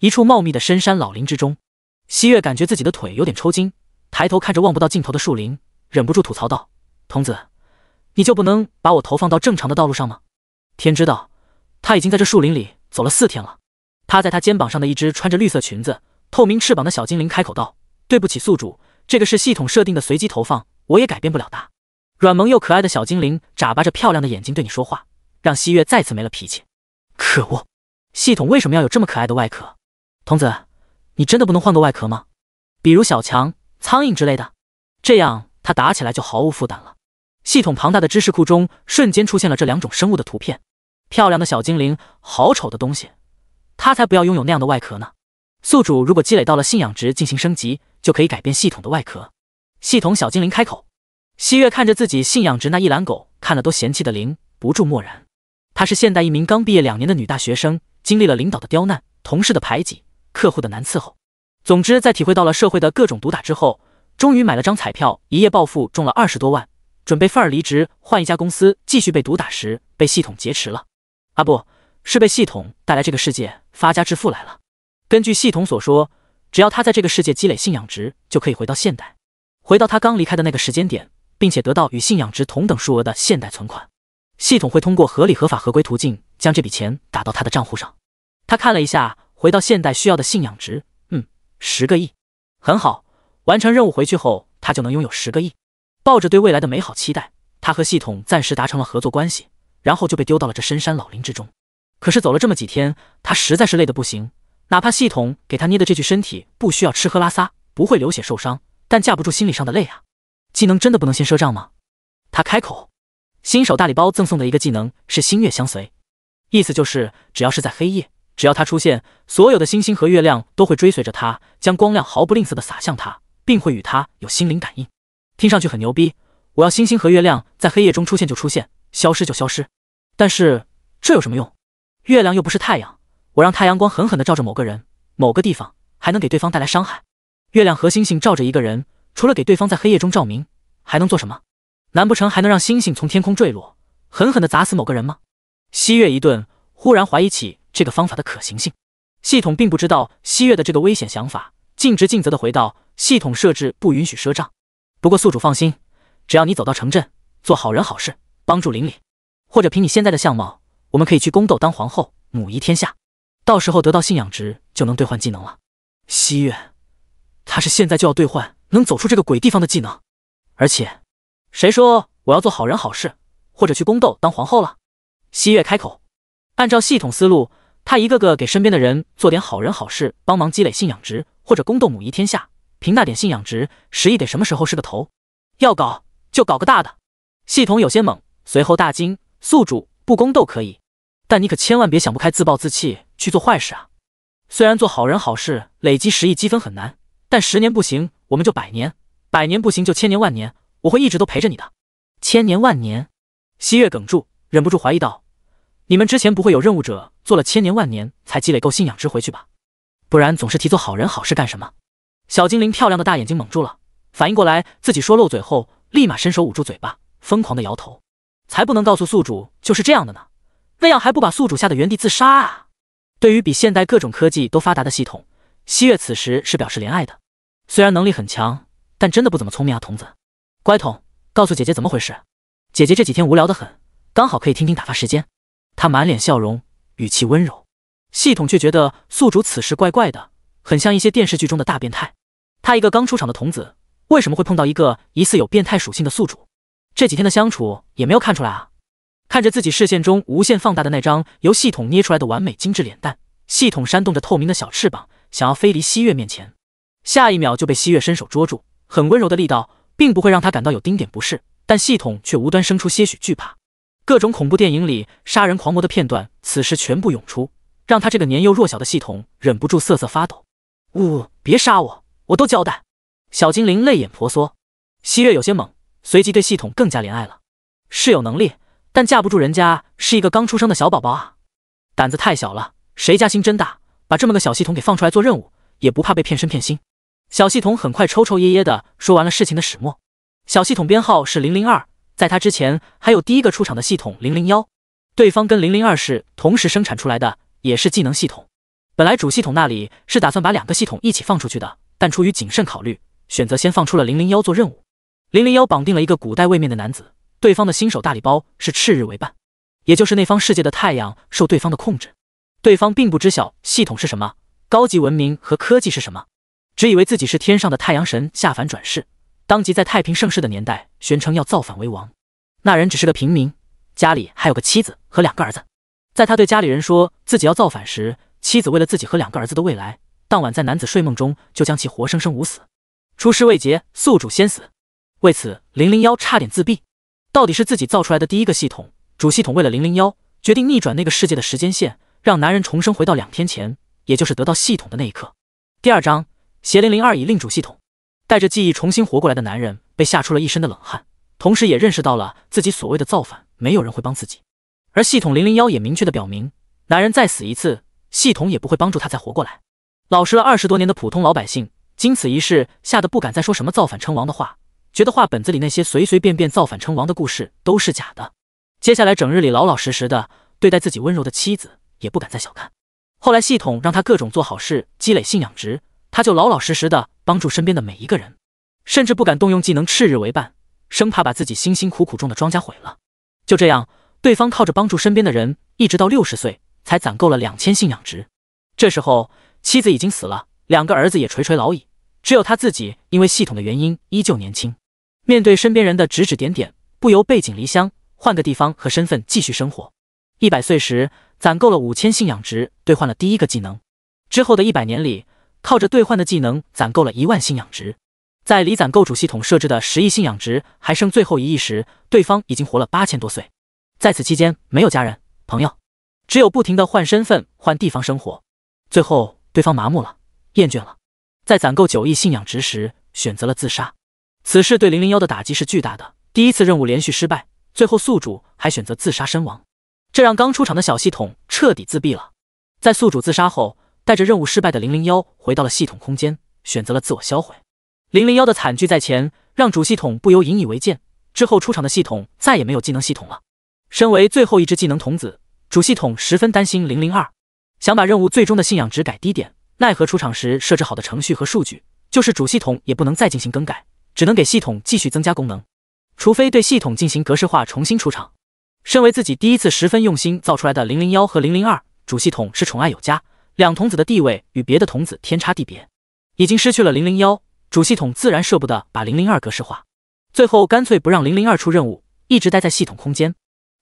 一处茂密的深山老林之中，汐月感觉自己的腿有点抽筋，抬头看着望不到尽头的树林，忍不住吐槽道：“童子，你就不能把我投放到正常的道路上吗？”天知道，他已经在这树林里走了四天了。趴在他肩膀上的一只穿着绿色裙子、透明翅膀的小精灵开口道：“对不起，宿主，这个是系统设定的随机投放，我也改变不了的。”软萌又可爱的小精灵眨巴着漂亮的眼睛对你说话，让汐月再次没了脾气。可恶，系统为什么要有这么可爱的外壳？童子，你真的不能换个外壳吗？比如小强、苍蝇之类的，这样他打起来就毫无负担了。系统庞大的知识库中瞬间出现了这两种生物的图片。漂亮的小精灵，好丑的东西，他才不要拥有那样的外壳呢！宿主如果积累到了信仰值进行升级，就可以改变系统的外壳。系统小精灵开口。西月看着自己信仰值那一栏，狗看了都嫌弃的零，不住默然。她是现代一名刚毕业两年的女大学生，经历了领导的刁难、同事的排挤。客户的难伺候。总之，在体会到了社会的各种毒打之后，终于买了张彩票，一夜暴富，中了二十多万，准备愤而离职，换一家公司继续被毒打时，被系统劫持了。啊，不是被系统带来这个世界发家致富来了。根据系统所说，只要他在这个世界积累信仰值，就可以回到现代，回到他刚离开的那个时间点，并且得到与信仰值同等数额的现代存款。系统会通过合理、合法、合规途径将这笔钱打到他的账户上。他看了一下。回到现代需要的信仰值，嗯，十个亿，很好，完成任务回去后，他就能拥有十个亿。抱着对未来的美好期待，他和系统暂时达成了合作关系，然后就被丢到了这深山老林之中。可是走了这么几天，他实在是累得不行。哪怕系统给他捏的这具身体不需要吃喝拉撒，不会流血受伤，但架不住心理上的累啊。技能真的不能先赊账吗？他开口，新手大礼包赠送的一个技能是星月相随，意思就是只要是在黑夜。只要他出现，所有的星星和月亮都会追随着他，将光亮毫不吝啬的洒向他，并会与他有心灵感应。听上去很牛逼，我要星星和月亮在黑夜中出现就出现，消失就消失。但是这有什么用？月亮又不是太阳，我让太阳光狠狠的照着某个人、某个地方，还能给对方带来伤害。月亮和星星照着一个人，除了给对方在黑夜中照明，还能做什么？难不成还能让星星从天空坠落，狠狠的砸死某个人吗？西月一顿，忽然怀疑起。这个方法的可行性，系统并不知道西月的这个危险想法，尽职尽责地回到系统设置不允许赊账。不过宿主放心，只要你走到城镇，做好人好事，帮助邻里，或者凭你现在的相貌，我们可以去宫斗当皇后，母仪天下。到时候得到信仰值就能兑换技能了。西月，他是现在就要兑换能走出这个鬼地方的技能，而且，谁说我要做好人好事或者去宫斗当皇后了？西月开口，按照系统思路。他一个个给身边的人做点好人好事，帮忙积累信仰值，或者宫斗母仪天下，凭那点信仰值，十亿得什么时候是个头？要搞就搞个大的。系统有些懵，随后大惊：“宿主不宫斗可以，但你可千万别想不开，自暴自弃去做坏事啊！虽然做好人好事累积十亿积分很难，但十年不行我们就百年，百年不行就千年万年，我会一直都陪着你的。千年万年。”汐月哽住，忍不住怀疑道。你们之前不会有任务者做了千年万年才积累够信仰值回去吧？不然总是提做好人好事干什么？小精灵漂亮的大眼睛蒙住了，反应过来自己说漏嘴后，立马伸手捂住嘴巴，疯狂的摇头，才不能告诉宿主就是这样的呢，那样还不把宿主吓得原地自杀啊！对于比现代各种科技都发达的系统，汐月此时是表示怜爱的，虽然能力很强，但真的不怎么聪明啊，童子，乖童，告诉姐姐怎么回事？姐姐这几天无聊的很，刚好可以听听打发时间。他满脸笑容，语气温柔，系统却觉得宿主此时怪怪的，很像一些电视剧中的大变态。他一个刚出场的童子，为什么会碰到一个疑似有变态属性的宿主？这几天的相处也没有看出来啊！看着自己视线中无限放大的那张由系统捏出来的完美精致脸蛋，系统扇动着透明的小翅膀，想要飞离汐月面前，下一秒就被汐月伸手捉住，很温柔的力道，并不会让他感到有丁点不适，但系统却无端生出些许惧怕。各种恐怖电影里杀人狂魔的片段，此时全部涌出，让他这个年幼弱小的系统忍不住瑟瑟发抖。呜，别杀我，我都交代。小精灵泪眼婆娑。汐月有些懵，随即对系统更加怜爱了。是有能力，但架不住人家是一个刚出生的小宝宝啊，胆子太小了。谁家心真大，把这么个小系统给放出来做任务，也不怕被骗身骗心？小系统很快抽抽噎噎的说完了事情的始末。小系统编号是零零二。在他之前还有第一个出场的系统零零幺，对方跟零零二是同时生产出来的，也是技能系统。本来主系统那里是打算把两个系统一起放出去的，但出于谨慎考虑，选择先放出了零零幺做任务。零零幺绑定了一个古代位面的男子，对方的新手大礼包是赤日为伴，也就是那方世界的太阳受对方的控制。对方并不知晓系统是什么，高级文明和科技是什么，只以为自己是天上的太阳神下凡转世。当即在太平盛世的年代宣称要造反为王，那人只是个平民，家里还有个妻子和两个儿子。在他对家里人说自己要造反时，妻子为了自己和两个儿子的未来，当晚在男子睡梦中就将其活生生捂死。出师未捷，宿主先死。为此，零零幺差点自闭。到底是自己造出来的第一个系统，主系统为了零零幺，决定逆转那个世界的时间线，让男人重生回到两天前，也就是得到系统的那一刻。第二章，邪灵零二以令主系统。带着记忆重新活过来的男人被吓出了一身的冷汗，同时也认识到了自己所谓的造反，没有人会帮自己。而系统零零幺也明确的表明，男人再死一次，系统也不会帮助他再活过来。老实了二十多年的普通老百姓，经此一事，吓得不敢再说什么造反称王的话，觉得话本子里那些随随便便造反称王的故事都是假的。接下来整日里老老实实的对待自己温柔的妻子，也不敢再小看。后来系统让他各种做好事，积累信仰值。他就老老实实的帮助身边的每一个人，甚至不敢动用技能赤日为伴，生怕把自己辛辛苦苦种的庄稼毁了。就这样，对方靠着帮助身边的人，一直到六十岁才攒够了两千信仰值。这时候，妻子已经死了，两个儿子也垂垂老矣，只有他自己因为系统的原因依旧年轻。面对身边人的指指点点，不由背井离乡，换个地方和身份继续生活。一百岁时攒够了五千信仰值，兑换了第一个技能。之后的一百年里。靠着兑换的技能攒够了一万信仰值，在离攒够主系统设置的十亿信仰值还剩最后一亿时，对方已经活了八千多岁。在此期间，没有家人朋友，只有不停的换身份、换地方生活。最后，对方麻木了，厌倦了，在攒够九亿信仰值时选择了自杀。此事对零零幺的打击是巨大的。第一次任务连续失败，最后宿主还选择自杀身亡，这让刚出场的小系统彻底自闭了。在宿主自杀后。带着任务失败的零零幺回到了系统空间，选择了自我销毁。零零幺的惨剧在前，让主系统不由引以为戒。之后出场的系统再也没有技能系统了。身为最后一只技能童子，主系统十分担心零零二，想把任务最终的信仰值改低点。奈何出场时设置好的程序和数据，就是主系统也不能再进行更改，只能给系统继续增加功能，除非对系统进行格式化重新出场。身为自己第一次十分用心造出来的零零幺和零零二，主系统是宠爱有加。两童子的地位与别的童子天差地别，已经失去了零零幺，主系统自然舍不得把零零二格式化，最后干脆不让零零二出任务，一直待在系统空间，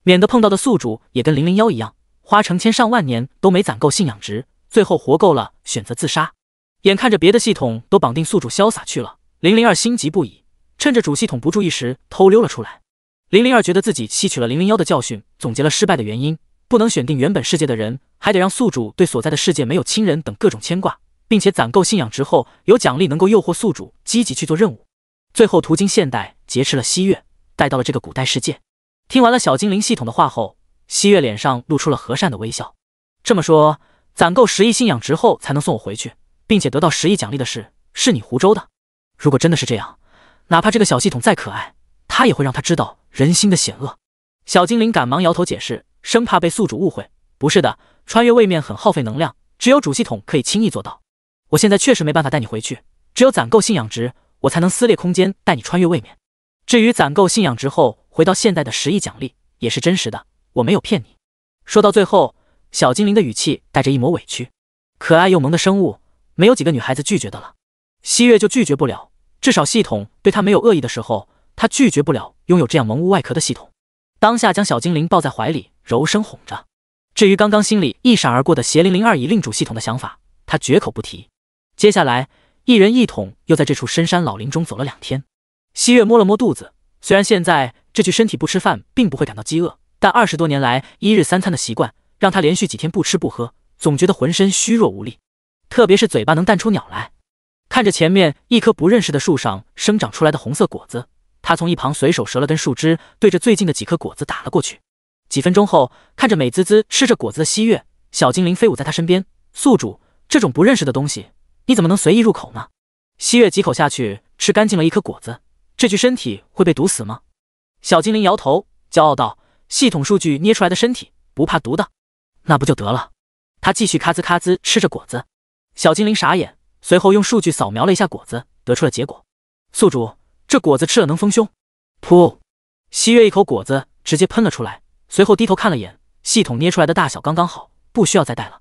免得碰到的宿主也跟零零幺一样，花成千上万年都没攒够信仰值，最后活够了选择自杀。眼看着别的系统都绑定宿主潇洒去了，零零二心急不已，趁着主系统不注意时偷溜了出来。零零二觉得自己吸取了零零幺的教训，总结了失败的原因。不能选定原本世界的人，还得让宿主对所在的世界没有亲人等各种牵挂，并且攒够信仰值后有奖励，能够诱惑宿主积极去做任务。最后途经现代劫持了西月，带到了这个古代世界。听完了小精灵系统的话后，西月脸上露出了和善的微笑。这么说，攒够十亿信仰值后才能送我回去，并且得到十亿奖励的事，是你湖州的？如果真的是这样，哪怕这个小系统再可爱，他也会让他知道人心的险恶。小精灵赶忙摇头解释。生怕被宿主误会，不是的，穿越位面很耗费能量，只有主系统可以轻易做到。我现在确实没办法带你回去，只有攒够信仰值，我才能撕裂空间带你穿越位面。至于攒够信仰值后回到现代的十亿奖励，也是真实的，我没有骗你。说到最后，小精灵的语气带着一抹委屈，可爱又萌的生物，没有几个女孩子拒绝的了。汐月就拒绝不了，至少系统对她没有恶意的时候，她拒绝不了拥有这样萌物外壳的系统。当下将小精灵抱在怀里。柔声哄着，至于刚刚心里一闪而过的“邪灵灵二乙令主”系统的想法，他绝口不提。接下来，一人一桶又在这处深山老林中走了两天。西月摸了摸肚子，虽然现在这具身体不吃饭并不会感到饥饿，但二十多年来一日三餐的习惯，让他连续几天不吃不喝，总觉得浑身虚弱无力。特别是嘴巴能淡出鸟来，看着前面一棵不认识的树上生长出来的红色果子，他从一旁随手折了根树枝，对着最近的几颗果子打了过去。几分钟后，看着美滋滋吃着果子的汐月，小精灵飞舞在她身边。宿主，这种不认识的东西，你怎么能随意入口呢？汐月几口下去吃干净了一颗果子，这具身体会被毒死吗？小精灵摇头，骄傲道：“系统数据捏出来的身体不怕毒的。”那不就得了？他继续咔滋咔滋吃着果子，小精灵傻眼，随后用数据扫描了一下果子，得出了结果。宿主，这果子吃了能丰胸？噗！汐月一口果子直接喷了出来。随后低头看了眼系统捏出来的大小，刚刚好，不需要再带了。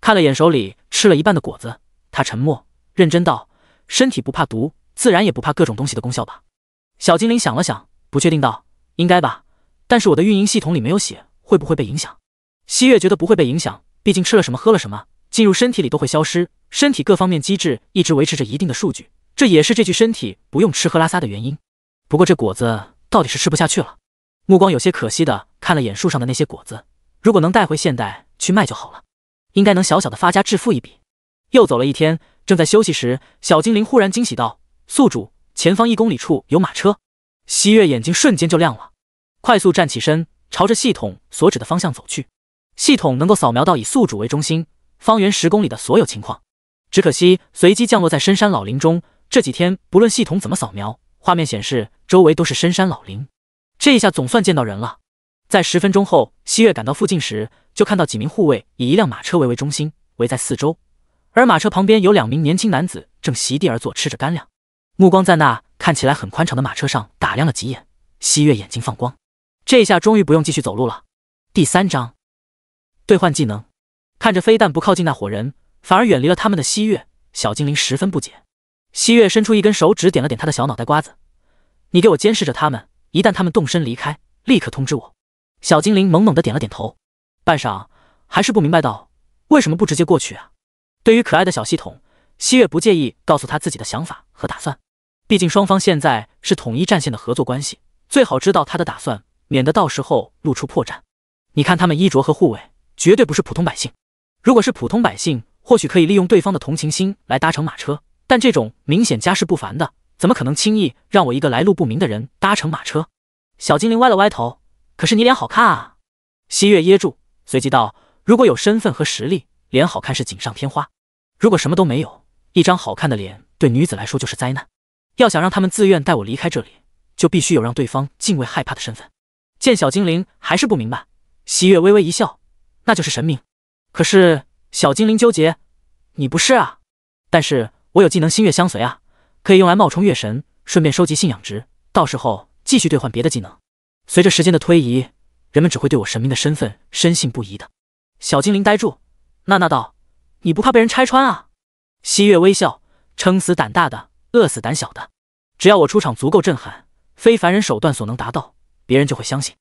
看了眼手里吃了一半的果子，他沉默，认真道：“身体不怕毒，自然也不怕各种东西的功效吧？”小精灵想了想，不确定道：“应该吧，但是我的运营系统里没有写，会不会被影响？”西月觉得不会被影响，毕竟吃了什么喝了什么进入身体里都会消失，身体各方面机制一直维持着一定的数据，这也是这具身体不用吃喝拉撒的原因。不过这果子到底是吃不下去了，目光有些可惜的。看了眼树上的那些果子，如果能带回现代去卖就好了，应该能小小的发家致富一笔。又走了一天，正在休息时，小精灵忽然惊喜道：“宿主，前方一公里处有马车。”西月眼睛瞬间就亮了，快速站起身，朝着系统所指的方向走去。系统能够扫描到以宿主为中心，方圆十公里的所有情况。只可惜随机降落在深山老林中，这几天不论系统怎么扫描，画面显示周围都是深山老林。这一下总算见到人了。在十分钟后，西月赶到附近时，就看到几名护卫以一辆马车为为中心，围在四周。而马车旁边有两名年轻男子正席地而坐，吃着干粮，目光在那看起来很宽敞的马车上打量了几眼。西月眼睛放光，这下终于不用继续走路了。第三章，兑换技能。看着非但不靠近那伙人，反而远离了他们的西月小精灵十分不解。西月伸出一根手指点了点他的小脑袋瓜子：“你给我监视着他们，一旦他们动身离开，立刻通知我。”小精灵懵懵的点了点头，半晌还是不明白道：“为什么不直接过去啊？”对于可爱的小系统，西月不介意告诉他自己的想法和打算。毕竟双方现在是统一战线的合作关系，最好知道他的打算，免得到时候露出破绽。你看他们衣着和护卫，绝对不是普通百姓。如果是普通百姓，或许可以利用对方的同情心来搭乘马车。但这种明显家世不凡的，怎么可能轻易让我一个来路不明的人搭乘马车？小精灵歪了歪头。可是你脸好看啊！西月噎住，随即道：“如果有身份和实力，脸好看是锦上添花；如果什么都没有，一张好看的脸对女子来说就是灾难。要想让他们自愿带我离开这里，就必须有让对方敬畏害怕的身份。”见小精灵还是不明白，西月微微一笑：“那就是神明。”可是小精灵纠结：“你不是啊？但是我有技能‘星月相随’啊，可以用来冒充月神，顺便收集信仰值，到时候继续兑换别的技能。”随着时间的推移，人们只会对我神明的身份深信不疑的。小精灵呆住，娜娜道：“你不怕被人拆穿啊？”汐月微笑，撑死胆大的，饿死胆小的。只要我出场足够震撼，非凡人手段所能达到，别人就会相信。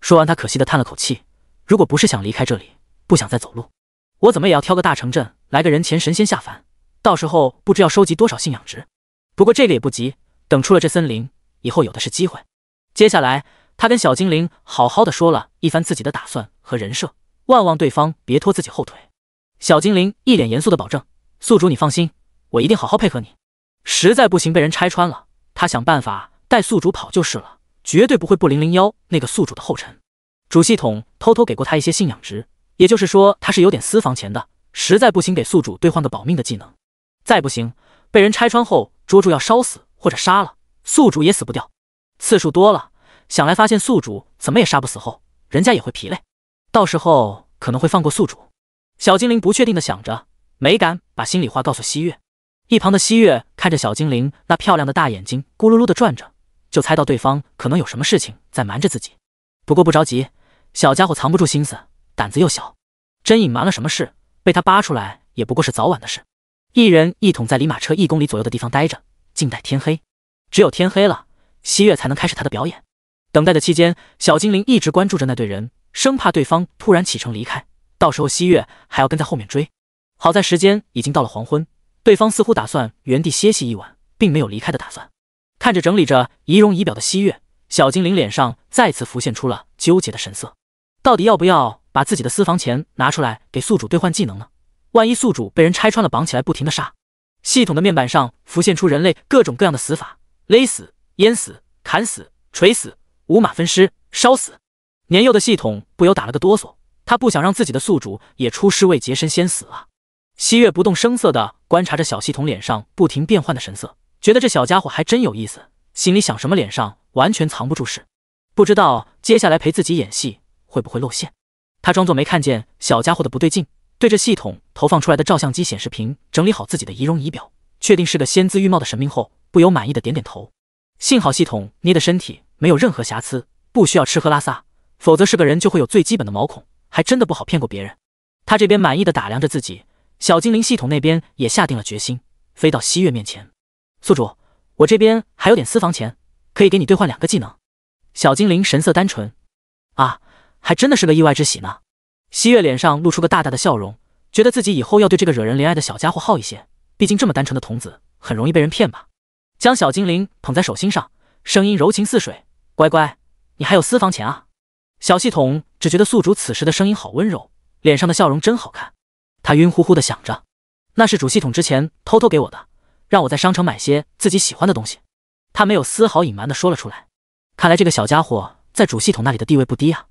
说完，他可惜的叹了口气。如果不是想离开这里，不想再走路，我怎么也要挑个大城镇，来个人前神仙下凡。到时候不知要收集多少信仰值。不过这个也不急，等出了这森林以后，有的是机会。接下来。他跟小精灵好好的说了一番自己的打算和人设，万望对方别拖自己后腿。小精灵一脸严肃的保证：“宿主，你放心，我一定好好配合你。实在不行，被人拆穿了，他想办法带宿主跑就是了，绝对不会步零零幺那个宿主的后尘。”主系统偷偷给过他一些信仰值，也就是说他是有点私房钱的。实在不行，给宿主兑换个保命的技能。再不行，被人拆穿后捉住要烧死或者杀了，宿主也死不掉。次数多了。想来发现宿主怎么也杀不死后，人家也会疲累，到时候可能会放过宿主。小精灵不确定的想着，没敢把心里话告诉汐月。一旁的汐月看着小精灵那漂亮的大眼睛咕噜噜的转着，就猜到对方可能有什么事情在瞒着自己。不过不着急，小家伙藏不住心思，胆子又小，真隐瞒了什么事，被他扒出来也不过是早晚的事。一人一桶在离马车一公里左右的地方待着，静待天黑。只有天黑了，汐月才能开始他的表演。等待的期间，小精灵一直关注着那队人，生怕对方突然启程离开，到时候汐月还要跟在后面追。好在时间已经到了黄昏，对方似乎打算原地歇息一晚，并没有离开的打算。看着整理着仪容仪表的汐月，小精灵脸上再次浮现出了纠结的神色：到底要不要把自己的私房钱拿出来给宿主兑换技能呢？万一宿主被人拆穿了，绑起来不停的杀？系统的面板上浮现出人类各种各样的死法：勒死、淹死、砍死、锤死。五马分尸，烧死！年幼的系统不由打了个哆嗦，他不想让自己的宿主也出师未捷身先死啊。西月不动声色的观察着小系统脸上不停变换的神色，觉得这小家伙还真有意思，心里想什么脸上完全藏不住事，不知道接下来陪自己演戏会不会露馅。他装作没看见小家伙的不对劲，对着系统投放出来的照相机显示屏整理好自己的仪容仪表，确定是个仙姿玉貌的神明后，不由满意的点点头。幸好系统捏的身体。没有任何瑕疵，不需要吃喝拉撒，否则是个人就会有最基本的毛孔，还真的不好骗过别人。他这边满意的打量着自己，小精灵系统那边也下定了决心，飞到西月面前。宿主，我这边还有点私房钱，可以给你兑换两个技能。小精灵神色单纯，啊，还真的是个意外之喜呢。西月脸上露出个大大的笑容，觉得自己以后要对这个惹人怜爱的小家伙好一些，毕竟这么单纯的童子很容易被人骗吧。将小精灵捧在手心上，声音柔情似水。乖乖，你还有私房钱啊！小系统只觉得宿主此时的声音好温柔，脸上的笑容真好看。他晕乎乎的想着，那是主系统之前偷偷给我的，让我在商城买些自己喜欢的东西。他没有丝毫隐瞒的说了出来。看来这个小家伙在主系统那里的地位不低啊。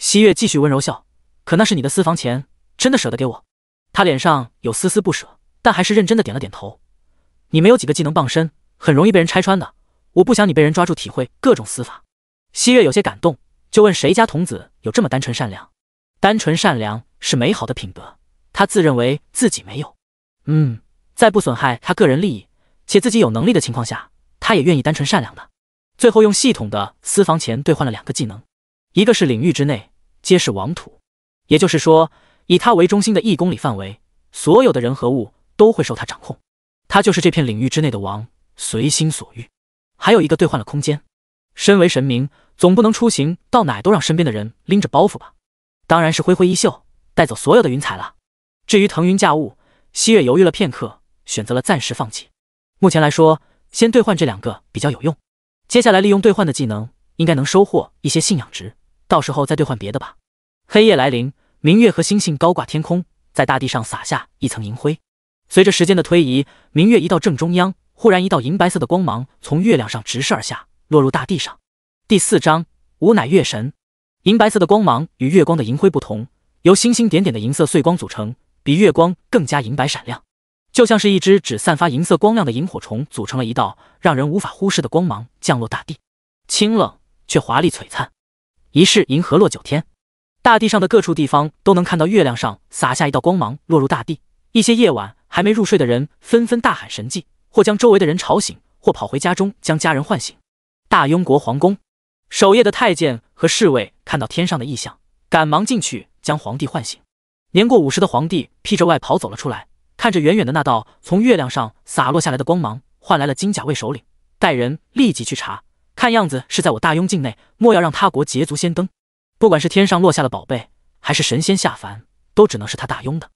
汐月继续温柔笑，可那是你的私房钱，真的舍得给我？他脸上有丝丝不舍，但还是认真的点了点头。你没有几个技能傍身，很容易被人拆穿的。我不想你被人抓住，体会各种死法。汐月有些感动，就问谁家童子有这么单纯善良？单纯善良是美好的品德，他自认为自己没有。嗯，在不损害他个人利益且自己有能力的情况下，他也愿意单纯善良的。最后用系统的私房钱兑换了两个技能，一个是领域之内皆是王土，也就是说，以他为中心的一公里范围，所有的人和物都会受他掌控，他就是这片领域之内的王，随心所欲。还有一个兑换了空间，身为神明，总不能出行到哪都让身边的人拎着包袱吧？当然是挥挥衣袖，带走所有的云彩了。至于腾云驾雾，西月犹豫了片刻，选择了暂时放弃。目前来说，先兑换这两个比较有用。接下来利用兑换的技能，应该能收获一些信仰值，到时候再兑换别的吧。黑夜来临，明月和星星高挂天空，在大地上洒下一层银灰。随着时间的推移，明月移到正中央。忽然，一道银白色的光芒从月亮上直射而下，落入大地上。第四章，吾乃月神。银白色的光芒与月光的银辉不同，由星星点点的银色碎光组成，比月光更加银白闪亮，就像是一只只散发银色光亮的萤火虫，组成了一道让人无法忽视的光芒降落大地。清冷却华丽璀璨，疑是银河落九天。大地上的各处地方都能看到月亮上洒下一道光芒落入大地，一些夜晚还没入睡的人纷纷大喊神迹。或将周围的人吵醒，或跑回家中将家人唤醒。大雍国皇宫守夜的太监和侍卫看到天上的异象，赶忙进去将皇帝唤醒。年过五十的皇帝披着外袍走了出来，看着远远的那道从月亮上洒落下来的光芒，唤来了金甲卫首领，带人立即去查。看样子是在我大雍境内，莫要让他国捷足先登。不管是天上落下的宝贝，还是神仙下凡，都只能是他大雍的。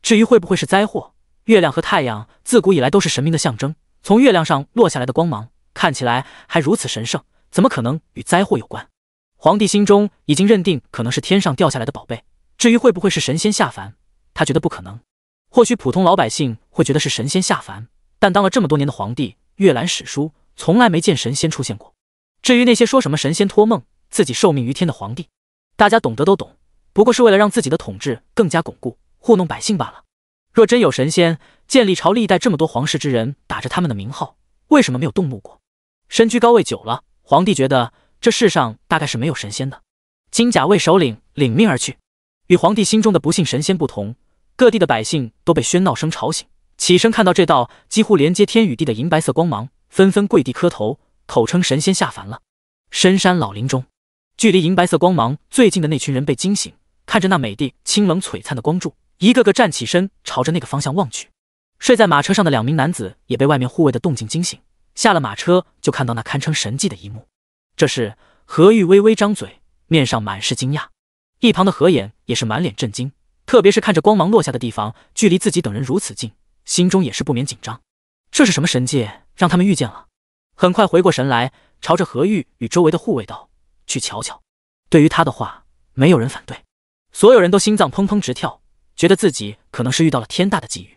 至于会不会是灾祸？月亮和太阳自古以来都是神明的象征，从月亮上落下来的光芒看起来还如此神圣，怎么可能与灾祸有关？皇帝心中已经认定可能是天上掉下来的宝贝，至于会不会是神仙下凡，他觉得不可能。或许普通老百姓会觉得是神仙下凡，但当了这么多年的皇帝，阅览史书，从来没见神仙出现过。至于那些说什么神仙托梦，自己受命于天的皇帝，大家懂得都懂，不过是为了让自己的统治更加巩固，糊弄百姓罢了。若真有神仙，建立朝历代这么多皇室之人打着他们的名号，为什么没有动怒过？身居高位久了，皇帝觉得这世上大概是没有神仙的。金甲卫首领领命而去。与皇帝心中的不信神仙不同，各地的百姓都被喧闹声吵醒，起身看到这道几乎连接天与地的银白色光芒，纷纷跪地磕头，口称神仙下凡了。深山老林中，距离银白色光芒最近的那群人被惊醒，看着那美丽清冷璀璨的光柱。一个个站起身，朝着那个方向望去。睡在马车上的两名男子也被外面护卫的动静惊醒，下了马车就看到那堪称神迹的一幕。这时，何玉微微张嘴，面上满是惊讶。一旁的何岩也是满脸震惊，特别是看着光芒落下的地方，距离自己等人如此近，心中也是不免紧张。这是什么神界，让他们遇见了？很快回过神来，朝着何玉与周围的护卫道：“去瞧瞧。”对于他的话，没有人反对。所有人都心脏砰砰直跳。觉得自己可能是遇到了天大的机遇，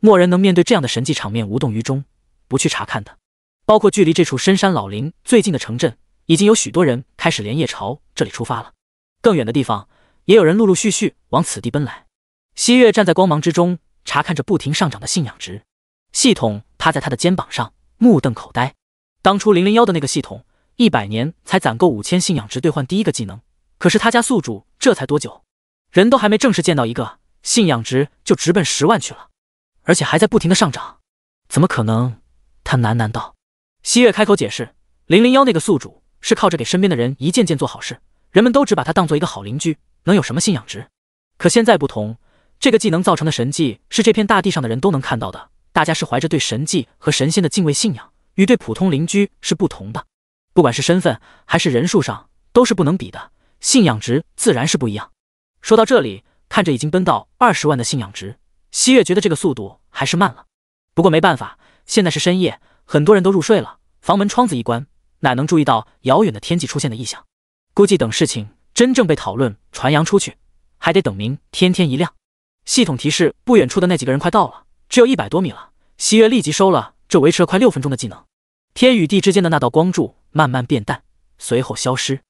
莫人能面对这样的神迹场面无动于衷，不去查看的。包括距离这处深山老林最近的城镇，已经有许多人开始连夜朝这里出发了。更远的地方，也有人陆陆续续往此地奔来。西月站在光芒之中，查看着不停上涨的信仰值。系统趴在他的肩膀上，目瞪口呆。当初零零幺的那个系统，一百年才攒够五千信仰值兑换第一个技能，可是他家宿主这才多久，人都还没正式见到一个。信仰值就直奔十万去了，而且还在不停的上涨。怎么可能？他喃喃道。西月开口解释：“零零幺那个宿主是靠着给身边的人一件件做好事，人们都只把他当做一个好邻居，能有什么信仰值？可现在不同，这个技能造成的神迹是这片大地上的人都能看到的，大家是怀着对神迹和神仙的敬畏信仰，与对普通邻居是不同的。不管是身份还是人数上，都是不能比的，信仰值自然是不一样。”说到这里。看着已经奔到二十万的信仰值，西月觉得这个速度还是慢了。不过没办法，现在是深夜，很多人都入睡了，房门、窗子一关，哪能注意到遥远的天际出现的异象？估计等事情真正被讨论、传扬出去，还得等明天天一亮。系统提示：不远处的那几个人快到了，只有一百多米了。西月立即收了这维持了快六分钟的技能。天与地之间的那道光柱慢慢变淡，随后消失。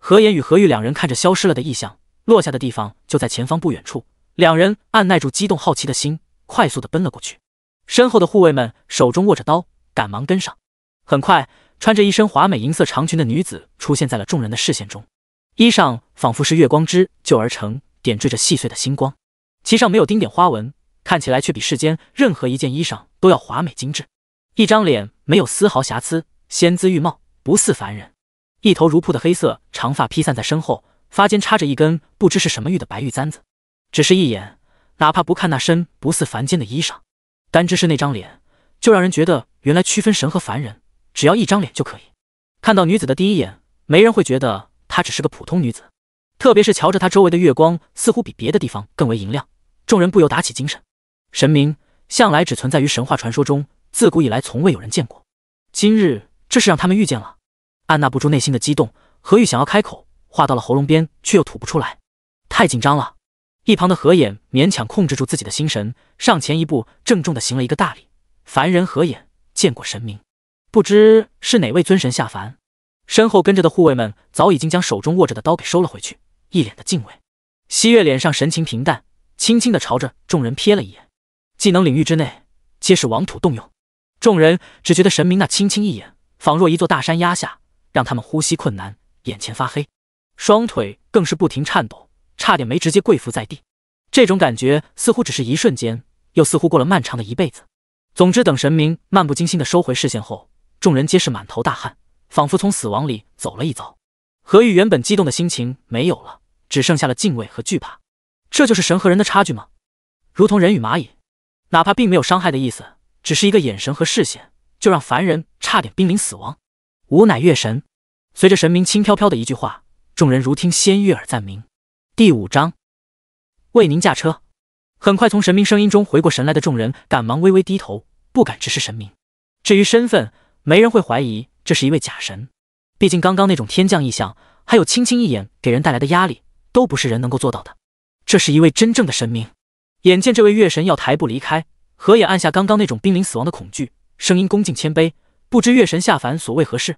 何言与何玉两人看着消失了的异象。落下的地方就在前方不远处，两人按耐住激动好奇的心，快速的奔了过去。身后的护卫们手中握着刀，赶忙跟上。很快，穿着一身华美银色长裙的女子出现在了众人的视线中，衣裳仿佛是月光织就而成，点缀着细碎的星光，其上没有丁点花纹，看起来却比世间任何一件衣裳都要华美精致。一张脸没有丝毫瑕疵，仙姿玉貌，不似凡人。一头如瀑的黑色长发披散在身后。发间插着一根不知是什么玉的白玉簪子，只是一眼，哪怕不看那身不似凡间的衣裳，单只是那张脸，就让人觉得原来区分神和凡人，只要一张脸就可以。看到女子的第一眼，没人会觉得她只是个普通女子，特别是瞧着她周围的月光似乎比别的地方更为明亮，众人不由打起精神。神明向来只存在于神话传说中，自古以来从未有人见过，今日这是让他们遇见了。按捺不住内心的激动，何玉想要开口。画到了喉咙边，却又吐不出来，太紧张了。一旁的何衍勉强控制住自己的心神，上前一步，郑重的行了一个大礼：“凡人何衍，见过神明。不知是哪位尊神下凡？”身后跟着的护卫们早已经将手中握着的刀给收了回去，一脸的敬畏。汐月脸上神情平淡，轻轻的朝着众人瞥了一眼：“技能领域之内，皆是王土动用。”众人只觉得神明那轻轻一眼，仿若一座大山压下，让他们呼吸困难，眼前发黑。双腿更是不停颤抖，差点没直接跪伏在地。这种感觉似乎只是一瞬间，又似乎过了漫长的一辈子。总之，等神明漫不经心的收回视线后，众人皆是满头大汗，仿佛从死亡里走了一遭。何玉原本激动的心情没有了，只剩下了敬畏和惧怕。这就是神和人的差距吗？如同人与蚂蚁，哪怕并没有伤害的意思，只是一个眼神和视线，就让凡人差点濒临死亡。吾乃月神，随着神明轻飘飘的一句话。众人如听仙乐耳暂鸣。第五章，为您驾车。很快从神明声音中回过神来的众人，赶忙微微低头，不敢直视神明。至于身份，没人会怀疑这是一位假神。毕竟刚刚那种天降异象，还有轻轻一眼给人带来的压力，都不是人能够做到的。这是一位真正的神明。眼见这位月神要抬步离开，何也按下刚刚那种濒临死亡的恐惧，声音恭敬谦卑，不知月神下凡所为何事？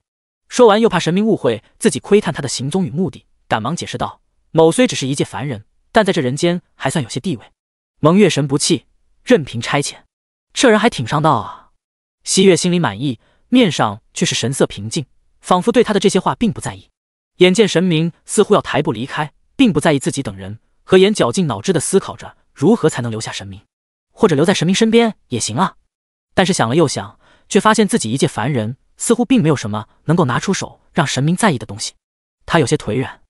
说完，又怕神明误会自己窥探他的行踪与目的，赶忙解释道：“某虽只是一介凡人，但在这人间还算有些地位。”蒙月神不气，任凭差遣。这人还挺上道啊！西月心里满意，面上却是神色平静，仿佛对他的这些话并不在意。眼见神明似乎要抬步离开，并不在意自己等人，何言绞尽脑汁的思考着如何才能留下神明，或者留在神明身边也行啊！但是想了又想，却发现自己一介凡人。似乎并没有什么能够拿出手让神明在意的东西，他有些颓然。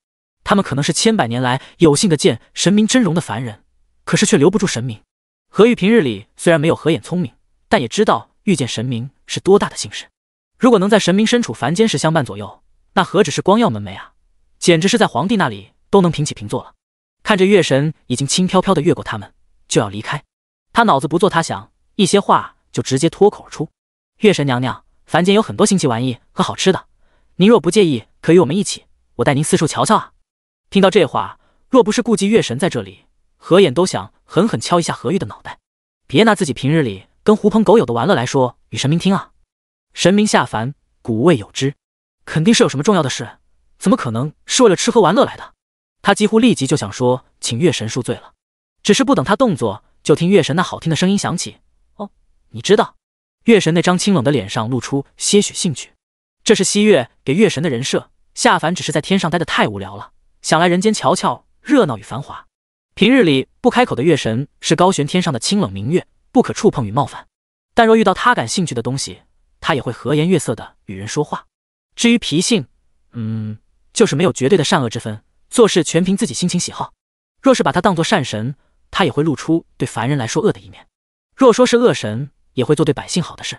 他们可能是千百年来有幸的见神明真容的凡人，可是却留不住神明。何玉平日里虽然没有何眼聪明，但也知道遇见神明是多大的幸事。如果能在神明身处凡间时相伴左右，那何止是光耀门楣啊，简直是在皇帝那里都能平起平坐了。看着月神已经轻飘飘的越过他们，就要离开，他脑子不做他想，一些话就直接脱口而出：“月神娘娘。”凡间有很多新奇玩意和好吃的，您若不介意，可与我们一起，我带您四处瞧瞧啊！听到这话，若不是顾忌月神在这里，何眼都想狠狠敲一下何玉的脑袋，别拿自己平日里跟狐朋狗友的玩乐来说与神明听啊！神明下凡，古未有之，肯定是有什么重要的事，怎么可能是为了吃喝玩乐来的？他几乎立即就想说，请月神恕罪了，只是不等他动作，就听月神那好听的声音响起：“哦，你知道。”月神那张清冷的脸上露出些许兴趣，这是西月给月神的人设。下凡只是在天上待得太无聊了，想来人间瞧瞧热闹与繁华。平日里不开口的月神是高悬天上的清冷明月，不可触碰与冒犯。但若遇到他感兴趣的东西，他也会和颜悦色的与人说话。至于脾性，嗯，就是没有绝对的善恶之分，做事全凭自己心情喜好。若是把他当做善神，他也会露出对凡人来说恶的一面；若说是恶神。也会做对百姓好的事，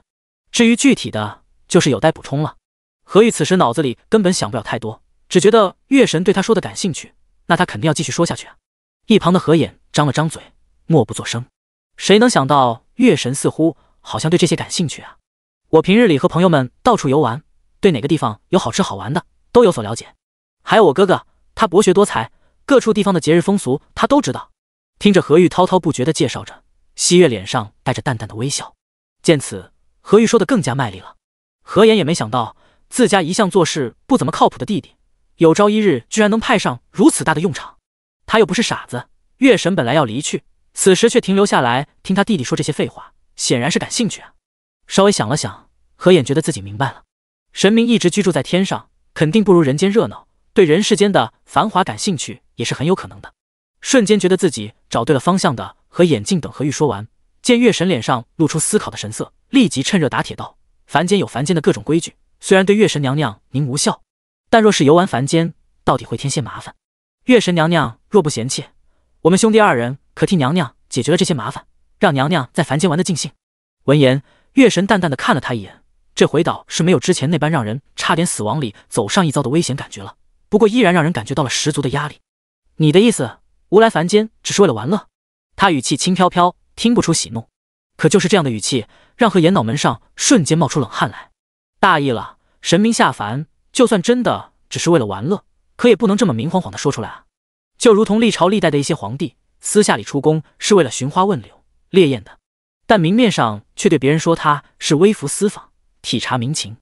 至于具体的就是有待补充了。何玉此时脑子里根本想不了太多，只觉得月神对他说的感兴趣，那他肯定要继续说下去啊。一旁的何眼张了张嘴，默不作声。谁能想到月神似乎好像对这些感兴趣啊？我平日里和朋友们到处游玩，对哪个地方有好吃好玩的都有所了解。还有我哥哥，他博学多才，各处地方的节日风俗他都知道。听着何玉滔滔不绝的介绍着，西月脸上带着淡淡的微笑。见此，何玉说的更加卖力了。何言也没想到，自家一向做事不怎么靠谱的弟弟，有朝一日居然能派上如此大的用场。他又不是傻子，月神本来要离去，此时却停留下来听他弟弟说这些废话，显然是感兴趣啊。稍微想了想，何言觉得自己明白了，神明一直居住在天上，肯定不如人间热闹，对人世间的繁华感兴趣也是很有可能的。瞬间觉得自己找对了方向的何眼镜等何玉说完。见月神脸上露出思考的神色，立即趁热打铁道：“凡间有凡间的各种规矩，虽然对月神娘娘您无效，但若是游玩凡间，到底会添些麻烦。月神娘娘若不嫌弃，我们兄弟二人可替娘娘解决了这些麻烦，让娘娘在凡间玩得尽兴。”闻言，月神淡淡的看了他一眼，这回倒是没有之前那般让人差点死亡里走上一遭的危险感觉了，不过依然让人感觉到了十足的压力。你的意思，吾来凡间只是为了玩乐？他语气轻飘飘。听不出喜怒，可就是这样的语气，让何岩脑门上瞬间冒出冷汗来。大意了，神明下凡，就算真的只是为了玩乐，可也不能这么明晃晃的说出来啊！就如同历朝历代的一些皇帝，私下里出宫是为了寻花问柳、猎艳的，但明面上却对别人说他是微服私访、体察民情。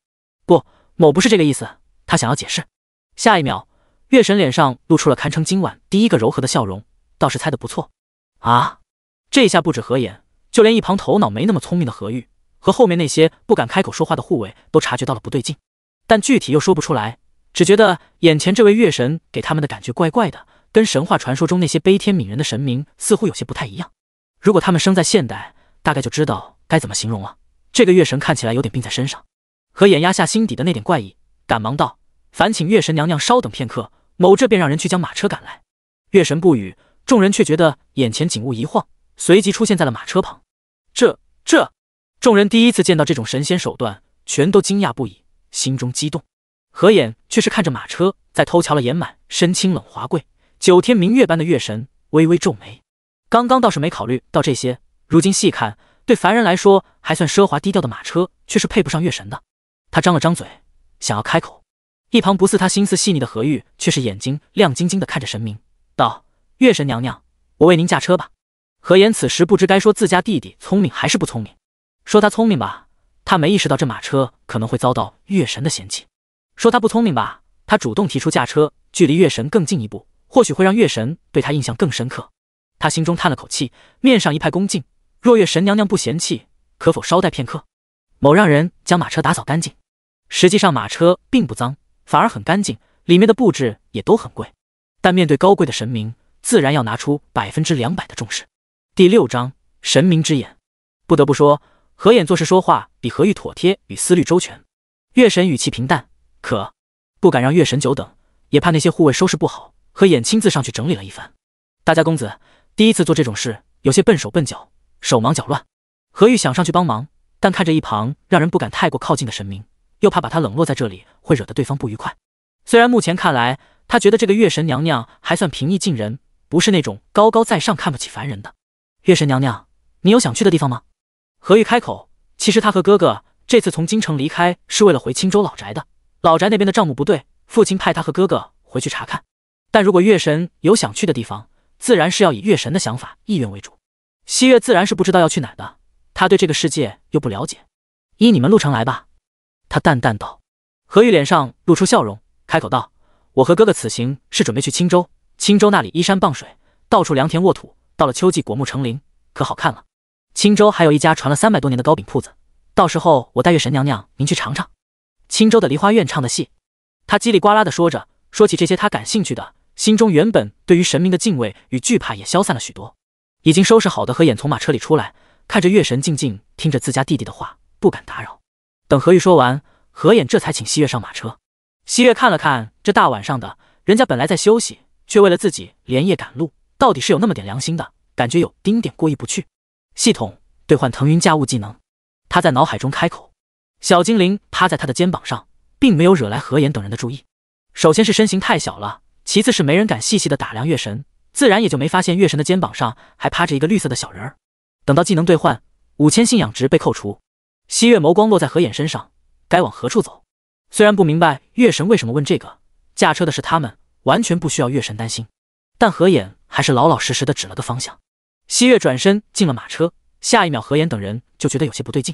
不，某不是这个意思，他想要解释。下一秒，月神脸上露出了堪称今晚第一个柔和的笑容，倒是猜的不错啊。这下不止何言，就连一旁头脑没那么聪明的何玉和后面那些不敢开口说话的护卫都察觉到了不对劲，但具体又说不出来，只觉得眼前这位月神给他们的感觉怪怪的，跟神话传说中那些悲天悯人的神明似乎有些不太一样。如果他们生在现代，大概就知道该怎么形容了。这个月神看起来有点病在身上。何言压下心底的那点怪异，赶忙道：“烦请月神娘娘稍等片刻，某这便让人去将马车赶来。”月神不语，众人却觉得眼前景物一晃。随即出现在了马车旁，这这，众人第一次见到这种神仙手段，全都惊讶不已，心中激动。何眼却是看着马车，在偷瞧了眼满身清冷华贵、九天明月般的月神，微微皱眉。刚刚倒是没考虑到这些，如今细看，对凡人来说还算奢华低调的马车，却是配不上月神的。他张了张嘴，想要开口，一旁不似他心思细腻的何玉，却是眼睛亮晶晶的看着神明，道：“月神娘娘，我为您驾车吧。”何言此时不知该说自家弟弟聪明还是不聪明，说他聪明吧，他没意识到这马车可能会遭到月神的嫌弃；说他不聪明吧，他主动提出驾车，距离月神更近一步，或许会让月神对他印象更深刻。他心中叹了口气，面上一派恭敬。若月神娘娘不嫌弃，可否稍待片刻？某让人将马车打扫干净。实际上马车并不脏，反而很干净，里面的布置也都很贵。但面对高贵的神明，自然要拿出百分之两百的重视。第六章神明之眼。不得不说，何眼做事说话比何玉妥帖与思虑周全。月神语气平淡，可不敢让月神久等，也怕那些护卫收拾不好，何眼亲自上去整理了一番。大家公子第一次做这种事，有些笨手笨脚，手忙脚乱。何玉想上去帮忙，但看着一旁让人不敢太过靠近的神明，又怕把他冷落在这里会惹得对方不愉快。虽然目前看来，他觉得这个月神娘娘还算平易近人，不是那种高高在上看不起凡人的。月神娘娘，你有想去的地方吗？何玉开口。其实他和哥哥这次从京城离开，是为了回青州老宅的。老宅那边的账目不对，父亲派他和哥哥回去查看。但如果月神有想去的地方，自然是要以月神的想法意愿为主。汐月自然是不知道要去哪的，他对这个世界又不了解。依你们路程来吧，他淡淡道。何玉脸上露出笑容，开口道：“我和哥哥此行是准备去青州。青州那里依山傍水，到处良田沃土。”到了秋季，果木成林，可好看了。青州还有一家传了三百多年的糕饼铺子，到时候我带月神娘娘您去尝尝。青州的梨花院唱的戏，他叽里呱啦的说着，说起这些他感兴趣的，心中原本对于神明的敬畏与惧怕也消散了许多。已经收拾好的何眼从马车里出来，看着月神静静听着自家弟弟的话，不敢打扰。等何玉说完，何眼这才请西月上马车。西月看了看，这大晚上的，人家本来在休息，却为了自己连夜赶路。到底是有那么点良心的感觉，有丁点过意不去。系统兑换腾云驾雾技能，他在脑海中开口。小精灵趴在他的肩膀上，并没有惹来何岩等人的注意。首先是身形太小了，其次是没人敢细细的打量月神，自然也就没发现月神的肩膀上还趴着一个绿色的小人儿。等到技能兑换，五千信仰值被扣除。汐月眸光落在何岩身上，该往何处走？虽然不明白月神为什么问这个，驾车的是他们，完全不需要月神担心，但何岩。还是老老实实的指了个方向。西月转身进了马车，下一秒何岩等人就觉得有些不对劲，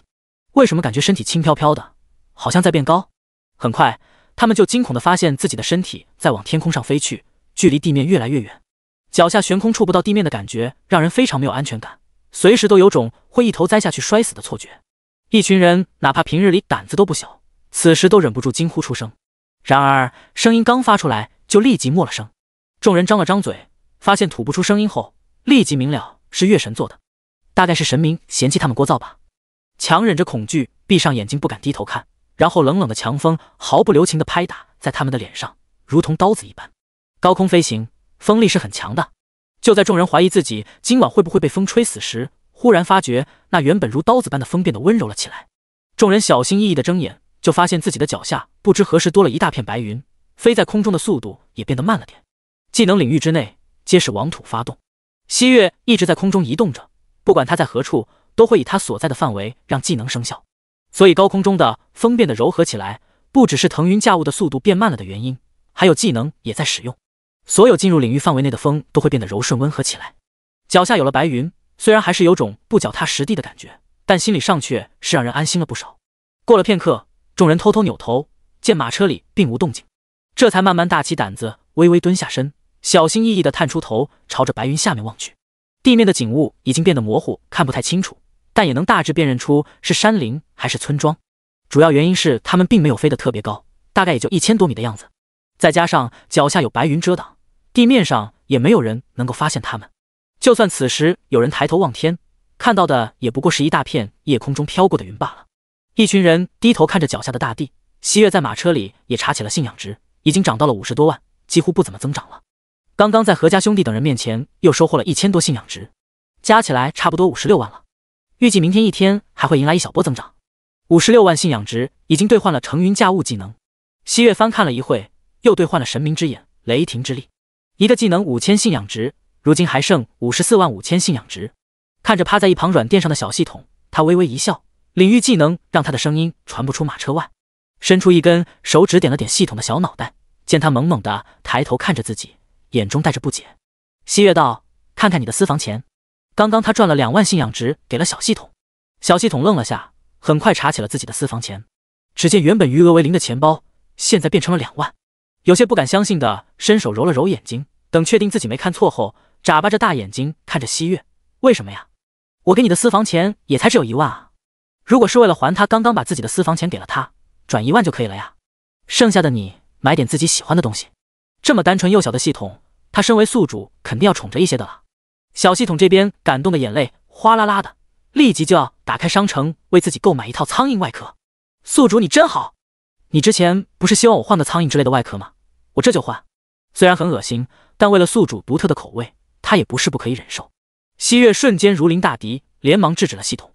为什么感觉身体轻飘飘的，好像在变高？很快，他们就惊恐的发现自己的身体在往天空上飞去，距离地面越来越远，脚下悬空触不到地面的感觉让人非常没有安全感，随时都有种会一头栽下去摔死的错觉。一群人哪怕平日里胆子都不小，此时都忍不住惊呼出声。然而声音刚发出来，就立即没了声。众人张了张嘴。发现吐不出声音后，立即明了是月神做的，大概是神明嫌弃他们聒噪吧。强忍着恐惧，闭上眼睛，不敢低头看。然后冷冷的强风毫不留情的拍打在他们的脸上，如同刀子一般。高空飞行，风力是很强的。就在众人怀疑自己今晚会不会被风吹死时，忽然发觉那原本如刀子般的风变得温柔了起来。众人小心翼翼的睁眼，就发现自己的脚下不知何时多了一大片白云，飞在空中的速度也变得慢了点。技能领域之内。皆是王土发动。汐月一直在空中移动着，不管它在何处，都会以它所在的范围让技能生效。所以高空中的风变得柔和起来，不只是腾云驾雾的速度变慢了的原因，还有技能也在使用。所有进入领域范围内的风都会变得柔顺温和起来。脚下有了白云，虽然还是有种不脚踏实地的感觉，但心里上却是让人安心了不少。过了片刻，众人偷偷扭头，见马车里并无动静，这才慢慢大起胆子，微微蹲下身。小心翼翼地探出头，朝着白云下面望去，地面的景物已经变得模糊，看不太清楚，但也能大致辨认出是山林还是村庄。主要原因是他们并没有飞得特别高，大概也就一千多米的样子，再加上脚下有白云遮挡，地面上也没有人能够发现他们。就算此时有人抬头望天，看到的也不过是一大片夜空中飘过的云罢了。一群人低头看着脚下的大地，西月在马车里也查起了信仰值，已经涨到了五十多万，几乎不怎么增长了。刚刚在何家兄弟等人面前又收获了一千多信仰值，加起来差不多五十六万了。预计明天一天还会迎来一小波增长，五十六万信仰值已经兑换了乘云驾雾技能。西月翻看了一会，又兑换了神明之眼、雷霆之力，一个技能五千信仰值，如今还剩五十四万五千信仰值。看着趴在一旁软垫上的小系统，他微微一笑，领域技能让他的声音传不出马车外，伸出一根手指点了点系统的小脑袋，见他猛猛的抬头看着自己。眼中带着不解，西月道：“看看你的私房钱，刚刚他赚了两万信仰值给了小系统。”小系统愣了下，很快查起了自己的私房钱。只见原本余额为零的钱包，现在变成了两万，有些不敢相信的伸手揉了揉眼睛，等确定自己没看错后，眨巴着大眼睛看着西月：“为什么呀？我给你的私房钱也才只有一万啊！如果是为了还他，刚刚把自己的私房钱给了他，转一万就可以了呀，剩下的你买点自己喜欢的东西。”这么单纯幼小的系统。他身为宿主，肯定要宠着一些的了。小系统这边感动的眼泪哗啦啦的，立即就要打开商城为自己购买一套苍蝇外壳。宿主你真好，你之前不是希望我换个苍蝇之类的外壳吗？我这就换。虽然很恶心，但为了宿主独特的口味，他也不是不可以忍受。汐月瞬间如临大敌，连忙制止了系统。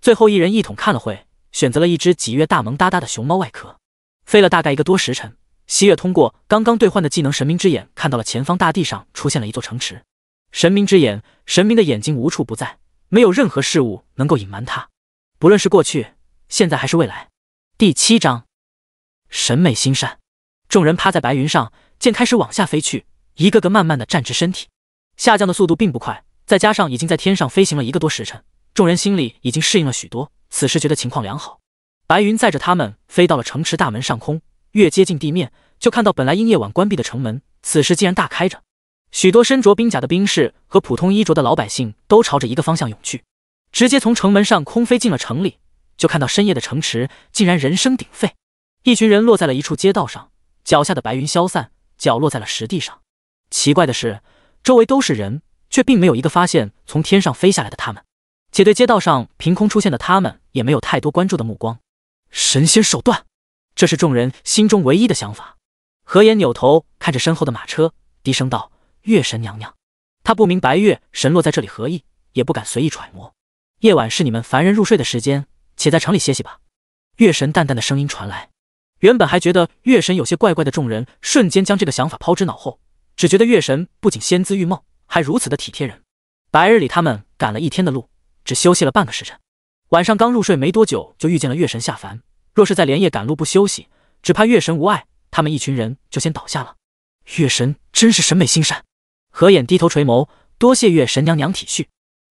最后一人一统看了会，选择了一只几月大萌哒哒的熊猫外壳，飞了大概一个多时辰。西月通过刚刚兑换的技能神明之眼，看到了前方大地上出现了一座城池。神明之眼，神明的眼睛无处不在，没有任何事物能够隐瞒它，不论是过去、现在还是未来。第七章，审美心善。众人趴在白云上，剑开始往下飞去，一个个慢慢的站直身体。下降的速度并不快，再加上已经在天上飞行了一个多时辰，众人心里已经适应了许多，此时觉得情况良好。白云载着他们飞到了城池大门上空。越接近地面，就看到本来因夜晚关闭的城门，此时竟然大开着。许多身着兵甲的兵士和普通衣着的老百姓都朝着一个方向涌去，直接从城门上空飞进了城里。就看到深夜的城池竟然人声鼎沸。一群人落在了一处街道上，脚下的白云消散，脚落在了实地上。奇怪的是，周围都是人，却并没有一个发现从天上飞下来的他们，且对街道上凭空出现的他们也没有太多关注的目光。神仙手段。这是众人心中唯一的想法。何言扭头看着身后的马车，低声道：“月神娘娘，他不明白月神落在这里何意，也不敢随意揣摩。夜晚是你们凡人入睡的时间，且在城里歇息吧。”月神淡淡的声音传来。原本还觉得月神有些怪怪的众人，瞬间将这个想法抛之脑后，只觉得月神不仅仙姿玉貌，还如此的体贴人。白日里他们赶了一天的路，只休息了半个时辰，晚上刚入睡没多久，就遇见了月神下凡。若是在连夜赶路不休息，只怕月神无碍，他们一群人就先倒下了。月神真是审美心善。何衍低头垂眸，多谢月神娘娘体恤。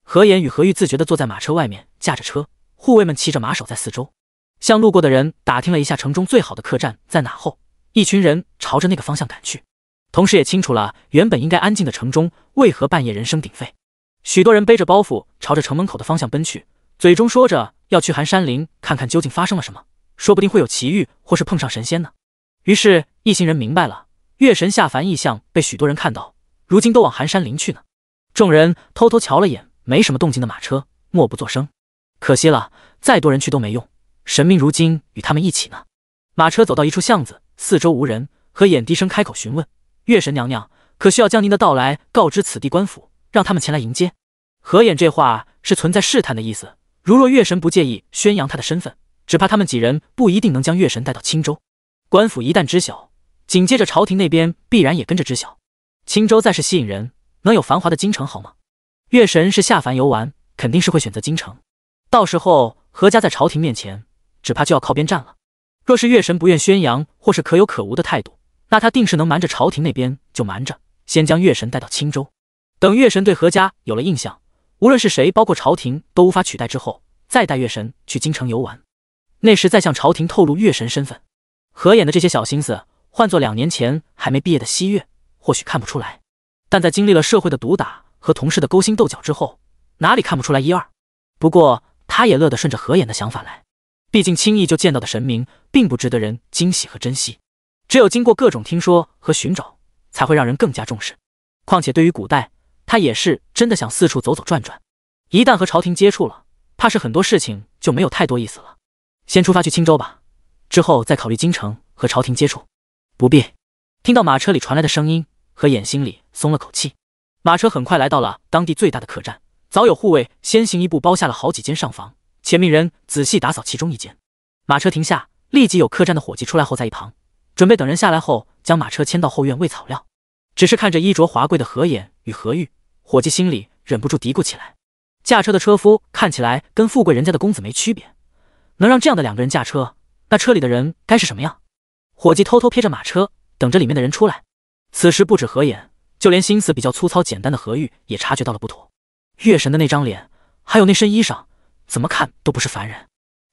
何衍与何玉自觉的坐在马车外面，驾着车，护卫们骑着马守在四周，向路过的人打听了一下城中最好的客栈在哪后，一群人朝着那个方向赶去，同时也清楚了原本应该安静的城中为何半夜人声鼎沸。许多人背着包袱朝着城门口的方向奔去，嘴中说着要去寒山林看看究竟发生了什么。说不定会有奇遇，或是碰上神仙呢。于是一行人明白了，月神下凡异象被许多人看到，如今都往寒山林去呢。众人偷偷瞧了眼没什么动静的马车，默不作声。可惜了，再多人去都没用，神明如今与他们一起呢。马车走到一处巷子，四周无人，何眼低声开口询问：“月神娘娘，可需要将您的到来告知此地官府，让他们前来迎接？”何眼这话是存在试探的意思，如若月神不介意宣扬她的身份。只怕他们几人不一定能将月神带到青州，官府一旦知晓，紧接着朝廷那边必然也跟着知晓。青州再是吸引人，能有繁华的京城好吗？月神是下凡游玩，肯定是会选择京城。到时候何家在朝廷面前，只怕就要靠边站了。若是月神不愿宣扬，或是可有可无的态度，那他定是能瞒着朝廷那边就瞒着，先将月神带到青州，等月神对何家有了印象，无论是谁，包括朝廷都无法取代之后，再带月神去京城游玩。那时在向朝廷透露月神身份，何衍的这些小心思，换做两年前还没毕业的西月，或许看不出来；但在经历了社会的毒打和同事的勾心斗角之后，哪里看不出来一二？不过他也乐得顺着何衍的想法来，毕竟轻易就见到的神明，并不值得人惊喜和珍惜。只有经过各种听说和寻找，才会让人更加重视。况且对于古代，他也是真的想四处走走转转。一旦和朝廷接触了，怕是很多事情就没有太多意思了。先出发去青州吧，之后再考虑京城和朝廷接触。不必听到马车里传来的声音，何眼心里松了口气。马车很快来到了当地最大的客栈，早有护卫先行一步包下了好几间上房，且命人仔细打扫其中一间。马车停下，立即有客栈的伙计出来候在一旁，准备等人下来后将马车牵到后院喂草料。只是看着衣着华贵的何衍与何玉，伙计心里忍不住嘀咕起来：驾车的车夫看起来跟富贵人家的公子没区别。能让这样的两个人驾车，那车里的人该是什么样？伙计偷偷瞥着马车，等着里面的人出来。此时不止何衍，就连心思比较粗糙简单的何玉也察觉到了不妥。月神的那张脸，还有那身衣裳，怎么看都不是凡人。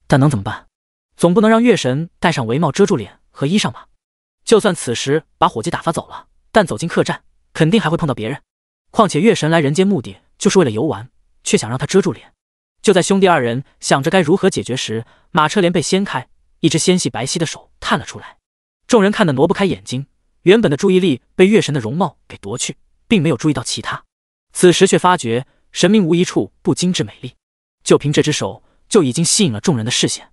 但能怎么办？总不能让月神戴上帷帽遮住脸和衣裳吧？就算此时把伙计打发走了，但走进客栈肯定还会碰到别人。况且月神来人间目的就是为了游玩，却想让他遮住脸。就在兄弟二人想着该如何解决时，马车帘被掀开，一只纤细白皙的手探了出来。众人看得挪不开眼睛，原本的注意力被月神的容貌给夺去，并没有注意到其他。此时却发觉神明无一处不精致美丽，就凭这只手就已经吸引了众人的视线。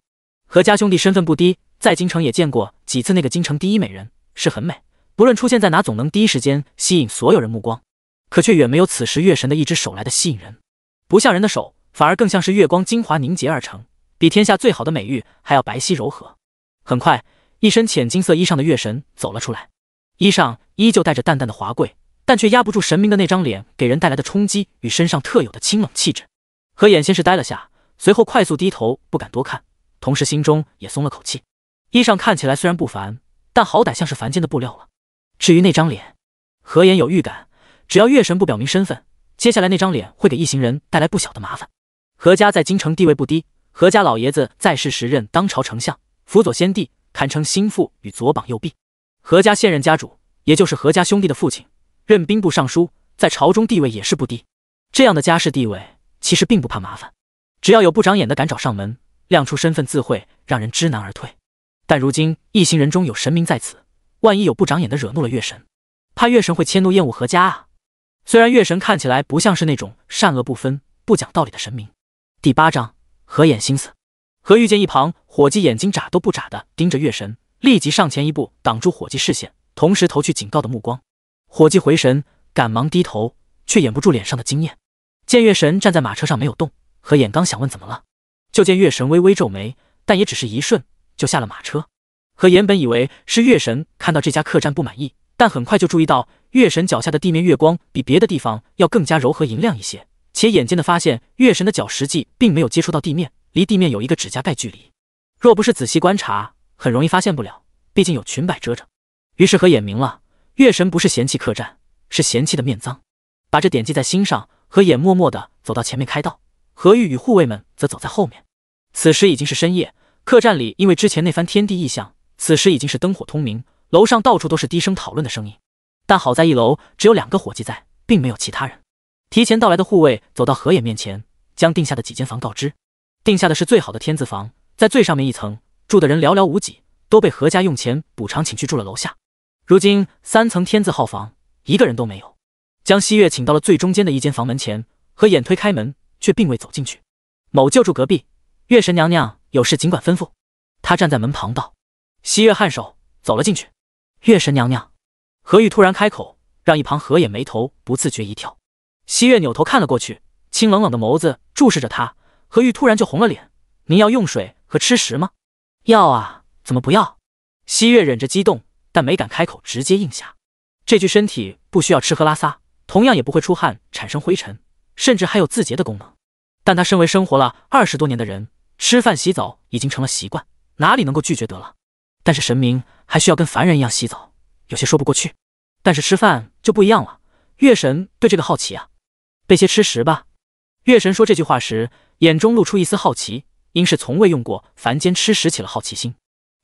何家兄弟身份不低，在京城也见过几次那个京城第一美人，是很美，不论出现在哪，总能第一时间吸引所有人目光。可却远没有此时月神的一只手来的吸引人，不像人的手。反而更像是月光精华凝结而成，比天下最好的美玉还要白皙柔和。很快，一身浅金色衣裳的月神走了出来，衣裳依旧带着淡淡的华贵，但却压不住神明的那张脸给人带来的冲击与身上特有的清冷气质。何眼先是呆了下，随后快速低头，不敢多看，同时心中也松了口气。衣裳看起来虽然不凡，但好歹像是凡间的布料了。至于那张脸，何眼有预感，只要月神不表明身份，接下来那张脸会给一行人带来不小的麻烦。何家在京城地位不低，何家老爷子在世时任当朝丞相，辅佐先帝，堪称心腹与左膀右臂。何家现任家主，也就是何家兄弟的父亲，任兵部尚书，在朝中地位也是不低。这样的家世地位，其实并不怕麻烦，只要有不长眼的敢找上门，亮出身份，自会让人知难而退。但如今一行人中有神明在此，万一有不长眼的惹怒了月神，怕月神会迁怒厌恶何家啊。虽然月神看起来不像是那种善恶不分、不讲道理的神明。第八章，何眼心思。何遇见一旁伙计眼睛眨都不眨的盯着月神，立即上前一步挡住伙计视线，同时投去警告的目光。伙计回神，赶忙低头，却掩不住脸上的惊艳。见月神站在马车上没有动，何眼刚想问怎么了，就见月神微微皱眉，但也只是一瞬，就下了马车。何眼本以为是月神看到这家客栈不满意，但很快就注意到月神脚下的地面月光比别的地方要更加柔和银亮一些。且眼尖的发现，月神的脚实际并没有接触到地面，离地面有一个指甲盖距离。若不是仔细观察，很容易发现不了，毕竟有裙摆遮着。于是何眼明了，月神不是嫌弃客栈，是嫌弃的面脏，把这点记在心上。何眼默默的走到前面开道，何玉与护卫们则走在后面。此时已经是深夜，客栈里因为之前那番天地异象，此时已经是灯火通明，楼上到处都是低声讨论的声音。但好在一楼只有两个伙计在，并没有其他人。提前到来的护卫走到何衍面前，将定下的几间房告知。定下的是最好的天字房，在最上面一层，住的人寥寥无几，都被何家用钱补偿请去住了。楼下，如今三层天字号房一个人都没有。将西月请到了最中间的一间房门前，何衍推开门，却并未走进去。某就住隔壁，月神娘娘有事尽管吩咐。他站在门旁道。西月颔首，走了进去。月神娘娘，何玉突然开口，让一旁何衍眉头不自觉一跳。西月扭头看了过去，清冷冷的眸子注视着他。何玉突然就红了脸：“您要用水和吃食吗？要啊，怎么不要？”西月忍着激动，但没敢开口，直接应下。这具身体不需要吃喝拉撒，同样也不会出汗产生灰尘，甚至还有自洁的功能。但他身为生活了二十多年的人，吃饭洗澡已经成了习惯，哪里能够拒绝得了？但是神明还需要跟凡人一样洗澡，有些说不过去。但是吃饭就不一样了，月神对这个好奇啊。备些吃食吧。月神说这句话时，眼中露出一丝好奇，因是从未用过凡间吃食，起了好奇心。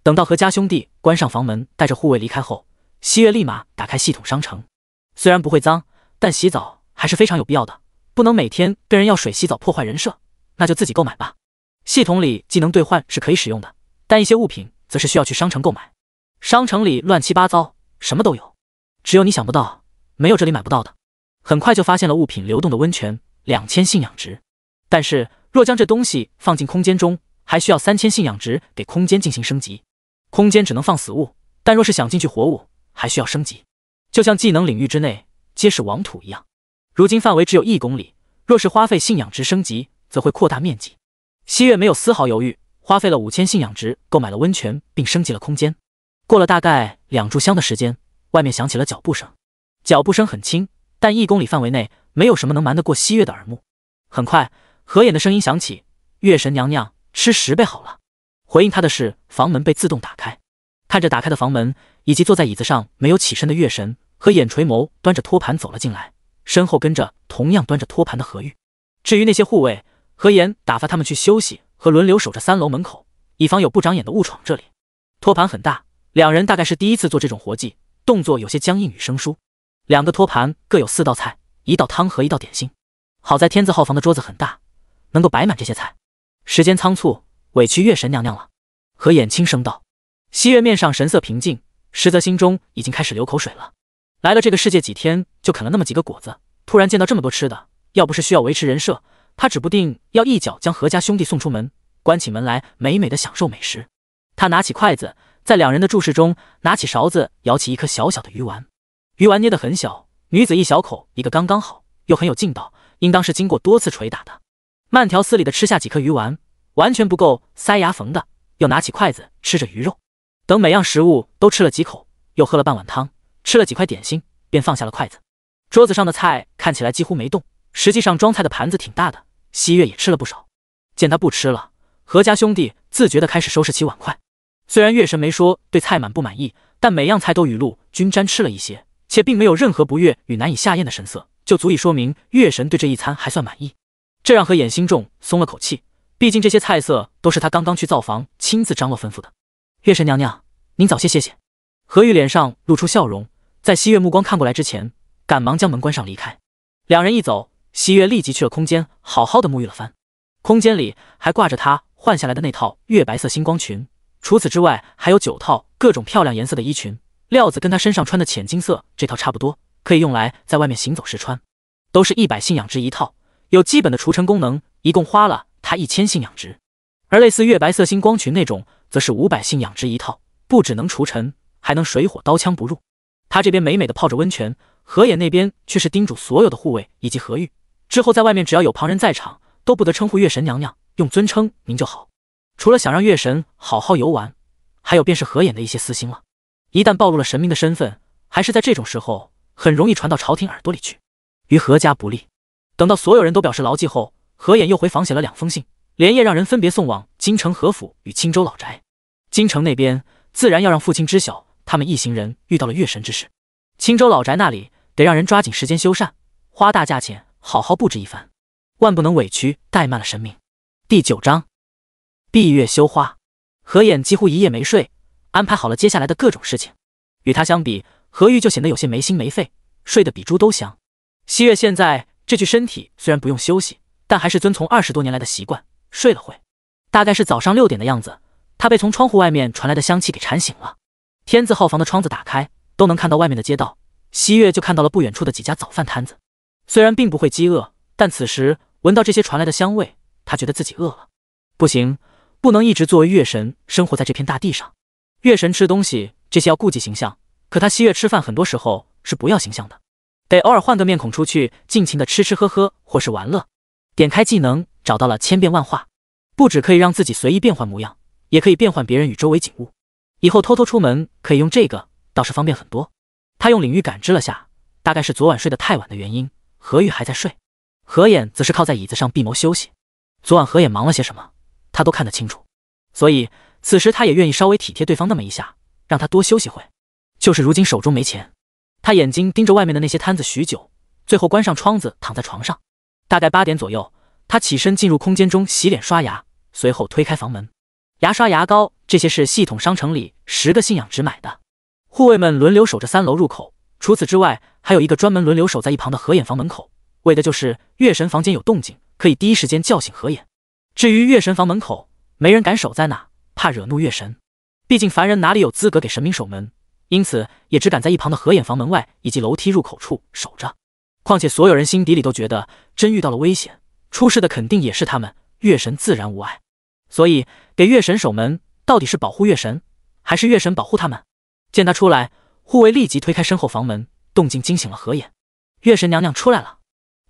等到和家兄弟关上房门，带着护卫离开后，汐月立马打开系统商城。虽然不会脏，但洗澡还是非常有必要的，不能每天跟人要水洗澡破坏人设，那就自己购买吧。系统里技能兑换是可以使用的，但一些物品则是需要去商城购买。商城里乱七八糟，什么都有，只有你想不到，没有这里买不到的。很快就发现了物品流动的温泉，两千信仰值。但是若将这东西放进空间中，还需要三千信仰值给空间进行升级。空间只能放死物，但若是想进去活物，还需要升级。就像技能领域之内皆是王土一样，如今范围只有一公里。若是花费信仰值升级，则会扩大面积。西月没有丝毫犹豫，花费了五千信仰值购买了温泉，并升级了空间。过了大概两炷香的时间，外面响起了脚步声，脚步声很轻。但一公里范围内没有什么能瞒得过汐月的耳目。很快，何眼的声音响起：“月神娘娘，吃十倍好了。”回应她的是，房门被自动打开。看着打开的房门，以及坐在椅子上没有起身的月神，和眼垂眸，端着托盘走了进来，身后跟着同样端着托盘的何玉。至于那些护卫，何言打发他们去休息和轮流守着三楼门口，以防有不长眼的误闯这里。托盘很大，两人大概是第一次做这种活计，动作有些僵硬与生疏。两个托盘各有四道菜，一道汤和一道点心。好在天字号房的桌子很大，能够摆满这些菜。时间仓促，委屈月神娘娘了。何衍轻声道：“西月面上神色平静，实则心中已经开始流口水了。来了这个世界几天，就啃了那么几个果子，突然见到这么多吃的，要不是需要维持人设，他指不定要一脚将何家兄弟送出门，关起门来美美的享受美食。”他拿起筷子，在两人的注视中，拿起勺子，舀起一颗小小的鱼丸。鱼丸捏得很小，女子一小口一个刚刚好，又很有劲道，应当是经过多次捶打的。慢条斯理地吃下几颗鱼丸，完全不够塞牙缝的。又拿起筷子吃着鱼肉，等每样食物都吃了几口，又喝了半碗汤，吃了几块点心，便放下了筷子。桌子上的菜看起来几乎没动，实际上装菜的盘子挺大的。西月也吃了不少，见他不吃了，何家兄弟自觉地开始收拾起碗筷。虽然月神没说对菜满不满意，但每样菜都雨露均沾吃了一些。且并没有任何不悦与难以下咽的神色，就足以说明月神对这一餐还算满意。这让何衍心中松了口气，毕竟这些菜色都是他刚刚去灶房亲自张罗吩咐的。月神娘娘，您早些歇歇。何玉脸上露出笑容，在西月目光看过来之前，赶忙将门关上离开。两人一走，西月立即去了空间，好好的沐浴了番。空间里还挂着他换下来的那套月白色星光裙，除此之外，还有九套各种漂亮颜色的衣裙。料子跟他身上穿的浅金色这套差不多，可以用来在外面行走时穿。都是一百信仰值一套，有基本的除尘功能，一共花了他一千信仰值。而类似月白色星光裙那种，则是五百信仰值一套，不只能除尘，还能水火刀枪不入。他这边美美的泡着温泉，何野那边却是叮嘱所有的护卫以及何玉，之后在外面只要有旁人在场，都不得称呼月神娘娘，用尊称您就好。除了想让月神好好游玩，还有便是何野的一些私心了。一旦暴露了神明的身份，还是在这种时候，很容易传到朝廷耳朵里去，于何家不利。等到所有人都表示牢记后，何衍又回房写了两封信，连夜让人分别送往京城何府与青州老宅。京城那边自然要让父亲知晓他们一行人遇到了月神之事；青州老宅那里得让人抓紧时间修缮，花大价钱好好布置一番，万不能委屈怠慢了神明。第九章：闭月羞花。何衍几乎一夜没睡。安排好了接下来的各种事情，与他相比，何玉就显得有些没心没肺，睡得比猪都香。西月现在这具身体虽然不用休息，但还是遵从二十多年来的习惯睡了会。大概是早上六点的样子，他被从窗户外面传来的香气给馋醒了。天字号房的窗子打开，都能看到外面的街道。西月就看到了不远处的几家早饭摊子。虽然并不会饥饿，但此时闻到这些传来的香味，他觉得自己饿了。不行，不能一直作为月神生活在这片大地上。月神吃东西这些要顾及形象，可他西月吃饭很多时候是不要形象的，得偶尔换个面孔出去尽情的吃吃喝喝或是玩乐。点开技能，找到了千变万化，不止可以让自己随意变换模样，也可以变换别人与周围景物。以后偷偷出门可以用这个，倒是方便很多。他用领域感知了下，大概是昨晚睡得太晚的原因，何玉还在睡，何眼则是靠在椅子上闭眸休息。昨晚何眼忙了些什么，他都看得清楚，所以。此时他也愿意稍微体贴对方那么一下，让他多休息会。就是如今手中没钱，他眼睛盯着外面的那些摊子许久，最后关上窗子，躺在床上。大概八点左右，他起身进入空间中洗脸刷牙，随后推开房门。牙刷、牙膏这些是系统商城里十个信仰值买的。护卫们轮流守着三楼入口，除此之外，还有一个专门轮流守在一旁的合眼房门口，为的就是月神房间有动静可以第一时间叫醒合眼。至于月神房门口，没人敢守在那。怕惹怒月神，毕竟凡人哪里有资格给神明守门，因此也只敢在一旁的合眼房门外以及楼梯入口处守着。况且所有人心底里都觉得，真遇到了危险，出事的肯定也是他们，月神自然无碍。所以给月神守门，到底是保护月神，还是月神保护他们？见他出来，护卫立即推开身后房门，动静惊醒了合眼。月神娘娘出来了，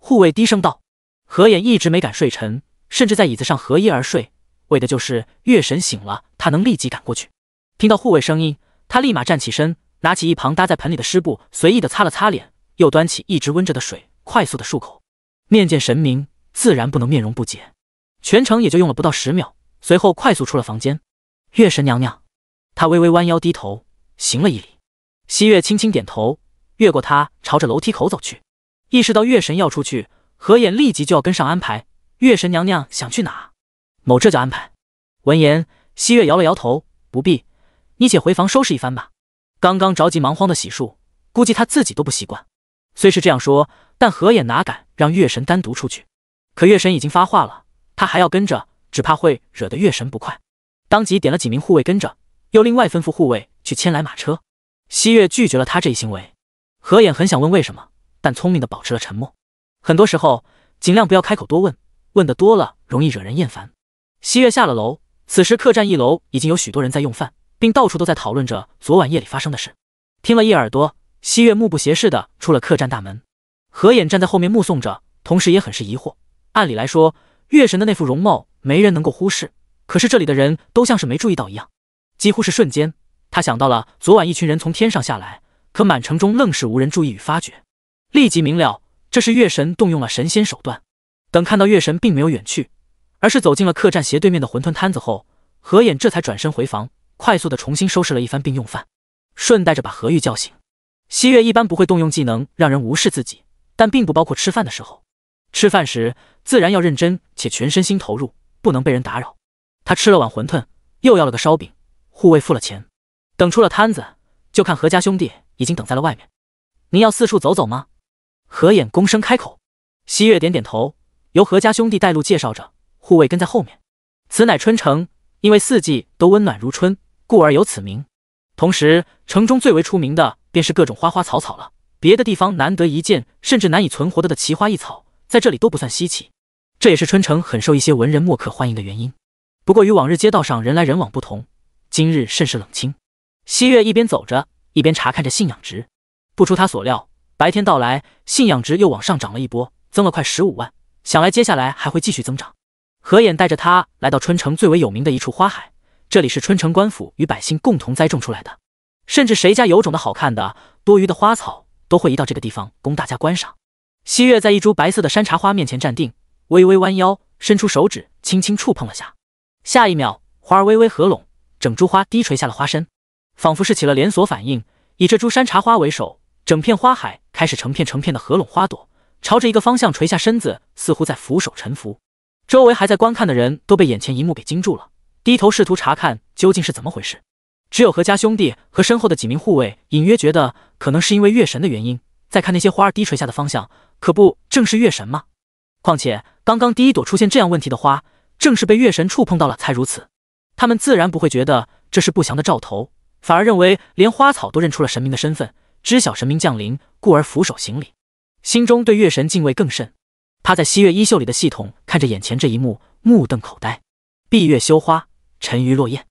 护卫低声道。合眼一直没敢睡沉，甚至在椅子上合衣而睡。为的就是月神醒了，他能立即赶过去。听到护卫声音，他立马站起身，拿起一旁搭在盆里的湿布，随意的擦了擦脸，又端起一直温着的水，快速的漱口。面见神明，自然不能面容不洁。全程也就用了不到十秒，随后快速出了房间。月神娘娘，她微微弯腰低头，行了一礼。西月轻轻点头，越过她，朝着楼梯口走去。意识到月神要出去，何眼立即就要跟上安排。月神娘娘想去哪？某这就安排。闻言，西月摇了摇头，不必，你且回房收拾一番吧。刚刚着急忙慌的洗漱，估计他自己都不习惯。虽是这样说，但何眼哪敢让月神单独出去？可月神已经发话了，他还要跟着，只怕会惹得月神不快。当即点了几名护卫跟着，又另外吩咐护卫去牵来马车。西月拒绝了他这一行为，何眼很想问为什么，但聪明的保持了沉默。很多时候，尽量不要开口多问，问的多了容易惹人厌烦。西月下了楼，此时客栈一楼已经有许多人在用饭，并到处都在讨论着昨晚夜里发生的事。听了一耳朵，西月目不斜视的出了客栈大门。何眼站在后面目送着，同时也很是疑惑。按理来说，月神的那副容貌没人能够忽视，可是这里的人都像是没注意到一样。几乎是瞬间，他想到了昨晚一群人从天上下来，可满城中愣是无人注意与发觉，立即明了这是月神动用了神仙手段。等看到月神并没有远去。而是走进了客栈斜对面的馄饨摊子后，何衍这才转身回房，快速的重新收拾了一番，并用饭，顺带着把何玉叫醒。西月一般不会动用技能让人无视自己，但并不包括吃饭的时候。吃饭时自然要认真且全身心投入，不能被人打扰。他吃了碗馄饨，又要了个烧饼，护卫付了钱，等出了摊子，就看何家兄弟已经等在了外面。“您要四处走走吗？”何衍躬身开口。西月点点头，由何家兄弟带路介绍着。护卫跟在后面，此乃春城，因为四季都温暖如春，故而有此名。同时，城中最为出名的便是各种花花草草了。别的地方难得一见，甚至难以存活的的奇花异草，在这里都不算稀奇。这也是春城很受一些文人墨客欢迎的原因。不过与往日街道上人来人往不同，今日甚是冷清。西月一边走着，一边查看着信仰值。不出他所料，白天到来，信仰值又往上涨了一波，增了快十五万。想来接下来还会继续增长。何衍带着他来到春城最为有名的一处花海，这里是春城官府与百姓共同栽种出来的，甚至谁家有种的好看的，多余的花草都会移到这个地方供大家观赏。西月在一株白色的山茶花面前站定，微微弯腰，伸出手指轻轻触碰了下，下一秒花儿微微合拢，整株花低垂下了花身，仿佛是起了连锁反应，以这株山茶花为首，整片花海开始成片成片的合拢花朵，朝着一个方向垂下身子，似乎在俯首臣服。周围还在观看的人都被眼前一幕给惊住了，低头试图查看究竟是怎么回事。只有何家兄弟和身后的几名护卫隐约觉得，可能是因为月神的原因。再看那些花儿低垂下的方向，可不正是月神吗？况且刚刚第一朵出现这样问题的花，正是被月神触碰到了才如此。他们自然不会觉得这是不祥的兆头，反而认为连花草都认出了神明的身份，知晓神明降临，故而俯首行礼，心中对月神敬畏更甚。趴在西月衣袖里的系统。看着眼前这一幕，目瞪口呆。闭月羞花，沉鱼落雁，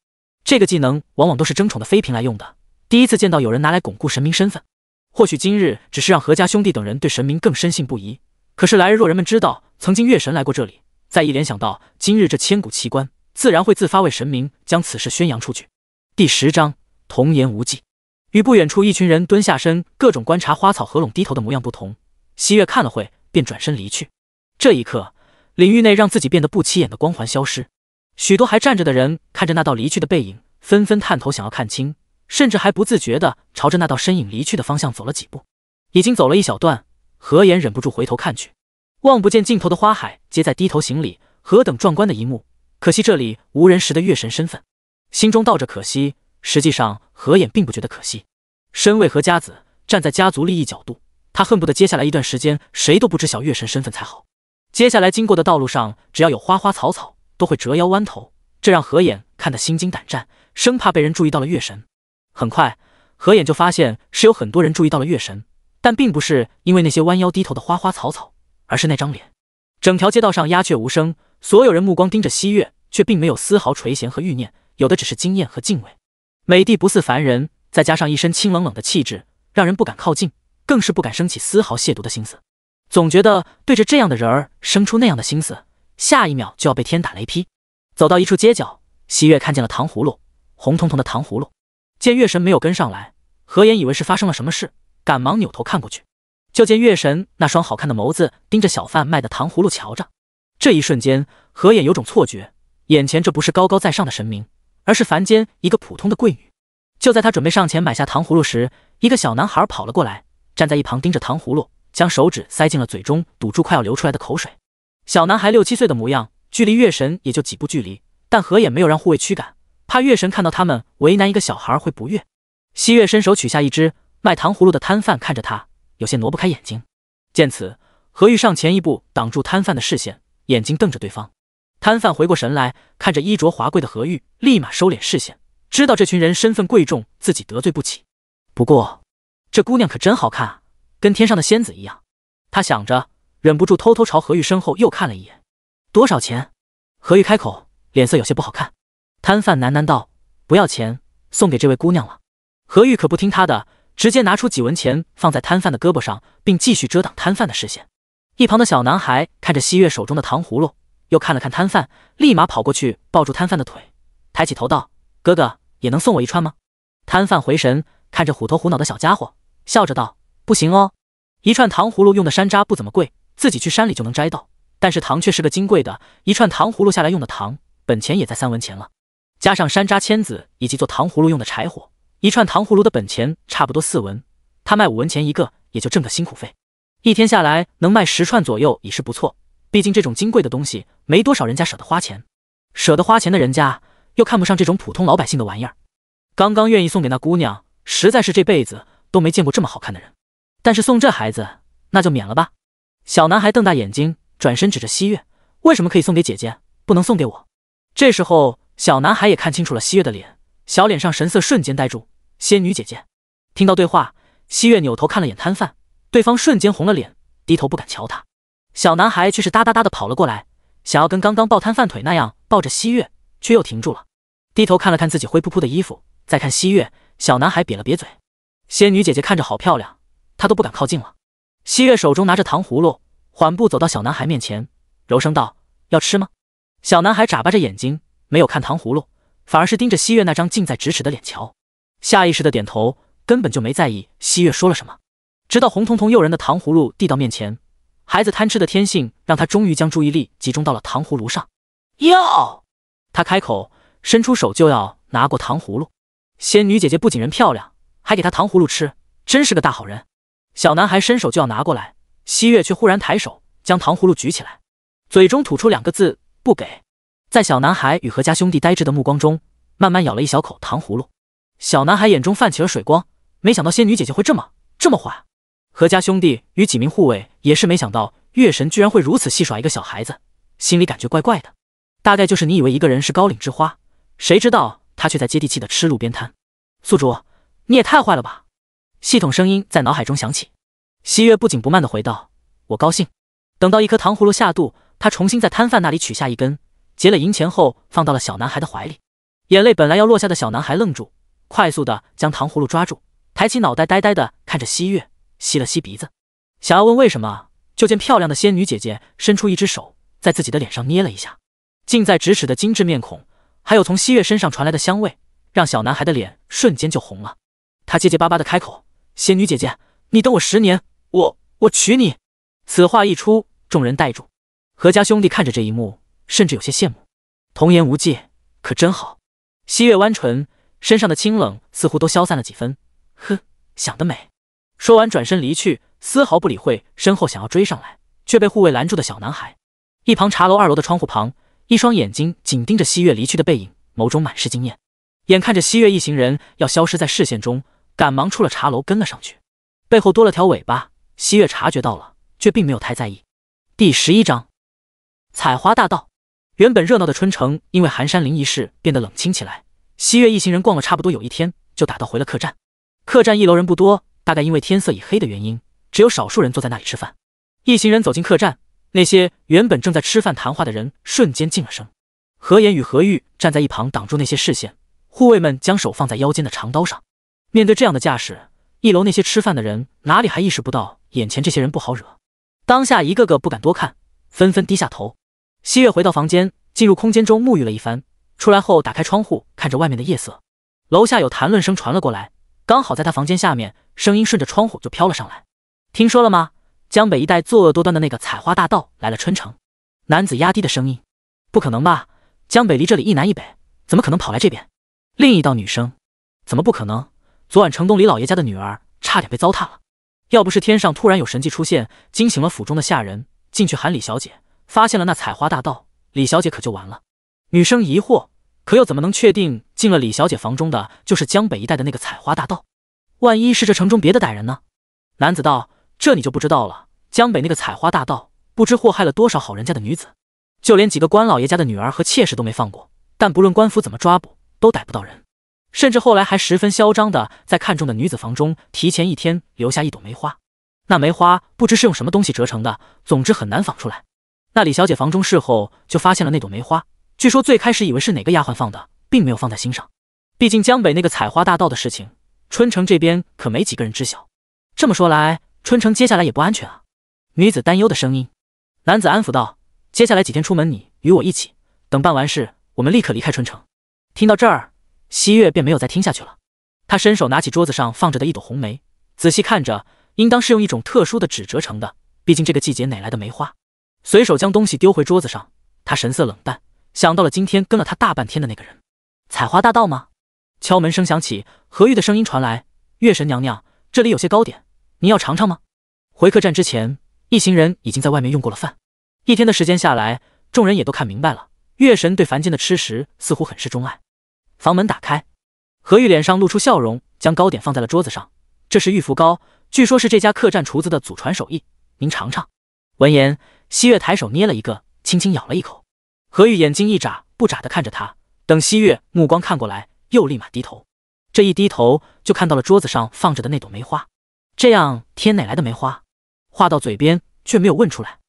这个技能往往都是争宠的妃嫔来用的。第一次见到有人拿来巩固神明身份，或许今日只是让何家兄弟等人对神明更深信不疑。可是来日若人们知道曾经月神来过这里，再一联想到今日这千古奇观，自然会自发为神明将此事宣扬出去。第十章童言无忌。与不远处一群人蹲下身，各种观察花草合拢低头的模样不同，西月看了会，便转身离去。这一刻。领域内让自己变得不起眼的光环消失，许多还站着的人看着那道离去的背影，纷纷探头想要看清，甚至还不自觉地朝着那道身影离去的方向走了几步。已经走了一小段，何言忍不住回头看去，望不见尽头的花海皆在低头行礼，何等壮观的一幕！可惜这里无人识得月神身份，心中道着可惜。实际上，何言并不觉得可惜，身为何家子，站在家族利益角度，他恨不得接下来一段时间谁都不知晓月神身份才好。接下来经过的道路上，只要有花花草草，都会折腰弯头，这让何眼看得心惊胆战，生怕被人注意到了月神。很快，何眼就发现是有很多人注意到了月神，但并不是因为那些弯腰低头的花花草草，而是那张脸。整条街道上鸦雀无声，所有人目光盯着西月，却并没有丝毫垂涎和欲念，有的只是惊艳和敬畏。美帝不似凡人，再加上一身清冷冷的气质，让人不敢靠近，更是不敢生起丝毫亵渎的心思。总觉得对着这样的人儿生出那样的心思，下一秒就要被天打雷劈。走到一处街角，西月看见了糖葫芦，红彤彤的糖葫芦。见月神没有跟上来，何言以为是发生了什么事，赶忙扭头看过去，就见月神那双好看的眸子盯着小贩卖的糖葫芦瞧着。这一瞬间，何言有种错觉，眼前这不是高高在上的神明，而是凡间一个普通的贵女。就在他准备上前买下糖葫芦时，一个小男孩跑了过来，站在一旁盯着糖葫芦。将手指塞进了嘴中，堵住快要流出来的口水。小男孩六七岁的模样，距离月神也就几步距离，但何野没有让护卫驱赶，怕月神看到他们为难一个小孩会不悦。西月伸手取下一只卖糖葫芦的摊贩，看着他，有些挪不开眼睛。见此，何玉上前一步挡住摊贩的视线，眼睛瞪着对方。摊贩回过神来，看着衣着华贵的何玉，立马收敛视线，知道这群人身份贵重，自己得罪不起。不过，这姑娘可真好看啊。跟天上的仙子一样，他想着，忍不住偷偷朝何玉身后又看了一眼。多少钱？何玉开口，脸色有些不好看。摊贩喃喃道：“不要钱，送给这位姑娘了。”何玉可不听他的，直接拿出几文钱放在摊贩的胳膊上，并继续遮挡摊贩的视线。一旁的小男孩看着西月手中的糖葫芦，又看了看摊贩，立马跑过去抱住摊贩的腿，抬起头道：“哥哥，也能送我一串吗？”摊贩回神，看着虎头虎脑的小家伙，笑着道。不行哦，一串糖葫芦用的山楂不怎么贵，自己去山里就能摘到。但是糖却是个金贵的，一串糖葫芦下来用的糖本钱也在三文钱了，加上山楂签子以及做糖葫芦用的柴火，一串糖葫芦的本钱差不多四文。他卖五文钱一个，也就挣个辛苦费。一天下来能卖十串左右已是不错，毕竟这种金贵的东西没多少人家舍得花钱，舍得花钱的人家又看不上这种普通老百姓的玩意儿。刚刚愿意送给那姑娘，实在是这辈子都没见过这么好看的人。但是送这孩子，那就免了吧。小男孩瞪大眼睛，转身指着西月：“为什么可以送给姐姐，不能送给我？”这时候，小男孩也看清楚了西月的脸，小脸上神色瞬间呆住。仙女姐姐，听到对话，西月扭头看了眼摊贩，对方瞬间红了脸，低头不敢瞧他。小男孩却是哒哒哒的跑了过来，想要跟刚刚抱摊贩腿那样抱着西月，却又停住了，低头看了看自己灰扑扑的衣服，再看西月，小男孩瘪了瘪嘴：“仙女姐姐看着好漂亮。”他都不敢靠近了。汐月手中拿着糖葫芦，缓步走到小男孩面前，柔声道：“要吃吗？”小男孩眨巴着眼睛，没有看糖葫芦，反而是盯着汐月那张近在咫尺的脸瞧，下意识的点头，根本就没在意汐月说了什么。直到红彤彤诱人的糖葫芦递到面前，孩子贪吃的天性让他终于将注意力集中到了糖葫芦上。哟，他开口，伸出手就要拿过糖葫芦。仙女姐姐不仅人漂亮，还给他糖葫芦吃，真是个大好人。小男孩伸手就要拿过来，西月却忽然抬手将糖葫芦举起来，嘴中吐出两个字：“不给。”在小男孩与何家兄弟呆滞的目光中，慢慢咬了一小口糖葫芦。小男孩眼中泛起了水光，没想到仙女姐姐会这么这么坏。何家兄弟与几名护卫也是没想到，月神居然会如此戏耍一个小孩子，心里感觉怪怪的。大概就是你以为一个人是高岭之花，谁知道他却在接地气的吃路边摊。宿主，你也太坏了吧！系统声音在脑海中响起，汐月不紧不慢的回道：“我高兴。”等到一颗糖葫芦下肚，他重新在摊贩那里取下一根，结了银钱后放到了小男孩的怀里。眼泪本来要落下的小男孩愣住，快速的将糖葫芦抓住，抬起脑袋呆呆的看着汐月，吸了吸鼻子，想要问为什么，就见漂亮的仙女姐姐伸出一只手，在自己的脸上捏了一下。近在咫尺的精致面孔，还有从汐月身上传来的香味，让小男孩的脸瞬间就红了。他结结巴巴的开口。仙女姐姐，你等我十年，我我娶你。此话一出，众人呆住。何家兄弟看着这一幕，甚至有些羡慕。童言无忌，可真好。汐月弯唇，身上的清冷似乎都消散了几分。哼，想得美。说完，转身离去，丝毫不理会身后想要追上来却被护卫拦住的小男孩。一旁茶楼二楼的窗户旁，一双眼睛紧盯着汐月离去的背影，眸中满是惊艳。眼看着汐月一行人要消失在视线中。赶忙出了茶楼，跟了上去，背后多了条尾巴。西月察觉到了，却并没有太在意。第十一章，采花大道。原本热闹的春城，因为寒山林一事变得冷清起来。西月一行人逛了差不多有一天，就打道回了客栈。客栈一楼人不多，大概因为天色已黑的原因，只有少数人坐在那里吃饭。一行人走进客栈，那些原本正在吃饭谈话的人瞬间静了声。何言与何玉站在一旁挡住那些视线，护卫们将手放在腰间的长刀上。面对这样的架势，一楼那些吃饭的人哪里还意识不到眼前这些人不好惹？当下一个个不敢多看，纷纷低下头。西月回到房间，进入空间中沐浴了一番，出来后打开窗户，看着外面的夜色。楼下有谈论声传了过来，刚好在他房间下面，声音顺着窗户就飘了上来。听说了吗？江北一带作恶多端的那个采花大盗来了春城。男子压低的声音：“不可能吧？江北离这里一南一北，怎么可能跑来这边？”另一道女声：“怎么不可能？”昨晚城东李老爷家的女儿差点被糟蹋了，要不是天上突然有神迹出现惊醒了府中的下人进去喊李小姐，发现了那采花大盗，李小姐可就完了。女生疑惑，可又怎么能确定进了李小姐房中的就是江北一带的那个采花大盗？万一是这城中别的歹人呢？男子道：“这你就不知道了。江北那个采花大盗不知祸害了多少好人家的女子，就连几个官老爷家的女儿和妾室都没放过。但不论官府怎么抓捕，都逮不到人。”甚至后来还十分嚣张的在看中的女子房中提前一天留下一朵梅花，那梅花不知是用什么东西折成的，总之很难仿出来。那李小姐房中事后就发现了那朵梅花，据说最开始以为是哪个丫鬟放的，并没有放在心上。毕竟江北那个采花大盗的事情，春城这边可没几个人知晓。这么说来，春城接下来也不安全啊！女子担忧的声音，男子安抚道：“接下来几天出门，你与我一起，等办完事，我们立刻离开春城。”听到这儿。西月便没有再听下去了。他伸手拿起桌子上放着的一朵红梅，仔细看着，应当是用一种特殊的纸折成的。毕竟这个季节哪来的梅花？随手将东西丢回桌子上，他神色冷淡，想到了今天跟了他大半天的那个人——采花大盗吗？敲门声响起，何玉的声音传来：“月神娘娘，这里有些糕点，您要尝尝吗？”回客栈之前，一行人已经在外面用过了饭。一天的时间下来，众人也都看明白了，月神对凡间的吃食似乎很是钟爱。房门打开，何玉脸上露出笑容，将糕点放在了桌子上。这是玉福糕，据说是这家客栈厨子的祖传手艺，您尝尝。闻言，西月抬手捏了一个，轻轻咬了一口。何玉眼睛一眨不眨地看着他，等西月目光看过来，又立马低头。这一低头，就看到了桌子上放着的那朵梅花。这样天哪来的梅花？话到嘴边却没有问出来。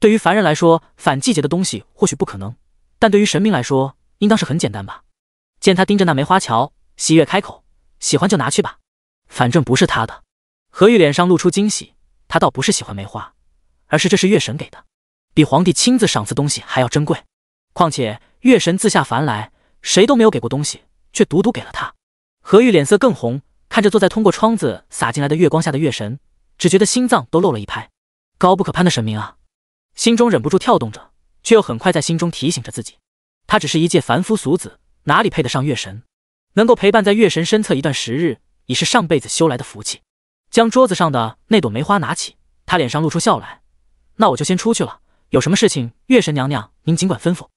对于凡人来说，反季节的东西或许不可能，但对于神明来说，应当是很简单吧。见他盯着那梅花瞧，喜月开口：“喜欢就拿去吧，反正不是他的。”何玉脸上露出惊喜。他倒不是喜欢梅花，而是这是月神给的，比皇帝亲自赏赐东西还要珍贵。况且月神自下凡来，谁都没有给过东西，却独独给了他。何玉脸色更红，看着坐在通过窗子洒进来的月光下的月神，只觉得心脏都漏了一拍。高不可攀的神明啊，心中忍不住跳动着，却又很快在心中提醒着自己，他只是一介凡夫俗子。哪里配得上月神？能够陪伴在月神身侧一段时日，已是上辈子修来的福气。将桌子上的那朵梅花拿起，他脸上露出笑来。那我就先出去了，有什么事情，月神娘娘您尽管吩咐。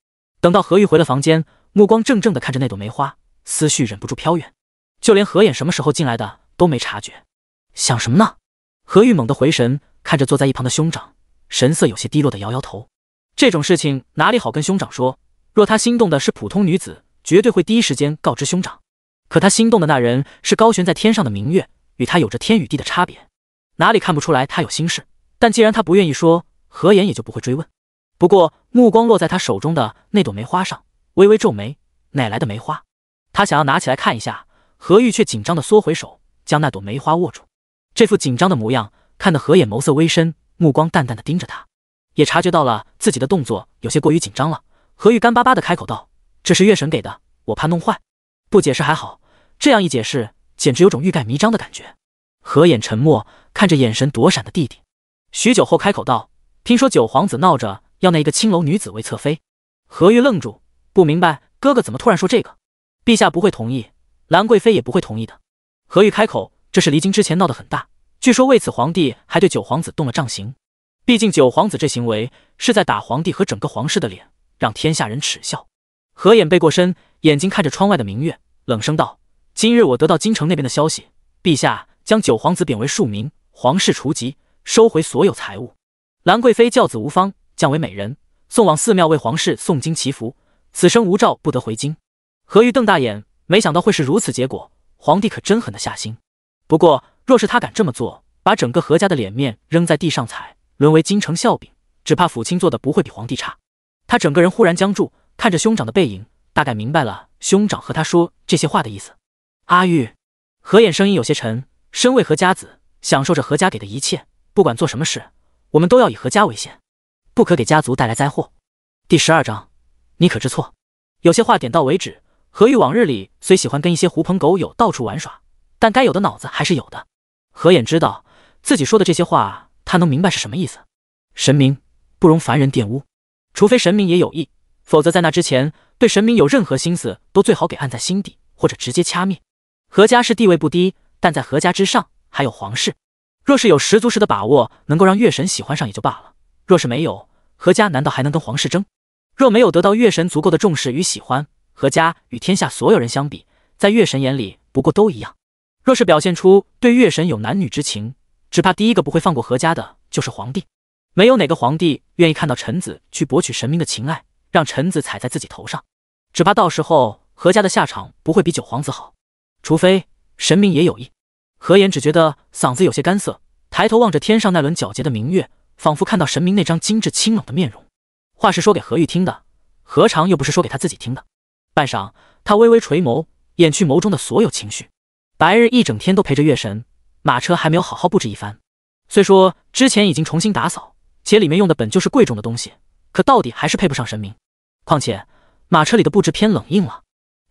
等到何玉回了房间，目光怔怔地看着那朵梅花，思绪忍不住飘远，就连何眼什么时候进来的都没察觉。想什么呢？何玉猛地回神，看着坐在一旁的兄长，神色有些低落的摇摇头。这种事情哪里好跟兄长说？若他心动的是普通女子。绝对会第一时间告知兄长，可他心动的那人是高悬在天上的明月，与他有着天与地的差别，哪里看不出来他有心事？但既然他不愿意说，何言也就不会追问。不过目光落在他手中的那朵梅花上，微微皱眉，哪来的梅花？他想要拿起来看一下，何玉却紧张的缩回手，将那朵梅花握住。这副紧张的模样，看得何言眸色微深，目光淡淡的盯着他，也察觉到了自己的动作有些过于紧张了。何玉干巴巴的开口道。这是月神给的，我怕弄坏，不解释还好，这样一解释，简直有种欲盖弥彰的感觉。何眼沉默，看着眼神躲闪的弟弟，许久后开口道：“听说九皇子闹着要那一个青楼女子为侧妃。”何玉愣住，不明白哥哥怎么突然说这个。陛下不会同意，兰贵妃也不会同意的。何玉开口：“这是离京之前闹得很大，据说为此皇帝还对九皇子动了杖刑。毕竟九皇子这行为是在打皇帝和整个皇室的脸，让天下人耻笑。”何眼背过身，眼睛看着窗外的明月，冷声道：“今日我得到京城那边的消息，陛下将九皇子贬为庶民，皇室除籍，收回所有财物。兰贵妃教子无方，降为美人，送往寺庙为皇室诵经祈福，此生无诏不得回京。”何玉瞪大眼，没想到会是如此结果。皇帝可真狠得下心。不过，若是他敢这么做，把整个何家的脸面扔在地上踩，沦为京城笑柄，只怕府亲做的不会比皇帝差。他整个人忽然僵住。看着兄长的背影，大概明白了兄长和他说这些话的意思。阿玉，何衍声音有些沉。身为何家子，享受着何家给的一切，不管做什么事，我们都要以何家为先，不可给家族带来灾祸。第十二章，你可知错？有些话点到为止。何玉往日里虽喜欢跟一些狐朋狗友到处玩耍，但该有的脑子还是有的。何衍知道自己说的这些话，他能明白是什么意思。神明不容凡人玷污，除非神明也有意。否则，在那之前，对神明有任何心思，都最好给按在心底，或者直接掐灭。何家是地位不低，但在何家之上还有皇室。若是有十足十的把握能够让月神喜欢上也就罢了，若是没有，何家难道还能跟皇室争？若没有得到月神足够的重视与喜欢，何家与天下所有人相比，在月神眼里不过都一样。若是表现出对月神有男女之情，只怕第一个不会放过何家的就是皇帝。没有哪个皇帝愿意看到臣子去博取神明的情爱。让臣子踩在自己头上，只怕到时候何家的下场不会比九皇子好。除非神明也有意。何言只觉得嗓子有些干涩，抬头望着天上那轮皎洁的明月，仿佛看到神明那张精致清冷的面容。话是说给何玉听的，何尝又不是说给他自己听的？半晌，他微微垂眸，掩去眸中的所有情绪。白日一整天都陪着月神，马车还没有好好布置一番。虽说之前已经重新打扫，且里面用的本就是贵重的东西，可到底还是配不上神明。况且，马车里的布置偏冷硬了。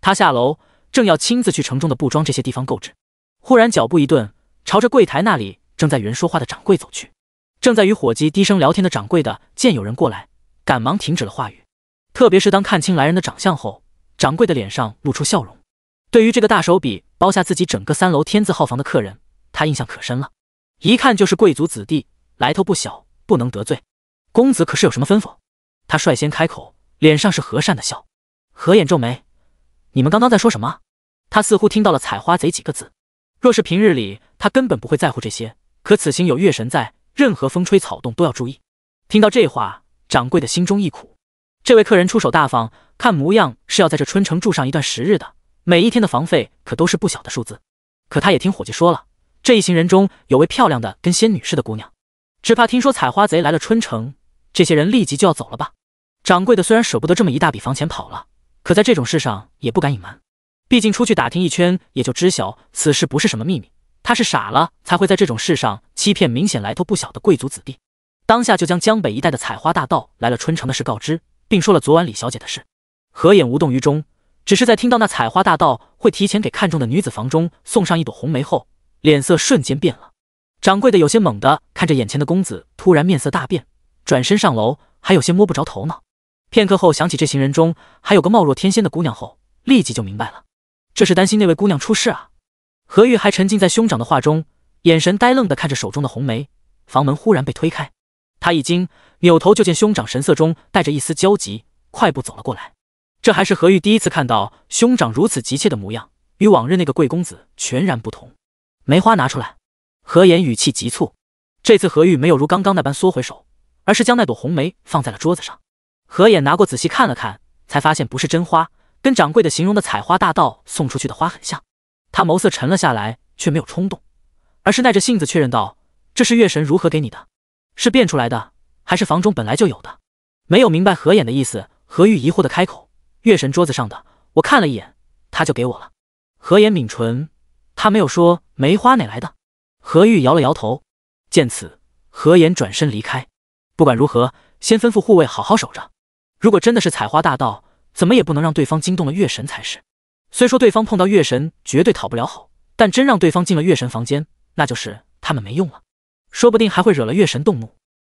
他下楼，正要亲自去城中的布庄这些地方购置，忽然脚步一顿，朝着柜台那里正在与人说话的掌柜走去。正在与伙计低声聊天的掌柜的见有人过来，赶忙停止了话语。特别是当看清来人的长相后，掌柜的脸上露出笑容。对于这个大手笔包下自己整个三楼天字号房的客人，他印象可深了。一看就是贵族子弟，来头不小，不能得罪。公子可是有什么吩咐？他率先开口。脸上是和善的笑，何眼皱眉：“你们刚刚在说什么？”他似乎听到了“采花贼”几个字。若是平日里，他根本不会在乎这些，可此行有月神在，任何风吹草动都要注意。听到这话，掌柜的心中一苦。这位客人出手大方，看模样是要在这春城住上一段时日的。每一天的房费可都是不小的数字。可他也听伙计说了，这一行人中有位漂亮的跟仙女似的姑娘，只怕听说采花贼来了春城，这些人立即就要走了吧。掌柜的虽然舍不得这么一大笔房钱跑了，可在这种事上也不敢隐瞒。毕竟出去打听一圈，也就知晓此事不是什么秘密。他是傻了才会在这种事上欺骗明显来头不小的贵族子弟。当下就将江北一带的采花大盗来了春城的事告知，并说了昨晚李小姐的事。何眼无动于衷，只是在听到那采花大盗会提前给看中的女子房中送上一朵红梅后，脸色瞬间变了。掌柜的有些猛的看着眼前的公子，突然面色大变，转身上楼，还有些摸不着头脑。片刻后，想起这行人中还有个貌若天仙的姑娘后，立即就明白了，这是担心那位姑娘出事啊。何玉还沉浸在兄长的话中，眼神呆愣的看着手中的红梅。房门忽然被推开，他一惊，扭头就见兄长神色中带着一丝焦急，快步走了过来。这还是何玉第一次看到兄长如此急切的模样，与往日那个贵公子全然不同。梅花拿出来，何言语气急促。这次何玉没有如刚刚那般缩回手，而是将那朵红梅放在了桌子上。何眼拿过，仔细看了看，才发现不是真花，跟掌柜的形容的采花大盗送出去的花很像。他眸色沉了下来，却没有冲动，而是耐着性子确认道：“这是月神如何给你的？是变出来的，还是房中本来就有的？”没有明白何眼的意思，何玉疑惑的开口：“月神桌子上的，我看了一眼，他就给我了。”何眼抿唇，他没有说梅花哪来的。何玉摇了摇头。见此，何眼转身离开。不管如何，先吩咐护卫好好守着。如果真的是采花大盗，怎么也不能让对方惊动了月神才是。虽说对方碰到月神绝对讨不了好，但真让对方进了月神房间，那就是他们没用了，说不定还会惹了月神动怒。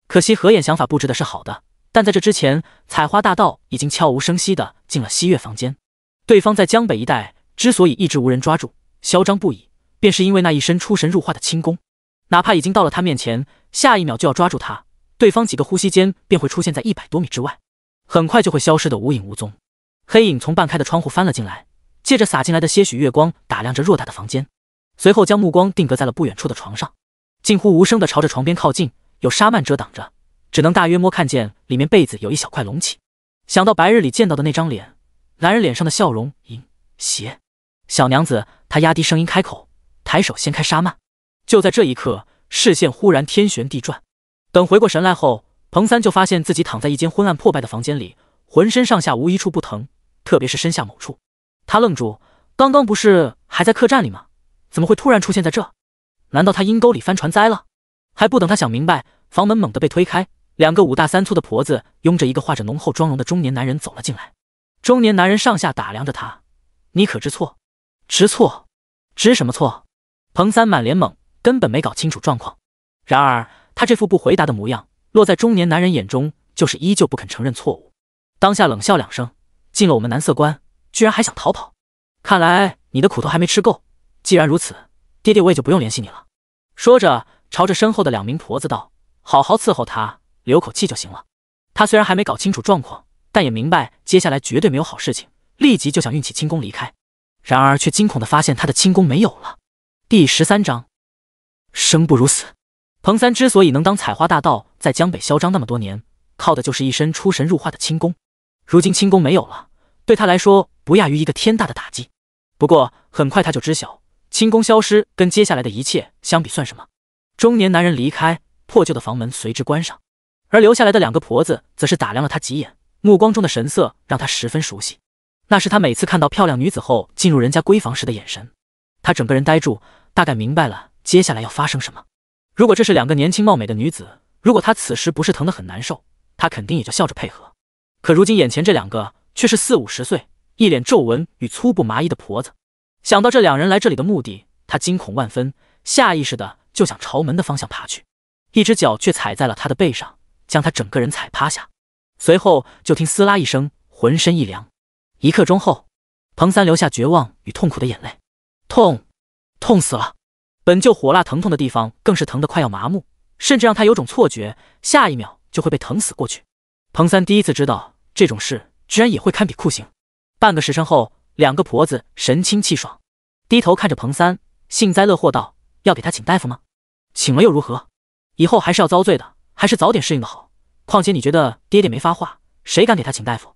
可惜合眼想法布置的是好的，但在这之前，采花大盗已经悄无声息的进了西月房间。对方在江北一带之所以一直无人抓住，嚣张不已，便是因为那一身出神入化的轻功。哪怕已经到了他面前，下一秒就要抓住他，对方几个呼吸间便会出现在一百多米之外。很快就会消失得无影无踪。黑影从半开的窗户翻了进来，借着洒进来的些许月光打量着偌大的房间，随后将目光定格在了不远处的床上，近乎无声地朝着床边靠近。有纱幔遮挡着，只能大约摸看见里面被子有一小块隆起。想到白日里见到的那张脸，男人脸上的笑容阴邪。小娘子，他压低声音开口，抬手掀开纱幔。就在这一刻，视线忽然天旋地转。等回过神来后，彭三就发现自己躺在一间昏暗破败的房间里，浑身上下无一处不疼，特别是身下某处。他愣住，刚刚不是还在客栈里吗？怎么会突然出现在这？难道他阴沟里翻船栽了？还不等他想明白，房门猛地被推开，两个五大三粗的婆子拥着一个画着浓厚妆容的中年男人走了进来。中年男人上下打量着他：“你可知错？知错？知什么错？”彭三满脸懵，根本没搞清楚状况。然而他这副不回答的模样。落在中年男人眼中，就是依旧不肯承认错误。当下冷笑两声，进了我们男色关，居然还想逃跑？看来你的苦头还没吃够。既然如此，爹爹我也就不用联系你了。说着，朝着身后的两名婆子道：“好好伺候他，留口气就行了。”他虽然还没搞清楚状况，但也明白接下来绝对没有好事情，立即就想运起轻功离开。然而，却惊恐的发现他的轻功没有了。第十三章：生不如死。彭三之所以能当采花大盗，在江北嚣张那么多年，靠的就是一身出神入化的轻功。如今轻功没有了，对他来说不亚于一个天大的打击。不过很快他就知晓，轻功消失跟接下来的一切相比算什么。中年男人离开，破旧的房门随之关上，而留下来的两个婆子则是打量了他几眼，目光中的神色让他十分熟悉，那是他每次看到漂亮女子后进入人家闺房时的眼神。他整个人呆住，大概明白了接下来要发生什么。如果这是两个年轻貌美的女子。如果他此时不是疼得很难受，他肯定也就笑着配合。可如今眼前这两个却是四五十岁、一脸皱纹与粗布麻衣的婆子。想到这两人来这里的目的，他惊恐万分，下意识的就想朝门的方向爬去，一只脚却踩在了他的背上，将他整个人踩趴下。随后就听“撕拉”一声，浑身一凉。一刻钟后，彭三流下绝望与痛苦的眼泪，痛，痛死了！本就火辣疼痛的地方，更是疼得快要麻木。甚至让他有种错觉，下一秒就会被疼死过去。彭三第一次知道，这种事居然也会堪比酷刑。半个时辰后，两个婆子神清气爽，低头看着彭三，幸灾乐祸道：“要给他请大夫吗？请了又如何？以后还是要遭罪的，还是早点适应的好。况且你觉得爹爹没发话，谁敢给他请大夫？”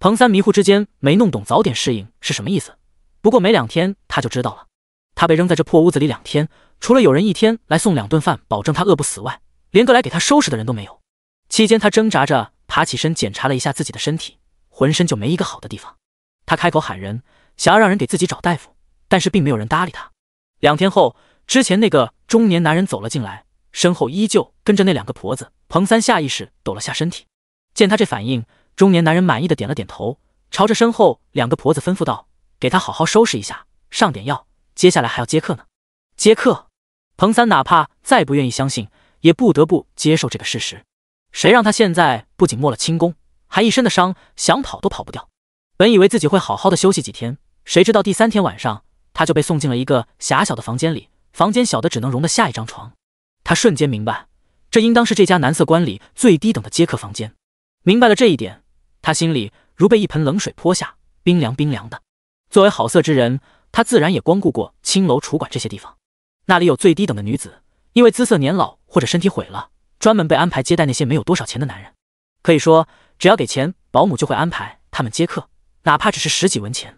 彭三迷糊之间没弄懂早点适应是什么意思，不过没两天他就知道了。他被扔在这破屋子里两天，除了有人一天来送两顿饭，保证他饿不死外，连个来给他收拾的人都没有。期间，他挣扎着爬起身，检查了一下自己的身体，浑身就没一个好的地方。他开口喊人，想要让人给自己找大夫，但是并没有人搭理他。两天后，之前那个中年男人走了进来，身后依旧跟着那两个婆子。彭三下意识抖了下身体，见他这反应，中年男人满意的点了点头，朝着身后两个婆子吩咐道：“给他好好收拾一下，上点药。”接下来还要接客呢，接客！彭三哪怕再不愿意相信，也不得不接受这个事实。谁让他现在不仅没了轻功，还一身的伤，想跑都跑不掉。本以为自己会好好的休息几天，谁知道第三天晚上他就被送进了一个狭小的房间里，房间小的只能容得下一张床。他瞬间明白，这应当是这家男色官里最低等的接客房间。明白了这一点，他心里如被一盆冷水泼下，冰凉冰凉的。作为好色之人，他自然也光顾过青楼、楚馆这些地方，那里有最低等的女子，因为姿色年老或者身体毁了，专门被安排接待那些没有多少钱的男人。可以说，只要给钱，保姆就会安排他们接客，哪怕只是十几文钱。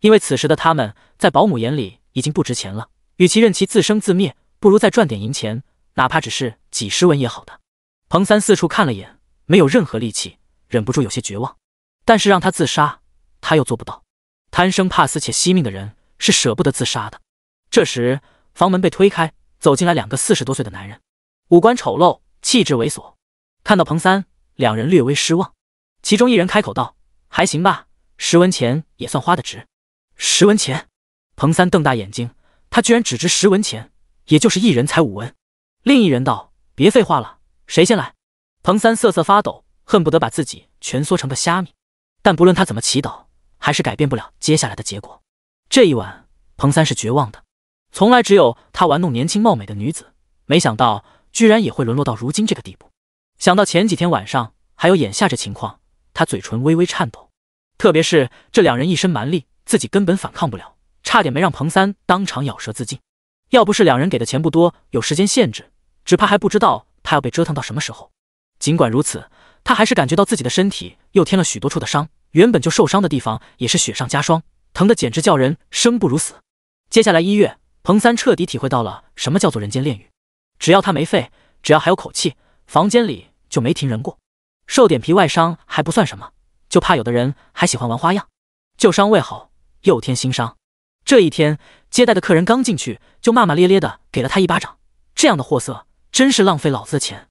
因为此时的他们在保姆眼里已经不值钱了，与其任其自生自灭，不如再赚点银钱，哪怕只是几十文也好的。彭三四处看了眼，没有任何力气，忍不住有些绝望。但是让他自杀，他又做不到。贪生怕死且惜命的人。是舍不得自杀的。这时，房门被推开，走进来两个四十多岁的男人，五官丑陋，气质猥琐。看到彭三，两人略微失望。其中一人开口道：“还行吧，十文钱也算花的值。”十文钱，彭三瞪大眼睛，他居然只值十文钱，也就是一人才五文。另一人道：“别废话了，谁先来？”彭三瑟瑟发抖，恨不得把自己蜷缩成个虾米。但不论他怎么祈祷，还是改变不了接下来的结果。这一晚，彭三是绝望的。从来只有他玩弄年轻貌美的女子，没想到居然也会沦落到如今这个地步。想到前几天晚上，还有眼下这情况，他嘴唇微微颤抖。特别是这两人一身蛮力，自己根本反抗不了，差点没让彭三当场咬舌自尽。要不是两人给的钱不多，有时间限制，只怕还不知道他要被折腾到什么时候。尽管如此，他还是感觉到自己的身体又添了许多处的伤，原本就受伤的地方也是雪上加霜。疼的简直叫人生不如死。接下来一月，彭三彻底体会到了什么叫做人间炼狱。只要他没废，只要还有口气，房间里就没停人过。受点皮外伤还不算什么，就怕有的人还喜欢玩花样，旧伤未好又添新伤。这一天，接待的客人刚进去就骂骂咧咧的给了他一巴掌。这样的货色真是浪费老子的钱。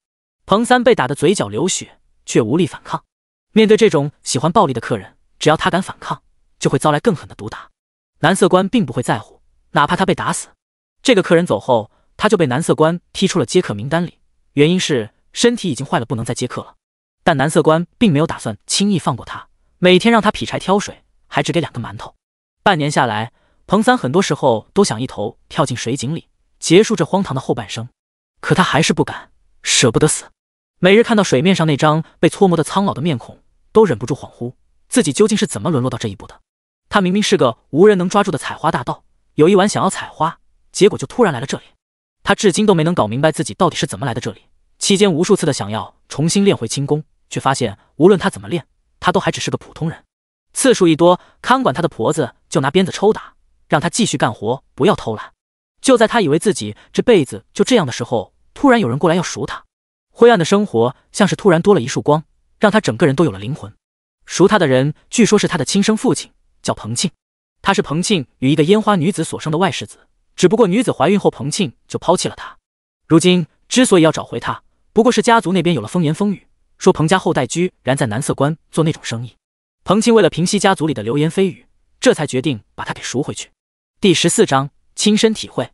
彭三被打的嘴角流血，却无力反抗。面对这种喜欢暴力的客人，只要他敢反抗。就会遭来更狠的毒打。蓝色官并不会在乎，哪怕他被打死。这个客人走后，他就被蓝色官踢出了接客名单里，原因是身体已经坏了，不能再接客了。但蓝色官并没有打算轻易放过他，每天让他劈柴挑水，还只给两个馒头。半年下来，彭三很多时候都想一头跳进水井里，结束这荒唐的后半生。可他还是不敢，舍不得死。每日看到水面上那张被搓磨的苍老的面孔，都忍不住恍惚，自己究竟是怎么沦落到这一步的？他明明是个无人能抓住的采花大盗，有一晚想要采花，结果就突然来了这里。他至今都没能搞明白自己到底是怎么来的这里。期间无数次的想要重新练回轻功，却发现无论他怎么练，他都还只是个普通人。次数一多，看管他的婆子就拿鞭子抽打，让他继续干活，不要偷懒。就在他以为自己这辈子就这样的时候，突然有人过来要赎他。灰暗的生活像是突然多了一束光，让他整个人都有了灵魂。赎他的人据说是他的亲生父亲。叫彭庆，他是彭庆与一个烟花女子所生的外世子，只不过女子怀孕后，彭庆就抛弃了他。如今之所以要找回他，不过是家族那边有了风言风语，说彭家后代居然在南色关做那种生意。彭庆为了平息家族里的流言蜚语，这才决定把他给赎回去。第十四章亲身体会。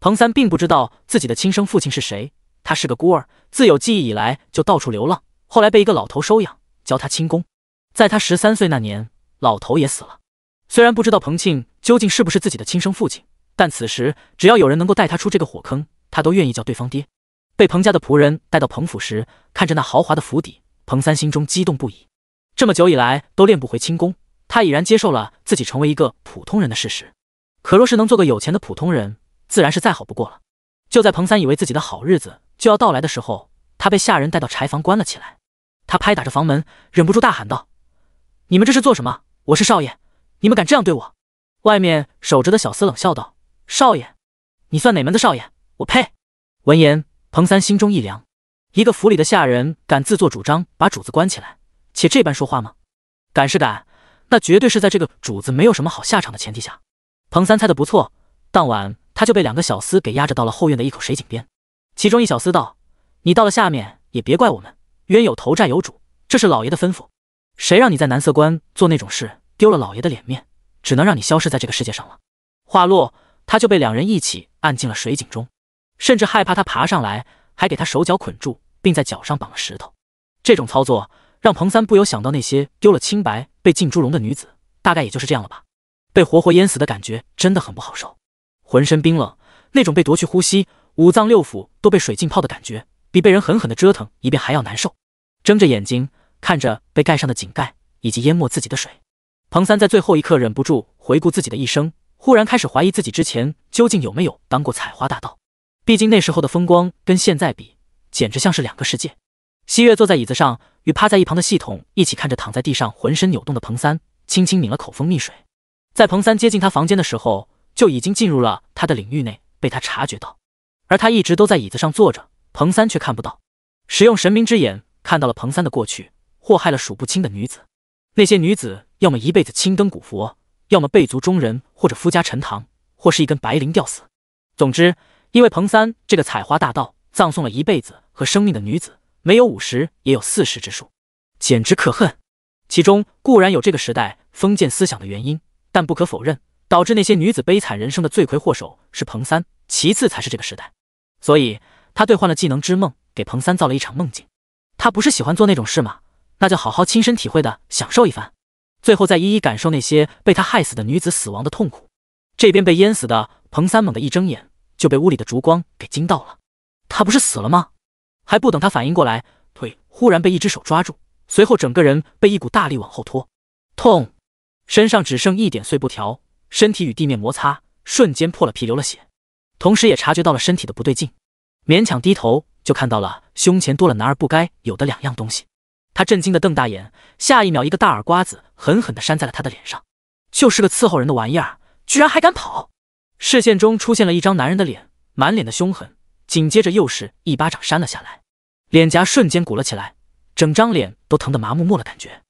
彭三并不知道自己的亲生父亲是谁，他是个孤儿，自有记忆以来就到处流浪，后来被一个老头收养，教他轻功。在他十三岁那年，老头也死了。虽然不知道彭庆究竟是不是自己的亲生父亲，但此时只要有人能够带他出这个火坑，他都愿意叫对方爹。被彭家的仆人带到彭府时，看着那豪华的府邸，彭三心中激动不已。这么久以来都练不回轻功，他已然接受了自己成为一个普通人的事实。可若是能做个有钱的普通人，自然是再好不过了。就在彭三以为自己的好日子就要到来的时候，他被下人带到柴房关了起来。他拍打着房门，忍不住大喊道：“你们这是做什么？我是少爷！”你们敢这样对我？外面守着的小厮冷笑道：“少爷，你算哪门子少爷？我呸！”闻言，彭三心中一凉：一个府里的下人敢自作主张把主子关起来，且这般说话吗？敢是敢，那绝对是在这个主子没有什么好下场的前提下。彭三猜的不错，当晚他就被两个小厮给压着到了后院的一口水井边。其中一小厮道：“你到了下面也别怪我们，冤有头债有主，这是老爷的吩咐。谁让你在南色关做那种事？”丢了老爷的脸面，只能让你消失在这个世界上了。话落，他就被两人一起按进了水井中，甚至害怕他爬上来，还给他手脚捆住，并在脚上绑了石头。这种操作让彭三不由想到那些丢了清白被浸猪笼的女子，大概也就是这样了吧。被活活淹死的感觉真的很不好受，浑身冰冷，那种被夺去呼吸、五脏六腑都被水浸泡的感觉，比被人狠狠的折腾一遍还要难受。睁着眼睛看着被盖上的井盖以及淹没自己的水。彭三在最后一刻忍不住回顾自己的一生，忽然开始怀疑自己之前究竟有没有当过采花大盗。毕竟那时候的风光跟现在比，简直像是两个世界。西月坐在椅子上，与趴在一旁的系统一起看着躺在地上浑身扭动的彭三，轻轻抿了口蜂蜜水。在彭三接近他房间的时候，就已经进入了他的领域内，被他察觉到。而他一直都在椅子上坐着，彭三却看不到。使用神明之眼看到了彭三的过去，祸害了数不清的女子，那些女子。要么一辈子青灯古佛，要么被族中人或者夫家沉塘，或是一根白绫吊死。总之，因为彭三这个采花大盗，葬送了一辈子和生命的女子，没有五十也有四十之数，简直可恨。其中固然有这个时代封建思想的原因，但不可否认，导致那些女子悲惨人生的罪魁祸首是彭三，其次才是这个时代。所以，他兑换了技能之梦，给彭三造了一场梦境。他不是喜欢做那种事吗？那就好好亲身体会的享受一番。最后再一一感受那些被他害死的女子死亡的痛苦。这边被淹死的彭三猛地一睁眼，就被屋里的烛光给惊到了。他不是死了吗？还不等他反应过来，腿忽然被一只手抓住，随后整个人被一股大力往后拖。痛！身上只剩一点碎布条，身体与地面摩擦，瞬间破了皮流了血。同时也察觉到了身体的不对劲，勉强低头就看到了胸前多了男儿不该有的两样东西。他震惊的瞪大眼，下一秒，一个大耳瓜子狠狠的扇在了他的脸上，就是个伺候人的玩意儿，居然还敢跑！视线中出现了一张男人的脸，满脸的凶狠，紧接着又是一巴掌扇了下来，脸颊瞬间鼓了起来，整张脸都疼得麻木没了感觉。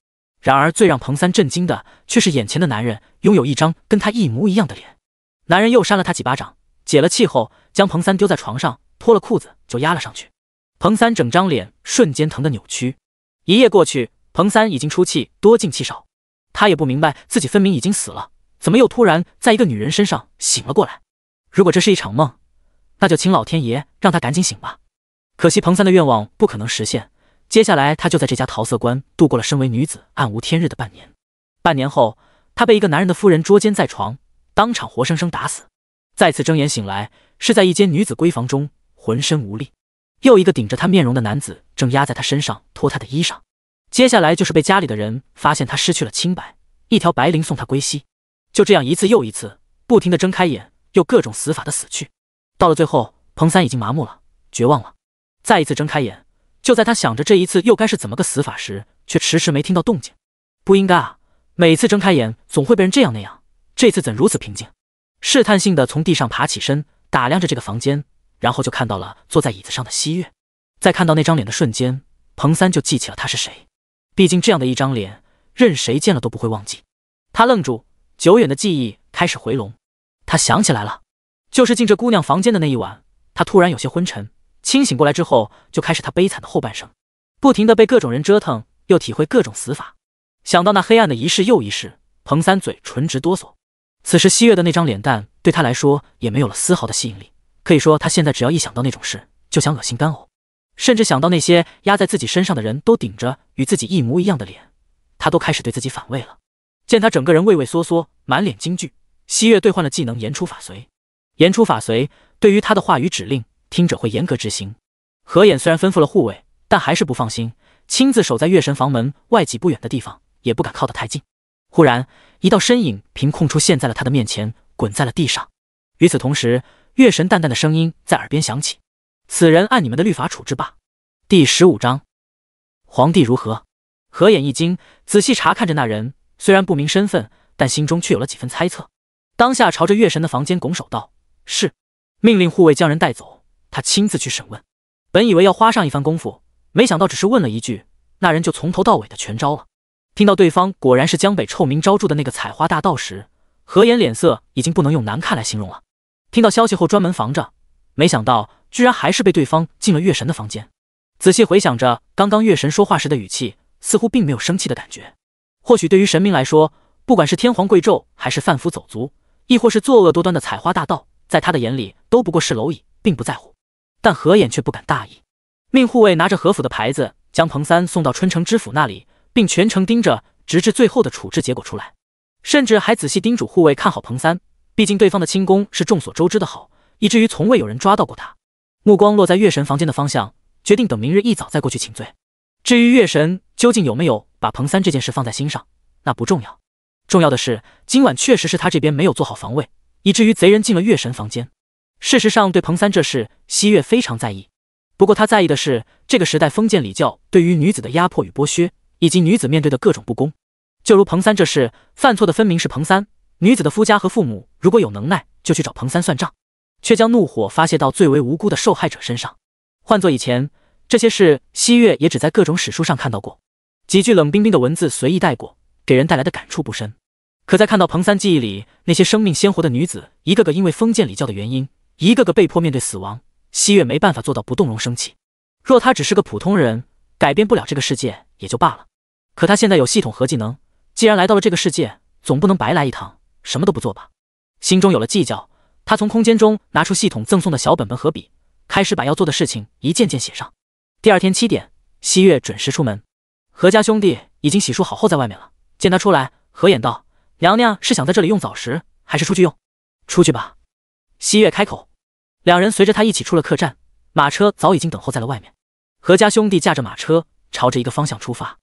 然而，最让彭三震惊的却是眼前的男人拥有一张跟他一模一样的脸。男人又扇了他几巴掌，解了气后，将彭三丢在床上，脱了裤子就压了上去。彭三整张脸瞬间疼得扭曲。一夜过去，彭三已经出气多进气少，他也不明白自己分明已经死了，怎么又突然在一个女人身上醒了过来？如果这是一场梦，那就请老天爷让他赶紧醒吧。可惜彭三的愿望不可能实现，接下来他就在这家桃色馆度过了身为女子暗无天日的半年。半年后，他被一个男人的夫人捉奸在床，当场活生生打死。再次睁眼醒来，是在一间女子闺房中，浑身无力。又一个顶着他面容的男子正压在他身上脱他的衣裳，接下来就是被家里的人发现他失去了清白，一条白绫送他归西。就这样一次又一次，不停的睁开眼，又各种死法的死去。到了最后，彭三已经麻木了，绝望了。再一次睁开眼，就在他想着这一次又该是怎么个死法时，却迟迟没听到动静。不应该啊，每次睁开眼总会被人这样那样，这次怎如此平静？试探性的从地上爬起身，打量着这个房间。然后就看到了坐在椅子上的西月，在看到那张脸的瞬间，彭三就记起了他是谁。毕竟这样的一张脸，任谁见了都不会忘记。他愣住，久远的记忆开始回笼。他想起来了，就是进这姑娘房间的那一晚，他突然有些昏沉，清醒过来之后，就开始他悲惨的后半生，不停的被各种人折腾，又体会各种死法。想到那黑暗的一世又一世，彭三嘴唇直哆嗦。此时西月的那张脸蛋对他来说也没有了丝毫的吸引力。可以说，他现在只要一想到那种事，就想恶心干呕，甚至想到那些压在自己身上的人都顶着与自己一模一样的脸，他都开始对自己反胃了。见他整个人畏畏缩缩，满脸惊惧，西月兑换了技能“言出法随”，“言出法随”对于他的话语指令，听者会严格执行。何衍虽然吩咐了护卫，但还是不放心，亲自守在月神房门外几步远的地方，也不敢靠得太近。忽然，一道身影凭空出现在了他的面前，滚在了地上。与此同时，月神淡淡的声音在耳边响起：“此人按你们的律法处置吧。”第十五章，皇帝如何？何岩一惊，仔细查看着那人，虽然不明身份，但心中却有了几分猜测。当下朝着月神的房间拱手道：“是，命令护卫将人带走，他亲自去审问。”本以为要花上一番功夫，没想到只是问了一句，那人就从头到尾的全招了。听到对方果然是江北臭名昭著的那个采花大盗时，何言脸色已经不能用难看来形容了。听到消息后，专门防着，没想到居然还是被对方进了月神的房间。仔细回想着刚刚月神说话时的语气，似乎并没有生气的感觉。或许对于神明来说，不管是天皇贵胄，还是贩夫走卒，亦或是作恶多端的采花大盗，在他的眼里都不过是蝼蚁，并不在乎。但何衍却不敢大意，命护卫拿着何府的牌子，将彭三送到春城知府那里，并全程盯着，直至最后的处置结果出来，甚至还仔细叮嘱护卫看好彭三。毕竟对方的轻功是众所周知的好，以至于从未有人抓到过他。目光落在月神房间的方向，决定等明日一早再过去请罪。至于月神究竟有没有把彭三这件事放在心上，那不重要。重要的是今晚确实是他这边没有做好防卫，以至于贼人进了月神房间。事实上，对彭三这事，西月非常在意。不过他在意的是这个时代封建礼教对于女子的压迫与剥削，以及女子面对的各种不公。就如彭三这事，犯错的分明是彭三。女子的夫家和父母如果有能耐，就去找彭三算账，却将怒火发泄到最为无辜的受害者身上。换做以前，这些事西月也只在各种史书上看到过，几句冷冰冰的文字随意带过，给人带来的感触不深。可在看到彭三记忆里那些生命鲜活的女子，一个个因为封建礼教的原因，一个个被迫面对死亡，西月没办法做到不动容生气。若他只是个普通人，改变不了这个世界也就罢了。可他现在有系统和技能，既然来到了这个世界，总不能白来一趟。什么都不做吧，心中有了计较，他从空间中拿出系统赠送的小本本和笔，开始把要做的事情一件件写上。第二天七点，西月准时出门，何家兄弟已经洗漱好后在外面了。见他出来，何衍道：“娘娘是想在这里用早食，还是出去用？”“出去吧。”西月开口。两人随着他一起出了客栈，马车早已经等候在了外面。何家兄弟驾着马车朝着一个方向出发。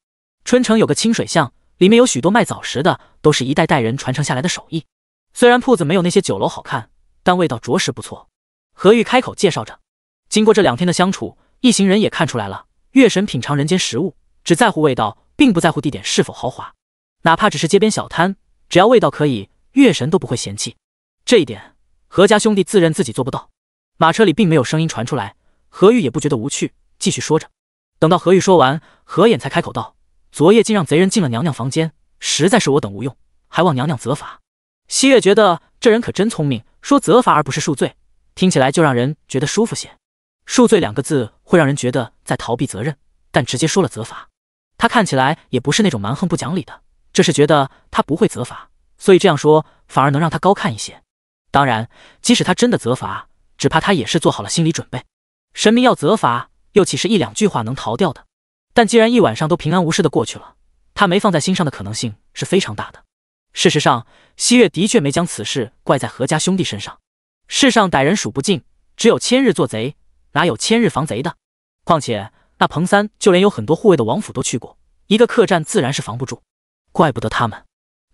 春城有个清水巷。里面有许多卖早食的，都是一代代人传承下来的手艺。虽然铺子没有那些酒楼好看，但味道着实不错。何玉开口介绍着。经过这两天的相处，一行人也看出来了，月神品尝人间食物，只在乎味道，并不在乎地点是否豪华。哪怕只是街边小摊，只要味道可以，月神都不会嫌弃。这一点，何家兄弟自认自己做不到。马车里并没有声音传出来，何玉也不觉得无趣，继续说着。等到何玉说完，何衍才开口道。昨夜竟让贼人进了娘娘房间，实在是我等无用，还望娘娘责罚。西月觉得这人可真聪明，说责罚而不是恕罪，听起来就让人觉得舒服些。恕罪两个字会让人觉得在逃避责任，但直接说了责罚，他看起来也不是那种蛮横不讲理的。这是觉得他不会责罚，所以这样说反而能让他高看一些。当然，即使他真的责罚，只怕他也是做好了心理准备。神明要责罚，又岂是一两句话能逃掉的？但既然一晚上都平安无事的过去了，他没放在心上的可能性是非常大的。事实上，西月的确没将此事怪在何家兄弟身上。世上歹人数不尽，只有千日做贼，哪有千日防贼的？况且那彭三就连有很多护卫的王府都去过，一个客栈自然是防不住。怪不得他们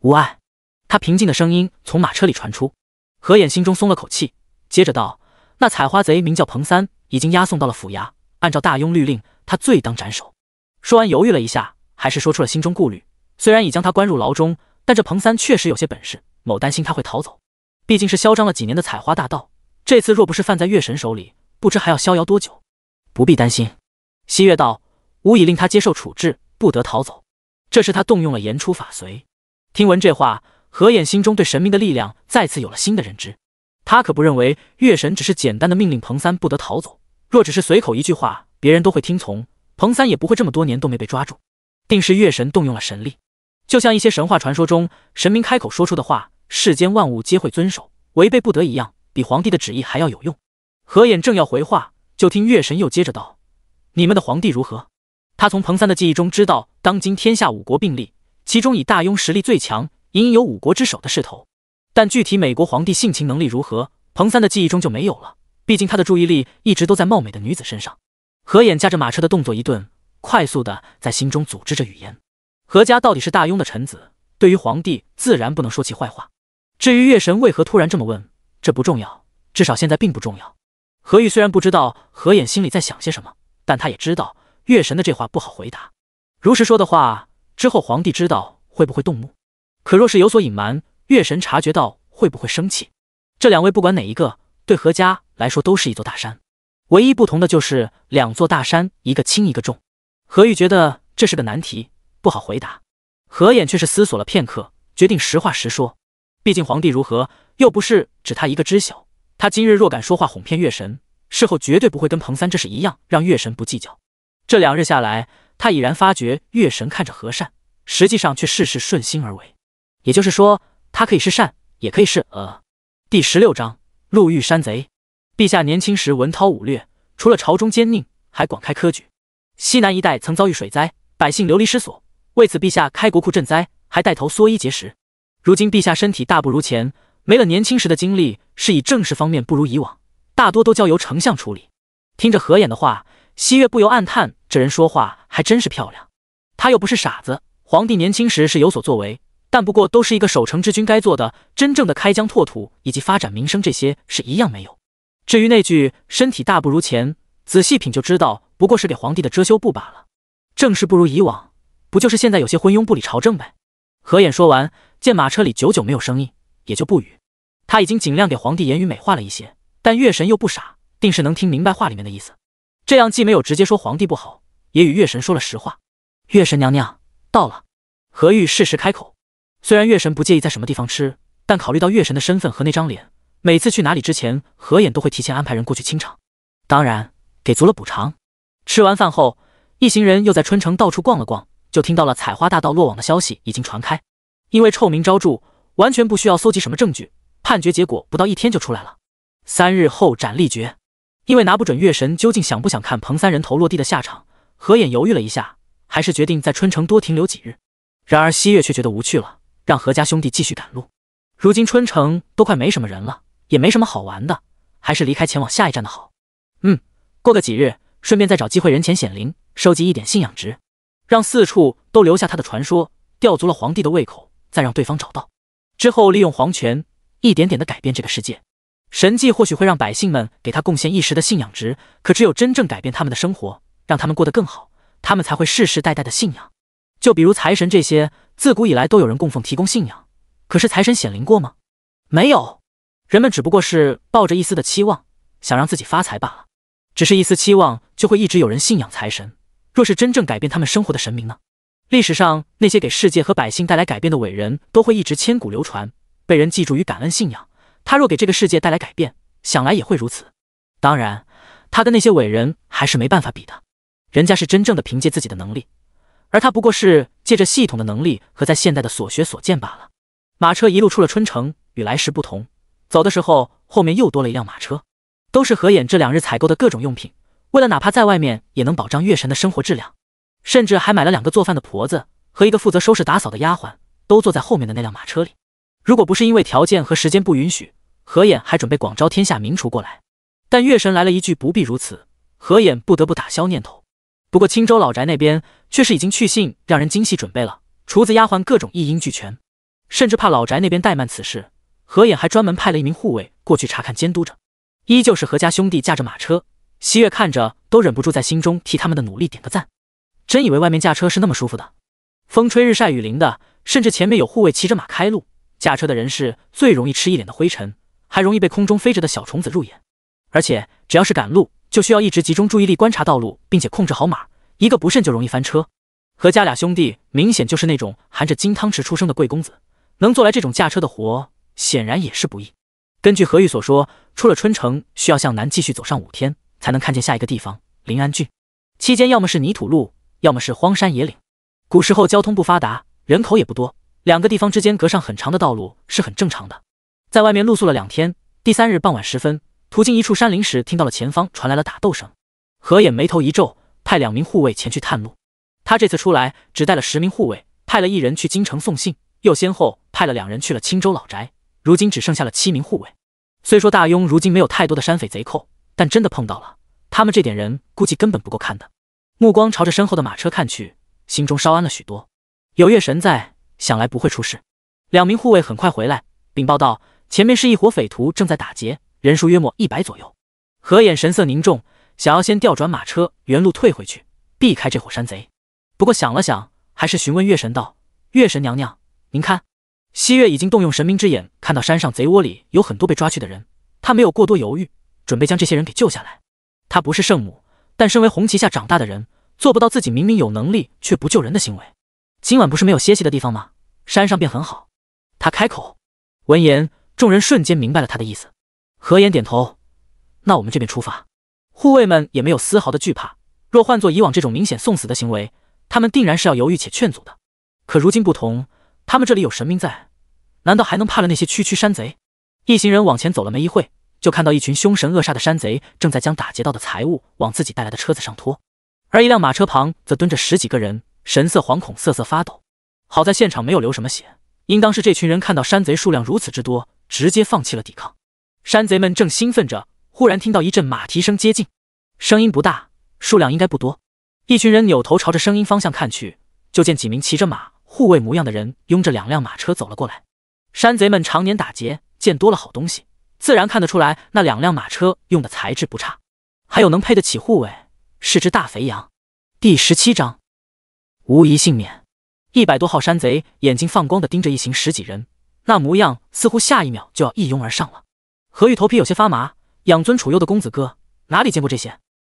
无碍。他平静的声音从马车里传出，何衍心中松了口气，接着道：“那采花贼名叫彭三，已经押送到了府衙。按照大庸律令，他罪当斩首。”说完，犹豫了一下，还是说出了心中顾虑。虽然已将他关入牢中，但这彭三确实有些本事，某担心他会逃走。毕竟是嚣张了几年的采花大盗，这次若不是犯在月神手里，不知还要逍遥多久。不必担心，西月道，吾已令他接受处置，不得逃走。这是他动用了言出法随。听闻这话，何衍心中对神明的力量再次有了新的认知。他可不认为月神只是简单的命令彭三不得逃走，若只是随口一句话，别人都会听从。彭三也不会这么多年都没被抓住，定是月神动用了神力。就像一些神话传说中，神明开口说出的话，世间万物皆会遵守，违背不得一样，比皇帝的旨意还要有用。何衍正要回话，就听月神又接着道：“你们的皇帝如何？”他从彭三的记忆中知道，当今天下五国并立，其中以大雍实力最强，隐隐有五国之首的势头。但具体美国皇帝性情能力如何，彭三的记忆中就没有了。毕竟他的注意力一直都在貌美的女子身上。何衍驾着马车的动作一顿，快速的在心中组织着语言。何家到底是大雍的臣子，对于皇帝自然不能说其坏话。至于月神为何突然这么问，这不重要，至少现在并不重要。何玉虽然不知道何衍心里在想些什么，但他也知道月神的这话不好回答。如实说的话，之后皇帝知道会不会动怒；可若是有所隐瞒，月神察觉到会不会生气？这两位不管哪一个，对何家来说都是一座大山。唯一不同的就是两座大山，一个轻，一个重。何玉觉得这是个难题，不好回答。何衍却是思索了片刻，决定实话实说。毕竟皇帝如何，又不是只他一个知晓。他今日若敢说话哄骗月神，事后绝对不会跟彭三这是一样，让月神不计较。这两日下来，他已然发觉月神看着和善，实际上却事事顺心而为。也就是说，他可以是善，也可以是恶。第十六章：路遇山贼。陛下年轻时文韬武略，除了朝中奸佞，还广开科举。西南一带曾遭遇水灾，百姓流离失所，为此陛下开国库赈灾，还带头缩衣节食。如今陛下身体大不如前，没了年轻时的精力，是以政事方面不如以往，大多都交由丞相处理。听着何衍的话，西月不由暗叹：这人说话还真是漂亮。他又不是傻子，皇帝年轻时是有所作为，但不过都是一个守城之君该做的，真正的开疆拓土以及发展民生这些是一样没有。至于那句身体大不如前，仔细品就知道，不过是给皇帝的遮羞布罢了。正事不如以往，不就是现在有些昏庸不理朝政呗？何衍说完，见马车里久久没有声音，也就不语。他已经尽量给皇帝言语美化了一些，但月神又不傻，定是能听明白话里面的意思。这样既没有直接说皇帝不好，也与月神说了实话。月神娘娘到了，何玉适时开口。虽然月神不介意在什么地方吃，但考虑到月神的身份和那张脸。每次去哪里之前，何衍都会提前安排人过去清场，当然给足了补偿。吃完饭后，一行人又在春城到处逛了逛，就听到了采花大盗落网的消息已经传开。因为臭名昭著，完全不需要搜集什么证据，判决结果不到一天就出来了，三日后斩立决。因为拿不准月神究竟想不想看彭三人头落地的下场，何衍犹豫了一下，还是决定在春城多停留几日。然而西月却觉得无趣了，让何家兄弟继续赶路。如今春城都快没什么人了。也没什么好玩的，还是离开前往下一站的好。嗯，过个几日，顺便再找机会人前显灵，收集一点信仰值，让四处都留下他的传说，吊足了皇帝的胃口，再让对方找到之后，利用皇权一点点的改变这个世界。神迹或许会让百姓们给他贡献一时的信仰值，可只有真正改变他们的生活，让他们过得更好，他们才会世世代代的信仰。就比如财神这些，自古以来都有人供奉，提供信仰，可是财神显灵过吗？没有。人们只不过是抱着一丝的期望，想让自己发财罢了。只是一丝期望，就会一直有人信仰财神。若是真正改变他们生活的神明呢？历史上那些给世界和百姓带来改变的伟人都会一直千古流传，被人记住与感恩信仰。他若给这个世界带来改变，想来也会如此。当然，他跟那些伟人还是没办法比的，人家是真正的凭借自己的能力，而他不过是借着系统的能力和在现代的所学所见罢了。马车一路出了春城，与来时不同。走的时候，后面又多了一辆马车，都是何衍这两日采购的各种用品，为了哪怕在外面也能保障月神的生活质量，甚至还买了两个做饭的婆子和一个负责收拾打扫的丫鬟，都坐在后面的那辆马车里。如果不是因为条件和时间不允许，何衍还准备广招天下名厨过来。但月神来了一句“不必如此”，何衍不得不打消念头。不过青州老宅那边却是已经去信让人精细准备了，厨子、丫鬟各种一应俱全，甚至怕老宅那边怠慢此事。何衍还专门派了一名护卫过去查看监督着，依旧是何家兄弟驾着马车，西月看着都忍不住在心中替他们的努力点个赞。真以为外面驾车是那么舒服的？风吹日晒雨淋的，甚至前面有护卫骑着马开路，驾车的人是最容易吃一脸的灰尘，还容易被空中飞着的小虫子入眼。而且只要是赶路，就需要一直集中注意力观察道路，并且控制好马，一个不慎就容易翻车。何家俩兄弟明显就是那种含着金汤匙出生的贵公子，能做来这种驾车的活。显然也是不易。根据何玉所说，出了春城需要向南继续走上五天，才能看见下一个地方临安郡。期间要么是泥土路，要么是荒山野岭。古时候交通不发达，人口也不多，两个地方之间隔上很长的道路是很正常的。在外面露宿了两天，第三日傍晚时分，途经一处山林时，听到了前方传来了打斗声。何眼眉头一皱，派两名护卫前去探路。他这次出来只带了十名护卫，派了一人去京城送信，又先后派了两人去了青州老宅。如今只剩下了七名护卫，虽说大雍如今没有太多的山匪贼寇，但真的碰到了，他们这点人估计根本不够看的。目光朝着身后的马车看去，心中稍安了许多。有月神在，想来不会出事。两名护卫很快回来，禀报道：“前面是一伙匪徒正在打劫，人数约莫一百左右。”何眼神色凝重，想要先调转马车，原路退回去，避开这伙山贼。不过想了想，还是询问月神道：“月神娘娘，您看？”西月已经动用神明之眼，看到山上贼窝里有很多被抓去的人，他没有过多犹豫，准备将这些人给救下来。他不是圣母，但身为红旗下长大的人，做不到自己明明有能力却不救人的行为。今晚不是没有歇息的地方吗？山上便很好。他开口，闻言，众人瞬间明白了他的意思。何言点头，那我们这边出发。护卫们也没有丝毫的惧怕，若换做以往这种明显送死的行为，他们定然是要犹豫且劝阻的。可如今不同。他们这里有神明在，难道还能怕了那些区区山贼？一行人往前走了没一会，就看到一群凶神恶煞的山贼正在将打劫到的财物往自己带来的车子上拖，而一辆马车旁则蹲着十几个人，神色惶恐，瑟瑟发抖。好在现场没有流什么血，应当是这群人看到山贼数量如此之多，直接放弃了抵抗。山贼们正兴奋着，忽然听到一阵马蹄声接近，声音不大，数量应该不多。一群人扭头朝着声音方向看去，就见几名骑着马。护卫模样的人拥着两辆马车走了过来，山贼们常年打劫，见多了好东西，自然看得出来那两辆马车用的材质不差，还有能配得起护卫，是只大肥羊。第十七章，无一幸免。一百多号山贼眼睛放光的盯着一行十几人，那模样似乎下一秒就要一拥而上了。何玉头皮有些发麻，养尊处优的公子哥哪里见过这些？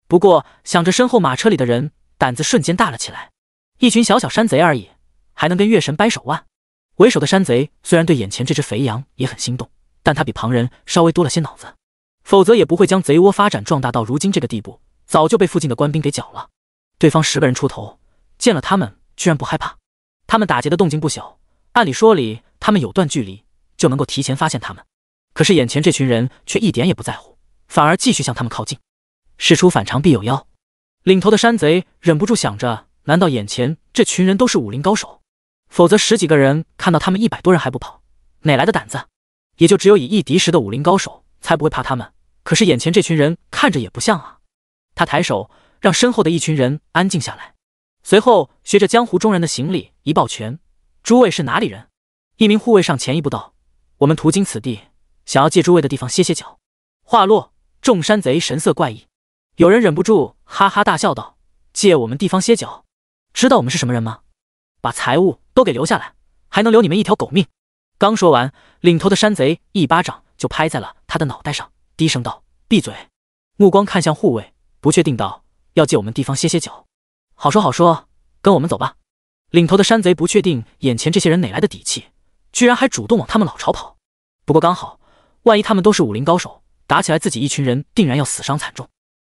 不过想着身后马车里的人，胆子瞬间大了起来。一群小小山贼而已。还能跟月神掰手腕，为首的山贼虽然对眼前这只肥羊也很心动，但他比旁人稍微多了些脑子，否则也不会将贼窝发展壮大到如今这个地步，早就被附近的官兵给剿了。对方十个人出头，见了他们居然不害怕。他们打劫的动静不小，按理说里他们有段距离就能够提前发现他们，可是眼前这群人却一点也不在乎，反而继续向他们靠近。事出反常必有妖，领头的山贼忍不住想着：难道眼前这群人都是武林高手？否则，十几个人看到他们一百多人还不跑，哪来的胆子？也就只有以一敌十的武林高手才不会怕他们。可是眼前这群人看着也不像啊！他抬手让身后的一群人安静下来，随后学着江湖中人的行礼，一抱拳：“诸位是哪里人？”一名护卫上前一步道：“我们途经此地，想要借诸位的地方歇歇脚。”话落，众山贼神色怪异，有人忍不住哈哈大笑道：“借我们地方歇脚，知道我们是什么人吗？”把财物都给留下来，还能留你们一条狗命。刚说完，领头的山贼一巴掌就拍在了他的脑袋上，低声道：“闭嘴。”目光看向护卫，不确定道：“要借我们地方歇歇脚，好说好说，跟我们走吧。”领头的山贼不确定眼前这些人哪来的底气，居然还主动往他们老巢跑。不过刚好，万一他们都是武林高手，打起来自己一群人定然要死伤惨重。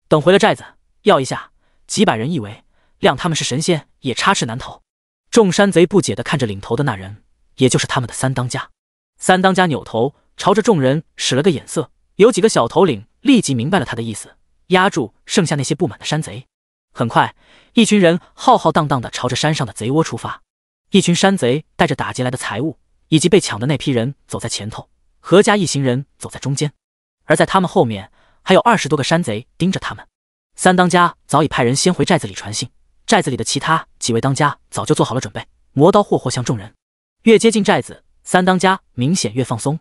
等回了寨子，要一下几百人一围，谅他们是神仙也插翅难逃。众山贼不解地看着领头的那人，也就是他们的三当家。三当家扭头朝着众人使了个眼色，有几个小头领立即明白了他的意思，压住剩下那些不满的山贼。很快，一群人浩浩荡荡地朝着山上的贼窝出发。一群山贼带着打劫来的财物以及被抢的那批人走在前头，何家一行人走在中间，而在他们后面还有二十多个山贼盯着他们。三当家早已派人先回寨子里传信。寨子里的其他几位当家早就做好了准备，磨刀霍霍向众人。越接近寨子，三当家明显越放松，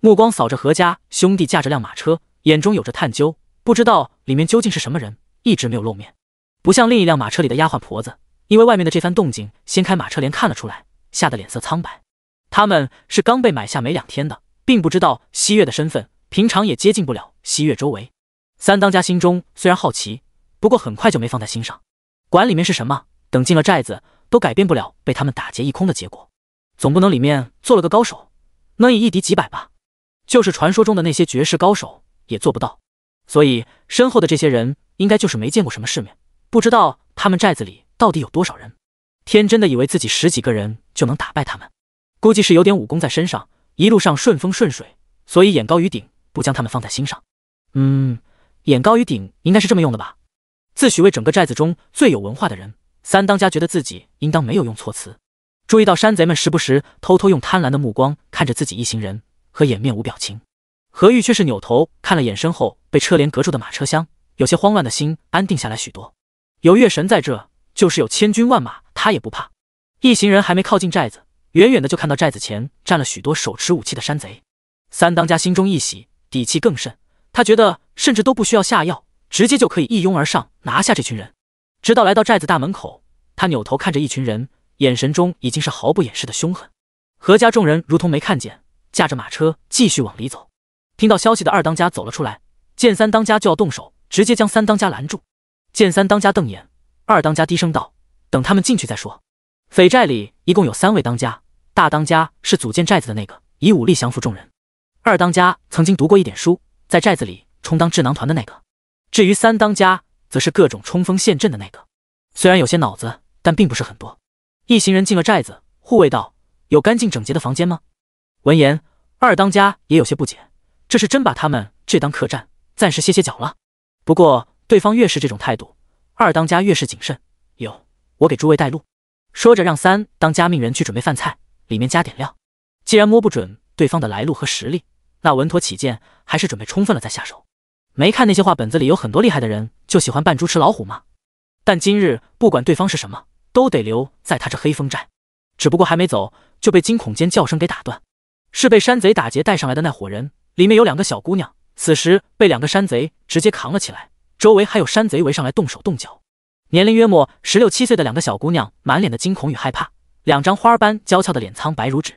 目光扫着何家兄弟驾着辆马车，眼中有着探究，不知道里面究竟是什么人，一直没有露面。不像另一辆马车里的丫鬟婆子，因为外面的这番动静，掀开马车帘看了出来，吓得脸色苍白。他们是刚被买下没两天的，并不知道西月的身份，平常也接近不了西月。周围三当家心中虽然好奇，不过很快就没放在心上。管里面是什么，等进了寨子，都改变不了被他们打劫一空的结果。总不能里面做了个高手，能以一敌几百吧？就是传说中的那些绝世高手也做不到。所以身后的这些人，应该就是没见过什么世面，不知道他们寨子里到底有多少人，天真的以为自己十几个人就能打败他们。估计是有点武功在身上，一路上顺风顺水，所以眼高于顶，不将他们放在心上。嗯，眼高于顶应该是这么用的吧？自诩为整个寨子中最有文化的人，三当家觉得自己应当没有用错词。注意到山贼们时不时偷偷用贪婪的目光看着自己一行人，何眼面无表情。何玉却是扭头看了眼身后被车帘隔住的马车厢，有些慌乱的心安定下来许多。有月神在这，就是有千军万马，他也不怕。一行人还没靠近寨子，远远的就看到寨子前站了许多手持武器的山贼。三当家心中一喜，底气更甚。他觉得甚至都不需要下药。直接就可以一拥而上拿下这群人，直到来到寨子大门口，他扭头看着一群人，眼神中已经是毫不掩饰的凶狠。何家众人如同没看见，驾着马车继续往里走。听到消息的二当家走了出来，见三当家就要动手，直接将三当家拦住。见三当家瞪眼，二当家低声道：“等他们进去再说。”匪寨里一共有三位当家，大当家是组建寨子的那个，以武力降服众人；二当家曾经读过一点书，在寨子里充当智囊团的那个。至于三当家，则是各种冲锋陷阵的那个，虽然有些脑子，但并不是很多。一行人进了寨子，护卫道：“有干净整洁的房间吗？”闻言，二当家也有些不解，这是真把他们这当客栈，暂时歇歇脚了。不过，对方越是这种态度，二当家越是谨慎。有，我给诸位带路。说着，让三当家命人去准备饭菜，里面加点料。既然摸不准对方的来路和实力，那稳妥起见，还是准备充分了再下手。没看那些话本子里有很多厉害的人就喜欢扮猪吃老虎吗？但今日不管对方是什么，都得留在他这黑风寨。只不过还没走，就被惊恐尖叫声给打断。是被山贼打劫带上来的那伙人，里面有两个小姑娘，此时被两个山贼直接扛了起来，周围还有山贼围上来动手动脚。年龄约莫十六七岁的两个小姑娘，满脸的惊恐与害怕，两张花般娇俏的脸苍白如纸，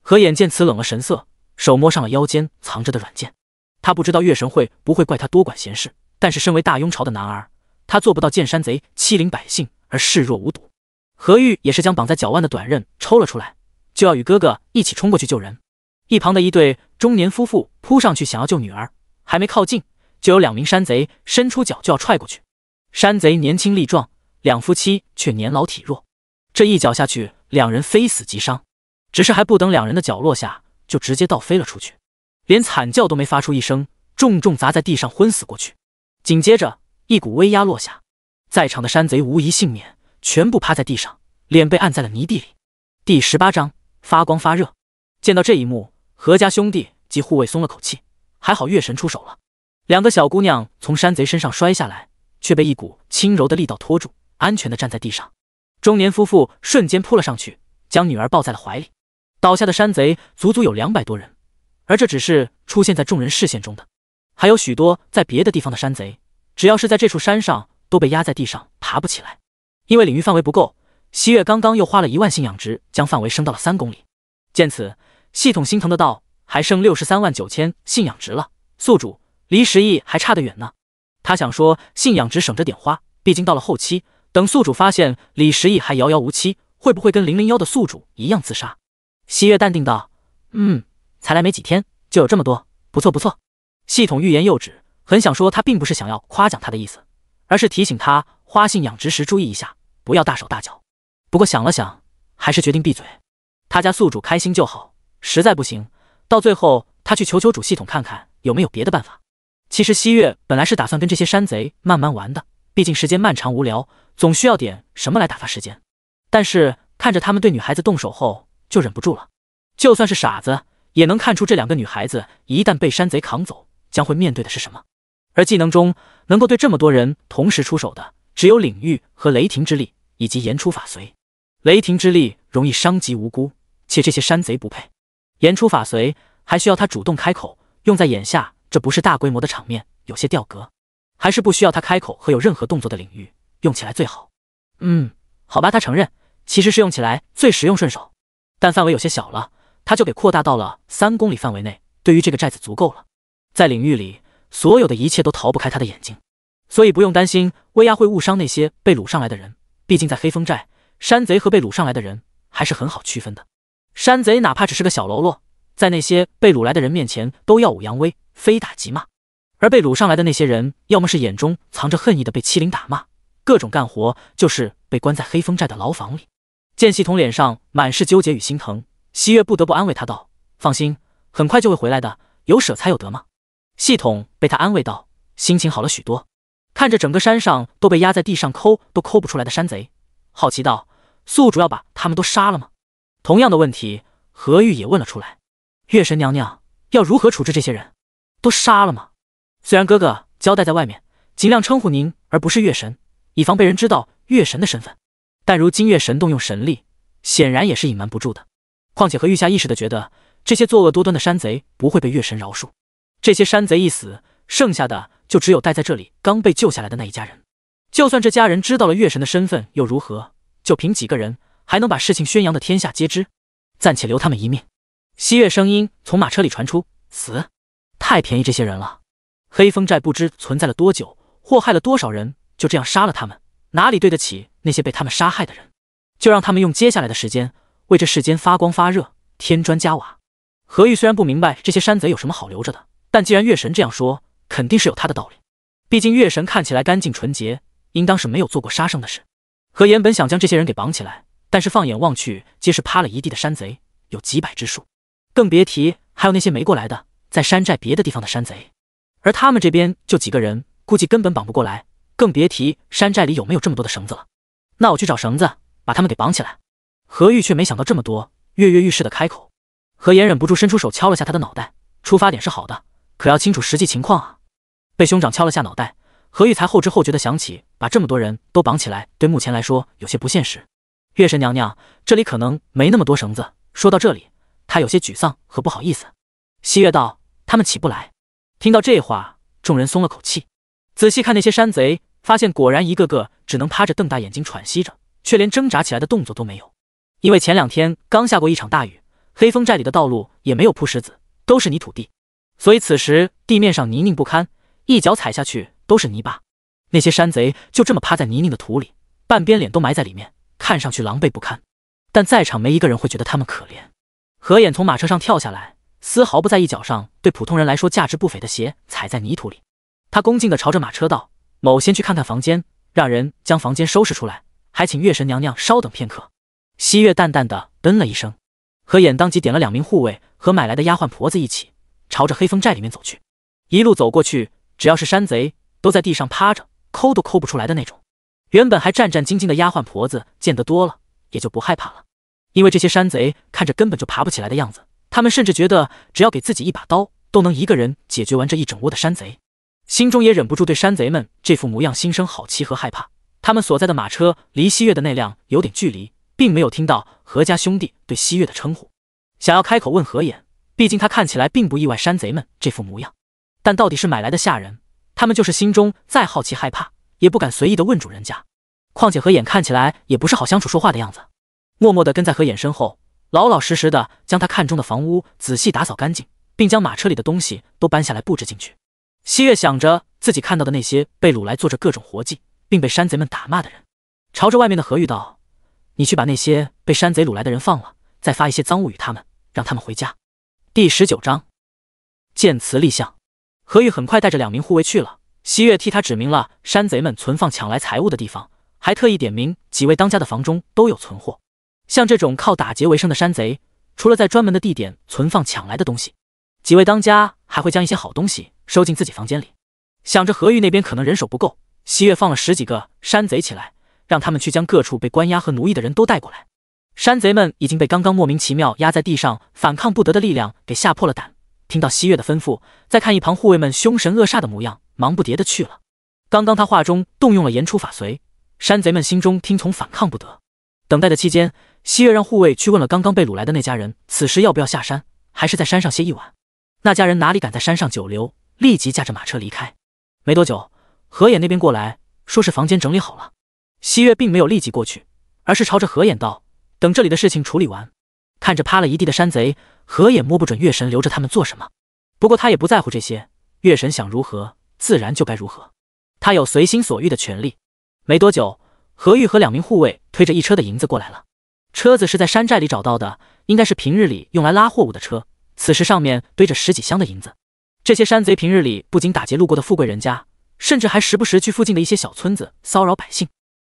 何眼见此冷了神色，手摸上了腰间藏着的软剑。他不知道月神会不会怪他多管闲事，但是身为大雍朝的男儿，他做不到见山贼欺凌百姓而视若无睹。何玉也是将绑在脚腕的短刃抽了出来，就要与哥哥一起冲过去救人。一旁的一对中年夫妇扑上去想要救女儿，还没靠近，就有两名山贼伸出脚就要踹过去。山贼年轻力壮，两夫妻却年老体弱，这一脚下去，两人非死即伤。只是还不等两人的脚落下，就直接倒飞了出去。连惨叫都没发出一声，重重砸在地上，昏死过去。紧接着，一股威压落下，在场的山贼无一幸免，全部趴在地上，脸被按在了泥地里。第十八章发光发热。见到这一幕，何家兄弟及护卫松了口气，还好月神出手了。两个小姑娘从山贼身上摔下来，却被一股轻柔的力道拖住，安全的站在地上。中年夫妇瞬间扑了上去，将女儿抱在了怀里。倒下的山贼足足有两百多人。而这只是出现在众人视线中的，还有许多在别的地方的山贼，只要是在这处山上，都被压在地上爬不起来，因为领域范围不够。西月刚刚又花了一万信仰值，将范围升到了三公里。见此，系统心疼的道：“还剩六十三万九千信仰值了，宿主离十亿还差得远呢。”他想说信仰值省着点花，毕竟到了后期，等宿主发现李十亿还遥遥无期，会不会跟零零幺的宿主一样自杀？西月淡定道：“嗯。”才来没几天，就有这么多，不错不错。系统欲言又止，很想说他并不是想要夸奖他的意思，而是提醒他花性养殖时注意一下，不要大手大脚。不过想了想，还是决定闭嘴。他家宿主开心就好，实在不行，到最后他去求求主系统看看有没有别的办法。其实西月本来是打算跟这些山贼慢慢玩的，毕竟时间漫长无聊，总需要点什么来打发时间。但是看着他们对女孩子动手后，就忍不住了。就算是傻子。也能看出这两个女孩子一旦被山贼扛走，将会面对的是什么。而技能中能够对这么多人同时出手的，只有领域和雷霆之力，以及言出法随。雷霆之力容易伤及无辜，且这些山贼不配。言出法随还需要他主动开口，用在眼下这不是大规模的场面，有些掉格。还是不需要他开口和有任何动作的领域用起来最好。嗯，好吧，他承认，其实是用起来最实用顺手，但范围有些小了。他就给扩大到了三公里范围内，对于这个寨子足够了。在领域里，所有的一切都逃不开他的眼睛，所以不用担心威压会误伤那些被掳上来的人。毕竟在黑风寨，山贼和被掳上来的人还是很好区分的。山贼哪怕只是个小喽啰，在那些被掳来的人面前都耀武扬威，非打即骂；而被掳上来的那些人，要么是眼中藏着恨意的被欺凌打骂，各种干活，就是被关在黑风寨的牢房里。见系统脸上满是纠结与心疼。汐月不得不安慰他道：“放心，很快就会回来的。有舍才有得嘛。”系统被他安慰道，心情好了许多。看着整个山上都被压在地上抠都抠不出来的山贼，好奇道：“宿主要把他们都杀了吗？”同样的问题，何玉也问了出来：“月神娘娘要如何处置这些人？都杀了吗？”虽然哥哥交代在外面尽量称呼您而不是月神，以防被人知道月神的身份，但如今月神动用神力，显然也是隐瞒不住的。况且，和御下意识的觉得这些作恶多端的山贼不会被月神饶恕。这些山贼一死，剩下的就只有待在这里刚被救下来的那一家人。就算这家人知道了月神的身份又如何？就凭几个人还能把事情宣扬的天下皆知？暂且留他们一命。西月声音从马车里传出：“死，太便宜这些人了。黑风寨不知存在了多久，祸害了多少人，就这样杀了他们，哪里对得起那些被他们杀害的人？就让他们用接下来的时间。”为这世间发光发热，添砖加瓦。何玉虽然不明白这些山贼有什么好留着的，但既然月神这样说，肯定是有他的道理。毕竟月神看起来干净纯洁，应当是没有做过杀生的事。何言本想将这些人给绑起来，但是放眼望去，皆是趴了一地的山贼，有几百之数，更别提还有那些没过来的，在山寨别的地方的山贼。而他们这边就几个人，估计根本绑不过来，更别提山寨里有没有这么多的绳子了。那我去找绳子，把他们给绑起来。何玉却没想到这么多，跃跃欲试的开口。何言忍不住伸出手敲了下他的脑袋，出发点是好的，可要清楚实际情况啊！被兄长敲了下脑袋，何玉才后知后觉的想起，把这么多人都绑起来，对目前来说有些不现实。月神娘娘，这里可能没那么多绳子。说到这里，他有些沮丧和不好意思。汐月道：“他们起不来。”听到这话，众人松了口气，仔细看那些山贼，发现果然一个个只能趴着，瞪大眼睛喘息着，却连挣扎起来的动作都没有。因为前两天刚下过一场大雨，黑风寨里的道路也没有铺石子，都是泥土地，所以此时地面上泥泞不堪，一脚踩下去都是泥巴。那些山贼就这么趴在泥泞的土里，半边脸都埋在里面，看上去狼狈不堪。但在场没一个人会觉得他们可怜。何眼从马车上跳下来，丝毫不在意脚上对普通人来说价值不菲的鞋踩在泥土里。他恭敬地朝着马车道：“某先去看看房间，让人将房间收拾出来，还请月神娘娘稍等片刻。”西月淡淡的嗯了一声，何眼当即点了两名护卫和买来的丫鬟婆子一起，朝着黑风寨里面走去。一路走过去，只要是山贼，都在地上趴着，抠都抠不出来的那种。原本还战战兢兢的丫鬟婆子，见得多了也就不害怕了。因为这些山贼看着根本就爬不起来的样子，他们甚至觉得只要给自己一把刀，都能一个人解决完这一整窝的山贼。心中也忍不住对山贼们这副模样心生好奇和害怕。他们所在的马车离西月的那辆有点距离。并没有听到何家兄弟对西月的称呼，想要开口问何眼，毕竟他看起来并不意外山贼们这副模样。但到底是买来的下人，他们就是心中再好奇害怕，也不敢随意的问主人家。况且何眼看起来也不是好相处说话的样子，默默的跟在何眼身后，老老实实的将他看中的房屋仔细打扫干净，并将马车里的东西都搬下来布置进去。西月想着自己看到的那些被掳来做着各种活计，并被山贼们打骂的人，朝着外面的何玉道。你去把那些被山贼掳来的人放了，再发一些赃物与他们，让他们回家。第十九章见词立项。何玉很快带着两名护卫去了。西月替他指明了山贼们存放抢来财物的地方，还特意点名几位当家的房中都有存货。像这种靠打劫为生的山贼，除了在专门的地点存放抢来的东西，几位当家还会将一些好东西收进自己房间里。想着何玉那边可能人手不够，西月放了十几个山贼起来。让他们去将各处被关押和奴役的人都带过来。山贼们已经被刚刚莫名其妙压在地上反抗不得的力量给吓破了胆，听到西月的吩咐，再看一旁护卫们凶神恶煞的模样，忙不迭的去了。刚刚他话中动用了言出法随，山贼们心中听从，反抗不得。等待的期间，西月让护卫去问了刚刚被掳来的那家人，此时要不要下山，还是在山上歇一晚。那家人哪里敢在山上久留，立即驾着马车离开。没多久，河野那边过来说是房间整理好了。西月并没有立即过去，而是朝着何眼道：“等这里的事情处理完。”看着趴了一地的山贼，何也摸不准月神留着他们做什么。不过他也不在乎这些，月神想如何，自然就该如何，他有随心所欲的权利。没多久，何玉和两名护卫推着一车的银子过来了。车子是在山寨里找到的，应该是平日里用来拉货物的车。此时上面堆着十几箱的银子。这些山贼平日里不仅打劫路过的富贵人家，甚至还时不时去附近的一些小村子骚扰百姓。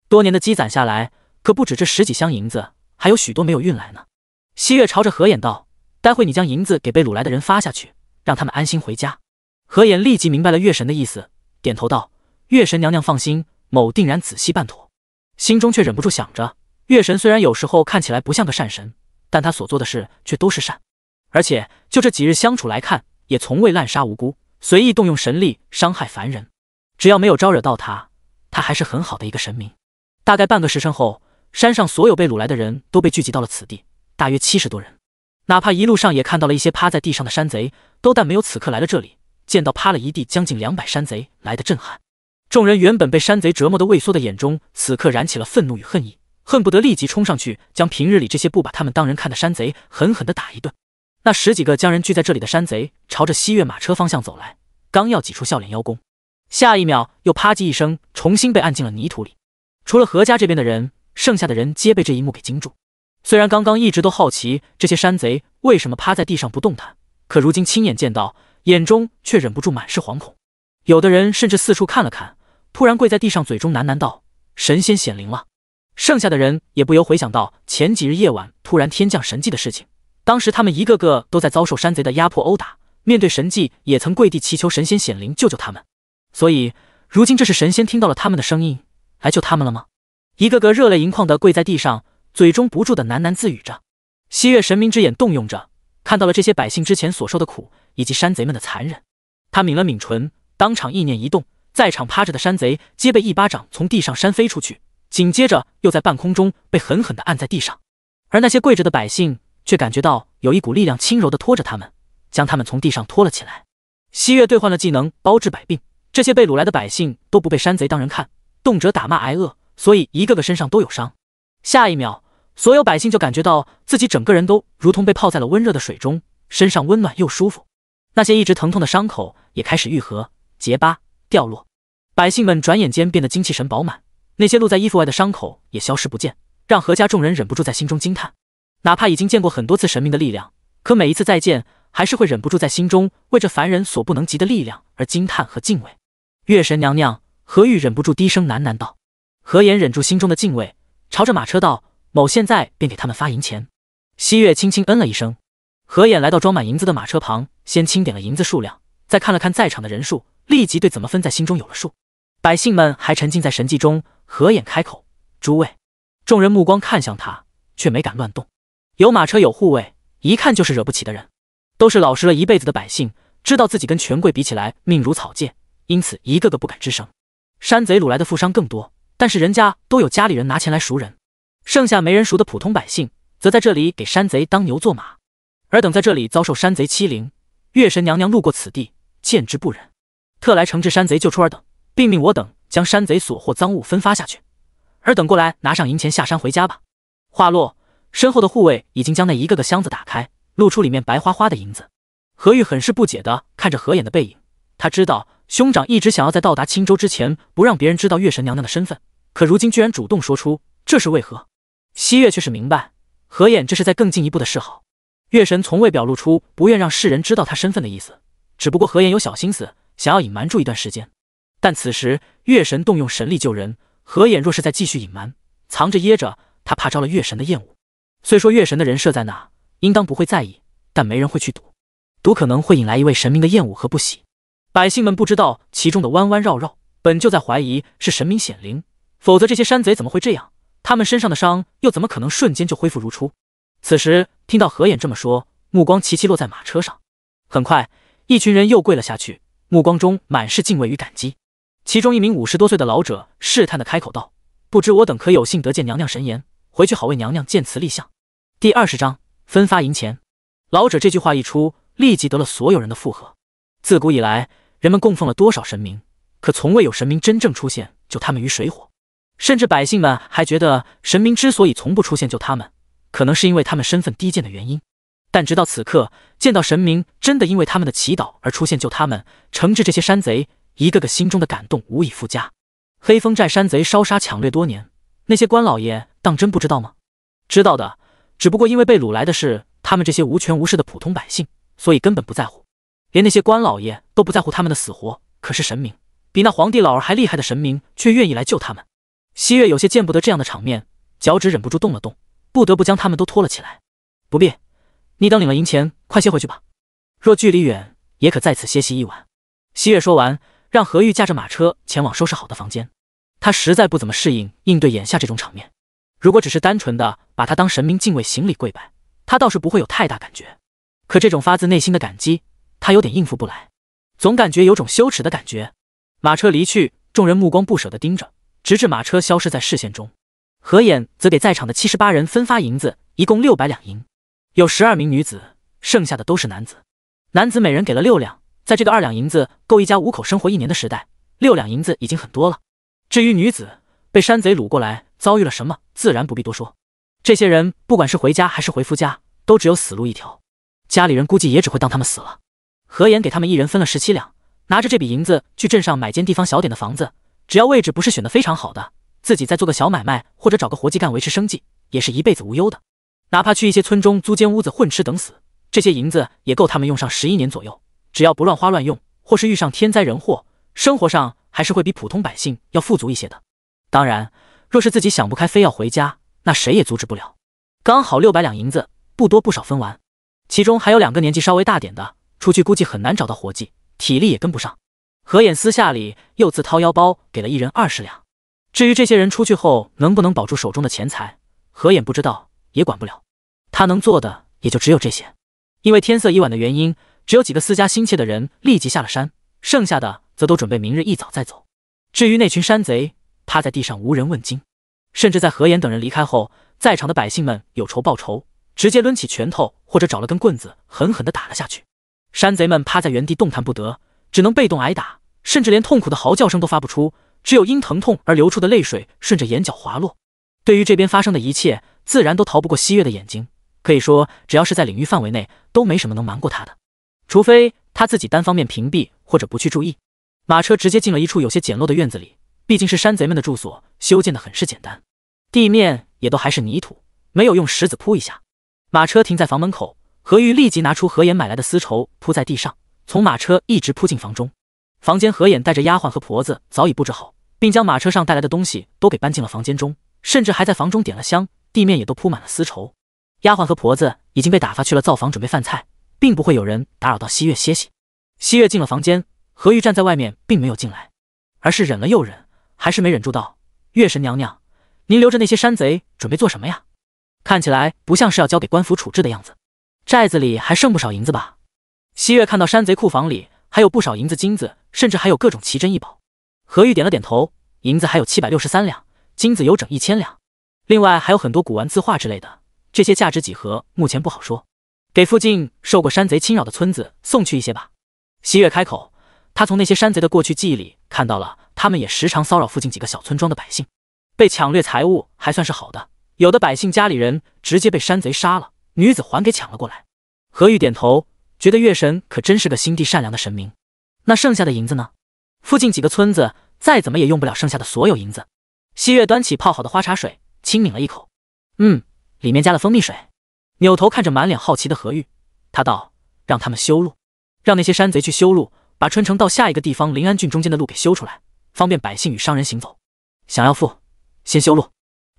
多年的积攒下来，可不止这十几箱银子，还有许多没有运来呢。西月朝着何衍道：“待会你将银子给被掳来的人发下去，让他们安心回家。”何衍立即明白了月神的意思，点头道：“月神娘娘放心，某定然仔细办妥。”心中却忍不住想着：月神虽然有时候看起来不像个善神，但他所做的事却都是善，而且就这几日相处来看，也从未滥杀无辜，随意动用神力伤害凡人。只要没有招惹到他，他还是很好的一个神明。大概半个时辰后，山上所有被掳来的人都被聚集到了此地，大约七十多人。哪怕一路上也看到了一些趴在地上的山贼，都但没有此刻来了这里，见到趴了一地将近两百山贼来的震撼。众人原本被山贼折磨的畏缩的眼中，此刻燃起了愤怒与恨意，恨不得立即冲上去将平日里这些不把他们当人看的山贼狠狠地打一顿。那十几个将人聚在这里的山贼，朝着西岳马车方向走来，刚要挤出笑脸邀功，下一秒又啪叽一声，重新被按进了泥土里。除了何家这边的人，剩下的人皆被这一幕给惊住。虽然刚刚一直都好奇这些山贼为什么趴在地上不动弹，可如今亲眼见到，眼中却忍不住满是惶恐。有的人甚至四处看了看，突然跪在地上，嘴中喃喃道：“神仙显灵了。”剩下的人也不由回想到前几日夜晚突然天降神迹的事情。当时他们一个个都在遭受山贼的压迫殴打，面对神迹也曾跪地祈求神仙显灵救救他们。所以如今这是神仙听到了他们的声音。来救他们了吗？一个个热泪盈眶的跪在地上，嘴中不住的喃喃自语着。西月神明之眼动用着，看到了这些百姓之前所受的苦，以及山贼们的残忍。他抿了抿唇，当场意念一动，在场趴着的山贼皆被一巴掌从地上扇飞出去，紧接着又在半空中被狠狠的按在地上。而那些跪着的百姓却感觉到有一股力量轻柔的拖着他们，将他们从地上拖了起来。西月兑换了技能，包治百病。这些被掳来的百姓都不被山贼当人看。动辄打骂挨饿，所以一个个身上都有伤。下一秒，所有百姓就感觉到自己整个人都如同被泡在了温热的水中，身上温暖又舒服。那些一直疼痛的伤口也开始愈合，结疤掉落。百姓们转眼间变得精气神饱满，那些露在衣服外的伤口也消失不见，让何家众人忍不住在心中惊叹。哪怕已经见过很多次神明的力量，可每一次再见，还是会忍不住在心中为这凡人所不能及的力量而惊叹和敬畏。月神娘娘。何玉忍不住低声喃喃道：“何言，忍住心中的敬畏，朝着马车道：‘某现在便给他们发银钱。’”西月轻轻嗯了一声。何言来到装满银子的马车旁，先清点了银子数量，再看了看在场的人数，立即对怎么分在心中有了数。百姓们还沉浸在神迹中，何言开口：“诸位。”众人目光看向他，却没敢乱动。有马车，有护卫，一看就是惹不起的人。都是老实了一辈子的百姓，知道自己跟权贵比起来命如草芥，因此一个个不敢吱声。山贼掳来的富商更多，但是人家都有家里人拿钱来赎人，剩下没人赎的普通百姓，则在这里给山贼当牛做马。尔等在这里遭受山贼欺凌，月神娘娘路过此地，见之不忍，特来惩治山贼，救出尔等，并命我等将山贼所获赃物分发下去。尔等过来拿上银钱下山回家吧。话落，身后的护卫已经将那一个个箱子打开，露出里面白花花的银子。何玉很是不解的看着何衍的背影，他知道。兄长一直想要在到达青州之前不让别人知道月神娘娘的身份，可如今居然主动说出，这是为何？汐月却是明白，何衍这是在更进一步的示好。月神从未表露出不愿让世人知道他身份的意思，只不过何眼有小心思，想要隐瞒住一段时间。但此时月神动用神力救人，何眼若是在继续隐瞒、藏着掖着，他怕招了月神的厌恶。虽说月神的人设在哪，应当不会在意，但没人会去赌，赌可能会引来一位神明的厌恶和不喜。百姓们不知道其中的弯弯绕绕，本就在怀疑是神明显灵，否则这些山贼怎么会这样？他们身上的伤又怎么可能瞬间就恢复如初？此时听到何衍这么说，目光齐齐落在马车上。很快，一群人又跪了下去，目光中满是敬畏与感激。其中一名五十多岁的老者试探的开口道：“不知我等可有幸得见娘娘神颜，回去好为娘娘建祠立像。”第二十章分发银钱。老者这句话一出，立即得了所有人的附和。自古以来。人们供奉了多少神明，可从未有神明真正出现救他们于水火。甚至百姓们还觉得，神明之所以从不出现救他们，可能是因为他们身份低贱的原因。但直到此刻，见到神明真的因为他们的祈祷而出现救他们，惩治这些山贼，一个个心中的感动无以复加。黑风寨山贼烧杀抢掠多年，那些官老爷当真不知道吗？知道的，只不过因为被掳来的是他们这些无权无势的普通百姓，所以根本不在乎。连那些官老爷都不在乎他们的死活，可是神明比那皇帝老儿还厉害的神明却愿意来救他们。西月有些见不得这样的场面，脚趾忍不住动了动，不得不将他们都拖了起来。不必，你等领了银钱，快些回去吧。若距离远，也可在此歇息一晚。西月说完，让何玉驾着马车前往收拾好的房间。他实在不怎么适应应对眼下这种场面。如果只是单纯的把他当神明敬畏行礼跪拜，他倒是不会有太大感觉。可这种发自内心的感激。他有点应付不来，总感觉有种羞耻的感觉。马车离去，众人目光不舍地盯着，直至马车消失在视线中。何衍则给在场的七十八人分发银子，一共六百两银。有十二名女子，剩下的都是男子。男子每人给了六两，在这个二两银子够一家五口生活一年的时代，六两银子已经很多了。至于女子被山贼掳过来，遭遇了什么，自然不必多说。这些人不管是回家还是回夫家，都只有死路一条。家里人估计也只会当他们死了。何言给他们一人分了十七两，拿着这笔银子去镇上买间地方小点的房子，只要位置不是选的非常好的，自己再做个小买卖或者找个活计干维持生计，也是一辈子无忧的。哪怕去一些村中租间屋子混吃等死，这些银子也够他们用上十一年左右。只要不乱花乱用，或是遇上天灾人祸，生活上还是会比普通百姓要富足一些的。当然，若是自己想不开非要回家，那谁也阻止不了。刚好六百两银子，不多不少分完，其中还有两个年纪稍微大点的。出去估计很难找到活计，体力也跟不上。何衍私下里又自掏腰包给了一人二十两。至于这些人出去后能不能保住手中的钱财，何衍不知道，也管不了。他能做的也就只有这些。因为天色已晚的原因，只有几个私家心切的人立即下了山，剩下的则都准备明日一早再走。至于那群山贼，趴在地上无人问津，甚至在何衍等人离开后，在场的百姓们有仇报仇，直接抡起拳头或者找了根棍子狠狠地打了下去。山贼们趴在原地动弹不得，只能被动挨打，甚至连痛苦的嚎叫声都发不出，只有因疼痛而流出的泪水顺着眼角滑落。对于这边发生的一切，自然都逃不过西月的眼睛。可以说，只要是在领域范围内，都没什么能瞒过他的，除非他自己单方面屏蔽或者不去注意。马车直接进了一处有些简陋的院子里，毕竟是山贼们的住所，修建的很是简单，地面也都还是泥土，没有用石子铺一下。马车停在房门口。何玉立即拿出何眼买来的丝绸铺在地上，从马车一直铺进房中。房间何眼带着丫鬟和婆子早已布置好，并将马车上带来的东西都给搬进了房间中，甚至还在房中点了香，地面也都铺满了丝绸。丫鬟和婆子已经被打发去了灶房准备饭菜，并不会有人打扰到西月歇息。西月进了房间，何玉站在外面，并没有进来，而是忍了又忍，还是没忍住道：“月神娘娘，您留着那些山贼，准备做什么呀？看起来不像是要交给官府处置的样子。”寨子里还剩不少银子吧？西月看到山贼库房里还有不少银子、金子，甚至还有各种奇珍异宝。何玉点了点头，银子还有七百六十三两，金子有整一千两，另外还有很多古玩、字画之类的。这些价值几何？目前不好说。给附近受过山贼侵扰的村子送去一些吧。西月开口，他从那些山贼的过去记忆里看到了，他们也时常骚扰附近几个小村庄的百姓，被抢掠财物还算是好的，有的百姓家里人直接被山贼杀了。女子还给抢了过来。何玉点头，觉得月神可真是个心地善良的神明。那剩下的银子呢？附近几个村子再怎么也用不了剩下的所有银子。汐月端起泡好的花茶水，轻抿了一口。嗯，里面加了蜂蜜水。扭头看着满脸好奇的何玉，他道：“让他们修路，让那些山贼去修路，把春城到下一个地方临安郡中间的路给修出来，方便百姓与商人行走。想要富，先修路。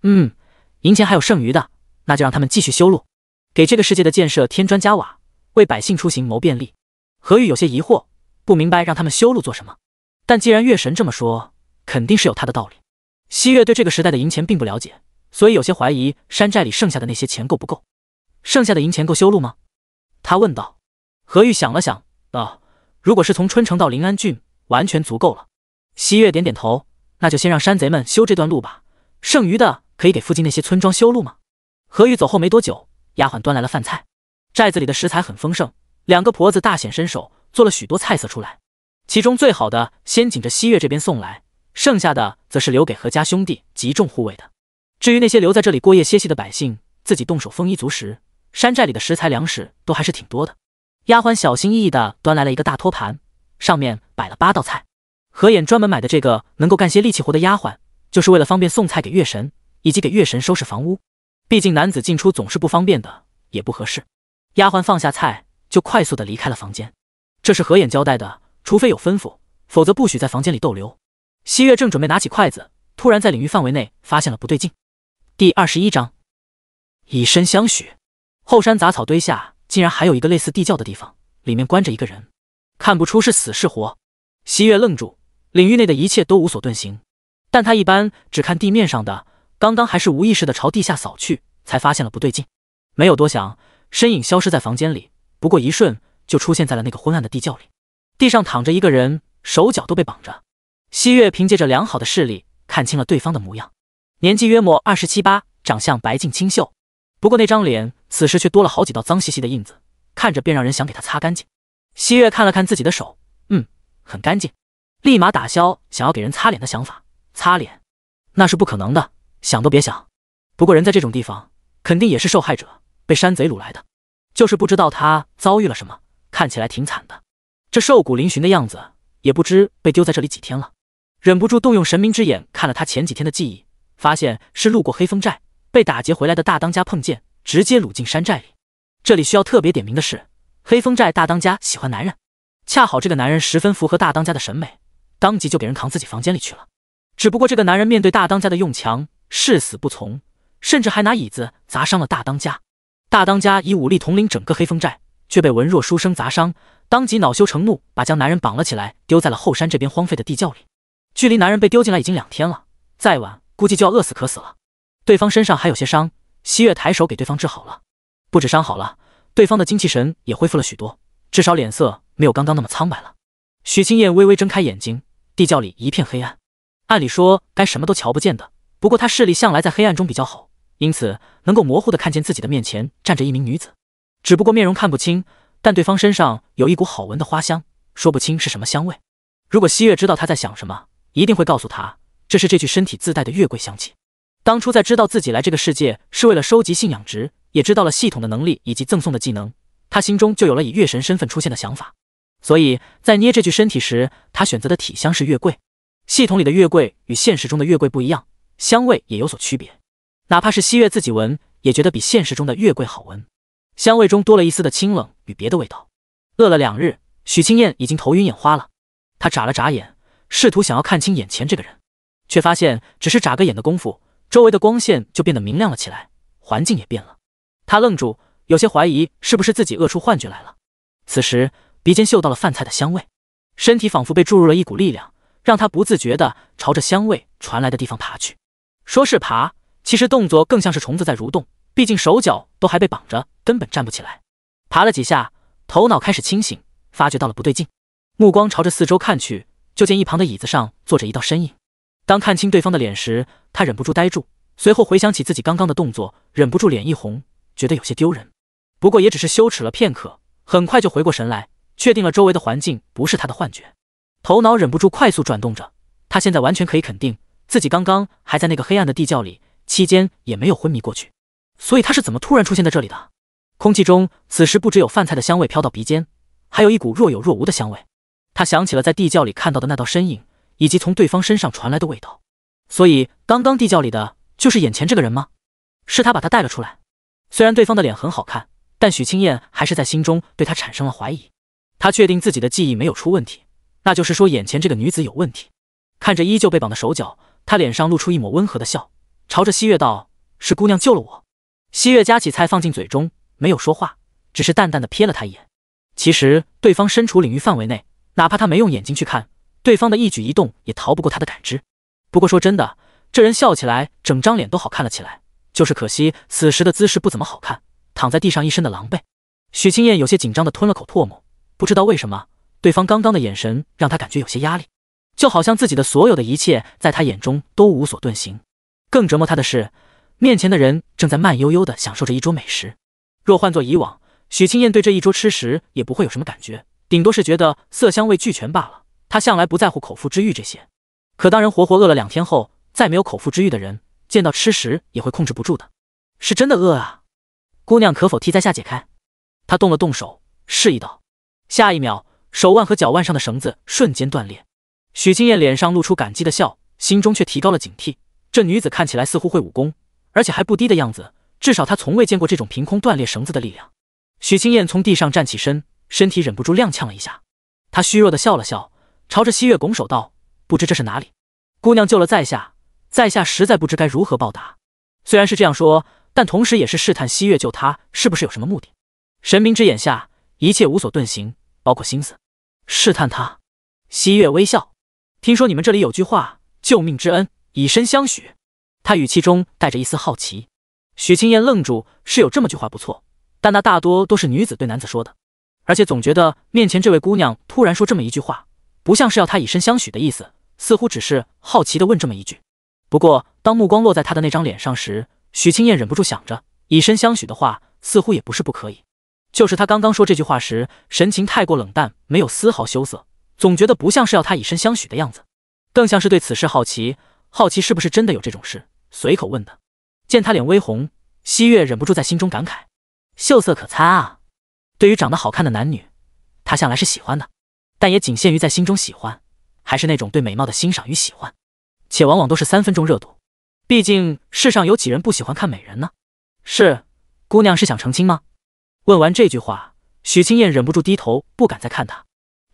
嗯，银钱还有剩余的，那就让他们继续修路。”给这个世界的建设添砖加瓦，为百姓出行谋便利。何玉有些疑惑，不明白让他们修路做什么。但既然月神这么说，肯定是有他的道理。西月对这个时代的银钱并不了解，所以有些怀疑山寨里剩下的那些钱够不够？剩下的银钱够修路吗？他问道。何玉想了想，道：“如果是从春城到临安郡，完全足够了。”西月点点头，那就先让山贼们修这段路吧。剩余的可以给附近那些村庄修路吗？何玉走后没多久。丫鬟端来了饭菜，寨子里的食材很丰盛，两个婆子大显身手，做了许多菜色出来。其中最好的先紧着西月这边送来，剩下的则是留给何家兄弟及众护卫的。至于那些留在这里过夜歇息的百姓，自己动手丰衣足食。山寨里的食材粮食都还是挺多的。丫鬟小心翼翼地端来了一个大托盘，上面摆了八道菜。何衍专门买的这个能够干些力气活的丫鬟，就是为了方便送菜给月神，以及给月神收拾房屋。毕竟男子进出总是不方便的，也不合适。丫鬟放下菜，就快速的离开了房间。这是何眼交代的，除非有吩咐，否则不许在房间里逗留。西月正准备拿起筷子，突然在领域范围内发现了不对劲。第二十一章，以身相许。后山杂草堆下竟然还有一个类似地窖的地方，里面关着一个人，看不出是死是活。西月愣住，领域内的一切都无所遁形，但他一般只看地面上的。刚刚还是无意识的朝地下扫去，才发现了不对劲，没有多想，身影消失在房间里，不过一瞬就出现在了那个昏暗的地窖里。地上躺着一个人，手脚都被绑着。西月凭借着良好的视力看清了对方的模样，年纪约莫二十七八，长相白净清秀，不过那张脸此时却多了好几道脏兮兮的印子，看着便让人想给他擦干净。西月看了看自己的手，嗯，很干净，立马打消想要给人擦脸的想法。擦脸那是不可能的。想都别想，不过人在这种地方肯定也是受害者，被山贼掳来的，就是不知道他遭遇了什么，看起来挺惨的。这瘦骨嶙峋的样子，也不知被丢在这里几天了。忍不住动用神明之眼看了他前几天的记忆，发现是路过黑风寨，被打劫回来的大当家碰见，直接掳进山寨里。这里需要特别点名的是，黑风寨大当家喜欢男人，恰好这个男人十分符合大当家的审美，当即就给人扛自己房间里去了。只不过这个男人面对大当家的用强。誓死不从，甚至还拿椅子砸伤了大当家。大当家以武力统领整个黑风寨，却被文弱书生砸伤，当即恼羞成怒，把将男人绑了起来，丢在了后山这边荒废的地窖里。距离男人被丢进来已经两天了，再晚估计就要饿死渴死了。对方身上还有些伤，西月抬手给对方治好了，不止伤好了，对方的精气神也恢复了许多，至少脸色没有刚刚那么苍白了。徐清燕微微睁开眼睛，地窖里一片黑暗，按理说该什么都瞧不见的。不过他视力向来在黑暗中比较好，因此能够模糊的看见自己的面前站着一名女子，只不过面容看不清，但对方身上有一股好闻的花香，说不清是什么香味。如果西月知道他在想什么，一定会告诉他这是这具身体自带的月桂香气。当初在知道自己来这个世界是为了收集信仰值，也知道了系统的能力以及赠送的技能，他心中就有了以月神身份出现的想法。所以在捏这具身体时，他选择的体香是月桂。系统里的月桂与现实中的月桂不一样。香味也有所区别，哪怕是汐月自己闻，也觉得比现实中的月桂好闻。香味中多了一丝的清冷与别的味道。饿了两日，许青燕已经头晕眼花了。她眨了眨眼，试图想要看清眼前这个人，却发现只是眨个眼的功夫，周围的光线就变得明亮了起来，环境也变了。她愣住，有些怀疑是不是自己饿出幻觉来了。此时鼻尖嗅到了饭菜的香味，身体仿佛被注入了一股力量，让她不自觉的朝着香味传来的地方爬去。说是爬，其实动作更像是虫子在蠕动。毕竟手脚都还被绑着，根本站不起来。爬了几下，头脑开始清醒，发觉到了不对劲，目光朝着四周看去，就见一旁的椅子上坐着一道身影。当看清对方的脸时，他忍不住呆住，随后回想起自己刚刚的动作，忍不住脸一红，觉得有些丢人。不过也只是羞耻了片刻，很快就回过神来，确定了周围的环境不是他的幻觉。头脑忍不住快速转动着，他现在完全可以肯定。自己刚刚还在那个黑暗的地窖里，期间也没有昏迷过去，所以他是怎么突然出现在这里的？空气中此时不只有饭菜的香味飘到鼻尖，还有一股若有若无的香味。他想起了在地窖里看到的那道身影，以及从对方身上传来的味道。所以刚刚地窖里的就是眼前这个人吗？是他把他带了出来？虽然对方的脸很好看，但许青燕还是在心中对他产生了怀疑。他确定自己的记忆没有出问题，那就是说眼前这个女子有问题。看着依旧被绑的手脚。他脸上露出一抹温和的笑，朝着西月道：“是姑娘救了我。”西月夹起菜放进嘴中，没有说话，只是淡淡的瞥了他一眼。其实对方身处领域范围内，哪怕他没用眼睛去看，对方的一举一动也逃不过他的感知。不过说真的，这人笑起来，整张脸都好看了起来。就是可惜此时的姿势不怎么好看，躺在地上一身的狼狈。许青燕有些紧张的吞了口唾沫，不知道为什么，对方刚刚的眼神让他感觉有些压力。就好像自己的所有的一切，在他眼中都无所遁形。更折磨他的是，面前的人正在慢悠悠的享受着一桌美食。若换做以往，许青燕对这一桌吃食也不会有什么感觉，顶多是觉得色香味俱全罢了。她向来不在乎口腹之欲这些。可当人活活饿了两天后，再没有口腹之欲的人，见到吃食也会控制不住的。是真的饿啊！姑娘可否替在下解开？他动了动手，示意道。下一秒，手腕和脚腕上的绳子瞬间断裂。许青燕脸上露出感激的笑，心中却提高了警惕。这女子看起来似乎会武功，而且还不低的样子。至少她从未见过这种凭空断裂绳子的力量。许青燕从地上站起身，身体忍不住踉跄了一下。她虚弱的笑了笑，朝着汐月拱手道：“不知这是哪里？姑娘救了在下，在下实在不知该如何报答。”虽然是这样说，但同时也是试探汐月救她是不是有什么目的。神明之眼下，一切无所遁形，包括心思。试探她，汐月微笑。听说你们这里有句话，“救命之恩，以身相许”，他语气中带着一丝好奇。许青燕愣住，是有这么句话不错，但那大多都是女子对男子说的，而且总觉得面前这位姑娘突然说这么一句话，不像是要她以身相许的意思，似乎只是好奇的问这么一句。不过，当目光落在他的那张脸上时，许青燕忍不住想着，以身相许的话似乎也不是不可以。就是他刚刚说这句话时，神情太过冷淡，没有丝毫羞涩。总觉得不像是要他以身相许的样子，更像是对此事好奇，好奇是不是真的有这种事，随口问的。见他脸微红，汐月忍不住在心中感慨：“秀色可餐啊！”对于长得好看的男女，他向来是喜欢的，但也仅限于在心中喜欢，还是那种对美貌的欣赏与喜欢，且往往都是三分钟热度。毕竟世上有几人不喜欢看美人呢？是，姑娘是想成亲吗？问完这句话，许青燕忍不住低头，不敢再看他。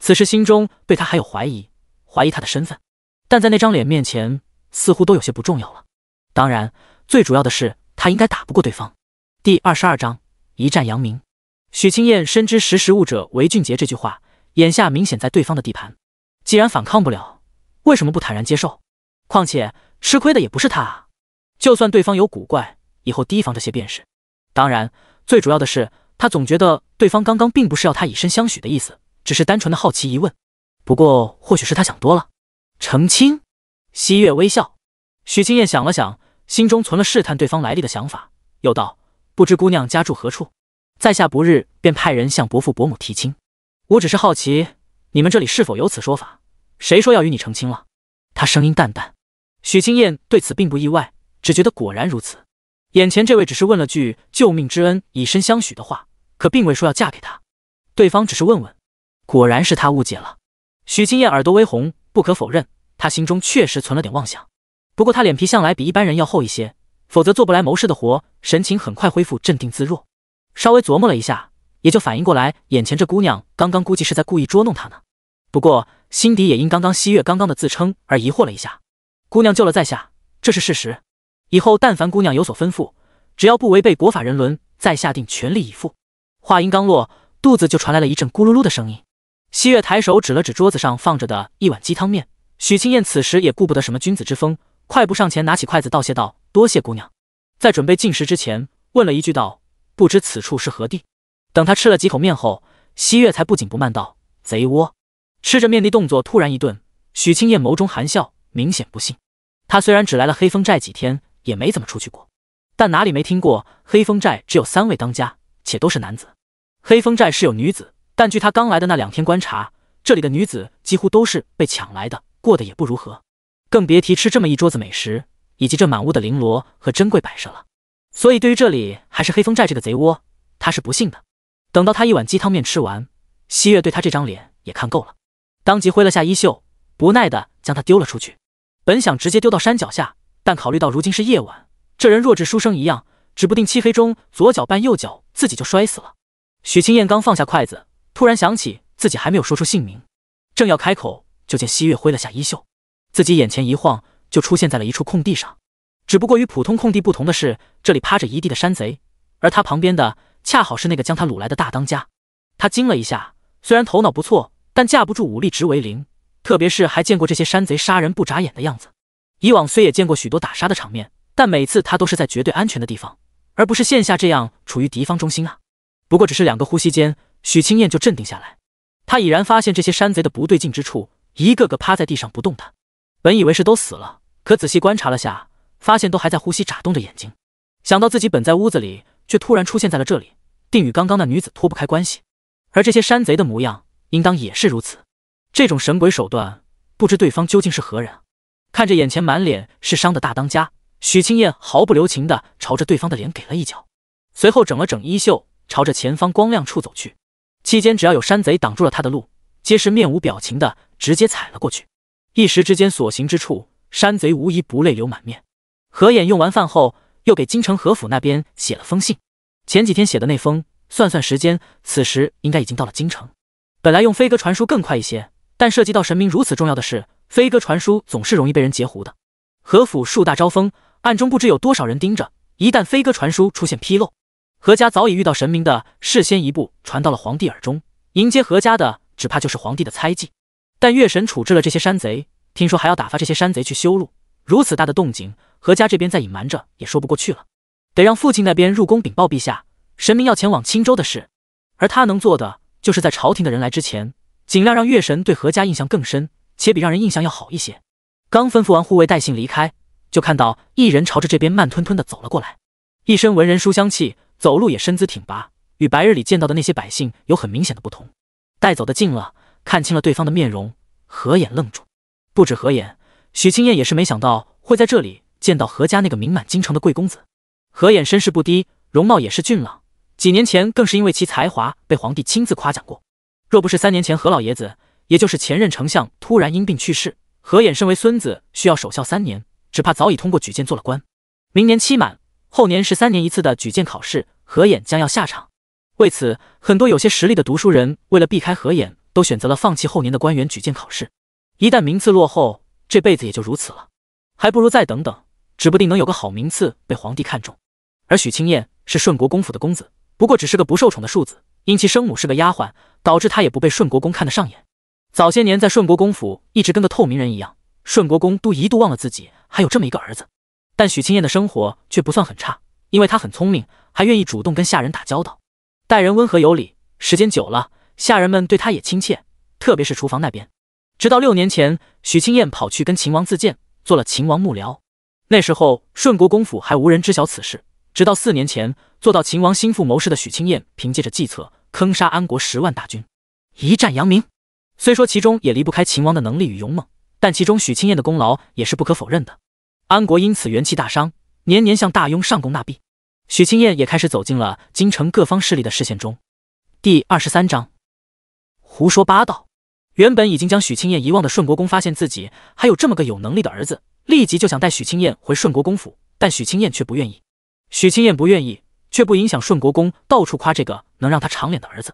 此时心中对他还有怀疑，怀疑他的身份，但在那张脸面前，似乎都有些不重要了。当然，最主要的是他应该打不过对方。第二十二章一战扬名。许青燕深知“识时务者为俊杰”这句话，眼下明显在对方的地盘，既然反抗不了，为什么不坦然接受？况且吃亏的也不是他。就算对方有古怪，以后提防这些便是。当然，最主要的是，他总觉得对方刚刚并不是要他以身相许的意思。只是单纯的好奇疑问，不过或许是他想多了。澄清，汐月微笑。许青燕想了想，心中存了试探对方来历的想法，又道：“不知姑娘家住何处，在下不日便派人向伯父伯母提亲。我只是好奇，你们这里是否有此说法？谁说要与你成亲了？”他声音淡淡。许青燕对此并不意外，只觉得果然如此。眼前这位只是问了句救命之恩，以身相许的话，可并未说要嫁给他。对方只是问问。果然是他误解了。许清燕耳朵微红，不可否认，她心中确实存了点妄想。不过她脸皮向来比一般人要厚一些，否则做不来谋士的活。神情很快恢复镇定自若，稍微琢磨了一下，也就反应过来，眼前这姑娘刚刚估计是在故意捉弄她呢。不过心底也因刚刚汐月刚刚的自称而疑惑了一下。姑娘救了在下，这是事实。以后但凡姑娘有所吩咐，只要不违背国法人伦，在下定全力以赴。话音刚落，肚子就传来了一阵咕噜噜的声音。西月抬手指了指桌子上放着的一碗鸡汤面，许清燕此时也顾不得什么君子之风，快步上前拿起筷子道谢道：“多谢姑娘。”在准备进食之前，问了一句道：“不知此处是何地？”等他吃了几口面后，西月才不紧不慢道：“贼窝。”吃着面的动作突然一顿，许清燕眸中含笑，明显不信。他虽然只来了黑风寨几天，也没怎么出去过，但哪里没听过黑风寨只有三位当家，且都是男子。黑风寨是有女子。但据他刚来的那两天观察，这里的女子几乎都是被抢来的，过得也不如何，更别提吃这么一桌子美食，以及这满屋的绫罗和珍贵摆设了。所以对于这里还是黑风寨这个贼窝，他是不信的。等到他一碗鸡汤面吃完，西月对他这张脸也看够了，当即挥了下衣袖，不耐的将他丢了出去。本想直接丢到山脚下，但考虑到如今是夜晚，这人弱智书生一样，指不定漆黑中左脚绊右脚，自己就摔死了。许青燕刚放下筷子。突然想起自己还没有说出姓名，正要开口，就见西月挥了下衣袖，自己眼前一晃，就出现在了一处空地上。只不过与普通空地不同的是，这里趴着一地的山贼，而他旁边的恰好是那个将他掳来的大当家。他惊了一下，虽然头脑不错，但架不住武力值为零，特别是还见过这些山贼杀人不眨眼的样子。以往虽也见过许多打杀的场面，但每次他都是在绝对安全的地方，而不是线下这样处于敌方中心啊。不过只是两个呼吸间。许青燕就镇定下来，她已然发现这些山贼的不对劲之处，一个个趴在地上不动弹。本以为是都死了，可仔细观察了下，发现都还在呼吸，眨动着眼睛。想到自己本在屋子里，却突然出现在了这里，定与刚刚那女子脱不开关系。而这些山贼的模样，应当也是如此。这种神鬼手段，不知对方究竟是何人。看着眼前满脸是伤的大当家，许青燕毫不留情地朝着对方的脸给了一脚，随后整了整衣袖，朝着前方光亮处走去。期间，只要有山贼挡住了他的路，皆是面无表情的直接踩了过去。一时之间，所行之处，山贼无疑不泪流满面。何眼用完饭后，又给京城何府那边写了封信。前几天写的那封，算算时间，此时应该已经到了京城。本来用飞鸽传书更快一些，但涉及到神明如此重要的事，飞鸽传书总是容易被人截胡的。何府树大招风，暗中不知有多少人盯着，一旦飞鸽传书出现纰漏。何家早已遇到神明的事，先一步传到了皇帝耳中。迎接何家的，只怕就是皇帝的猜忌。但月神处置了这些山贼，听说还要打发这些山贼去修路，如此大的动静，何家这边再隐瞒着也说不过去了。得让父亲那边入宫禀报陛下，神明要前往青州的事。而他能做的，就是在朝廷的人来之前，尽量让月神对何家印象更深，且比让人印象要好一些。刚吩咐完护卫带信离开，就看到一人朝着这边慢吞吞的走了过来，一身文人书香气。走路也身姿挺拔，与白日里见到的那些百姓有很明显的不同。带走的近了，看清了对方的面容，何眼愣住。不止何眼，许青燕也是没想到会在这里见到何家那个名满京城的贵公子。何眼身世不低，容貌也是俊朗，几年前更是因为其才华被皇帝亲自夸奖过。若不是三年前何老爷子，也就是前任丞相突然因病去世，何眼身为孙子需要守孝三年，只怕早已通过举荐做了官。明年期满。后年十三年一次的举荐考试，何衍将要下场。为此，很多有些实力的读书人为了避开何衍，都选择了放弃后年的官员举荐考试。一旦名次落后，这辈子也就如此了，还不如再等等，指不定能有个好名次被皇帝看中。而许青燕是顺国公府的公子，不过只是个不受宠的庶子，因其生母是个丫鬟，导致他也不被顺国公看得上眼。早些年在顺国公府一直跟个透明人一样，顺国公都一度忘了自己还有这么一个儿子。但许清燕的生活却不算很差，因为她很聪明，还愿意主动跟下人打交道，待人温和有礼。时间久了，下人们对她也亲切，特别是厨房那边。直到六年前，许清燕跑去跟秦王自荐，做了秦王幕僚。那时候，顺国公府还无人知晓此事。直到四年前，做到秦王心腹谋士的许清燕，凭借着计策坑杀安国十万大军，一战扬名。虽说其中也离不开秦王的能力与勇猛，但其中许清燕的功劳也是不可否认的。安国因此元气大伤，年年向大雍上贡纳币。许青燕也开始走进了京城各方势力的视线中。第二十三章，胡说八道。原本已经将许青燕遗忘的顺国公，发现自己还有这么个有能力的儿子，立即就想带许青燕回顺国公府。但许青燕却不愿意。许青燕不愿意，却不影响顺国公到处夸这个能让他长脸的儿子。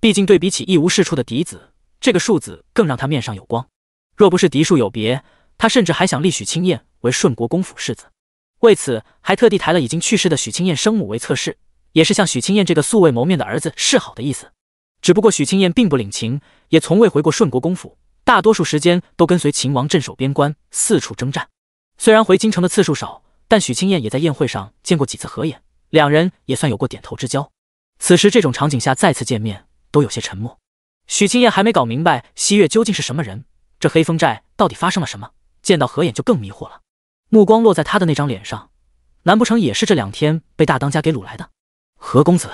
毕竟对比起一无是处的嫡子，这个庶子更让他面上有光。若不是嫡庶有别，他甚至还想立许青燕。为顺国公府世子，为此还特地抬了已经去世的许青燕生母为侧室，也是向许青燕这个素未谋面的儿子示好的意思。只不过许青燕并不领情，也从未回过顺国公府，大多数时间都跟随秦王镇守边关，四处征战。虽然回京城的次数少，但许青燕也在宴会上见过几次合眼，两人也算有过点头之交。此时这种场景下再次见面，都有些沉默。许青燕还没搞明白西月究竟是什么人，这黑风寨到底发生了什么，见到合眼就更迷惑了。目光落在他的那张脸上，难不成也是这两天被大当家给掳来的？何公子，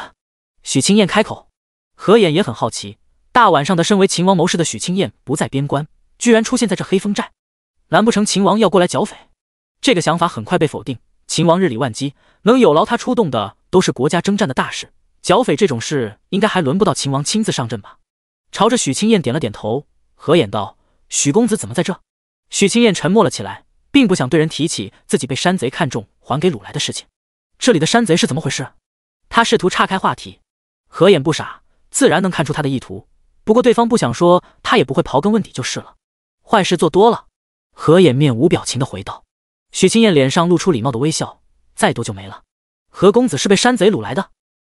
许青燕开口。何衍也很好奇，大晚上的，身为秦王谋士的许青燕不在边关，居然出现在这黑风寨，难不成秦王要过来剿匪？这个想法很快被否定。秦王日理万机，能有劳他出动的都是国家征战的大事，剿匪这种事应该还轮不到秦王亲自上阵吧？朝着许青燕点了点头，何衍道：“许公子怎么在这？”许青燕沉默了起来。并不想对人提起自己被山贼看中还给掳来的事情。这里的山贼是怎么回事？他试图岔开话题。何眼不傻，自然能看出他的意图。不过对方不想说，他也不会刨根问底就是了。坏事做多了。何眼面无表情的回道。许青燕脸上露出礼貌的微笑。再多就没了。何公子是被山贼掳来的。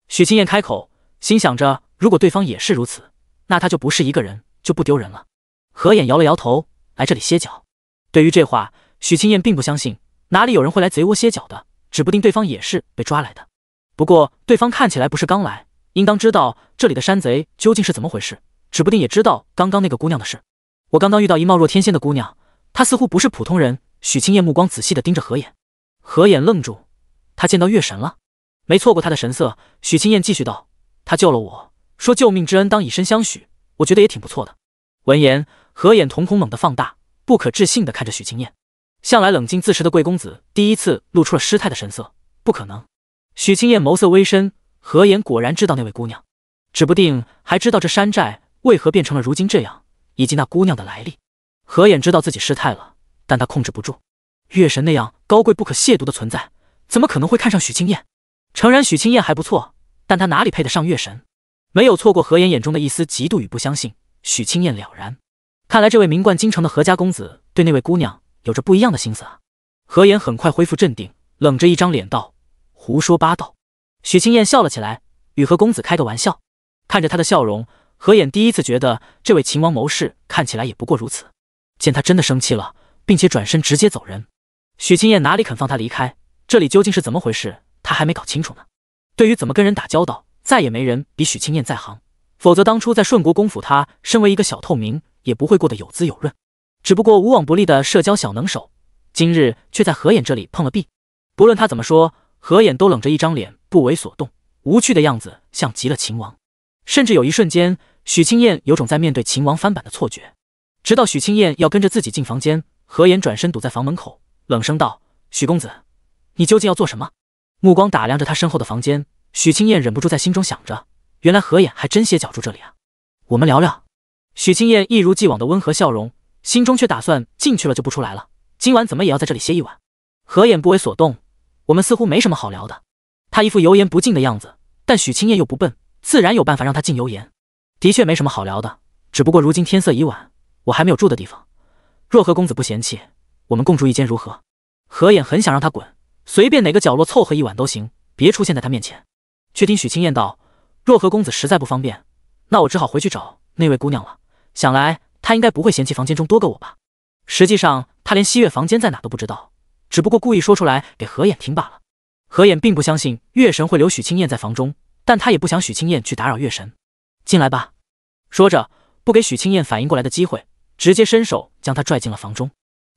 许青燕开口，心想着如果对方也是如此，那他就不是一个人，就不丢人了。何眼摇了摇头，来这里歇脚。对于这话。许青燕并不相信，哪里有人会来贼窝歇脚的？指不定对方也是被抓来的。不过对方看起来不是刚来，应当知道这里的山贼究竟是怎么回事，指不定也知道刚刚那个姑娘的事。我刚刚遇到一貌若天仙的姑娘，她似乎不是普通人。许青燕目光仔细的盯着何眼，何眼愣住，他见到月神了，没错过他的神色。许青燕继续道：“他救了我，说救命之恩当以身相许，我觉得也挺不错的。”闻言，何眼瞳孔猛地放大，不可置信的看着许青燕。向来冷静自持的贵公子第一次露出了失态的神色。不可能，许青燕眸色微深。何言果然知道那位姑娘，指不定还知道这山寨为何变成了如今这样，以及那姑娘的来历。何言知道自己失态了，但他控制不住。月神那样高贵不可亵渎的存在，怎么可能会看上许青燕？诚然，许青燕还不错，但她哪里配得上月神？没有错过何言眼中的一丝嫉妒与不相信，许青燕了然。看来这位名冠京城的何家公子对那位姑娘。有着不一样的心思啊！何言很快恢复镇定，冷着一张脸道：“胡说八道。”许青燕笑了起来，与何公子开个玩笑。看着他的笑容，何言第一次觉得这位秦王谋士看起来也不过如此。见他真的生气了，并且转身直接走人，许青燕哪里肯放他离开？这里究竟是怎么回事？他还没搞清楚呢。对于怎么跟人打交道，再也没人比许青燕在行。否则当初在顺国公府，他身为一个小透明，也不会过得有滋有润。只不过无往不利的社交小能手，今日却在何眼这里碰了壁。不论他怎么说，何眼都冷着一张脸，不为所动，无趣的样子像极了秦王。甚至有一瞬间，许青燕有种在面对秦王翻版的错觉。直到许青燕要跟着自己进房间，何眼转身堵在房门口，冷声道：“许公子，你究竟要做什么？”目光打量着他身后的房间，许青燕忍不住在心中想着：原来何眼还真歇脚住这里啊。我们聊聊。许青燕一如既往的温和笑容。心中却打算进去了就不出来了。今晚怎么也要在这里歇一晚。何衍不为所动，我们似乎没什么好聊的。他一副油盐不进的样子，但许青燕又不笨，自然有办法让他进油盐。的确没什么好聊的，只不过如今天色已晚，我还没有住的地方。若何公子不嫌弃，我们共住一间如何？何衍很想让他滚，随便哪个角落凑合一晚都行，别出现在他面前。却听许青燕道：“若何公子实在不方便，那我只好回去找那位姑娘了。想来……”他应该不会嫌弃房间中多个我吧？实际上，他连汐月房间在哪都不知道，只不过故意说出来给何衍听罢了。何衍并不相信月神会留许青燕在房中，但他也不想许青燕去打扰月神。进来吧，说着，不给许青燕反应过来的机会，直接伸手将她拽进了房中。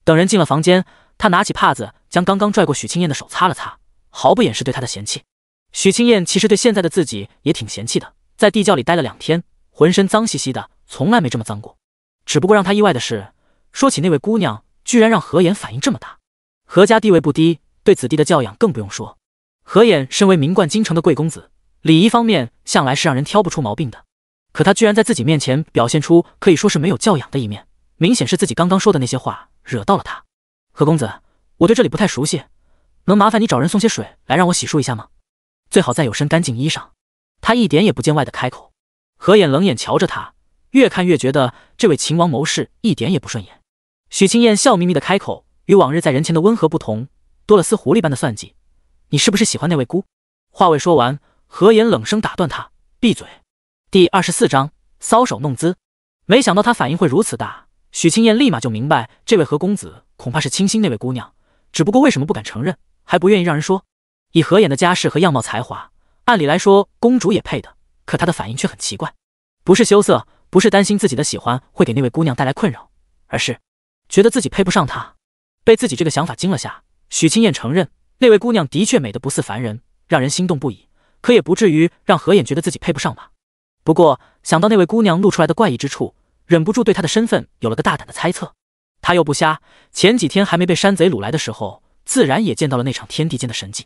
等人进了房间，他拿起帕子将刚刚拽过许青燕的手擦了擦，毫不掩饰对她的嫌弃。许青燕其实对现在的自己也挺嫌弃的，在地窖里待了两天，浑身脏兮兮的，从来没这么脏过。只不过让他意外的是，说起那位姑娘，居然让何衍反应这么大。何家地位不低，对子弟的教养更不用说。何衍身为名冠京城的贵公子，礼仪方面向来是让人挑不出毛病的。可他居然在自己面前表现出可以说是没有教养的一面，明显是自己刚刚说的那些话惹到了他。何公子，我对这里不太熟悉，能麻烦你找人送些水来让我洗漱一下吗？最好再有身干净衣裳。他一点也不见外的开口。何衍冷眼瞧着他。越看越觉得这位秦王谋士一点也不顺眼。许青燕笑眯眯的开口，与往日在人前的温和不同，多了丝狐狸般的算计。你是不是喜欢那位姑？话未说完，何言冷声打断他：“闭嘴。”第二十四章搔首弄姿。没想到他反应会如此大，许青燕立马就明白，这位何公子恐怕是倾心那位姑娘，只不过为什么不敢承认，还不愿意让人说？以何言的家世和样貌才华，按理来说公主也配的，可他的反应却很奇怪，不是羞涩。不是担心自己的喜欢会给那位姑娘带来困扰，而是觉得自己配不上她。被自己这个想法惊了下，许青燕承认那位姑娘的确美得不似凡人，让人心动不已。可也不至于让何眼觉得自己配不上吧？不过想到那位姑娘露出来的怪异之处，忍不住对她的身份有了个大胆的猜测。她又不瞎，前几天还没被山贼掳来的时候，自然也见到了那场天地间的神迹。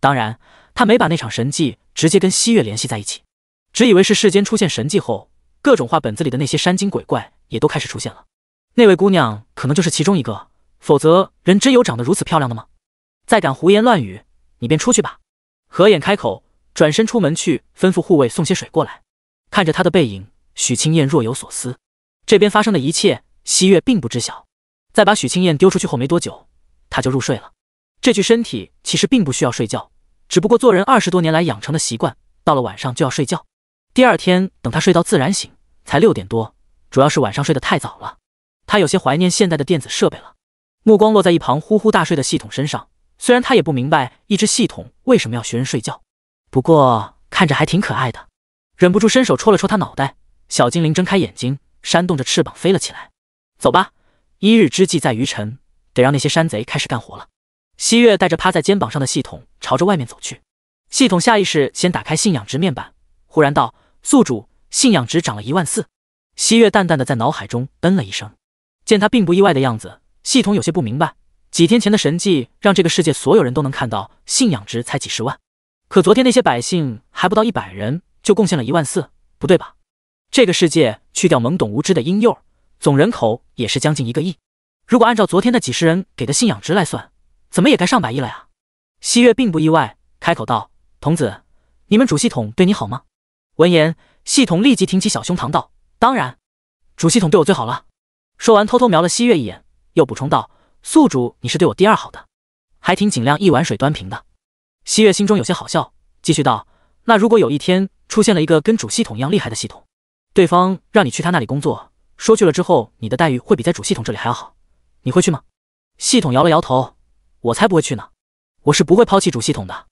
当然，她没把那场神迹直接跟汐月联系在一起，只以为是世间出现神迹后。各种画本子里的那些山精鬼怪也都开始出现了。那位姑娘可能就是其中一个，否则人真有长得如此漂亮的吗？再敢胡言乱语，你便出去吧。合眼开口，转身出门去，吩咐护卫送些水过来。看着他的背影，许青燕若有所思。这边发生的一切，汐月并不知晓。在把许青燕丢出去后没多久，他就入睡了。这具身体其实并不需要睡觉，只不过做人二十多年来养成的习惯，到了晚上就要睡觉。第二天，等他睡到自然醒，才六点多，主要是晚上睡得太早了。他有些怀念现代的电子设备了。目光落在一旁呼呼大睡的系统身上，虽然他也不明白一只系统为什么要学人睡觉，不过看着还挺可爱的，忍不住伸手戳了戳他脑袋。小精灵睁开眼睛，扇动着翅膀飞了起来。走吧，一日之计在于晨，得让那些山贼开始干活了。汐月带着趴在肩膀上的系统朝着外面走去，系统下意识先打开信仰之面板。忽然道：“宿主信仰值涨了一万四。”西月淡淡的在脑海中嗯了一声。见他并不意外的样子，系统有些不明白。几天前的神迹让这个世界所有人都能看到信仰值才几十万，可昨天那些百姓还不到一百人就贡献了一万四，不对吧？这个世界去掉懵懂无知的婴幼儿，总人口也是将近一个亿。如果按照昨天的几十人给的信仰值来算，怎么也该上百亿了呀？西月并不意外，开口道：“童子，你们主系统对你好吗？”闻言，系统立即挺起小胸膛道：“当然，主系统对我最好了。”说完，偷偷瞄了汐月一眼，又补充道：“宿主，你是对我第二好的，还挺尽量一碗水端平的。”汐月心中有些好笑，继续道：“那如果有一天出现了一个跟主系统一样厉害的系统，对方让你去他那里工作，说去了之后你的待遇会比在主系统这里还要好，你会去吗？”系统摇了摇头：“我才不会去呢，我是不会抛弃主系统的。”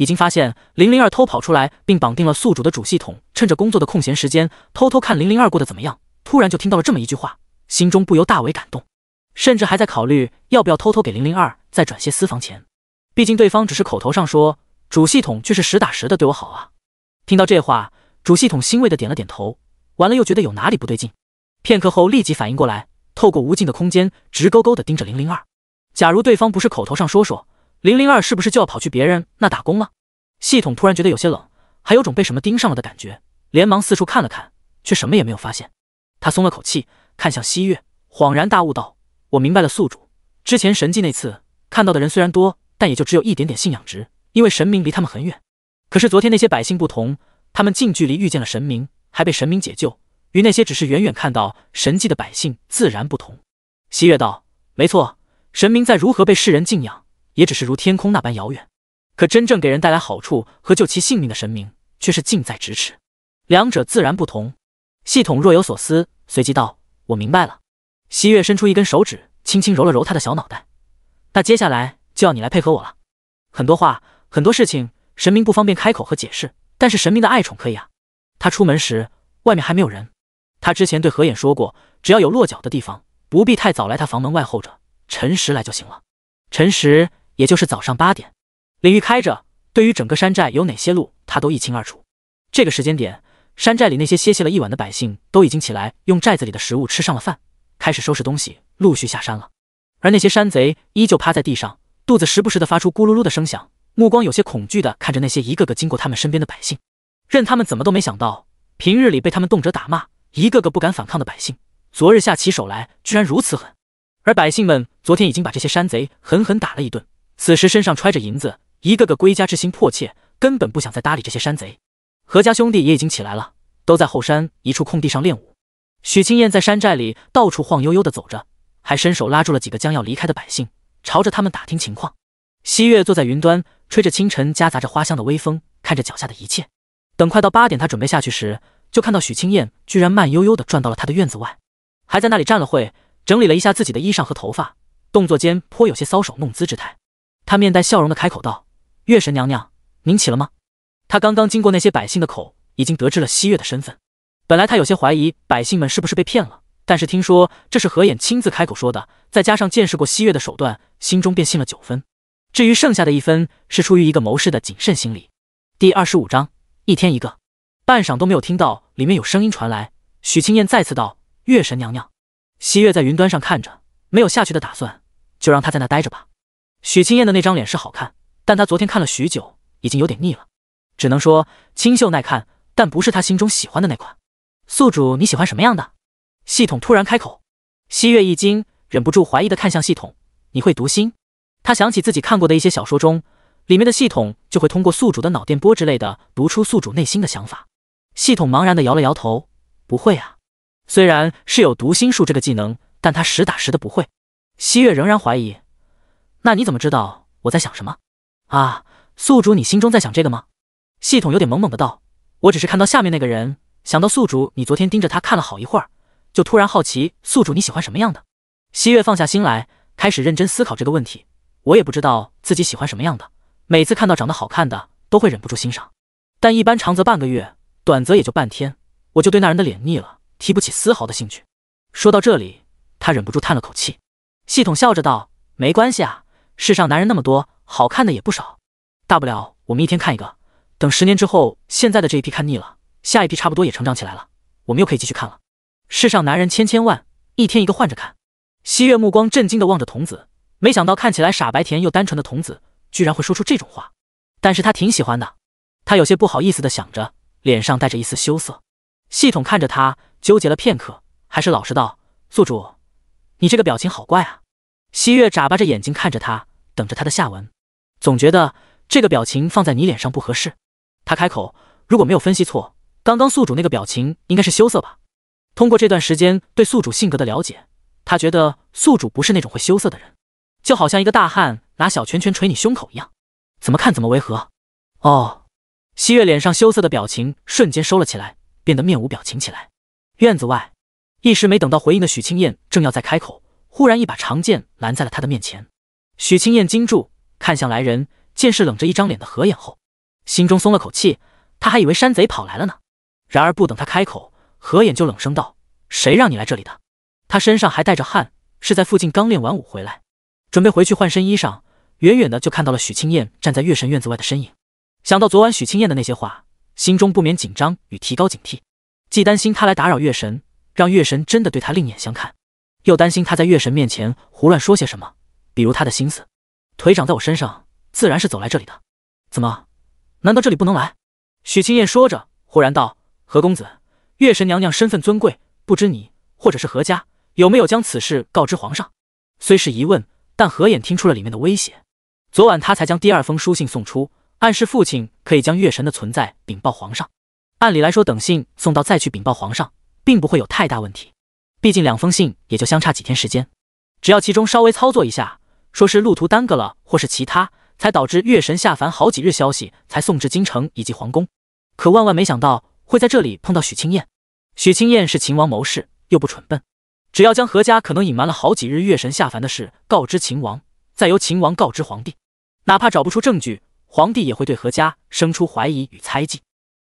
已经发现零零二偷跑出来，并绑定了宿主的主系统。趁着工作的空闲时间，偷偷看零零二过得怎么样。突然就听到了这么一句话，心中不由大为感动，甚至还在考虑要不要偷偷给零零二再转些私房钱。毕竟对方只是口头上说，主系统却是实打实的对我好啊。听到这话，主系统欣慰的点了点头，完了又觉得有哪里不对劲。片刻后立即反应过来，透过无尽的空间，直勾勾的盯着零零二。假如对方不是口头上说说。零零二是不是就要跑去别人那打工了？系统突然觉得有些冷，还有种被什么盯上了的感觉，连忙四处看了看，却什么也没有发现。他松了口气，看向西月，恍然大悟道：“我明白了，宿主。之前神迹那次看到的人虽然多，但也就只有一点点信仰值，因为神明离他们很远。可是昨天那些百姓不同，他们近距离遇见了神明，还被神明解救，与那些只是远远看到神迹的百姓自然不同。”西月道：“没错，神明在如何被世人敬仰。”也只是如天空那般遥远，可真正给人带来好处和救其性命的神明却是近在咫尺，两者自然不同。系统若有所思，随即道：“我明白了。”西月伸出一根手指，轻轻揉了揉他的小脑袋。那接下来就要你来配合我了。很多话，很多事情，神明不方便开口和解释，但是神明的爱宠可以啊。他出门时，外面还没有人。他之前对何衍说过，只要有落脚的地方，不必太早来他房门外候着，辰时来就行了。辰时。也就是早上八点，领域开着，对于整个山寨有哪些路，他都一清二楚。这个时间点，山寨里那些歇息了一晚的百姓都已经起来，用寨子里的食物吃上了饭，开始收拾东西，陆续下山了。而那些山贼依旧趴在地上，肚子时不时的发出咕噜噜的声响，目光有些恐惧的看着那些一个个经过他们身边的百姓。任他们怎么都没想到，平日里被他们动辄打骂，一个个不敢反抗的百姓，昨日下起手来居然如此狠。而百姓们昨天已经把这些山贼狠狠打了一顿。此时身上揣着银子，一个个归家之心迫切，根本不想再搭理这些山贼。何家兄弟也已经起来了，都在后山一处空地上练武。许青燕在山寨里到处晃悠悠的走着，还伸手拉住了几个将要离开的百姓，朝着他们打听情况。西月坐在云端，吹着清晨夹杂着花香的微风，看着脚下的一切。等快到八点，他准备下去时，就看到许青燕居然慢悠悠的转到了他的院子外，还在那里站了会，整理了一下自己的衣裳和头发，动作间颇有些搔首弄姿之态。他面带笑容的开口道：“月神娘娘，您起了吗？”他刚刚经过那些百姓的口，已经得知了西月的身份。本来他有些怀疑百姓们是不是被骗了，但是听说这是何衍亲自开口说的，再加上见识过西月的手段，心中便信了九分。至于剩下的一分，是出于一个谋士的谨慎心理。第二十五章，一天一个，半晌都没有听到里面有声音传来，许青燕再次道：“月神娘娘，西月在云端上看着，没有下去的打算，就让他在那待着吧。”许清燕的那张脸是好看，但她昨天看了许久，已经有点腻了。只能说清秀耐看，但不是她心中喜欢的那款。宿主你喜欢什么样的？系统突然开口。汐月一惊，忍不住怀疑的看向系统：“你会读心？”她想起自己看过的一些小说中，里面的系统就会通过宿主的脑电波之类的读出宿主内心的想法。系统茫然的摇了摇头：“不会啊，虽然是有读心术这个技能，但他实打实的不会。”汐月仍然怀疑。那你怎么知道我在想什么啊？宿主，你心中在想这个吗？系统有点懵懵的道：“我只是看到下面那个人，想到宿主你昨天盯着他看了好一会儿，就突然好奇，宿主你喜欢什么样的？”西月放下心来，开始认真思考这个问题。我也不知道自己喜欢什么样的，每次看到长得好看的都会忍不住欣赏，但一般长则半个月，短则也就半天，我就对那人的脸腻了，提不起丝毫的兴趣。说到这里，他忍不住叹了口气。系统笑着道：“没关系啊。”世上男人那么多，好看的也不少，大不了我们一天看一个，等十年之后，现在的这一批看腻了，下一批差不多也成长起来了，我们又可以继续看了。世上男人千千万，一天一个换着看。西月目光震惊的望着童子，没想到看起来傻白甜又单纯的童子，居然会说出这种话，但是他挺喜欢的，他有些不好意思的想着，脸上带着一丝羞涩。系统看着他，纠结了片刻，还是老实道：“宿主，你这个表情好怪啊。”西月眨巴着眼睛看着他。等着他的下文，总觉得这个表情放在你脸上不合适。他开口，如果没有分析错，刚刚宿主那个表情应该是羞涩吧？通过这段时间对宿主性格的了解，他觉得宿主不是那种会羞涩的人，就好像一个大汉拿小拳拳捶你胸口一样，怎么看怎么违和。哦，汐月脸上羞涩的表情瞬间收了起来，变得面无表情起来。院子外，一时没等到回应的许清燕正要再开口，忽然一把长剑拦在了他的面前。许青燕惊住，看向来人，见是冷着一张脸的何眼后，心中松了口气。他还以为山贼跑来了呢。然而不等他开口，何眼就冷声道：“谁让你来这里的？”他身上还带着汗，是在附近刚练完武回来，准备回去换身衣裳。远远的就看到了许青燕站在月神院子外的身影。想到昨晚许青燕的那些话，心中不免紧张与提高警惕，既担心他来打扰月神，让月神真的对他另眼相看，又担心他在月神面前胡乱说些什么。比如他的心思，腿长在我身上，自然是走来这里的。怎么？难道这里不能来？许清燕说着，忽然道：“何公子，月神娘娘身份尊贵，不知你或者是何家有没有将此事告知皇上？虽是疑问，但何衍听出了里面的威胁。昨晚他才将第二封书信送出，暗示父亲可以将月神的存在禀报皇上。按理来说，等信送到再去禀报皇上，并不会有太大问题。毕竟两封信也就相差几天时间，只要其中稍微操作一下。”说是路途耽搁了，或是其他，才导致月神下凡好几日，消息才送至京城以及皇宫。可万万没想到会在这里碰到许青燕。许青燕是秦王谋士，又不蠢笨，只要将何家可能隐瞒了好几日月神下凡的事告知秦王，再由秦王告知皇帝，哪怕找不出证据，皇帝也会对何家生出怀疑与猜忌。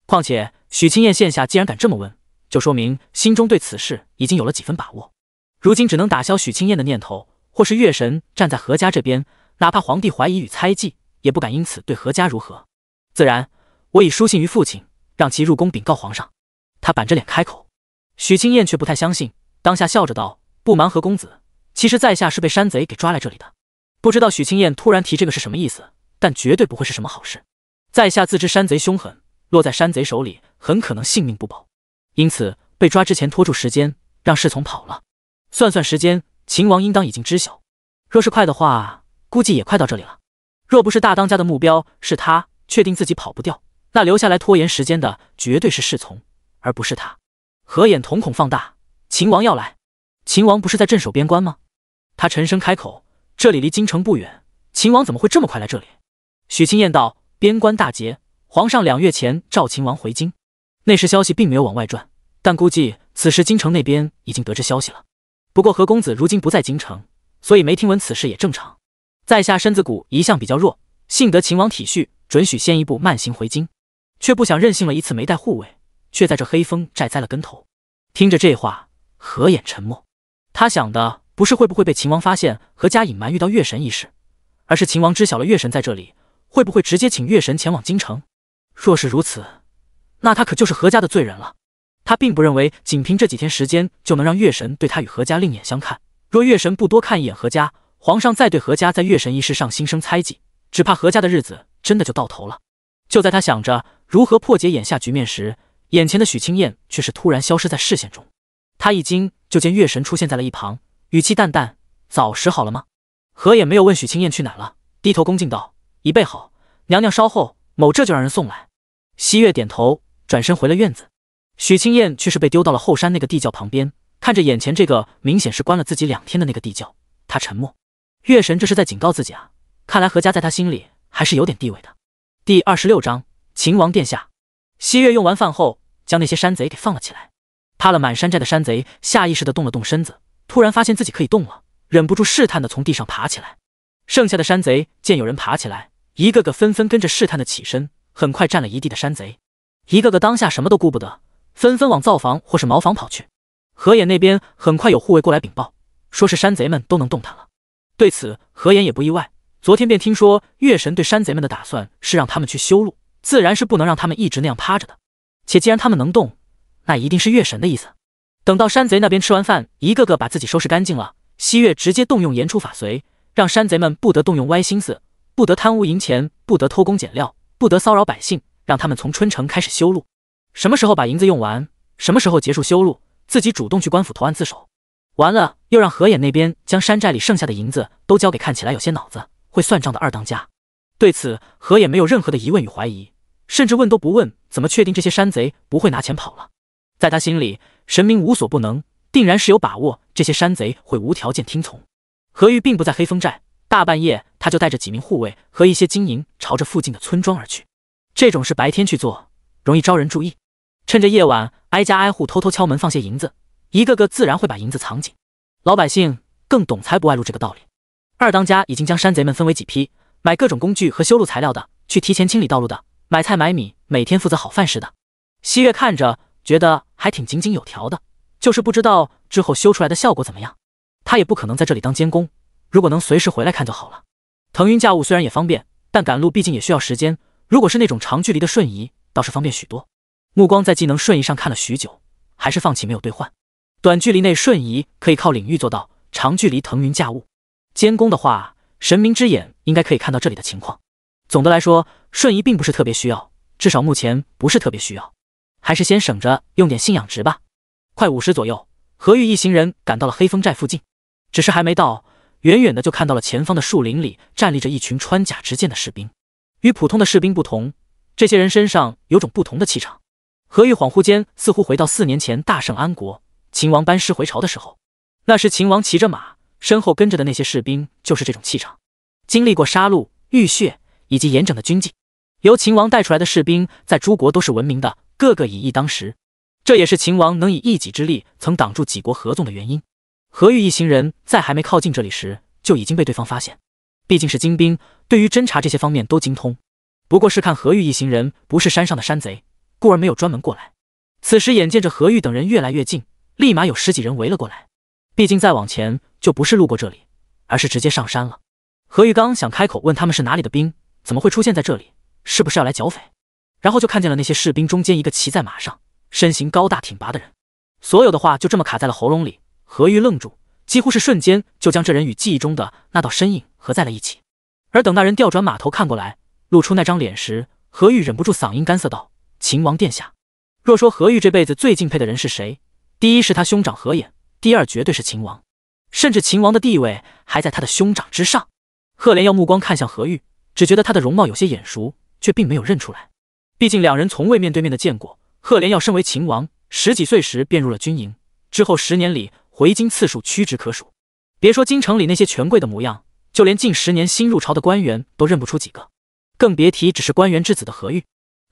况且许青燕现下既然敢这么问，就说明心中对此事已经有了几分把握。如今只能打消许青燕的念头。或是月神站在何家这边，哪怕皇帝怀疑与猜忌，也不敢因此对何家如何。自然，我已书信于父亲，让其入宫禀告皇上。他板着脸开口，许青燕却不太相信，当下笑着道：“不瞒何公子，其实在下是被山贼给抓来这里的。”不知道许青燕突然提这个是什么意思，但绝对不会是什么好事。在下自知山贼凶狠，落在山贼手里很可能性命不保，因此被抓之前拖住时间，让侍从跑了。算算时间。秦王应当已经知晓，若是快的话，估计也快到这里了。若不是大当家的目标是他，确定自己跑不掉，那留下来拖延时间的绝对是侍从，而不是他。何眼瞳孔放大，秦王要来？秦王不是在镇守边关吗？他沉声开口：“这里离京城不远，秦王怎么会这么快来这里？”许青燕道：“边关大捷，皇上两月前召秦王回京，那时消息并没有往外传，但估计此时京城那边已经得知消息了。”不过何公子如今不在京城，所以没听闻此事也正常。在下身子骨一向比较弱，幸得秦王体恤，准许先一步慢行回京，却不想任性了一次，没带护卫，却在这黑风寨栽了跟头。听着这话，何衍沉默。他想的不是会不会被秦王发现何家隐瞒遇到月神一事，而是秦王知晓了月神在这里，会不会直接请月神前往京城？若是如此，那他可就是何家的罪人了。他并不认为仅凭这几天时间就能让月神对他与何家另眼相看。若月神不多看一眼何家，皇上再对何家在月神一事上心生猜忌，只怕何家的日子真的就到头了。就在他想着如何破解眼下局面时，眼前的许清燕却是突然消失在视线中。他一惊，就见月神出现在了一旁，语气淡淡：“早食好了吗？”何也没有问许清燕去哪了，低头恭敬道：“已备好，娘娘稍后，某这就让人送来。”汐月点头，转身回了院子。许青燕却是被丢到了后山那个地窖旁边，看着眼前这个明显是关了自己两天的那个地窖，她沉默。月神这是在警告自己啊！看来何家在他心里还是有点地位的。第二十六章秦王殿下。西月用完饭后，将那些山贼给放了起来。趴了满山寨的山贼，下意识的动了动身子，突然发现自己可以动了，忍不住试探的从地上爬起来。剩下的山贼见有人爬起来，一个个纷纷跟着试探的起身，很快站了一地的山贼，一个个当下什么都顾不得。纷纷往灶房或是茅房跑去。何岩那边很快有护卫过来禀报，说是山贼们都能动弹了。对此，何岩也不意外。昨天便听说月神对山贼们的打算是让他们去修路，自然是不能让他们一直那样趴着的。且既然他们能动，那一定是月神的意思。等到山贼那边吃完饭，一个个把自己收拾干净了，西月直接动用言出法随，让山贼们不得动用歪心思，不得贪污银钱，不得偷工减料，不得骚扰百姓，让他们从春城开始修路。什么时候把银子用完，什么时候结束修路，自己主动去官府投案自首。完了又让何衍那边将山寨里剩下的银子都交给看起来有些脑子会算账的二当家。对此何衍没有任何的疑问与怀疑，甚至问都不问，怎么确定这些山贼不会拿钱跑了？在他心里，神明无所不能，定然是有把握这些山贼会无条件听从。何玉并不在黑风寨，大半夜他就带着几名护卫和一些金银朝着附近的村庄而去。这种事白天去做，容易招人注意。趁着夜晚，挨家挨户偷偷敲门放些银子，一个个自然会把银子藏紧。老百姓更懂“财不外露”这个道理。二当家已经将山贼们分为几批：买各种工具和修路材料的，去提前清理道路的；买菜买米，每天负责好饭食的。西月看着，觉得还挺井井有条的，就是不知道之后修出来的效果怎么样。他也不可能在这里当监工，如果能随时回来看就好了。腾云驾雾虽然也方便，但赶路毕竟也需要时间。如果是那种长距离的瞬移，倒是方便许多。目光在技能瞬移上看了许久，还是放弃没有兑换。短距离内瞬移可以靠领域做到，长距离腾云驾雾。监工的话，神明之眼应该可以看到这里的情况。总的来说，瞬移并不是特别需要，至少目前不是特别需要。还是先省着用点信仰值吧。快五十左右，何玉一行人赶到了黑风寨附近。只是还没到，远远的就看到了前方的树林里站立着一群穿甲执剑的士兵。与普通的士兵不同，这些人身上有种不同的气场。何玉恍惚间，似乎回到四年前大胜安国，秦王班师回朝的时候。那时秦王骑着马，身后跟着的那些士兵就是这种气场。经历过杀戮、浴血以及严整的军纪，由秦王带出来的士兵，在诸国都是闻名的，个个以一当十。这也是秦王能以一己之力曾挡住几国合纵的原因。何玉一行人在还没靠近这里时，就已经被对方发现。毕竟是精兵，对于侦查这些方面都精通。不过是看何玉一行人不是山上的山贼。故而没有专门过来。此时眼见着何玉等人越来越近，立马有十几人围了过来。毕竟再往前就不是路过这里，而是直接上山了。何玉刚想开口问他们是哪里的兵，怎么会出现在这里，是不是要来剿匪？然后就看见了那些士兵中间一个骑在马上，身形高大挺拔的人。所有的话就这么卡在了喉咙里。何玉愣住，几乎是瞬间就将这人与记忆中的那道身影合在了一起。而等那人调转马头看过来，露出那张脸时，何玉忍不住嗓音干涩道。秦王殿下，若说何玉这辈子最敬佩的人是谁，第一是他兄长何衍，第二绝对是秦王，甚至秦王的地位还在他的兄长之上。赫连耀目光看向何玉，只觉得他的容貌有些眼熟，却并没有认出来。毕竟两人从未面对面的见过。赫连耀身为秦王，十几岁时便入了军营，之后十年里回京次数屈指可数。别说京城里那些权贵的模样，就连近十年新入朝的官员都认不出几个，更别提只是官员之子的何玉。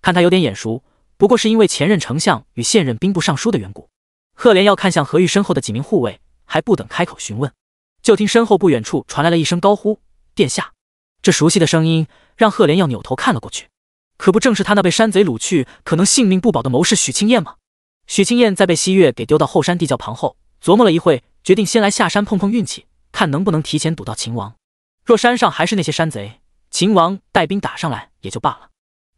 看他有点眼熟，不过是因为前任丞相与现任兵部尚书的缘故。赫连要看向何玉身后的几名护卫，还不等开口询问，就听身后不远处传来了一声高呼：“殿下！”这熟悉的声音让赫连要扭头看了过去，可不正是他那被山贼掳去、可能性命不保的谋士许清燕吗？许清燕在被西月给丢到后山地窖旁后，琢磨了一会，决定先来下山碰碰运气，看能不能提前堵到秦王。若山上还是那些山贼，秦王带兵打上来也就罢了。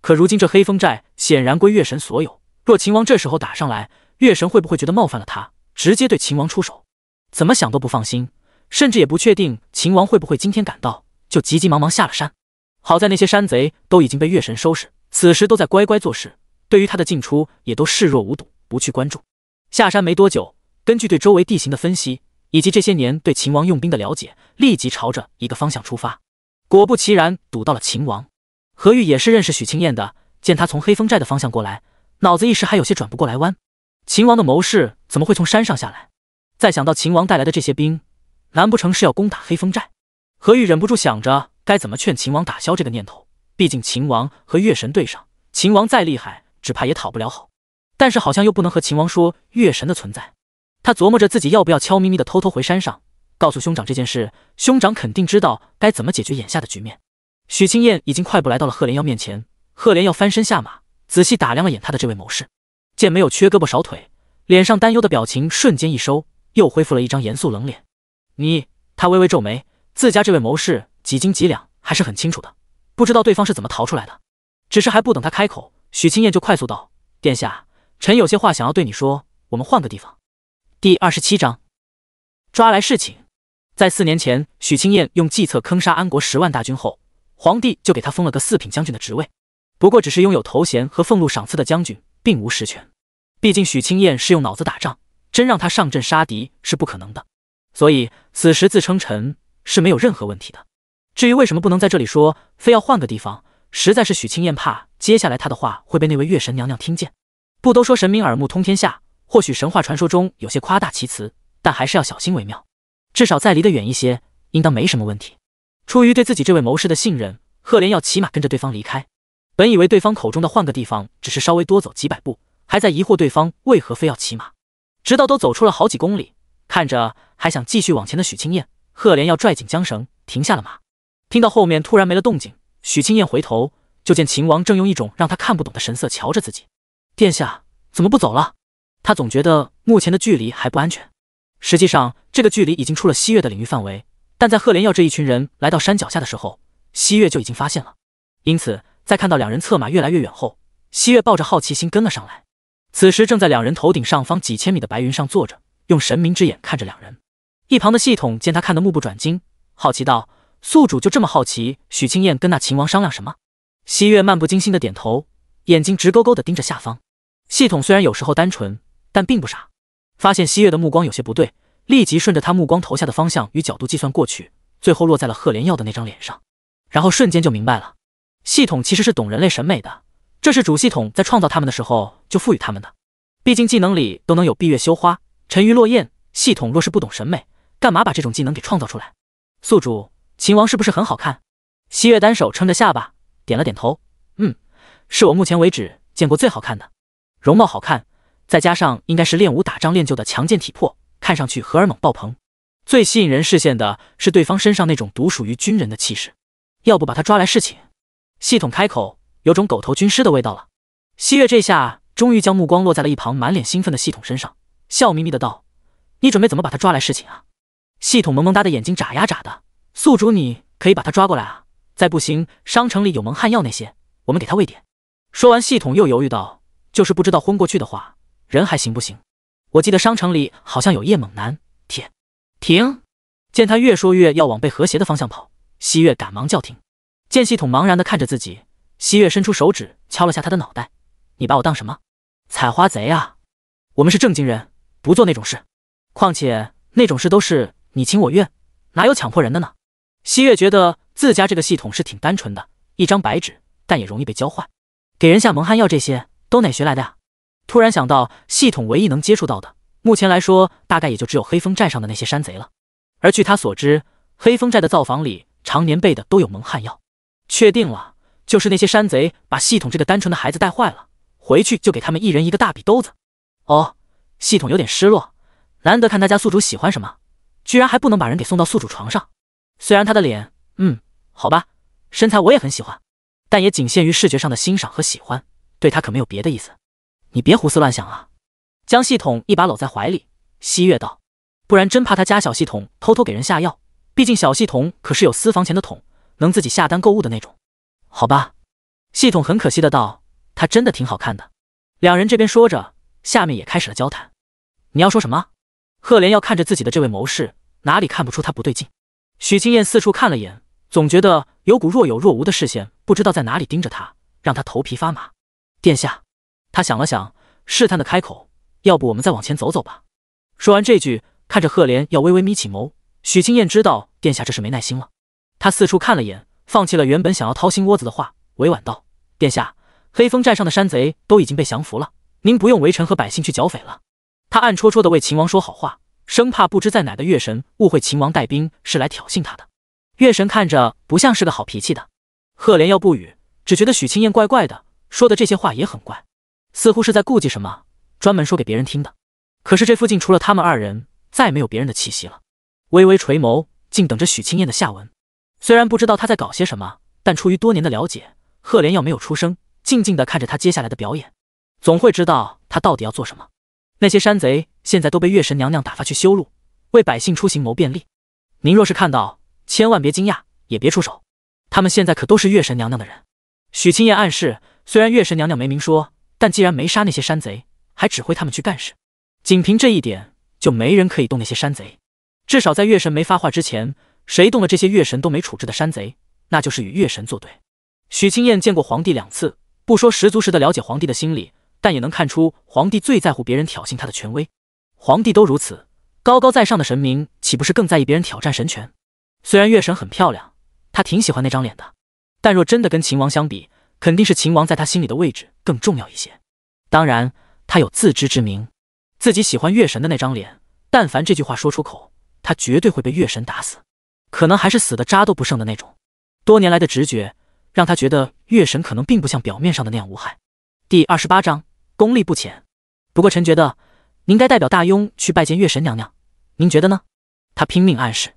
可如今这黑风寨显然归月神所有，若秦王这时候打上来，月神会不会觉得冒犯了他，直接对秦王出手？怎么想都不放心，甚至也不确定秦王会不会今天赶到，就急急忙忙下了山。好在那些山贼都已经被月神收拾，此时都在乖乖做事，对于他的进出也都视若无睹，不去关注。下山没多久，根据对周围地形的分析，以及这些年对秦王用兵的了解，立即朝着一个方向出发。果不其然，堵到了秦王。何玉也是认识许青燕的，见他从黑风寨的方向过来，脑子一时还有些转不过来弯。秦王的谋士怎么会从山上下来？再想到秦王带来的这些兵，难不成是要攻打黑风寨？何玉忍不住想着该怎么劝秦王打消这个念头。毕竟秦王和月神对上，秦王再厉害，只怕也讨不了好。但是好像又不能和秦王说月神的存在。他琢磨着自己要不要悄咪咪的偷偷回山上，告诉兄长这件事，兄长肯定知道该怎么解决眼下的局面。许清燕已经快步来到了贺连耀面前，贺连耀翻身下马，仔细打量了眼他的这位谋士，见没有缺胳膊少腿，脸上担忧的表情瞬间一收，又恢复了一张严肃冷脸。你，他微微皱眉，自家这位谋士几斤几两还是很清楚的，不知道对方是怎么逃出来的。只是还不等他开口，许清燕就快速道：“殿下，臣有些话想要对你说，我们换个地方。”第二十七章抓来侍寝。在四年前，许清燕用计策坑杀安国十万大军后。皇帝就给他封了个四品将军的职位，不过只是拥有头衔和俸禄赏赐的将军，并无实权。毕竟许青燕是用脑子打仗，真让他上阵杀敌是不可能的。所以此时自称臣是没有任何问题的。至于为什么不能在这里说，非要换个地方，实在是许青燕怕接下来他的话会被那位月神娘娘听见。不都说神明耳目通天下？或许神话传说中有些夸大其词，但还是要小心为妙。至少再离得远一些，应当没什么问题。出于对自己这位谋士的信任，赫连要骑马跟着对方离开。本以为对方口中的换个地方只是稍微多走几百步，还在疑惑对方为何非要骑马，直到都走出了好几公里，看着还想继续往前的许清燕，赫连要拽紧缰绳停下了马。听到后面突然没了动静，许清燕回头就见秦王正用一种让他看不懂的神色瞧着自己。殿下怎么不走了？他总觉得目前的距离还不安全。实际上，这个距离已经出了西月的领域范围。但在赫连耀这一群人来到山脚下的时候，西月就已经发现了。因此，在看到两人策马越来越远后，西月抱着好奇心跟了上来。此时，正在两人头顶上方几千米的白云上坐着，用神明之眼看着两人。一旁的系统见他看得目不转睛，好奇道：“宿主就这么好奇许青燕跟那秦王商量什么？”西月漫不经心的点头，眼睛直勾勾的盯着下方。系统虽然有时候单纯，但并不傻，发现西月的目光有些不对。立即顺着他目光投下的方向与角度计算过去，最后落在了赫连耀的那张脸上，然后瞬间就明白了，系统其实是懂人类审美的，这是主系统在创造他们的时候就赋予他们的。毕竟技能里都能有闭月羞花、沉鱼落雁，系统若是不懂审美，干嘛把这种技能给创造出来？宿主，秦王是不是很好看？西月单手撑着下巴，点了点头，嗯，是我目前为止见过最好看的，容貌好看，再加上应该是练武打仗练就的强健体魄。看上去荷尔蒙爆棚，最吸引人视线的是对方身上那种独属于军人的气势。要不把他抓来侍寝？系统开口，有种狗头军师的味道了。汐月这下终于将目光落在了一旁满脸兴奋的系统身上，笑眯眯的道：“你准备怎么把他抓来侍寝啊？”系统萌萌哒的眼睛眨呀眨的，宿主你可以把他抓过来啊，再不行商城里有蒙汗药那些，我们给他喂点。说完，系统又犹豫道：“就是不知道昏过去的话，人还行不行？”我记得商城里好像有叶猛男。铁停！见他越说越要往被和谐的方向跑，西月赶忙叫停。见系统茫然的看着自己，西月伸出手指敲了下他的脑袋：“你把我当什么采花贼啊？我们是正经人，不做那种事。况且那种事都是你情我愿，哪有强迫人的呢？”西月觉得自家这个系统是挺单纯的，一张白纸，但也容易被交换。给人下蒙汗药这些都哪学来的呀？突然想到，系统唯一能接触到的，目前来说大概也就只有黑风寨上的那些山贼了。而据他所知，黑风寨的灶房里常年备的都有蒙汗药。确定了，就是那些山贼把系统这个单纯的孩子带坏了，回去就给他们一人一个大笔兜子。哦，系统有点失落，难得看他家宿主喜欢什么，居然还不能把人给送到宿主床上。虽然他的脸，嗯，好吧，身材我也很喜欢，但也仅限于视觉上的欣赏和喜欢，对他可没有别的意思。你别胡思乱想啊！将系统一把搂在怀里，汐月道：“不然真怕他家小系统偷偷给人下药，毕竟小系统可是有私房钱的桶，能自己下单购物的那种。”好吧，系统很可惜的道：“他真的挺好看的。”两人这边说着，下面也开始了交谈。你要说什么？赫连要看着自己的这位谋士，哪里看不出他不对劲？许青燕四处看了眼，总觉得有股若有若无的视线，不知道在哪里盯着他，让他头皮发麻。殿下。他想了想，试探的开口：“要不我们再往前走走吧。”说完这句，看着赫连要微微眯起眸。许青燕知道殿下这是没耐心了，他四处看了眼，放弃了原本想要掏心窝子的话，委婉道：“殿下，黑风寨上的山贼都已经被降服了，您不用为臣和百姓去剿匪了。”他暗戳戳的为秦王说好话，生怕不知在哪的月神误会秦王带兵是来挑衅他的。月神看着不像是个好脾气的。赫连要不语，只觉得许青燕怪怪的，说的这些话也很怪。似乎是在顾忌什么，专门说给别人听的。可是这附近除了他们二人，再没有别人的气息了。微微垂眸，静等着许青燕的下文。虽然不知道他在搞些什么，但出于多年的了解，赫连曜没有出声，静静地看着他接下来的表演，总会知道他到底要做什么。那些山贼现在都被月神娘娘打发去修路，为百姓出行谋便利。您若是看到，千万别惊讶，也别出手。他们现在可都是月神娘娘的人。许青燕暗示，虽然月神娘娘没明说。但既然没杀那些山贼，还指挥他们去干事，仅凭这一点，就没人可以动那些山贼。至少在月神没发话之前，谁动了这些月神都没处置的山贼，那就是与月神作对。许青燕见过皇帝两次，不说十足十的了解皇帝的心理，但也能看出皇帝最在乎别人挑衅他的权威。皇帝都如此，高高在上的神明岂不是更在意别人挑战神权？虽然月神很漂亮，她挺喜欢那张脸的，但若真的跟秦王相比，肯定是秦王在他心里的位置更重要一些，当然他有自知之明，自己喜欢月神的那张脸，但凡这句话说出口，他绝对会被月神打死，可能还是死的渣都不剩的那种。多年来的直觉让他觉得月神可能并不像表面上的那样无害。第二十八章，功力不浅。不过臣觉得，您该代表大雍去拜见月神娘娘，您觉得呢？他拼命暗示，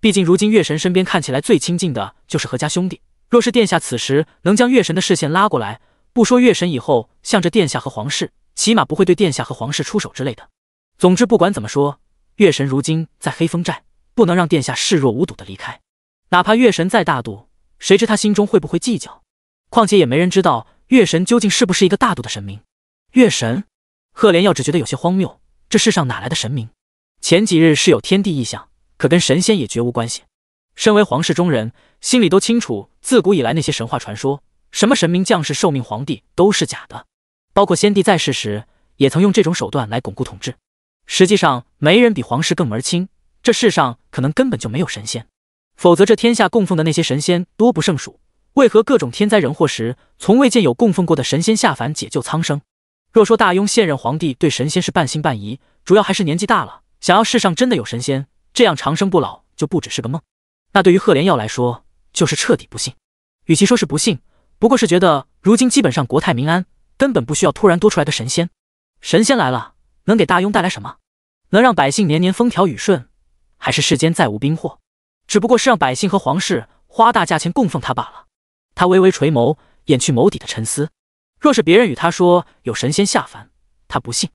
毕竟如今月神身边看起来最亲近的就是何家兄弟。若是殿下此时能将月神的视线拉过来，不说月神以后向着殿下和皇室，起码不会对殿下和皇室出手之类的。总之，不管怎么说，月神如今在黑风寨，不能让殿下视若无睹的离开。哪怕月神再大度，谁知他心中会不会计较？况且也没人知道月神究竟是不是一个大度的神明。月神，赫连曜只觉得有些荒谬，这世上哪来的神明？前几日是有天地异象，可跟神仙也绝无关系。身为皇室中人。心里都清楚，自古以来那些神话传说，什么神明、将士受命、皇帝都是假的。包括先帝在世时，也曾用这种手段来巩固统治。实际上，没人比皇室更门清。这世上可能根本就没有神仙，否则这天下供奉的那些神仙多不胜数。为何各种天灾人祸时，从未见有供奉过的神仙下凡解救苍生？若说大雍现任皇帝对神仙是半信半疑，主要还是年纪大了，想要世上真的有神仙，这样长生不老就不只是个梦。那对于赫连耀来说，就是彻底不信，与其说是不信，不过是觉得如今基本上国泰民安，根本不需要突然多出来的神仙。神仙来了，能给大雍带来什么？能让百姓年年风调雨顺，还是世间再无兵祸？只不过是让百姓和皇室花大价钱供奉他罢了。他微微垂眸，掩去眸底的沉思。若是别人与他说有神仙下凡，他不信；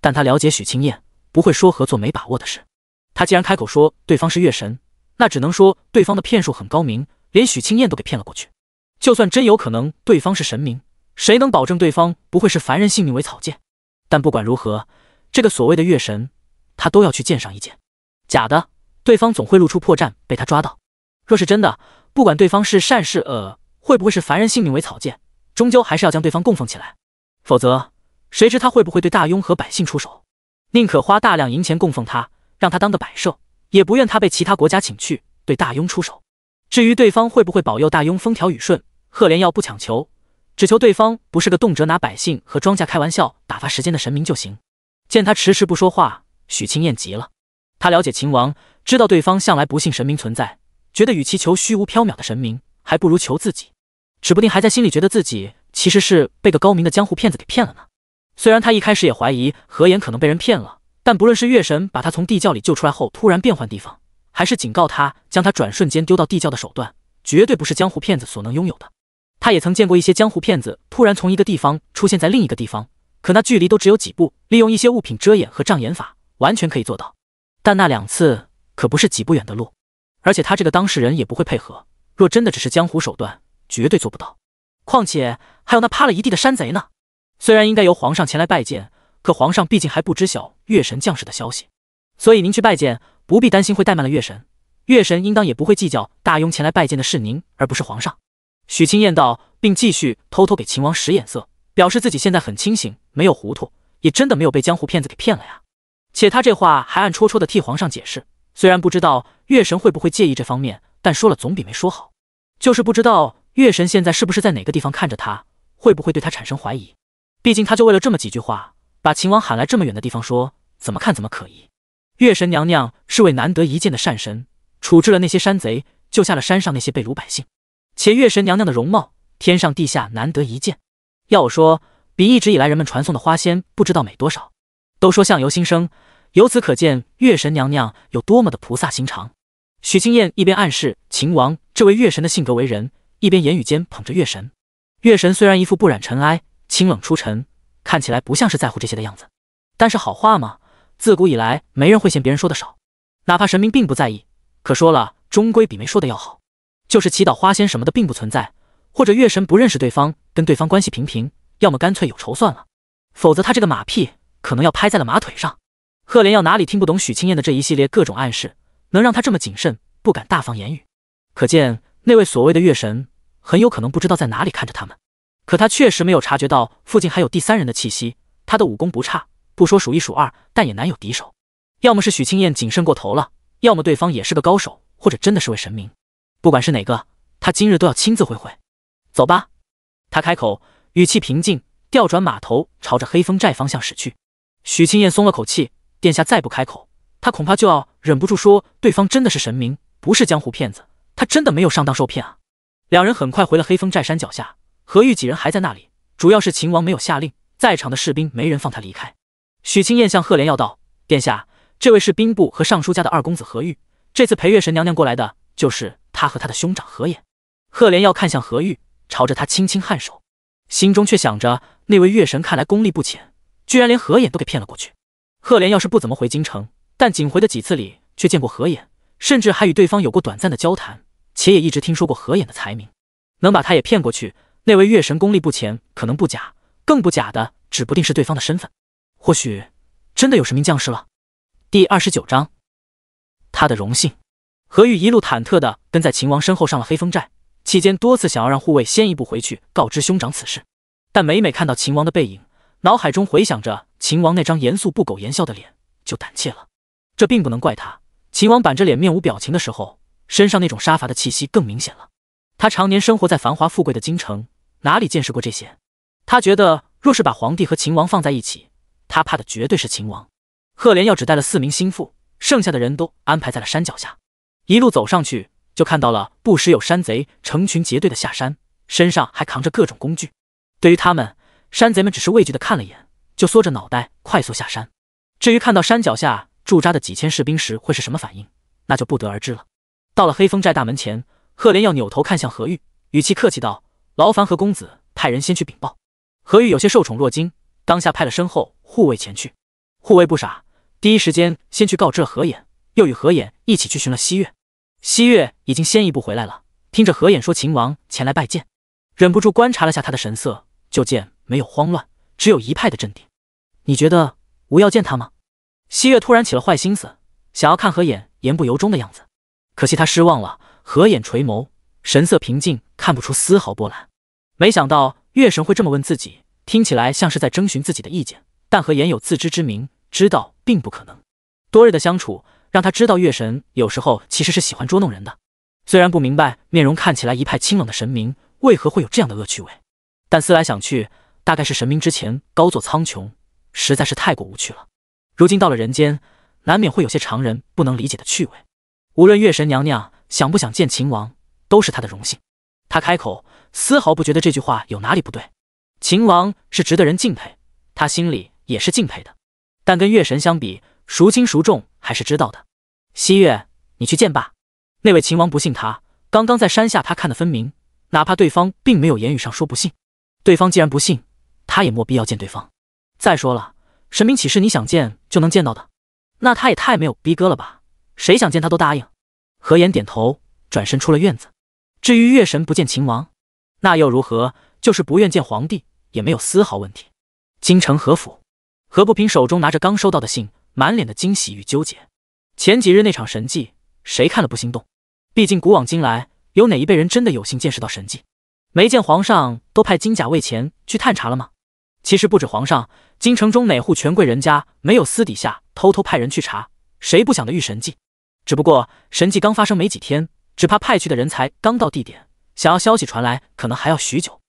但他了解许清燕，不会说和做没把握的事。他既然开口说对方是月神，那只能说对方的骗术很高明。连许青燕都给骗了过去，就算真有可能对方是神明，谁能保证对方不会是凡人性命为草芥？但不管如何，这个所谓的月神，他都要去见上一见。假的，对方总会露出破绽被他抓到；若是真的，不管对方是善是呃，会不会是凡人性命为草芥，终究还是要将对方供奉起来。否则，谁知他会不会对大雍和百姓出手？宁可花大量银钱供奉他，让他当个摆设，也不愿他被其他国家请去对大雍出手。至于对方会不会保佑大雍风调雨顺，赫连耀不强求，只求对方不是个动辄拿百姓和庄稼开玩笑、打发时间的神明就行。见他迟迟不说话，许清燕急了。他了解秦王，知道对方向来不信神明存在，觉得与其求虚无缥缈的神明，还不如求自己。指不定还在心里觉得自己其实是被个高明的江湖骗子给骗了呢。虽然他一开始也怀疑何言可能被人骗了，但不论是月神把他从地窖里救出来后突然变换地方。还是警告他，将他转瞬间丢到地窖的手段，绝对不是江湖骗子所能拥有的。他也曾见过一些江湖骗子突然从一个地方出现在另一个地方，可那距离都只有几步，利用一些物品遮掩和障眼法，完全可以做到。但那两次可不是几步远的路，而且他这个当事人也不会配合。若真的只是江湖手段，绝对做不到。况且还有那趴了一地的山贼呢。虽然应该由皇上前来拜见，可皇上毕竟还不知晓月神将士的消息，所以您去拜见。不必担心会怠慢了月神，月神应当也不会计较大雍前来拜见的是您而不是皇上。”许清燕道，并继续偷偷给秦王使眼色，表示自己现在很清醒，没有糊涂，也真的没有被江湖骗子给骗了呀。且他这话还暗戳戳的替皇上解释，虽然不知道月神会不会介意这方面，但说了总比没说好。就是不知道月神现在是不是在哪个地方看着他，会不会对他产生怀疑？毕竟他就为了这么几句话，把秦王喊来这么远的地方说，怎么看怎么可疑。月神娘娘是位难得一见的善神，处置了那些山贼，救下了山上那些被掳百姓。且月神娘娘的容貌，天上地下难得一见。要我说，比一直以来人们传颂的花仙不知道美多少。都说相由心生，由此可见月神娘娘有多么的菩萨心肠。许青燕一边暗示秦王这位月神的性格为人，一边言语间捧着月神。月神虽然一副不染尘埃、清冷出尘，看起来不像是在乎这些的样子，但是好话吗？自古以来，没人会嫌别人说的少，哪怕神明并不在意，可说了终归比没说的要好。就是祈祷花仙什么的并不存在，或者月神不认识对方，跟对方关系平平，要么干脆有仇算了，否则他这个马屁可能要拍在了马腿上。赫连耀哪里听不懂许青燕的这一系列各种暗示？能让他这么谨慎，不敢大方言语，可见那位所谓的月神很有可能不知道在哪里看着他们。可他确实没有察觉到附近还有第三人的气息，他的武功不差。不说数一数二，但也难有敌手。要么是许青燕谨慎过头了，要么对方也是个高手，或者真的是位神明。不管是哪个，他今日都要亲自会会。走吧，他开口，语气平静，调转马头，朝着黑风寨方向驶去。许青燕松了口气，殿下再不开口，他恐怕就要忍不住说，对方真的是神明，不是江湖骗子，他真的没有上当受骗啊。两人很快回了黑风寨山脚下，何玉几人还在那里，主要是秦王没有下令，在场的士兵没人放他离开。许清燕向赫连要道：“殿下，这位是兵部和尚书家的二公子何玉。这次陪月神娘娘过来的，就是他和他的兄长何眼。”赫连要看向何玉，朝着他轻轻颔首，心中却想着：那位月神看来功力不浅，居然连何眼都给骗了过去。赫连要是不怎么回京城，但仅回的几次里却见过何眼，甚至还与对方有过短暂的交谈，且也一直听说过何眼的才名，能把他也骗过去，那位月神功力不浅，可能不假。更不假的，指不定是对方的身份。或许真的有神明降世了。第二十九章，他的荣幸。何玉一路忐忑的跟在秦王身后上了黑风寨，期间多次想要让护卫先一步回去告知兄长此事，但每每看到秦王的背影，脑海中回想着秦王那张严肃不苟言笑的脸，就胆怯了。这并不能怪他，秦王板着脸面无表情的时候，身上那种杀伐的气息更明显了。他常年生活在繁华富贵的京城，哪里见识过这些？他觉得，若是把皇帝和秦王放在一起，他怕的绝对是秦王。赫连耀只带了四名心腹，剩下的人都安排在了山脚下。一路走上去，就看到了不时有山贼成群结队的下山，身上还扛着各种工具。对于他们，山贼们只是畏惧的看了一眼，就缩着脑袋快速下山。至于看到山脚下驻扎的几千士兵时会是什么反应，那就不得而知了。到了黑风寨大门前，赫连耀扭头看向何玉，语气客气道：“劳烦何公子派人先去禀报。”何玉有些受宠若惊。当下派了身后护卫前去，护卫不傻，第一时间先去告知了何衍，又与何衍一起去寻了西月。西月已经先一步回来了，听着何衍说秦王前来拜见，忍不住观察了下他的神色，就见没有慌乱，只有一派的镇定。你觉得吾要见他吗？西月突然起了坏心思，想要看何衍言不由衷的样子，可惜他失望了。何眼垂眸，神色平静，看不出丝毫波澜。没想到月神会这么问自己。听起来像是在征询自己的意见，但和言有自知之明，知道并不可能。多日的相处让他知道，月神有时候其实是喜欢捉弄人的。虽然不明白面容看起来一派清冷的神明为何会有这样的恶趣味，但思来想去，大概是神明之前高坐苍穹，实在是太过无趣了。如今到了人间，难免会有些常人不能理解的趣味。无论月神娘娘想不想见秦王，都是她的荣幸。他开口，丝毫不觉得这句话有哪里不对。秦王是值得人敬佩，他心里也是敬佩的。但跟月神相比，孰轻孰重还是知道的。西月，你去见吧。那位秦王不信他，刚刚在山下他看得分明。哪怕对方并没有言语上说不信，对方既然不信，他也没必要见对方。再说了，神明岂是你想见就能见到的？那他也太没有逼格了吧？谁想见他都答应。何言点头，转身出了院子。至于月神不见秦王，那又如何？就是不愿见皇帝。也没有丝毫问题。京城何府，何不平手中拿着刚收到的信，满脸的惊喜与纠结。前几日那场神迹，谁看了不心动？毕竟古往今来，有哪一辈人真的有幸见识到神迹？没见皇上都派金甲卫前去探查了吗？其实不止皇上，京城中哪户权贵人家没有私底下偷偷派人去查？谁不想的遇神迹？只不过神迹刚发生没几天，只怕派去的人才刚到地点，想要消息传来，可能还要许久。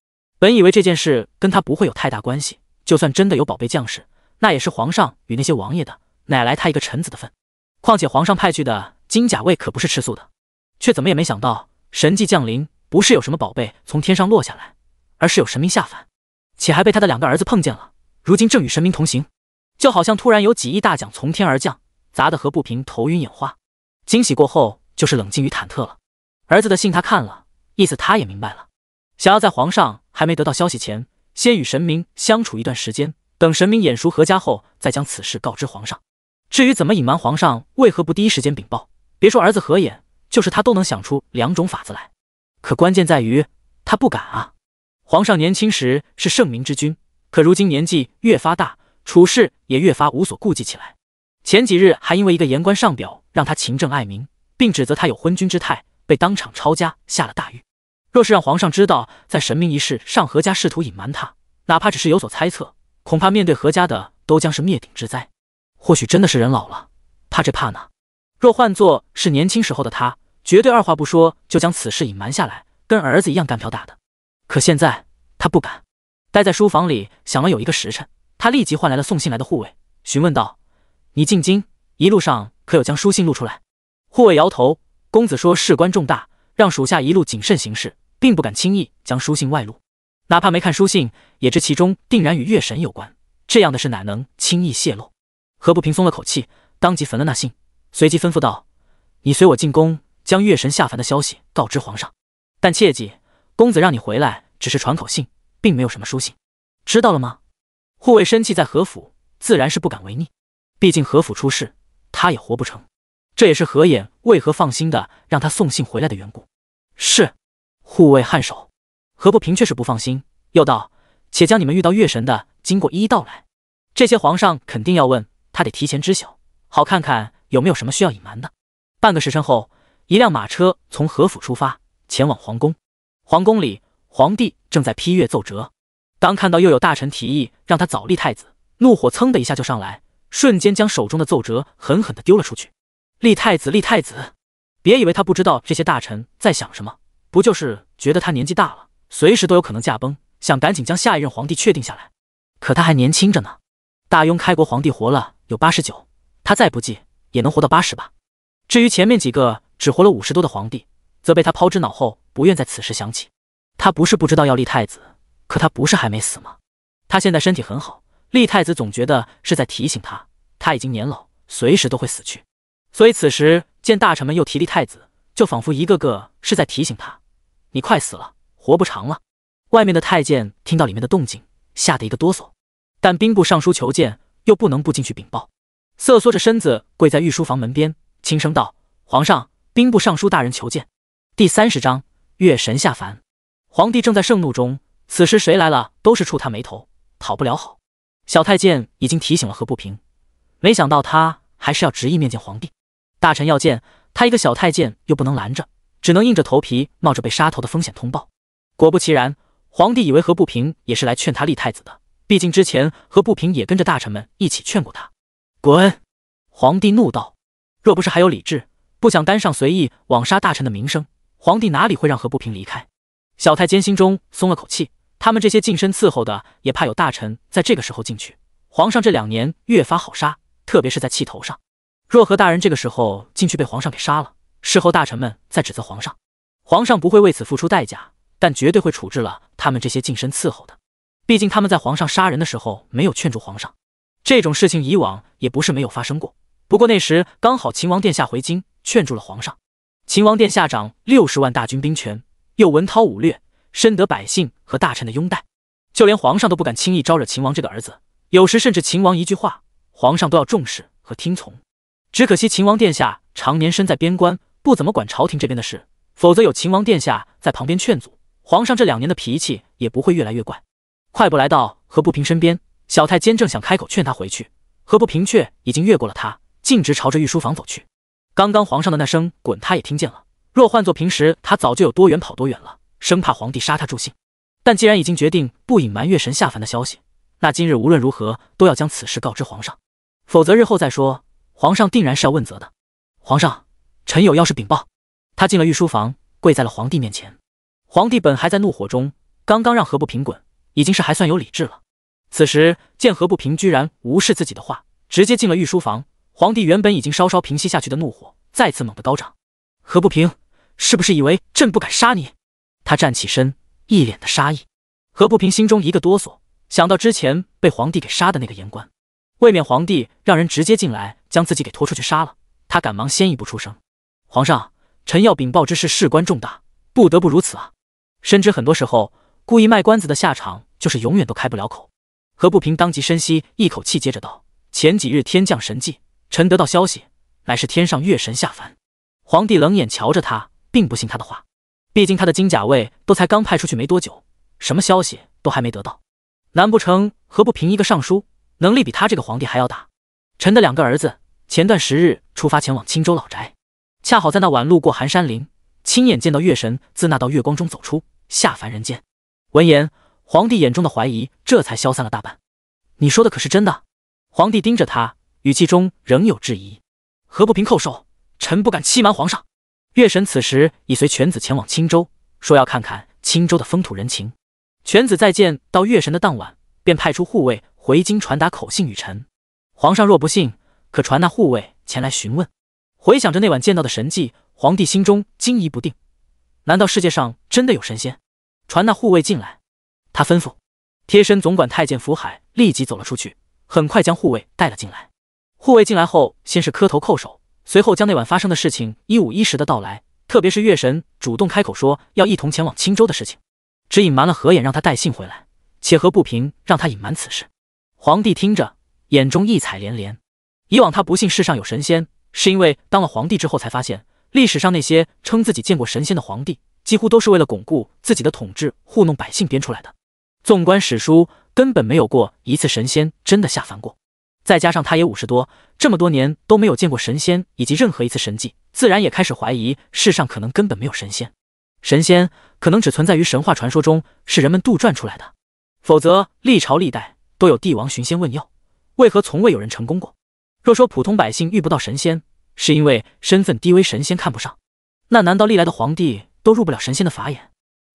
本以为这件事跟他不会有太大关系，就算真的有宝贝将士，那也是皇上与那些王爷的，哪来他一个臣子的份？况且皇上派去的金甲卫可不是吃素的，却怎么也没想到神迹降临，不是有什么宝贝从天上落下来，而是有神明下凡，且还被他的两个儿子碰见了，如今正与神明同行，就好像突然有几亿大奖从天而降，砸得何不平头晕眼花。惊喜过后就是冷静与忐忑了。儿子的信他看了，意思他也明白了。想要在皇上还没得到消息前，先与神明相处一段时间，等神明眼熟何家后再将此事告知皇上。至于怎么隐瞒皇上，为何不第一时间禀报，别说儿子何衍，就是他都能想出两种法子来。可关键在于他不敢啊！皇上年轻时是圣明之君，可如今年纪越发大，处事也越发无所顾忌起来。前几日还因为一个言官上表让他勤政爱民，并指责他有昏君之态，被当场抄家，下了大狱。若是让皇上知道，在神明一事上何家试图隐瞒他，哪怕只是有所猜测，恐怕面对何家的都将是灭顶之灾。或许真的是人老了，怕这怕那。若换作是年轻时候的他，绝对二话不说就将此事隐瞒下来，跟儿子一样干票大的。可现在他不敢。待在书房里想了有一个时辰，他立即唤来了送信来的护卫，询问道：“你进京一路上可有将书信露出来？”护卫摇头。公子说事关重大，让属下一路谨慎行事。并不敢轻易将书信外露，哪怕没看书信，也知其中定然与月神有关。这样的事哪能轻易泄露？何不平松了口气，当即焚了那信，随即吩咐道：“你随我进宫，将月神下凡的消息告知皇上，但切记，公子让你回来只是传口信，并没有什么书信，知道了吗？”护卫生气，在何府自然是不敢违逆，毕竟何府出事，他也活不成。这也是何衍为何放心的让他送信回来的缘故。是。护卫颔首，何不平却是不放心，又道：“且将你们遇到月神的经过一一道来，这些皇上肯定要问，他得提前知晓，好看看有没有什么需要隐瞒的。”半个时辰后，一辆马车从何府出发，前往皇宫。皇宫里，皇帝正在批阅奏折，当看到又有大臣提议让他早立太子，怒火蹭的一下就上来，瞬间将手中的奏折狠狠地丢了出去：“立太子，立太子！别以为他不知道这些大臣在想什么。”不就是觉得他年纪大了，随时都有可能驾崩，想赶紧将下一任皇帝确定下来？可他还年轻着呢。大雍开国皇帝活了有八十九，他再不济也能活到八十吧。至于前面几个只活了五十多的皇帝，则被他抛之脑后，不愿在此时想起。他不是不知道要立太子，可他不是还没死吗？他现在身体很好，立太子总觉得是在提醒他，他已经年老，随时都会死去。所以此时见大臣们又提立太子，就仿佛一个个是在提醒他。你快死了，活不长了。外面的太监听到里面的动静，吓得一个哆嗦。但兵部尚书求见，又不能不进去禀报，瑟缩着身子跪在御书房门边，轻声道：“皇上，兵部尚书大人求见。”第三十章月神下凡。皇帝正在盛怒中，此时谁来了都是触他眉头，讨不了好。小太监已经提醒了何不平，没想到他还是要执意面见皇帝。大臣要见他，一个小太监又不能拦着。只能硬着头皮冒着被杀头的风险通报。果不其然，皇帝以为何不平也是来劝他立太子的，毕竟之前何不平也跟着大臣们一起劝过他。滚！皇帝怒道。若不是还有李治不想担上随意网杀大臣的名声，皇帝哪里会让何不平离开？小太监心中松了口气，他们这些近身伺候的也怕有大臣在这个时候进去。皇上这两年越发好杀，特别是在气头上。若何大人这个时候进去被皇上给杀了。事后大臣们在指责皇上，皇上不会为此付出代价，但绝对会处置了他们这些近身伺候的。毕竟他们在皇上杀人的时候没有劝住皇上，这种事情以往也不是没有发生过。不过那时刚好秦王殿下回京劝住了皇上。秦王殿下掌六十万大军兵权，又文韬武略，深得百姓和大臣的拥戴，就连皇上都不敢轻易招惹秦王这个儿子。有时甚至秦王一句话，皇上都要重视和听从。只可惜秦王殿下常年身在边关。不怎么管朝廷这边的事，否则有秦王殿下在旁边劝阻，皇上这两年的脾气也不会越来越怪。快步来到何不平身边，小太监正想开口劝他回去，何不平却已经越过了他，径直朝着御书房走去。刚刚皇上的那声滚，他也听见了。若换做平时，他早就有多远跑多远了，生怕皇帝杀他助兴。但既然已经决定不隐瞒月神下凡的消息，那今日无论如何都要将此事告知皇上，否则日后再说，皇上定然是要问责的。皇上。臣有要事禀报。他进了御书房，跪在了皇帝面前。皇帝本还在怒火中，刚刚让何不平滚，已经是还算有理智了。此时见何不平居然无视自己的话，直接进了御书房，皇帝原本已经稍稍平息下去的怒火再次猛地高涨。何不平是不是以为朕不敢杀你？他站起身，一脸的杀意。何不平心中一个哆嗦，想到之前被皇帝给杀的那个言官，未免皇帝让人直接进来将自己给拖出去杀了，他赶忙先一步出声。皇上，臣要禀报之事事关重大，不得不如此啊！深知很多时候故意卖关子的下场就是永远都开不了口。何不平当即深吸一口气，接着道：“前几日天降神迹，臣得到消息，乃是天上月神下凡。”皇帝冷眼瞧着他，并不信他的话。毕竟他的金甲卫都才刚派出去没多久，什么消息都还没得到。难不成何不平一个尚书，能力比他这个皇帝还要大？臣的两个儿子前段时日出发前往青州老宅。恰好在那晚路过寒山林，亲眼见到月神自那道月光中走出，下凡人间。闻言，皇帝眼中的怀疑这才消散了大半。你说的可是真的？皇帝盯着他，语气中仍有质疑。何不平叩首，臣不敢欺瞒皇上。月神此时已随犬子前往青州，说要看看青州的风土人情。犬子再见到月神的当晚，便派出护卫回京传达口信与臣。皇上若不信，可传那护卫前来询问。回想着那晚见到的神迹，皇帝心中惊疑不定。难道世界上真的有神仙？传那护卫进来，他吩咐贴身总管太监福海立即走了出去，很快将护卫带了进来。护卫进来后，先是磕头叩首，随后将那晚发生的事情一五一十的道来，特别是月神主动开口说要一同前往青州的事情，只隐瞒了何衍让他带信回来，且何不平让他隐瞒此事。皇帝听着，眼中异彩连连。以往他不信世上有神仙。是因为当了皇帝之后，才发现历史上那些称自己见过神仙的皇帝，几乎都是为了巩固自己的统治，糊弄百姓编出来的。纵观史书，根本没有过一次神仙真的下凡过。再加上他也五十多，这么多年都没有见过神仙以及任何一次神迹，自然也开始怀疑世上可能根本没有神仙，神仙可能只存在于神话传说中，是人们杜撰出来的。否则，历朝历代都有帝王寻仙问药，为何从未有人成功过？若说普通百姓遇不到神仙，是因为身份低微，神仙看不上，那难道历来的皇帝都入不了神仙的法眼？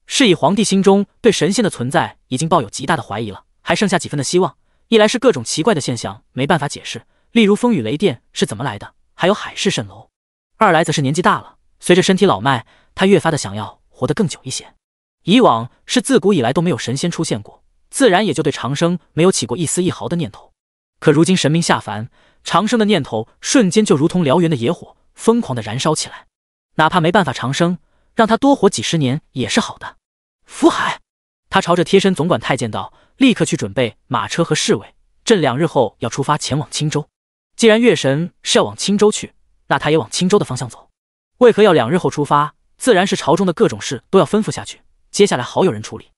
是以皇帝心中对神仙的存在已经抱有极大的怀疑了，还剩下几分的希望。一来是各种奇怪的现象没办法解释，例如风雨雷电是怎么来的，还有海市蜃楼；二来则是年纪大了，随着身体老迈，他越发的想要活得更久一些。以往是自古以来都没有神仙出现过，自然也就对长生没有起过一丝一毫的念头。可如今神明下凡。长生的念头瞬间就如同燎原的野火，疯狂的燃烧起来。哪怕没办法长生，让他多活几十年也是好的。福海，他朝着贴身总管太监道：“立刻去准备马车和侍卫，朕两日后要出发前往青州。既然月神是要往青州去，那他也往青州的方向走。为何要两日后出发？自然是朝中的各种事都要吩咐下去，接下来好有人处理。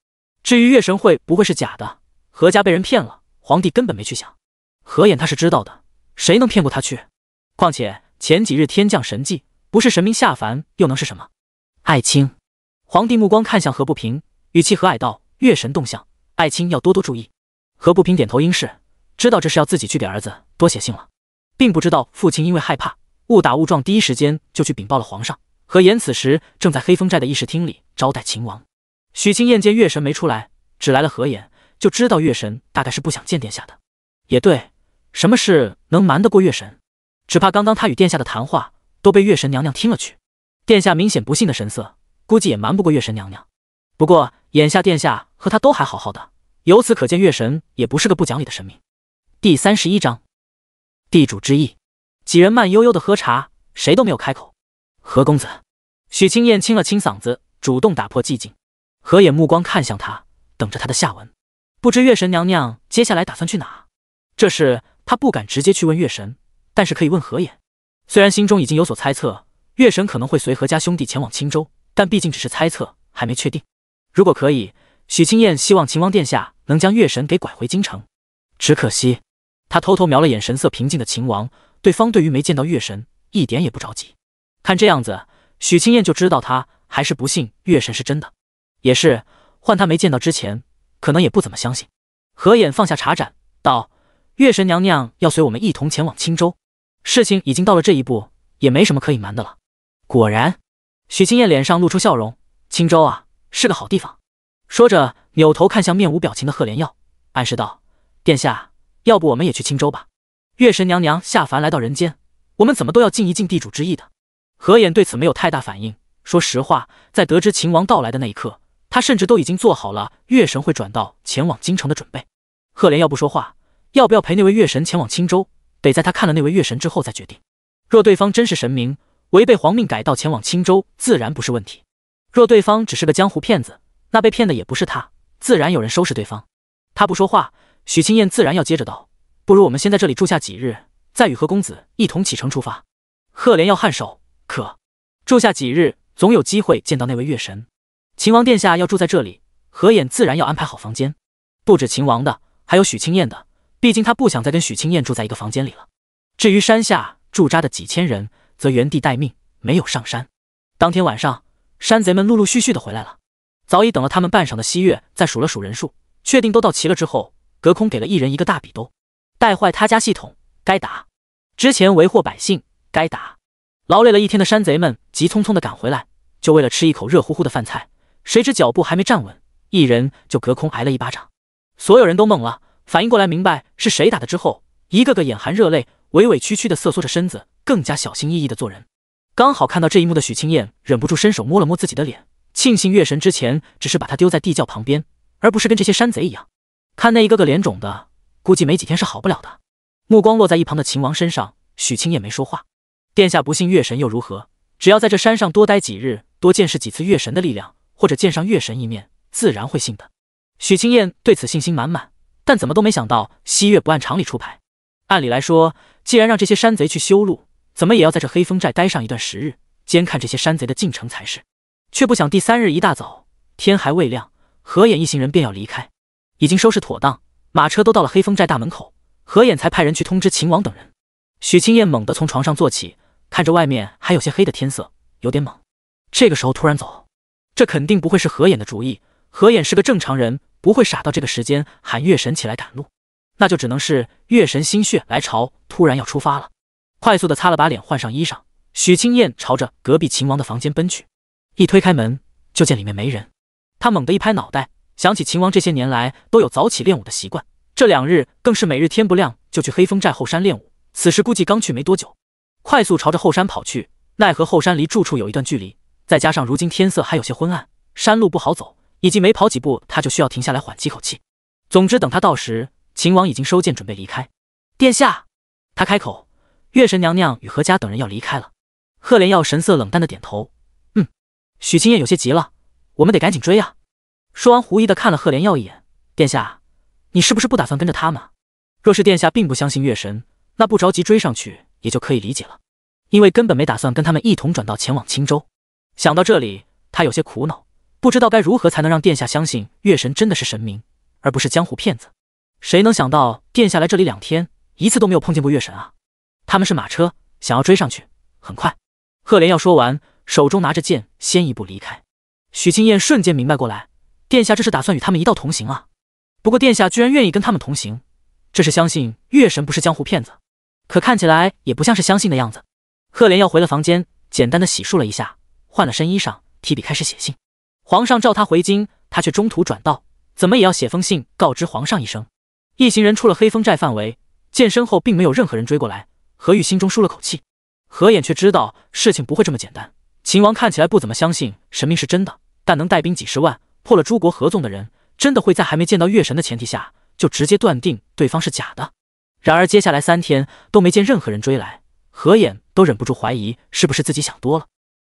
至于月神会不会是假的，何家被人骗了，皇帝根本没去想。何衍他是知道的。”谁能骗过他去？况且前几日天降神迹，不是神明下凡，又能是什么？爱卿，皇帝目光看向何不平，语气和蔼道：“月神动向，爱卿要多多注意。”何不平点头应是，知道这是要自己去给儿子多写信了，并不知道父亲因为害怕，误打误撞第一时间就去禀报了皇上。何言此时正在黑风寨的议事厅里招待秦王。许清燕见月神没出来，只来了何言，就知道月神大概是不想见殿下的。也对。什么事能瞒得过月神？只怕刚刚他与殿下的谈话都被月神娘娘听了去。殿下明显不信的神色，估计也瞒不过月神娘娘。不过眼下殿下和他都还好好的，由此可见月神也不是个不讲理的神明。第三十一章地主之意。几人慢悠悠的喝茶，谁都没有开口。何公子，许青燕清了清嗓子，主动打破寂静。何野目光看向他，等着他的下文。不知月神娘娘接下来打算去哪？这是。他不敢直接去问月神，但是可以问何眼。虽然心中已经有所猜测，月神可能会随何家兄弟前往青州，但毕竟只是猜测，还没确定。如果可以，许青燕希望秦王殿下能将月神给拐回京城。只可惜，他偷偷瞄了眼神色平静的秦王，对方对于没见到月神一点也不着急。看这样子，许青燕就知道他还是不信月神是真的。也是，换他没见到之前，可能也不怎么相信。何眼放下茶盏，道。月神娘娘要随我们一同前往青州，事情已经到了这一步，也没什么可隐瞒的了。果然，许清燕脸上露出笑容。青州啊，是个好地方。说着，扭头看向面无表情的赫连耀，暗示道：“殿下，要不我们也去青州吧？月神娘娘下凡来到人间，我们怎么都要尽一尽地主之谊的。”何衍对此没有太大反应。说实话，在得知秦王到来的那一刻，他甚至都已经做好了月神会转道前往京城的准备。赫连耀不说话。要不要陪那位月神前往青州？得在他看了那位月神之后再决定。若对方真是神明，违背皇命改道前往青州，自然不是问题；若对方只是个江湖骗子，那被骗的也不是他，自然有人收拾对方。他不说话，许青燕自然要接着道：“不如我们先在这里住下几日，再与何公子一同启程出发。”贺连要颔首：“可住下几日，总有机会见到那位月神。”秦王殿下要住在这里，何衍自然要安排好房间，不止秦王的，还有许青燕的。毕竟他不想再跟许青燕住在一个房间里了。至于山下驻扎的几千人，则原地待命，没有上山。当天晚上，山贼们陆陆续续的回来了。早已等了他们半晌的西月，再数了数人数，确定都到齐了之后，隔空给了一人一个大笔兜。带坏他家系统，该打；之前为祸百姓，该打。劳累了一天的山贼们急匆匆的赶回来，就为了吃一口热乎乎的饭菜。谁知脚步还没站稳，一人就隔空挨了一巴掌。所有人都懵了。反应过来，明白是谁打的之后，一个个眼含热泪，委委屈屈的瑟缩着身子，更加小心翼翼的做人。刚好看到这一幕的许青燕忍不住伸手摸了摸自己的脸，庆幸月神之前只是把她丢在地窖旁边，而不是跟这些山贼一样。看那一个个脸肿的，估计没几天是好不了的。目光落在一旁的秦王身上，许青燕没说话。殿下不信月神又如何？只要在这山上多待几日，多见识几次月神的力量，或者见上月神一面，自然会信的。许青燕对此信心满满。但怎么都没想到，西月不按常理出牌。按理来说，既然让这些山贼去修路，怎么也要在这黑风寨待上一段时日，监看这些山贼的进程才是。却不想第三日一大早，天还未亮，何眼一行人便要离开。已经收拾妥当，马车都到了黑风寨大门口，何眼才派人去通知秦王等人。许青燕猛地从床上坐起，看着外面还有些黑的天色，有点懵。这个时候突然走，这肯定不会是何眼的主意。何眼是个正常人。不会傻到这个时间喊月神起来赶路，那就只能是月神心血来潮突然要出发了。快速的擦了把脸，换上衣裳，许青燕朝着隔壁秦王的房间奔去。一推开门，就见里面没人。她猛地一拍脑袋，想起秦王这些年来都有早起练武的习惯，这两日更是每日天不亮就去黑风寨后山练武，此时估计刚去没多久。快速朝着后山跑去，奈何后山离住处有一段距离，再加上如今天色还有些昏暗，山路不好走。以及没跑几步，他就需要停下来缓几口气。总之，等他到时，秦王已经收剑准备离开。殿下，他开口，月神娘娘与何家等人要离开了。赫连耀神色冷淡的点头，嗯。许青燕有些急了，我们得赶紧追啊！说完，狐疑的看了赫连耀一眼，殿下，你是不是不打算跟着他们？若是殿下并不相信月神，那不着急追上去也就可以理解了，因为根本没打算跟他们一同转道前往青州。想到这里，他有些苦恼。不知道该如何才能让殿下相信月神真的是神明，而不是江湖骗子。谁能想到殿下来这里两天，一次都没有碰见过月神啊！他们是马车，想要追上去，很快。赫连要说完，手中拿着剑，先一步离开。许青燕瞬间明白过来，殿下这是打算与他们一道同行啊！不过殿下居然愿意跟他们同行，这是相信月神不是江湖骗子，可看起来也不像是相信的样子。赫连要回了房间，简单的洗漱了一下，换了身衣裳，提笔开始写信。皇上召他回京，他却中途转道，怎么也要写封信告知皇上一声。一行人出了黑风寨范围，见身后并没有任何人追过来，何玉心中舒了口气。何眼却知道事情不会这么简单。秦王看起来不怎么相信神明是真的，但能带兵几十万，破了诸国合纵的人，真的会在还没见到月神的前提下就直接断定对方是假的？然而接下来三天都没见任何人追来，何眼都忍不住怀疑是不是自己想多了。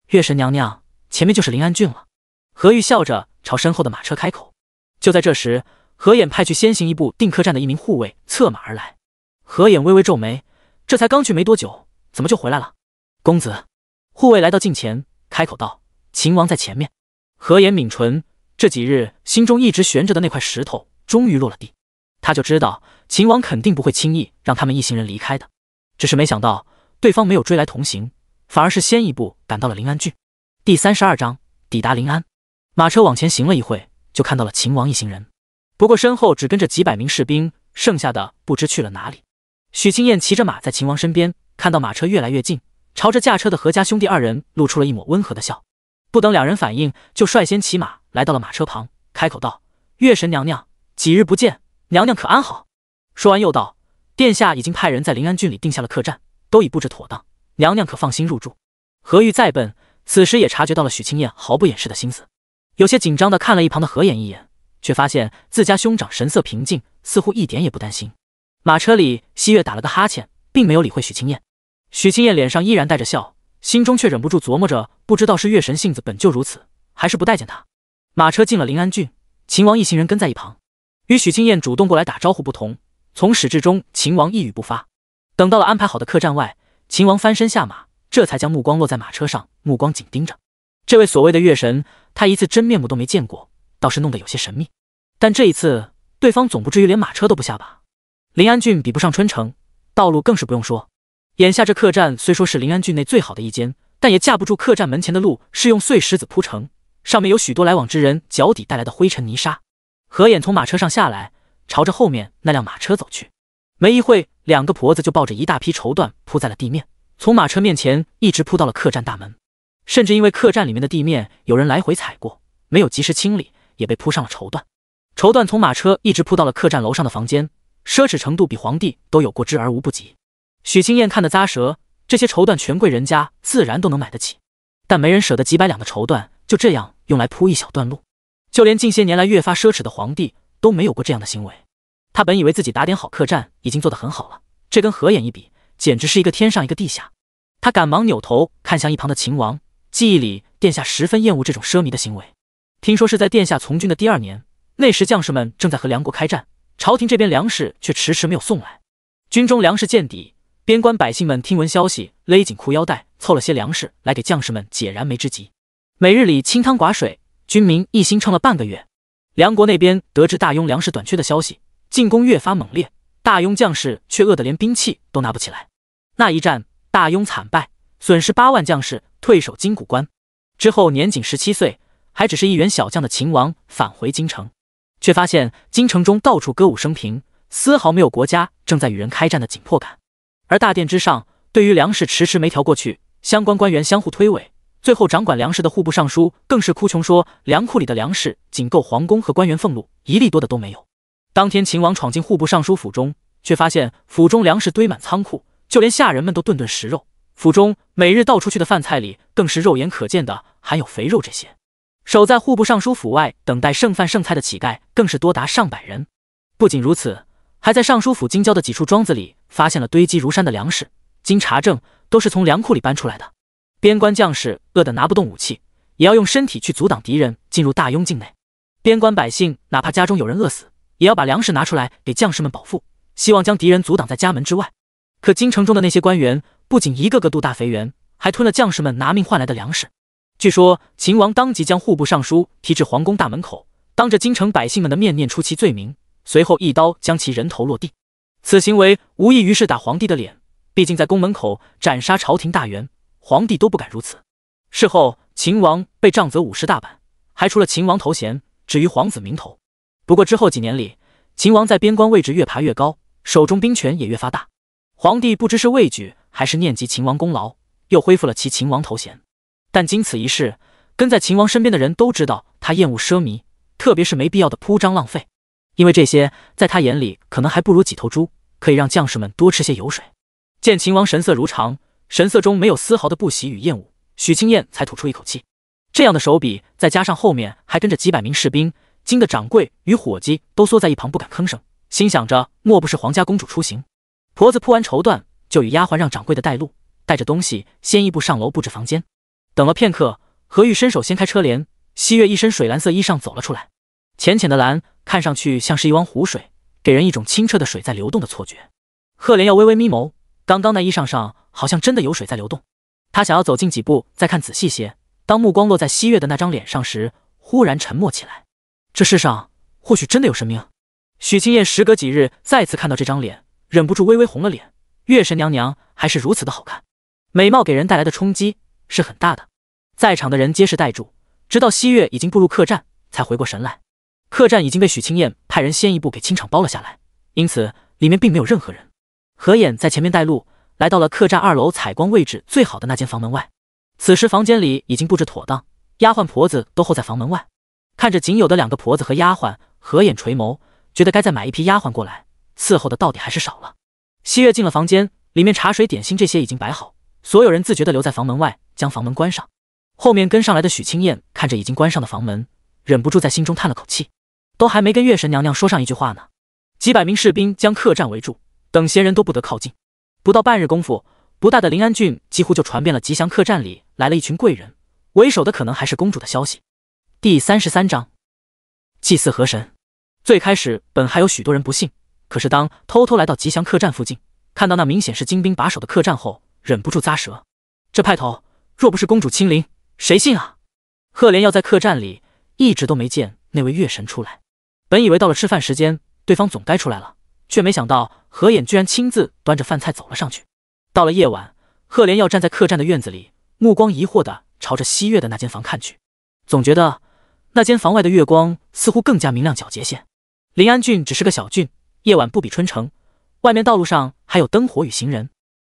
月神娘娘，前面就是临安郡了。何玉笑着朝身后的马车开口。就在这时，何衍派去先行一步定客栈的一名护卫策马而来。何衍微微皱眉，这才刚去没多久，怎么就回来了？公子。护卫来到近前，开口道：“秦王在前面。”何衍抿唇，这几日心中一直悬着的那块石头终于落了地。他就知道秦王肯定不会轻易让他们一行人离开的，只是没想到对方没有追来同行，反而是先一步赶到了临安郡。第三十二章：抵达临安。马车往前行了一会，就看到了秦王一行人。不过身后只跟着几百名士兵，剩下的不知去了哪里。许青燕骑着马在秦王身边，看到马车越来越近，朝着驾车的何家兄弟二人露出了一抹温和的笑。不等两人反应，就率先骑马来到了马车旁，开口道：“月神娘娘，几日不见，娘娘可安好？”说完又道：“殿下已经派人在临安郡里定下了客栈，都已布置妥当，娘娘可放心入住。”何玉再笨，此时也察觉到了许青燕毫不掩饰的心思。有些紧张的看了一旁的何岩一眼，却发现自家兄长神色平静，似乎一点也不担心。马车里，西月打了个哈欠，并没有理会许清燕。许清燕脸上依然带着笑，心中却忍不住琢磨着：不知道是月神性子本就如此，还是不待见他。马车进了临安郡，秦王一行人跟在一旁。与许清燕主动过来打招呼不同，从始至终，秦王一语不发。等到了安排好的客栈外，秦王翻身下马，这才将目光落在马车上，目光紧盯着。这位所谓的月神，他一次真面目都没见过，倒是弄得有些神秘。但这一次，对方总不至于连马车都不下吧？林安郡比不上春城，道路更是不用说。眼下这客栈虽说是林安郡内最好的一间，但也架不住客栈门前的路是用碎石子铺成，上面有许多来往之人脚底带来的灰尘泥沙。何眼从马车上下来，朝着后面那辆马车走去。没一会，两个婆子就抱着一大批绸缎铺在了地面，从马车面前一直铺到了客栈大门。甚至因为客栈里面的地面有人来回踩过，没有及时清理，也被铺上了绸缎。绸缎从马车一直铺到了客栈楼上的房间，奢侈程度比皇帝都有过之而无不及。许清燕看得咂舌，这些绸缎权贵人家自然都能买得起，但没人舍得几百两的绸缎就这样用来铺一小段路。就连近些年来越发奢侈的皇帝都没有过这样的行为。他本以为自己打点好客栈已经做得很好了，这跟何衍一比，简直是一个天上一个地下。他赶忙扭头看向一旁的秦王。记忆里，殿下十分厌恶这种奢靡的行为。听说是在殿下从军的第二年，那时将士们正在和梁国开战，朝廷这边粮食却迟迟没有送来，军中粮食见底。边关百姓们听闻消息，勒紧裤腰带，凑了些粮食来给将士们解燃眉之急。每日里清汤寡水，军民一心撑了半个月。梁国那边得知大雍粮食短缺的消息，进攻越发猛烈，大雍将士却饿得连兵器都拿不起来。那一战，大雍惨败。损失八万将士，退守金谷关。之后，年仅十七岁，还只是一员小将的秦王返回京城，却发现京城中到处歌舞升平，丝毫没有国家正在与人开战的紧迫感。而大殿之上，对于粮食迟迟没调过去，相关官员相互推诿，最后掌管粮食的户部尚书更是哭穷说，粮库里的粮食仅够皇宫和官员俸禄，一粒多的都没有。当天，秦王闯进户部尚书府中，却发现府中粮食堆满仓库，就连下人们都顿顿食肉。府中每日倒出去的饭菜里，更是肉眼可见的含有肥肉。这些守在户部尚书府外等待剩饭剩菜的乞丐，更是多达上百人。不仅如此，还在尚书府京郊的几处庄子里发现了堆积如山的粮食，经查证，都是从粮库里搬出来的。边关将士饿得拿不动武器，也要用身体去阻挡敌人进入大雍境内。边关百姓哪怕家中有人饿死，也要把粮食拿出来给将士们饱腹，希望将敌人阻挡在家门之外。可京城中的那些官员。不仅一个个肚大肥圆，还吞了将士们拿命换来的粮食。据说秦王当即将户部尚书提至皇宫大门口，当着京城百姓们的面念出其罪名，随后一刀将其人头落地。此行为无异于是打皇帝的脸，毕竟在宫门口斩杀朝廷大员，皇帝都不敢如此。事后，秦王被杖责五十大板，还除了秦王头衔，止于皇子名头。不过之后几年里，秦王在边关位置越爬越高，手中兵权也越发大。皇帝不知是畏惧。还是念及秦王功劳，又恢复了其秦王头衔。但经此一事，跟在秦王身边的人都知道，他厌恶奢靡，特别是没必要的铺张浪费。因为这些，在他眼里可能还不如几头猪，可以让将士们多吃些油水。见秦王神色如常，神色中没有丝毫的不喜与厌恶，许青燕才吐出一口气。这样的手笔，再加上后面还跟着几百名士兵，惊得掌柜与伙计都缩在一旁不敢吭声，心想着莫不是皇家公主出行？婆子铺完绸缎。就与丫鬟让掌柜的带路，带着东西先一步上楼布置房间。等了片刻，何玉伸手掀开车帘，汐月一身水蓝色衣裳走了出来，浅浅的蓝，看上去像是一汪湖水，给人一种清澈的水在流动的错觉。赫莲要微微眯眸，刚刚那衣裳上好像真的有水在流动。他想要走近几步再看仔细些，当目光落在汐月的那张脸上时，忽然沉默起来。这世上或许真的有神明。许青燕时隔几日再次看到这张脸，忍不住微微红了脸。月神娘娘还是如此的好看，美貌给人带来的冲击是很大的。在场的人皆是呆住，直到汐月已经步入客栈，才回过神来。客栈已经被许清燕派人先一步给清场包了下来，因此里面并没有任何人。何眼在前面带路，来到了客栈二楼采光位置最好的那间房门外。此时房间里已经布置妥当，丫鬟婆子都候在房门外。看着仅有的两个婆子和丫鬟，何眼垂眸，觉得该再买一批丫鬟过来伺候的，到底还是少了。西月进了房间，里面茶水点心这些已经摆好，所有人自觉的留在房门外，将房门关上。后面跟上来的许清燕看着已经关上的房门，忍不住在心中叹了口气，都还没跟月神娘娘说上一句话呢。几百名士兵将客栈围住，等闲人都不得靠近。不到半日功夫，不大的临安郡几乎就传遍了吉祥客栈里来了一群贵人，为首的可能还是公主的消息。第三十三章，祭祀河神。最开始本还有许多人不信。可是，当偷偷来到吉祥客栈附近，看到那明显是精兵把守的客栈后，忍不住咂舌。这派头，若不是公主亲临，谁信啊？赫连要在客栈里一直都没见那位月神出来，本以为到了吃饭时间，对方总该出来了，却没想到何眼居然亲自端着饭菜走了上去。到了夜晚，赫连要站在客栈的院子里，目光疑惑地朝着西月的那间房看去，总觉得那间房外的月光似乎更加明亮皎洁些。临安郡只是个小郡。夜晚不比春城，外面道路上还有灯火与行人。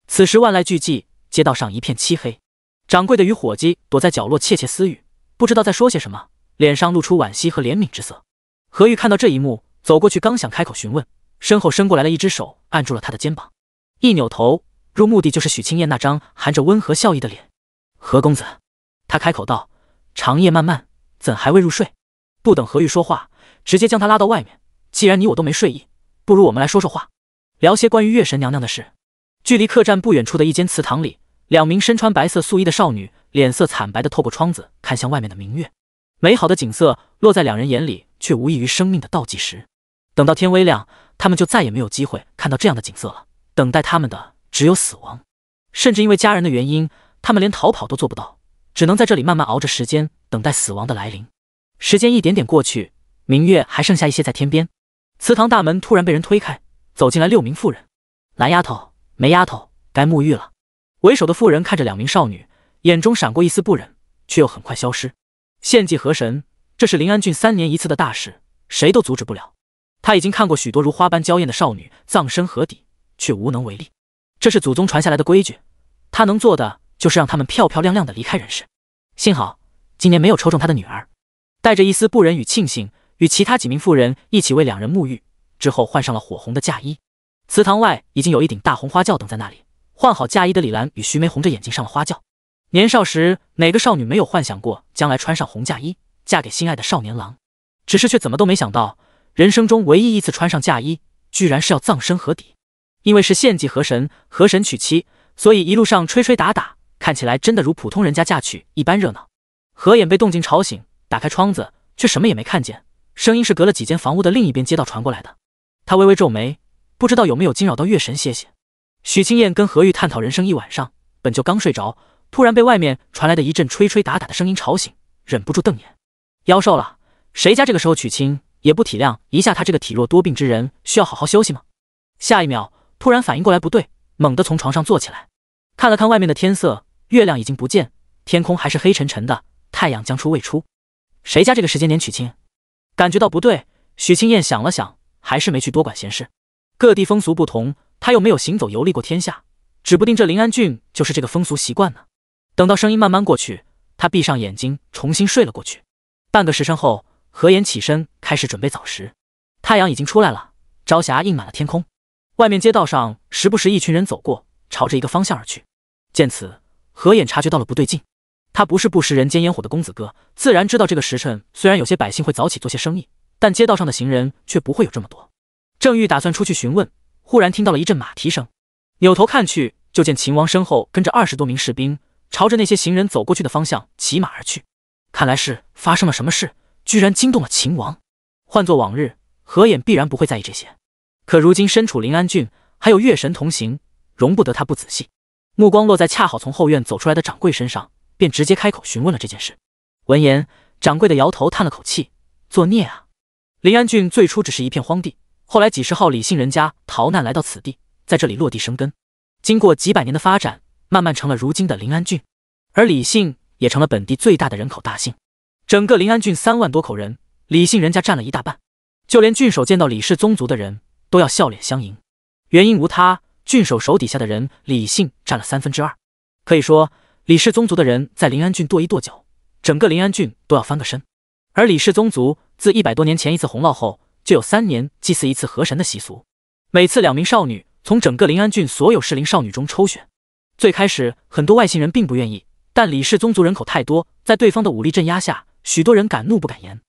此时万籁俱寂，街道上一片漆黑。掌柜的与伙计躲在角落窃窃私语，不知道在说些什么，脸上露出惋惜和怜悯之色。何玉看到这一幕，走过去，刚想开口询问，身后伸过来了一只手，按住了他的肩膀。一扭头，入目的就是许青燕那张含着温和笑意的脸。何公子，他开口道：“长夜漫漫，怎还未入睡？”不等何玉说话，直接将他拉到外面。既然你我都没睡意。不如我们来说说话，聊些关于月神娘娘的事。距离客栈不远处的一间祠堂里，两名身穿白色素衣的少女，脸色惨白的透过窗子看向外面的明月。美好的景色落在两人眼里，却无异于生命的倒计时。等到天微亮，他们就再也没有机会看到这样的景色了。等待他们的只有死亡。甚至因为家人的原因，他们连逃跑都做不到，只能在这里慢慢熬着时间，等待死亡的来临。时间一点点过去，明月还剩下一些在天边。祠堂大门突然被人推开，走进来六名妇人。蓝丫头、梅丫头，该沐浴了。为首的妇人看着两名少女，眼中闪过一丝不忍，却又很快消失。献祭河神，这是临安郡三年一次的大事，谁都阻止不了。他已经看过许多如花般娇艳的少女葬身河底，却无能为力。这是祖宗传下来的规矩，他能做的就是让他们漂漂亮亮的离开人世。幸好今年没有抽中他的女儿，带着一丝不忍与庆幸。与其他几名妇人一起为两人沐浴，之后换上了火红的嫁衣。祠堂外已经有一顶大红花轿等在那里。换好嫁衣的李兰与徐梅红着眼睛上了花轿。年少时，哪个少女没有幻想过将来穿上红嫁衣，嫁给心爱的少年郎？只是却怎么都没想到，人生中唯一一次穿上嫁衣，居然是要葬身河底。因为是献祭河神，河神娶妻，所以一路上吹吹打打，看起来真的如普通人家嫁娶一般热闹。何眼被动静吵醒，打开窗子，却什么也没看见。声音是隔了几间房屋的另一边街道传过来的，他微微皱眉，不知道有没有惊扰到月神歇歇。许青燕跟何玉探讨人生一晚上，本就刚睡着，突然被外面传来的一阵吹吹打打的声音吵醒，忍不住瞪眼。妖兽了，谁家这个时候娶亲也不体谅一下他这个体弱多病之人，需要好好休息吗？下一秒突然反应过来不对，猛地从床上坐起来，看了看外面的天色，月亮已经不见，天空还是黑沉沉的，太阳将出未出，谁家这个时间点娶亲？感觉到不对，许清燕想了想，还是没去多管闲事。各地风俗不同，他又没有行走游历过天下，指不定这临安郡就是这个风俗习惯呢。等到声音慢慢过去，他闭上眼睛，重新睡了过去。半个时辰后，何眼起身，开始准备早食。太阳已经出来了，朝霞映满了天空。外面街道上，时不时一群人走过，朝着一个方向而去。见此，何眼察觉到了不对劲。他不是不食人间烟火的公子哥，自然知道这个时辰。虽然有些百姓会早起做些生意，但街道上的行人却不会有这么多。正欲打算出去询问，忽然听到了一阵马蹄声，扭头看去，就见秦王身后跟着二十多名士兵，朝着那些行人走过去的方向骑马而去。看来是发生了什么事，居然惊动了秦王。换做往日，何衍必然不会在意这些，可如今身处临安郡，还有月神同行，容不得他不仔细。目光落在恰好从后院走出来的掌柜身上。便直接开口询问了这件事。闻言，掌柜的摇头叹了口气：“作孽啊！临安郡最初只是一片荒地，后来几十号李姓人家逃难来到此地，在这里落地生根。经过几百年的发展，慢慢成了如今的临安郡，而李姓也成了本地最大的人口大姓。整个临安郡三万多口人，李姓人家占了一大半。就连郡守见到李氏宗族的人都要笑脸相迎，原因无他，郡守手底下的人李姓占了三分之二，可以说。”李氏宗族的人在临安郡跺一跺脚，整个临安郡都要翻个身。而李氏宗族自一百多年前一次洪涝后，就有三年祭祀一次河神的习俗。每次两名少女从整个临安郡所有适龄少女中抽选。最开始很多外星人并不愿意，但李氏宗族人口太多，在对方的武力镇压下，许多人敢怒不敢言。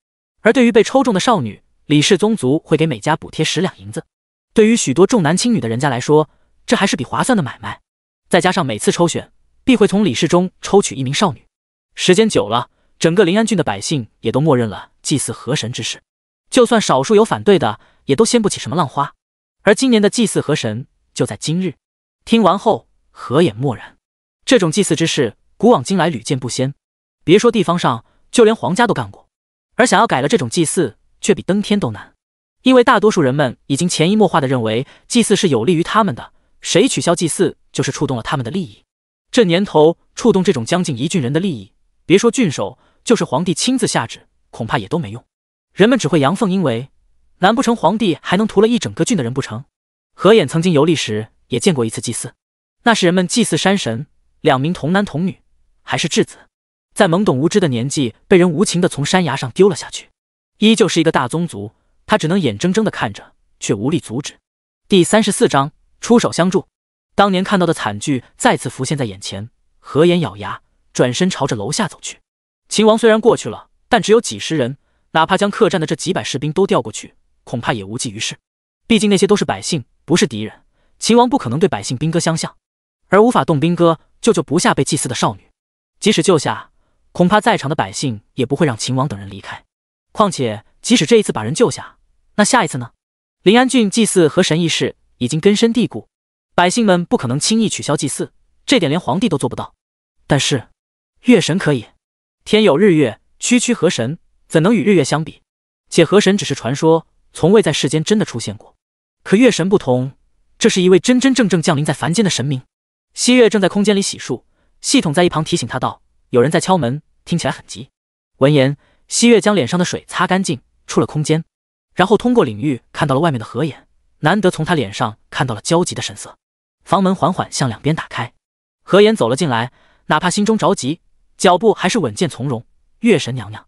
而对于被抽中的少女，李氏宗族会给每家补贴十两银子。对于许多重男轻女的人家来说，这还是笔划算的买卖。再加上每次抽选。必会从李氏中抽取一名少女。时间久了，整个临安郡的百姓也都默认了祭祀河神之事。就算少数有反对的，也都掀不起什么浪花。而今年的祭祀河神就在今日。听完后，何也默然。这种祭祀之事，古往今来屡见不鲜。别说地方上，就连皇家都干过。而想要改了这种祭祀，却比登天都难。因为大多数人们已经潜移默化的认为祭祀是有利于他们的，谁取消祭祀，就是触动了他们的利益。这年头，触动这种将近一郡人的利益，别说郡守，就是皇帝亲自下旨，恐怕也都没用。人们只会阳奉阴违。难不成皇帝还能屠了一整个郡的人不成？何衍曾经游历时也见过一次祭祀，那是人们祭祀山神，两名童男童女，还是稚子，在懵懂无知的年纪，被人无情的从山崖上丢了下去。依旧是一个大宗族，他只能眼睁睁的看着，却无力阻止。第三十四章出手相助。当年看到的惨剧再次浮现在眼前，何言咬牙转身朝着楼下走去。秦王虽然过去了，但只有几十人，哪怕将客栈的这几百士兵都调过去，恐怕也无济于事。毕竟那些都是百姓，不是敌人。秦王不可能对百姓兵戈相向，而无法动兵戈，救救不下被祭祀的少女。即使救下，恐怕在场的百姓也不会让秦王等人离开。况且，即使这一次把人救下，那下一次呢？临安郡祭祀河神一事已经根深蒂固。百姓们不可能轻易取消祭祀，这点连皇帝都做不到。但是，月神可以。天有日月，区区河神怎能与日月相比？且河神只是传说，从未在世间真的出现过。可月神不同，这是一位真真正正降临在凡间的神明。汐月正在空间里洗漱，系统在一旁提醒他道：“有人在敲门，听起来很急。”闻言，汐月将脸上的水擦干净，出了空间，然后通过领域看到了外面的河眼。难得从他脸上看到了焦急的神色，房门缓缓向两边打开，何言走了进来。哪怕心中着急，脚步还是稳健从容。月神娘娘，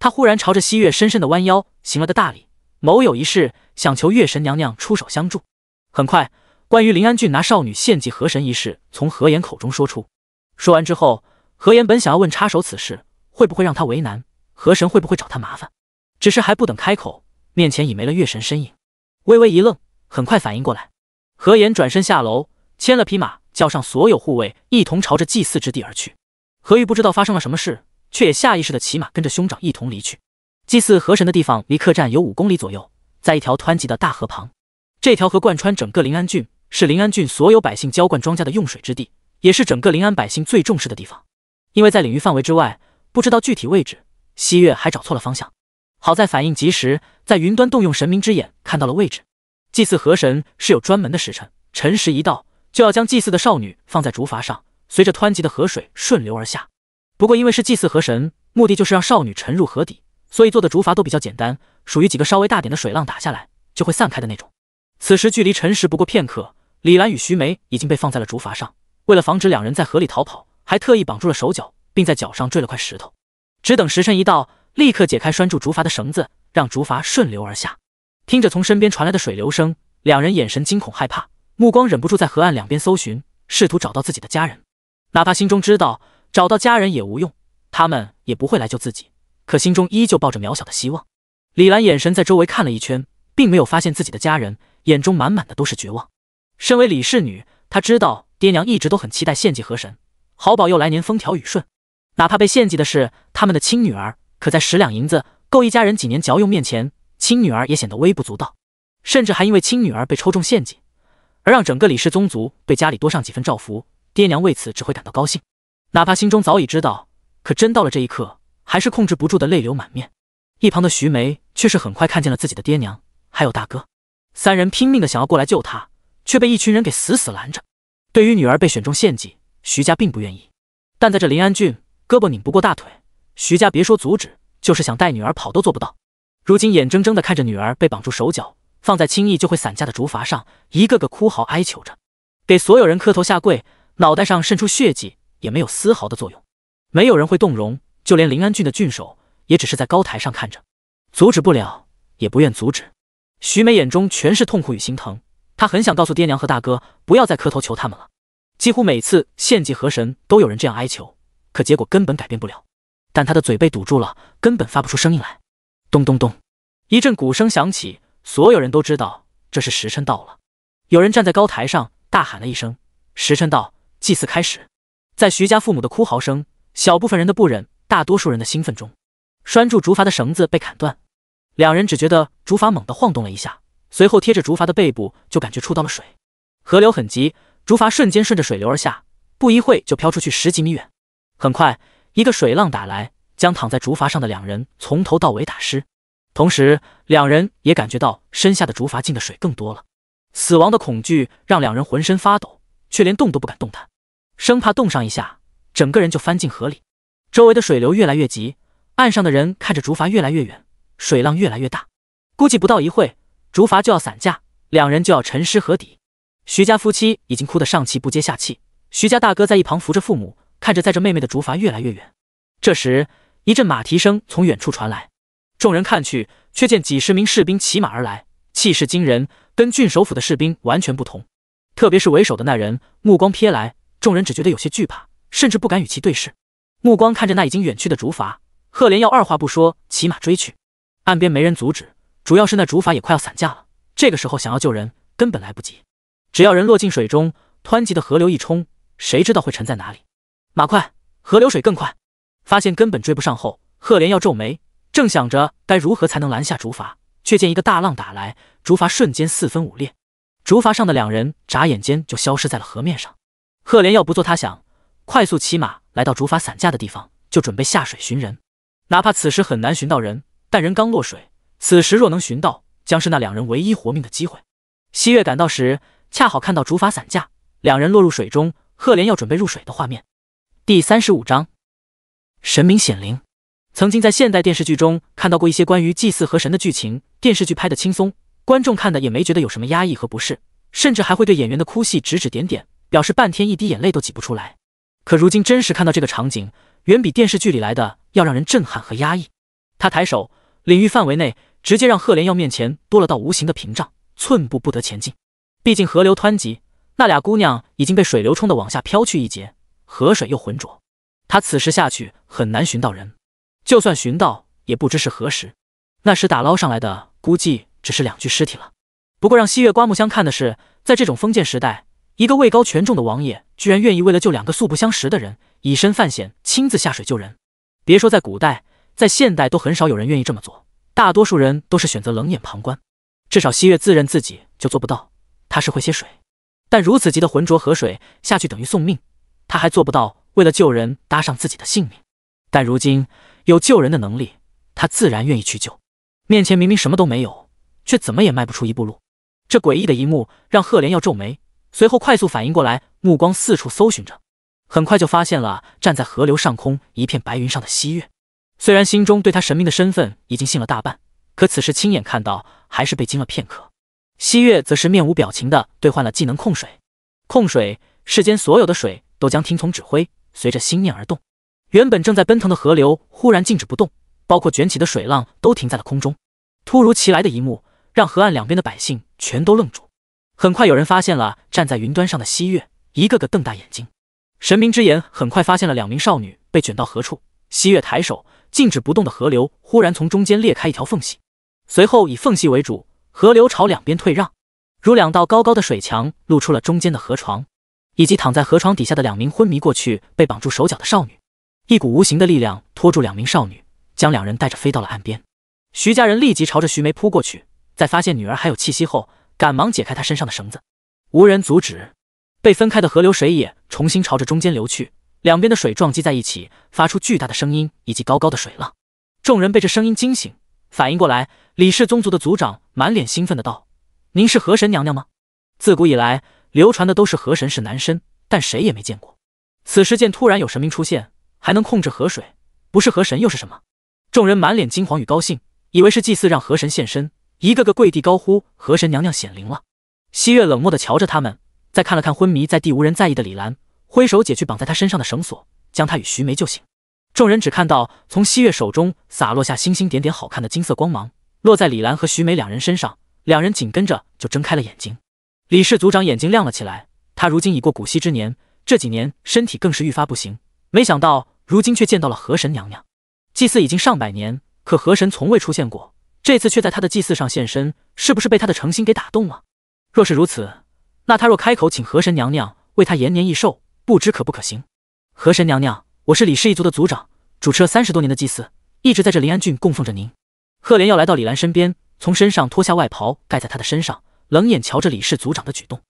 他忽然朝着汐月深深的弯腰，行了个大礼。某有一事想求月神娘娘出手相助。很快，关于林安俊拿少女献祭河神一事，从何言口中说出。说完之后，何言本想要问插手此事会不会让他为难，河神会不会找他麻烦，只是还不等开口，面前已没了月神身影，微微一愣。很快反应过来，何岩转身下楼，牵了匹马，叫上所有护卫，一同朝着祭祀之地而去。何玉不知道发生了什么事，却也下意识的骑马跟着兄长一同离去。祭祀河神的地方离客栈有五公里左右，在一条湍急的大河旁。这条河贯穿整个临安郡，是临安郡所有百姓浇灌庄稼的用水之地，也是整个临安百姓最重视的地方。因为在领域范围之外，不知道具体位置，汐月还找错了方向。好在反应及时，在云端动用神明之眼看到了位置。祭祀河神是有专门的时辰，辰时一到，就要将祭祀的少女放在竹筏上，随着湍急的河水顺流而下。不过因为是祭祀河神，目的就是让少女沉入河底，所以做的竹筏都比较简单，属于几个稍微大点的水浪打下来就会散开的那种。此时距离辰时不过片刻，李兰与徐梅已经被放在了竹筏上。为了防止两人在河里逃跑，还特意绑住了手脚，并在脚上坠了块石头。只等时辰一到，立刻解开拴住竹筏的绳子，让竹筏顺流而下。听着从身边传来的水流声，两人眼神惊恐害怕，目光忍不住在河岸两边搜寻，试图找到自己的家人。哪怕心中知道找到家人也无用，他们也不会来救自己，可心中依旧抱着渺小的希望。李兰眼神在周围看了一圈，并没有发现自己的家人，眼中满满的都是绝望。身为李氏女，她知道爹娘一直都很期待献祭河神，好保佑来年风调雨顺。哪怕被献祭的是他们的亲女儿，可在十两银子够一家人几年嚼用面前。亲女儿也显得微不足道，甚至还因为亲女儿被抽中献祭，而让整个李氏宗族被家里多上几分照拂，爹娘为此只会感到高兴。哪怕心中早已知道，可真到了这一刻，还是控制不住的泪流满面。一旁的徐梅却是很快看见了自己的爹娘，还有大哥，三人拼命的想要过来救她，却被一群人给死死拦着。对于女儿被选中献祭，徐家并不愿意，但在这临安郡，胳膊拧不过大腿，徐家别说阻止，就是想带女儿跑都做不到。如今眼睁睁地看着女儿被绑住手脚，放在轻易就会散架的竹筏上，一个个哭嚎哀求着，给所有人磕头下跪，脑袋上渗出血迹，也没有丝毫的作用。没有人会动容，就连临安郡的郡守也只是在高台上看着，阻止不了，也不愿阻止。徐美眼中全是痛苦与心疼，她很想告诉爹娘和大哥不要再磕头求他们了。几乎每次献祭河神，都有人这样哀求，可结果根本改变不了。但她的嘴被堵住了，根本发不出声音来。咚咚咚，一阵鼓声响起，所有人都知道这是时辰到了。有人站在高台上大喊了一声：“时辰到，祭祀开始。”在徐家父母的哭嚎声、小部分人的不忍、大多数人的兴奋中，拴住竹筏的绳子被砍断。两人只觉得竹筏猛地晃动了一下，随后贴着竹筏的背部就感觉触到了水。河流很急，竹筏瞬间顺着水流而下，不一会就飘出去十几米远。很快，一个水浪打来。将躺在竹筏上的两人从头到尾打湿，同时两人也感觉到身下的竹筏进的水更多了。死亡的恐惧让两人浑身发抖，却连动都不敢动弹，生怕动上一下，整个人就翻进河里。周围的水流越来越急，岸上的人看着竹筏越来越远，水浪越来越大，估计不到一会竹筏就要散架，两人就要沉尸河底。徐家夫妻已经哭得上气不接下气，徐家大哥在一旁扶着父母，看着载着妹妹的竹筏越来越远。这时，一阵马蹄声从远处传来，众人看去，却见几十名士兵骑马而来，气势惊人，跟郡首府的士兵完全不同。特别是为首的那人，目光瞥来，众人只觉得有些惧怕，甚至不敢与其对视。目光看着那已经远去的竹筏，赫连耀二话不说，骑马追去。岸边没人阻止，主要是那竹筏也快要散架了。这个时候想要救人，根本来不及。只要人落进水中，湍急的河流一冲，谁知道会沉在哪里？马快，河流水更快。发现根本追不上后，赫连要皱眉，正想着该如何才能拦下竹筏，却见一个大浪打来，竹筏瞬间四分五裂，竹筏上的两人眨眼间就消失在了河面上。赫连要不做他想，快速骑马来到竹筏散架的地方，就准备下水寻人。哪怕此时很难寻到人，但人刚落水，此时若能寻到，将是那两人唯一活命的机会。西月赶到时，恰好看到竹筏散架，两人落入水中，赫连要准备入水的画面。第三十五章。神明显灵，曾经在现代电视剧中看到过一些关于祭祀河神的剧情，电视剧拍的轻松，观众看的也没觉得有什么压抑和不适，甚至还会对演员的哭戏指指点点，表示半天一滴眼泪都挤不出来。可如今真实看到这个场景，远比电视剧里来的要让人震撼和压抑。他抬手，领域范围内直接让赫连耀面前多了道无形的屏障，寸步不得前进。毕竟河流湍急，那俩姑娘已经被水流冲的往下飘去一截，河水又浑浊。他此时下去很难寻到人，就算寻到，也不知是何时。那时打捞上来的估计只是两具尸体了。不过让西月刮目相看的是，在这种封建时代，一个位高权重的王爷居然愿意为了救两个素不相识的人，以身犯险，亲自下水救人。别说在古代，在现代都很少有人愿意这么做，大多数人都是选择冷眼旁观。至少西月自认自己就做不到。他是会些水，但如此急的浑浊河水下去等于送命，他还做不到。为了救人搭上自己的性命，但如今有救人的能力，他自然愿意去救。面前明明什么都没有，却怎么也迈不出一步路。这诡异的一幕让赫连要皱眉，随后快速反应过来，目光四处搜寻着，很快就发现了站在河流上空一片白云上的汐月。虽然心中对他神明的身份已经信了大半，可此时亲眼看到，还是被惊了片刻。汐月则是面无表情地兑换了技能“控水”，控水，世间所有的水都将听从指挥。随着心念而动，原本正在奔腾的河流忽然静止不动，包括卷起的水浪都停在了空中。突如其来的一幕让河岸两边的百姓全都愣住。很快有人发现了站在云端上的汐月，一个个瞪大眼睛。神明之眼很快发现了两名少女被卷到何处。汐月抬手，静止不动的河流忽然从中间裂开一条缝隙，随后以缝隙为主，河流朝两边退让，如两道高高的水墙，露出了中间的河床。以及躺在河床底下的两名昏迷过去、被绑住手脚的少女，一股无形的力量拖住两名少女，将两人带着飞到了岸边。徐家人立即朝着徐梅扑过去，在发现女儿还有气息后，赶忙解开她身上的绳子。无人阻止，被分开的河流水也重新朝着中间流去，两边的水撞击在一起，发出巨大的声音以及高高的水浪。众人被这声音惊醒，反应过来，李氏宗族的族长满脸兴奋的道：“您是河神娘娘吗？自古以来。”流传的都是河神是男身，但谁也没见过。此时见突然有神明出现，还能控制河水，不是河神又是什么？众人满脸惊惶与高兴，以为是祭祀让河神现身，一个个跪地高呼：“河神娘娘显灵了！”汐月冷漠的瞧着他们，再看了看昏迷在地、无人在意的李兰，挥手解去绑在她身上的绳索，将她与徐梅救醒。众人只看到从汐月手中洒落下星星点点好看的金色光芒，落在李兰和徐梅两人身上，两人紧跟着就睁开了眼睛。李氏族长眼睛亮了起来，他如今已过古稀之年，这几年身体更是愈发不行。没想到如今却见到了河神娘娘，祭祀已经上百年，可河神从未出现过，这次却在他的祭祀上现身，是不是被他的诚心给打动了？若是如此，那他若开口请河神娘娘为他延年益寿，不知可不可行？河神娘娘，我是李氏一族的族长，主持了三十多年的祭祀，一直在这临安郡供奉着您。赫连要来到李兰身边，从身上脱下外袍盖在他的身上。冷眼瞧着李氏族长的举动，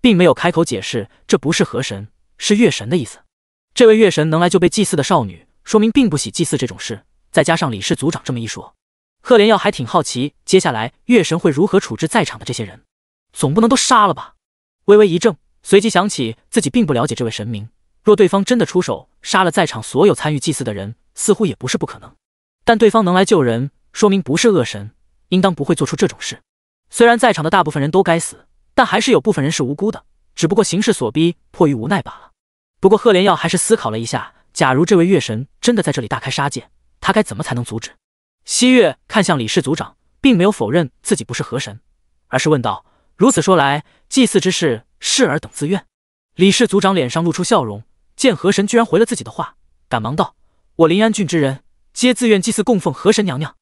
并没有开口解释，这不是河神，是月神的意思。这位月神能来就被祭祀的少女，说明并不喜祭祀这种事。再加上李氏族长这么一说，赫连耀还挺好奇，接下来月神会如何处置在场的这些人？总不能都杀了吧？微微一怔，随即想起自己并不了解这位神明，若对方真的出手杀了在场所有参与祭祀的人，似乎也不是不可能。但对方能来救人，说明不是恶神，应当不会做出这种事。虽然在场的大部分人都该死，但还是有部分人是无辜的，只不过形势所逼，迫于无奈罢了。不过赫连耀还是思考了一下，假如这位月神真的在这里大开杀戒，他该怎么才能阻止？西月看向李氏族长，并没有否认自己不是河神，而是问道：“如此说来，祭祀之事是尔等自愿？”李氏族长脸上露出笑容，见河神居然回了自己的话，赶忙道：“我临安郡之人皆自愿祭祀供奉河神娘娘。”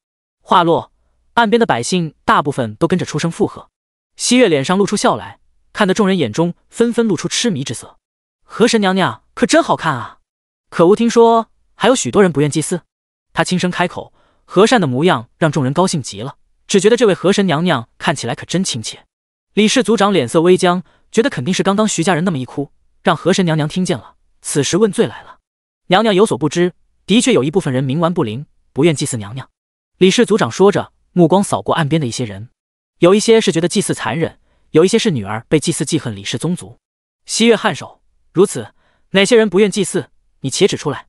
话落。岸边的百姓大部分都跟着出声附和，汐月脸上露出笑来，看得众人眼中纷纷露出痴迷之色。河神娘娘可真好看啊！可吾听说还有许多人不愿祭祀，她轻声开口，和善的模样让众人高兴极了，只觉得这位河神娘娘看起来可真亲切。李氏族长脸色微僵，觉得肯定是刚刚徐家人那么一哭，让河神娘娘听见了，此时问罪来了。娘娘有所不知，的确有一部分人冥顽不灵，不愿祭祀娘娘。李氏族长说着。目光扫过岸边的一些人，有一些是觉得祭祀残忍，有一些是女儿被祭祀记恨李氏宗族。西月颔首，如此，哪些人不愿祭祀，你且指出来。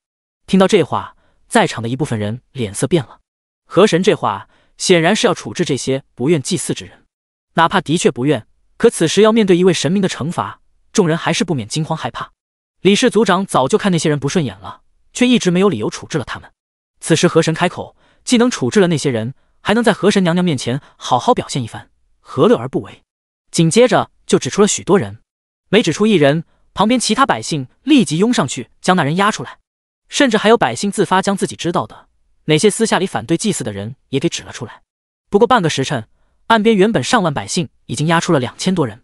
听到这话，在场的一部分人脸色变了。河神这话显然是要处置这些不愿祭祀之人，哪怕的确不愿，可此时要面对一位神明的惩罚，众人还是不免惊慌害怕。李氏族长早就看那些人不顺眼了，却一直没有理由处置了他们。此时河神开口，既能处置了那些人。还能在河神娘娘面前好好表现一番，何乐而不为？紧接着就指出了许多人，没指出一人，旁边其他百姓立即拥上去将那人押出来，甚至还有百姓自发将自己知道的哪些私下里反对祭祀的人也给指了出来。不过半个时辰，岸边原本上万百姓已经押出了两千多人。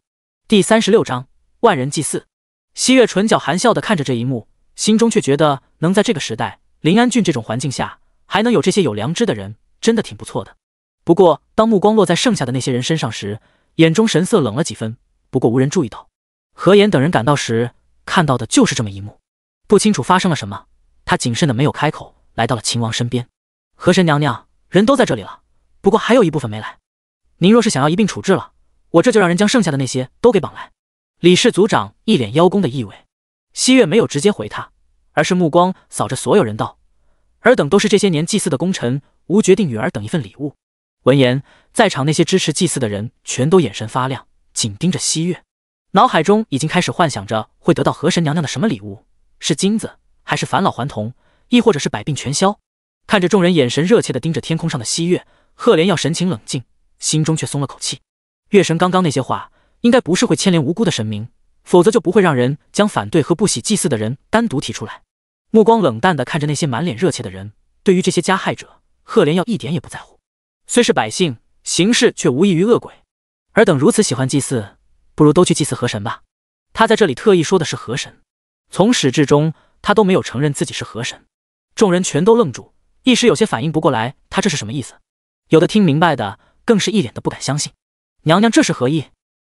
第三十六章万人祭祀。西月唇角含笑的看着这一幕，心中却觉得能在这个时代，临安郡这种环境下还能有这些有良知的人。真的挺不错的，不过当目光落在剩下的那些人身上时，眼中神色冷了几分。不过无人注意到，何岩等人赶到时看到的就是这么一幕。不清楚发生了什么，他谨慎的没有开口，来到了秦王身边。和神娘娘，人都在这里了，不过还有一部分没来。您若是想要一并处置了，我这就让人将剩下的那些都给绑来。李氏族长一脸邀功的意味。西月没有直接回他，而是目光扫着所有人道：“尔等都是这些年祭祀的功臣。”吾决定，女儿等一份礼物。闻言，在场那些支持祭祀的人全都眼神发亮，紧盯着西月，脑海中已经开始幻想着会得到河神娘娘的什么礼物，是金子，还是返老还童，亦或者是百病全消。看着众人眼神热切的盯着天空上的西月，赫连要神情冷静，心中却松了口气。月神刚刚那些话，应该不是会牵连无辜的神明，否则就不会让人将反对和不喜祭祀的人单独提出来。目光冷淡的看着那些满脸热切的人，对于这些加害者。赫连耀一点也不在乎，虽是百姓，行事却无异于恶鬼。尔等如此喜欢祭祀，不如都去祭祀河神吧。他在这里特意说的是河神，从始至终他都没有承认自己是河神。众人全都愣住，一时有些反应不过来，他这是什么意思？有的听明白的，更是一脸的不敢相信。娘娘这是何意？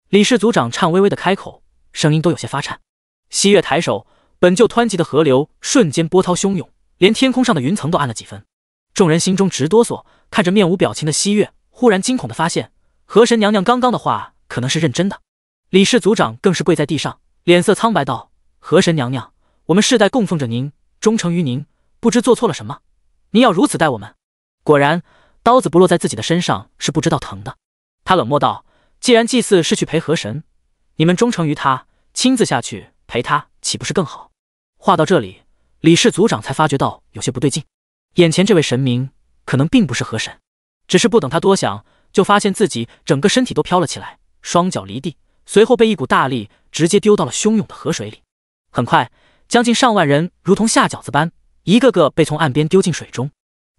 李氏族长颤巍巍的开口，声音都有些发颤。汐月抬手，本就湍急的河流瞬间波涛汹涌，连天空上的云层都暗了几分。众人心中直哆嗦，看着面无表情的西月，忽然惊恐的发现，河神娘娘刚刚的话可能是认真的。李氏族长更是跪在地上，脸色苍白道：“河神娘娘，我们世代供奉着您，忠诚于您，不知做错了什么，您要如此待我们？”果然，刀子不落在自己的身上是不知道疼的。他冷漠道：“既然祭祀是去陪河神，你们忠诚于他，亲自下去陪他岂不是更好？”话到这里，李氏族长才发觉到有些不对劲。眼前这位神明可能并不是河神，只是不等他多想，就发现自己整个身体都飘了起来，双脚离地，随后被一股大力直接丢到了汹涌的河水里。很快，将近上万人如同下饺子般，一个个被从岸边丢进水中。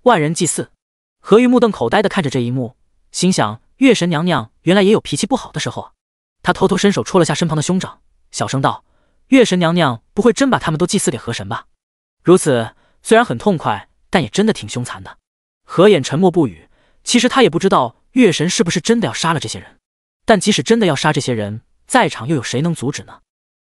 万人祭祀，何玉目瞪口呆地看着这一幕，心想：月神娘娘原来也有脾气不好的时候。他偷偷伸手戳了下身旁的兄长，小声道：“月神娘娘不会真把他们都祭祀给河神吧？如此虽然很痛快。”但也真的挺凶残的。何眼沉默不语，其实他也不知道月神是不是真的要杀了这些人。但即使真的要杀这些人，在场又有谁能阻止呢？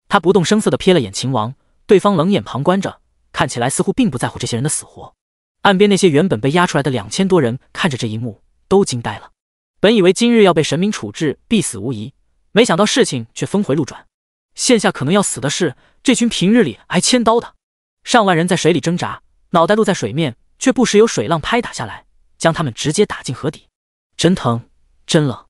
他不动声色的瞥了眼秦王，对方冷眼旁观着，看起来似乎并不在乎这些人的死活。岸边那些原本被压出来的两千多人看着这一幕，都惊呆了。本以为今日要被神明处置，必死无疑，没想到事情却峰回路转，现下可能要死的是这群平日里挨千刀的上万人，在水里挣扎。脑袋露在水面，却不时有水浪拍打下来，将他们直接打进河底，真疼，真冷。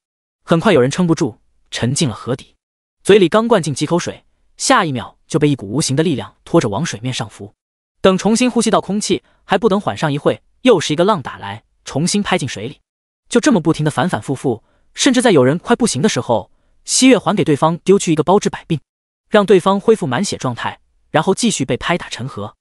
很快有人撑不住，沉进了河底，嘴里刚灌进几口水，下一秒就被一股无形的力量拖着往水面上浮。等重新呼吸到空气，还不等缓上一会，又是一个浪打来，重新拍进水里。就这么不停的反反复复，甚至在有人快不行的时候，汐月还给对方丢去一个包治百病，让对方恢复满血状态，然后继续被拍打成河。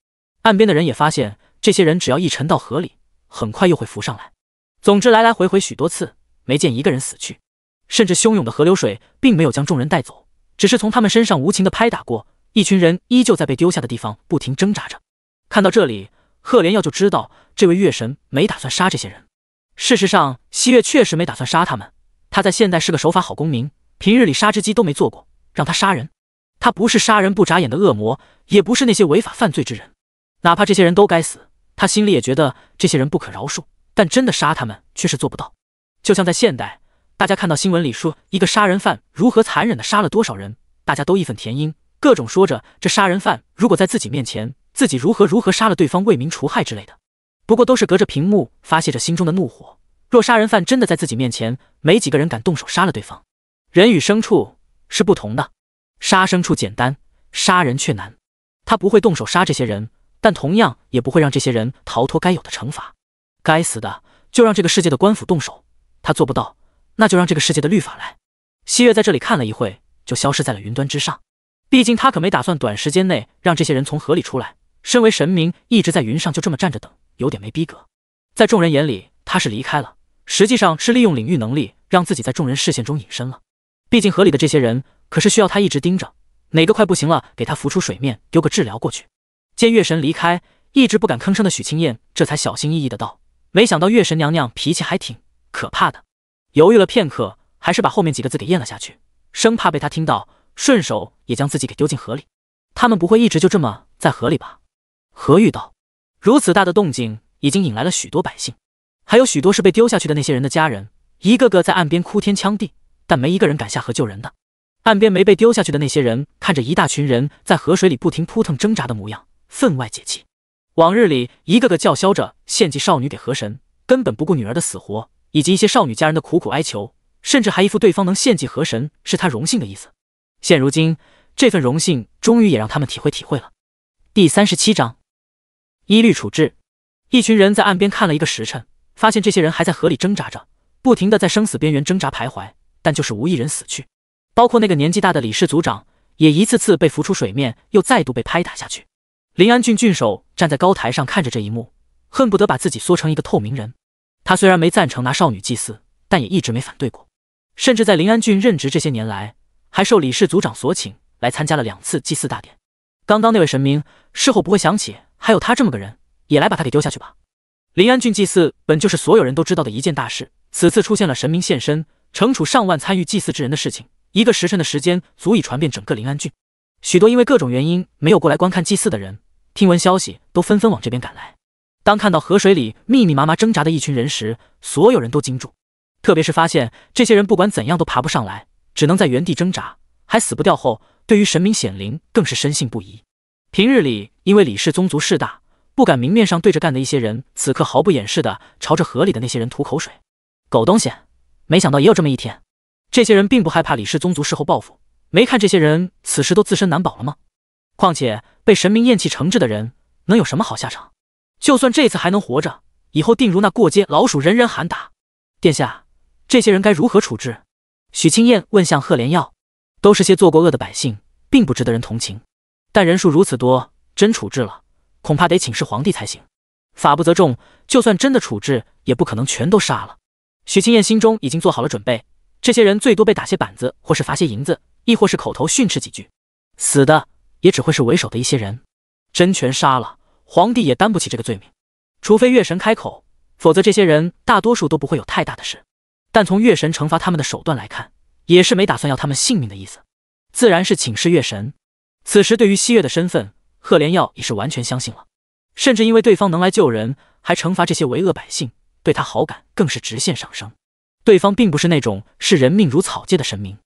岸边的人也发现，这些人只要一沉到河里，很快又会浮上来。总之，来来回回许多次，没见一个人死去。甚至汹涌的河流水并没有将众人带走，只是从他们身上无情的拍打过。一群人依旧在被丢下的地方不停挣扎着。看到这里，赫连耀就知道这位月神没打算杀这些人。事实上，西月确实没打算杀他们。他在现代是个守法好公民，平日里杀只鸡都没做过。让他杀人，他不是杀人不眨眼的恶魔，也不是那些违法犯罪之人。哪怕这些人都该死，他心里也觉得这些人不可饶恕，但真的杀他们却是做不到。就像在现代，大家看到新闻里说一个杀人犯如何残忍的杀了多少人，大家都义愤填膺，各种说着这杀人犯如果在自己面前，自己如何如何杀了对方为民除害之类的。不过都是隔着屏幕发泄着心中的怒火。若杀人犯真的在自己面前，没几个人敢动手杀了对方。人与牲畜是不同的，杀牲畜简单，杀人却难。他不会动手杀这些人。但同样也不会让这些人逃脱该有的惩罚。该死的，就让这个世界的官府动手。他做不到，那就让这个世界的律法来。西月在这里看了一会，就消失在了云端之上。毕竟他可没打算短时间内让这些人从河里出来。身为神明，一直在云上就这么站着等，有点没逼格。在众人眼里，他是离开了，实际上是利用领域能力让自己在众人视线中隐身了。毕竟河里的这些人可是需要他一直盯着，哪个快不行了，给他浮出水面丢个治疗过去。见月神离开，一直不敢吭声的许青燕这才小心翼翼的道：“没想到月神娘娘脾气还挺可怕的。”犹豫了片刻，还是把后面几个字给咽了下去，生怕被她听到，顺手也将自己给丢进河里。他们不会一直就这么在河里吧？何玉道：“如此大的动静，已经引来了许多百姓，还有许多是被丢下去的那些人的家人，一个个在岸边哭天抢地，但没一个人敢下河救人的。”岸边没被丢下去的那些人看着一大群人在河水里不停扑腾挣扎的模样。分外解气。往日里，一个个叫嚣着献祭少女给河神，根本不顾女儿的死活，以及一些少女家人的苦苦哀求，甚至还一副对方能献祭河神是他荣幸的意思。现如今，这份荣幸终于也让他们体会体会了。第三十七章，一律处置。一群人在岸边看了一个时辰，发现这些人还在河里挣扎着，不停的在生死边缘挣扎徘徊，但就是无一人死去。包括那个年纪大的李氏族长，也一次次被浮出水面，又再度被拍打下去。林安郡郡守站在高台上看着这一幕，恨不得把自己缩成一个透明人。他虽然没赞成拿少女祭祀，但也一直没反对过，甚至在林安郡任职这些年来，还受李氏族长所请来参加了两次祭祀大典。刚刚那位神明，事后不会想起还有他这么个人也来把他给丢下去吧？林安郡祭祀本就是所有人都知道的一件大事，此次出现了神明现身惩处上万参与祭祀之人的事情，一个时辰的时间足以传遍整个林安郡，许多因为各种原因没有过来观看祭祀的人。听闻消息，都纷纷往这边赶来。当看到河水里密密麻麻挣扎的一群人时，所有人都惊住。特别是发现这些人不管怎样都爬不上来，只能在原地挣扎，还死不掉后，对于神明显灵更是深信不疑。平日里因为李氏宗族势大，不敢明面上对着干的一些人，此刻毫不掩饰的朝着河里的那些人吐口水：“狗东西！没想到也有这么一天。”这些人并不害怕李氏宗族事后报复，没看这些人此时都自身难保了吗？况且被神明厌弃惩治的人，能有什么好下场？就算这次还能活着，以后定如那过街老鼠，人人喊打。殿下，这些人该如何处置？许清燕问向贺连耀。都是些做过恶的百姓，并不值得人同情。但人数如此多，真处置了，恐怕得请示皇帝才行。法不责众，就算真的处置，也不可能全都杀了。许清燕心中已经做好了准备，这些人最多被打些板子，或是罚些银子，亦或是口头训斥几句。死的。也只会是为首的一些人，真全杀了，皇帝也担不起这个罪名。除非月神开口，否则这些人大多数都不会有太大的事。但从月神惩罚他们的手段来看，也是没打算要他们性命的意思。自然是请示月神。此时对于西月的身份，贺连耀已是完全相信了，甚至因为对方能来救人，还惩罚这些为恶百姓，对他好感更是直线上升。对方并不是那种视人命如草芥的神明。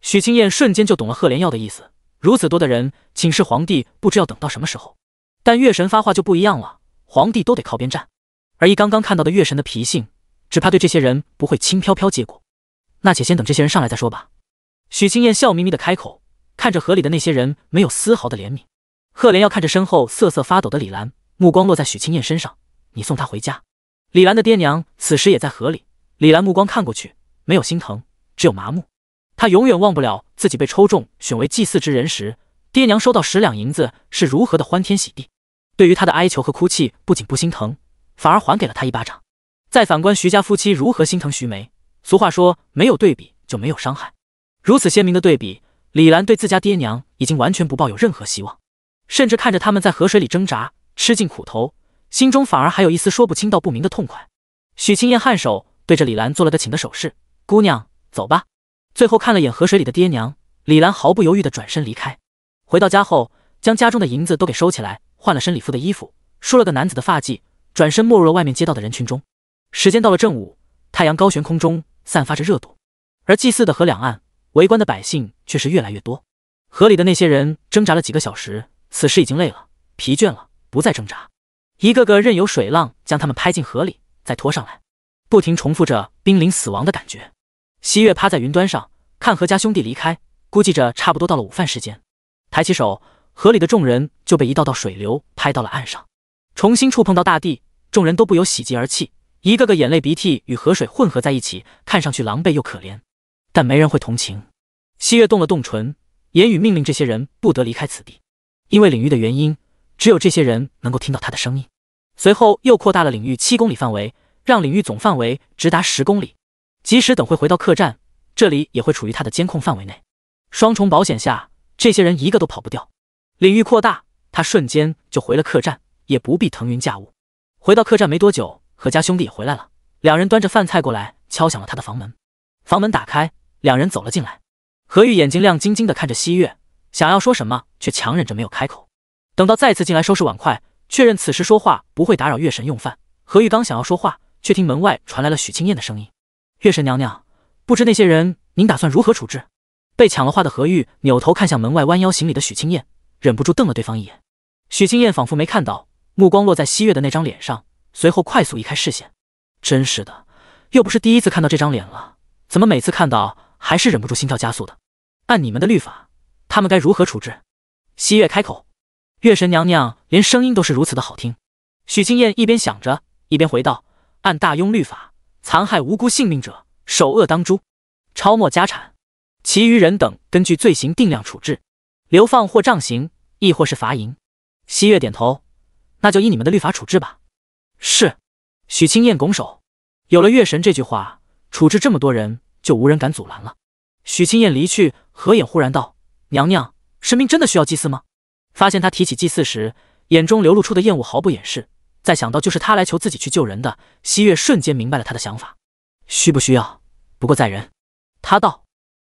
许青燕瞬间就懂了贺连耀的意思。如此多的人请示皇帝，不知要等到什么时候。但月神发话就不一样了，皇帝都得靠边站。而一刚刚看到的月神的脾性，只怕对这些人不会轻飘飘接过。那且先等这些人上来再说吧。许青燕笑眯眯的开口，看着河里的那些人，没有丝毫的怜悯。赫连要看着身后瑟瑟发抖的李兰，目光落在许青燕身上：“你送她回家。”李兰的爹娘此时也在河里。李兰目光看过去，没有心疼，只有麻木。他永远忘不了自己被抽中选为祭祀之人时，爹娘收到十两银子是如何的欢天喜地。对于他的哀求和哭泣，不仅不心疼，反而还给了他一巴掌。再反观徐家夫妻如何心疼徐梅。俗话说，没有对比就没有伤害。如此鲜明的对比，李兰对自家爹娘已经完全不抱有任何希望，甚至看着他们在河水里挣扎，吃尽苦头，心中反而还有一丝说不清道不明的痛快。许青燕颔首，对着李兰做了个请的手势：“姑娘，走吧。”最后看了眼河水里的爹娘，李兰毫不犹豫地转身离开。回到家后，将家中的银子都给收起来，换了身礼服的衣服，梳了个男子的发髻，转身没入了外面街道的人群中。时间到了正午，太阳高悬空中，散发着热度，而祭祀的河两岸，围观的百姓却是越来越多。河里的那些人挣扎了几个小时，此时已经累了、疲倦了，不再挣扎，一个个任由水浪将他们拍进河里，再拖上来，不停重复着濒临死亡的感觉。西月趴在云端上，看何家兄弟离开，估计着差不多到了午饭时间。抬起手，河里的众人就被一道道水流拍到了岸上，重新触碰到大地，众人都不由喜极而泣，一个个眼泪鼻涕与河水混合在一起，看上去狼狈又可怜。但没人会同情。西月动了动唇，言语命令这些人不得离开此地，因为领域的原因，只有这些人能够听到他的声音。随后又扩大了领域七公里范围，让领域总范围直达十公里。即使等会回到客栈，这里也会处于他的监控范围内。双重保险下，这些人一个都跑不掉。领域扩大，他瞬间就回了客栈，也不必腾云驾雾。回到客栈没多久，何家兄弟也回来了，两人端着饭菜过来，敲响了他的房门。房门打开，两人走了进来。何玉眼睛亮晶晶的看着西月，想要说什么，却强忍着没有开口。等到再次进来收拾碗筷，确认此时说话不会打扰月神用饭，何玉刚想要说话，却听门外传来了许清燕的声音。月神娘娘，不知那些人，您打算如何处置？被抢了话的何玉扭头看向门外弯腰行礼的许清燕，忍不住瞪了对方一眼。许清燕仿佛没看到，目光落在汐月的那张脸上，随后快速移开视线。真是的，又不是第一次看到这张脸了，怎么每次看到还是忍不住心跳加速的？按你们的律法，他们该如何处置？汐月开口，月神娘娘连声音都是如此的好听。许清燕一边想着，一边回道：“按大雍律法。”残害无辜性命者，首恶当诛，抄没家产，其余人等根据罪行定量处置，流放或杖刑，亦或是罚银。西月点头，那就依你们的律法处置吧。是，许青燕拱手。有了月神这句话，处置这么多人就无人敢阻拦了。许青燕离去，何眼忽然道：“娘娘，神明真的需要祭祀吗？”发现他提起祭祀时，眼中流露出的厌恶毫不掩饰。再想到就是他来求自己去救人的，西月瞬间明白了他的想法。需不需要？不过在人，他道。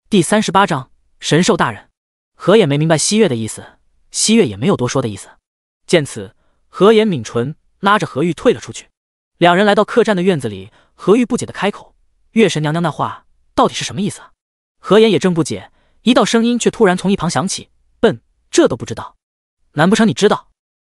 第三十八章神兽大人。何言没明白西月的意思，西月也没有多说的意思。见此，何言抿唇，拉着何玉退了出去。两人来到客栈的院子里，何玉不解的开口：“月神娘娘那话到底是什么意思啊？”何言也正不解，一道声音却突然从一旁响起：“笨，这都不知道？难不成你知道？”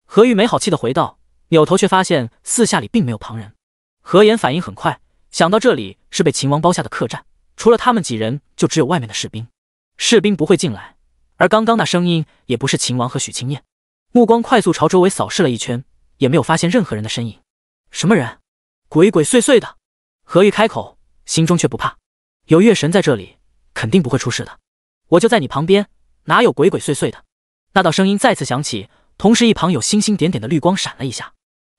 何玉没好气的回道。扭头却发现四下里并没有旁人，何言反应很快，想到这里是被秦王包下的客栈，除了他们几人就只有外面的士兵，士兵不会进来，而刚刚那声音也不是秦王和许青燕，目光快速朝周围扫视了一圈，也没有发现任何人的身影。什么人？鬼鬼祟祟的？何玉开口，心中却不怕，有月神在这里，肯定不会出事的。我就在你旁边，哪有鬼鬼祟祟的？那道声音再次响起，同时一旁有星星点点的绿光闪了一下。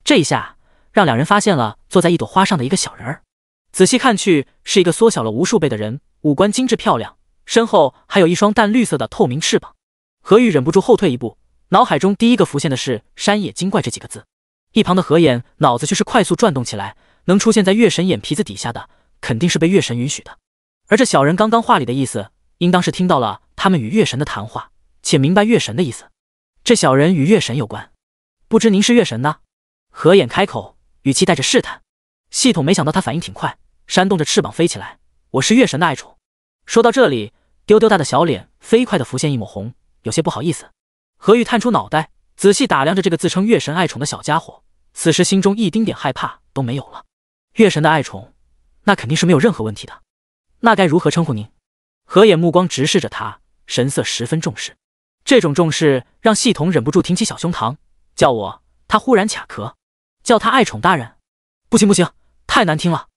这一下让两人发现了坐在一朵花上的一个小人儿，仔细看去是一个缩小了无数倍的人，五官精致漂亮，身后还有一双淡绿色的透明翅膀。何玉忍不住后退一步，脑海中第一个浮现的是“山野精怪”这几个字。一旁的何岩脑子却是快速转动起来，能出现在月神眼皮子底下的，肯定是被月神允许的。而这小人刚刚话里的意思，应当是听到了他们与月神的谈话，且明白月神的意思。这小人与月神有关，不知您是月神呢？何眼开口，语气带着试探。系统没想到他反应挺快，扇动着翅膀飞起来。我是月神的爱宠。说到这里，丢丢大的小脸飞快的浮现一抹红，有些不好意思。何玉探出脑袋，仔细打量着这个自称月神爱宠的小家伙，此时心中一丁点害怕都没有了。月神的爱宠，那肯定是没有任何问题的。那该如何称呼您？何野目光直视着他，神色十分重视。这种重视让系统忍不住挺起小胸膛，叫我。他忽然卡壳。叫他爱宠大人，不行不行，太难听了。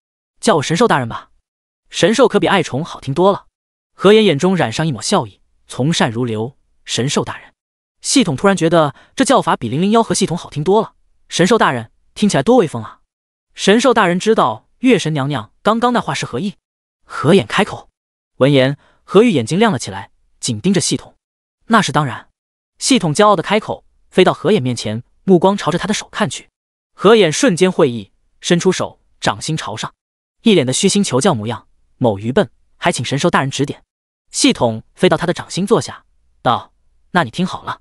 叫我神兽大人吧，神兽可比爱宠好听多了。何言眼中染上一抹笑意，从善如流，神兽大人。系统突然觉得这叫法比零零幺和系统好听多了，神兽大人听起来多威风啊！神兽大人知道月神娘娘刚刚那话是何意？何眼开口。闻言，何玉眼睛亮了起来，紧盯着系统。那是当然。系统骄傲的开口，飞到何眼面前，目光朝着他的手看去。何眼瞬间会意，伸出手，掌心朝上，一脸的虚心求教模样。某愚笨，还请神兽大人指点。系统飞到他的掌心坐下，道：“那你听好了。”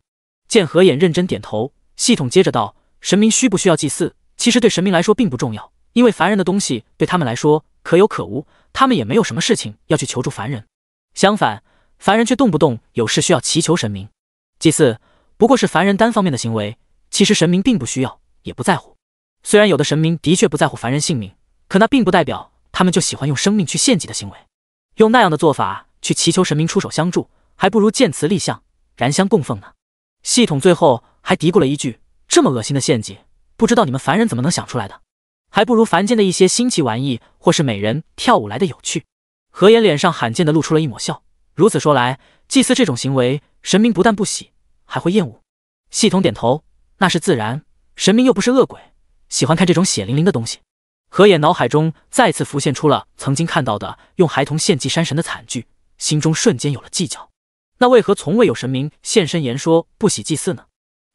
见何眼认真点头，系统接着道：“神明需不需要祭祀？其实对神明来说并不重要，因为凡人的东西对他们来说可有可无，他们也没有什么事情要去求助凡人。相反，凡人却动不动有事需要祈求神明。祭祀不过是凡人单方面的行为，其实神明并不需要，也不在乎。”虽然有的神明的确不在乎凡人性命，可那并不代表他们就喜欢用生命去献祭的行为。用那样的做法去祈求神明出手相助，还不如建祠立像、燃香供奉呢。系统最后还嘀咕了一句：“这么恶心的献祭，不知道你们凡人怎么能想出来的？还不如凡间的一些新奇玩意，或是美人跳舞来的有趣。”何言脸上罕见的露出了一抹笑。如此说来，祭祀这种行为，神明不但不喜，还会厌恶。系统点头：“那是自然，神明又不是恶鬼。”喜欢看这种血淋淋的东西，何野脑海中再次浮现出了曾经看到的用孩童献祭山神的惨剧，心中瞬间有了计较。那为何从未有神明现身言说不喜祭祀呢？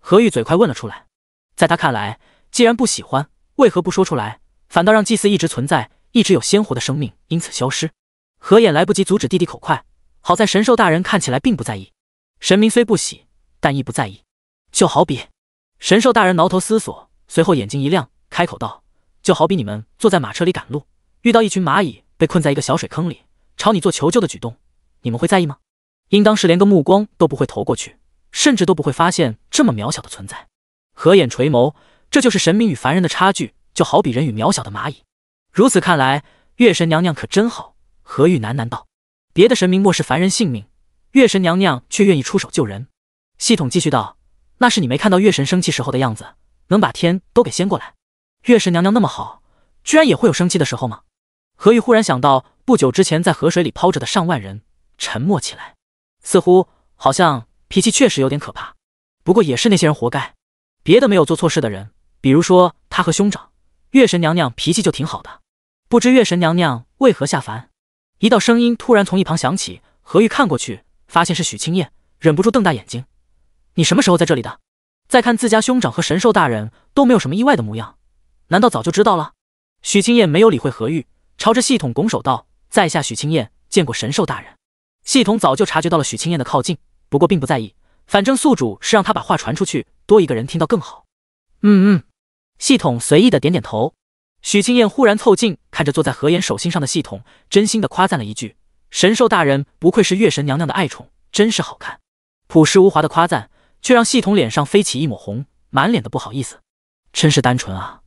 何玉嘴快问了出来。在他看来，既然不喜欢，为何不说出来，反倒让祭祀一直存在，一直有鲜活的生命因此消失？何眼来不及阻止弟弟口快，好在神兽大人看起来并不在意。神明虽不喜，但亦不在意。就好比，神兽大人挠头思索。随后眼睛一亮，开口道：“就好比你们坐在马车里赶路，遇到一群蚂蚁被困在一个小水坑里，朝你做求救的举动，你们会在意吗？应当是连个目光都不会投过去，甚至都不会发现这么渺小的存在。”何眼垂眸，这就是神明与凡人的差距，就好比人与渺小的蚂蚁。如此看来，月神娘娘可真好。”何玉喃喃道，“别的神明漠视凡人性命，月神娘娘却愿意出手救人。”系统继续道：“那是你没看到月神生气时候的样子。”能把天都给掀过来？月神娘娘那么好，居然也会有生气的时候吗？何玉忽然想到不久之前在河水里泡着的上万人，沉默起来，似乎好像脾气确实有点可怕。不过也是那些人活该。别的没有做错事的人，比如说他和兄长，月神娘娘脾气就挺好的。不知月神娘娘为何下凡？一道声音突然从一旁响起，何玉看过去，发现是许清燕，忍不住瞪大眼睛：“你什么时候在这里的？”再看自家兄长和神兽大人，都没有什么意外的模样，难道早就知道了？许青燕没有理会何玉，朝着系统拱手道：“在下许青燕，见过神兽大人。”系统早就察觉到了许青燕的靠近，不过并不在意，反正宿主是让他把话传出去，多一个人听到更好。嗯嗯，系统随意的点点头。许青燕忽然凑近，看着坐在何言手心上的系统，真心的夸赞了一句：“神兽大人不愧是月神娘娘的爱宠，真是好看。”朴实无华的夸赞。却让系统脸上飞起一抹红，满脸的不好意思，真是单纯啊！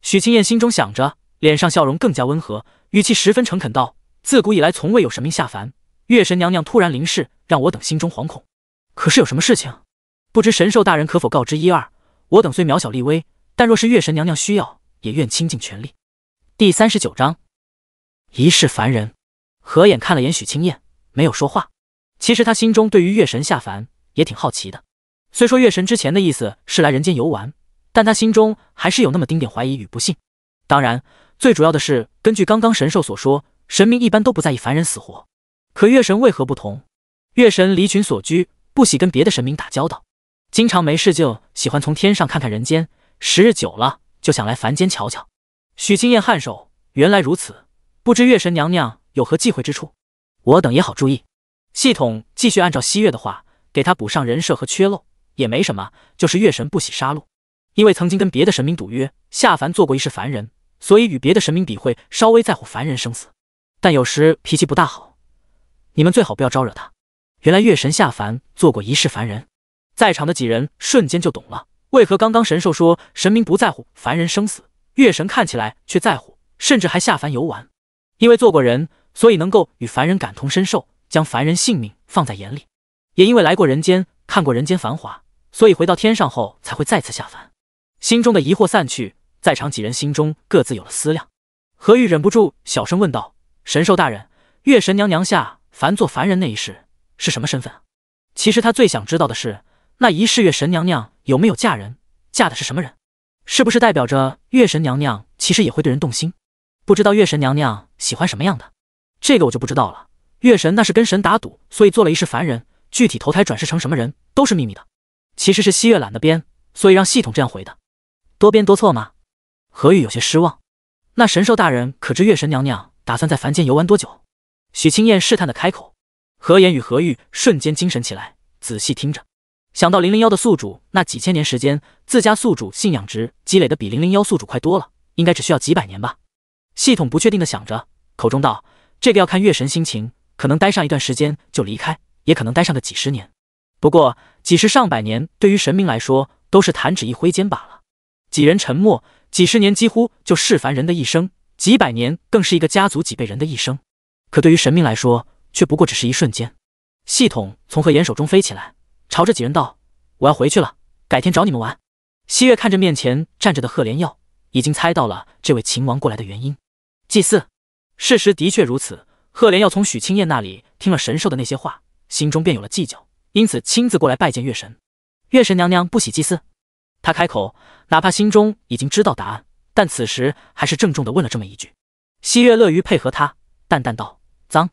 许清燕心中想着，脸上笑容更加温和，语气十分诚恳道：“自古以来从未有神明下凡，月神娘娘突然离世，让我等心中惶恐。可是有什么事情，不知神兽大人可否告知一二？我等虽渺小立微，但若是月神娘娘需要，也愿倾尽全力。”第三十九章，一世凡人何眼看了眼许清燕，没有说话。其实他心中对于月神下凡也挺好奇的。虽说月神之前的意思是来人间游玩，但他心中还是有那么丁点怀疑与不信。当然，最主要的是根据刚刚神兽所说，神明一般都不在意凡人死活，可月神为何不同？月神离群所居，不喜跟别的神明打交道，经常没事就喜欢从天上看看人间，时日久了就想来凡间瞧瞧。许青燕颔首，原来如此，不知月神娘娘有何忌讳之处，我等也好注意。系统继续按照汐月的话，给他补上人设和缺漏。也没什么，就是月神不喜杀戮，因为曾经跟别的神明赌约下凡做过一世凡人，所以与别的神明比会稍微在乎凡人生死，但有时脾气不大好，你们最好不要招惹他。原来月神下凡做过一世凡人，在场的几人瞬间就懂了，为何刚刚神兽说神明不在乎凡人生死，月神看起来却在乎，甚至还下凡游玩，因为做过人，所以能够与凡人感同身受，将凡人性命放在眼里，也因为来过人间，看过人间繁华。所以回到天上后才会再次下凡，心中的疑惑散去，在场几人心中各自有了思量。何玉忍不住小声问道：“神兽大人，月神娘娘下凡做凡人那一世是什么身份？”其实他最想知道的是，那一世月神娘娘有没有嫁人，嫁的是什么人，是不是代表着月神娘娘其实也会对人动心？不知道月神娘娘喜欢什么样的，这个我就不知道了。月神那是跟神打赌，所以做了一世凡人，具体投胎转世成什么人都是秘密的。其实是西月懒得编，所以让系统这样回的，多编多错吗？何玉有些失望。那神兽大人可知月神娘娘打算在凡间游玩多久？许清燕试探的开口。何言与何玉瞬间精神起来，仔细听着。想到零零幺的宿主那几千年时间，自家宿主信仰值积累的比零零幺宿主快多了，应该只需要几百年吧？系统不确定的想着，口中道：“这个要看月神心情，可能待上一段时间就离开，也可能待上个几十年。”不过几十上百年，对于神明来说都是弹指一挥间罢了。几人沉默，几十年几乎就是凡人的一生，几百年更是一个家族几辈人的一生。可对于神明来说，却不过只是一瞬间。系统从何岩手中飞起来，朝着几人道：“我要回去了，改天找你们玩。”西月看着面前站着的贺连耀，已经猜到了这位秦王过来的原因——祭祀。事实的确如此。贺连耀从许青燕那里听了神兽的那些话，心中便有了计较。因此亲自过来拜见月神，月神娘娘不喜祭祀。他开口，哪怕心中已经知道答案，但此时还是郑重地问了这么一句。汐月乐于配合他，淡淡道：“脏。”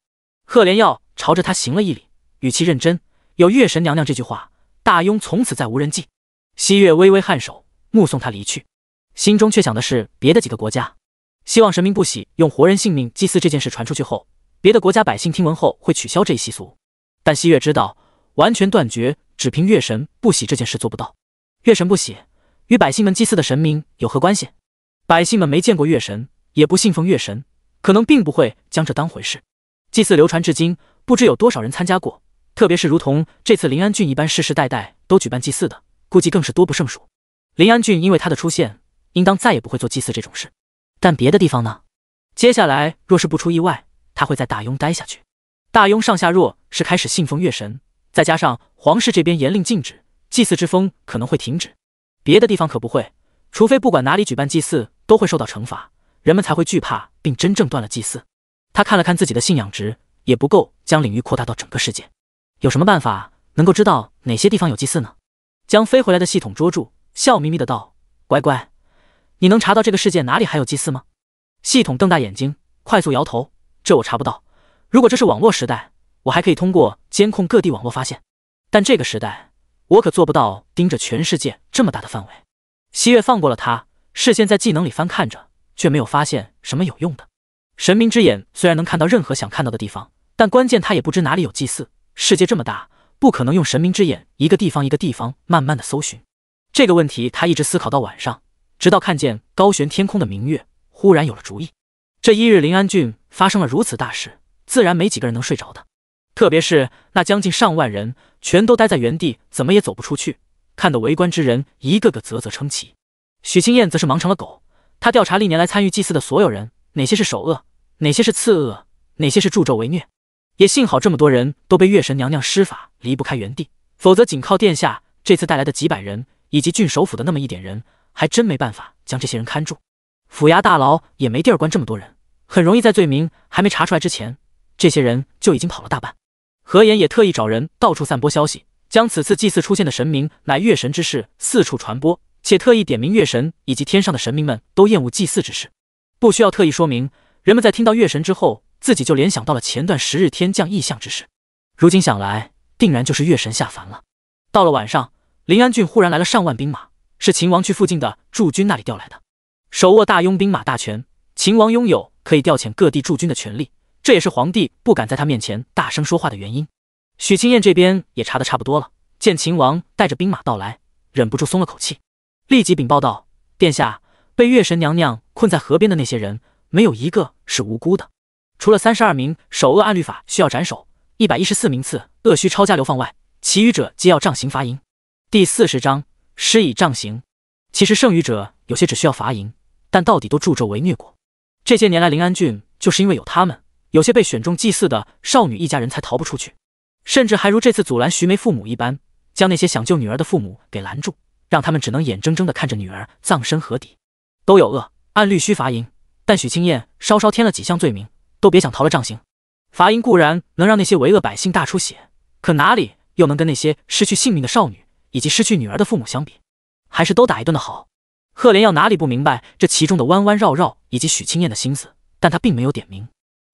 赫连耀朝着他行了一礼，语气认真：“有月神娘娘这句话，大雍从此再无人祭。”汐月微微颔首，目送他离去，心中却想的是别的几个国家，希望神明不喜用活人性命祭祀这件事传出去后，别的国家百姓听闻后会取消这一习俗。但汐月知道。完全断绝，只凭月神不喜这件事做不到。月神不喜，与百姓们祭祀的神明有何关系？百姓们没见过月神，也不信奉月神，可能并不会将这当回事。祭祀流传至今，不知有多少人参加过，特别是如同这次临安郡一般世世代代都举办祭祀的，估计更是多不胜数。临安郡因为他的出现，应当再也不会做祭祀这种事。但别的地方呢？接下来若是不出意外，他会在大雍待下去。大雍上下若是开始信奉月神，再加上皇室这边严令禁止，祭祀之风可能会停止。别的地方可不会，除非不管哪里举办祭祀都会受到惩罚，人们才会惧怕并真正断了祭祀。他看了看自己的信仰值，也不够将领域扩大到整个世界。有什么办法能够知道哪些地方有祭祀呢？将飞回来的系统捉住，笑眯眯的道：“乖乖，你能查到这个世界哪里还有祭祀吗？”系统瞪大眼睛，快速摇头：“这我查不到。如果这是网络时代……”我还可以通过监控各地网络发现，但这个时代我可做不到盯着全世界这么大的范围。西月放过了他，视线在技能里翻看着，却没有发现什么有用的。神明之眼虽然能看到任何想看到的地方，但关键他也不知哪里有祭祀。世界这么大，不可能用神明之眼一个地方一个地方慢慢的搜寻。这个问题他一直思考到晚上，直到看见高悬天空的明月，忽然有了主意。这一日临安郡发生了如此大事，自然没几个人能睡着的。特别是那将近上万人，全都待在原地，怎么也走不出去，看得围观之人一个个啧啧称奇。许青燕则是忙成了狗，她调查历年来参与祭祀的所有人，哪些是首恶，哪些是次恶，哪些是助纣为虐。也幸好这么多人都被月神娘娘施法离不开原地，否则仅靠殿下这次带来的几百人以及郡守府的那么一点人，还真没办法将这些人看住。府衙大牢也没地儿关这么多人，很容易在罪名还没查出来之前，这些人就已经跑了大半。何岩也特意找人到处散播消息，将此次祭祀出现的神明乃月神之事四处传播，且特意点名月神以及天上的神明们都厌恶祭祀之事。不需要特意说明，人们在听到月神之后，自己就联想到了前段十日天降异象之事。如今想来，定然就是月神下凡了。到了晚上，临安郡忽然来了上万兵马，是秦王去附近的驻军那里调来的。手握大雍兵马大权，秦王拥有可以调遣各地驻军的权利。这也是皇帝不敢在他面前大声说话的原因。许青燕这边也查得差不多了，见秦王带着兵马到来，忍不住松了口气，立即禀报道：“殿下，被月神娘娘困在河边的那些人，没有一个是无辜的。除了三十二名首恶按律法需要斩首，一百一十四名次恶需抄家流放外，其余者皆要杖刑罚银。”第四十章施以杖刑。其实剩余者有些只需要罚银，但到底都助纣为虐过。这些年来，临安郡就是因为有他们。有些被选中祭祀的少女，一家人才逃不出去，甚至还如这次阻拦徐梅父母一般，将那些想救女儿的父母给拦住，让他们只能眼睁睁地看着女儿葬身河底。都有恶，按律需罚银，但许青燕稍稍添了几项罪名，都别想逃了杖刑。罚银固然能让那些为恶百姓大出血，可哪里又能跟那些失去性命的少女以及失去女儿的父母相比？还是都打一顿的好。赫连耀哪里不明白这其中的弯弯绕绕以及许青燕的心思，但他并没有点名。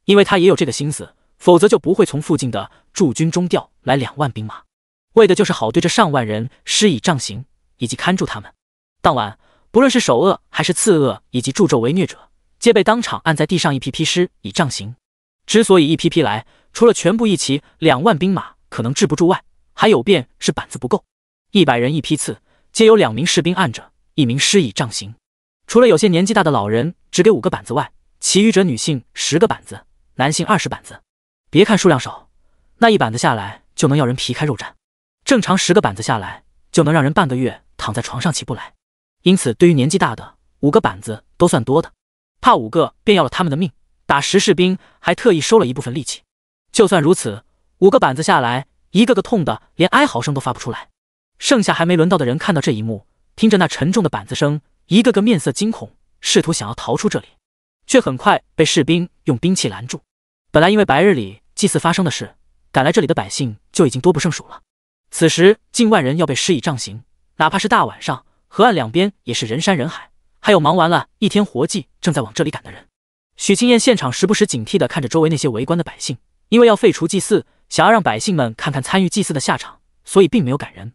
因为他也有这个心思，否则就不会从附近的驻军中调来两万兵马，为的就是好对这上万人施以杖刑，以及看住他们。当晚，不论是首恶还是次恶以及助纣为虐者，皆被当场按在地上一批批施以杖刑。之所以一批批来，除了全部一齐两万兵马可能治不住外，还有便是板子不够。一百人一批次，皆有两名士兵按着一名施以杖刑。除了有些年纪大的老人只给五个板子外，其余者女性十个板子。男性二十板子，别看数量少，那一板子下来就能要人皮开肉绽。正常十个板子下来就能让人半个月躺在床上起不来。因此，对于年纪大的，五个板子都算多的，怕五个便要了他们的命。打十士兵还特意收了一部分力气。就算如此，五个板子下来，一个个痛的连哀嚎声都发不出来。剩下还没轮到的人看到这一幕，听着那沉重的板子声，一个个面色惊恐，试图想要逃出这里，却很快被士兵用兵器拦住。本来因为白日里祭祀发生的事，赶来这里的百姓就已经多不胜数了。此时近万人要被施以杖刑，哪怕是大晚上，河岸两边也是人山人海，还有忙完了一天活计正在往这里赶的人。许青燕现场时不时警惕地看着周围那些围观的百姓，因为要废除祭祀，想要让百姓们看看参与祭祀的下场，所以并没有赶人，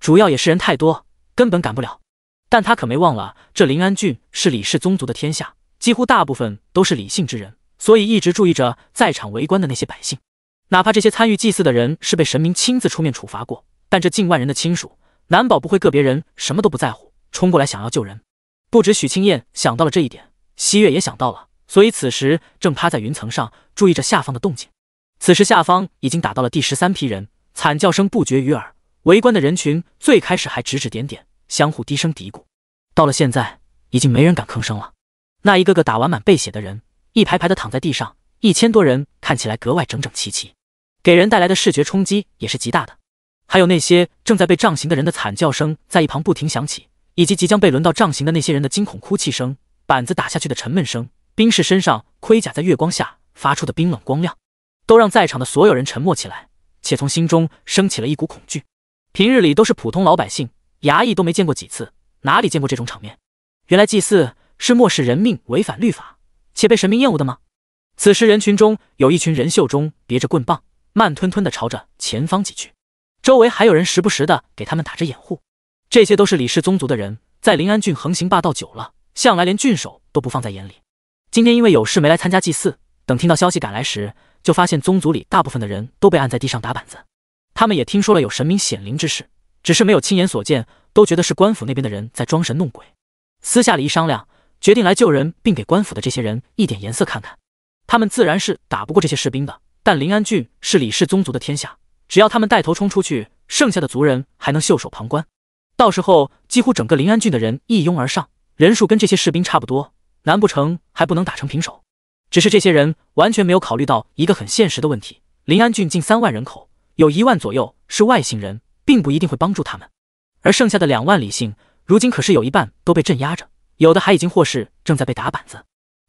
主要也是人太多，根本赶不了。但他可没忘了，这临安郡是李氏宗族的天下，几乎大部分都是李姓之人。所以一直注意着在场围观的那些百姓，哪怕这些参与祭祀的人是被神明亲自出面处罚过，但这近万人的亲属，难保不会个别人什么都不在乎，冲过来想要救人。不止许青燕想到了这一点，西月也想到了，所以此时正趴在云层上注意着下方的动静。此时下方已经打到了第十三批人，惨叫声不绝于耳。围观的人群最开始还指指点点，相互低声嘀咕，到了现在已经没人敢吭声了。那一个个打完满背血的人。一排排的躺在地上，一千多人看起来格外整整齐齐，给人带来的视觉冲击也是极大的。还有那些正在被杖刑的人的惨叫声，在一旁不停响起，以及即将被轮到杖刑的那些人的惊恐哭泣声、板子打下去的沉闷声、兵士身上盔甲在月光下发出的冰冷光亮，都让在场的所有人沉默起来，且从心中升起了一股恐惧。平日里都是普通老百姓，衙役都没见过几次，哪里见过这种场面？原来祭祀是漠视人命，违反律法。且被神明厌恶的吗？此时人群中有一群人袖中别着棍棒，慢吞吞的朝着前方挤去，周围还有人时不时的给他们打着掩护。这些都是李氏宗族的人，在临安郡横行霸道久了，向来连郡守都不放在眼里。今天因为有事没来参加祭祀，等听到消息赶来时，就发现宗族里大部分的人都被按在地上打板子。他们也听说了有神明显灵之事，只是没有亲眼所见，都觉得是官府那边的人在装神弄鬼。私下里一商量。决定来救人，并给官府的这些人一点颜色看看。他们自然是打不过这些士兵的，但临安郡是李氏宗族的天下，只要他们带头冲出去，剩下的族人还能袖手旁观。到时候几乎整个临安郡的人一拥而上，人数跟这些士兵差不多，难不成还不能打成平手？只是这些人完全没有考虑到一个很现实的问题：临安郡近三万人口，有一万左右是外姓人，并不一定会帮助他们；而剩下的两万李姓，如今可是有一半都被镇压着。有的还已经获释，正在被打板子，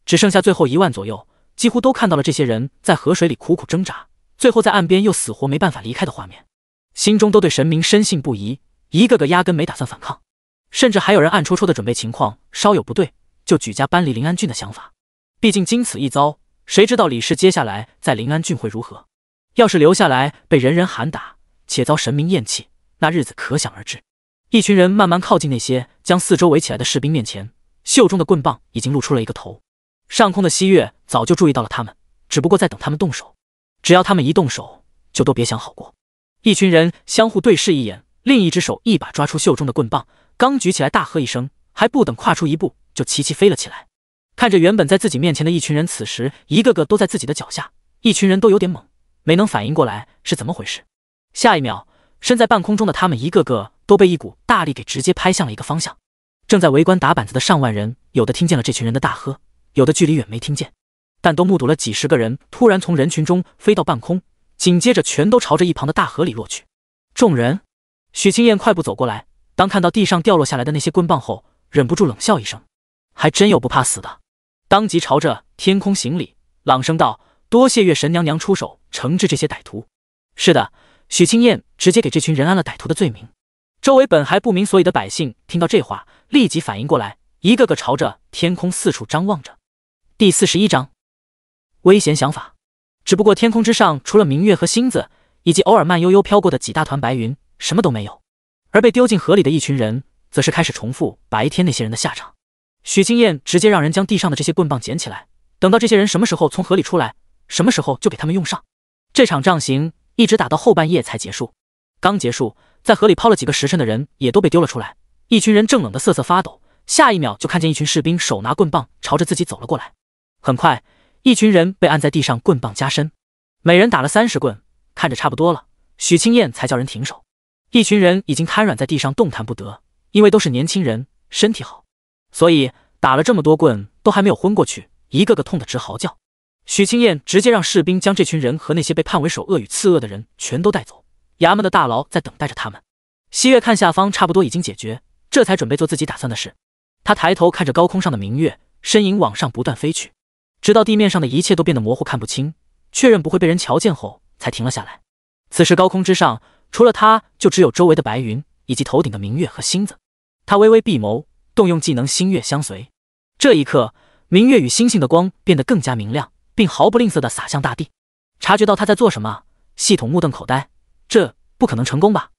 只剩下最后一万左右，几乎都看到了这些人在河水里苦苦挣扎，最后在岸边又死活没办法离开的画面，心中都对神明深信不疑，一个个压根没打算反抗，甚至还有人暗戳戳的准备情况稍有不对就举家搬离临安郡的想法。毕竟经此一遭，谁知道李氏接下来在临安郡会如何？要是留下来被人人喊打，且遭神明厌弃，那日子可想而知。一群人慢慢靠近那些将四周围起来的士兵面前。袖中的棍棒已经露出了一个头，上空的汐月早就注意到了他们，只不过在等他们动手。只要他们一动手，就都别想好过。一群人相互对视一眼，另一只手一把抓出袖中的棍棒，刚举起来，大喝一声，还不等跨出一步，就齐齐飞了起来。看着原本在自己面前的一群人，此时一个个都在自己的脚下，一群人都有点懵，没能反应过来是怎么回事。下一秒，身在半空中的他们一个个都被一股大力给直接拍向了一个方向。正在围观打板子的上万人，有的听见了这群人的大喝，有的距离远没听见，但都目睹了几十个人突然从人群中飞到半空，紧接着全都朝着一旁的大河里落去。众人，许青燕快步走过来，当看到地上掉落下来的那些棍棒后，忍不住冷笑一声：“还真有不怕死的！”当即朝着天空行礼，朗声道：“多谢月神娘娘出手惩治这些歹徒。”是的，许青燕直接给这群人安了歹徒的罪名。周围本还不明所以的百姓听到这话，立即反应过来，一个个朝着天空四处张望着。第四十一章危险想法。只不过天空之上除了明月和星子，以及偶尔慢悠悠飘过的几大团白云，什么都没有。而被丢进河里的一群人，则是开始重复白天那些人的下场。许青燕直接让人将地上的这些棍棒捡起来，等到这些人什么时候从河里出来，什么时候就给他们用上。这场仗行一直打到后半夜才结束。刚结束，在河里抛了几个时辰的人也都被丢了出来，一群人正冷得瑟瑟发抖，下一秒就看见一群士兵手拿棍棒朝着自己走了过来。很快，一群人被按在地上，棍棒加身，每人打了三十棍，看着差不多了，许青燕才叫人停手。一群人已经瘫软在地上，动弹不得，因为都是年轻人，身体好，所以打了这么多棍都还没有昏过去，一个个痛得直嚎叫。许青燕直接让士兵将这群人和那些被判为首恶与次恶的人全都带走。衙门的大牢在等待着他们。西月看下方差不多已经解决，这才准备做自己打算的事。他抬头看着高空上的明月，身影往上不断飞去，直到地面上的一切都变得模糊看不清，确认不会被人瞧见后，才停了下来。此时高空之上，除了他，就只有周围的白云以及头顶的明月和星子。他微微闭眸，动用技能“星月相随”。这一刻，明月与星星的光变得更加明亮，并毫不吝啬地洒向大地。察觉到他在做什么，系统目瞪口呆。这不可能成功吧？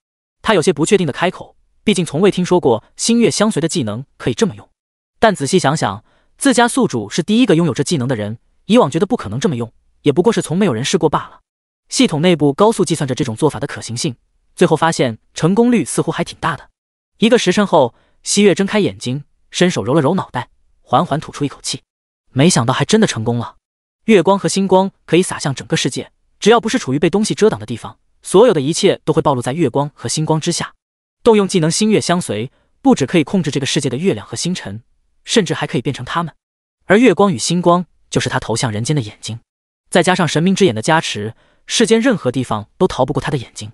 他有些不确定的开口，毕竟从未听说过星月相随的技能可以这么用。但仔细想想，自家宿主是第一个拥有这技能的人，以往觉得不可能这么用，也不过是从没有人试过罢了。系统内部高速计算着这种做法的可行性，最后发现成功率似乎还挺大的。一个时辰后，西月睁开眼睛，伸手揉了揉脑袋，缓缓吐出一口气，没想到还真的成功了。月光和星光可以洒向整个世界，只要不是处于被东西遮挡的地方。所有的一切都会暴露在月光和星光之下。动用技能“星月相随”，不止可以控制这个世界的月亮和星辰，甚至还可以变成他们。而月光与星光就是他投向人间的眼睛，再加上神明之眼的加持，世间任何地方都逃不过他的眼睛。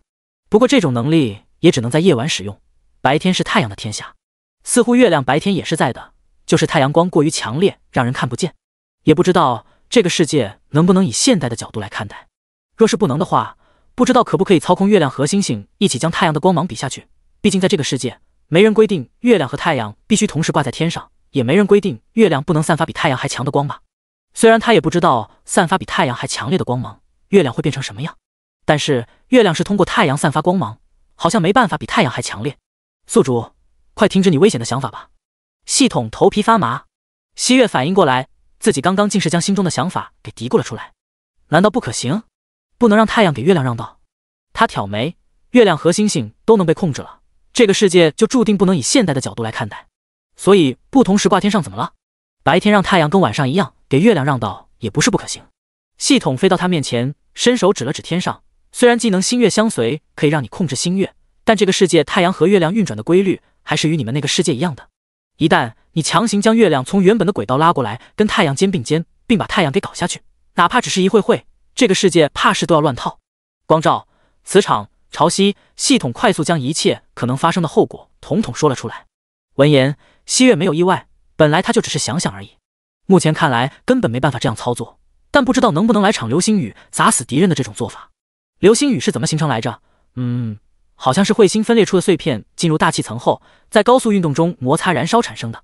不过这种能力也只能在夜晚使用，白天是太阳的天下。似乎月亮白天也是在的，就是太阳光过于强烈，让人看不见。也不知道这个世界能不能以现代的角度来看待。若是不能的话。不知道可不可以操控月亮和星星一起将太阳的光芒比下去？毕竟在这个世界，没人规定月亮和太阳必须同时挂在天上，也没人规定月亮不能散发比太阳还强的光吧？虽然他也不知道散发比太阳还强烈的光芒，月亮会变成什么样，但是月亮是通过太阳散发光芒，好像没办法比太阳还强烈。宿主，快停止你危险的想法吧！系统头皮发麻。汐月反应过来，自己刚刚竟是将心中的想法给嘀咕了出来。难道不可行？不能让太阳给月亮让道，他挑眉，月亮和星星都能被控制了，这个世界就注定不能以现代的角度来看待，所以不同时挂天上怎么了？白天让太阳跟晚上一样给月亮让道也不是不可行。系统飞到他面前，伸手指了指天上，虽然技能星月相随可以让你控制星月，但这个世界太阳和月亮运转的规律还是与你们那个世界一样的。一旦你强行将月亮从原本的轨道拉过来跟太阳肩并肩，并把太阳给搞下去，哪怕只是一会会。这个世界怕是都要乱套，光照、磁场、潮汐系统快速将一切可能发生的后果统统说了出来。闻言，汐月没有意外，本来他就只是想想而已。目前看来，根本没办法这样操作，但不知道能不能来场流星雨砸死敌人的这种做法。流星雨是怎么形成来着？嗯，好像是彗星分裂出的碎片进入大气层后，在高速运动中摩擦燃烧产生的。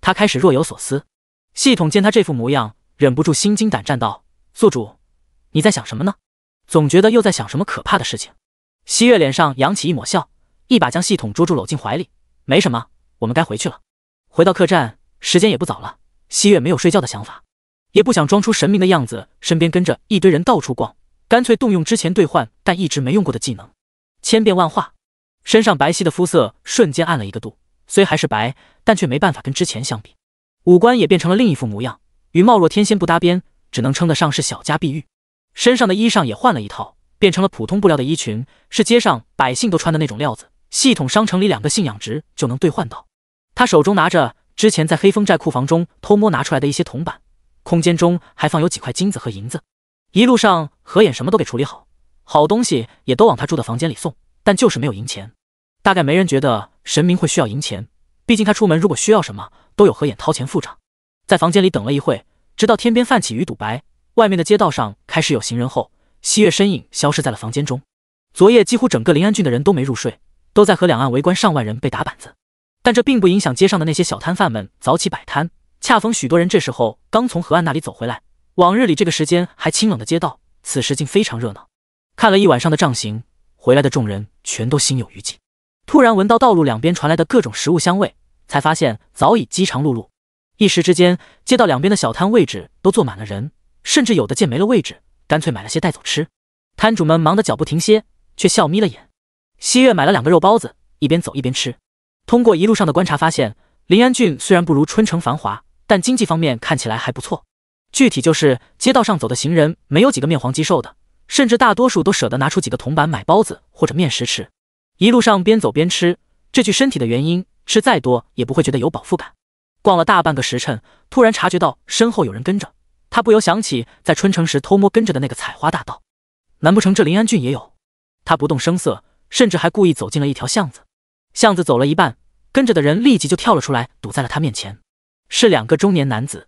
他开始若有所思。系统见他这副模样，忍不住心惊胆战道：“宿主。”你在想什么呢？总觉得又在想什么可怕的事情。西月脸上扬起一抹笑，一把将系统捉住，搂进怀里。没什么，我们该回去了。回到客栈，时间也不早了。西月没有睡觉的想法，也不想装出神明的样子，身边跟着一堆人到处逛，干脆动用之前兑换但一直没用过的技能，千变万化。身上白皙的肤色瞬间暗了一个度，虽还是白，但却没办法跟之前相比。五官也变成了另一副模样，与貌若天仙不搭边，只能称得上是小家碧玉。身上的衣裳也换了一套，变成了普通布料的衣裙，是街上百姓都穿的那种料子。系统商城里两个信仰值就能兑换到。他手中拿着之前在黑风寨库房中偷摸拿出来的一些铜板，空间中还放有几块金子和银子。一路上何衍什么都给处理好，好东西也都往他住的房间里送，但就是没有银钱。大概没人觉得神明会需要银钱，毕竟他出门如果需要什么，都有何衍掏钱付账。在房间里等了一会，直到天边泛起鱼肚白。外面的街道上开始有行人后，西月身影消失在了房间中。昨夜几乎整个临安郡的人都没入睡，都在和两岸围观上万人被打板子。但这并不影响街上的那些小摊贩们早起摆摊。恰逢许多人这时候刚从河岸那里走回来，往日里这个时间还清冷的街道，此时竟非常热闹。看了一晚上的仗行，回来的众人全都心有余悸，突然闻到道路两边传来的各种食物香味，才发现早已饥肠辘辘。一时之间，街道两边的小摊位置都坐满了人。甚至有的见没了位置，干脆买了些带走吃。摊主们忙得脚不停歇，却笑眯了眼。西月买了两个肉包子，一边走一边吃。通过一路上的观察，发现临安郡虽然不如春城繁华，但经济方面看起来还不错。具体就是街道上走的行人没有几个面黄肌瘦的，甚至大多数都舍得拿出几个铜板买包子或者面食吃。一路上边走边吃，这具身体的原因，吃再多也不会觉得有饱腹感。逛了大半个时辰，突然察觉到身后有人跟着。他不由想起在春城时偷摸跟着的那个采花大盗，难不成这临安郡也有？他不动声色，甚至还故意走进了一条巷子。巷子走了一半，跟着的人立即就跳了出来，堵在了他面前。是两个中年男子，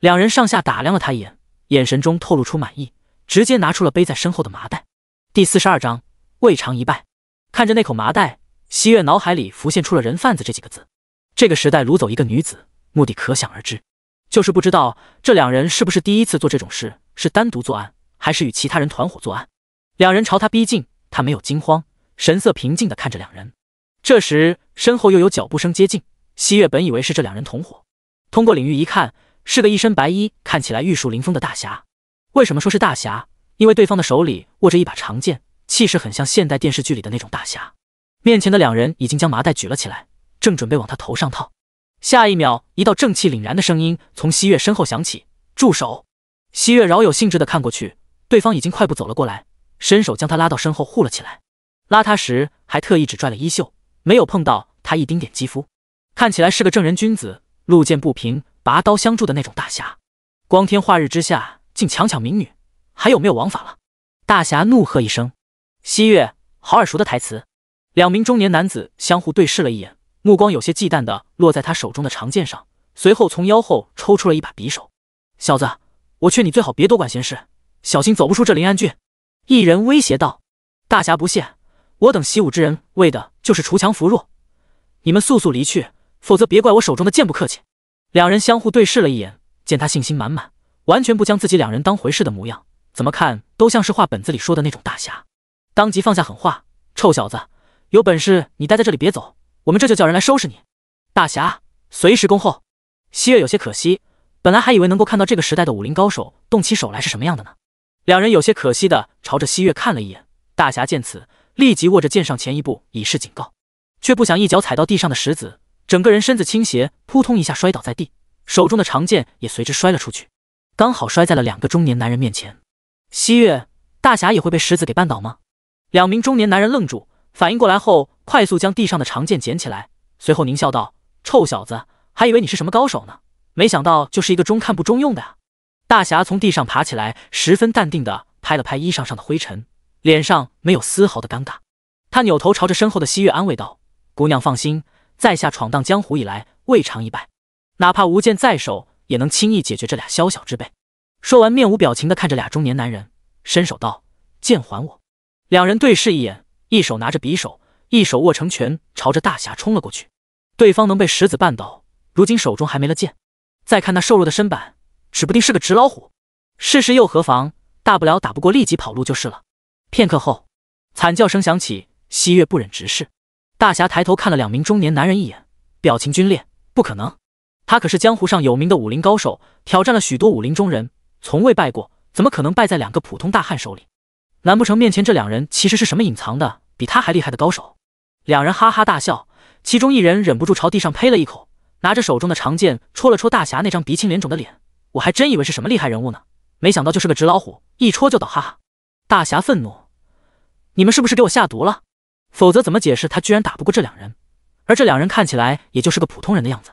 两人上下打量了他一眼，眼神中透露出满意，直接拿出了背在身后的麻袋。第四十二章未尝一败。看着那口麻袋，西月脑海里浮现出了“人贩子”这几个字。这个时代，掳走一个女子，目的可想而知。就是不知道这两人是不是第一次做这种事，是单独作案，还是与其他人团伙作案。两人朝他逼近，他没有惊慌，神色平静地看着两人。这时，身后又有脚步声接近。西月本以为是这两人同伙，通过领域一看，是个一身白衣，看起来玉树临风的大侠。为什么说是大侠？因为对方的手里握着一把长剑，气势很像现代电视剧里的那种大侠。面前的两人已经将麻袋举了起来，正准备往他头上套。下一秒，一道正气凛然的声音从西月身后响起：“住手！”西月饶有兴致的看过去，对方已经快步走了过来，伸手将他拉到身后护了起来。拉他时还特意只拽了衣袖，没有碰到他一丁点肌肤，看起来是个正人君子，路见不平拔刀相助的那种大侠。光天化日之下竟强抢民女，还有没有王法了？大侠怒喝一声：“西月，好耳熟的台词！”两名中年男子相互对视了一眼。目光有些忌惮的落在他手中的长剑上，随后从腰后抽出了一把匕首。小子，我劝你最好别多管闲事，小心走不出这临安郡。”一人威胁道。“大侠不屑，我等习武之人，为的就是除强扶弱。你们速速离去，否则别怪我手中的剑不客气。”两人相互对视了一眼，见他信心满满，完全不将自己两人当回事的模样，怎么看都像是话本子里说的那种大侠。当即放下狠话：“臭小子，有本事你待在这里别走！”我们这就叫人来收拾你，大侠随时恭候。汐月有些可惜，本来还以为能够看到这个时代的武林高手动起手来是什么样的呢。两人有些可惜的朝着汐月看了一眼，大侠见此，立即握着剑上前一步以示警告，却不想一脚踩到地上的石子，整个人身子倾斜，扑通一下摔倒在地，手中的长剑也随之摔了出去，刚好摔在了两个中年男人面前。汐月，大侠也会被石子给绊倒吗？两名中年男人愣住。反应过来后，快速将地上的长剑捡起来，随后狞笑道：“臭小子，还以为你是什么高手呢，没想到就是一个中看不中用的呀！”大侠从地上爬起来，十分淡定的拍了拍衣裳上的灰尘，脸上没有丝毫的尴尬。他扭头朝着身后的西月安慰道：“姑娘放心，在下闯荡江湖以来未尝一败，哪怕无剑在手，也能轻易解决这俩宵小之辈。”说完，面无表情的看着俩中年男人，伸手道：“剑还我。”两人对视一眼。一手拿着匕首，一手握成拳，朝着大侠冲了过去。对方能被石子绊倒，如今手中还没了剑，再看那瘦弱的身板，指不定是个纸老虎。试试又何妨？大不了打不过立即跑路就是了。片刻后，惨叫声响起，汐月不忍直视。大侠抬头看了两名中年男人一眼，表情皲裂。不可能，他可是江湖上有名的武林高手，挑战了许多武林中人，从未败过，怎么可能败在两个普通大汉手里？难不成面前这两人其实是什么隐藏的比他还厉害的高手？两人哈哈大笑，其中一人忍不住朝地上呸了一口，拿着手中的长剑戳了戳大侠那张鼻青脸肿的脸。我还真以为是什么厉害人物呢，没想到就是个纸老虎，一戳就倒。哈哈！大侠愤怒：“你们是不是给我下毒了？否则怎么解释他居然打不过这两人？而这两人看起来也就是个普通人的样子。”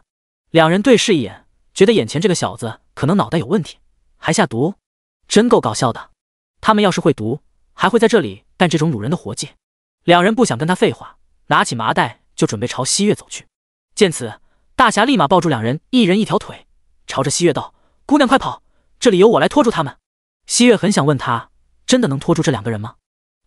两人对视一眼，觉得眼前这个小子可能脑袋有问题，还下毒，真够搞笑的。他们要是会毒，还会在这里干这种辱人的活计？两人不想跟他废话，拿起麻袋就准备朝西月走去。见此，大侠立马抱住两人，一人一条腿，朝着西月道：“姑娘快跑，这里由我来拖住他们。”西月很想问他，真的能拖住这两个人吗？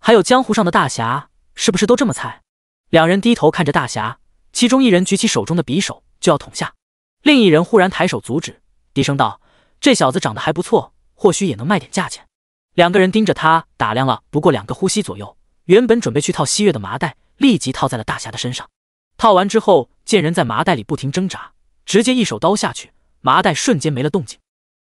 还有江湖上的大侠是不是都这么菜？两人低头看着大侠，其中一人举起手中的匕首就要捅下，另一人忽然抬手阻止，低声道：“这小子长得还不错，或许也能卖点价钱。”两个人盯着他打量了不过两个呼吸左右，原本准备去套西月的麻袋立即套在了大侠的身上。套完之后，见人在麻袋里不停挣扎，直接一手刀下去，麻袋瞬间没了动静。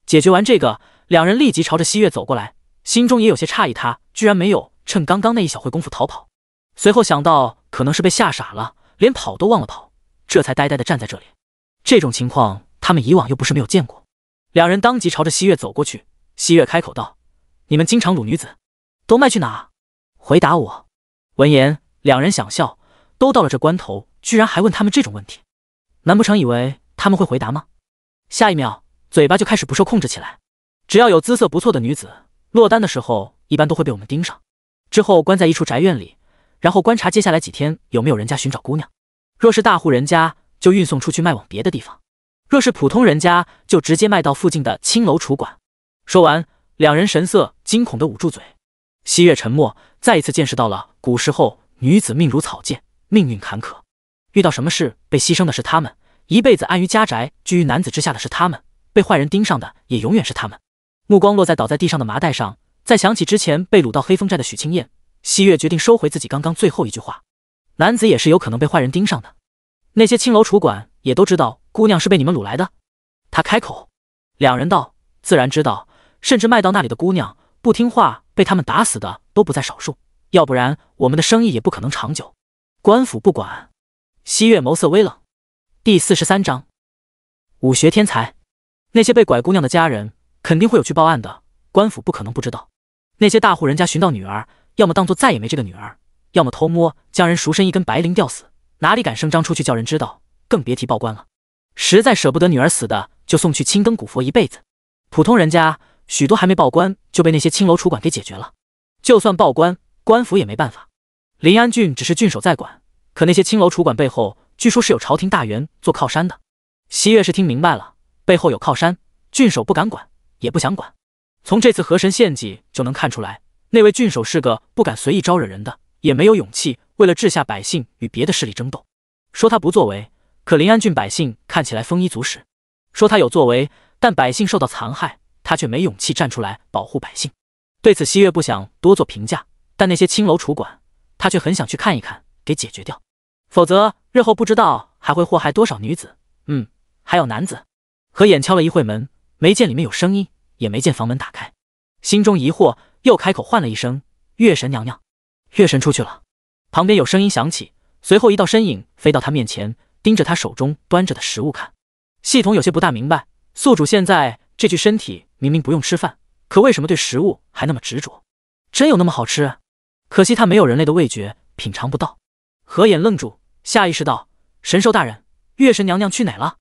解决完这个，两人立即朝着西月走过来，心中也有些诧异，他居然没有趁刚刚那一小会功夫逃跑。随后想到可能是被吓傻了，连跑都忘了跑，这才呆呆的站在这里。这种情况他们以往又不是没有见过，两人当即朝着西月走过去。西月开口道。你们经常掳女子，都卖去哪？回答我。闻言，两人想笑，都到了这关头，居然还问他们这种问题，难不成以为他们会回答吗？下一秒，嘴巴就开始不受控制起来。只要有姿色不错的女子落单的时候，一般都会被我们盯上，之后关在一处宅院里，然后观察接下来几天有没有人家寻找姑娘。若是大户人家，就运送出去卖往别的地方；若是普通人家，就直接卖到附近的青楼楚馆。说完。两人神色惊恐的捂住嘴，西月沉默，再一次见识到了古时候女子命如草芥，命运坎坷，遇到什么事被牺牲的是他们，一辈子安于家宅居于男子之下的是他们，被坏人盯上的也永远是他们。目光落在倒在地上的麻袋上，再想起之前被掳到黑风寨的许青燕，西月决定收回自己刚刚最后一句话，男子也是有可能被坏人盯上的。那些青楼楚馆也都知道姑娘是被你们掳来的，他开口，两人道自然知道。甚至卖到那里的姑娘不听话，被他们打死的都不在少数。要不然我们的生意也不可能长久。官府不管，西月眸色微冷。第四十三章，武学天才。那些被拐姑娘的家人肯定会有去报案的，官府不可能不知道。那些大户人家寻到女儿，要么当做再也没这个女儿，要么偷摸将人赎身一根白绫吊死，哪里敢声张出去叫人知道？更别提报官了。实在舍不得女儿死的，就送去青灯古佛一辈子。普通人家。许多还没报官就被那些青楼主管给解决了。就算报官，官府也没办法。临安郡只是郡守在管，可那些青楼主管背后据说是有朝廷大员做靠山的。西月是听明白了，背后有靠山，郡守不敢管，也不想管。从这次河神献祭就能看出来，那位郡守是个不敢随意招惹人的，也没有勇气为了治下百姓与别的势力争斗。说他不作为，可临安郡百姓看起来丰衣足食；说他有作为，但百姓受到残害。他却没勇气站出来保护百姓，对此西月不想多做评价，但那些青楼楚馆，他却很想去看一看，给解决掉，否则日后不知道还会祸害多少女子，嗯，还有男子。何眼敲了一会门，没见里面有声音，也没见房门打开，心中疑惑，又开口唤了一声：“月神娘娘。”月神出去了，旁边有声音响起，随后一道身影飞到他面前，盯着他手中端着的食物看。系统有些不大明白，宿主现在。这具身体明明不用吃饭，可为什么对食物还那么执着？真有那么好吃？可惜他没有人类的味觉，品尝不到。何眼愣住，下意识道：“神兽大人，月神娘娘去哪了？”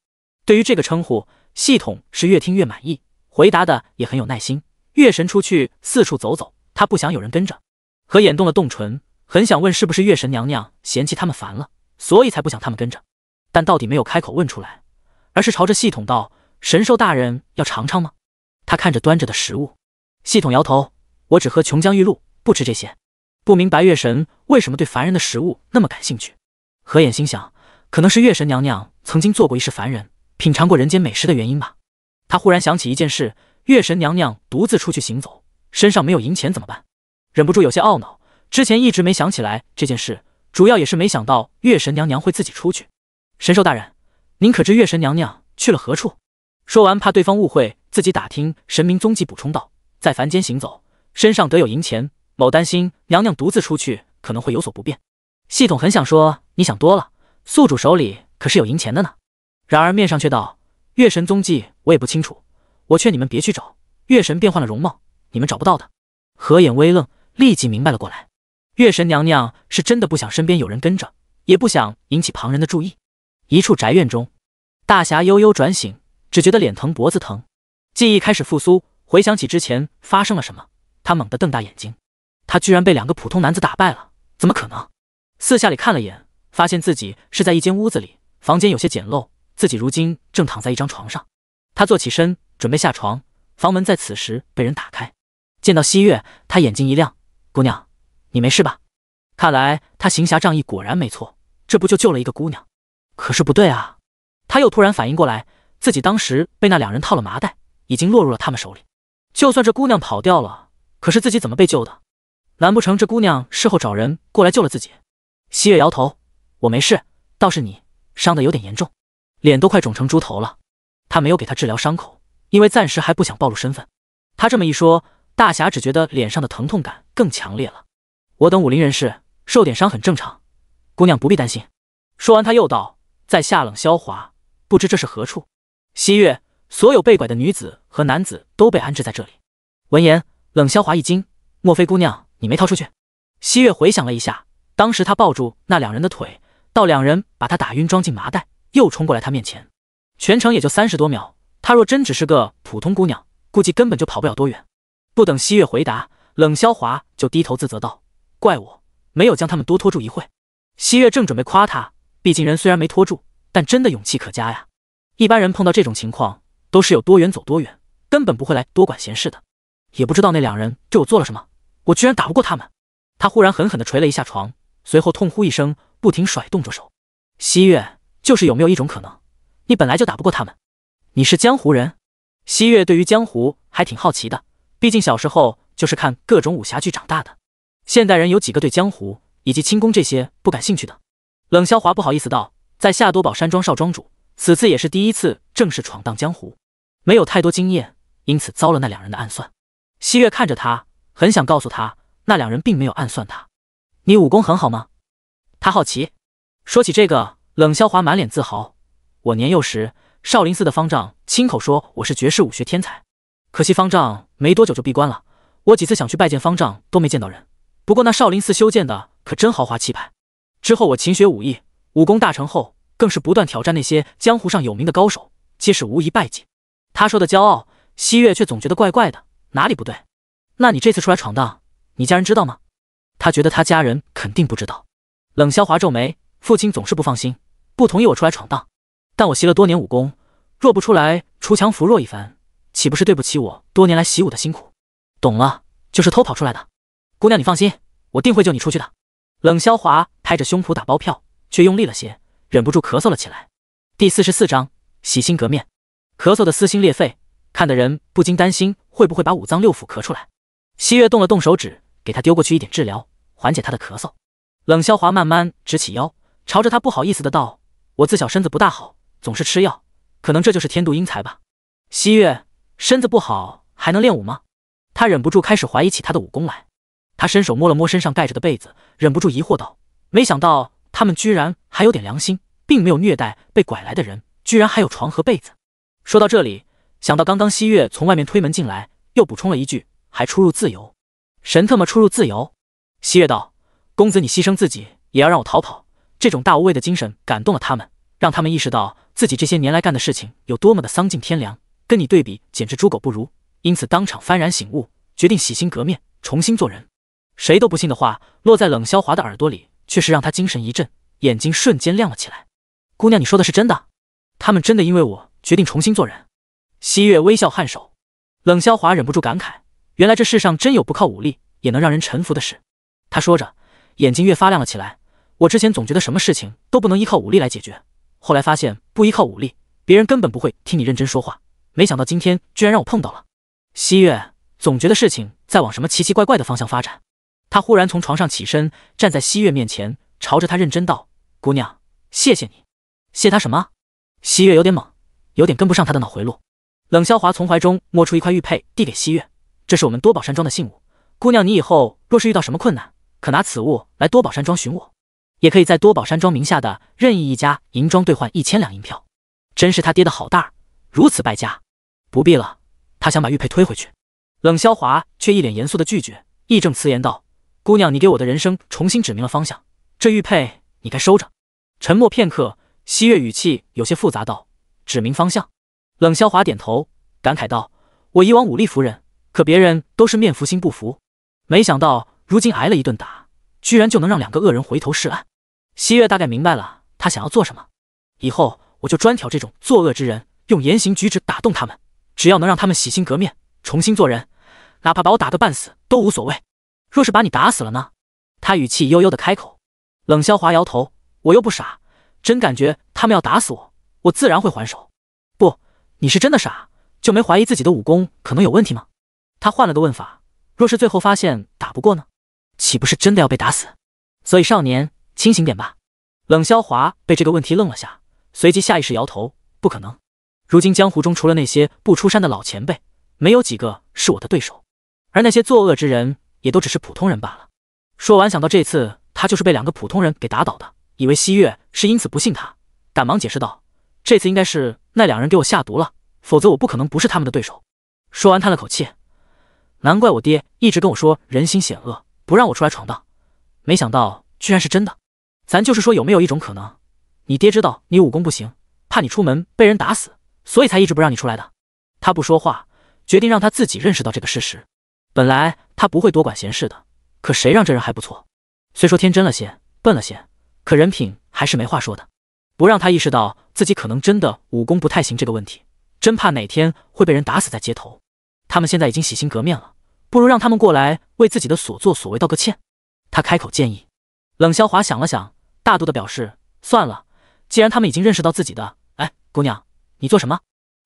对于这个称呼，系统是越听越满意，回答的也很有耐心。月神出去四处走走，她不想有人跟着。何眼动了动唇，很想问是不是月神娘娘嫌弃他们烦了，所以才不想他们跟着，但到底没有开口问出来，而是朝着系统道。神兽大人要尝尝吗？他看着端着的食物，系统摇头。我只喝琼浆玉露，不吃这些。不明白月神为什么对凡人的食物那么感兴趣。何眼心想，可能是月神娘娘曾经做过一世凡人，品尝过人间美食的原因吧。他忽然想起一件事：月神娘娘独自出去行走，身上没有银钱怎么办？忍不住有些懊恼，之前一直没想起来这件事，主要也是没想到月神娘娘会自己出去。神兽大人，您可知月神娘娘去了何处？说完，怕对方误会自己打听神明踪迹，补充道：“在凡间行走，身上得有银钱。某担心娘娘独自出去可能会有所不便。”系统很想说：“你想多了，宿主手里可是有银钱的呢。”然而面上却道：“月神踪迹我也不清楚，我劝你们别去找。月神变换了容貌，你们找不到的。”何眼微愣，立即明白了过来。月神娘娘是真的不想身边有人跟着，也不想引起旁人的注意。一处宅院中，大侠悠悠转醒。只觉得脸疼脖子疼，记忆开始复苏，回想起之前发生了什么，他猛地瞪大眼睛，他居然被两个普通男子打败了，怎么可能？四下里看了眼，发现自己是在一间屋子里，房间有些简陋，自己如今正躺在一张床上。他坐起身，准备下床，房门在此时被人打开，见到汐月，他眼睛一亮：“姑娘，你没事吧？”看来他行侠仗义果然没错，这不就救了一个姑娘？可是不对啊！他又突然反应过来。自己当时被那两人套了麻袋，已经落入了他们手里。就算这姑娘跑掉了，可是自己怎么被救的？难不成这姑娘事后找人过来救了自己？汐月摇头：“我没事，倒是你伤的有点严重，脸都快肿成猪头了。”他没有给他治疗伤口，因为暂时还不想暴露身份。他这么一说，大侠只觉得脸上的疼痛感更强烈了。我等武林人士受点伤很正常，姑娘不必担心。说完，他又道：“在下冷萧华，不知这是何处？”西月，所有被拐的女子和男子都被安置在这里。闻言，冷萧华一惊：“莫非姑娘你没逃出去？”西月回想了一下，当时他抱住那两人的腿，到两人把他打晕装进麻袋，又冲过来他面前，全程也就三十多秒。他若真只是个普通姑娘，估计根本就跑不了多远。不等西月回答，冷萧华就低头自责道：“怪我，没有将他们多拖住一会。”西月正准备夸他，毕竟人虽然没拖住，但真的勇气可嘉呀。一般人碰到这种情况都是有多远走多远，根本不会来多管闲事的。也不知道那两人对我做了什么，我居然打不过他们。他忽然狠狠地捶了一下床，随后痛呼一声，不停甩动着手。西月，就是有没有一种可能，你本来就打不过他们？你是江湖人？西月对于江湖还挺好奇的，毕竟小时候就是看各种武侠剧长大的。现代人有几个对江湖以及轻功这些不感兴趣的？冷萧华不好意思道：“在夏多宝山庄，少庄主。”此次也是第一次正式闯荡江湖，没有太多经验，因此遭了那两人的暗算。西月看着他，很想告诉他，那两人并没有暗算他。你武功很好吗？他好奇。说起这个，冷萧华满脸自豪。我年幼时，少林寺的方丈亲口说我是绝世武学天才。可惜方丈没多久就闭关了，我几次想去拜见方丈都没见到人。不过那少林寺修建的可真豪华气派。之后我勤学武艺，武功大成后。更是不断挑战那些江湖上有名的高手，皆是无一败绩。他说的骄傲，西月却总觉得怪怪的，哪里不对？那你这次出来闯荡，你家人知道吗？他觉得他家人肯定不知道。冷萧华皱眉，父亲总是不放心，不同意我出来闯荡。但我习了多年武功，若不出来锄强扶弱一番，岂不是对不起我多年来习武的辛苦？懂了，就是偷跑出来的。姑娘，你放心，我定会救你出去的。冷萧华拍着胸脯打包票，却用力了些。忍不住咳嗽了起来。第四十四章洗心革面，咳嗽的撕心裂肺，看的人不禁担心会不会把五脏六腑咳出来。西月动了动手指，给他丢过去一点治疗，缓解他的咳嗽。冷萧华慢慢直起腰，朝着他不好意思的道：“我自小身子不大好，总是吃药，可能这就是天妒英才吧。”西月身子不好还能练武吗？他忍不住开始怀疑起他的武功来。他伸手摸了摸身上盖着的被子，忍不住疑惑道：“没想到。”他们居然还有点良心，并没有虐待被拐来的人，居然还有床和被子。说到这里，想到刚刚西月从外面推门进来，又补充了一句：“还出入自由。”神特么出入自由！西月道：“公子，你牺牲自己也要让我逃跑，这种大无畏的精神感动了他们，让他们意识到自己这些年来干的事情有多么的丧尽天良，跟你对比简直猪狗不如，因此当场幡然醒悟，决定洗心革面，重新做人。”谁都不信的话，落在冷萧华的耳朵里。却是让他精神一振，眼睛瞬间亮了起来。姑娘，你说的是真的？他们真的因为我决定重新做人？汐月微笑颔首。冷萧华忍不住感慨：原来这世上真有不靠武力也能让人臣服的事。他说着，眼睛越发亮了起来。我之前总觉得什么事情都不能依靠武力来解决，后来发现不依靠武力，别人根本不会听你认真说话。没想到今天居然让我碰到了。汐月总觉得事情在往什么奇奇怪怪的方向发展。他忽然从床上起身，站在汐月面前，朝着他认真道：“姑娘，谢谢你。”谢他什么？汐月有点懵，有点跟不上他的脑回路。冷萧华从怀中摸出一块玉佩，递给汐月：“这是我们多宝山庄的信物，姑娘你以后若是遇到什么困难，可拿此物来多宝山庄寻我，也可以在多宝山庄名下的任意一家银庄兑换一千两银票。”真是他爹的好大，如此败家。不必了，他想把玉佩推回去，冷萧华却一脸严肃的拒绝，义正辞严道。姑娘，你给我的人生重新指明了方向。这玉佩你该收着。沉默片刻，汐月语气有些复杂道：“指明方向。”冷萧华点头，感慨道：“我以往武力服人，可别人都是面服心不服。没想到如今挨了一顿打，居然就能让两个恶人回头是岸。”汐月大概明白了他想要做什么。以后我就专挑这种作恶之人，用言行举止打动他们。只要能让他们洗心革面，重新做人，哪怕把我打个半死都无所谓。若是把你打死了呢？他语气悠悠的开口。冷萧华摇头，我又不傻，真感觉他们要打死我，我自然会还手。不，你是真的傻，就没怀疑自己的武功可能有问题吗？他换了个问法，若是最后发现打不过呢？岂不是真的要被打死？所以少年，清醒点吧。冷萧华被这个问题愣了下，随即下意识摇头，不可能。如今江湖中除了那些不出山的老前辈，没有几个是我的对手，而那些作恶之人。也都只是普通人罢了。说完，想到这次他就是被两个普通人给打倒的，以为西月是因此不信他，赶忙解释道：“这次应该是那两人给我下毒了，否则我不可能不是他们的对手。”说完，叹了口气：“难怪我爹一直跟我说人心险恶，不让我出来闯荡。没想到居然是真的。咱就是说，有没有一种可能，你爹知道你武功不行，怕你出门被人打死，所以才一直不让你出来的？”他不说话，决定让他自己认识到这个事实。本来他不会多管闲事的，可谁让这人还不错？虽说天真了些，笨了些，可人品还是没话说的。不让他意识到自己可能真的武功不太行这个问题，真怕哪天会被人打死在街头。他们现在已经洗心革面了，不如让他们过来为自己的所作所为道个歉。他开口建议。冷萧华想了想，大度的表示算了，既然他们已经认识到自己的……哎，姑娘，你做什么？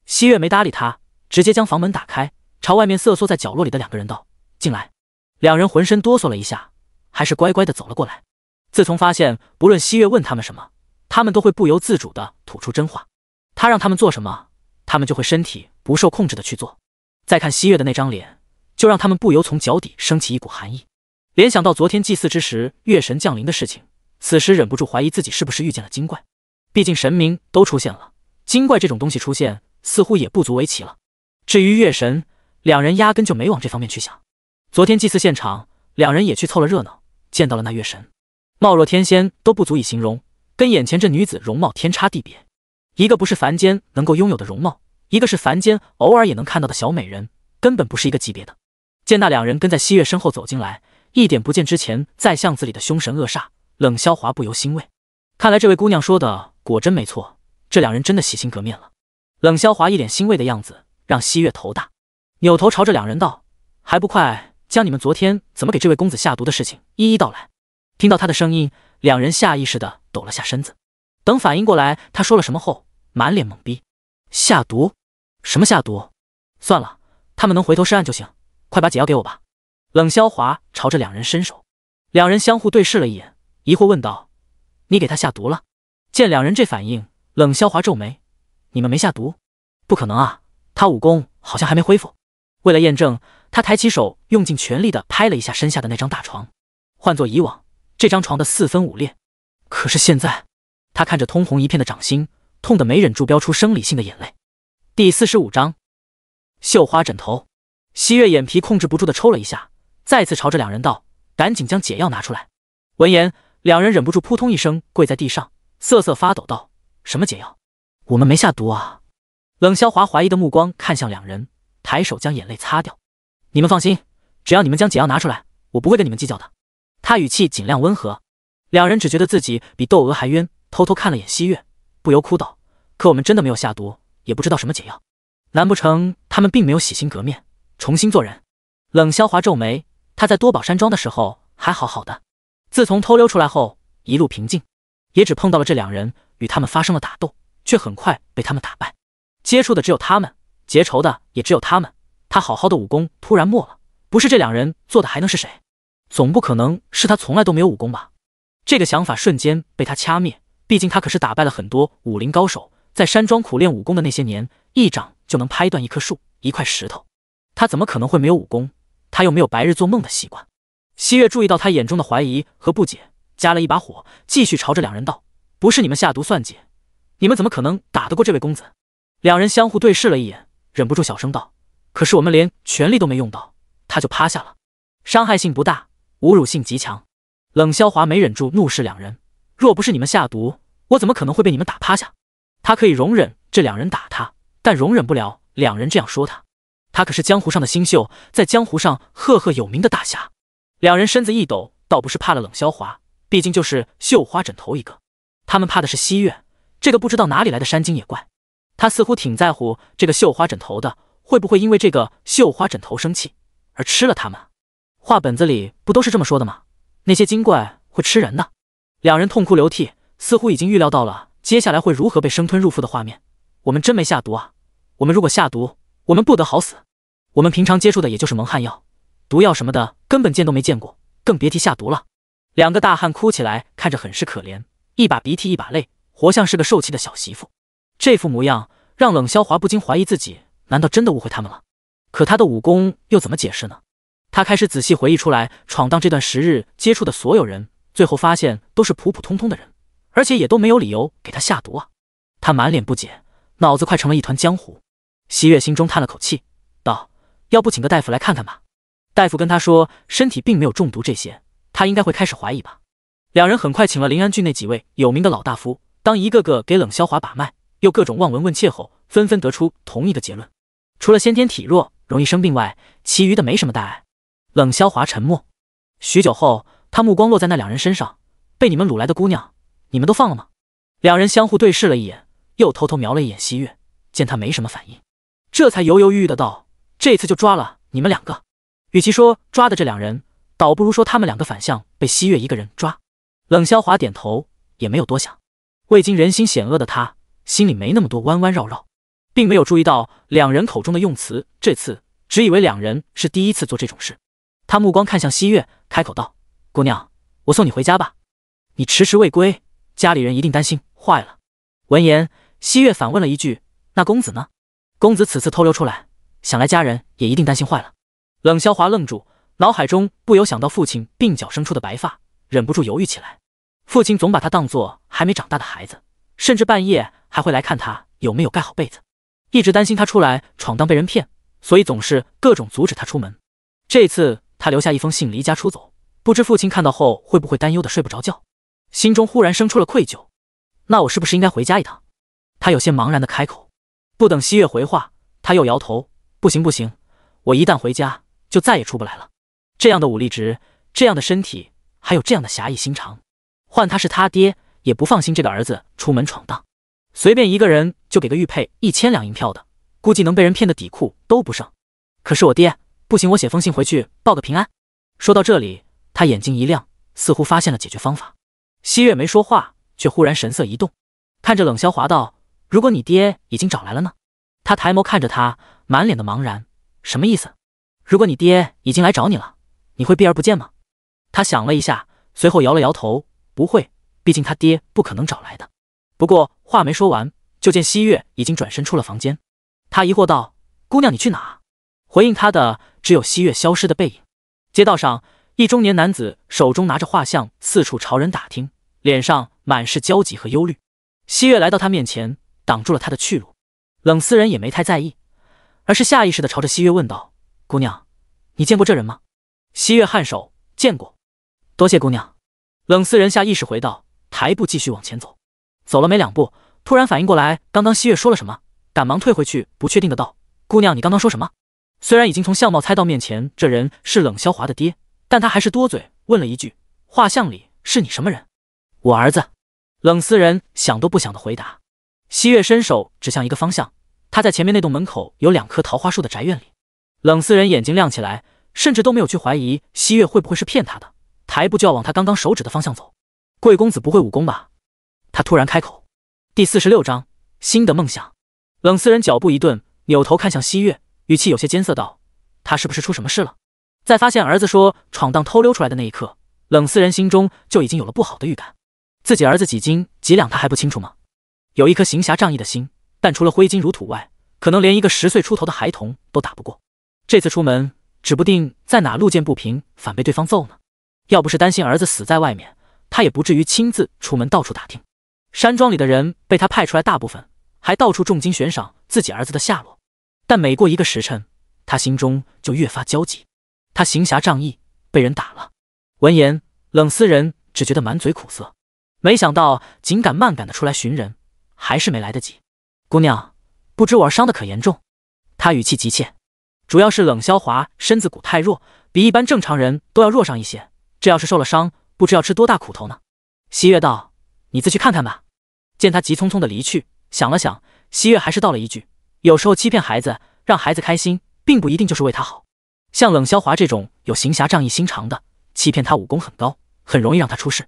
汐月没搭理他，直接将房门打开。朝外面瑟缩在角落里的两个人道：“进来。”两人浑身哆嗦了一下，还是乖乖的走了过来。自从发现，不论西月问他们什么，他们都会不由自主的吐出真话。他让他们做什么，他们就会身体不受控制的去做。再看西月的那张脸，就让他们不由从脚底升起一股寒意。联想到昨天祭祀之时月神降临的事情，此时忍不住怀疑自己是不是遇见了精怪。毕竟神明都出现了，精怪这种东西出现似乎也不足为奇了。至于月神。两人压根就没往这方面去想。昨天祭祀现场，两人也去凑了热闹，见到了那月神，貌若天仙都不足以形容，跟眼前这女子容貌天差地别。一个不是凡间能够拥有的容貌，一个是凡间偶尔也能看到的小美人，根本不是一个级别的。见那两人跟在汐月身后走进来，一点不见之前在巷子里的凶神恶煞，冷萧华不由欣慰，看来这位姑娘说的果真没错，这两人真的洗心革面了。冷萧华一脸欣慰的样子，让汐月头大。扭头朝着两人道：“还不快将你们昨天怎么给这位公子下毒的事情一一道来！”听到他的声音，两人下意识的抖了下身子。等反应过来他说了什么后，满脸懵逼：“下毒？什么下毒？”算了，他们能回头是岸就行。快把解药给我吧！”冷萧华朝着两人伸手，两人相互对视了一眼，疑惑问道：“你给他下毒了？”见两人这反应，冷萧华皱眉：“你们没下毒？不可能啊！他武功好像还没恢复。”为了验证，他抬起手，用尽全力的拍了一下身下的那张大床。换做以往，这张床的四分五裂。可是现在，他看着通红一片的掌心，痛得没忍住飙出生理性的眼泪。第四十五章绣花枕头。西月眼皮控制不住的抽了一下，再次朝着两人道：“赶紧将解药拿出来。”闻言，两人忍不住扑通一声跪在地上，瑟瑟发抖道：“什么解药？我们没下毒啊！”冷萧华怀疑的目光看向两人。抬手将眼泪擦掉，你们放心，只要你们将解药拿出来，我不会跟你们计较的。他语气尽量温和。两人只觉得自己比窦娥还冤，偷偷看了眼汐月，不由哭道：“可我们真的没有下毒，也不知道什么解药。难不成他们并没有洗心革面，重新做人？”冷萧华皱眉，他在多宝山庄的时候还好好的，自从偷溜出来后，一路平静，也只碰到了这两人，与他们发生了打斗，却很快被他们打败，接触的只有他们。结仇的也只有他们，他好好的武功突然没了，不是这两人做的还能是谁？总不可能是他从来都没有武功吧？这个想法瞬间被他掐灭，毕竟他可是打败了很多武林高手，在山庄苦练武功的那些年，一掌就能拍断一棵树、一块石头，他怎么可能会没有武功？他又没有白日做梦的习惯。西月注意到他眼中的怀疑和不解，加了一把火，继续朝着两人道：“不是你们下毒算计，你们怎么可能打得过这位公子？”两人相互对视了一眼。忍不住小声道：“可是我们连全力都没用到，他就趴下了，伤害性不大，侮辱性极强。”冷霄华没忍住怒视两人：“若不是你们下毒，我怎么可能会被你们打趴下？”他可以容忍这两人打他，但容忍不了两人这样说他。他可是江湖上的新秀，在江湖上赫赫有名的大侠。两人身子一抖，倒不是怕了冷霄华，毕竟就是绣花枕头一个。他们怕的是西月，这个不知道哪里来的山精野怪。他似乎挺在乎这个绣花枕头的，会不会因为这个绣花枕头生气而吃了他们？画本子里不都是这么说的吗？那些精怪会吃人的。两人痛哭流涕，似乎已经预料到了接下来会如何被生吞入腹的画面。我们真没下毒啊！我们如果下毒，我们不得好死。我们平常接触的也就是蒙汗药、毒药什么的，根本见都没见过，更别提下毒了。两个大汉哭起来，看着很是可怜，一把鼻涕一把泪，活像是个受气的小媳妇。这副模样让冷萧华不禁怀疑自己，难道真的误会他们了？可他的武功又怎么解释呢？他开始仔细回忆出来闯荡这段时日接触的所有人，最后发现都是普普通通的人，而且也都没有理由给他下毒啊！他满脸不解，脑子快成了一团浆糊。西月心中叹了口气，道：“要不请个大夫来看看吧。”大夫跟他说身体并没有中毒这些，他应该会开始怀疑吧。两人很快请了临安郡那几位有名的老大夫，当一个个给冷萧华把脉。又各种望闻问切后，纷纷得出同一个结论：除了先天体弱，容易生病外，其余的没什么大碍。冷萧华沉默许久后，他目光落在那两人身上：“被你们掳来的姑娘，你们都放了吗？”两人相互对视了一眼，又偷偷瞄了一眼西月，见他没什么反应，这才犹犹豫豫的道：“这次就抓了你们两个。”与其说抓的这两人，倒不如说他们两个反向被西月一个人抓。冷萧华点头，也没有多想，未经人心险恶的他。心里没那么多弯弯绕绕，并没有注意到两人口中的用词。这次只以为两人是第一次做这种事。他目光看向西月，开口道：“姑娘，我送你回家吧。你迟迟未归，家里人一定担心坏了。”闻言，西月反问了一句：“那公子呢？”“公子此次偷溜出来，想来家人也一定担心坏了。”冷霄华愣住，脑海中不由想到父亲鬓角生出的白发，忍不住犹豫起来。父亲总把他当作还没长大的孩子。甚至半夜还会来看他有没有盖好被子，一直担心他出来闯荡被人骗，所以总是各种阻止他出门。这次他留下一封信离家出走，不知父亲看到后会不会担忧的睡不着觉。心中忽然生出了愧疚，那我是不是应该回家一趟？他有些茫然的开口，不等西月回话，他又摇头，不行不行，我一旦回家就再也出不来了。这样的武力值，这样的身体，还有这样的侠义心肠，换他是他爹。也不放心这个儿子出门闯荡，随便一个人就给个玉佩一千两银票的，估计能被人骗的底裤都不剩。可是我爹不行，我写封信回去报个平安。说到这里，他眼睛一亮，似乎发现了解决方法。西月没说话，却忽然神色一动，看着冷萧华道：“如果你爹已经找来了呢？”他抬眸看着他，满脸的茫然，什么意思？如果你爹已经来找你了，你会避而不见吗？他想了一下，随后摇了摇头：“不会。”毕竟他爹不可能找来的。不过话没说完，就见西月已经转身出了房间。他疑惑道：“姑娘，你去哪？”回应他的只有西月消失的背影。街道上，一中年男子手中拿着画像，四处朝人打听，脸上满是焦急和忧虑。西月来到他面前，挡住了他的去路。冷思仁也没太在意，而是下意识的朝着西月问道：“姑娘，你见过这人吗？”西月颔首：“见过。”多谢姑娘。”冷思仁下意识回道。抬步继续往前走，走了没两步，突然反应过来，刚刚汐月说了什么，赶忙退回去，不确定的道：“姑娘，你刚刚说什么？”虽然已经从相貌猜到面前这人是冷萧华的爹，但他还是多嘴问了一句：“画像里是你什么人？”“我儿子。”冷思仁想都不想的回答。汐月伸手指向一个方向，他在前面那栋门口有两棵桃花树的宅院里。冷思仁眼睛亮起来，甚至都没有去怀疑汐月会不会是骗他的，抬步就要往他刚刚手指的方向走。贵公子不会武功吧？他突然开口。第四十六章新的梦想。冷思人脚步一顿，扭头看向西月，语气有些艰涩道：“他是不是出什么事了？”在发现儿子说闯荡偷溜出来的那一刻，冷思人心中就已经有了不好的预感。自己儿子几斤几两，他还不清楚吗？有一颗行侠仗义的心，但除了挥金如土外，可能连一个十岁出头的孩童都打不过。这次出门，指不定在哪路见不平，反被对方揍呢。要不是担心儿子死在外面，他也不至于亲自出门到处打听，山庄里的人被他派出来大部分，还到处重金悬赏自己儿子的下落。但每过一个时辰，他心中就越发焦急。他行侠仗义，被人打了。闻言，冷思仁只觉得满嘴苦涩。没想到紧赶慢赶的出来寻人，还是没来得及。姑娘，不知我儿伤得可严重？他语气急切，主要是冷萧华身子骨太弱，比一般正常人都要弱上一些。这要是受了伤……不知要吃多大苦头呢？西月道：“你自去看看吧。”见他急匆匆的离去，想了想，西月还是道了一句：“有时候欺骗孩子，让孩子开心，并不一定就是为他好。像冷萧华这种有行侠仗义心肠的，欺骗他武功很高，很容易让他出事。”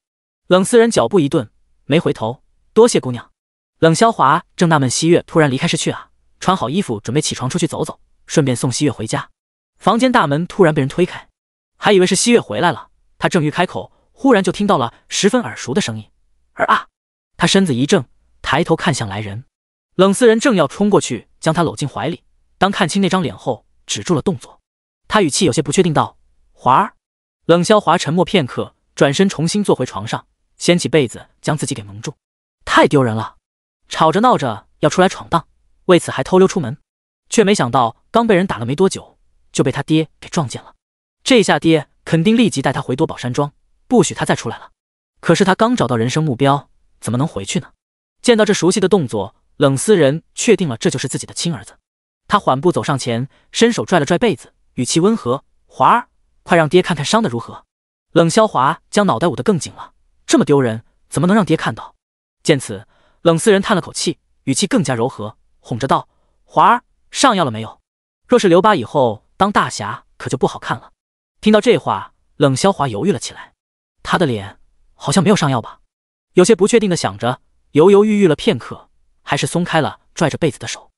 冷思人脚步一顿，没回头，多谢姑娘。冷萧华正纳闷西月突然离开是去啊，穿好衣服准备起床出去走走，顺便送西月回家。房间大门突然被人推开，还以为是西月回来了，他正欲开口。忽然就听到了十分耳熟的声音，而他身子一怔，抬头看向来人，冷四人正要冲过去将他搂进怀里，当看清那张脸后，止住了动作。他语气有些不确定道：“华儿。”冷霄华沉默片刻，转身重新坐回床上，掀起被子将自己给蒙住。太丢人了，吵着闹着要出来闯荡，为此还偷溜出门，却没想到刚被人打了没多久，就被他爹给撞见了。这下爹肯定立即带他回多宝山庄。不许他再出来了。可是他刚找到人生目标，怎么能回去呢？见到这熟悉的动作，冷思仁确定了这就是自己的亲儿子。他缓步走上前，伸手拽了拽被子，语气温和：“华儿，快让爹看看伤的如何。”冷霄华将脑袋捂得更紧了，这么丢人，怎么能让爹看到？见此，冷思仁叹了口气，语气更加柔和，哄着道：“华儿，上药了没有？若是留疤，以后当大侠可就不好看了。”听到这话，冷霄华犹豫了起来。他的脸好像没有上药吧？有些不确定的想着，犹犹豫豫了片刻，还是松开了拽着被子的手。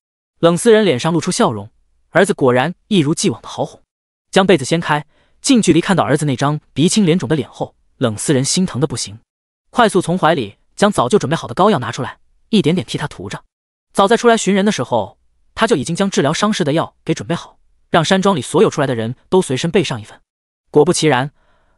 冷思人脸上露出笑容，儿子果然一如既往的好哄。将被子掀开，近距离看到儿子那张鼻青脸肿的脸后，冷思人心疼的不行，快速从怀里将早就准备好的膏药拿出来，一点点替他涂着。早在出来寻人的时候，他就已经将治疗伤势的药给准备好，让山庄里所有出来的人都随身备上一份。果不其然，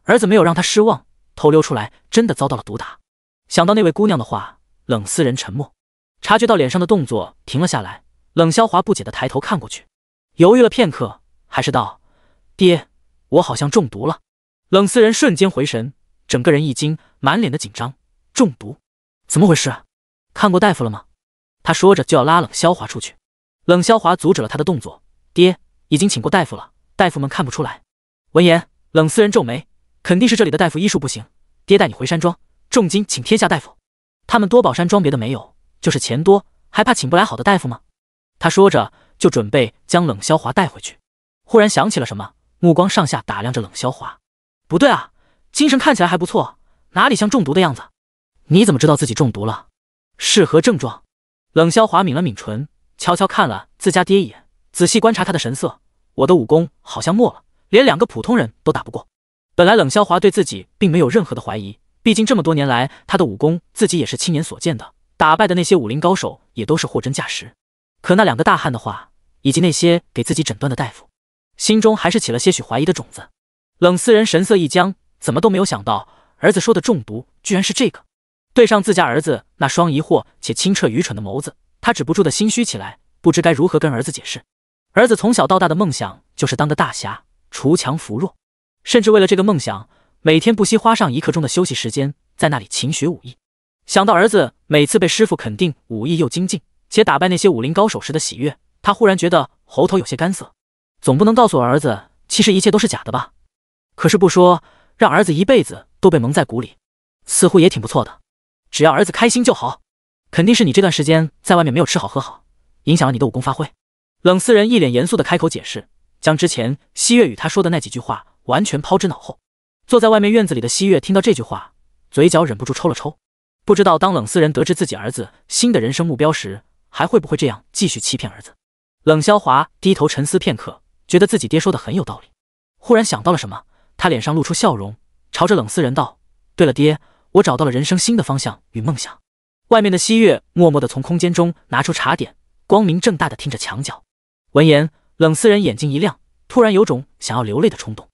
儿子没有让他失望。偷溜出来，真的遭到了毒打。想到那位姑娘的话，冷思人沉默，察觉到脸上的动作停了下来。冷萧华不解的抬头看过去，犹豫了片刻，还是道：“爹，我好像中毒了。”冷思人瞬间回神，整个人一惊，满脸的紧张：“中毒？怎么回事？看过大夫了吗？”他说着就要拉冷萧华出去，冷萧华阻止了他的动作：“爹，已经请过大夫了，大夫们看不出来。”闻言，冷思人皱眉。肯定是这里的大夫医术不行。爹带你回山庄，重金请天下大夫。他们多宝山庄别的没有，就是钱多，还怕请不来好的大夫吗？他说着就准备将冷霄华带回去，忽然想起了什么，目光上下打量着冷霄华。不对啊，精神看起来还不错，哪里像中毒的样子？你怎么知道自己中毒了？是何症状？冷霄华抿了抿唇，悄悄看了自家爹一眼，仔细观察他的神色。我的武功好像没了，连两个普通人都打不过。本来冷萧华对自己并没有任何的怀疑，毕竟这么多年来他的武功自己也是亲眼所见的，打败的那些武林高手也都是货真价实。可那两个大汉的话，以及那些给自己诊断的大夫，心中还是起了些许怀疑的种子。冷思人神色一僵，怎么都没有想到儿子说的中毒居然是这个。对上自家儿子那双疑惑且清澈愚蠢的眸子，他止不住的心虚起来，不知该如何跟儿子解释。儿子从小到大的梦想就是当个大侠，锄强扶弱。甚至为了这个梦想，每天不惜花上一刻钟的休息时间，在那里勤学武艺。想到儿子每次被师傅肯定武艺又精进，且打败那些武林高手时的喜悦，他忽然觉得喉头有些干涩。总不能告诉儿子，其实一切都是假的吧？可是不说，让儿子一辈子都被蒙在鼓里，似乎也挺不错的。只要儿子开心就好。肯定是你这段时间在外面没有吃好喝好，影响了你的武功发挥。冷思人一脸严肃地开口解释，将之前西月与他说的那几句话。完全抛之脑后。坐在外面院子里的西月听到这句话，嘴角忍不住抽了抽。不知道当冷思人得知自己儿子新的人生目标时，还会不会这样继续欺骗儿子？冷萧华低头沉思片刻，觉得自己爹说的很有道理。忽然想到了什么，他脸上露出笑容，朝着冷思人道：“对了，爹，我找到了人生新的方向与梦想。”外面的西月默默的从空间中拿出茶点，光明正大的听着墙角。闻言，冷思人眼睛一亮，突然有种想要流泪的冲动。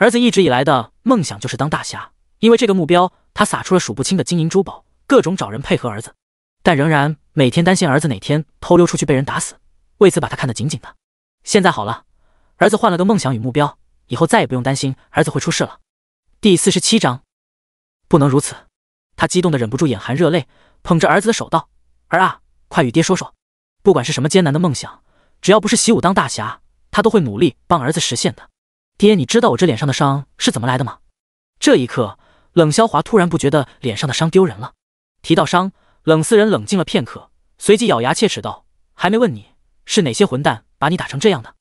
儿子一直以来的梦想就是当大侠，因为这个目标，他撒出了数不清的金银珠宝，各种找人配合儿子，但仍然每天担心儿子哪天偷溜出去被人打死，为此把他看得紧紧的。现在好了，儿子换了个梦想与目标，以后再也不用担心儿子会出事了。第四十七章，不能如此，他激动的忍不住眼含热泪，捧着儿子的手道：“儿啊，快与爹说说，不管是什么艰难的梦想，只要不是习武当大侠，他都会努力帮儿子实现的。”爹，你知道我这脸上的伤是怎么来的吗？这一刻，冷萧华突然不觉得脸上的伤丢人了。提到伤，冷四人冷静了片刻，随即咬牙切齿道：“还没问你是哪些混蛋把你打成这样的？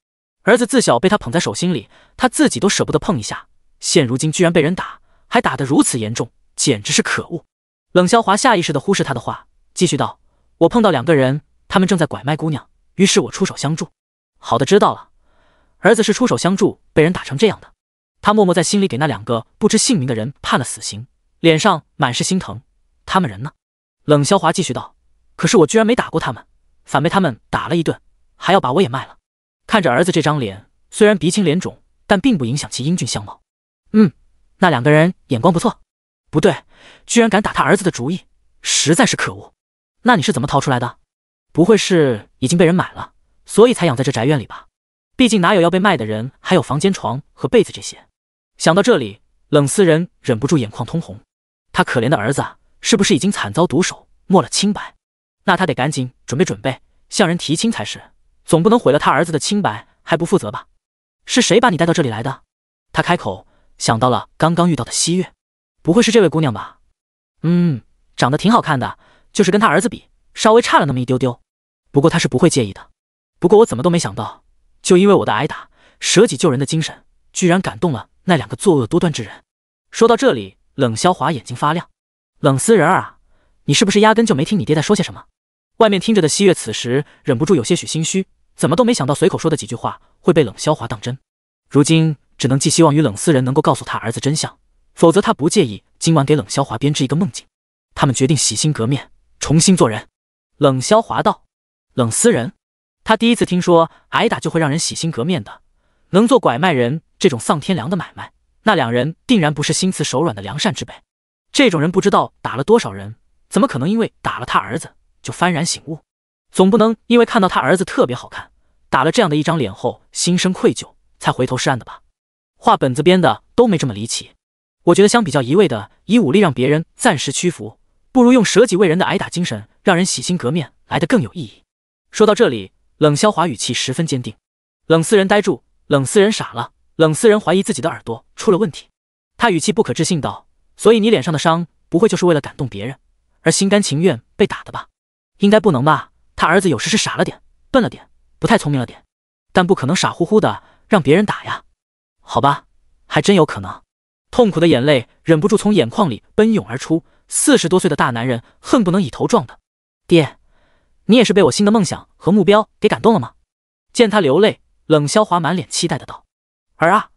儿子自小被他捧在手心里，他自己都舍不得碰一下，现如今居然被人打，还打得如此严重，简直是可恶！”冷萧华下意识地忽视他的话，继续道：“我碰到两个人，他们正在拐卖姑娘，于是我出手相助。好的，知道了。”儿子是出手相助，被人打成这样的。他默默在心里给那两个不知姓名的人判了死刑，脸上满是心疼。他们人呢？冷萧华继续道：“可是我居然没打过他们，反被他们打了一顿，还要把我也卖了。”看着儿子这张脸，虽然鼻青脸肿，但并不影响其英俊相貌。嗯，那两个人眼光不错。不对，居然敢打他儿子的主意，实在是可恶。那你是怎么逃出来的？不会是已经被人买了，所以才养在这宅院里吧？毕竟哪有要被卖的人？还有房间床和被子这些。想到这里，冷思仁忍不住眼眶通红。他可怜的儿子是不是已经惨遭毒手，没了清白？那他得赶紧准备准备，向人提亲才是。总不能毁了他儿子的清白还不负责吧？是谁把你带到这里来的？他开口，想到了刚刚遇到的汐月，不会是这位姑娘吧？嗯，长得挺好看的，就是跟他儿子比，稍微差了那么一丢丢。不过他是不会介意的。不过我怎么都没想到。就因为我的挨打，舍己救人的精神，居然感动了那两个作恶多端之人。说到这里，冷萧华眼睛发亮。冷思仁啊，你是不是压根就没听你爹在说些什么？外面听着的汐月此时忍不住有些许心虚，怎么都没想到随口说的几句话会被冷萧华当真。如今只能寄希望于冷思仁能够告诉他儿子真相，否则他不介意今晚给冷萧华编织一个梦境。他们决定洗心革面，重新做人。冷萧华道：“冷思仁。”他第一次听说挨打就会让人洗心革面的，能做拐卖人这种丧天良的买卖，那两人定然不是心慈手软的良善之辈。这种人不知道打了多少人，怎么可能因为打了他儿子就幡然醒悟？总不能因为看到他儿子特别好看，打了这样的一张脸后心生愧疚，才回头是岸的吧？话本子编的都没这么离奇。我觉得相比较一味的以武力让别人暂时屈服，不如用舍己为人的挨打精神让人洗心革面来得更有意义。说到这里。冷萧华语气十分坚定，冷思人呆住，冷思人傻了，冷思人怀疑自己的耳朵出了问题。他语气不可置信道：“所以你脸上的伤，不会就是为了感动别人而心甘情愿被打的吧？”“应该不能吧？他儿子有时是傻了点，笨了点，不太聪明了点，但不可能傻乎乎的让别人打呀。”“好吧，还真有可能。”痛苦的眼泪忍不住从眼眶里奔涌而出，四十多岁的大男人恨不能以头撞他，爹。你也是被我新的梦想和目标给感动了吗？见他流泪，冷萧华满脸期待的道：“儿啊！”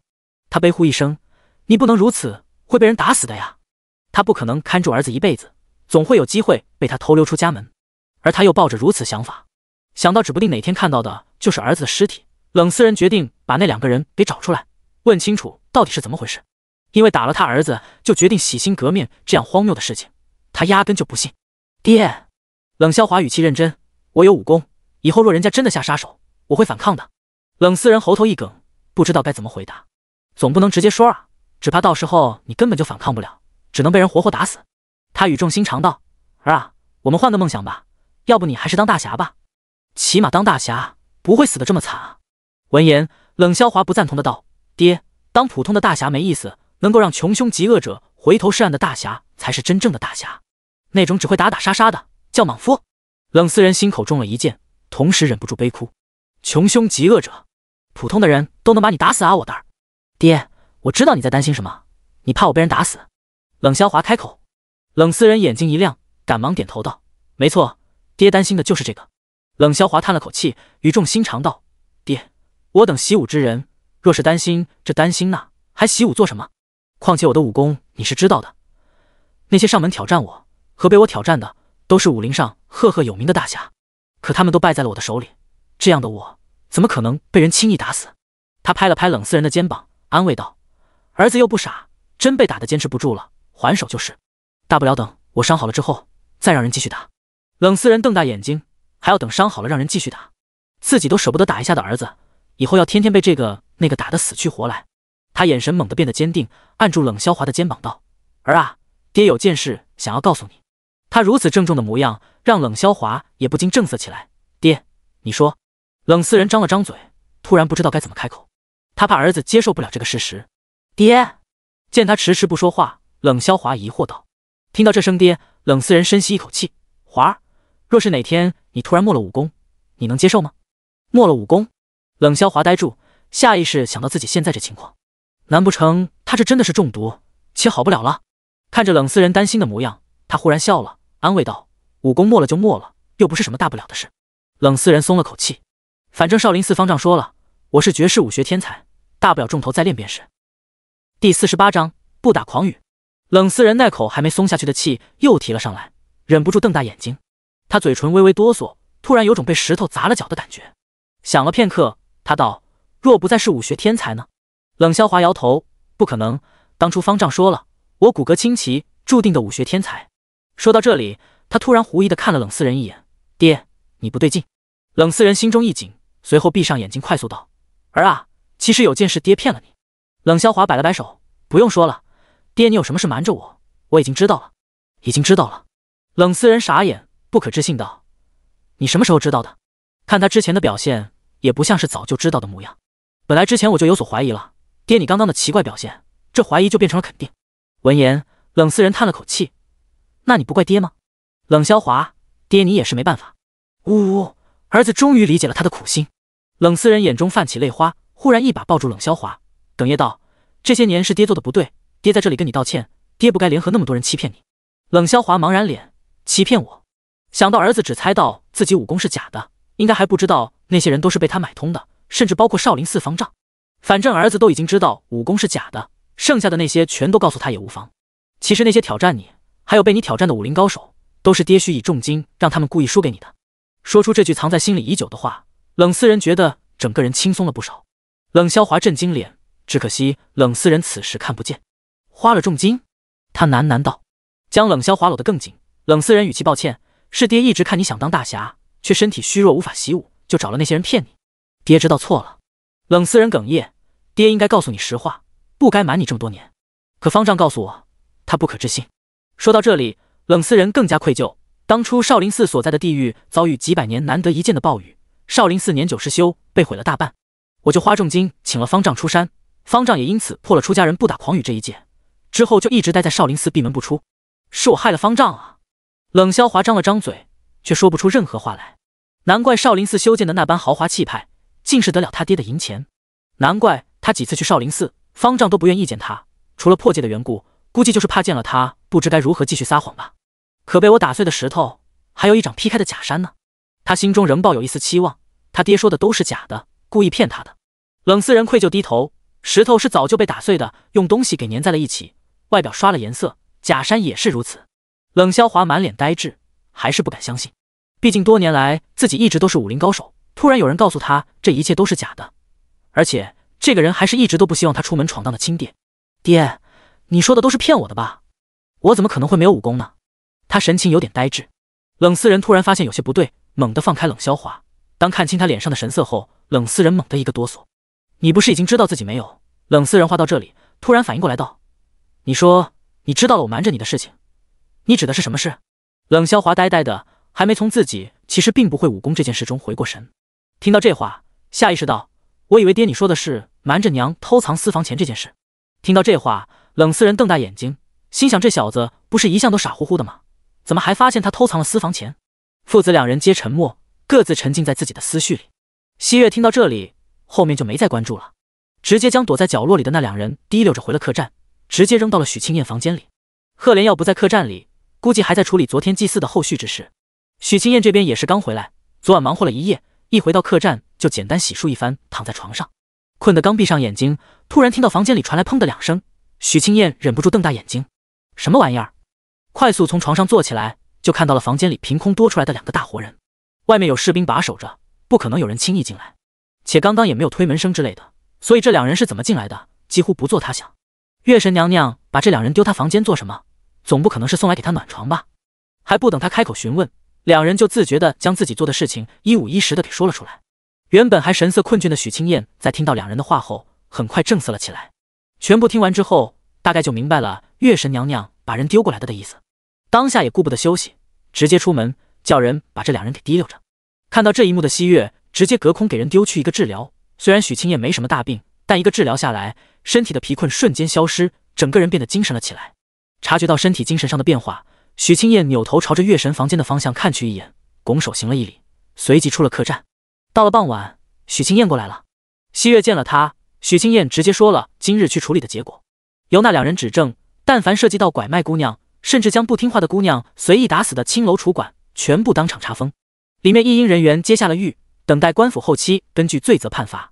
他悲呼一声：“你不能如此，会被人打死的呀！”他不可能看住儿子一辈子，总会有机会被他偷溜出家门。而他又抱着如此想法，想到指不定哪天看到的就是儿子的尸体。冷四人决定把那两个人给找出来，问清楚到底是怎么回事。因为打了他儿子就决定洗心革面，这样荒谬的事情，他压根就不信。爹，冷萧华语气认真。我有武功，以后若人家真的下杀手，我会反抗的。冷四人喉头一梗，不知道该怎么回答，总不能直接说啊，只怕到时候你根本就反抗不了，只能被人活活打死。他语重心长道：“儿啊，我们换个梦想吧，要不你还是当大侠吧，起码当大侠不会死得这么惨啊。”闻言，冷萧华不赞同的道：“爹，当普通的大侠没意思，能够让穷凶极恶者回头是岸的大侠才是真正的大侠，那种只会打打杀杀的叫莽夫。”冷思人心口中了一剑，同时忍不住悲哭。穷凶极恶者，普通的人都能把你打死啊！我的爹，我知道你在担心什么，你怕我被人打死。冷萧华开口，冷思人眼睛一亮，赶忙点头道：“没错，爹担心的就是这个。”冷萧华叹了口气，语重心长道：“爹，我等习武之人，若是担心这担心那，还习武做什么？况且我的武功你是知道的，那些上门挑战我和被我挑战的。”都是武林上赫赫有名的大侠，可他们都败在了我的手里。这样的我，怎么可能被人轻易打死？他拍了拍冷思人的肩膀，安慰道：“儿子又不傻，真被打得坚持不住了，还手就是。大不了等我伤好了之后，再让人继续打。”冷思人瞪大眼睛，还要等伤好了让人继续打？自己都舍不得打一下的儿子，以后要天天被这个那个打得死去活来？他眼神猛地变得坚定，按住冷萧华的肩膀道：“儿啊，爹有件事想要告诉你。”他如此郑重的模样，让冷萧华也不禁正色起来。爹，你说？冷思人张了张嘴，突然不知道该怎么开口。他怕儿子接受不了这个事实。爹，见他迟迟不说话，冷萧华疑惑道：“听到这声爹，冷思人深吸一口气。华儿，若是哪天你突然没了武功，你能接受吗？”没了武功？冷萧华呆住，下意识想到自己现在这情况，难不成他这真的是中毒且好不了了？看着冷思人担心的模样，他忽然笑了。安慰道：“武功没了就没了，又不是什么大不了的事。”冷四人松了口气，反正少林寺方丈说了，我是绝世武学天才，大不了重头再练便是。第四十八章不打诳语。冷四人那口还没松下去的气又提了上来，忍不住瞪大眼睛。他嘴唇微微哆嗦，突然有种被石头砸了脚的感觉。想了片刻，他道：“若不再是武学天才呢？”冷萧华摇头：“不可能，当初方丈说了，我骨骼清奇，注定的武学天才。”说到这里，他突然狐疑的看了冷四人一眼：“爹，你不对劲。”冷四人心中一紧，随后闭上眼睛，快速道：“儿啊，其实有件事爹骗了你。”冷萧华摆了摆手：“不用说了，爹，你有什么事瞒着我？我已经知道了，已经知道了。”冷四人傻眼，不可置信道：“你什么时候知道的？看他之前的表现，也不像是早就知道的模样。本来之前我就有所怀疑了，爹，你刚刚的奇怪表现，这怀疑就变成了肯定。”闻言，冷四人叹了口气。那你不怪爹吗？冷萧华，爹你也是没办法。呜呜，儿子终于理解了他的苦心。冷思人眼中泛起泪花，忽然一把抱住冷萧华，哽咽道：“这些年是爹做的不对，爹在这里跟你道歉，爹不该联合那么多人欺骗你。”冷萧华茫然脸，欺骗我？想到儿子只猜到自己武功是假的，应该还不知道那些人都是被他买通的，甚至包括少林寺方丈。反正儿子都已经知道武功是假的，剩下的那些全都告诉他也无妨。其实那些挑战你。还有被你挑战的武林高手，都是爹虚以重金让他们故意输给你的。说出这句藏在心里已久的话，冷思人觉得整个人轻松了不少。冷萧华震惊脸，只可惜冷思人此时看不见。花了重金，他喃喃道，将冷萧华搂得更紧。冷思人语气抱歉：“是爹一直看你想当大侠，却身体虚弱无法习武，就找了那些人骗你。爹知道错了。”冷思人哽咽：“爹应该告诉你实话，不该瞒你这么多年。可方丈告诉我，他不可置信。”说到这里，冷思人更加愧疚。当初少林寺所在的地域遭遇几百年难得一见的暴雨，少林寺年久失修，被毁了大半。我就花重金请了方丈出山，方丈也因此破了出家人不打诳语这一戒，之后就一直待在少林寺闭门不出。是我害了方丈啊！冷霄华张了张嘴，却说不出任何话来。难怪少林寺修建的那般豪华气派，竟是得了他爹的银钱。难怪他几次去少林寺，方丈都不愿意见他，除了破戒的缘故。估计就是怕见了他，不知该如何继续撒谎吧。可被我打碎的石头，还有一掌劈开的假山呢。他心中仍抱有一丝期望，他爹说的都是假的，故意骗他的。冷四人愧疚低头，石头是早就被打碎的，用东西给粘在了一起，外表刷了颜色；假山也是如此。冷萧华满脸呆滞，还是不敢相信。毕竟多年来自己一直都是武林高手，突然有人告诉他这一切都是假的，而且这个人还是一直都不希望他出门闯荡的亲爹。爹。你说的都是骗我的吧？我怎么可能会没有武功呢？他神情有点呆滞。冷思人突然发现有些不对，猛地放开冷萧华。当看清他脸上的神色后，冷思人猛地一个哆嗦。你不是已经知道自己没有？冷思人话到这里，突然反应过来道：“你说你知道了我瞒着你的事情，你指的是什么事？”冷萧华呆呆的，还没从自己其实并不会武功这件事中回过神。听到这话，下意识道：“我以为爹你说的是瞒着娘偷藏私房钱这件事。”听到这话。冷四人瞪大眼睛，心想：这小子不是一向都傻乎乎的吗？怎么还发现他偷藏了私房钱？父子两人皆沉默，各自沉浸在自己的思绪里。西月听到这里，后面就没再关注了，直接将躲在角落里的那两人提溜着回了客栈，直接扔到了许清燕房间里。赫连要不在客栈里，估计还在处理昨天祭祀的后续之事。许清燕这边也是刚回来，昨晚忙活了一夜，一回到客栈就简单洗漱一番，躺在床上，困得刚闭上眼睛，突然听到房间里传来砰的两声。许青燕忍不住瞪大眼睛，什么玩意儿？快速从床上坐起来，就看到了房间里凭空多出来的两个大活人。外面有士兵把守着，不可能有人轻易进来，且刚刚也没有推门声之类的，所以这两人是怎么进来的？几乎不做他想。月神娘娘把这两人丢他房间做什么？总不可能是送来给他暖床吧？还不等他开口询问，两人就自觉地将自己做的事情一五一十地给说了出来。原本还神色困倦的许青燕，在听到两人的话后，很快正色了起来。全部听完之后，大概就明白了月神娘娘把人丢过来的的意思。当下也顾不得休息，直接出门叫人把这两人给提溜着。看到这一幕的汐月，直接隔空给人丢去一个治疗。虽然许青燕没什么大病，但一个治疗下来，身体的疲困瞬间消失，整个人变得精神了起来。察觉到身体精神上的变化，许青燕扭头朝着月神房间的方向看去一眼，拱手行了一礼，随即出了客栈。到了傍晚，许青燕过来了。汐月见了他。许青燕直接说了今日去处理的结果，由那两人指证，但凡涉及到拐卖姑娘，甚至将不听话的姑娘随意打死的青楼主馆，全部当场查封，里面一应人员接下了狱，等待官府后期根据罪责判罚。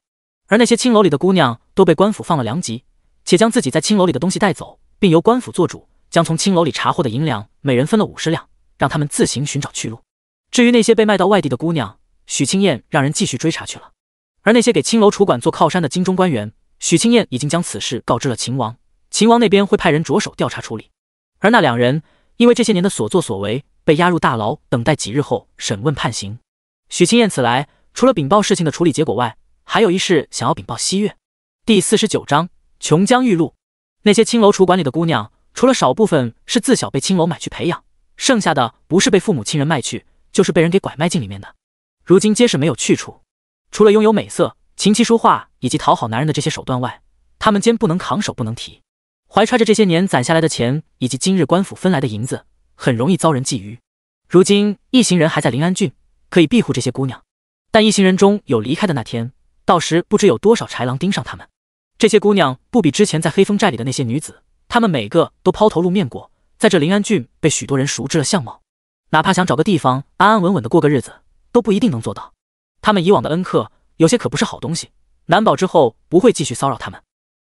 而那些青楼里的姑娘都被官府放了粮籍，且将自己在青楼里的东西带走，并由官府做主，将从青楼里查获的银两每人分了五十两，让他们自行寻找去路。至于那些被卖到外地的姑娘，许青燕让人继续追查去了。而那些给青楼楚馆做靠山的京中官员，许青燕已经将此事告知了秦王，秦王那边会派人着手调查处理。而那两人因为这些年的所作所为，被押入大牢，等待几日后审问判刑。许青燕此来，除了禀报事情的处理结果外，还有一事想要禀报西月。第四十九章琼浆玉露。那些青楼楚馆里的姑娘，除了少部分是自小被青楼买去培养，剩下的不是被父母亲人卖去，就是被人给拐卖进里面的，如今皆是没有去处。除了拥有美色、琴棋书画以及讨好男人的这些手段外，他们坚不能扛手不能提，怀揣着这些年攒下来的钱以及今日官府分来的银子，很容易遭人觊觎。如今一行人还在临安郡，可以庇护这些姑娘，但一行人中有离开的那天，到时不知有多少豺狼盯上他们。这些姑娘不比之前在黑风寨里的那些女子，她们每个都抛头露面过，在这临安郡被许多人熟知了相貌，哪怕想找个地方安安稳稳的过个日子，都不一定能做到。他们以往的恩客有些可不是好东西，难保之后不会继续骚扰他们。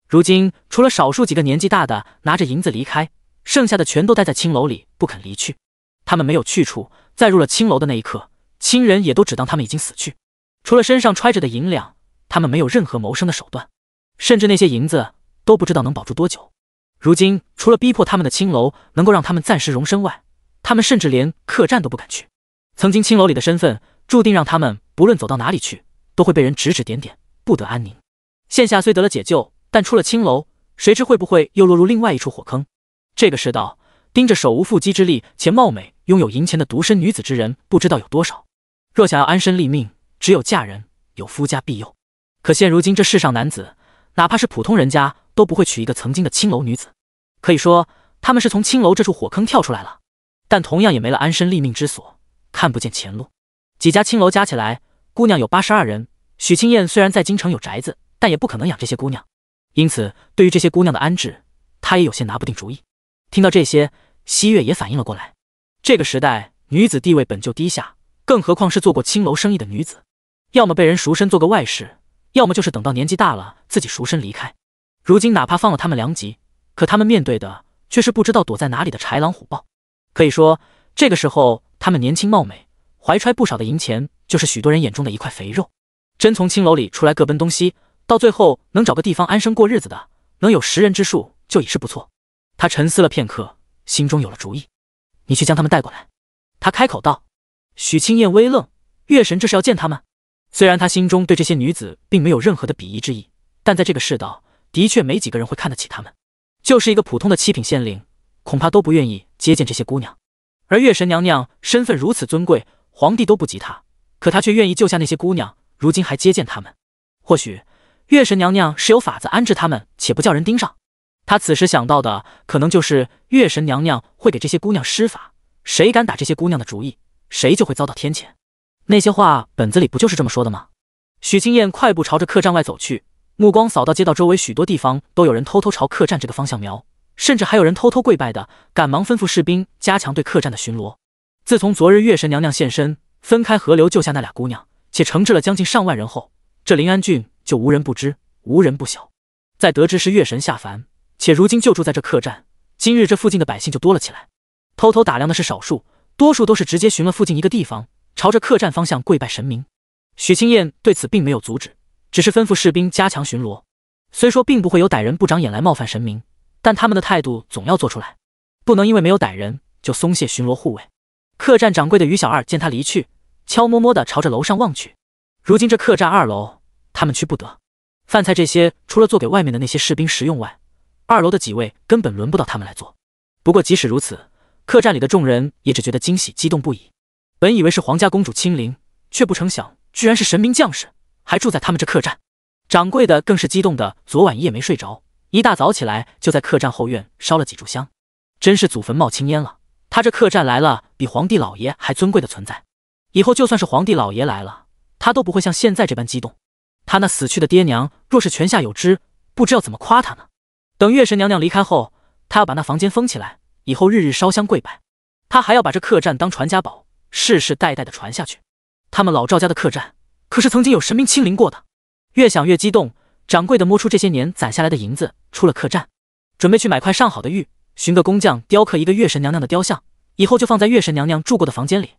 如今除了少数几个年纪大的拿着银子离开，剩下的全都待在青楼里不肯离去。他们没有去处，在入了青楼的那一刻，亲人也都只当他们已经死去。除了身上揣着的银两，他们没有任何谋生的手段，甚至那些银子都不知道能保住多久。如今除了逼迫他们的青楼能够让他们暂时容身外，他们甚至连客栈都不敢去。曾经青楼里的身份注定让他们。不论走到哪里去，都会被人指指点点，不得安宁。现下虽得了解救，但出了青楼，谁知会不会又落入另外一处火坑？这个世道，盯着手无缚鸡之力且貌美、拥有银钱的独身女子之人，不知道有多少。若想要安身立命，只有嫁人，有夫家庇佑。可现如今这世上男子，哪怕是普通人家，都不会娶一个曾经的青楼女子。可以说，他们是从青楼这处火坑跳出来了，但同样也没了安身立命之所，看不见前路。几家青楼加起来。姑娘有八十二人，许青燕虽然在京城有宅子，但也不可能养这些姑娘，因此对于这些姑娘的安置，她也有些拿不定主意。听到这些，西月也反应了过来。这个时代女子地位本就低下，更何况是做过青楼生意的女子，要么被人赎身做个外室，要么就是等到年纪大了自己赎身离开。如今哪怕放了他们良吉，可他们面对的却是不知道躲在哪里的豺狼虎豹。可以说，这个时候他们年轻貌美，怀揣不少的银钱。就是许多人眼中的一块肥肉，真从青楼里出来各奔东西，到最后能找个地方安生过日子的，能有识人之术就已是不错。他沉思了片刻，心中有了主意。你去将他们带过来。”他开口道。许青燕微愣：“月神这是要见他们？”虽然他心中对这些女子并没有任何的鄙夷之意，但在这个世道，的确没几个人会看得起她们。就是一个普通的七品县令，恐怕都不愿意接见这些姑娘。而月神娘娘身份如此尊贵，皇帝都不及她。可他却愿意救下那些姑娘，如今还接见他们。或许月神娘娘是有法子安置他们，且不叫人盯上。他此时想到的，可能就是月神娘娘会给这些姑娘施法，谁敢打这些姑娘的主意，谁就会遭到天谴。那些话本子里不就是这么说的吗？许青燕快步朝着客栈外走去，目光扫到街道周围，许多地方都有人偷偷朝客栈这个方向瞄，甚至还有人偷偷跪拜的。赶忙吩咐士兵加强对客栈的巡逻。自从昨日月神娘娘现身。分开河流救下那俩姑娘，且惩治了将近上万人后，这临安郡就无人不知，无人不晓。在得知是月神下凡，且如今就住在这客栈，今日这附近的百姓就多了起来。偷偷打量的是少数，多数都是直接寻了附近一个地方，朝着客栈方向跪拜神明。许青燕对此并没有阻止，只是吩咐士兵加强巡逻。虽说并不会有歹人不长眼来冒犯神明，但他们的态度总要做出来，不能因为没有歹人就松懈巡逻护卫。客栈掌柜的于小二见他离去，悄摸摸地朝着楼上望去。如今这客栈二楼他们去不得，饭菜这些除了做给外面的那些士兵食用外，二楼的几位根本轮不到他们来做。不过即使如此，客栈里的众人也只觉得惊喜激动不已。本以为是皇家公主亲临，却不成想居然是神明将士，还住在他们这客栈。掌柜的更是激动的，昨晚一夜没睡着，一大早起来就在客栈后院烧了几炷香，真是祖坟冒青烟了。他这客栈来了比皇帝老爷还尊贵的存在，以后就算是皇帝老爷来了，他都不会像现在这般激动。他那死去的爹娘若是泉下有知，不知要怎么夸他呢。等月神娘娘离开后，他要把那房间封起来，以后日日烧香跪拜。他还要把这客栈当传家宝，世世代代的传下去。他们老赵家的客栈可是曾经有神明亲临过的。越想越激动，掌柜的摸出这些年攒下来的银子，出了客栈，准备去买块上好的玉。寻个工匠雕刻一个月神娘娘的雕像，以后就放在月神娘娘住过的房间里。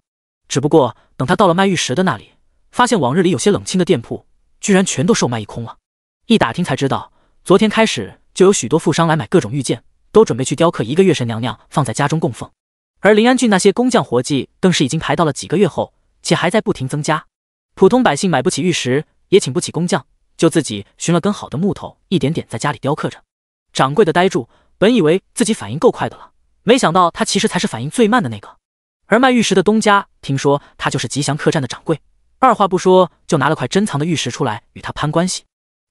只不过等他到了卖玉石的那里，发现往日里有些冷清的店铺，居然全都售卖一空了。一打听才知道，昨天开始就有许多富商来买各种玉件，都准备去雕刻一个月神娘娘放在家中供奉。而临安郡那些工匠活计，更是已经排到了几个月后，且还在不停增加。普通百姓买不起玉石，也请不起工匠，就自己寻了根好的木头，一点点在家里雕刻着。掌柜的呆住。本以为自己反应够快的了，没想到他其实才是反应最慢的那个。而卖玉石的东家听说他就是吉祥客栈的掌柜，二话不说就拿了块珍藏的玉石出来与他攀关系。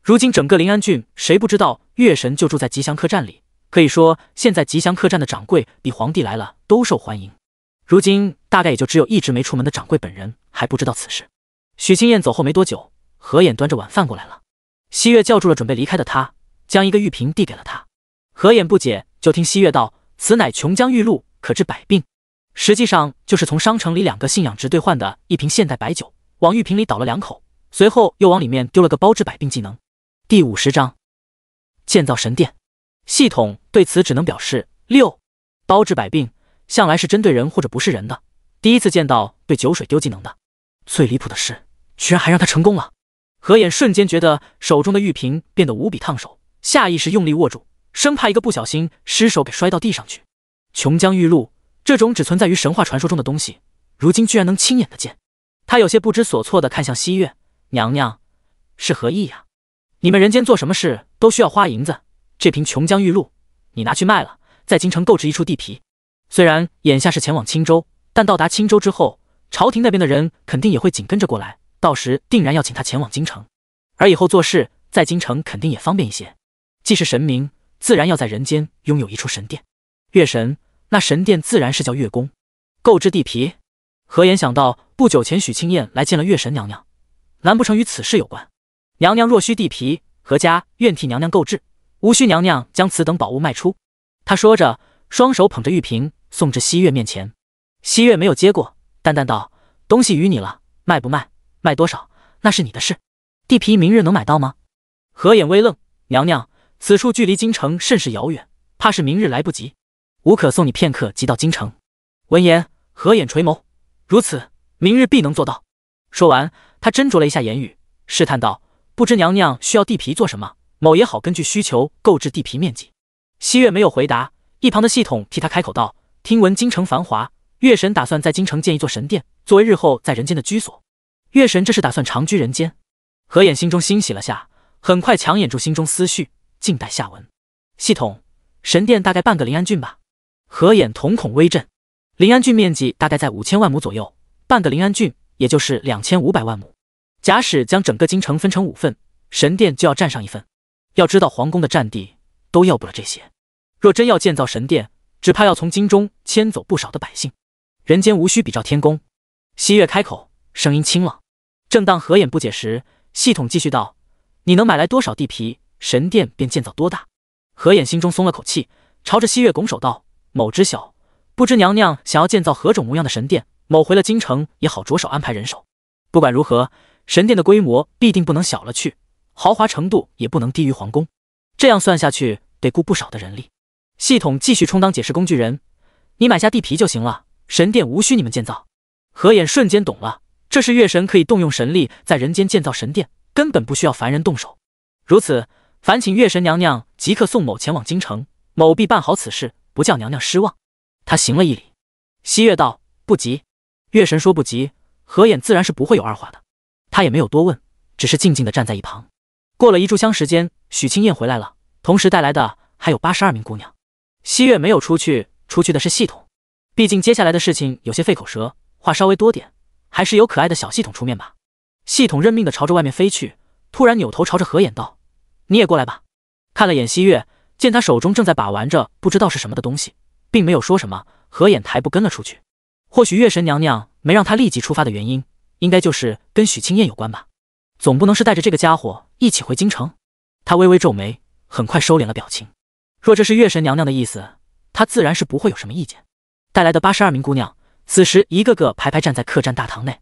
如今整个临安郡谁不知道月神就住在吉祥客栈里，可以说现在吉祥客栈的掌柜比皇帝来了都受欢迎。如今大概也就只有一直没出门的掌柜本人还不知道此事。许清燕走后没多久，何眼端着晚饭过来了。西月叫住了准备离开的他，将一个玉瓶递给了他。何眼不解，就听西月道：“此乃琼浆玉露，可治百病。”实际上就是从商城里两个信仰值兑换的一瓶现代白酒，往玉瓶里倒了两口，随后又往里面丢了个包治百病技能。第五十章，建造神殿。系统对此只能表示六包治百病，向来是针对人或者不是人的，第一次见到对酒水丢技能的。最离谱的是，居然还让他成功了。何眼瞬间觉得手中的玉瓶变得无比烫手，下意识用力握住。生怕一个不小心失手给摔到地上去。琼浆玉露这种只存在于神话传说中的东西，如今居然能亲眼的见，他有些不知所措的看向汐月娘娘，是何意呀？你们人间做什么事都需要花银子，这瓶琼浆玉露你拿去卖了，在京城购置一处地皮。虽然眼下是前往青州，但到达青州之后，朝廷那边的人肯定也会紧跟着过来，到时定然要请他前往京城，而以后做事在京城肯定也方便一些。既是神明。自然要在人间拥有一处神殿，月神那神殿自然是叫月宫。购置地皮，何言想到不久前许清燕来见了月神娘娘，难不成与此事有关？娘娘若需地皮，何家愿替娘娘购置，无需娘娘将此等宝物卖出。他说着，双手捧着玉瓶送至西月面前。西月没有接过，淡淡道：“东西与你了，卖不卖，卖多少，那是你的事。地皮明日能买到吗？”何言微愣，娘娘。此处距离京城甚是遥远，怕是明日来不及。吾可送你片刻，即到京城。闻言，何眼垂眸，如此，明日必能做到。说完，他斟酌了一下言语，试探道：“不知娘娘需要地皮做什么，某也好根据需求购置地皮面积。”汐月没有回答，一旁的系统替他开口道：“听闻京城繁华，月神打算在京城建一座神殿，作为日后在人间的居所。月神这是打算长居人间。”何眼心中欣喜了下，很快强掩住心中思绪。静待下文。系统，神殿大概半个临安郡吧？何眼瞳孔微震。临安郡面积大概在五千万亩左右，半个临安郡也就是两千五百万亩。假使将整个京城分成五份，神殿就要占上一份。要知道皇宫的占地都要不了这些。若真要建造神殿，只怕要从京中迁走不少的百姓。人间无需比照天宫。西月开口，声音清朗。正当何眼不解时，系统继续道：“你能买来多少地皮？”神殿便建造多大，何眼心中松了口气，朝着西月拱手道：“某知晓，不知娘娘想要建造何种模样的神殿，某回了京城也好着手安排人手。不管如何，神殿的规模必定不能小了去，豪华程度也不能低于皇宫。这样算下去，得雇不少的人力。”系统继续充当解释工具人：“你买下地皮就行了，神殿无需你们建造。”何眼瞬间懂了，这是月神可以动用神力在人间建造神殿，根本不需要凡人动手。如此。烦请月神娘娘即刻送某前往京城，某必办好此事，不叫娘娘失望。他行了一礼。西月道：“不急。”月神说：“不急。”何衍自然是不会有二话的。他也没有多问，只是静静的站在一旁。过了一炷香时间，许青燕回来了，同时带来的还有八十二名姑娘。西月没有出去，出去的是系统。毕竟接下来的事情有些费口舌，话稍微多点，还是由可爱的小系统出面吧。系统认命的朝着外面飞去，突然扭头朝着何眼道。你也过来吧。看了眼汐月，见她手中正在把玩着不知道是什么的东西，并没有说什么。何眼抬步跟了出去。或许月神娘娘没让她立即出发的原因，应该就是跟许清燕有关吧。总不能是带着这个家伙一起回京城？他微微皱眉，很快收敛了表情。若这是月神娘娘的意思，她自然是不会有什么意见。带来的八十二名姑娘，此时一个个排排站在客栈大堂内。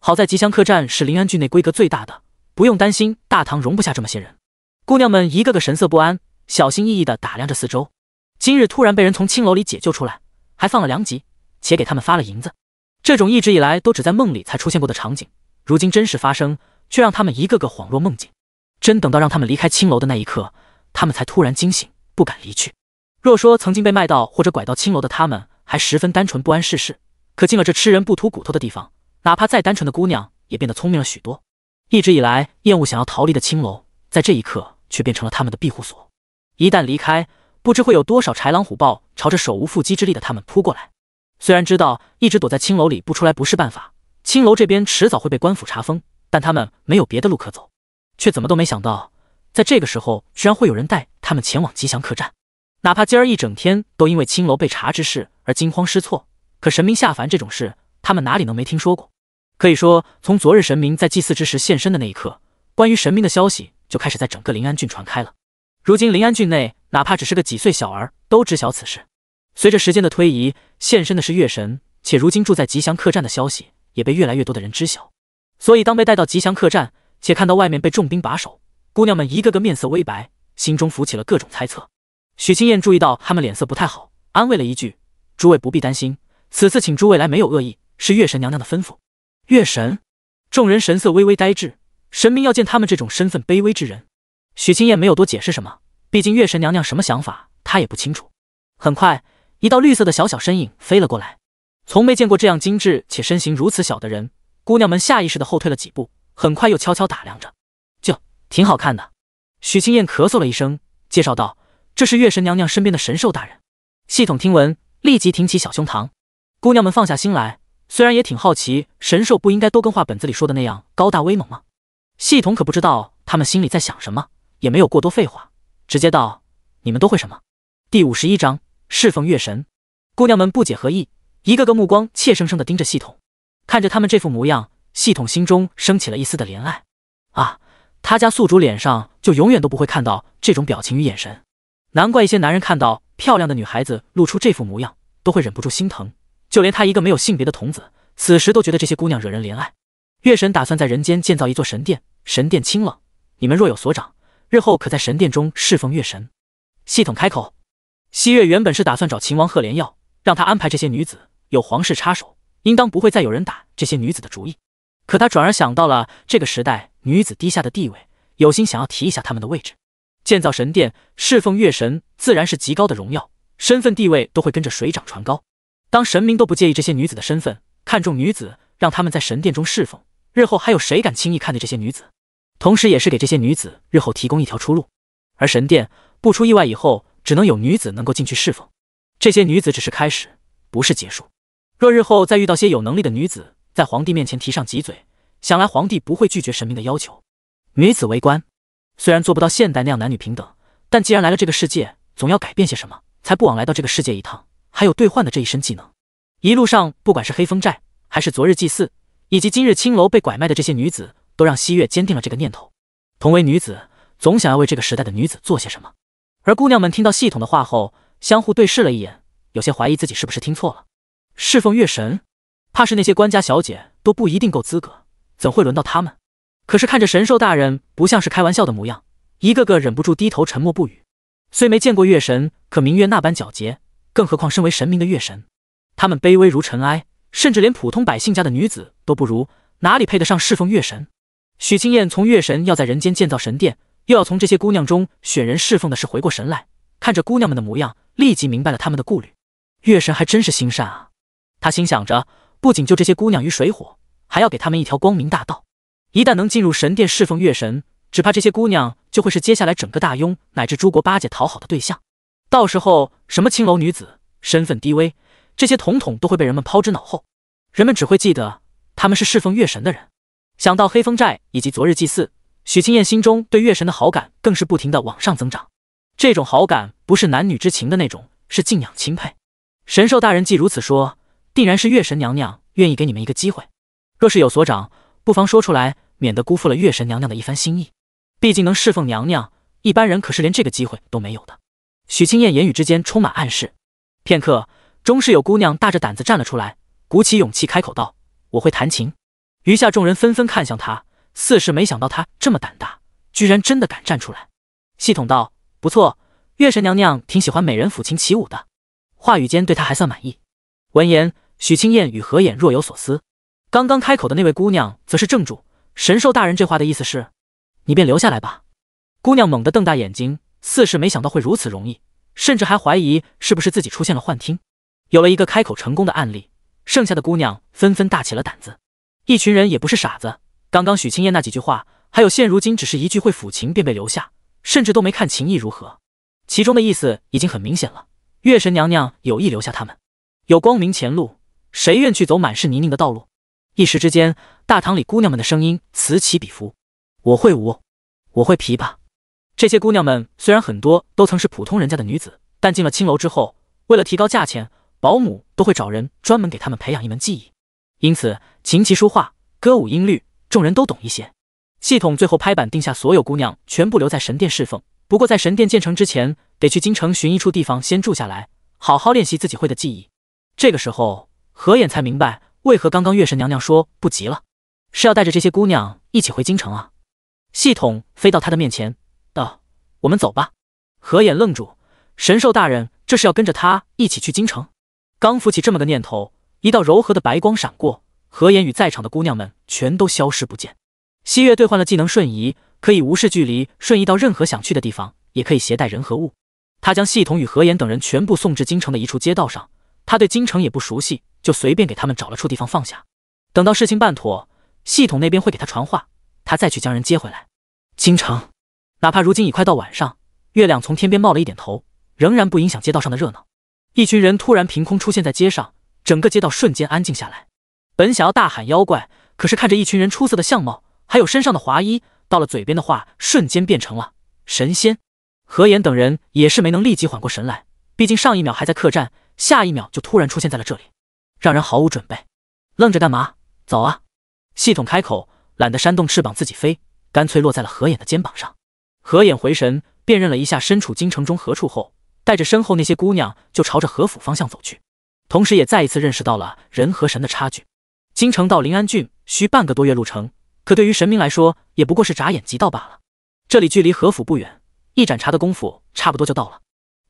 好在吉祥客栈是临安郡内规格最大的，不用担心大堂容不下这么些人。姑娘们一个个神色不安，小心翼翼地打量着四周。今日突然被人从青楼里解救出来，还放了粮籍，且给他们发了银子。这种一直以来都只在梦里才出现过的场景，如今真实发生，却让他们一个个恍若梦境。真等到让他们离开青楼的那一刻，他们才突然惊醒，不敢离去。若说曾经被卖到或者拐到青楼的他们还十分单纯不谙世事，可进了这吃人不吐骨头的地方，哪怕再单纯的姑娘也变得聪明了许多。一直以来厌恶想要逃离的青楼。在这一刻，却变成了他们的庇护所。一旦离开，不知会有多少豺狼虎豹朝着手无缚鸡之力的他们扑过来。虽然知道一直躲在青楼里不出来不是办法，青楼这边迟早会被官府查封，但他们没有别的路可走，却怎么都没想到，在这个时候居然会有人带他们前往吉祥客栈。哪怕今儿一整天都因为青楼被查之事而惊慌失措，可神明下凡这种事，他们哪里能没听说过？可以说，从昨日神明在祭祀之时现身的那一刻，关于神明的消息。就开始在整个临安郡传开了。如今临安郡内，哪怕只是个几岁小儿都知晓此事。随着时间的推移，现身的是月神，且如今住在吉祥客栈的消息也被越来越多的人知晓。所以当被带到吉祥客栈，且看到外面被重兵把守，姑娘们一个个面色微白，心中浮起了各种猜测。许青燕注意到她们脸色不太好，安慰了一句：“诸位不必担心，此次请诸位来没有恶意，是月神娘娘的吩咐。”月神，众人神色微微呆滞。神明要见他们这种身份卑微之人，许青燕没有多解释什么，毕竟月神娘娘什么想法她也不清楚。很快，一道绿色的小小身影飞了过来，从没见过这样精致且身形如此小的人，姑娘们下意识的后退了几步，很快又悄悄打量着，就挺好看的。许青燕咳嗽了一声，介绍道：“这是月神娘娘身边的神兽大人。”系统听闻，立即挺起小胸膛。姑娘们放下心来，虽然也挺好奇，神兽不应该都跟话本子里说的那样高大威猛吗？系统可不知道他们心里在想什么，也没有过多废话，直接道：“你们都会什么？”第五十一章侍奉月神。姑娘们不解何意，一个个目光怯生生的盯着系统。看着他们这副模样，系统心中升起了一丝的怜爱。啊，他家宿主脸上就永远都不会看到这种表情与眼神。难怪一些男人看到漂亮的女孩子露出这副模样，都会忍不住心疼。就连他一个没有性别的童子，此时都觉得这些姑娘惹人怜爱。月神打算在人间建造一座神殿。神殿清冷，你们若有所长，日后可在神殿中侍奉月神。系统开口：“西月原本是打算找秦王赫连耀，让他安排这些女子，有皇室插手，应当不会再有人打这些女子的主意。可他转而想到了这个时代女子低下的地位，有心想要提一下她们的位置。建造神殿，侍奉月神，自然是极高的荣耀，身份地位都会跟着水涨船高。当神明都不介意这些女子的身份，看重女子，让她们在神殿中侍奉。”日后还有谁敢轻易看待这些女子，同时也是给这些女子日后提供一条出路。而神殿不出意外，以后只能有女子能够进去侍奉。这些女子只是开始，不是结束。若日后再遇到些有能力的女子，在皇帝面前提上几嘴，想来皇帝不会拒绝神明的要求。女子为官，虽然做不到现代那样男女平等，但既然来了这个世界，总要改变些什么，才不枉来到这个世界一趟。还有兑换的这一身技能，一路上不管是黑风寨，还是昨日祭祀。以及今日青楼被拐卖的这些女子，都让汐月坚定了这个念头。同为女子，总想要为这个时代的女子做些什么。而姑娘们听到系统的话后，相互对视了一眼，有些怀疑自己是不是听错了。侍奉月神，怕是那些官家小姐都不一定够资格，怎会轮到她们？可是看着神兽大人不像是开玩笑的模样，一个个忍不住低头沉默不语。虽没见过月神，可明月那般皎洁，更何况身为神明的月神，他们卑微如尘埃。甚至连普通百姓家的女子都不如，哪里配得上侍奉月神？许青燕从月神要在人间建造神殿，又要从这些姑娘中选人侍奉的事回过神来，看着姑娘们的模样，立即明白了他们的顾虑。月神还真是心善啊！她心想着，不仅救这些姑娘于水火，还要给他们一条光明大道。一旦能进入神殿侍奉月神，只怕这些姑娘就会是接下来整个大庸乃至诸国巴结讨好的对象。到时候，什么青楼女子，身份低微。这些统统都会被人们抛之脑后，人们只会记得他们是侍奉月神的人。想到黑风寨以及昨日祭祀，许青燕心中对月神的好感更是不停的往上增长。这种好感不是男女之情的那种，是敬仰钦佩。神兽大人既如此说，定然是月神娘娘愿意给你们一个机会。若是有所长，不妨说出来，免得辜负了月神娘娘的一番心意。毕竟能侍奉娘娘，一般人可是连这个机会都没有的。许青燕言语之间充满暗示，片刻。终是有姑娘大着胆子站了出来，鼓起勇气开口道：“我会弹琴。”余下众人纷纷看向她，似是没想到她这么胆大，居然真的敢站出来。系统道：“不错，月神娘娘挺喜欢美人抚琴起舞的。”话语间对她还算满意。闻言，许青燕与何衍若有所思。刚刚开口的那位姑娘则是怔住。神兽大人这话的意思是，你便留下来吧。姑娘猛地瞪大眼睛，似是没想到会如此容易，甚至还怀疑是不是自己出现了幻听。有了一个开口成功的案例，剩下的姑娘纷纷大起了胆子。一群人也不是傻子，刚刚许青燕那几句话，还有现如今只是一句会抚琴便被留下，甚至都没看情意如何，其中的意思已经很明显了。月神娘娘有意留下他们，有光明前路，谁愿去走满是泥泞的道路？一时之间，大堂里姑娘们的声音此起彼伏：“我会舞，我会琵琶。”这些姑娘们虽然很多都曾是普通人家的女子，但进了青楼之后，为了提高价钱。保姆都会找人专门给他们培养一门技艺，因此琴棋书画、歌舞音律，众人都懂一些。系统最后拍板定下，所有姑娘全部留在神殿侍奉。不过在神殿建成之前，得去京城寻一处地方先住下来，好好练习自己会的技艺。这个时候，何衍才明白为何刚刚月神娘娘说不急了，是要带着这些姑娘一起回京城啊！系统飞到他的面前道：“我们走吧。”何衍愣住，神兽大人这是要跟着他一起去京城？刚浮起这么个念头，一道柔和的白光闪过，何言与在场的姑娘们全都消失不见。汐月兑换了技能瞬移，可以无视距离瞬移到任何想去的地方，也可以携带人和物。他将系统与何言等人全部送至京城的一处街道上。他对京城也不熟悉，就随便给他们找了处地方放下。等到事情办妥，系统那边会给他传话，他再去将人接回来。京城，哪怕如今已快到晚上，月亮从天边冒了一点头，仍然不影响街道上的热闹。一群人突然凭空出现在街上，整个街道瞬间安静下来。本想要大喊妖怪，可是看着一群人出色的相貌，还有身上的华衣，到了嘴边的话瞬间变成了神仙。何岩等人也是没能立即缓过神来，毕竟上一秒还在客栈，下一秒就突然出现在了这里，让人毫无准备。愣着干嘛？走啊！系统开口，懒得扇动翅膀自己飞，干脆落在了何岩的肩膀上。何岩回神，辨认了一下身处京城中何处后。带着身后那些姑娘就朝着何府方向走去，同时也再一次认识到了人和神的差距。京城到临安郡需半个多月路程，可对于神明来说，也不过是眨眼即到罢了。这里距离何府不远，一盏茶的功夫差不多就到了。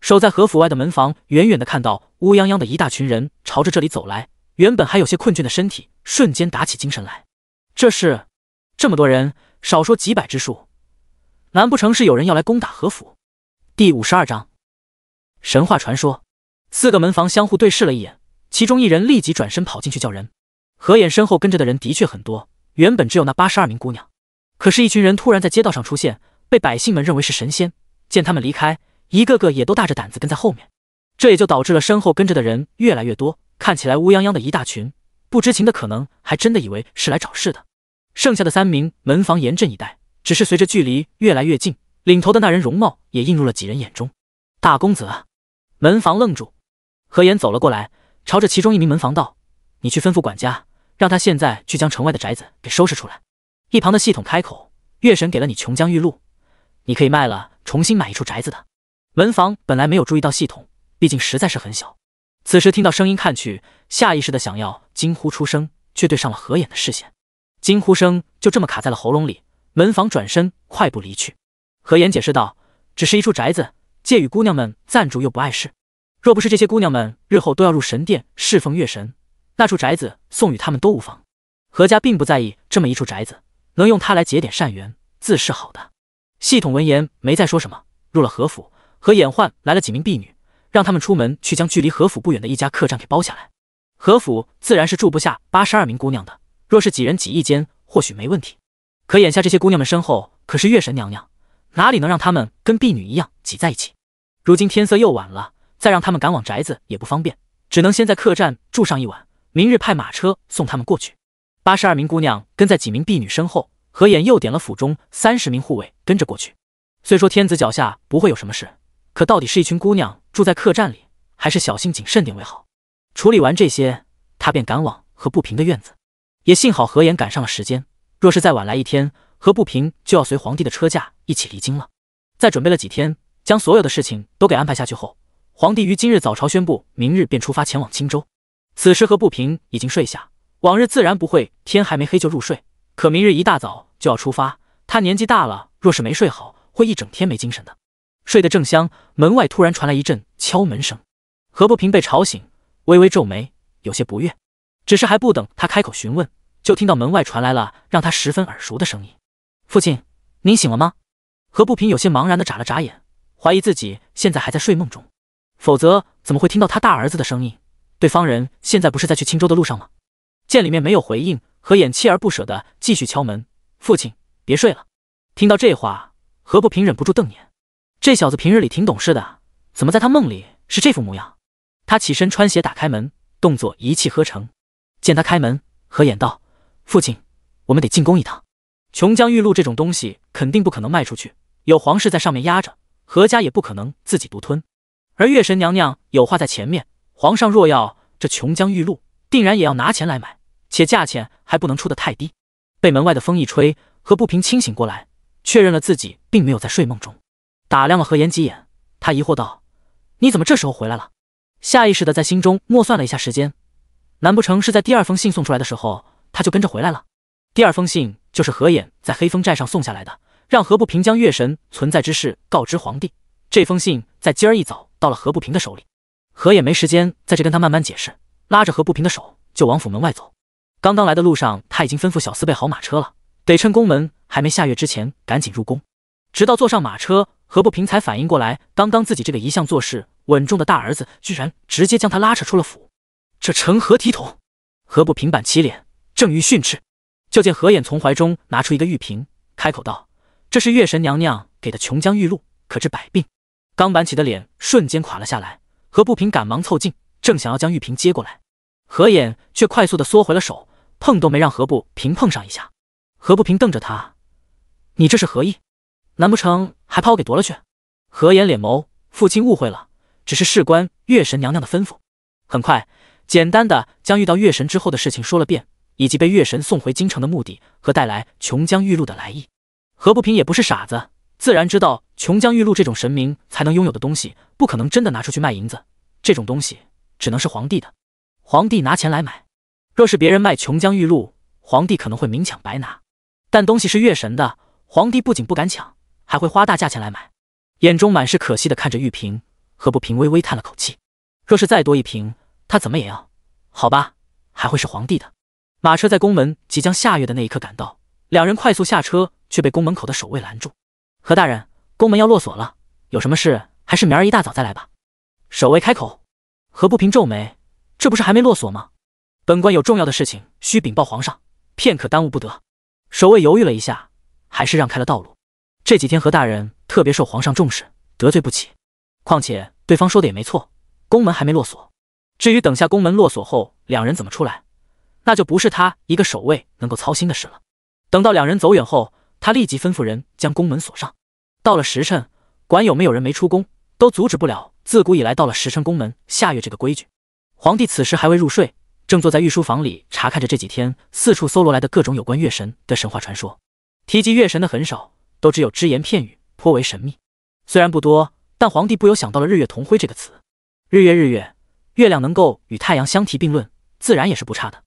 守在何府外的门房远远的看到乌泱泱的一大群人朝着这里走来，原本还有些困倦的身体瞬间打起精神来。这是这么多人，少说几百之数，难不成是有人要来攻打何府？第五十二章。神话传说，四个门房相互对视了一眼，其中一人立即转身跑进去叫人。何衍身后跟着的人的确很多，原本只有那八十二名姑娘，可是，一群人突然在街道上出现，被百姓们认为是神仙。见他们离开，一个个也都大着胆子跟在后面，这也就导致了身后跟着的人越来越多，看起来乌泱泱的一大群。不知情的可能还真的以为是来找事的。剩下的三名门房严阵以待，只是随着距离越来越近，领头的那人容貌也映入了几人眼中，大公子。门房愣住，何言走了过来，朝着其中一名门房道：“你去吩咐管家，让他现在去将城外的宅子给收拾出来。”一旁的系统开口：“月神给了你琼浆玉露，你可以卖了，重新买一处宅子的。”门房本来没有注意到系统，毕竟实在是很小。此时听到声音，看去，下意识的想要惊呼出声，却对上了何岩的视线，惊呼声就这么卡在了喉咙里。门房转身快步离去。何岩解释道：“只是一处宅子。”借与姑娘们暂住又不碍事，若不是这些姑娘们日后都要入神殿侍奉月神，那处宅子送与他们都无妨。何家并不在意这么一处宅子，能用它来结点善缘，自是好的。系统闻言没再说什么，入了何府，何衍焕来了几名婢女，让他们出门去将距离何府不远的一家客栈给包下来。何府自然是住不下八十二名姑娘的，若是几人挤一间，或许没问题。可眼下这些姑娘们身后可是月神娘娘。哪里能让他们跟婢女一样挤在一起？如今天色又晚了，再让他们赶往宅子也不方便，只能先在客栈住上一晚，明日派马车送他们过去。八十二名姑娘跟在几名婢女身后，何妍又点了府中三十名护卫跟着过去。虽说天子脚下不会有什么事，可到底是一群姑娘住在客栈里，还是小心谨慎点为好。处理完这些，他便赶往何不平的院子。也幸好何妍赶上了时间，若是再晚来一天。何不平就要随皇帝的车驾一起离京了。在准备了几天，将所有的事情都给安排下去后，皇帝于今日早朝宣布，明日便出发前往青州。此时何不平已经睡下，往日自然不会天还没黑就入睡，可明日一大早就要出发，他年纪大了，若是没睡好，会一整天没精神的。睡得正香，门外突然传来一阵敲门声，何不平被吵醒，微微皱眉，有些不悦。只是还不等他开口询问，就听到门外传来了让他十分耳熟的声音。父亲，您醒了吗？何不平有些茫然的眨了眨眼，怀疑自己现在还在睡梦中，否则怎么会听到他大儿子的声音？对方人现在不是在去青州的路上吗？见里面没有回应，何衍锲而不舍的继续敲门。父亲，别睡了！听到这话，何不平忍不住瞪眼，这小子平日里挺懂事的，怎么在他梦里是这副模样？他起身穿鞋，打开门，动作一气呵成。见他开门，何衍道：“父亲，我们得进宫一趟。”琼浆玉露这种东西肯定不可能卖出去，有皇室在上面压着，何家也不可能自己独吞。而月神娘娘有话在前面，皇上若要这琼浆玉露，定然也要拿钱来买，且价钱还不能出得太低。被门外的风一吹，何不平清醒过来，确认了自己并没有在睡梦中，打量了何言几眼，他疑惑道：“你怎么这时候回来了？”下意识的在心中默算了一下时间，难不成是在第二封信送出来的时候，他就跟着回来了？第二封信就是何衍在黑风寨上送下来的，让何不平将月神存在之事告知皇帝。这封信在今儿一早到了何不平的手里。何衍没时间在这跟他慢慢解释，拉着何不平的手就往府门外走。刚刚来的路上，他已经吩咐小厮备好马车了，得趁宫门还没下月之前赶紧入宫。直到坐上马车，何不平才反应过来，刚刚自己这个一向做事稳重的大儿子，居然直接将他拉扯出了府，这成何体统？何不平板起脸，正欲训斥。就见何衍从怀中拿出一个玉瓶，开口道：“这是月神娘娘给的琼浆玉露，可治百病。”钢板起的脸瞬间垮了下来，何不平赶忙凑近，正想要将玉瓶接过来，何眼却快速的缩回了手，碰都没让何不平碰上一下。何不平瞪着他：“你这是何意？难不成还怕我给夺了去？”何眼脸眸：“父亲误会了，只是事关月神娘娘的吩咐。”很快，简单的将遇到月神之后的事情说了遍。以及被月神送回京城的目的和带来琼浆玉露的来意，何不平也不是傻子，自然知道琼浆玉露这种神明才能拥有的东西，不可能真的拿出去卖银子。这种东西只能是皇帝的，皇帝拿钱来买。若是别人卖琼浆玉露，皇帝可能会明抢白拿，但东西是月神的，皇帝不仅不敢抢，还会花大价钱来买。眼中满是可惜的看着玉瓶，何不平微微叹了口气。若是再多一瓶，他怎么也要。好吧，还会是皇帝的。马车在宫门即将下月的那一刻赶到，两人快速下车，却被宫门口的守卫拦住。何大人，宫门要落锁了，有什么事还是明儿一大早再来吧。守卫开口。何不平皱眉，这不是还没落锁吗？本官有重要的事情需禀报皇上，片刻耽误不得。守卫犹豫了一下，还是让开了道路。这几天何大人特别受皇上重视，得罪不起。况且对方说的也没错，宫门还没落锁。至于等下宫门落锁后，两人怎么出来？那就不是他一个守卫能够操心的事了。等到两人走远后，他立即吩咐人将宫门锁上。到了时辰，管有没有人没出宫，都阻止不了。自古以来，到了时辰，宫门下月这个规矩。皇帝此时还未入睡，正坐在御书房里查看着这几天四处搜罗来的各种有关月神的神话传说。提及月神的很少，都只有只言片语，颇为神秘。虽然不多，但皇帝不由想到了“日月同辉”这个词。日月，日月，月亮能够与太阳相提并论，自然也是不差的。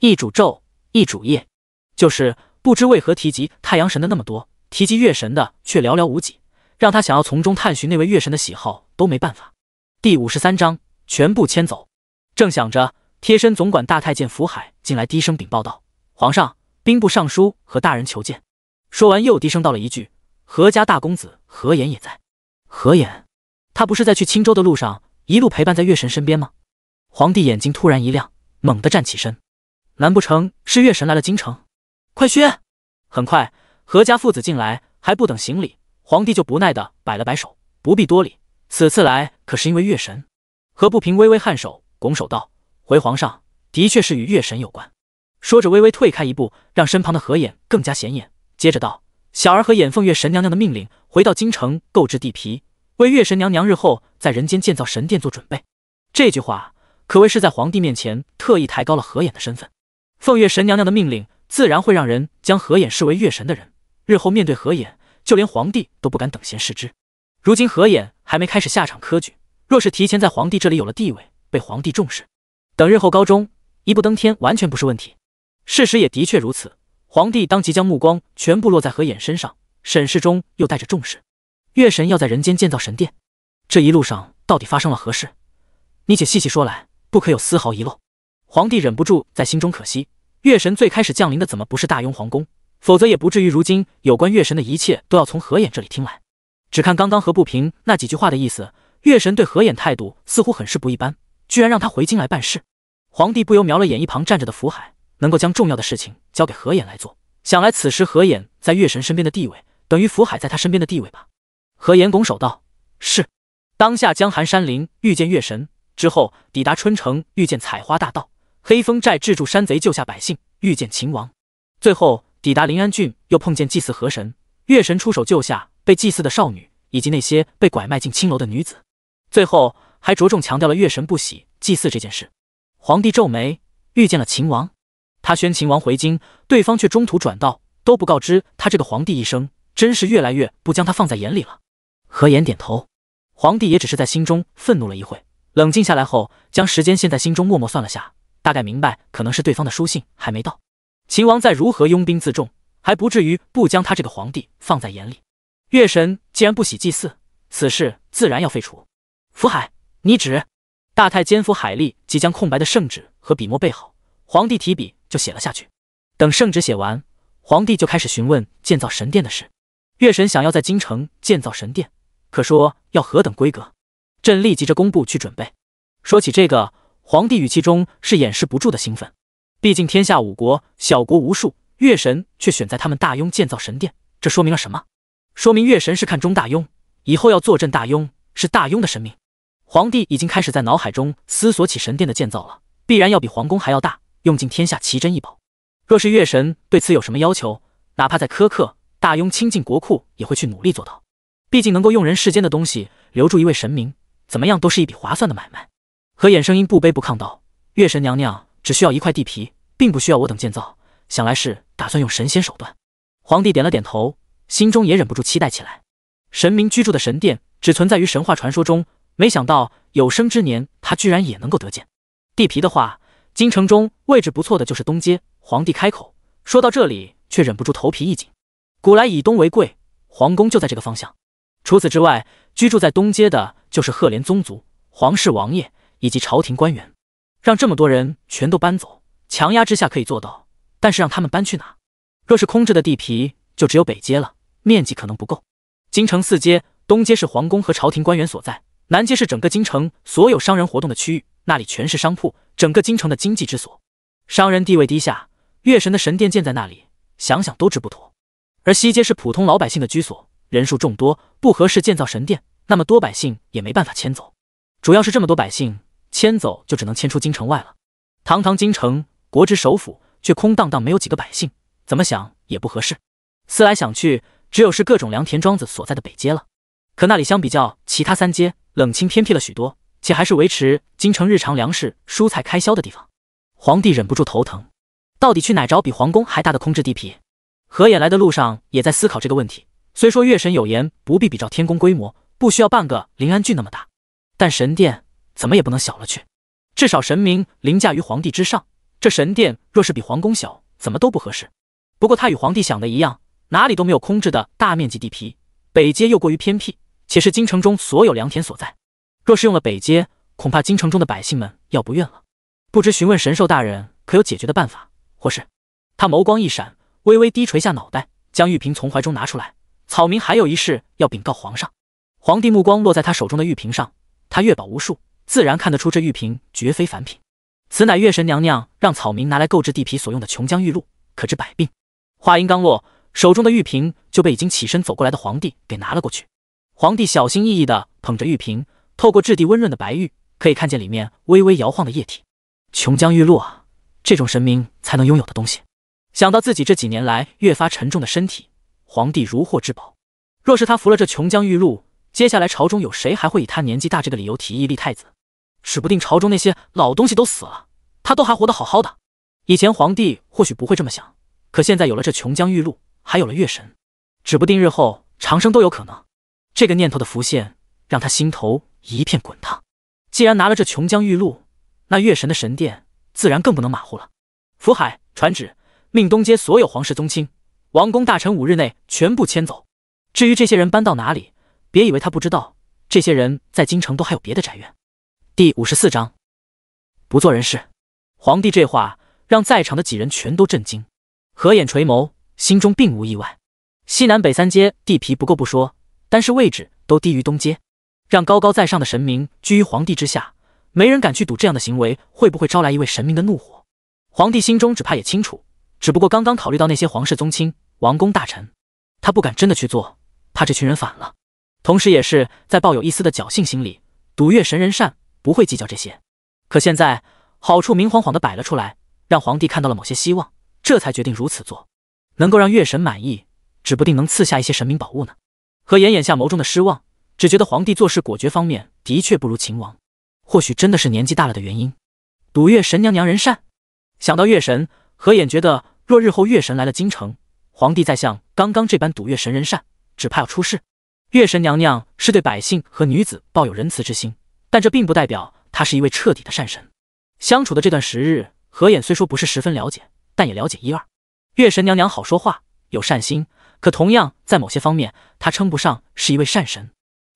一主昼，一主夜，就是不知为何提及太阳神的那么多，提及月神的却寥寥无几，让他想要从中探寻那位月神的喜好都没办法。第五十三章全部迁走。正想着，贴身总管大太监福海进来，低声禀报道：“皇上，兵部尚书和大人求见。”说完又低声道了一句：“何家大公子何岩也在。”何岩，他不是在去青州的路上，一路陪伴在月神身边吗？皇帝眼睛突然一亮，猛地站起身。难不成是月神来了京城？快宣！很快，何家父子进来，还不等行礼，皇帝就不耐的摆了摆手：“不必多礼，此次来可是因为月神。”何不平微微颔首，拱手道：“回皇上，的确是与月神有关。”说着，微微退开一步，让身旁的何衍更加显眼，接着道：“小儿和衍奉月神娘娘的命令，回到京城购置地皮，为月神娘娘日后在人间建造神殿做准备。”这句话可谓是在皇帝面前特意抬高了何衍的身份。凤月神娘娘的命令，自然会让人将何衍视为月神的人。日后面对何衍，就连皇帝都不敢等闲视之。如今何衍还没开始下场科举，若是提前在皇帝这里有了地位，被皇帝重视，等日后高中，一步登天完全不是问题。事实也的确如此，皇帝当即将目光全部落在何衍身上，审视中又带着重视。月神要在人间建造神殿，这一路上到底发生了何事？你且细细说来，不可有丝毫遗漏。皇帝忍不住在心中可惜，月神最开始降临的怎么不是大雍皇宫？否则也不至于如今有关月神的一切都要从何衍这里听来。只看刚刚何不平那几句话的意思，月神对何衍态度似乎很是不一般，居然让他回京来办事。皇帝不由瞄了眼一旁站着的福海，能够将重要的事情交给何衍来做，想来此时何衍在月神身边的地位，等于福海在他身边的地位吧。何言拱手道：“是。”当下江寒山林遇见月神之后，抵达春城遇见采花大盗。黑风寨制住山贼，救下百姓，遇见秦王，最后抵达临安郡，又碰见祭祀河神、月神，出手救下被祭祀的少女以及那些被拐卖进青楼的女子。最后还着重强调了月神不喜祭祀这件事。皇帝皱眉，遇见了秦王，他宣秦王回京，对方却中途转道，都不告知他这个皇帝一声，真是越来越不将他放在眼里了。何言点头，皇帝也只是在心中愤怒了一会，冷静下来后，将时间现在心中默默算了下。大概明白，可能是对方的书信还没到。秦王再如何拥兵自重，还不至于不将他这个皇帝放在眼里。月神既然不喜祭祀，此事自然要废除。福海，你旨。大太监府海立即将空白的圣旨和笔墨备好，皇帝提笔就写了下去。等圣旨写完，皇帝就开始询问建造神殿的事。月神想要在京城建造神殿，可说要何等规格？朕立即着工部去准备。说起这个。皇帝语气中是掩饰不住的兴奋，毕竟天下五国，小国无数，月神却选在他们大雍建造神殿，这说明了什么？说明月神是看中大雍，以后要坐镇大雍，是大雍的神明。皇帝已经开始在脑海中思索起神殿的建造了，必然要比皇宫还要大，用尽天下奇珍异宝。若是月神对此有什么要求，哪怕再苛刻，大雍倾尽国库也会去努力做到。毕竟能够用人世间的东西留住一位神明，怎么样都是一笔划算的买卖。和衍声音不卑不亢道：“月神娘娘只需要一块地皮，并不需要我等建造。想来是打算用神仙手段。”皇帝点了点头，心中也忍不住期待起来。神明居住的神殿只存在于神话传说中，没想到有生之年他居然也能够得见。地皮的话，京城中位置不错的就是东街。皇帝开口，说到这里却忍不住头皮一紧。古来以东为贵，皇宫就在这个方向。除此之外，居住在东街的就是赫连宗族、皇室王爷。以及朝廷官员，让这么多人全都搬走，强压之下可以做到，但是让他们搬去哪？若是空置的地皮，就只有北街了，面积可能不够。京城四街，东街是皇宫和朝廷官员所在，南街是整个京城所有商人活动的区域，那里全是商铺，整个京城的经济之所。商人地位低下，月神的神殿建在那里，想想都知不妥。而西街是普通老百姓的居所，人数众多，不合适建造神殿，那么多百姓也没办法迁走，主要是这么多百姓。迁走就只能迁出京城外了。堂堂京城，国之首府，却空荡荡，没有几个百姓，怎么想也不合适。思来想去，只有是各种良田庄子所在的北街了。可那里相比较其他三街，冷清偏僻了许多，且还是维持京城日常粮食、蔬菜开销的地方。皇帝忍不住头疼，到底去哪找比皇宫还大的空置地皮？何也来的路上也在思考这个问题。虽说月神有言，不必比照天宫规模，不需要半个临安郡那么大，但神殿。怎么也不能小了去，至少神明凌驾于皇帝之上，这神殿若是比皇宫小，怎么都不合适。不过他与皇帝想的一样，哪里都没有空置的大面积地皮，北街又过于偏僻，且是京城中所有良田所在。若是用了北街，恐怕京城中的百姓们要不愿了。不知询问神兽大人可有解决的办法？或是他眸光一闪，微微低垂下脑袋，将玉瓶从怀中拿出来。草民还有一事要禀告皇上。皇帝目光落在他手中的玉瓶上，他月宝无数。自然看得出这玉瓶绝非凡品，此乃月神娘娘让草民拿来购置地皮所用的琼浆玉露，可治百病。话音刚落，手中的玉瓶就被已经起身走过来的皇帝给拿了过去。皇帝小心翼翼的捧着玉瓶，透过质地温润的白玉，可以看见里面微微摇晃的液体。琼浆玉露啊，这种神明才能拥有的东西。想到自己这几年来越发沉重的身体，皇帝如获至宝。若是他服了这琼浆玉露，接下来朝中有谁还会以他年纪大这个理由提议立太子？指不定朝中那些老东西都死了，他都还活得好好的。以前皇帝或许不会这么想，可现在有了这琼浆玉露，还有了月神，指不定日后长生都有可能。这个念头的浮现，让他心头一片滚烫。既然拿了这琼浆玉露，那月神的神殿自然更不能马虎了。福海传旨，命东街所有皇室宗亲、王公大臣五日内全部迁走。至于这些人搬到哪里，别以为他不知道，这些人在京城都还有别的宅院。第五十四章，不做人事。皇帝这话让在场的几人全都震惊，合眼垂眸，心中并无意外。西南北三街地皮不够不说，但是位置都低于东街，让高高在上的神明居于皇帝之下，没人敢去赌这样的行为会不会招来一位神明的怒火。皇帝心中只怕也清楚，只不过刚刚考虑到那些皇室宗亲、王公大臣，他不敢真的去做，怕这群人反了。同时，也是在抱有一丝的侥幸心理，赌月神人善。不会计较这些，可现在好处明晃晃的摆了出来，让皇帝看到了某些希望，这才决定如此做，能够让月神满意，指不定能赐下一些神明宝物呢。何言眼下眸中的失望，只觉得皇帝做事果决方面的确不如秦王，或许真的是年纪大了的原因。赌月神娘娘仁善，想到月神，何眼觉得若日后月神来了京城，皇帝再像刚刚这般赌月神仁善，只怕要出事。月神娘娘是对百姓和女子抱有仁慈之心。但这并不代表他是一位彻底的善神。相处的这段时日，何衍虽说不是十分了解，但也了解一二。月神娘娘好说话，有善心，可同样在某些方面，她称不上是一位善神。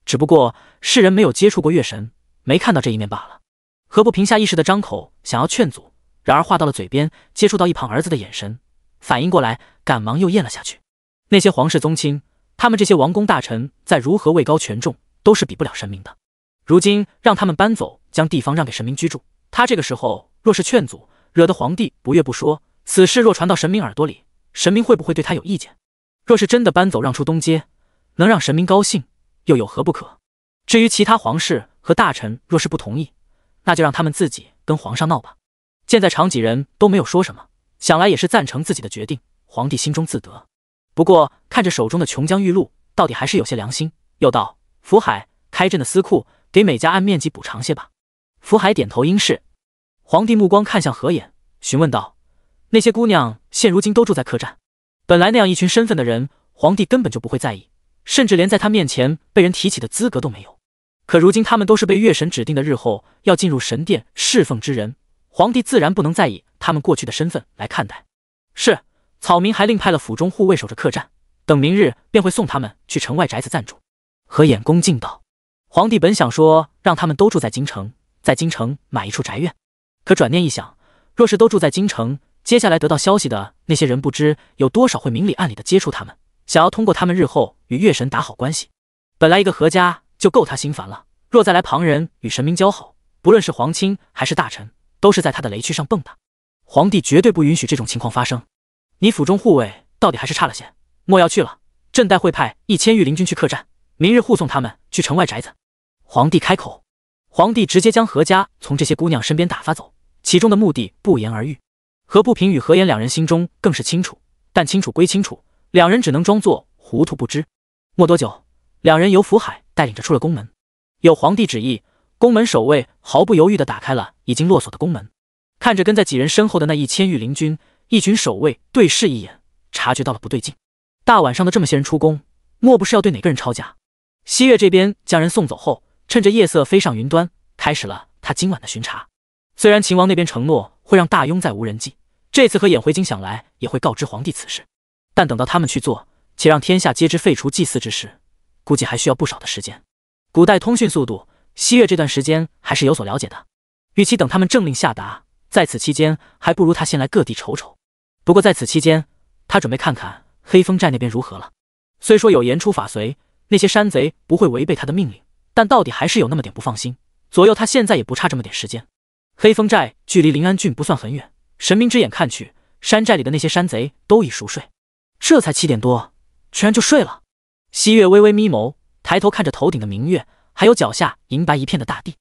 只不过世人没有接触过月神，没看到这一面罢了。何不平下意识的张口想要劝阻，然而话到了嘴边，接触到一旁儿子的眼神，反应过来，赶忙又咽了下去。那些皇室宗亲，他们这些王公大臣，再如何位高权重，都是比不了神明的。如今让他们搬走，将地方让给神明居住。他这个时候若是劝阻，惹得皇帝不悦不说，此事若传到神明耳朵里，神明会不会对他有意见？若是真的搬走，让出东街，能让神明高兴，又有何不可？至于其他皇室和大臣，若是不同意，那就让他们自己跟皇上闹吧。现在长几人都没有说什么，想来也是赞成自己的决定。皇帝心中自得，不过看着手中的琼浆玉露，到底还是有些良心，又道：“福海，开镇的私库。”给每家按面积补偿些吧。福海点头应是。皇帝目光看向何衍，询问道：“那些姑娘现如今都住在客栈。本来那样一群身份的人，皇帝根本就不会在意，甚至连在他面前被人提起的资格都没有。可如今他们都是被月神指定的日后要进入神殿侍奉之人，皇帝自然不能在意他们过去的身份来看待。”是，草民还另派了府中护卫守着客栈，等明日便会送他们去城外宅子暂住。”何衍恭敬道。皇帝本想说让他们都住在京城，在京城买一处宅院，可转念一想，若是都住在京城，接下来得到消息的那些人不知有多少会明里暗里的接触他们，想要通过他们日后与月神打好关系。本来一个何家就够他心烦了，若再来旁人与神明交好，不论是皇亲还是大臣，都是在他的雷区上蹦跶。皇帝绝对不允许这种情况发生。你府中护卫到底还是差了些，莫要去了，朕待会派一千御林军去客栈，明日护送他们去城外宅子。皇帝开口，皇帝直接将何家从这些姑娘身边打发走，其中的目的不言而喻。何不平与何言两人心中更是清楚，但清楚归清楚，两人只能装作糊涂不知。没多久，两人由福海带领着出了宫门。有皇帝旨意，宫门守卫毫不犹豫地打开了已经落锁的宫门。看着跟在几人身后的那一千御林军，一群守卫对视一眼，察觉到了不对劲。大晚上的这么些人出宫，莫不是要对哪个人抄家？西月这边将人送走后。趁着夜色飞上云端，开始了他今晚的巡查。虽然秦王那边承诺会让大雍在无人祭，这次和眼回京想来也会告知皇帝此事，但等到他们去做且让天下皆知废除祭祀之事，估计还需要不少的时间。古代通讯速度，西月这段时间还是有所了解的。与其等他们政令下达，在此期间，还不如他先来各地瞅瞅。不过在此期间，他准备看看黑风寨那边如何了。虽说有言出法随，那些山贼不会违背他的命令。但到底还是有那么点不放心。左右他现在也不差这么点时间。黑风寨距离临安郡不算很远，神明之眼看去，山寨里的那些山贼都已熟睡。这才七点多，居然就睡了。西月微微眯眸，抬头看着头顶的明月，还有脚下银白一片的大地。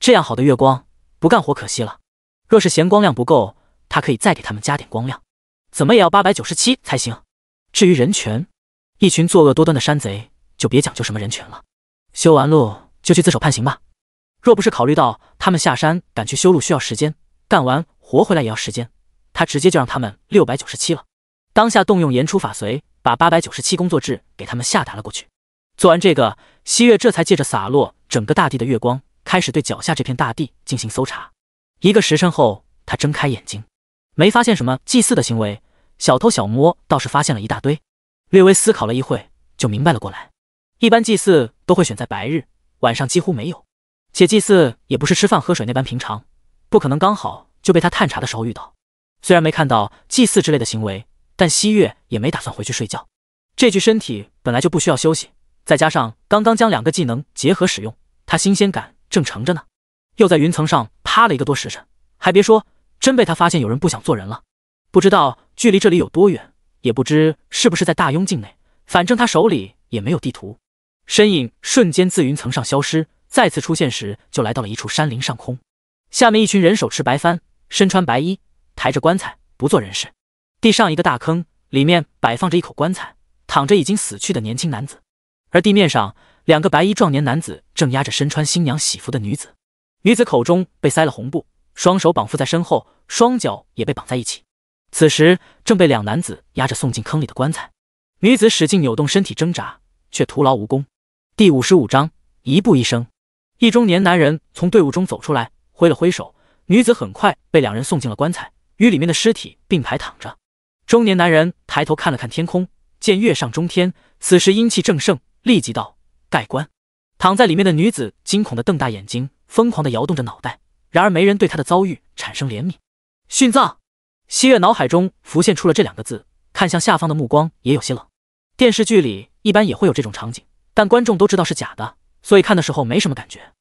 这样好的月光，不干活可惜了。若是嫌光亮不够，他可以再给他们加点光亮。怎么也要八百九十七才行。至于人权，一群作恶多端的山贼，就别讲究什么人权了。修完路就去自首判刑吧。若不是考虑到他们下山赶去修路需要时间，干完活回来也要时间，他直接就让他们六百九十七了。当下动用言出法随，把八百九十七工作制给他们下达了过去。做完这个，西月这才借着洒落整个大地的月光，开始对脚下这片大地进行搜查。一个时辰后，他睁开眼睛，没发现什么祭祀的行为，小偷小摸倒是发现了一大堆。略微思考了一会，就明白了过来。一般祭祀都会选在白日，晚上几乎没有。且祭祀也不是吃饭喝水那般平常，不可能刚好就被他探查的时候遇到。虽然没看到祭祀之类的行为，但汐月也没打算回去睡觉。这具身体本来就不需要休息，再加上刚刚将两个技能结合使用，他新鲜感正盛着呢。又在云层上趴了一个多时辰，还别说，真被他发现有人不想做人了。不知道距离这里有多远，也不知是不是在大雍境内，反正他手里也没有地图。身影瞬间自云层上消失，再次出现时就来到了一处山林上空。下面一群人手持白帆，身穿白衣，抬着棺材，不做人事。地上一个大坑，里面摆放着一口棺材，躺着已经死去的年轻男子。而地面上两个白衣壮年男子正压着身穿新娘喜服的女子，女子口中被塞了红布，双手绑缚在身后，双脚也被绑在一起。此时正被两男子压着送进坑里的棺材，女子使劲扭动身体挣扎，却徒劳无功。第五十五章一步一生。一中年男人从队伍中走出来，挥了挥手，女子很快被两人送进了棺材，与里面的尸体并排躺着。中年男人抬头看了看天空，见月上中天，此时阴气正盛，立即道：“盖棺。”躺在里面的女子惊恐的瞪大眼睛，疯狂的摇动着脑袋。然而没人对她的遭遇产生怜悯。殉葬。汐月脑海中浮现出了这两个字，看向下方的目光也有些冷。电视剧里一般也会有这种场景。但观众都知道是假的，所以看的时候没什么感觉。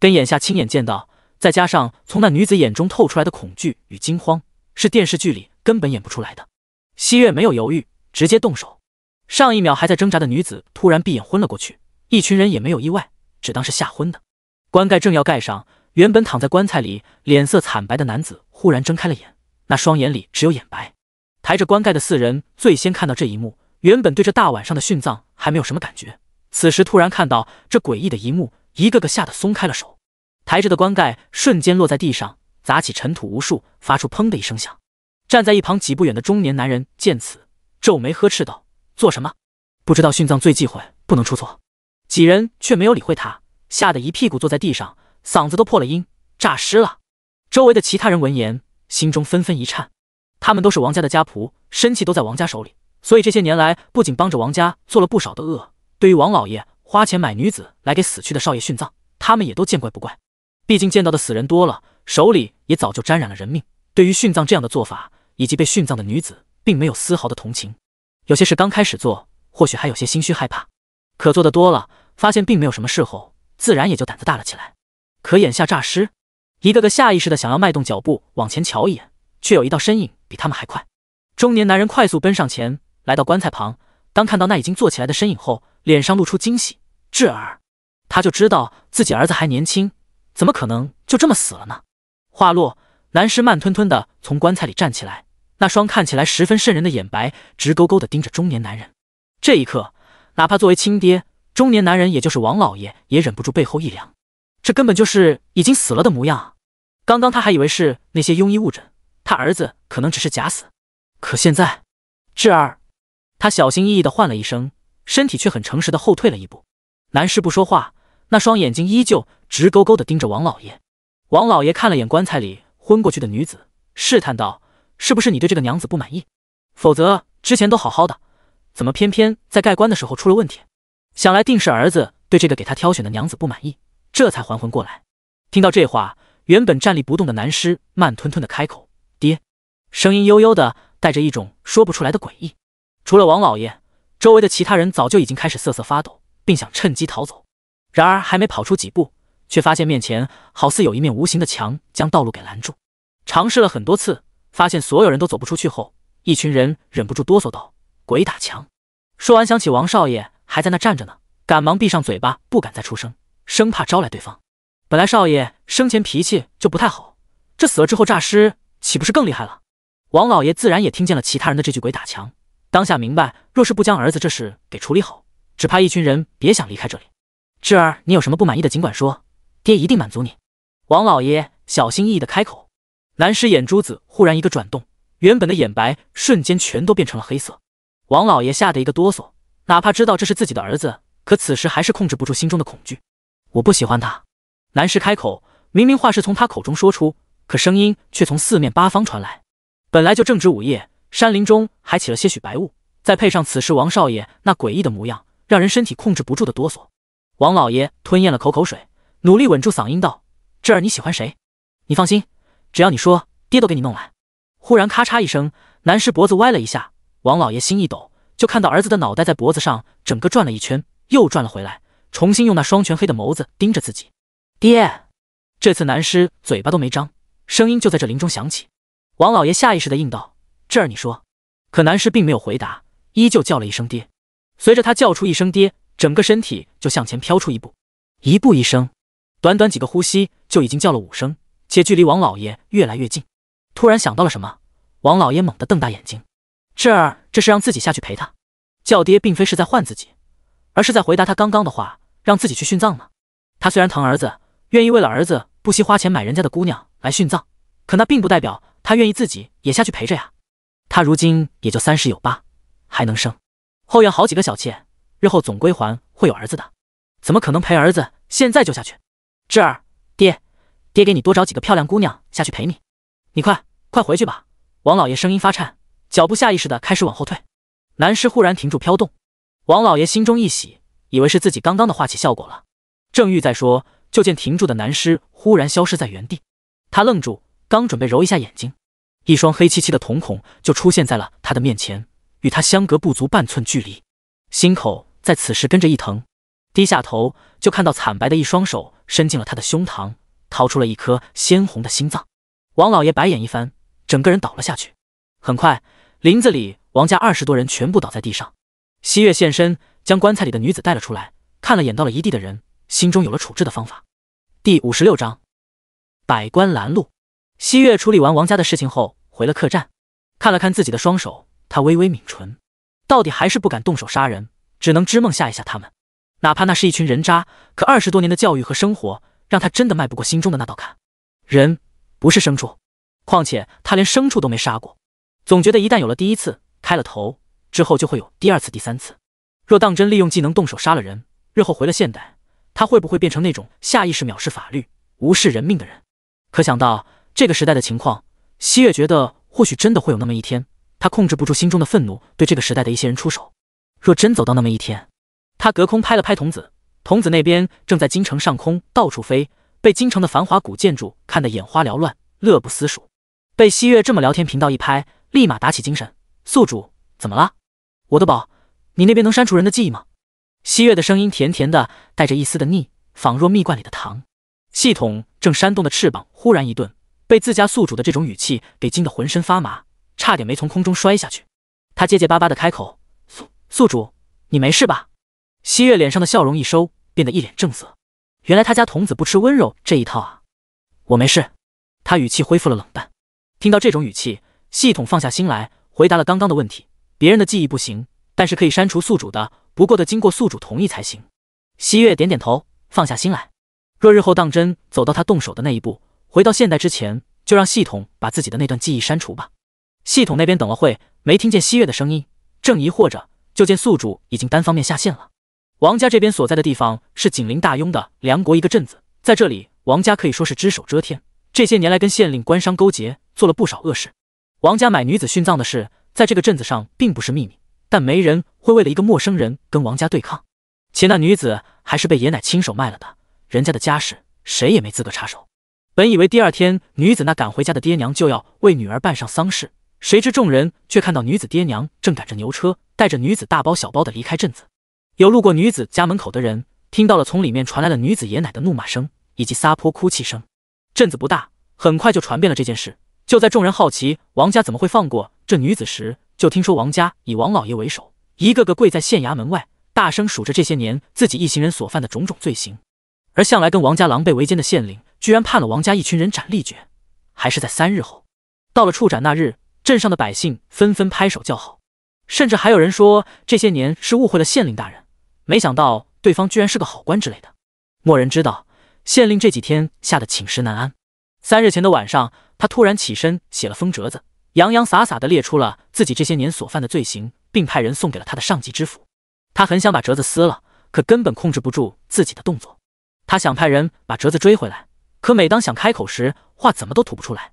跟眼下亲眼见到，再加上从那女子眼中透出来的恐惧与惊慌，是电视剧里根本演不出来的。西月没有犹豫，直接动手。上一秒还在挣扎的女子突然闭眼昏了过去，一群人也没有意外，只当是吓昏的。棺盖正要盖上，原本躺在棺材里脸色惨白的男子忽然睁开了眼，那双眼里只有眼白。抬着棺盖的四人最先看到这一幕，原本对这大晚上的殉葬还没有什么感觉。此时突然看到这诡异的一幕，一个个吓得松开了手，抬着的棺盖瞬间落在地上，砸起尘土无数，发出砰的一声响。站在一旁几步远的中年男人见此，皱眉呵斥道：“做什么？不知道殉葬最忌讳，不能出错。”几人却没有理会他，吓得一屁股坐在地上，嗓子都破了音：“诈尸了！”周围的其他人闻言，心中纷纷一颤。他们都是王家的家仆，身气都在王家手里，所以这些年来不仅帮着王家做了不少的恶。对于王老爷花钱买女子来给死去的少爷殉葬，他们也都见怪不怪。毕竟见到的死人多了，手里也早就沾染了人命。对于殉葬这样的做法，以及被殉葬的女子，并没有丝毫的同情。有些事刚开始做，或许还有些心虚害怕；可做的多了，发现并没有什么事后，自然也就胆子大了起来。可眼下诈尸，一个个下意识的想要迈动脚步往前瞧一眼，却有一道身影比他们还快。中年男人快速奔上前，来到棺材旁，当看到那已经坐起来的身影后。脸上露出惊喜，智儿，他就知道自己儿子还年轻，怎么可能就这么死了呢？话落，男尸慢吞吞的从棺材里站起来，那双看起来十分瘆人的眼白直勾勾的盯着中年男人。这一刻，哪怕作为亲爹，中年男人也就是王老爷，也忍不住背后一凉，这根本就是已经死了的模样啊！刚刚他还以为是那些庸医误诊，他儿子可能只是假死，可现在，智儿，他小心翼翼的唤了一声。身体却很诚实的后退了一步。男尸不说话，那双眼睛依旧直勾勾的盯着王老爷。王老爷看了眼棺材里昏过去的女子，试探道：“是不是你对这个娘子不满意？否则之前都好好的，怎么偏偏在盖棺的时候出了问题？想来定是儿子对这个给他挑选的娘子不满意，这才还魂过来。”听到这话，原本站立不动的男尸慢吞吞的开口：“爹。”声音悠悠的，带着一种说不出来的诡异。除了王老爷。周围的其他人早就已经开始瑟瑟发抖，并想趁机逃走。然而还没跑出几步，却发现面前好似有一面无形的墙将道路给拦住。尝试了很多次，发现所有人都走不出去后，一群人忍不住哆嗦道：“鬼打墙。”说完，想起王少爷还在那站着呢，赶忙闭上嘴巴，不敢再出声，生怕招来对方。本来少爷生前脾气就不太好，这死了之后诈尸，岂不是更厉害了？王老爷自然也听见了其他人的这句“鬼打墙”。当下明白，若是不将儿子这事给处理好，只怕一群人别想离开这里。智儿，你有什么不满意的，尽管说，爹一定满足你。王老爷小心翼翼的开口。南师眼珠子忽然一个转动，原本的眼白瞬间全都变成了黑色。王老爷吓得一个哆嗦，哪怕知道这是自己的儿子，可此时还是控制不住心中的恐惧。我不喜欢他。南师开口，明明话是从他口中说出，可声音却从四面八方传来。本来就正值午夜。山林中还起了些许白雾，再配上此时王少爷那诡异的模样，让人身体控制不住的哆嗦。王老爷吞咽了口口水，努力稳住嗓音道：“这儿你喜欢谁？你放心，只要你说，爹都给你弄来。”忽然咔嚓一声，男尸脖子歪了一下，王老爷心一抖，就看到儿子的脑袋在脖子上整个转了一圈，又转了回来，重新用那双全黑的眸子盯着自己。爹，这次男尸嘴巴都没张，声音就在这林中响起。王老爷下意识的应道。这儿你说，可男尸并没有回答，依旧叫了一声爹。随着他叫出一声爹，整个身体就向前飘出一步，一步一声，短短几个呼吸就已经叫了五声，且距离王老爷越来越近。突然想到了什么，王老爷猛地瞪大眼睛。这儿这是让自己下去陪他，叫爹并非是在唤自己，而是在回答他刚刚的话，让自己去殉葬吗？他虽然疼儿子，愿意为了儿子不惜花钱买人家的姑娘来殉葬，可那并不代表他愿意自己也下去陪着呀。他如今也就三十有八，还能生。后院好几个小妾，日后总归还会有儿子的，怎么可能陪儿子？现在就下去。智儿，爹，爹给你多找几个漂亮姑娘下去陪你。你快快回去吧。王老爷声音发颤，脚步下意识的开始往后退。男尸忽然停住飘动，王老爷心中一喜，以为是自己刚刚的话起效果了，正欲再说，就见停住的男尸忽然消失在原地。他愣住，刚准备揉一下眼睛。一双黑漆漆的瞳孔就出现在了他的面前，与他相隔不足半寸距离，心口在此时跟着一疼，低下头就看到惨白的一双手伸进了他的胸膛，掏出了一颗鲜红的心脏。王老爷白眼一翻，整个人倒了下去。很快，林子里王家二十多人全部倒在地上。西月现身，将棺材里的女子带了出来，看了眼到了一地的人，心中有了处置的方法。第五十六章：百官拦路。西月处理完王家的事情后，回了客栈，看了看自己的双手，他微微抿唇，到底还是不敢动手杀人，只能织梦吓一吓他们，哪怕那是一群人渣。可二十多年的教育和生活，让他真的迈不过心中的那道坎。人不是牲畜，况且他连牲畜都没杀过，总觉得一旦有了第一次，开了头之后就会有第二次、第三次。若当真利用技能动手杀了人，日后回了现代，他会不会变成那种下意识藐视法律、无视人命的人？可想到。这个时代的情况，西月觉得或许真的会有那么一天，他控制不住心中的愤怒，对这个时代的一些人出手。若真走到那么一天，他隔空拍了拍童子，童子那边正在京城上空到处飞，被京城的繁华古建筑看得眼花缭乱，乐不思蜀。被西月这么聊天频道一拍，立马打起精神。宿主怎么了？我的宝，你那边能删除人的记忆吗？西月的声音甜甜的，带着一丝的腻，仿若蜜罐里的糖。系统正扇动的翅膀忽然一顿。被自家宿主的这种语气给惊得浑身发麻，差点没从空中摔下去。他结结巴巴的开口：“宿宿主，你没事吧？”汐月脸上的笑容一收，变得一脸正色。原来他家童子不吃温柔这一套啊！我没事。他语气恢复了冷淡。听到这种语气，系统放下心来，回答了刚刚的问题。别人的记忆不行，但是可以删除宿主的，不过得经过宿主同意才行。汐月点点头，放下心来。若日后当真走到他动手的那一步。回到现代之前，就让系统把自己的那段记忆删除吧。系统那边等了会，没听见汐月的声音，正疑惑着，就见宿主已经单方面下线了。王家这边所在的地方是紧邻大雍的梁国一个镇子，在这里，王家可以说是只手遮天。这些年来，跟县令官商勾结，做了不少恶事。王家买女子殉葬的事，在这个镇子上并不是秘密，但没人会为了一个陌生人跟王家对抗，且那女子还是被爷奶亲手卖了的，人家的家事，谁也没资格插手。本以为第二天女子那赶回家的爹娘就要为女儿办上丧事，谁知众人却看到女子爹娘正赶着牛车，带着女子大包小包的离开镇子。有路过女子家门口的人听到了从里面传来了女子爷奶的怒骂声以及撒泼哭泣声。镇子不大，很快就传遍了这件事。就在众人好奇王家怎么会放过这女子时，就听说王家以王老爷为首，一个个跪在县衙门外，大声数着这些年自己一行人所犯的种种罪行。而向来跟王家狼狈为奸的县令。居然判了王家一群人斩立决，还是在三日后。到了处斩那日，镇上的百姓纷纷拍手叫好，甚至还有人说这些年是误会了县令大人，没想到对方居然是个好官之类的。莫人知道县令这几天吓得寝食难安，三日前的晚上，他突然起身写了封折子，洋洋洒洒的列出了自己这些年所犯的罪行，并派人送给了他的上级知府。他很想把折子撕了，可根本控制不住自己的动作。他想派人把折子追回来。可每当想开口时，话怎么都吐不出来。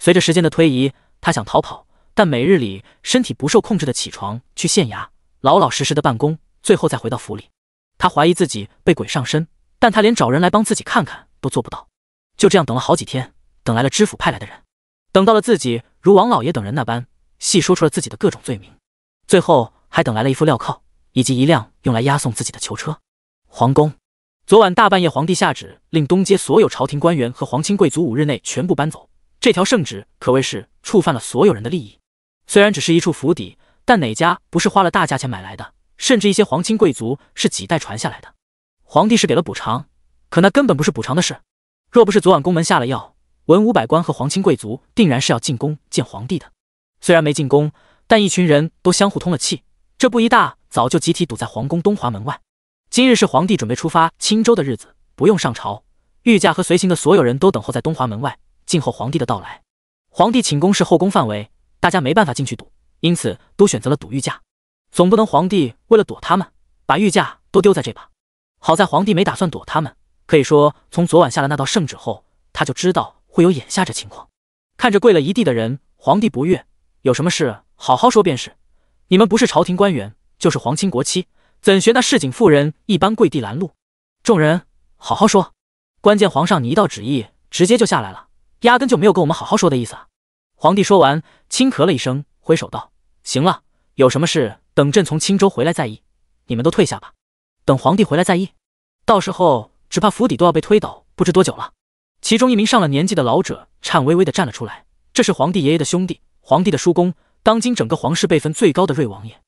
随着时间的推移，他想逃跑，但每日里身体不受控制的起床去县衙，老老实实的办公，最后再回到府里。他怀疑自己被鬼上身，但他连找人来帮自己看看都做不到。就这样等了好几天，等来了知府派来的人，等到了自己如王老爷等人那般细说出了自己的各种罪名，最后还等来了一副镣铐以及一辆用来押送自己的囚车。皇宫。昨晚大半夜，皇帝下旨令东街所有朝廷官员和皇亲贵族五日内全部搬走。这条圣旨可谓是触犯了所有人的利益。虽然只是一处府邸，但哪家不是花了大价钱买来的？甚至一些皇亲贵族是几代传下来的。皇帝是给了补偿，可那根本不是补偿的事。若不是昨晚宫门下了药，文武百官和皇亲贵族定然是要进宫见皇帝的。虽然没进宫，但一群人都相互通了气，这不一大早就集体堵在皇宫东华门外。今日是皇帝准备出发青州的日子，不用上朝，御驾和随行的所有人都等候在东华门外，静候皇帝的到来。皇帝寝宫是后宫范围，大家没办法进去堵，因此都选择了堵御驾。总不能皇帝为了躲他们，把御驾都丢在这吧？好在皇帝没打算躲他们，可以说从昨晚下了那道圣旨后，他就知道会有眼下这情况。看着跪了一地的人，皇帝不悦：“有什么事，好好说便是。你们不是朝廷官员，就是皇亲国戚。”怎学那市井妇人一般跪地拦路？众人好好说。关键皇上，你一道旨意直接就下来了，压根就没有跟我们好好说的意思啊！皇帝说完，轻咳了一声，挥手道：“行了，有什么事等朕从青州回来再议。你们都退下吧。等皇帝回来再议，到时候只怕府邸都要被推倒，不知多久了。”其中一名上了年纪的老者颤巍巍的站了出来，这是皇帝爷爷的兄弟，皇帝的叔公，当今整个皇室辈分最高的瑞王爷。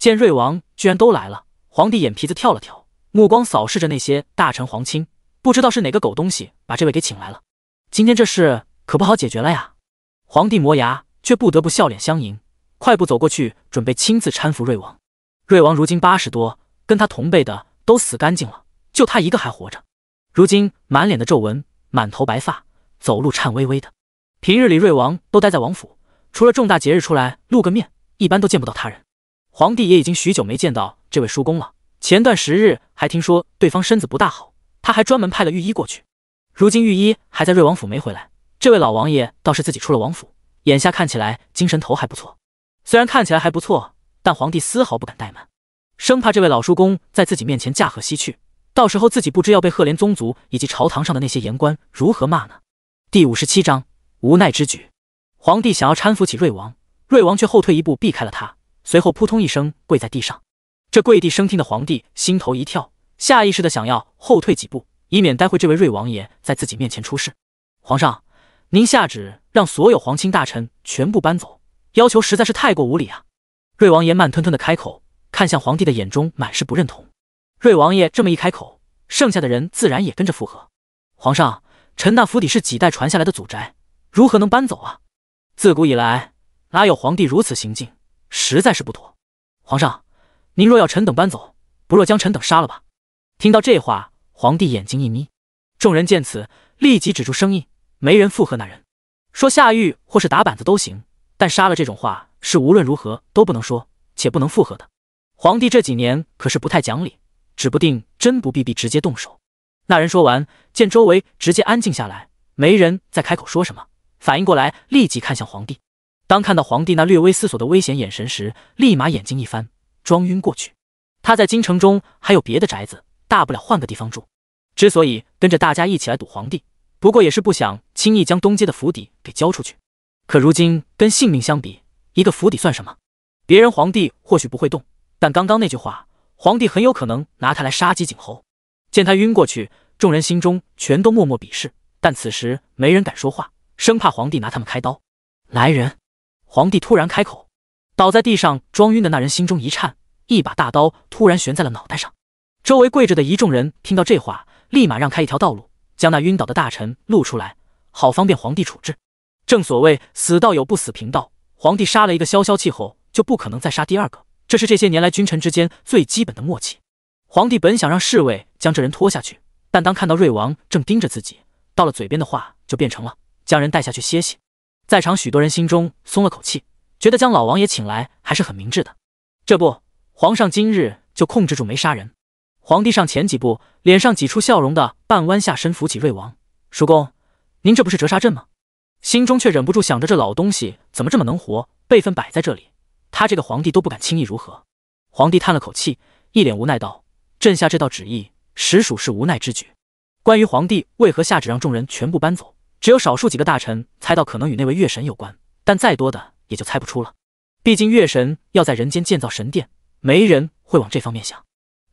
见瑞王居然都来了。皇帝眼皮子跳了跳，目光扫视着那些大臣皇亲，不知道是哪个狗东西把这位给请来了。今天这事可不好解决了呀！皇帝磨牙，却不得不笑脸相迎，快步走过去，准备亲自搀扶瑞王。瑞王如今八十多，跟他同辈的都死干净了，就他一个还活着。如今满脸的皱纹，满头白发，走路颤巍巍的。平日里瑞王都待在王府，除了重大节日出来露个面，一般都见不到他人。皇帝也已经许久没见到。这位叔公了，前段时日还听说对方身子不大好，他还专门派了御医过去。如今御医还在瑞王府没回来，这位老王爷倒是自己出了王府，眼下看起来精神头还不错。虽然看起来还不错，但皇帝丝毫不敢怠慢，生怕这位老叔公在自己面前驾鹤西去，到时候自己不知要被赫连宗族以及朝堂上的那些言官如何骂呢。第五十七章无奈之举，皇帝想要搀扶起瑞王，瑞王却后退一步避开了他，随后扑通一声跪在地上。这跪地升听的皇帝心头一跳，下意识的想要后退几步，以免待会这位瑞王爷在自己面前出事。皇上，您下旨让所有皇亲大臣全部搬走，要求实在是太过无礼啊！瑞王爷慢吞吞的开口，看向皇帝的眼中满是不认同。瑞王爷这么一开口，剩下的人自然也跟着附和。皇上，陈大府邸是几代传下来的祖宅，如何能搬走啊？自古以来，哪有皇帝如此行径，实在是不妥。皇上。您若要臣等搬走，不若将臣等杀了吧。听到这话，皇帝眼睛一眯，众人见此立即止住声音，没人附和那人说下狱或是打板子都行，但杀了这种话是无论如何都不能说，且不能附和的。皇帝这几年可是不太讲理，指不定真不避避直接动手。那人说完，见周围直接安静下来，没人再开口说什么，反应过来立即看向皇帝。当看到皇帝那略微思索的危险眼神时，立马眼睛一翻。装晕过去，他在京城中还有别的宅子，大不了换个地方住。之所以跟着大家一起来赌皇帝，不过也是不想轻易将东街的府邸给交出去。可如今跟性命相比，一个府邸算什么？别人皇帝或许不会动，但刚刚那句话，皇帝很有可能拿他来杀鸡儆猴。见他晕过去，众人心中全都默默鄙视，但此时没人敢说话，生怕皇帝拿他们开刀。来人！皇帝突然开口。倒在地上装晕的那人心中一颤，一把大刀突然悬在了脑袋上。周围跪着的一众人听到这话，立马让开一条道路，将那晕倒的大臣露出来，好方便皇帝处置。正所谓死道友不死贫道，皇帝杀了一个消消气后，就不可能再杀第二个。这是这些年来君臣之间最基本的默契。皇帝本想让侍卫将这人拖下去，但当看到瑞王正盯着自己，到了嘴边的话就变成了将人带下去歇息。在场许多人心中松了口气。觉得将老王爷请来还是很明智的。这不，皇上今日就控制住没杀人。皇帝上前几步，脸上挤出笑容的半弯下身扶起瑞王叔公：“您这不是折杀朕吗？”心中却忍不住想着这老东西怎么这么能活，辈分摆在这里，他这个皇帝都不敢轻易如何。皇帝叹了口气，一脸无奈道：“朕下这道旨意，实属是无奈之举。”关于皇帝为何下旨让众人全部搬走，只有少数几个大臣猜到可能与那位月神有关，但再多的。也就猜不出了，毕竟月神要在人间建造神殿，没人会往这方面想。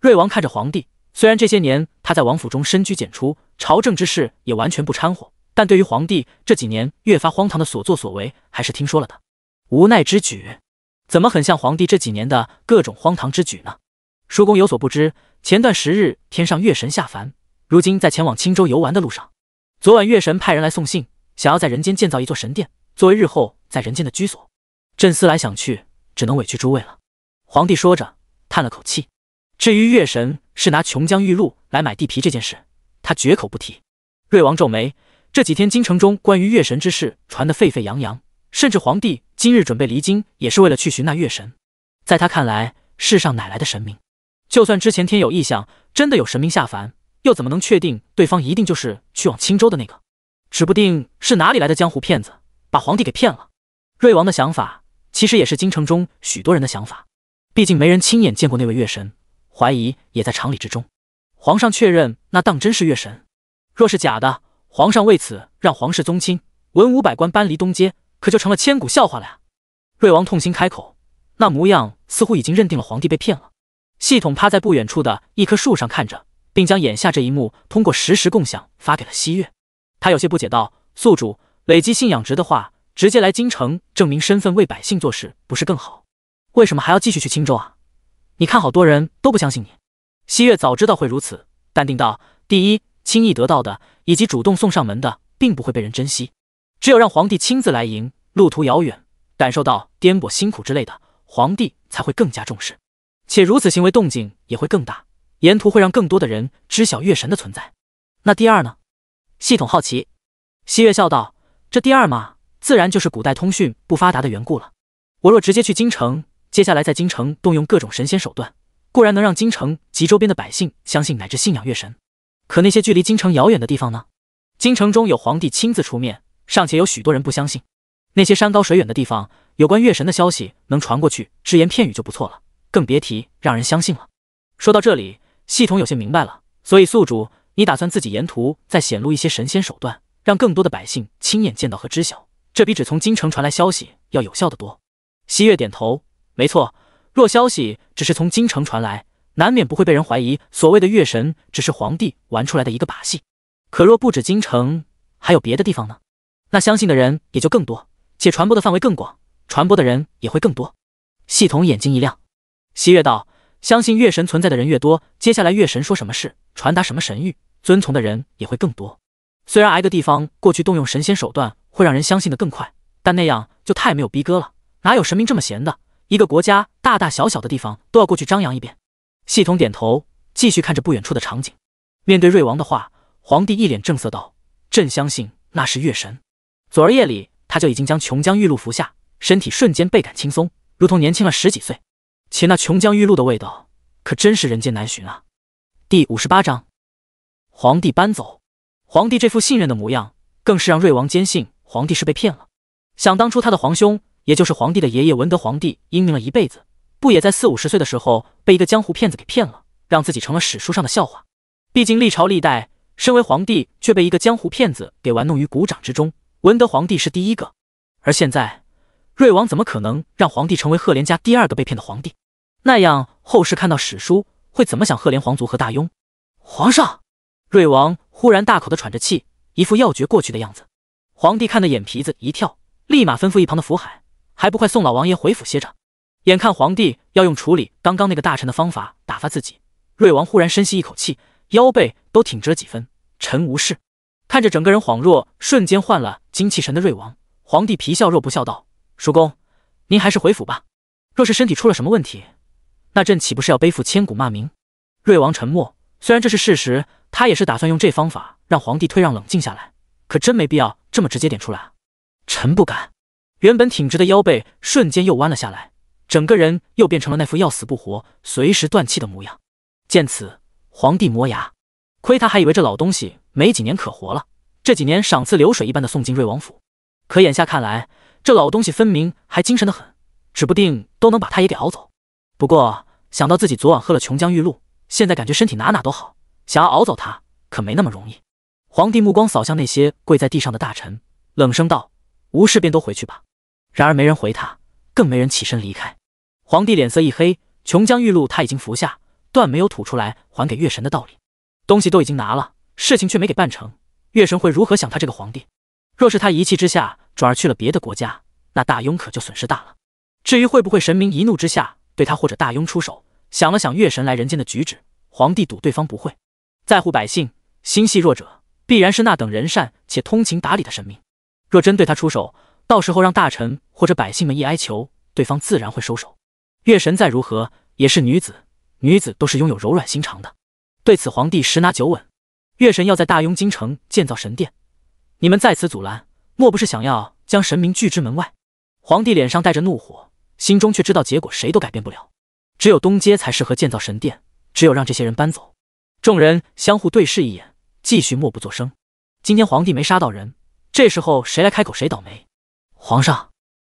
瑞王看着皇帝，虽然这些年他在王府中深居简出，朝政之事也完全不掺和，但对于皇帝这几年越发荒唐的所作所为，还是听说了的。无奈之举，怎么很像皇帝这几年的各种荒唐之举呢？叔公有所不知，前段时日天上月神下凡，如今在前往青州游玩的路上，昨晚月神派人来送信，想要在人间建造一座神殿，作为日后。在人间的居所，朕思来想去，只能委屈诸位了。皇帝说着，叹了口气。至于月神是拿琼浆玉露来买地皮这件事，他绝口不提。瑞王皱眉，这几天京城中关于月神之事传得沸沸扬扬，甚至皇帝今日准备离京也是为了去寻那月神。在他看来，世上哪来的神明？就算之前天有异象，真的有神明下凡，又怎么能确定对方一定就是去往青州的那个？指不定是哪里来的江湖骗子，把皇帝给骗了。瑞王的想法其实也是京城中许多人的想法，毕竟没人亲眼见过那位月神，怀疑也在常理之中。皇上确认那当真是月神，若是假的，皇上为此让皇室宗亲、文武百官搬离东街，可就成了千古笑话了呀！瑞王痛心开口，那模样似乎已经认定了皇帝被骗了。系统趴在不远处的一棵树上看着，并将眼下这一幕通过实时共享发给了西月。他有些不解道：“宿主，累积信仰值的话。”直接来京城证明身份，为百姓做事不是更好？为什么还要继续去青州啊？你看好多人都不相信你。西月早知道会如此，淡定道：“第一，轻易得到的以及主动送上门的，并不会被人珍惜。只有让皇帝亲自来迎，路途遥远，感受到颠簸辛苦之类的，皇帝才会更加重视。且如此行为，动静也会更大，沿途会让更多的人知晓月神的存在。那第二呢？”系统好奇，西月笑道：“这第二嘛。”自然就是古代通讯不发达的缘故了。我若直接去京城，接下来在京城动用各种神仙手段，固然能让京城及周边的百姓相信乃至信仰月神。可那些距离京城遥远的地方呢？京城中有皇帝亲自出面，尚且有许多人不相信；那些山高水远的地方，有关月神的消息能传过去，只言片语就不错了，更别提让人相信了。说到这里，系统有些明白了。所以宿主，你打算自己沿途再显露一些神仙手段，让更多的百姓亲眼见到和知晓。这比只从京城传来消息要有效的多。西月点头，没错。若消息只是从京城传来，难免不会被人怀疑，所谓的月神只是皇帝玩出来的一个把戏。可若不止京城，还有别的地方呢？那相信的人也就更多，且传播的范围更广，传播的人也会更多。系统眼睛一亮，西月道：“相信月神存在的人越多，接下来月神说什么事，传达什么神谕，遵从的人也会更多。虽然挨个地方过去动用神仙手段。”会让人相信的更快，但那样就太没有逼格了。哪有神明这么闲的？一个国家大大小小的地方都要过去张扬一遍。系统点头，继续看着不远处的场景。面对瑞王的话，皇帝一脸正色道：“朕相信那是月神。昨儿夜里他就已经将琼浆玉露服下，身体瞬间倍感轻松，如同年轻了十几岁。且那琼浆玉露的味道可真是人间难寻啊。”第五十八章，皇帝搬走。皇帝这副信任的模样，更是让瑞王坚信。皇帝是被骗了。想当初，他的皇兄，也就是皇帝的爷爷文德皇帝，英明了一辈子，不也在四五十岁的时候被一个江湖骗子给骗了，让自己成了史书上的笑话？毕竟历朝历代，身为皇帝却被一个江湖骗子给玩弄于股掌之中，文德皇帝是第一个。而现在，瑞王怎么可能让皇帝成为赫连家第二个被骗的皇帝？那样后世看到史书会怎么想？赫连皇族和大雍？皇上，瑞王忽然大口的喘着气，一副要绝过去的样子。皇帝看的眼皮子一跳，立马吩咐一旁的福海：“还不快送老王爷回府歇着！”眼看皇帝要用处理刚刚那个大臣的方法打发自己，瑞王忽然深吸一口气，腰背都挺直了几分：“臣无事。”看着整个人恍若瞬间换了精气神的瑞王，皇帝皮笑若不笑道：“叔公，您还是回府吧。若是身体出了什么问题，那朕岂不是要背负千古骂名？”瑞王沉默，虽然这是事实，他也是打算用这方法让皇帝退让冷静下来，可真没必要。这么直接点出来，臣不敢。原本挺直的腰背瞬间又弯了下来，整个人又变成了那副要死不活、随时断气的模样。见此，皇帝磨牙，亏他还以为这老东西没几年可活了。这几年赏赐流水一般的送进瑞王府，可眼下看来，这老东西分明还精神的很，指不定都能把他也给熬走。不过想到自己昨晚喝了琼浆玉露，现在感觉身体哪哪都好，想要熬走他可没那么容易。皇帝目光扫向那些跪在地上的大臣，冷声道：“无事便都回去吧。”然而没人回他，更没人起身离开。皇帝脸色一黑，琼浆玉露他已经服下，断没有吐出来还给月神的道理。东西都已经拿了，事情却没给办成，月神会如何想他这个皇帝？若是他一气之下转而去了别的国家，那大雍可就损失大了。至于会不会神明一怒之下对他或者大雍出手，想了想月神来人间的举止，皇帝赌对方不会在乎百姓，心系弱者。必然是那等人善且通情达理的神明，若真对他出手，到时候让大臣或者百姓们一哀求，对方自然会收手。月神再如何也是女子，女子都是拥有柔软心肠的，对此皇帝十拿九稳。月神要在大雍京城建造神殿，你们在此阻拦，莫不是想要将神明拒之门外？皇帝脸上带着怒火，心中却知道结果谁都改变不了，只有东街才适合建造神殿，只有让这些人搬走。众人相互对视一眼。继续默不作声。今天皇帝没杀到人，这时候谁来开口谁倒霉。皇上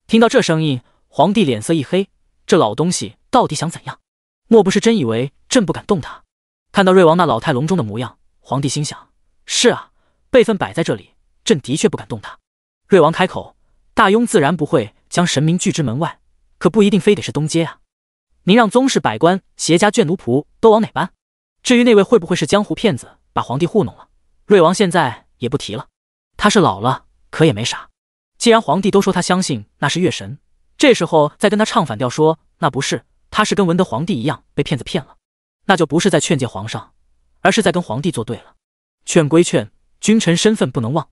听到这声音，皇帝脸色一黑：这老东西到底想怎样？莫不是真以为朕不敢动他？看到瑞王那老态龙钟的模样，皇帝心想：是啊，辈分摆在这里，朕的确不敢动他。瑞王开口，大雍自然不会将神明拒之门外，可不一定非得是东街啊。您让宗室百官、携家眷奴仆都往哪搬？至于那位会不会是江湖骗子？把皇帝糊弄了，瑞王现在也不提了。他是老了，可也没傻。既然皇帝都说他相信那是月神，这时候再跟他唱反调说那不是，他是跟文德皇帝一样被骗子骗了，那就不是在劝诫皇上，而是在跟皇帝作对了。劝归劝，君臣身份不能忘。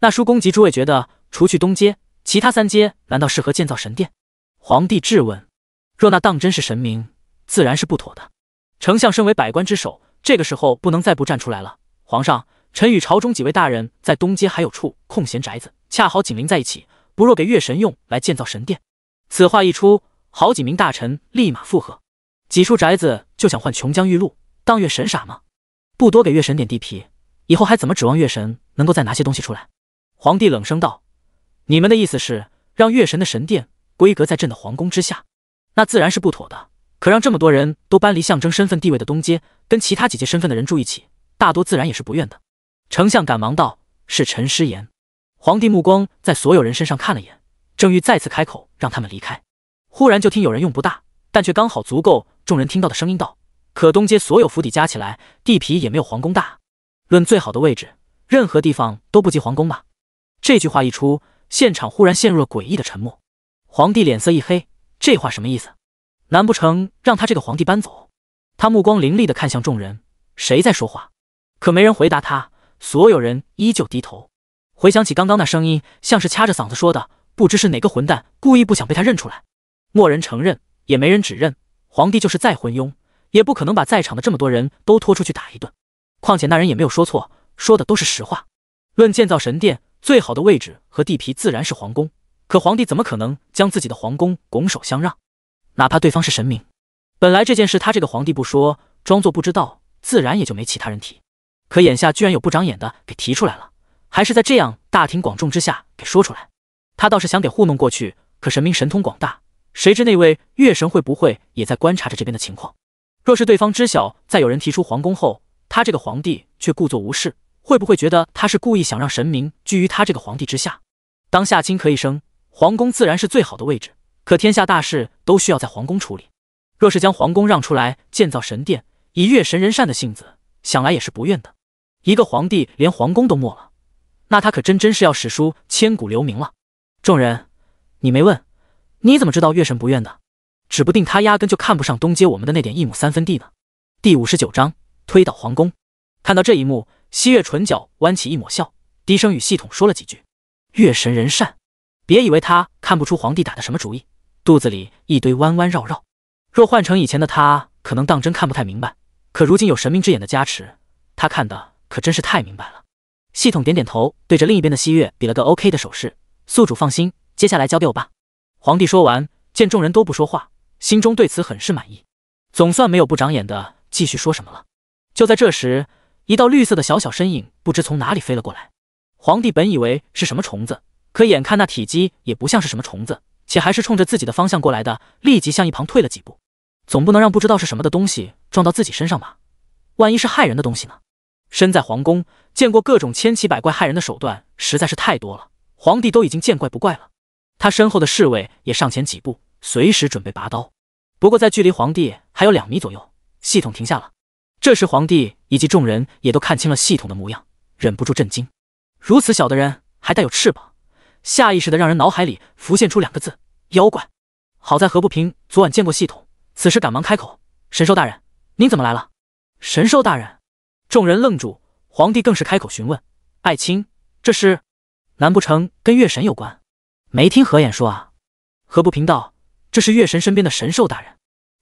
那叔公及诸位觉得，除去东街，其他三街难道适合建造神殿？皇帝质问。若那当真是神明，自然是不妥的。丞相身为百官之首。这个时候不能再不站出来了，皇上，臣与朝中几位大人在东街还有处空闲宅子，恰好紧邻在一起，不若给月神用来建造神殿。此话一出，好几名大臣立马附和。几处宅子就想换琼浆玉露，当月神傻吗？不多给月神点地皮，以后还怎么指望月神能够再拿些东西出来？皇帝冷声道：“你们的意思是让月神的神殿规格在朕的皇宫之下？那自然是不妥的。”可让这么多人都搬离象征身份地位的东街，跟其他几届身份的人住一起，大多自然也是不愿的。丞相赶忙道：“是臣失言。”皇帝目光在所有人身上看了眼，正欲再次开口让他们离开，忽然就听有人用不大，但却刚好足够众人听到的声音道：“可东街所有府邸加起来，地皮也没有皇宫大。论最好的位置，任何地方都不及皇宫吧？”这句话一出，现场忽然陷入了诡异的沉默。皇帝脸色一黑：“这话什么意思？”难不成让他这个皇帝搬走？他目光凌厉地看向众人，谁在说话？可没人回答他，所有人依旧低头。回想起刚刚那声音，像是掐着嗓子说的，不知是哪个混蛋故意不想被他认出来。莫人承认，也没人指认。皇帝就是再昏庸，也不可能把在场的这么多人都拖出去打一顿。况且那人也没有说错，说的都是实话。论建造神殿，最好的位置和地皮自然是皇宫，可皇帝怎么可能将自己的皇宫拱手相让？哪怕对方是神明，本来这件事他这个皇帝不说，装作不知道，自然也就没其他人提。可眼下居然有不长眼的给提出来了，还是在这样大庭广众之下给说出来。他倒是想给糊弄过去，可神明神通广大，谁知那位月神会不会也在观察着这边的情况？若是对方知晓，在有人提出皇宫后，他这个皇帝却故作无事，会不会觉得他是故意想让神明居于他这个皇帝之下？当下轻咳一声，皇宫自然是最好的位置。可天下大事都需要在皇宫处理，若是将皇宫让出来建造神殿，以月神人善的性子，想来也是不愿的。一个皇帝连皇宫都没了，那他可真真是要史书千古留名了。众人，你没问，你怎么知道月神不愿的？指不定他压根就看不上东街我们的那点一亩三分地呢。第五十九章推倒皇宫。看到这一幕，汐月唇角弯起一抹笑，低声与系统说了几句：“月神人善，别以为他看不出皇帝打的什么主意。”肚子里一堆弯弯绕绕，若换成以前的他，可能当真看不太明白。可如今有神明之眼的加持，他看的可真是太明白了。系统点点头，对着另一边的汐月比了个 OK 的手势。宿主放心，接下来交给我吧。皇帝说完，见众人都不说话，心中对此很是满意，总算没有不长眼的继续说什么了。就在这时，一道绿色的小小身影不知从哪里飞了过来。皇帝本以为是什么虫子，可眼看那体积也不像是什么虫子。且还是冲着自己的方向过来的，立即向一旁退了几步，总不能让不知道是什么的东西撞到自己身上吧？万一是害人的东西呢？身在皇宫，见过各种千奇百怪害人的手段，实在是太多了，皇帝都已经见怪不怪了。他身后的侍卫也上前几步，随时准备拔刀。不过在距离皇帝还有两米左右，系统停下了。这时，皇帝以及众人也都看清了系统的模样，忍不住震惊：如此小的人还带有翅膀，下意识的让人脑海里浮现出两个字。妖怪！好在何不平昨晚见过系统，此时赶忙开口：“神兽大人，您怎么来了？”神兽大人，众人愣住，皇帝更是开口询问：“爱卿，这是？难不成跟月神有关？没听何言说啊？”何不平道：“这是月神身边的神兽大人。”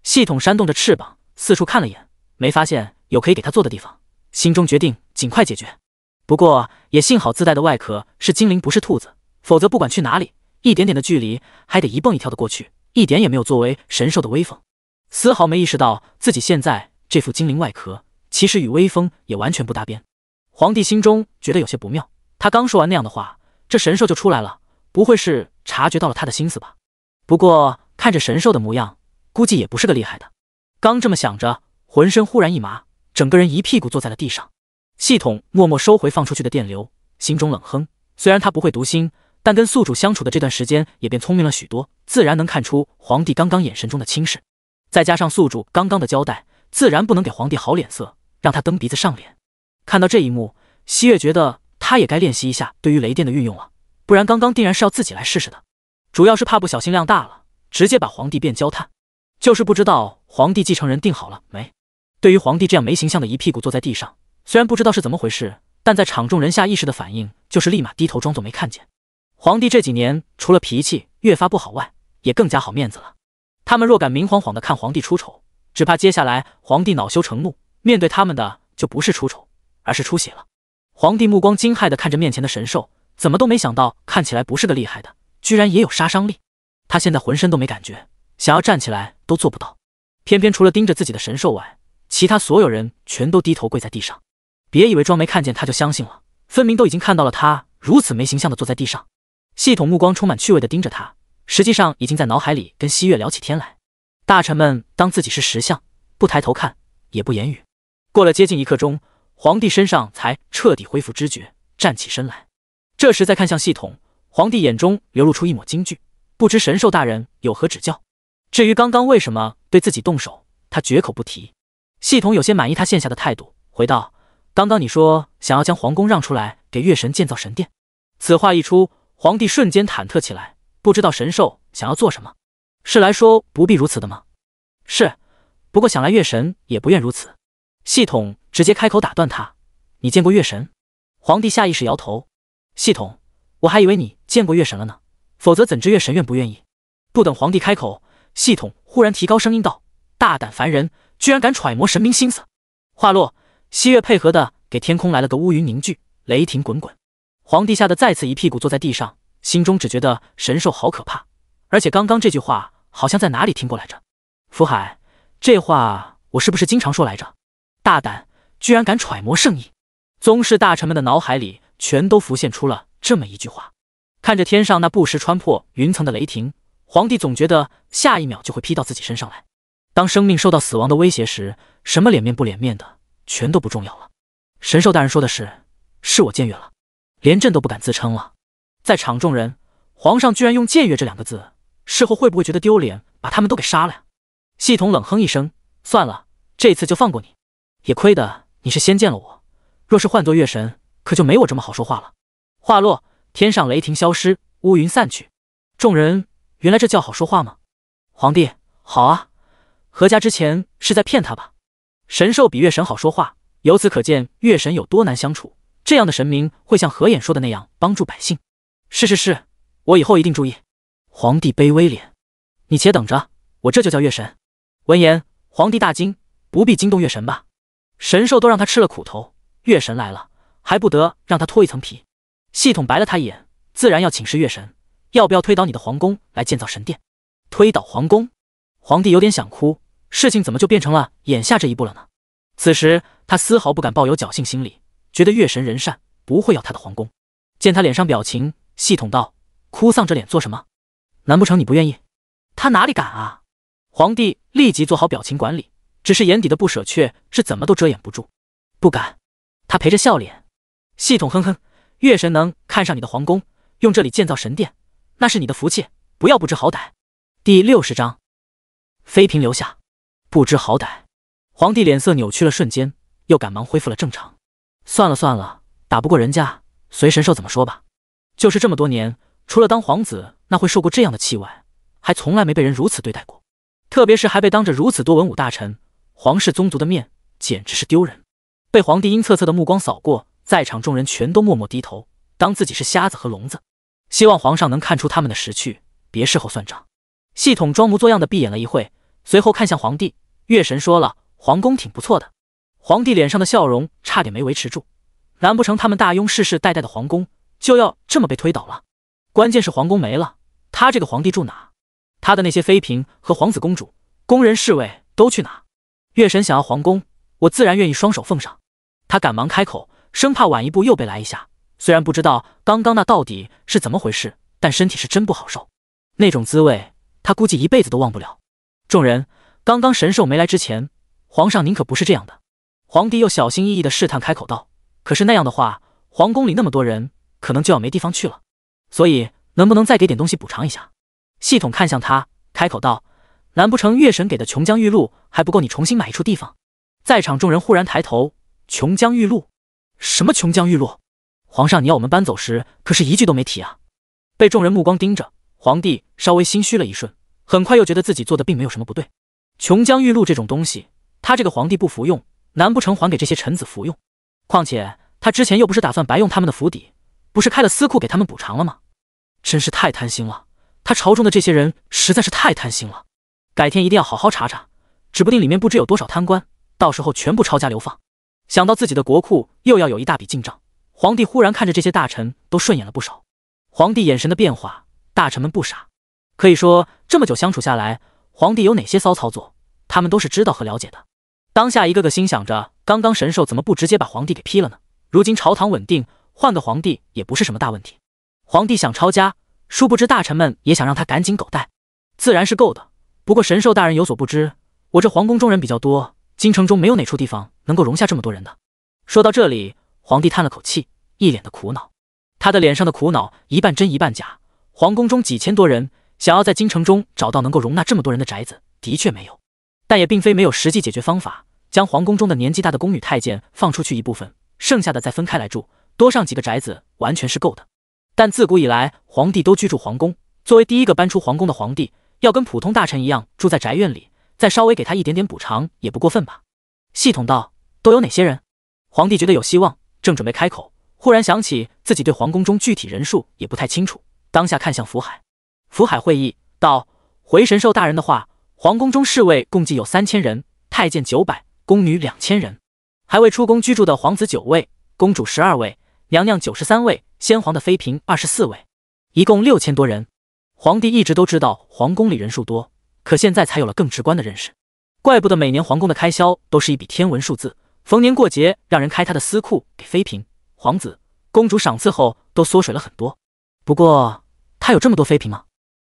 系统扇动着翅膀，四处看了眼，没发现有可以给他坐的地方，心中决定尽快解决。不过也幸好自带的外壳是精灵，不是兔子，否则不管去哪里。一点点的距离，还得一蹦一跳的过去，一点也没有作为神兽的威风，丝毫没意识到自己现在这副精灵外壳，其实与威风也完全不搭边。皇帝心中觉得有些不妙，他刚说完那样的话，这神兽就出来了，不会是察觉到了他的心思吧？不过看着神兽的模样，估计也不是个厉害的。刚这么想着，浑身忽然一麻，整个人一屁股坐在了地上。系统默默收回放出去的电流，心中冷哼，虽然他不会读心。但跟宿主相处的这段时间也变聪明了许多，自然能看出皇帝刚刚眼神中的轻视，再加上宿主刚刚的交代，自然不能给皇帝好脸色，让他蹬鼻子上脸。看到这一幕，汐月觉得他也该练习一下对于雷电的运用了，不然刚刚定然是要自己来试试的。主要是怕不小心量大了，直接把皇帝变焦炭。就是不知道皇帝继承人定好了没？对于皇帝这样没形象的一屁股坐在地上，虽然不知道是怎么回事，但在场众人下意识的反应就是立马低头装作没看见。皇帝这几年除了脾气越发不好外，也更加好面子了。他们若敢明晃晃的看皇帝出丑，只怕接下来皇帝恼羞成怒，面对他们的就不是出丑，而是出血了。皇帝目光惊骇的看着面前的神兽，怎么都没想到，看起来不是个厉害的，居然也有杀伤力。他现在浑身都没感觉，想要站起来都做不到。偏偏除了盯着自己的神兽外，其他所有人全都低头跪在地上。别以为装没看见他就相信了，分明都已经看到了，他如此没形象的坐在地上。系统目光充满趣味地盯着他，实际上已经在脑海里跟汐月聊起天来。大臣们当自己是石像，不抬头看，也不言语。过了接近一刻钟，皇帝身上才彻底恢复知觉，站起身来。这时再看向系统，皇帝眼中流露出一抹惊惧，不知神兽大人有何指教。至于刚刚为什么对自己动手，他绝口不提。系统有些满意他现下的态度，回道：“刚刚你说想要将皇宫让出来给月神建造神殿。”此话一出。皇帝瞬间忐忑起来，不知道神兽想要做什么，是来说不必如此的吗？是，不过想来月神也不愿如此。系统直接开口打断他：“你见过月神？”皇帝下意识摇头。系统：“我还以为你见过月神了呢，否则怎知月神愿不愿意？”不等皇帝开口，系统忽然提高声音道：“大胆凡人，居然敢揣摩神明心思！”话落，西月配合的给天空来了个乌云凝聚，雷霆滚滚。皇帝吓得再次一屁股坐在地上，心中只觉得神兽好可怕，而且刚刚这句话好像在哪里听过来着。福海，这话我是不是经常说来着？大胆，居然敢揣摩圣意！宗室大臣们的脑海里全都浮现出了这么一句话。看着天上那不时穿破云层的雷霆，皇帝总觉得下一秒就会劈到自己身上来。当生命受到死亡的威胁时，什么脸面不脸面的全都不重要了。神兽大人说的是，是我僭越了。连朕都不敢自称了，在场众人，皇上居然用僭越这两个字，事后会不会觉得丢脸，把他们都给杀了呀？系统冷哼一声，算了，这次就放过你，也亏得你是先见了我，若是换做月神，可就没我这么好说话了。话落，天上雷霆消失，乌云散去，众人原来这叫好说话吗？皇帝好啊，何家之前是在骗他吧？神兽比月神好说话，由此可见月神有多难相处。这样的神明会像何衍说的那样帮助百姓？是是是，我以后一定注意。皇帝卑微脸，你且等着，我这就叫月神。闻言，皇帝大惊，不必惊动月神吧，神兽都让他吃了苦头，月神来了还不得让他脱一层皮？系统白了他一眼，自然要请示月神，要不要推倒你的皇宫来建造神殿？推倒皇宫？皇帝有点想哭，事情怎么就变成了眼下这一步了呢？此时他丝毫不敢抱有侥幸心理。觉得月神人善，不会要他的皇宫。见他脸上表情，系统道：“哭丧着脸做什么？难不成你不愿意？”他哪里敢啊！皇帝立即做好表情管理，只是眼底的不舍却是怎么都遮掩不住。不敢。他陪着笑脸。系统哼哼：“月神能看上你的皇宫，用这里建造神殿，那是你的福气，不要不知好歹。”第六十章，妃嫔留下，不知好歹。皇帝脸色扭曲了瞬间，又赶忙恢复了正常。算了算了，打不过人家，随神兽怎么说吧。就是这么多年，除了当皇子那会受过这样的气外，还从来没被人如此对待过，特别是还被当着如此多文武大臣、皇室宗族的面，简直是丢人。被皇帝阴恻恻的目光扫过，在场众人全都默默低头，当自己是瞎子和聋子，希望皇上能看出他们的识趣，别事后算账。系统装模作样的闭眼了一会，随后看向皇帝。月神说了，皇宫挺不错的。皇帝脸上的笑容差点没维持住，难不成他们大雍世世代代的皇宫就要这么被推倒了？关键是皇宫没了，他这个皇帝住哪？他的那些妃嫔和皇子公主、宫人侍卫都去哪？月神想要皇宫，我自然愿意双手奉上。他赶忙开口，生怕晚一步又被来一下。虽然不知道刚刚那到底是怎么回事，但身体是真不好受，那种滋味他估计一辈子都忘不了。众人，刚刚神兽没来之前，皇上您可不是这样的。皇帝又小心翼翼的试探开口道：“可是那样的话，皇宫里那么多人，可能就要没地方去了。所以，能不能再给点东西补偿一下？”系统看向他，开口道：“难不成月神给的琼浆玉露还不够你重新买一处地方？”在场众人忽然抬头：“琼浆玉露？什么琼浆玉露？皇上，你要我们搬走时，可是一句都没提啊！”被众人目光盯着，皇帝稍微心虚了一瞬，很快又觉得自己做的并没有什么不对。琼浆玉露这种东西，他这个皇帝不服用。难不成还给这些臣子服用？况且他之前又不是打算白用他们的府邸，不是开了私库给他们补偿了吗？真是太贪心了！他朝中的这些人实在是太贪心了。改天一定要好好查查，指不定里面不知有多少贪官，到时候全部抄家流放。想到自己的国库又要有一大笔进账，皇帝忽然看着这些大臣都顺眼了不少。皇帝眼神的变化，大臣们不傻，可以说这么久相处下来，皇帝有哪些骚操作，他们都是知道和了解的。当下一个个心想着，刚刚神兽怎么不直接把皇帝给劈了呢？如今朝堂稳定，换个皇帝也不是什么大问题。皇帝想抄家，殊不知大臣们也想让他赶紧狗带，自然是够的。不过神兽大人有所不知，我这皇宫中人比较多，京城中没有哪处地方能够容下这么多人的。说到这里，皇帝叹了口气，一脸的苦恼。他的脸上的苦恼一半真一半假。皇宫中几千多人，想要在京城中找到能够容纳这么多人的宅子，的确没有。但也并非没有实际解决方法，将皇宫中的年纪大的宫女太监放出去一部分，剩下的再分开来住，多上几个宅子完全是够的。但自古以来，皇帝都居住皇宫，作为第一个搬出皇宫的皇帝，要跟普通大臣一样住在宅院里，再稍微给他一点点补偿也不过分吧？系统道：“都有哪些人？”皇帝觉得有希望，正准备开口，忽然想起自己对皇宫中具体人数也不太清楚，当下看向福海，福海会意道：“回神兽大人的话。”皇宫中侍卫共计有三千人，太监九百，宫女两千人，还未出宫居住的皇子九位，公主十二位，娘娘九十三位，先皇的妃嫔二十四位，一共六千多人。皇帝一直都知道皇宫里人数多，可现在才有了更直观的认识。怪不得每年皇宫的开销都是一笔天文数字，逢年过节让人开他的私库给妃嫔、皇子、公主赏赐后都缩水了很多。不过他有这么多妃嫔吗？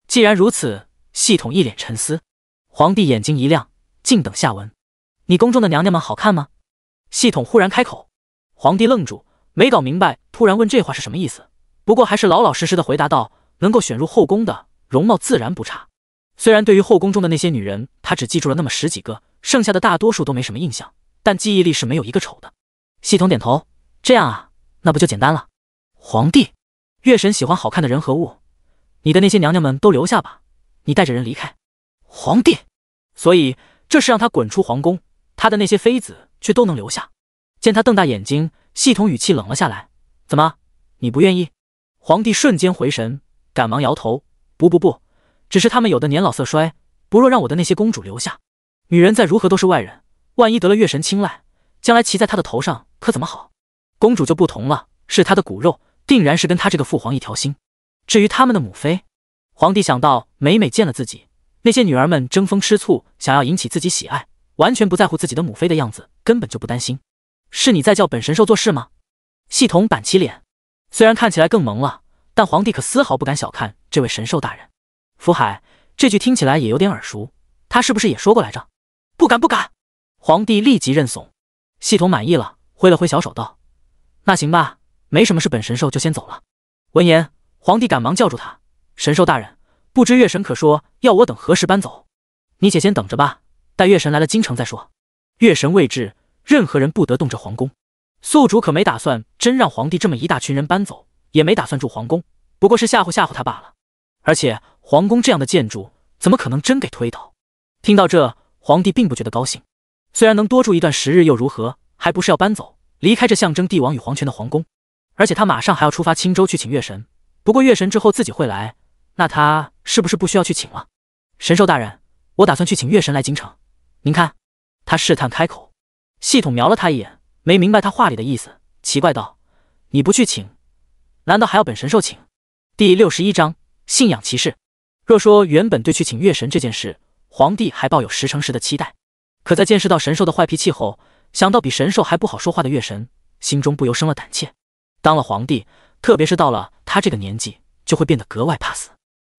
既然如此，系统一脸沉思。皇帝眼睛一亮，静等下文。你宫中的娘娘们好看吗？系统忽然开口。皇帝愣住，没搞明白，突然问这话是什么意思。不过还是老老实实的回答道：“能够选入后宫的容貌自然不差。虽然对于后宫中的那些女人，他只记住了那么十几个，剩下的大多数都没什么印象，但记忆力是没有一个丑的。”系统点头：“这样啊，那不就简单了？”皇帝，月神喜欢好看的人和物，你的那些娘娘们都留下吧，你带着人离开。皇帝，所以这是让他滚出皇宫，他的那些妃子却都能留下。见他瞪大眼睛，系统语气冷了下来：“怎么，你不愿意？”皇帝瞬间回神，赶忙摇头：“不不不，只是他们有的年老色衰，不若让我的那些公主留下。女人再如何都是外人，万一得了月神青睐，将来骑在他的头上可怎么好？公主就不同了，是他的骨肉，定然是跟他这个父皇一条心。至于他们的母妃，皇帝想到每每见了自己。”那些女儿们争风吃醋，想要引起自己喜爱，完全不在乎自己的母妃的样子，根本就不担心。是你在叫本神兽做事吗？系统板起脸，虽然看起来更萌了，但皇帝可丝毫不敢小看这位神兽大人。福海，这句听起来也有点耳熟，他是不是也说过来着？不敢不敢！皇帝立即认怂。系统满意了，挥了挥小手道：“那行吧，没什么事，本神兽就先走了。”闻言，皇帝赶忙叫住他：“神兽大人。”不知月神可说要我等何时搬走？你且先等着吧，待月神来了京城再说。月神未至，任何人不得动这皇宫。宿主可没打算真让皇帝这么一大群人搬走，也没打算住皇宫，不过是吓唬吓唬他罢了。而且皇宫这样的建筑，怎么可能真给推倒？听到这，皇帝并不觉得高兴。虽然能多住一段时日又如何？还不是要搬走，离开这象征帝王与皇权的皇宫。而且他马上还要出发青州去请月神。不过月神之后自己会来，那他。是不是不需要去请了，神兽大人？我打算去请月神来京城，您看？他试探开口，系统瞄了他一眼，没明白他话里的意思，奇怪道：“你不去请，难道还要本神兽请？”第六十一章信仰骑士。若说原本对去请月神这件事，皇帝还抱有十成十的期待，可在见识到神兽的坏脾气后，想到比神兽还不好说话的月神，心中不由生了胆怯。当了皇帝，特别是到了他这个年纪，就会变得格外怕死。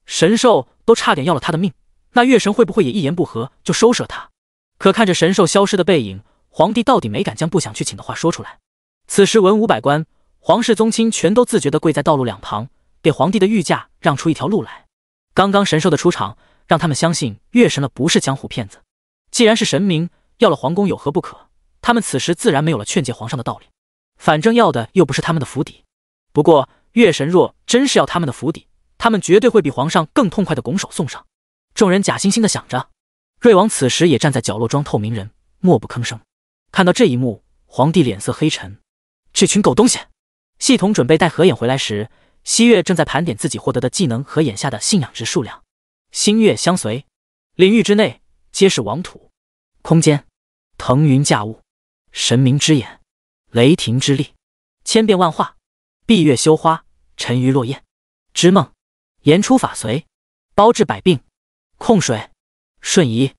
神兽都差点要了他的命，那月神会不会也一言不合就收拾了他？可看着神兽消失的背影，皇帝到底没敢将不想去请的话说出来。此时文武百官、皇室宗亲全都自觉地跪在道路两旁，给皇帝的御驾让出一条路来。刚刚神兽的出场，让他们相信月神了不是江湖骗子。既然是神明，要了皇宫有何不可？他们此时自然没有了劝诫皇上的道理，反正要的又不是他们的府邸。不过月神若真是要他们的府邸，他们绝对会比皇上更痛快的拱手送上。众人假惺惺的想着。瑞王此时也站在角落装透明人，默不吭声。看到这一幕，皇帝脸色黑沉。这群狗东西！系统准备带合眼回来时，西月正在盘点自己获得的技能和眼下的信仰值数量。星月相随，领域之内皆是王土。空间，腾云驾雾，神明之眼，雷霆之力，千变万化，闭月羞花，沉鱼落雁，织梦。言出法随，包治百病，控水，瞬移，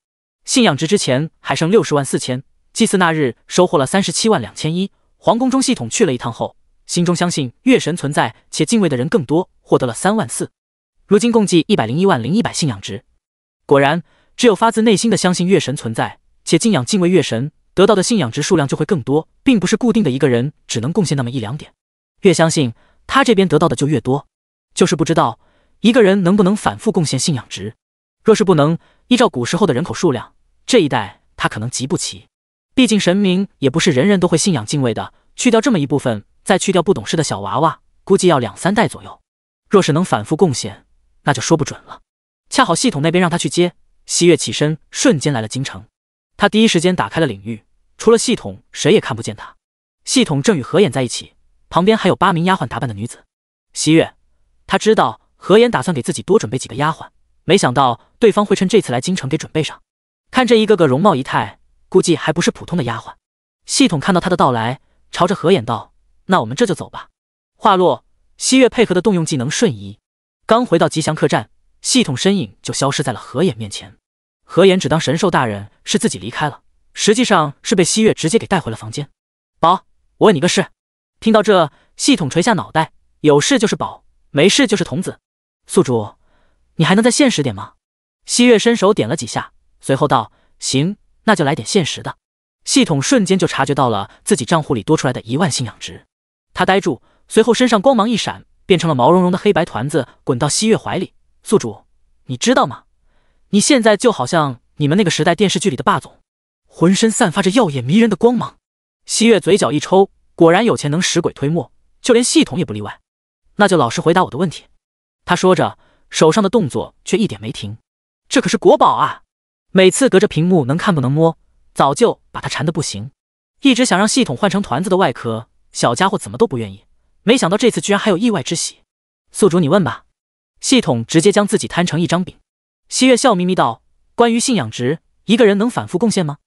信仰值之前还剩六十万四千，祭祀那日收获了三十七万两千一，皇宫中系统去了一趟后，心中相信月神存在且敬畏的人更多，获得了三万四，如今共计一百零一万零一百信仰值。果然，只有发自内心的相信月神存在且敬仰敬畏月神，得到的信仰值数量就会更多，并不是固定的一个人只能贡献那么一两点，越相信他这边得到的就越多，就是不知道。一个人能不能反复贡献信仰值？若是不能，依照古时候的人口数量，这一代他可能集不齐。毕竟神明也不是人人都会信仰敬畏的，去掉这么一部分，再去掉不懂事的小娃娃，估计要两三代左右。若是能反复贡献，那就说不准了。恰好系统那边让他去接，汐月起身，瞬间来了京城。他第一时间打开了领域，除了系统，谁也看不见他。系统正与何衍在一起，旁边还有八名丫鬟打扮的女子。汐月，他知道。何言打算给自己多准备几个丫鬟，没想到对方会趁这次来京城给准备上。看这一个个容貌仪态，估计还不是普通的丫鬟。系统看到他的到来，朝着何言道：“那我们这就走吧。”话落，西月配合的动用技能瞬移，刚回到吉祥客栈，系统身影就消失在了何言面前。何言只当神兽大人是自己离开了，实际上是被西月直接给带回了房间。宝，我问你个事。听到这，系统垂下脑袋，有事就是宝，没事就是童子。宿主，你还能再现实点吗？汐月伸手点了几下，随后道：“行，那就来点现实的。”系统瞬间就察觉到了自己账户里多出来的一万信仰值，他呆住，随后身上光芒一闪，变成了毛茸茸的黑白团子，滚到汐月怀里。宿主，你知道吗？你现在就好像你们那个时代电视剧里的霸总，浑身散发着耀眼迷人的光芒。汐月嘴角一抽，果然有钱能使鬼推磨，就连系统也不例外。那就老实回答我的问题。他说着，手上的动作却一点没停。这可是国宝啊！每次隔着屏幕能看不能摸，早就把他馋得不行，一直想让系统换成团子的外壳，小家伙怎么都不愿意。没想到这次居然还有意外之喜。宿主，你问吧。系统直接将自己摊成一张饼。西月笑眯眯道：“关于信仰值，一个人能反复贡献吗？”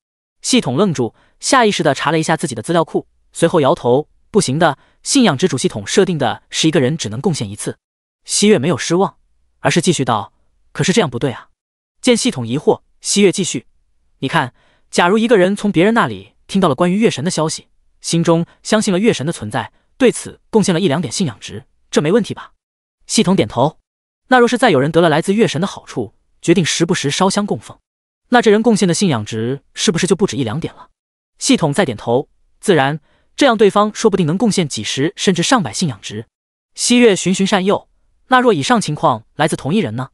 系统愣住，下意识地查了一下自己的资料库，随后摇头：“不行的，信仰值主系统设定的是一个人只能贡献一次。”西月没有失望，而是继续道：“可是这样不对啊！”见系统疑惑，西月继续：“你看，假如一个人从别人那里听到了关于月神的消息，心中相信了月神的存在，对此贡献了一两点信仰值，这没问题吧？”系统点头。那若是再有人得了来自月神的好处，决定时不时烧香供奉，那这人贡献的信仰值是不是就不止一两点了？系统再点头。自然，这样对方说不定能贡献几十甚至上百信仰值。西月循循善诱。那若以上情况来自同一人呢？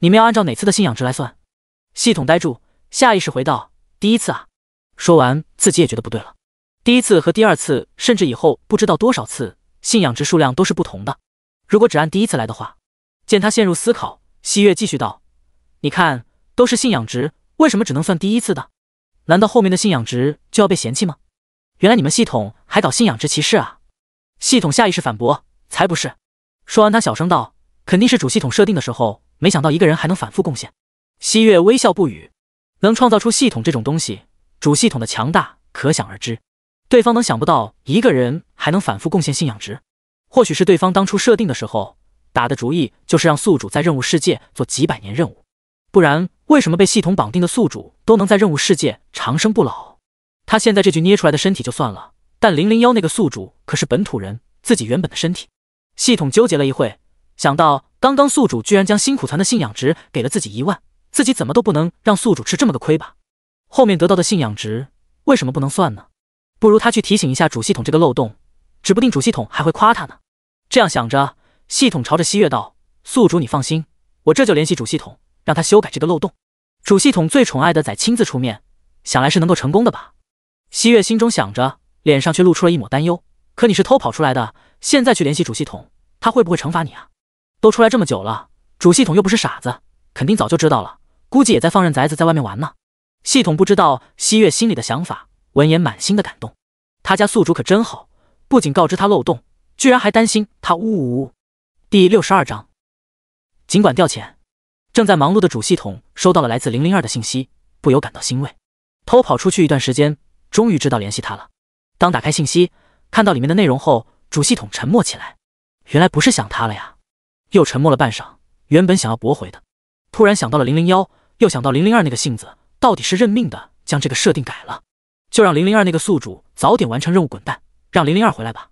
你们要按照哪次的信仰值来算？系统呆住，下意识回道：“第一次啊。”说完，自己也觉得不对了。第一次和第二次，甚至以后不知道多少次，信仰值数量都是不同的。如果只按第一次来的话，见他陷入思考，汐月继续道：“你看，都是信仰值，为什么只能算第一次的？难道后面的信仰值就要被嫌弃吗？原来你们系统还搞信仰值歧视啊！”系统下意识反驳：“才不是。”说完，他小声道：“肯定是主系统设定的时候，没想到一个人还能反复贡献。”西月微笑不语。能创造出系统这种东西，主系统的强大可想而知。对方能想不到一个人还能反复贡献信仰值，或许是对方当初设定的时候打的主意就是让宿主在任务世界做几百年任务，不然为什么被系统绑定的宿主都能在任务世界长生不老？他现在这具捏出来的身体就算了，但零零幺那个宿主可是本土人，自己原本的身体。系统纠结了一会，想到刚刚宿主居然将辛苦团的信仰值给了自己一万，自己怎么都不能让宿主吃这么个亏吧？后面得到的信仰值为什么不能算呢？不如他去提醒一下主系统这个漏洞，指不定主系统还会夸他呢。这样想着，系统朝着西月道：“宿主，你放心，我这就联系主系统，让他修改这个漏洞。主系统最宠爱的崽亲自出面，想来是能够成功的吧？”西月心中想着，脸上却露出了一抹担忧。可你是偷跑出来的，现在去联系主系统，他会不会惩罚你啊？都出来这么久了，主系统又不是傻子，肯定早就知道了，估计也在放任崽子在外面玩呢。系统不知道西月心里的想法，闻言满心的感动，他家宿主可真好，不仅告知他漏洞，居然还担心他。呜呜。第六十二章，尽管调遣，正在忙碌的主系统收到了来自零零二的信息，不由感到欣慰，偷跑出去一段时间，终于知道联系他了。当打开信息。看到里面的内容后，主系统沉默起来。原来不是想他了呀。又沉默了半晌，原本想要驳回的，突然想到了零零幺，又想到零零二那个性子，到底是认命的将这个设定改了，就让零零二那个宿主早点完成任务滚蛋，让零零二回来吧。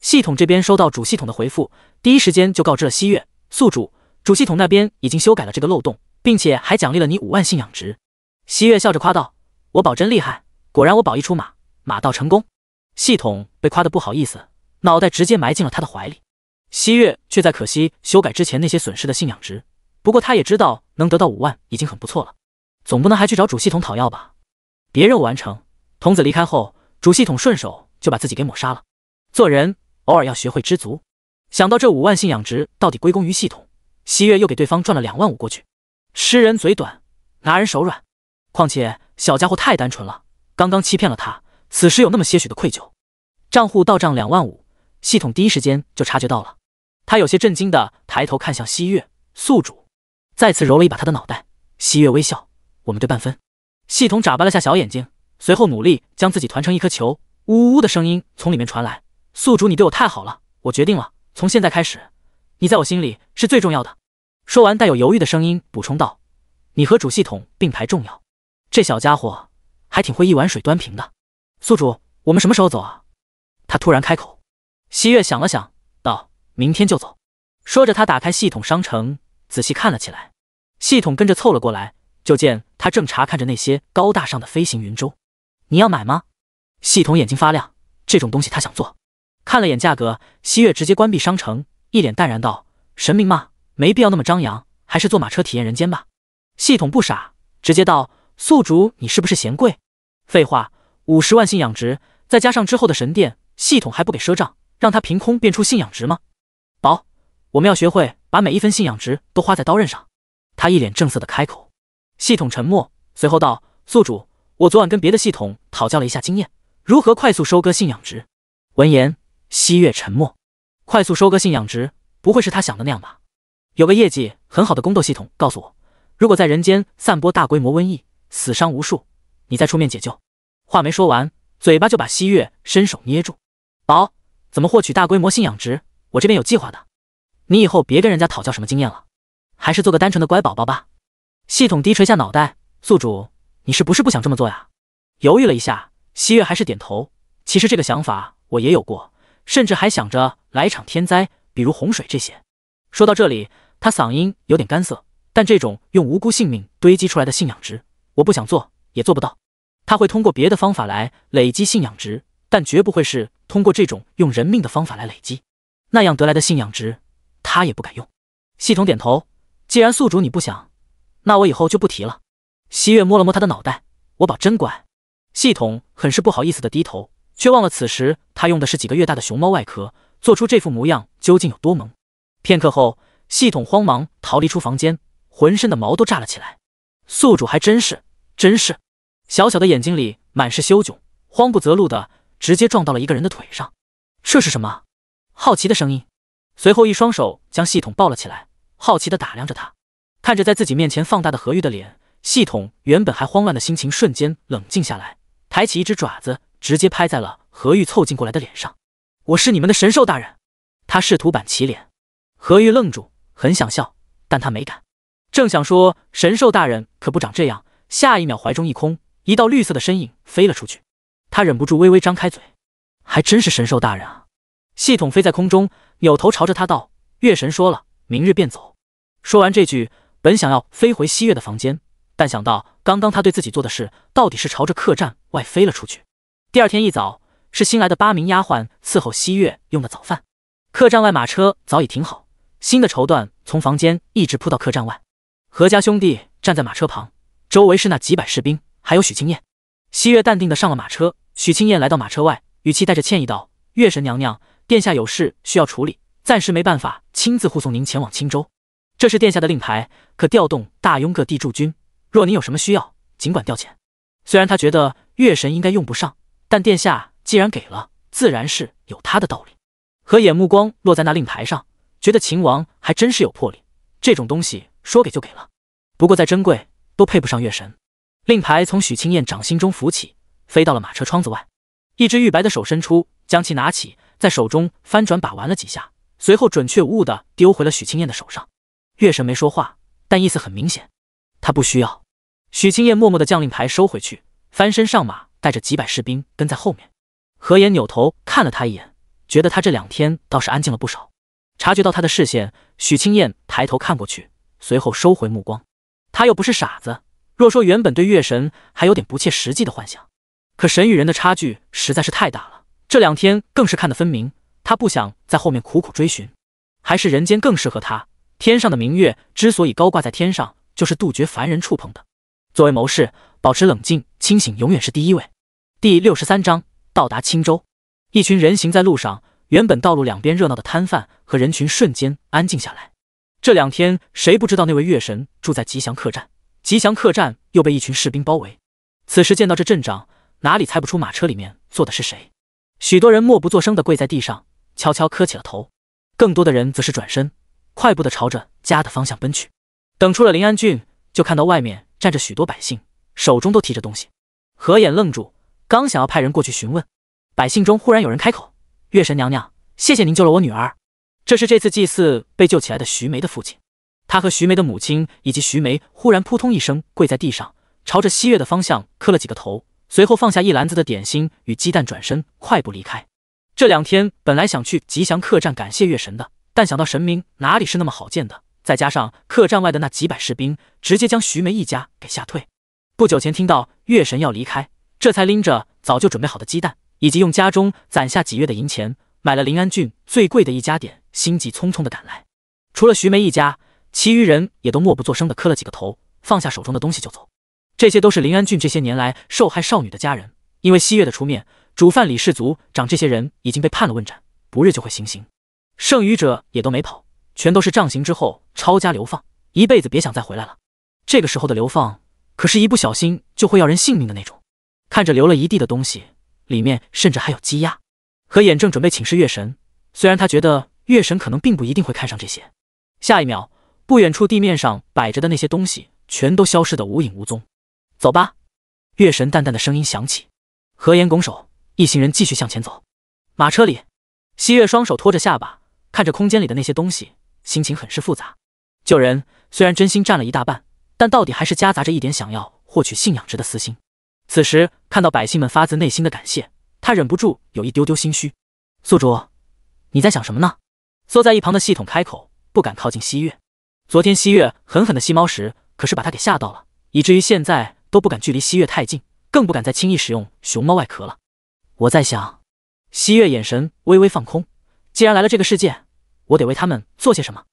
系统这边收到主系统的回复，第一时间就告知了西月宿主，主系统那边已经修改了这个漏洞，并且还奖励了你五万信仰值。西月笑着夸道：“我宝真厉害，果然我宝一出马，马到成功。”系统被夸得不好意思，脑袋直接埋进了他的怀里。西月却在可惜修改之前那些损失的信仰值。不过他也知道能得到五万已经很不错了，总不能还去找主系统讨要吧？别任务完成，童子离开后，主系统顺手就把自己给抹杀了。做人偶尔要学会知足。想到这五万信仰值到底归功于系统，西月又给对方赚了两万五过去。吃人嘴短，拿人手软。况且小家伙太单纯了，刚刚欺骗了他。此时有那么些许的愧疚，账户到账两万五，系统第一时间就察觉到了，他有些震惊的抬头看向汐月宿主，再次揉了一把他的脑袋。汐月微笑，我们对半分。系统眨巴了下小眼睛，随后努力将自己团成一颗球，呜呜呜的声音从里面传来。宿主，你对我太好了，我决定了，从现在开始，你在我心里是最重要的。说完，带有犹豫的声音补充道，你和主系统并排重要。这小家伙还挺会一碗水端平的。宿主，我们什么时候走啊？他突然开口。西月想了想，道：“明天就走。”说着，他打开系统商城，仔细看了起来。系统跟着凑了过来，就见他正查看着那些高大上的飞行云舟。你要买吗？系统眼睛发亮，这种东西他想做。看了眼价格，西月直接关闭商城，一脸淡然道：“神明嘛，没必要那么张扬，还是坐马车体验人间吧。”系统不傻，直接道：“宿主，你是不是嫌贵？”废话。五十万信仰值，再加上之后的神殿系统还不给赊账，让他凭空变出信仰值吗？宝，我们要学会把每一分信仰值都花在刀刃上。他一脸正色的开口。系统沉默，随后道：“宿主，我昨晚跟别的系统讨教了一下经验，如何快速收割信仰值？”闻言，汐月沉默。快速收割信仰值，不会是他想的那样吧？有个业绩很好的宫斗系统告诉我，如果在人间散播大规模瘟疫，死伤无数，你再出面解救。话没说完，嘴巴就把汐月伸手捏住。宝，怎么获取大规模信仰值？我这边有计划的。你以后别跟人家讨教什么经验了，还是做个单纯的乖宝宝吧。系统低垂下脑袋，宿主，你是不是不想这么做呀？犹豫了一下，汐月还是点头。其实这个想法我也有过，甚至还想着来一场天灾，比如洪水这些。说到这里，他嗓音有点干涩，但这种用无辜性命堆积出来的信仰值，我不想做，也做不到。他会通过别的方法来累积信仰值，但绝不会是通过这种用人命的方法来累积。那样得来的信仰值，他也不敢用。系统点头，既然宿主你不想，那我以后就不提了。西月摸了摸他的脑袋，我宝真乖。系统很是不好意思的低头，却忘了此时他用的是几个月大的熊猫外壳，做出这副模样究竟有多萌。片刻后，系统慌忙逃离出房间，浑身的毛都炸了起来。宿主还真是，真是。小小的眼睛里满是羞窘，慌不择路的直接撞到了一个人的腿上。这是什么？好奇的声音。随后一双手将系统抱了起来，好奇的打量着他，看着在自己面前放大的何玉的脸。系统原本还慌乱的心情瞬间冷静下来，抬起一只爪子，直接拍在了何玉凑近过来的脸上。我是你们的神兽大人。他试图板起脸。何玉愣住，很想笑，但他没敢。正想说神兽大人可不长这样，下一秒怀中一空。一道绿色的身影飞了出去，他忍不住微微张开嘴，还真是神兽大人啊！系统飞在空中，扭头朝着他道：“月神说了，明日便走。”说完这句，本想要飞回西月的房间，但想到刚刚他对自己做的事，到底是朝着客栈外飞了出去。第二天一早，是新来的八名丫鬟伺候西月用的早饭。客栈外马车早已停好，新的绸缎从房间一直铺到客栈外。何家兄弟站在马车旁，周围是那几百士兵。还有许清燕，西月淡定的上了马车。许清燕来到马车外，语气带着歉意道：“月神娘娘，殿下有事需要处理，暂时没办法亲自护送您前往青州。这是殿下的令牌，可调动大雍各地驻军。若您有什么需要，尽管调遣。”虽然他觉得月神应该用不上，但殿下既然给了，自然是有他的道理。何衍目光落在那令牌上，觉得秦王还真是有魄力，这种东西说给就给了。不过再珍贵，都配不上月神。令牌从许青燕掌心中浮起，飞到了马车窗子外。一只玉白的手伸出，将其拿起，在手中翻转把玩了几下，随后准确无误的丢回了许青燕的手上。月神没说话，但意思很明显，他不需要。许青燕默默的将令牌收回去，翻身上马，带着几百士兵跟在后面。何言扭头看了他一眼，觉得他这两天倒是安静了不少。察觉到他的视线，许青燕抬头看过去，随后收回目光。他又不是傻子。若说原本对月神还有点不切实际的幻想，可神与人的差距实在是太大了。这两天更是看得分明，他不想在后面苦苦追寻，还是人间更适合他。天上的明月之所以高挂在天上，就是杜绝凡人触碰的。作为谋士，保持冷静清醒永远是第一位。第六十三章到达青州，一群人行在路上，原本道路两边热闹的摊贩和人群瞬间安静下来。这两天谁不知道那位月神住在吉祥客栈？吉祥客栈又被一群士兵包围。此时见到这阵仗，哪里猜不出马车里面坐的是谁？许多人默不作声的跪在地上，悄悄磕起了头。更多的人则是转身，快步的朝着家的方向奔去。等出了临安郡，就看到外面站着许多百姓，手中都提着东西。何眼愣住，刚想要派人过去询问，百姓中忽然有人开口：“月神娘娘，谢谢您救了我女儿。”这是这次祭祀被救起来的徐梅的父亲。他和徐梅的母亲以及徐梅忽然扑通一声跪在地上，朝着西月的方向磕了几个头，随后放下一篮子的点心与鸡蛋，转身快步离开。这两天本来想去吉祥客栈感谢月神的，但想到神明哪里是那么好见的，再加上客栈外的那几百士兵，直接将徐梅一家给吓退。不久前听到月神要离开，这才拎着早就准备好的鸡蛋，以及用家中攒下几月的银钱，买了临安郡最贵的一家点，心急匆匆的赶来。除了徐梅一家。其余人也都默不作声地磕了几个头，放下手中的东西就走。这些都是林安俊这些年来受害少女的家人，因为西月的出面，主犯李氏族长这些人已经被判了问斩，不日就会行刑。剩余者也都没跑，全都是杖刑之后抄家流放，一辈子别想再回来了。这个时候的流放，可是一不小心就会要人性命的那种。看着流了一地的东西，里面甚至还有鸡鸭，何衍正准备请示月神，虽然他觉得月神可能并不一定会看上这些，下一秒。不远处地面上摆着的那些东西全都消失的无影无踪。走吧，月神淡淡的声音响起。何言拱手，一行人继续向前走。马车里，汐月双手托着下巴，看着空间里的那些东西，心情很是复杂。救人虽然真心占了一大半，但到底还是夹杂着一点想要获取信仰值的私心。此时看到百姓们发自内心的感谢，他忍不住有一丢丢心虚。宿主，你在想什么呢？缩在一旁的系统开口，不敢靠近汐月。昨天汐月狠狠的吸猫时，可是把他给吓到了，以至于现在都不敢距离汐月太近，更不敢再轻易使用熊猫外壳了。我在想，汐月眼神微微放空，既然来了这个世界，我得为他们做些什么。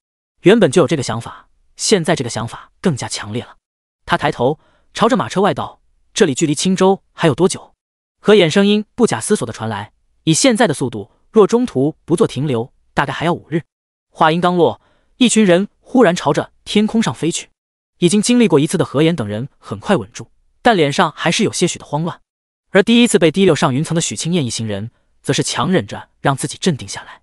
原本就有这个想法，现在这个想法更加强烈了。他抬头朝着马车外道：“这里距离青州还有多久？”何衍声音不假思索的传来：“以现在的速度，若中途不做停留，大概还要五日。”话音刚落，一群人。忽然朝着天空上飞去，已经经历过一次的何岩等人很快稳住，但脸上还是有些许的慌乱。而第一次被提溜上云层的许青燕一行人，则是强忍着让自己镇定下来。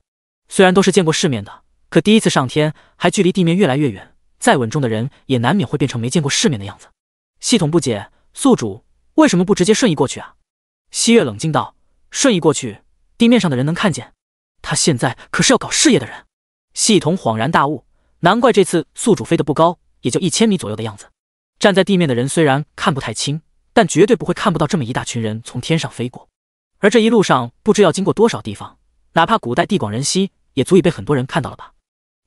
虽然都是见过世面的，可第一次上天还距离地面越来越远，再稳重的人也难免会变成没见过世面的样子。系统不解，宿主为什么不直接瞬移过去啊？汐月冷静道：“瞬移过去，地面上的人能看见。他现在可是要搞事业的人。”系统恍然大悟。难怪这次宿主飞得不高，也就一千米左右的样子。站在地面的人虽然看不太清，但绝对不会看不到这么一大群人从天上飞过。而这一路上不知要经过多少地方，哪怕古代地广人稀，也足以被很多人看到了吧？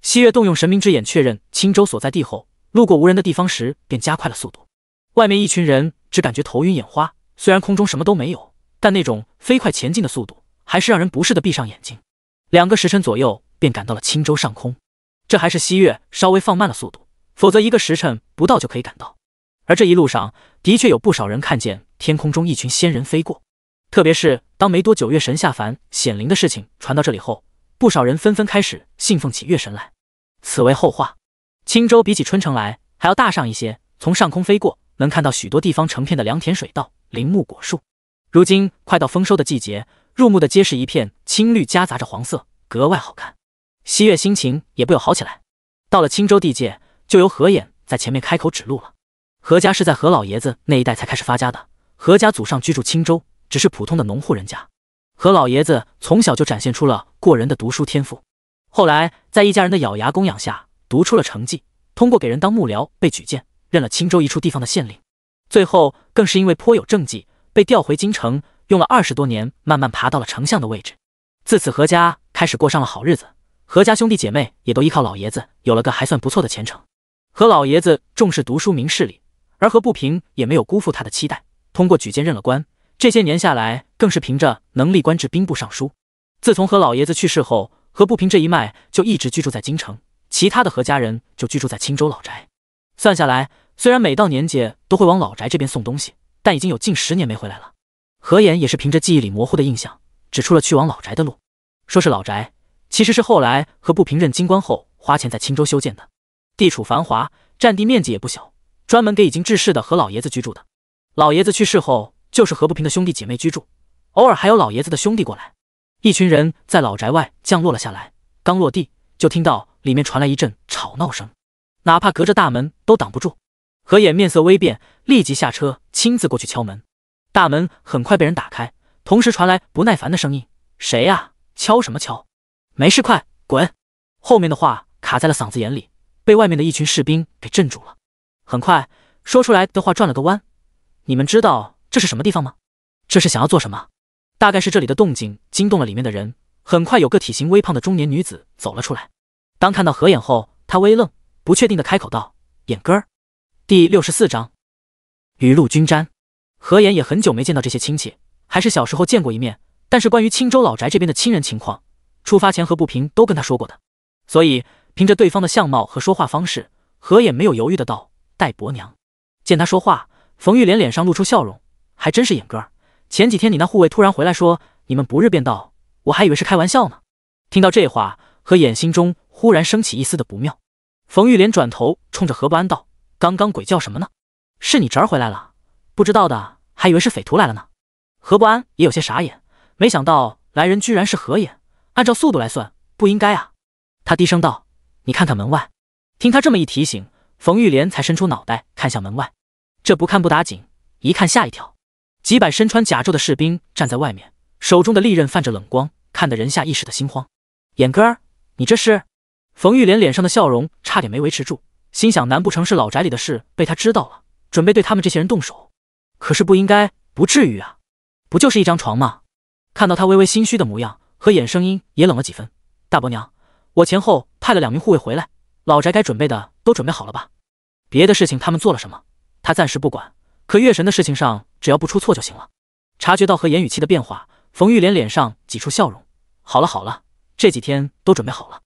西月动用神明之眼确认青州所在地后，路过无人的地方时便加快了速度。外面一群人只感觉头晕眼花，虽然空中什么都没有，但那种飞快前进的速度还是让人不适的，闭上眼睛。两个时辰左右便赶到了青州上空。这还是西月稍微放慢了速度，否则一个时辰不到就可以赶到。而这一路上的确有不少人看见天空中一群仙人飞过，特别是当没多久月神下凡显灵的事情传到这里后，不少人纷纷开始信奉起月神来。此为后话。青州比起春城来还要大上一些，从上空飞过能看到许多地方成片的良田、水稻、林木、果树。如今快到丰收的季节，入目的皆是一片青绿夹杂着黄色，格外好看。西月心情也不由好起来，到了青州地界，就由何衍在前面开口指路了。何家是在何老爷子那一代才开始发家的。何家祖上居住青州，只是普通的农户人家。何老爷子从小就展现出了过人的读书天赋，后来在一家人的咬牙供养下，读出了成绩，通过给人当幕僚被举荐，任了青州一处地方的县令，最后更是因为颇有政绩，被调回京城，用了二十多年，慢慢爬到了丞相的位置。自此，何家开始过上了好日子。何家兄弟姐妹也都依靠老爷子有了个还算不错的前程。何老爷子重视读书明事理，而何不平也没有辜负他的期待，通过举荐任了官。这些年下来，更是凭着能力官至兵部尚书。自从何老爷子去世后，何不平这一脉就一直居住在京城，其他的何家人就居住在青州老宅。算下来，虽然每到年节都会往老宅这边送东西，但已经有近十年没回来了。何岩也是凭着记忆里模糊的印象，指出了去往老宅的路，说是老宅。其实是后来何不平任京官后花钱在青州修建的，地处繁华，占地面积也不小，专门给已经致仕的何老爷子居住的。老爷子去世后，就是何不平的兄弟姐妹居住，偶尔还有老爷子的兄弟过来。一群人在老宅外降落了下来，刚落地就听到里面传来一阵吵闹声，哪怕隔着大门都挡不住。何野面色微变，立即下车亲自过去敲门。大门很快被人打开，同时传来不耐烦的声音：“谁呀？敲什么敲？”没事，快滚！后面的话卡在了嗓子眼里，被外面的一群士兵给镇住了。很快，说出来的话转了个弯。你们知道这是什么地方吗？这是想要做什么？大概是这里的动静惊动了里面的人。很快，有个体型微胖的中年女子走了出来。当看到何衍后，他微愣，不确定的开口道：“衍哥儿。”第六十四章雨露均沾。何衍也很久没见到这些亲戚，还是小时候见过一面。但是关于青州老宅这边的亲人情况，出发前，何不平都跟他说过的，所以凭着对方的相貌和说话方式，何眼没有犹豫的道：“戴伯娘。”见他说话，冯玉莲脸上露出笑容：“还真是眼哥儿。前几天你那护卫突然回来，说你们不日便到，我还以为是开玩笑呢。”听到这话，何眼心中忽然升起一丝的不妙。冯玉莲转头冲着何不安道：“刚刚鬼叫什么呢？是你侄儿回来了，不知道的还以为是匪徒来了呢。”何不安也有些傻眼，没想到来人居然是何眼。按照速度来算，不应该啊！他低声道：“你看看门外。”听他这么一提醒，冯玉莲才伸出脑袋看向门外。这不看不打紧，一看吓一跳。几百身穿甲胄的士兵站在外面，手中的利刃泛着冷光，看得人下意识的心慌。眼哥，儿，你这是？冯玉莲脸上的笑容差点没维持住，心想：难不成是老宅里的事被他知道了，准备对他们这些人动手？可是不应该，不至于啊！不就是一张床吗？看到他微微心虚的模样。何言声音也冷了几分。大伯娘，我前后派了两名护卫回来，老宅该准备的都准备好了吧？别的事情他们做了什么，他暂时不管。可月神的事情上，只要不出错就行了。察觉到何言语气的变化，冯玉莲脸上挤出笑容。好了好了，这几天都准备好了。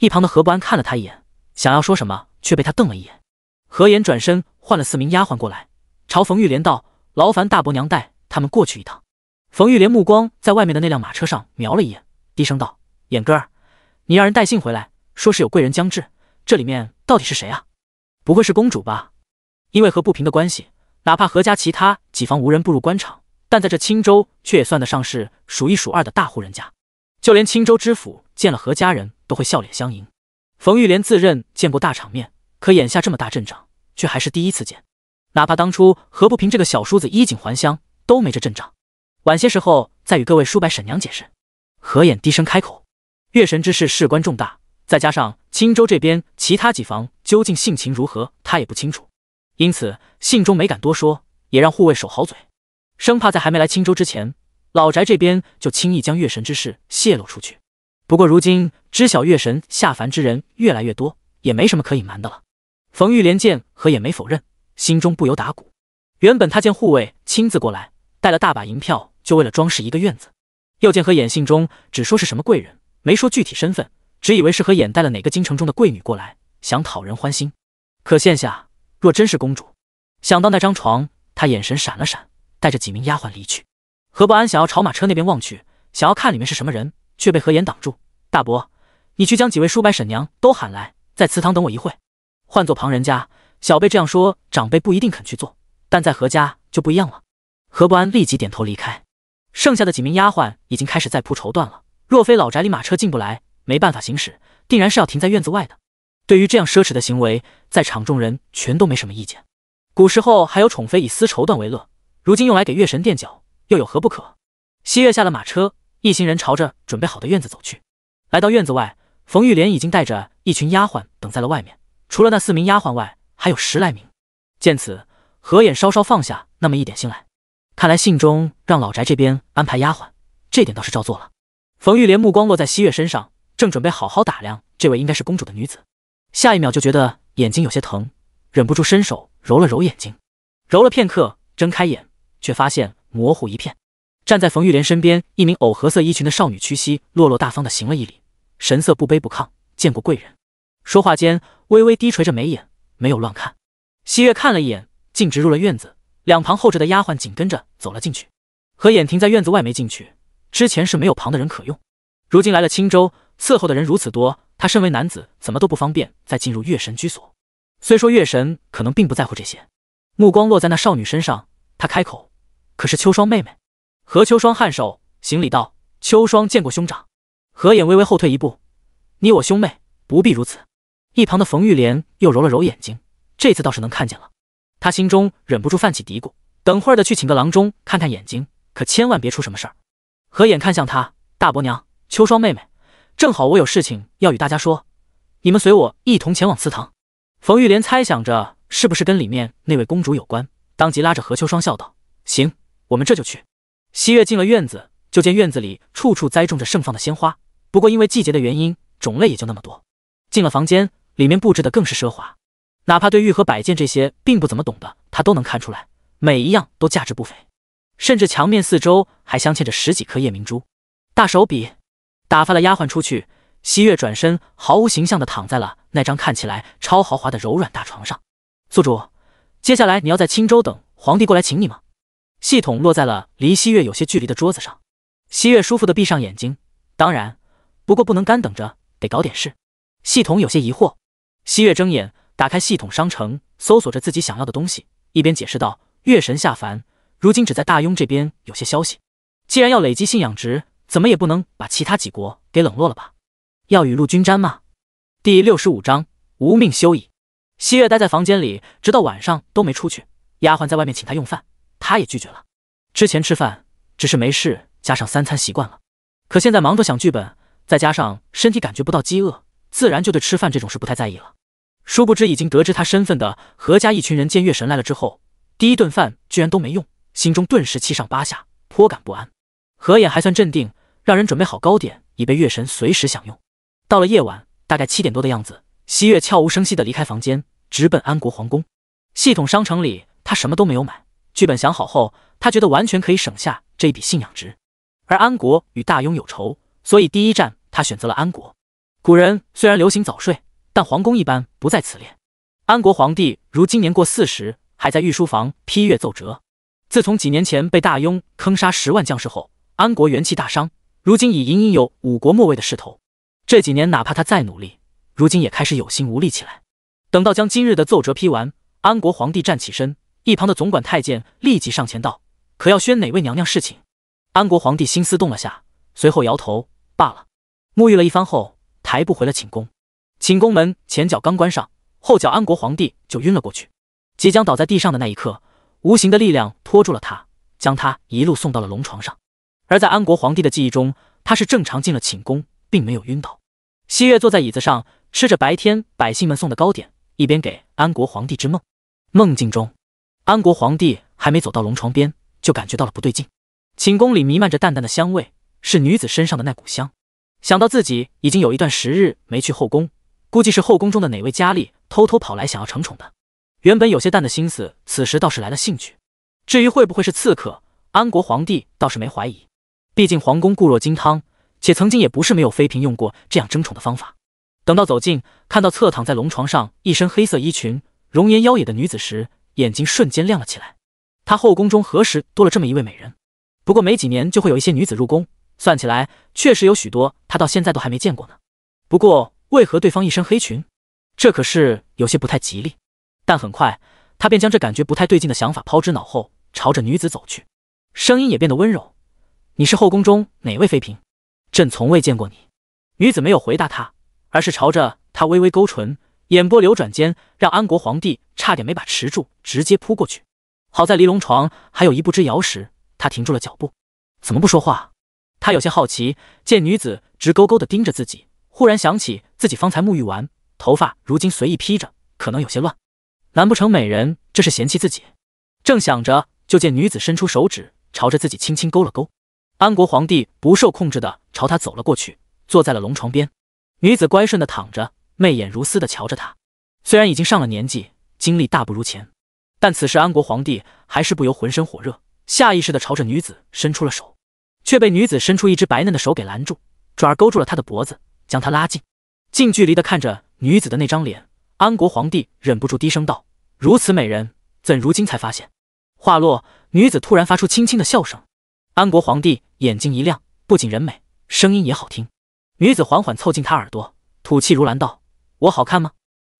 一旁的何不安看了他一眼，想要说什么，却被他瞪了一眼。何言转身换了四名丫鬟过来，朝冯玉莲道：“劳烦大伯娘带他们过去一趟。”冯玉莲目光在外面的那辆马车上瞄了一眼，低声道：“眼哥儿，你让人带信回来，说是有贵人将至，这里面到底是谁啊？不会是公主吧？因为和不平的关系，哪怕何家其他几房无人步入官场，但在这青州却也算得上是数一数二的大户人家。就连青州知府见了何家人都会笑脸相迎。冯玉莲自认见过大场面，可眼下这么大阵仗，却还是第一次见。哪怕当初何不平这个小叔子衣锦还乡，都没这阵仗。”晚些时候再与各位叔伯婶娘解释。何衍低声开口：“月神之事事关重大，再加上青州这边其他几房究竟性情如何，他也不清楚，因此信中没敢多说，也让护卫守好嘴，生怕在还没来青州之前，老宅这边就轻易将月神之事泄露出去。不过如今知晓月神下凡之人越来越多，也没什么可隐瞒的了。”冯玉莲见何衍没否认，心中不由打鼓。原本他见护卫亲自过来。带了大把银票，就为了装饰一个院子。又见何眼信中只说是什么贵人，没说具体身份，只以为是何眼带了哪个京城中的贵女过来，想讨人欢心。可现下若真是公主，想到那张床，他眼神闪了闪，带着几名丫鬟离去。何不安想要朝马车那边望去，想要看里面是什么人，却被何眼挡住。大伯，你去将几位叔伯婶娘都喊来，在祠堂等我一会。换做旁人家，小辈这样说，长辈不一定肯去做，但在何家就不一样了。何不安立即点头离开，剩下的几名丫鬟已经开始在铺绸缎了。若非老宅里马车进不来，没办法行驶，定然是要停在院子外的。对于这样奢侈的行为，在场众人全都没什么意见。古时候还有宠妃以丝绸缎为乐，如今用来给月神垫脚，又有何不可？汐月下了马车，一行人朝着准备好的院子走去。来到院子外，冯玉莲已经带着一群丫鬟等在了外面。除了那四名丫鬟外，还有十来名。见此，何眼稍稍放下那么一点心来。看来信中让老宅这边安排丫鬟，这点倒是照做了。冯玉莲目光落在汐月身上，正准备好好打量这位应该是公主的女子，下一秒就觉得眼睛有些疼，忍不住伸手揉了揉眼睛。揉了片刻，睁开眼却发现模糊一片。站在冯玉莲身边，一名藕荷色衣裙的少女屈膝，落落大方的行了一礼，神色不卑不亢，见过贵人。说话间微微低垂着眉眼，没有乱看。汐月看了一眼，径直入了院子。两旁候着的丫鬟紧跟着走了进去，何衍停在院子外没进去。之前是没有旁的人可用，如今来了青州，伺候的人如此多，他身为男子怎么都不方便再进入月神居所。虽说月神可能并不在乎这些，目光落在那少女身上，他开口：“可是秋霜妹妹？”何秋霜颔首行礼道：“秋霜见过兄长。”何衍微微后退一步：“你我兄妹，不必如此。”一旁的冯玉莲又揉了揉眼睛，这次倒是能看见了。他心中忍不住泛起嘀咕，等会儿的去请个郎中看看眼睛，可千万别出什么事儿。何眼看向他大伯娘秋霜妹妹，正好我有事情要与大家说，你们随我一同前往祠堂。冯玉莲猜想着是不是跟里面那位公主有关，当即拉着何秋霜笑道：“行，我们这就去。”西月进了院子，就见院子里处处栽种着盛放的鲜花，不过因为季节的原因，种类也就那么多。进了房间，里面布置的更是奢华。哪怕对玉和摆件这些并不怎么懂的，他都能看出来，每一样都价值不菲。甚至墙面四周还镶嵌着十几颗夜明珠，大手笔。打发了丫鬟出去，汐月转身，毫无形象的躺在了那张看起来超豪华的柔软大床上。宿主，接下来你要在青州等皇帝过来请你吗？系统落在了离汐月有些距离的桌子上。汐月舒服的闭上眼睛。当然，不过不能干等着，得搞点事。系统有些疑惑。汐月睁眼。打开系统商城，搜索着自己想要的东西，一边解释道：“月神下凡，如今只在大雍这边有些消息。既然要累积信仰值，怎么也不能把其他几国给冷落了吧？要雨露均沾吗？”第六十五章无命休矣。西月待在房间里，直到晚上都没出去。丫鬟在外面请她用饭，她也拒绝了。之前吃饭只是没事，加上三餐习惯了，可现在忙着想剧本，再加上身体感觉不到饥饿，自然就对吃饭这种事不太在意了。殊不知，已经得知他身份的何家一群人见月神来了之后，第一顿饭居然都没用，心中顿时七上八下，颇感不安。何衍还算镇定，让人准备好糕点，以备月神随时享用。到了夜晚，大概七点多的样子，西月悄无声息地离开房间，直奔安国皇宫。系统商城里，他什么都没有买。剧本想好后，他觉得完全可以省下这一笔信仰值。而安国与大雍有仇，所以第一站他选择了安国。古人虽然流行早睡。但皇宫一般不在此列。安国皇帝如今年过四十，还在御书房批阅奏折。自从几年前被大雍坑杀十万将士后，安国元气大伤，如今已隐隐有五国末位的势头。这几年，哪怕他再努力，如今也开始有心无力起来。等到将今日的奏折批完，安国皇帝站起身，一旁的总管太监立即上前道：“可要宣哪位娘娘侍寝？”安国皇帝心思动了下，随后摇头：“罢了。”沐浴了一番后，抬步回了寝宫。寝宫门前脚刚关上，后脚安国皇帝就晕了过去。即将倒在地上的那一刻，无形的力量拖住了他，将他一路送到了龙床上。而在安国皇帝的记忆中，他是正常进了寝宫，并没有晕倒。西月坐在椅子上，吃着白天百姓们送的糕点，一边给安国皇帝织梦。梦境中，安国皇帝还没走到龙床边，就感觉到了不对劲。寝宫里弥漫着淡淡的香味，是女子身上的那股香。想到自己已经有一段时日没去后宫，估计是后宫中的哪位佳丽偷偷跑来想要承宠的，原本有些淡的心思，此时倒是来了兴趣。至于会不会是刺客，安国皇帝倒是没怀疑，毕竟皇宫固若金汤，且曾经也不是没有妃嫔用过这样争宠的方法。等到走近，看到侧躺在龙床上、一身黑色衣裙、容颜妖冶的女子时，眼睛瞬间亮了起来。他后宫中何时多了这么一位美人？不过没几年就会有一些女子入宫，算起来确实有许多他到现在都还没见过呢。不过。为何对方一身黑裙？这可是有些不太吉利。但很快，他便将这感觉不太对劲的想法抛之脑后，朝着女子走去，声音也变得温柔：“你是后宫中哪位妃嫔？朕从未见过你。”女子没有回答他，而是朝着他微微勾唇，眼波流转间，让安国皇帝差点没把持住，直接扑过去。好在离龙床还有一步之遥时，他停住了脚步。怎么不说话？他有些好奇，见女子直勾勾的盯着自己。忽然想起自己方才沐浴完，头发如今随意披着，可能有些乱。难不成美人这是嫌弃自己？正想着，就见女子伸出手指朝着自己轻轻勾了勾。安国皇帝不受控制的朝她走了过去，坐在了龙床边。女子乖顺的躺着，媚眼如丝的瞧着他。虽然已经上了年纪，精力大不如前，但此时安国皇帝还是不由浑身火热，下意识的朝着女子伸出了手，却被女子伸出一只白嫩的手给拦住，转而勾住了他的脖子。将她拉近，近距离的看着女子的那张脸，安国皇帝忍不住低声道：“如此美人，怎如今才发现？”话落，女子突然发出轻轻的笑声。安国皇帝眼睛一亮，不仅人美，声音也好听。女子缓缓凑近他耳朵，吐气如兰道：“我好看吗？”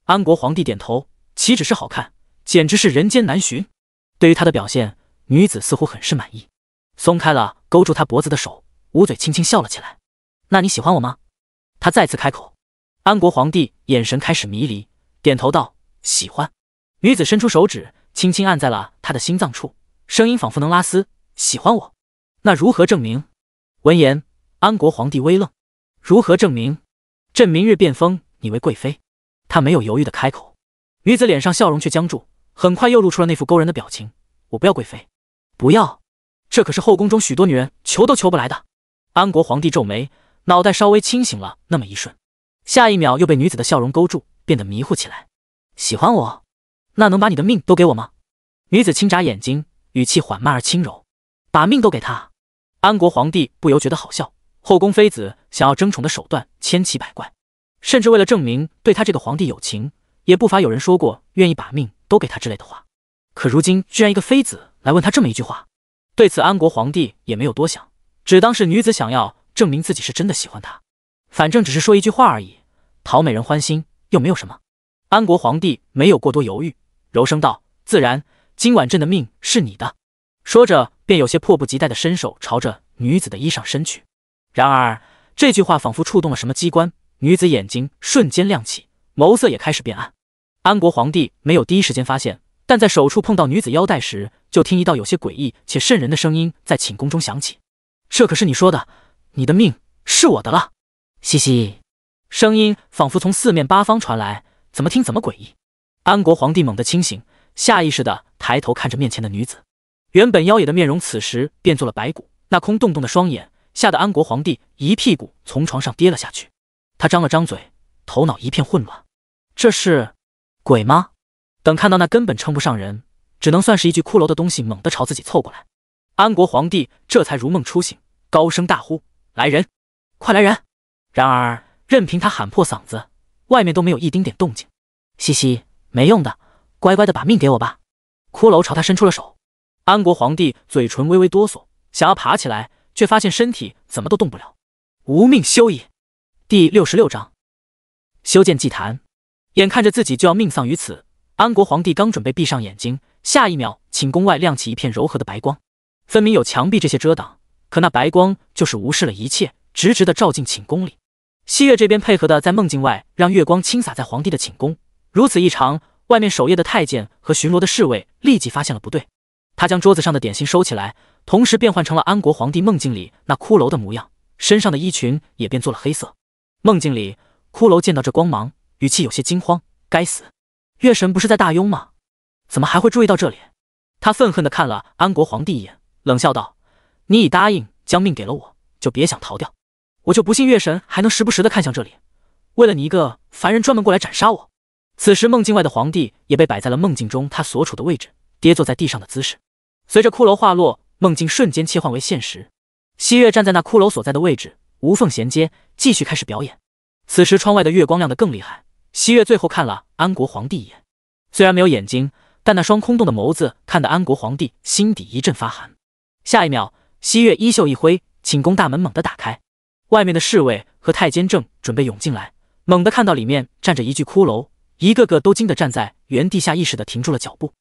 安国皇帝点头，岂止是好看，简直是人间难寻。对于他的表现，女子似乎很是满意，松开了勾住他脖子的手，捂嘴轻轻笑了起来。“那你喜欢我吗？”他再次开口，安国皇帝眼神开始迷离，点头道：“喜欢。”女子伸出手指，轻轻按在了他的心脏处，声音仿佛能拉丝：“喜欢我，那如何证明？”闻言，安国皇帝微愣：“如何证明？朕明日便封你为贵妃。”他没有犹豫的开口，女子脸上笑容却僵住，很快又露出了那副勾人的表情：“我不要贵妃，不要！这可是后宫中许多女人求都求不来的。”安国皇帝皱眉。脑袋稍微清醒了那么一瞬，下一秒又被女子的笑容勾住，变得迷糊起来。喜欢我，那能把你的命都给我吗？女子轻眨眼睛，语气缓慢而轻柔。把命都给他？安国皇帝不由觉得好笑。后宫妃子想要争宠的手段千奇百怪，甚至为了证明对他这个皇帝有情，也不乏有人说过愿意把命都给他之类的话。可如今居然一个妃子来问他这么一句话，对此安国皇帝也没有多想，只当是女子想要。证明自己是真的喜欢她，反正只是说一句话而已，讨美人欢心又没有什么。安国皇帝没有过多犹豫，柔声道：“自然，今晚朕的命是你的。”说着便有些迫不及待的伸手朝着女子的衣裳伸去。然而这句话仿佛触动了什么机关，女子眼睛瞬间亮起，眸色也开始变暗。安国皇帝没有第一时间发现，但在手触碰到女子腰带时，就听一道有些诡异且渗人的声音在寝宫中响起：“这可是你说的。”你的命是我的了，嘻嘻，声音仿佛从四面八方传来，怎么听怎么诡异。安国皇帝猛地清醒，下意识的抬头看着面前的女子，原本妖冶的面容此时变作了白骨，那空洞洞的双眼吓得安国皇帝一屁股从床上跌了下去。他张了张嘴，头脑一片混乱，这是鬼吗？等看到那根本称不上人，只能算是一具骷髅的东西猛地朝自己凑过来，安国皇帝这才如梦初醒，高声大呼。来人！快来人！然而，任凭他喊破嗓子，外面都没有一丁点动静。嘻嘻，没用的，乖乖的把命给我吧。骷髅朝他伸出了手。安国皇帝嘴唇微微哆嗦，想要爬起来，却发现身体怎么都动不了。无命休矣。第六十六章，修建祭坛。眼看着自己就要命丧于此，安国皇帝刚准备闭上眼睛，下一秒寝宫外亮起一片柔和的白光，分明有墙壁这些遮挡。可那白光就是无视了一切，直直的照进寝宫里。西月这边配合的，在梦境外让月光倾洒在皇帝的寝宫。如此一长，外面守夜的太监和巡逻的侍卫立即发现了不对。他将桌子上的点心收起来，同时变换成了安国皇帝梦境里那骷髅的模样，身上的衣裙也变作了黑色。梦境里，骷髅见到这光芒，语气有些惊慌：“该死，月神不是在大雍吗？怎么还会注意到这里？”他愤恨的看了安国皇帝一眼，冷笑道。你已答应将命给了我，就别想逃掉。我就不信月神还能时不时的看向这里。为了你一个凡人，专门过来斩杀我。此时梦境外的皇帝也被摆在了梦境中他所处的位置，跌坐在地上的姿势。随着骷髅化落，梦境瞬间切换为现实。西月站在那骷髅所在的位置，无缝衔接，继续开始表演。此时窗外的月光亮得更厉害。西月最后看了安国皇帝一眼，虽然没有眼睛，但那双空洞的眸子看得安国皇帝心底一阵发寒。下一秒。西月衣袖一挥，寝宫大门猛地打开，外面的侍卫和太监正准备涌进来，猛地看到里面站着一具骷髅，一个个都惊得站在原地，下意识的停住了脚步。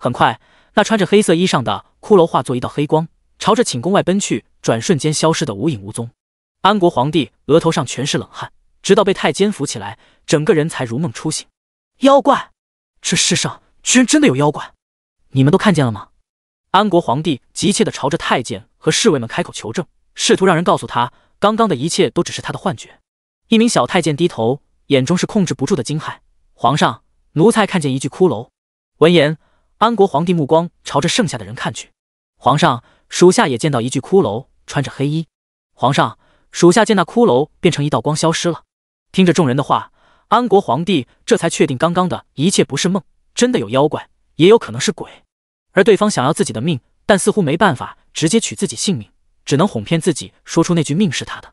很快，那穿着黑色衣裳的骷髅化作一道黑光，朝着寝宫外奔去，转瞬间消失的无影无踪。安国皇帝额头上全是冷汗，直到被太监扶起来，整个人才如梦初醒。妖怪！这世上居然真的有妖怪！你们都看见了吗？安国皇帝急切地朝着太监和侍卫们开口求证，试图让人告诉他，刚刚的一切都只是他的幻觉。一名小太监低头，眼中是控制不住的惊骇：“皇上，奴才看见一具骷髅。”闻言，安国皇帝目光朝着剩下的人看去：“皇上，属下也见到一具骷髅，穿着黑衣。皇上，属下见那骷髅变成一道光消失了。”听着众人的话，安国皇帝这才确定刚刚的一切不是梦，真的有妖怪，也有可能是鬼。而对方想要自己的命，但似乎没办法直接取自己性命，只能哄骗自己说出那句“命是他的”，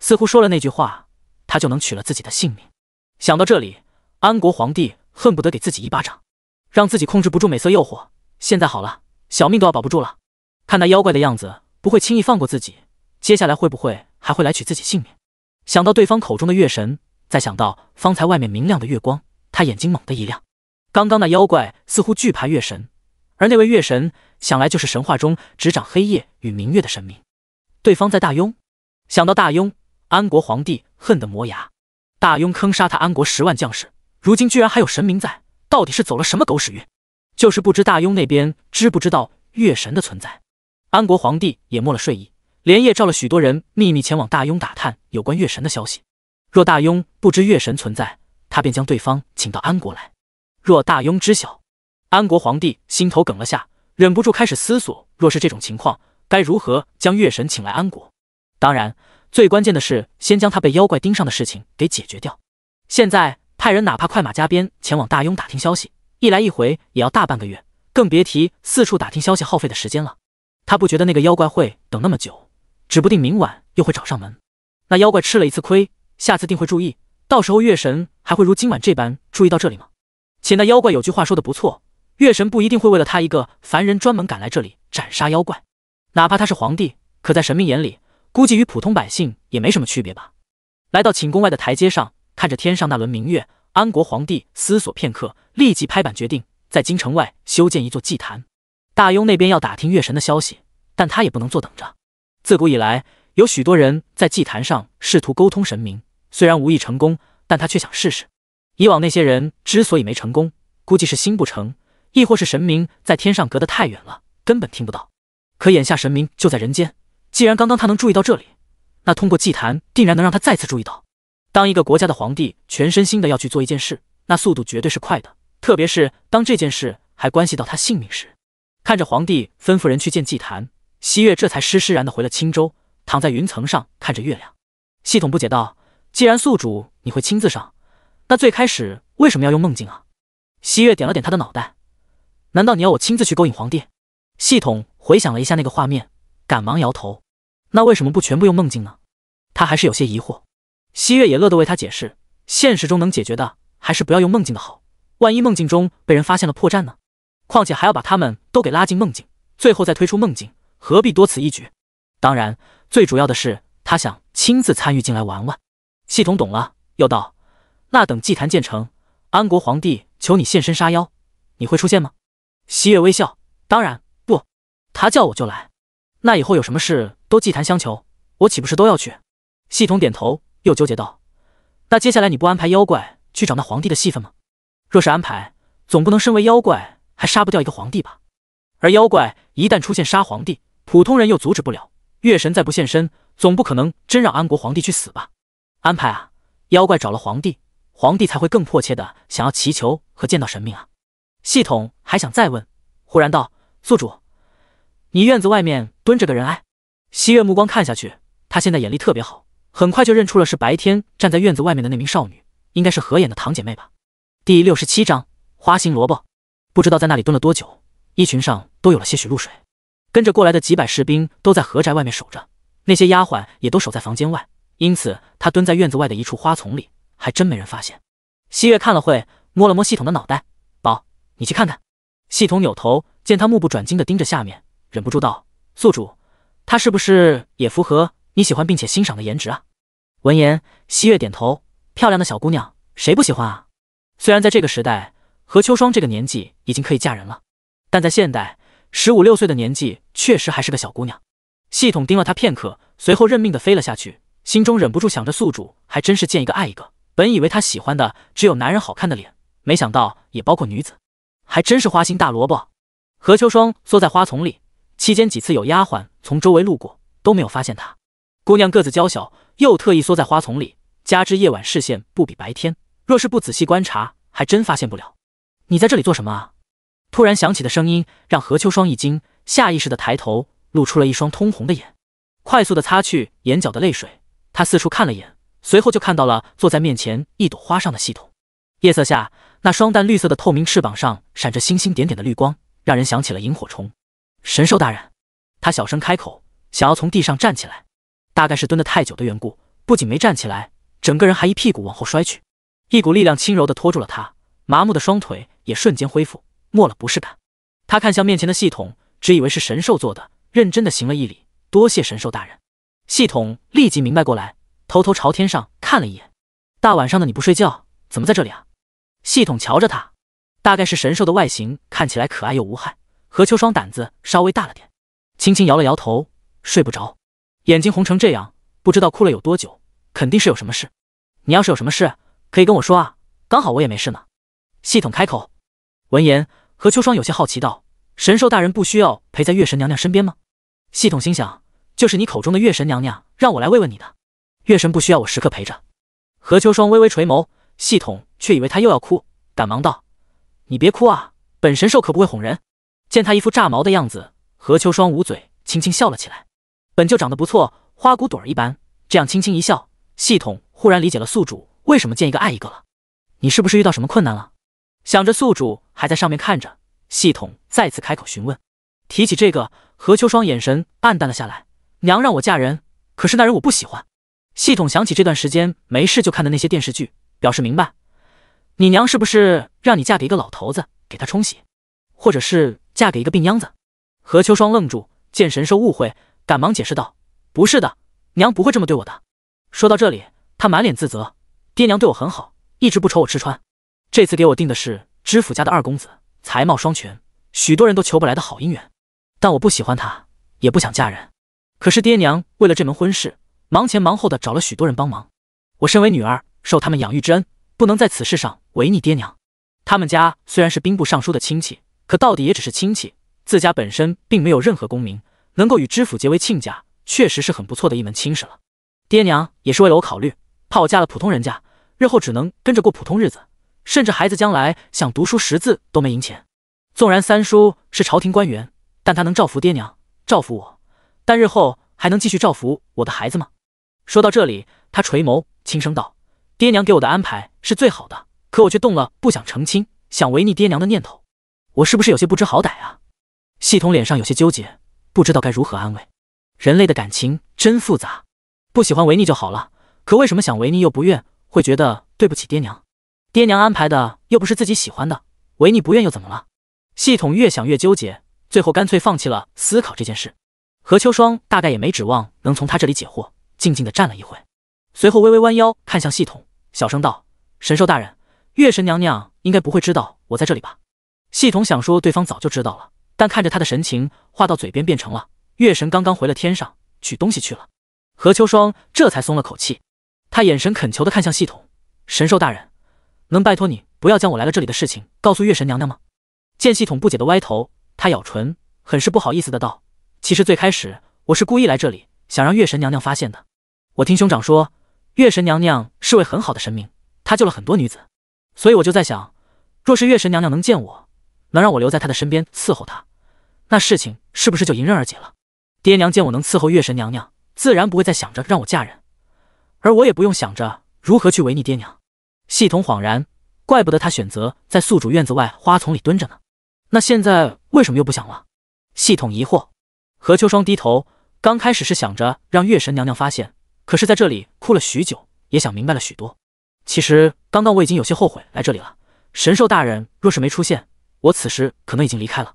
似乎说了那句话，他就能取了自己的性命。想到这里，安国皇帝恨不得给自己一巴掌，让自己控制不住美色诱惑。现在好了，小命都要保不住了。看那妖怪的样子，不会轻易放过自己。接下来会不会还会来取自己性命？想到对方口中的月神，再想到方才外面明亮的月光，他眼睛猛地一亮。刚刚那妖怪似乎惧怕月神。而那位月神，想来就是神话中执掌黑夜与明月的神明。对方在大雍，想到大雍，安国皇帝恨得磨牙。大雍坑杀他安国十万将士，如今居然还有神明在，到底是走了什么狗屎运？就是不知大雍那边知不知道月神的存在。安国皇帝也没了睡意，连夜召了许多人秘密前往大雍打探有关月神的消息。若大雍不知月神存在，他便将对方请到安国来；若大雍知晓，安国皇帝心头梗了下，忍不住开始思索：若是这种情况，该如何将月神请来安国？当然，最关键的是先将他被妖怪盯上的事情给解决掉。现在派人哪怕快马加鞭前往大雍打听消息，一来一回也要大半个月，更别提四处打听消息耗费的时间了。他不觉得那个妖怪会等那么久，指不定明晚又会找上门。那妖怪吃了一次亏，下次定会注意，到时候月神还会如今晚这般注意到这里吗？且那妖怪有句话说的不错。月神不一定会为了他一个凡人专门赶来这里斩杀妖怪，哪怕他是皇帝，可在神明眼里，估计与普通百姓也没什么区别吧。来到寝宫外的台阶上，看着天上那轮明月，安国皇帝思索片刻，立即拍板决定，在京城外修建一座祭坛。大雍那边要打听月神的消息，但他也不能坐等着。自古以来，有许多人在祭坛上试图沟通神明，虽然无意成功，但他却想试试。以往那些人之所以没成功，估计是心不诚。亦或是神明在天上隔得太远了，根本听不到。可眼下神明就在人间，既然刚刚他能注意到这里，那通过祭坛定然能让他再次注意到。当一个国家的皇帝全身心的要去做一件事，那速度绝对是快的。特别是当这件事还关系到他性命时，看着皇帝吩咐人去见祭坛，西月这才施施然的回了青州，躺在云层上看着月亮。系统不解道：“既然宿主你会亲自上，那最开始为什么要用梦境啊？”西月点了点他的脑袋。难道你要我亲自去勾引皇帝？系统回想了一下那个画面，赶忙摇头。那为什么不全部用梦境呢？他还是有些疑惑。西月也乐得为他解释：现实中能解决的，还是不要用梦境的好。万一梦境中被人发现了破绽呢？况且还要把他们都给拉进梦境，最后再推出梦境，何必多此一举？当然，最主要的是他想亲自参与进来玩玩。系统懂了，又道：那等祭坛建成，安国皇帝求你现身杀妖，你会出现吗？汐月微笑，当然不，他叫我就来。那以后有什么事都祭坛相求，我岂不是都要去？系统点头，又纠结道：“那接下来你不安排妖怪去找那皇帝的戏份吗？若是安排，总不能身为妖怪还杀不掉一个皇帝吧？而妖怪一旦出现杀皇帝，普通人又阻止不了。月神再不现身，总不可能真让安国皇帝去死吧？安排啊，妖怪找了皇帝，皇帝才会更迫切的想要祈求和见到神明啊。”系统还想再问，忽然道：“宿主，你院子外面蹲着个人。”哎，西月目光看下去，他现在眼力特别好，很快就认出了是白天站在院子外面的那名少女，应该是何眼的堂姐妹吧。第六十七章花心萝卜，不知道在那里蹲了多久，衣裙上都有了些许露水。跟着过来的几百士兵都在何宅外面守着，那些丫鬟也都守在房间外，因此他蹲在院子外的一处花丛里，还真没人发现。西月看了会，摸了摸系统的脑袋。你去看看，系统扭头见他目不转睛的盯着下面，忍不住道：“宿主，她是不是也符合你喜欢并且欣赏的颜值啊？”闻言，汐月点头，漂亮的小姑娘谁不喜欢啊？虽然在这个时代，何秋霜这个年纪已经可以嫁人了，但在现代，十五六岁的年纪确实还是个小姑娘。系统盯了她片刻，随后认命的飞了下去，心中忍不住想着宿主还真是见一个爱一个。本以为他喜欢的只有男人好看的脸，没想到也包括女子。还真是花心大萝卜，何秋霜缩在花丛里，期间几次有丫鬟从周围路过都没有发现她。姑娘个子娇小，又特意缩在花丛里，加之夜晚视线不比白天，若是不仔细观察，还真发现不了。你在这里做什么啊？突然响起的声音让何秋霜一惊，下意识的抬头，露出了一双通红的眼，快速的擦去眼角的泪水，她四处看了眼，随后就看到了坐在面前一朵花上的系统。夜色下，那双淡绿色的透明翅膀上闪着星星点点的绿光，让人想起了萤火虫。神兽大人，他小声开口，想要从地上站起来，大概是蹲得太久的缘故，不仅没站起来，整个人还一屁股往后摔去。一股力量轻柔地拖住了他麻木的双腿，也瞬间恢复，没了不适感。他看向面前的系统，只以为是神兽做的，认真的行了一礼，多谢神兽大人。系统立即明白过来，偷偷朝天上看了一眼，大晚上的你不睡觉？怎么在这里啊？系统瞧着他，大概是神兽的外形看起来可爱又无害。何秋霜胆子稍微大了点，轻轻摇了摇头，睡不着，眼睛红成这样，不知道哭了有多久，肯定是有什么事。你要是有什么事，可以跟我说啊，刚好我也没事呢。系统开口。闻言，何秋霜有些好奇道：“神兽大人不需要陪在月神娘娘身边吗？”系统心想，就是你口中的月神娘娘让我来慰问你的。月神不需要我时刻陪着。何秋霜微微垂眸。系统却以为他又要哭，赶忙道：“你别哭啊，本神兽可不会哄人。”见他一副炸毛的样子，何秋霜捂嘴轻轻笑了起来。本就长得不错，花骨朵儿一般，这样轻轻一笑，系统忽然理解了宿主为什么见一个爱一个了。你是不是遇到什么困难了？想着宿主还在上面看着，系统再次开口询问。提起这个，何秋霜眼神黯淡了下来。娘让我嫁人，可是那人我不喜欢。系统想起这段时间没事就看的那些电视剧。表示明白，你娘是不是让你嫁给一个老头子给他冲喜，或者是嫁给一个病秧子？何秋霜愣住，见神兽误会，赶忙解释道：“不是的，娘不会这么对我的。”说到这里，他满脸自责：“爹娘对我很好，一直不愁我吃穿。这次给我定的是知府家的二公子，才貌双全，许多人都求不来的好姻缘。但我不喜欢他，也不想嫁人。可是爹娘为了这门婚事，忙前忙后的找了许多人帮忙。我身为女儿。”受他们养育之恩，不能在此事上违逆爹娘。他们家虽然是兵部尚书的亲戚，可到底也只是亲戚。自家本身并没有任何功名，能够与知府结为亲家，确实是很不错的一门亲事了。爹娘也是为了我考虑，怕我嫁了普通人家，日后只能跟着过普通日子，甚至孩子将来想读书识字都没赢钱。纵然三叔是朝廷官员，但他能造福爹娘，造福我，但日后还能继续造福我的孩子吗？说到这里，他垂眸轻声道。爹娘给我的安排是最好的，可我却动了不想成亲、想违逆爹娘的念头，我是不是有些不知好歹啊？系统脸上有些纠结，不知道该如何安慰。人类的感情真复杂，不喜欢违逆就好了，可为什么想违逆又不愿，会觉得对不起爹娘？爹娘安排的又不是自己喜欢的，违逆不愿又怎么了？系统越想越纠结，最后干脆放弃了思考这件事。何秋霜大概也没指望能从他这里解惑，静静的站了一会，随后微微弯腰看向系统。小声道：“神兽大人，月神娘娘应该不会知道我在这里吧？”系统想说对方早就知道了，但看着他的神情，话到嘴边变成了：“月神刚刚回了天上，取东西去了。”何秋霜这才松了口气，他眼神恳求的看向系统：“神兽大人，能拜托你不要将我来了这里的事情告诉月神娘娘吗？”见系统不解的歪头，他咬唇，很是不好意思的道：“其实最开始我是故意来这里，想让月神娘娘发现的。我听兄长说。”月神娘娘是位很好的神明，她救了很多女子，所以我就在想，若是月神娘娘能见我，能让我留在她的身边伺候她，那事情是不是就迎刃而解了？爹娘见我能伺候月神娘娘，自然不会再想着让我嫁人，而我也不用想着如何去违逆爹娘。系统恍然，怪不得他选择在宿主院子外花丛里蹲着呢，那现在为什么又不想了？系统疑惑。何秋霜低头，刚开始是想着让月神娘娘发现。可是，在这里哭了许久，也想明白了许多。其实，刚刚我已经有些后悔来这里了。神兽大人若是没出现，我此时可能已经离开了。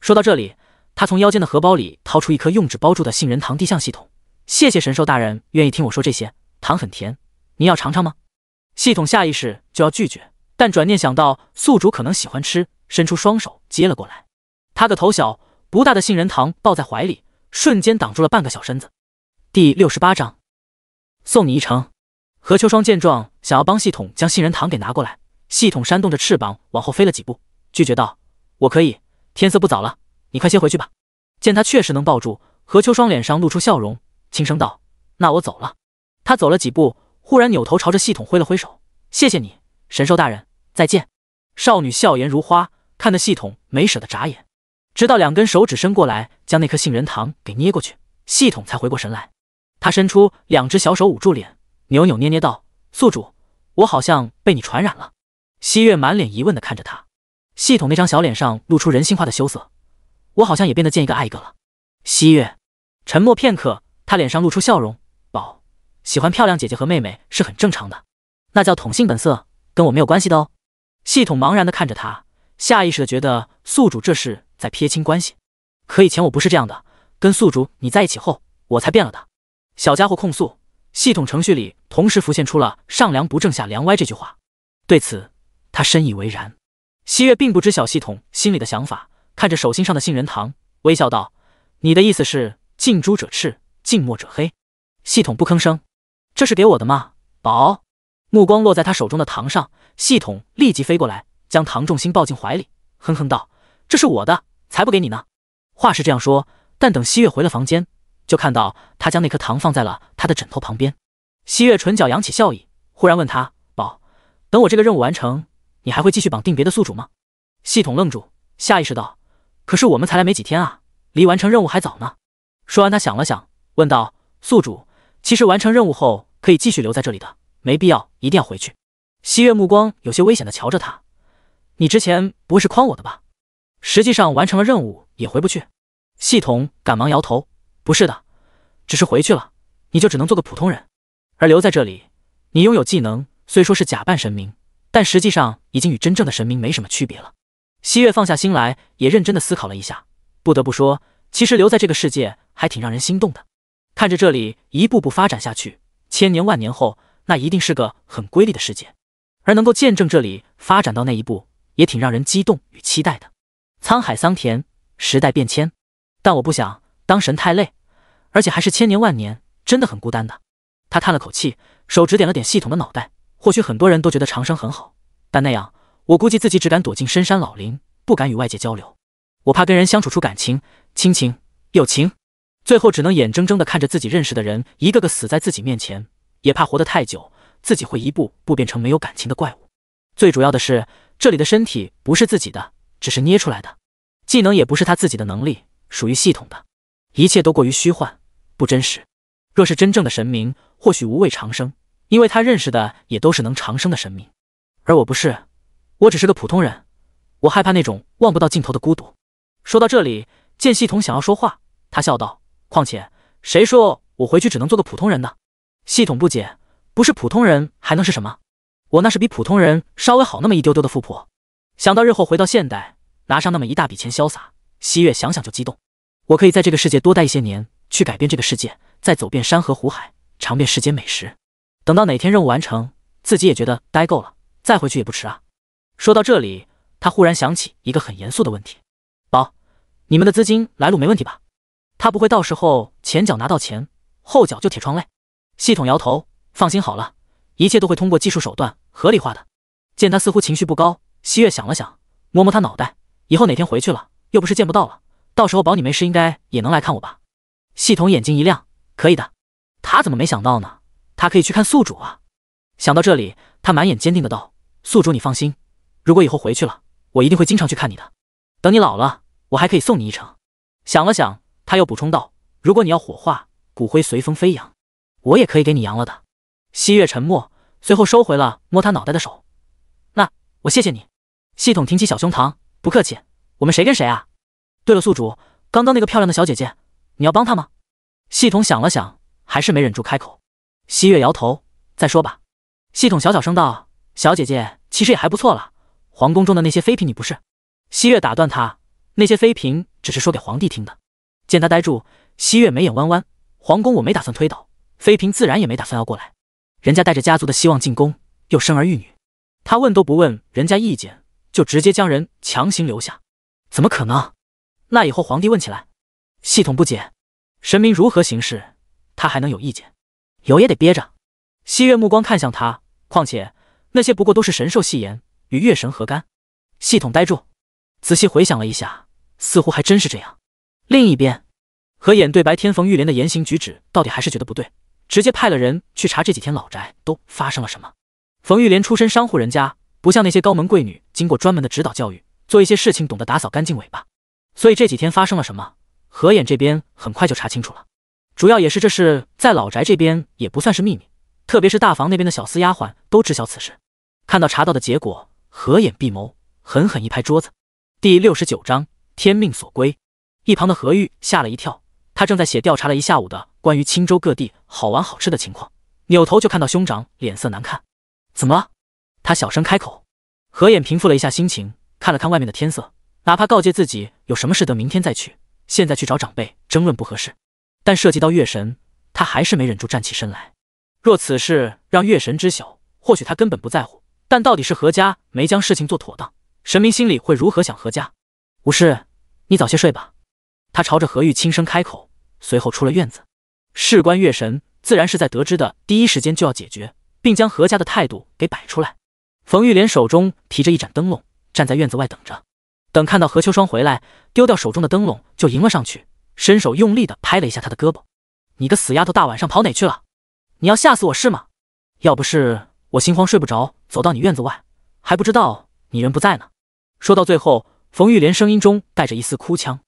说到这里，他从腰间的荷包里掏出一颗用纸包住的杏仁糖递向系统。谢谢神兽大人愿意听我说这些。糖很甜，您要尝尝吗？系统下意识就要拒绝，但转念想到宿主可能喜欢吃，伸出双手接了过来。他个头小不大的杏仁糖抱在怀里，瞬间挡住了半个小身子。第六十八章。送你一程，何秋霜见状，想要帮系统将杏仁糖给拿过来。系统扇动着翅膀，往后飞了几步，拒绝道：“我可以，天色不早了，你快先回去吧。”见他确实能抱住，何秋霜脸上露出笑容，轻声道：“那我走了。”他走了几步，忽然扭头朝着系统挥了挥手：“谢谢你，神兽大人，再见。”少女笑颜如花，看的系统没舍得眨眼，直到两根手指伸过来，将那颗杏仁糖给捏过去，系统才回过神来。他伸出两只小手捂住脸，扭扭捏捏道：“宿主，我好像被你传染了。”汐月满脸疑问的看着他，系统那张小脸上露出人性化的羞涩：“我好像也变得见一个爱一个了。”汐月沉默片刻，他脸上露出笑容：“宝，喜欢漂亮姐姐和妹妹是很正常的，那叫统性本色，跟我没有关系的哦。”系统茫然的看着他，下意识的觉得宿主这是在撇清关系。可以前我不是这样的，跟宿主你在一起后，我才变了的。小家伙控诉，系统程序里同时浮现出了“上梁不正下梁歪”这句话，对此他深以为然。西月并不知晓系统心里的想法，看着手心上的杏仁糖，微笑道：“你的意思是近朱者赤，近墨者黑。”系统不吭声。这是给我的吗？宝，目光落在他手中的糖上，系统立即飞过来，将唐重心抱进怀里，哼哼道：“这是我的，才不给你呢。”话是这样说，但等西月回了房间。就看到他将那颗糖放在了他的枕头旁边，西月唇角扬起笑意，忽然问他：“宝，等我这个任务完成，你还会继续绑定别的宿主吗？”系统愣住，下意识道：“可是我们才来没几天啊，离完成任务还早呢。”说完，他想了想，问道：“宿主，其实完成任务后可以继续留在这里的，没必要一定要回去。”西月目光有些危险的瞧着他：“你之前不会是诓我的吧？实际上完成了任务也回不去？”系统赶忙摇头。不是的，只是回去了，你就只能做个普通人；而留在这里，你拥有技能，虽说是假扮神明，但实际上已经与真正的神明没什么区别了。西月放下心来，也认真的思考了一下。不得不说，其实留在这个世界还挺让人心动的。看着这里一步步发展下去，千年万年后，那一定是个很瑰丽的世界。而能够见证这里发展到那一步，也挺让人激动与期待的。沧海桑田，时代变迁，但我不想。当神太累，而且还是千年万年，真的很孤单的。他叹了口气，手指点了点系统的脑袋。或许很多人都觉得长生很好，但那样，我估计自己只敢躲进深山老林，不敢与外界交流。我怕跟人相处出感情、亲情、友情，最后只能眼睁睁地看着自己认识的人一个个死在自己面前。也怕活得太久，自己会一步步变成没有感情的怪物。最主要的是，这里的身体不是自己的，只是捏出来的；技能也不是他自己的能力，属于系统的。一切都过于虚幻，不真实。若是真正的神明，或许无畏长生，因为他认识的也都是能长生的神明。而我不是，我只是个普通人。我害怕那种望不到尽头的孤独。说到这里，见系统想要说话，他笑道：“况且，谁说我回去只能做个普通人呢？”系统不解：“不是普通人还能是什么？我那是比普通人稍微好那么一丢丢的富婆。”想到日后回到现代，拿上那么一大笔钱潇洒，汐月想想就激动。我可以在这个世界多待一些年，去改变这个世界，再走遍山河湖海，尝遍世间美食。等到哪天任务完成，自己也觉得待够了，再回去也不迟啊。说到这里，他忽然想起一个很严肃的问题：宝，你们的资金来路没问题吧？他不会到时候前脚拿到钱，后脚就铁窗泪。系统摇头，放心好了，一切都会通过技术手段合理化的。见他似乎情绪不高，汐月想了想，摸摸他脑袋，以后哪天回去了，又不是见不到了。到时候保你没事，应该也能来看我吧？系统眼睛一亮，可以的。他怎么没想到呢？他可以去看宿主啊！想到这里，他满眼坚定的道：“宿主，你放心，如果以后回去了，我一定会经常去看你的。等你老了，我还可以送你一程。”想了想，他又补充道：“如果你要火化，骨灰随风飞扬，我也可以给你扬了的。”西月沉默，随后收回了摸他脑袋的手。那我谢谢你。系统挺起小胸膛：“不客气，我们谁跟谁啊？”对了，宿主，刚刚那个漂亮的小姐姐，你要帮她吗？系统想了想，还是没忍住开口。西月摇头，再说吧。系统小小声道：“小姐姐其实也还不错了，皇宫中的那些妃嫔，你不是？”西月打断他：“那些妃嫔只是说给皇帝听的。”见他呆住，西月眉眼弯弯：“皇宫我没打算推倒，妃嫔自然也没打算要过来。人家带着家族的希望进宫，又生儿育女，他问都不问人家意见，就直接将人强行留下，怎么可能？”那以后皇帝问起来，系统不解，神明如何行事，他还能有意见？有也得憋着。西月目光看向他，况且那些不过都是神兽戏言，与月神何干？系统呆住，仔细回想了一下，似乎还真是这样。另一边，何衍对白天冯玉莲的言行举止，到底还是觉得不对，直接派了人去查这几天老宅都发生了什么。冯玉莲出身商户人家，不像那些高门贵女，经过专门的指导教育，做一些事情懂得打扫干净尾巴。所以这几天发生了什么？何衍这边很快就查清楚了，主要也是这事在老宅这边也不算是秘密，特别是大房那边的小厮丫鬟都知晓此事。看到查到的结果，何衍闭眸，狠狠一拍桌子。第六十九章天命所归。一旁的何玉吓了一跳，他正在写调查了一下午的关于青州各地好玩好吃的情况，扭头就看到兄长脸色难看，怎么了？他小声开口。何衍平复了一下心情，看了看外面的天色。哪怕告诫自己有什么事得明天再去，现在去找长辈争论不合适，但涉及到月神，他还是没忍住站起身来。若此事让月神知晓，或许他根本不在乎。但到底是何家没将事情做妥当，神明心里会如何想？何家，无事，你早些睡吧。他朝着何玉轻声开口，随后出了院子。事关月神，自然是在得知的第一时间就要解决，并将何家的态度给摆出来。冯玉莲手中提着一盏灯笼，站在院子外等着。等看到何秋霜回来，丢掉手中的灯笼，就迎了上去，伸手用力的拍了一下他的胳膊：“你个死丫头，大晚上跑哪去了？你要吓死我是吗？要不是我心慌睡不着，走到你院子外，还不知道你人不在呢。”说到最后，冯玉莲声音中带着一丝哭腔。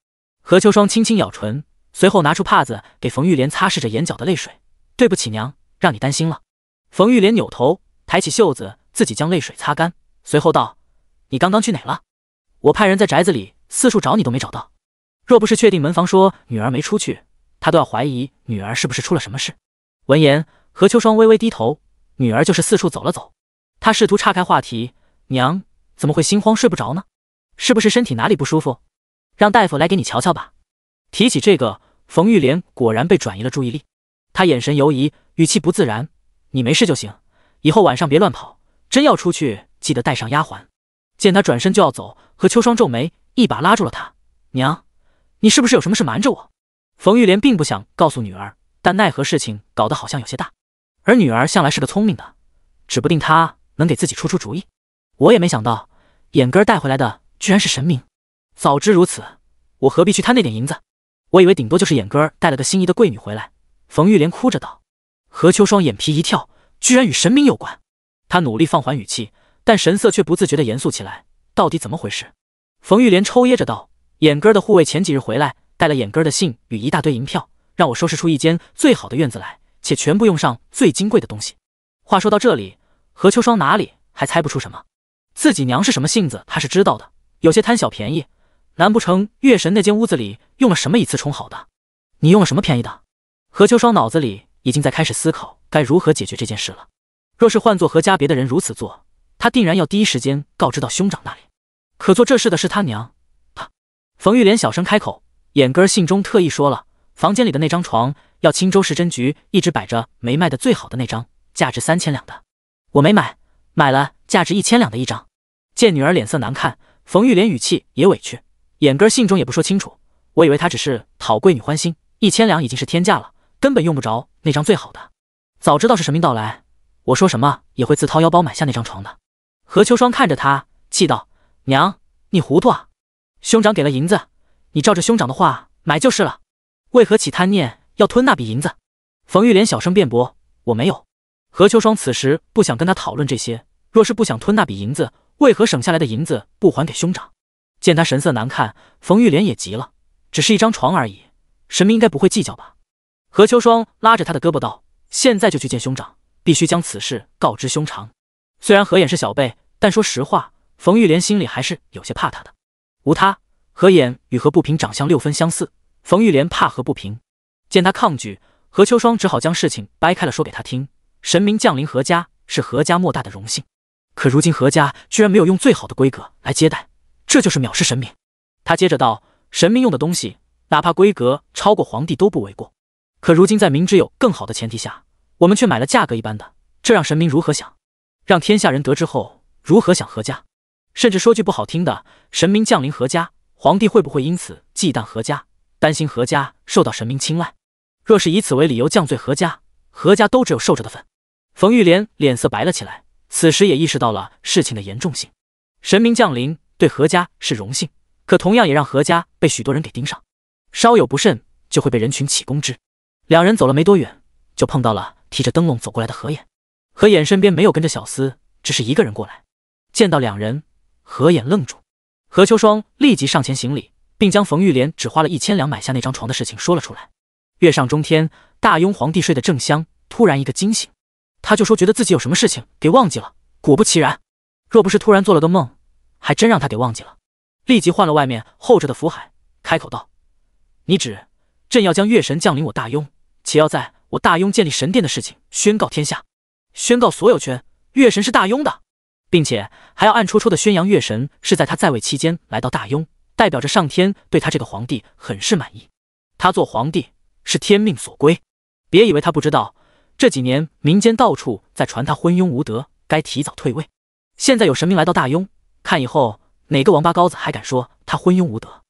何秋霜轻轻咬唇，随后拿出帕子给冯玉莲擦拭着眼角的泪水：“对不起，娘，让你担心了。”冯玉莲扭头，抬起袖子自己将泪水擦干，随后道：“你刚刚去哪了？”我派人在宅子里四处找你都没找到，若不是确定门房说女儿没出去，他都要怀疑女儿是不是出了什么事。闻言，何秋霜微微低头，女儿就是四处走了走。他试图岔开话题：“娘怎么会心慌睡不着呢？是不是身体哪里不舒服？让大夫来给你瞧瞧吧。”提起这个，冯玉莲果然被转移了注意力，她眼神游移，语气不自然：“你没事就行，以后晚上别乱跑，真要出去记得带上丫鬟。”见他转身就要走，何秋霜皱眉，一把拉住了他：“娘，你是不是有什么事瞒着我？”冯玉莲并不想告诉女儿，但奈何事情搞得好像有些大，而女儿向来是个聪明的，指不定她能给自己出出主意。我也没想到，眼根儿带回来的居然是神明。早知如此，我何必去贪那点银子？我以为顶多就是眼根儿带了个心仪的贵女回来。冯玉莲哭着道。何秋霜眼皮一跳，居然与神明有关。他努力放缓语气。但神色却不自觉地严肃起来。到底怎么回事？冯玉莲抽噎着道：“眼哥的护卫前几日回来，带了眼哥的信与一大堆银票，让我收拾出一间最好的院子来，且全部用上最金贵的东西。”话说到这里，何秋霜哪里还猜不出什么？自己娘是什么性子，他是知道的，有些贪小便宜。难不成月神那间屋子里用了什么以次充好的？你用了什么便宜的？何秋霜脑子里已经在开始思考该如何解决这件事了。若是换做何家别的人如此做，他定然要第一时间告知到兄长那里，可做这事的是他娘。他，冯玉莲小声开口。眼根信中特意说了，房间里的那张床，要青州时珍局一直摆着没卖的最好的那张，价值三千两的。我没买，买了价值一千两的一张。见女儿脸色难看，冯玉莲语气也委屈。眼根信中也不说清楚，我以为他只是讨贵女欢心，一千两已经是天价了，根本用不着那张最好的。早知道是神明到来，我说什么也会自掏腰包买下那张床的。何秋霜看着他，气道：“娘，你糊涂啊！兄长给了银子，你照着兄长的话买就是了，为何起贪念要吞那笔银子？”冯玉莲小声辩驳：“我没有。”何秋霜此时不想跟他讨论这些。若是不想吞那笔银子，为何省下来的银子不还给兄长？见他神色难看，冯玉莲也急了：“只是一张床而已，神明应该不会计较吧？”何秋霜拉着他的胳膊道：“现在就去见兄长，必须将此事告知兄长。虽然何衍是小辈。”但说实话，冯玉莲心里还是有些怕他的。无他，何衍与何不平长相六分相似，冯玉莲怕何不平。见他抗拒，何秋霜只好将事情掰开了说给他听：神明降临何家是何家莫大的荣幸，可如今何家居然没有用最好的规格来接待，这就是藐视神明。他接着道：神明用的东西，哪怕规格超过皇帝都不为过。可如今在明知有更好的前提下，我们却买了价格一般的，这让神明如何想？让天下人得知后。如何想何家？甚至说句不好听的，神明降临何家，皇帝会不会因此忌惮何家，担心何家受到神明青睐？若是以此为理由降罪何家，何家都只有受着的份。冯玉莲脸色白了起来，此时也意识到了事情的严重性。神明降临对何家是荣幸，可同样也让何家被许多人给盯上，稍有不慎就会被人群起攻之。两人走了没多远，就碰到了提着灯笼走过来的何衍。何衍身边没有跟着小厮，只是一个人过来。见到两人，何衍愣住，何秋霜立即上前行礼，并将冯玉莲只花了一千两买下那张床的事情说了出来。月上中天，大雍皇帝睡得正香，突然一个惊醒，他就说觉得自己有什么事情给忘记了。果不其然，若不是突然做了个梦，还真让他给忘记了。立即换了外面候着的福海，开口道：“你旨，朕要将月神降临我大雍，且要在我大雍建立神殿的事情宣告天下，宣告所有权，月神是大雍的。”并且还要暗戳戳的宣扬月神是在他在位期间来到大雍，代表着上天对他这个皇帝很是满意。他做皇帝是天命所归。别以为他不知道，这几年民间到处在传他昏庸无德，该提早退位。现在有神明来到大雍，看以后哪个王八羔子还敢说他昏庸无德，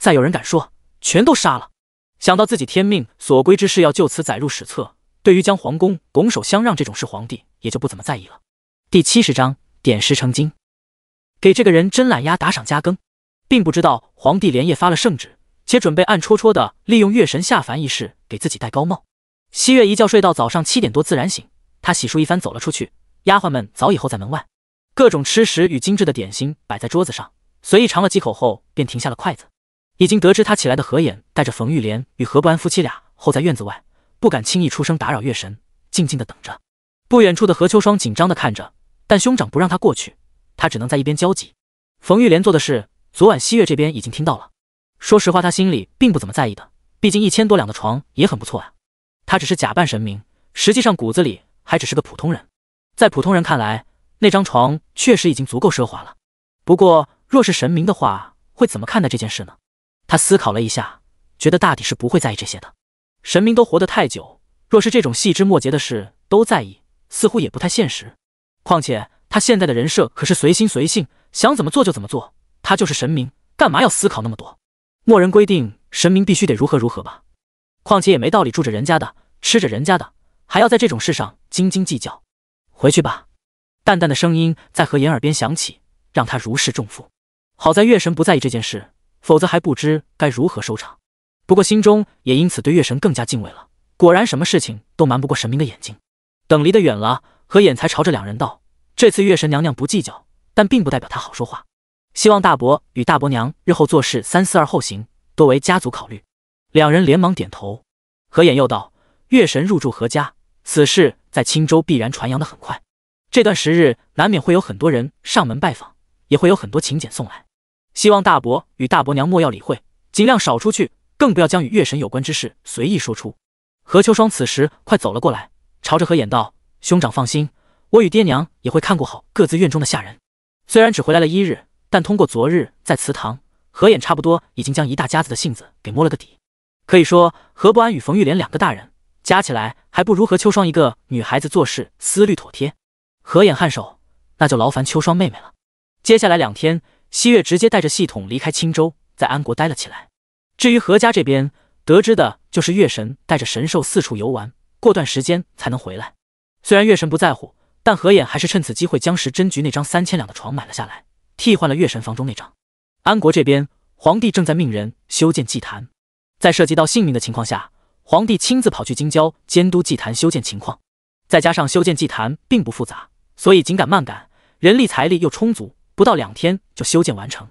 再有人敢说，全都杀了。想到自己天命所归之事要就此载入史册，对于将皇宫拱手相让这种事，皇帝也就不怎么在意了。第七十章。点石成金，给这个人真懒鸭打赏加更，并不知道皇帝连夜发了圣旨，且准备暗戳戳的利用月神下凡一事给自己戴高帽。西月一觉睡到早上七点多自然醒，他洗漱一番走了出去，丫鬟们早已候在门外，各种吃食与精致的点心摆在桌子上，随意尝了几口后便停下了筷子。已经得知他起来的何衍带着冯玉莲与何不安夫妻俩候在院子外，不敢轻易出声打扰月神，静静的等着。不远处的何秋霜紧张的看着。但兄长不让他过去，他只能在一边焦急。冯玉莲做的事，昨晚西月这边已经听到了。说实话，他心里并不怎么在意的，毕竟一千多两的床也很不错啊。他只是假扮神明，实际上骨子里还只是个普通人。在普通人看来，那张床确实已经足够奢华了。不过，若是神明的话，会怎么看待这件事呢？他思考了一下，觉得大抵是不会在意这些的。神明都活得太久，若是这种细枝末节的事都在意，似乎也不太现实。况且他现在的人设可是随心随性，想怎么做就怎么做，他就是神明，干嘛要思考那么多？默人规定神明必须得如何如何吧？况且也没道理住着人家的，吃着人家的，还要在这种事上斤斤计较。回去吧，淡淡的声音在何妍耳边响起，让她如释重负。好在月神不在意这件事，否则还不知该如何收场。不过心中也因此对月神更加敬畏了。果然什么事情都瞒不过神明的眼睛。等离得远了。何衍才朝着两人道：“这次月神娘娘不计较，但并不代表她好说话。希望大伯与大伯娘日后做事三思而后行，多为家族考虑。”两人连忙点头。何衍又道：“月神入住何家，此事在青州必然传扬的很快。这段时日难免会有很多人上门拜访，也会有很多请柬送来。希望大伯与大伯娘莫要理会，尽量少出去，更不要将与月神有关之事随意说出。”何秋霜此时快走了过来，朝着何衍道。兄长放心，我与爹娘也会看顾好各自院中的下人。虽然只回来了一日，但通过昨日在祠堂，何眼差不多已经将一大家子的性子给摸了个底。可以说，何不安与冯玉莲两个大人加起来，还不如何秋霜一个女孩子做事思虑妥帖。何眼颔首，那就劳烦秋霜妹妹了。接下来两天，西月直接带着系统离开青州，在安国待了起来。至于何家这边，得知的就是月神带着神兽四处游玩，过段时间才能回来。虽然月神不在乎，但何衍还是趁此机会将石真菊那张三千两的床买了下来，替换了月神房中那张。安国这边，皇帝正在命人修建祭坛，在涉及到性命的情况下，皇帝亲自跑去京郊监督祭坛修建情况。再加上修建祭坛并不复杂，所以紧赶慢赶，人力财力又充足，不到两天就修建完成。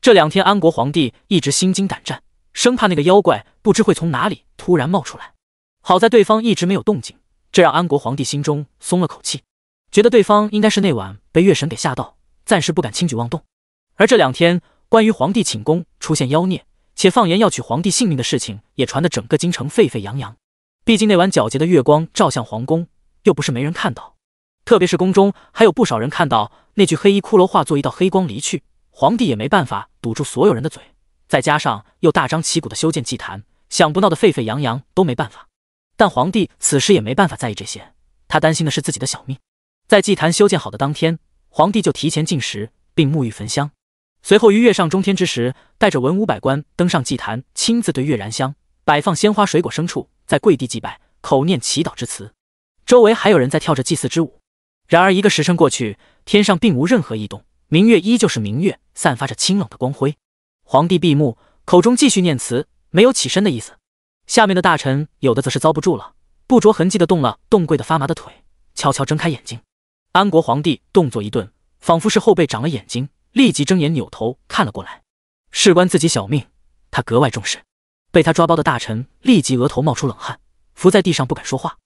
这两天，安国皇帝一直心惊胆战，生怕那个妖怪不知会从哪里突然冒出来。好在对方一直没有动静。这让安国皇帝心中松了口气，觉得对方应该是那晚被月神给吓到，暂时不敢轻举妄动。而这两天，关于皇帝寝宫出现妖孽，且放言要取皇帝性命的事情，也传得整个京城沸沸扬扬。毕竟那晚皎洁的月光照向皇宫，又不是没人看到。特别是宫中还有不少人看到那具黑衣骷髅化作一道黑光离去，皇帝也没办法堵住所有人的嘴。再加上又大张旗鼓的修建祭坛，想不闹得沸沸扬扬都没办法。但皇帝此时也没办法在意这些，他担心的是自己的小命。在祭坛修建好的当天，皇帝就提前进食并沐浴焚香，随后于月上中天之时，带着文武百官登上祭坛，亲自对月燃香，摆放鲜花、水果、牲畜，在跪地祭拜，口念祈祷之词。周围还有人在跳着祭祀之舞。然而一个时辰过去，天上并无任何异动，明月依旧是明月，散发着清冷的光辉。皇帝闭目，口中继续念词，没有起身的意思。下面的大臣有的则是遭不住了，不着痕迹的动了动跪的发麻的腿，悄悄睁开眼睛。安国皇帝动作一顿，仿佛是后背长了眼睛，立即睁眼扭头看了过来。事关自己小命，他格外重视。被他抓包的大臣立即额头冒出冷汗，伏在地上不敢说话。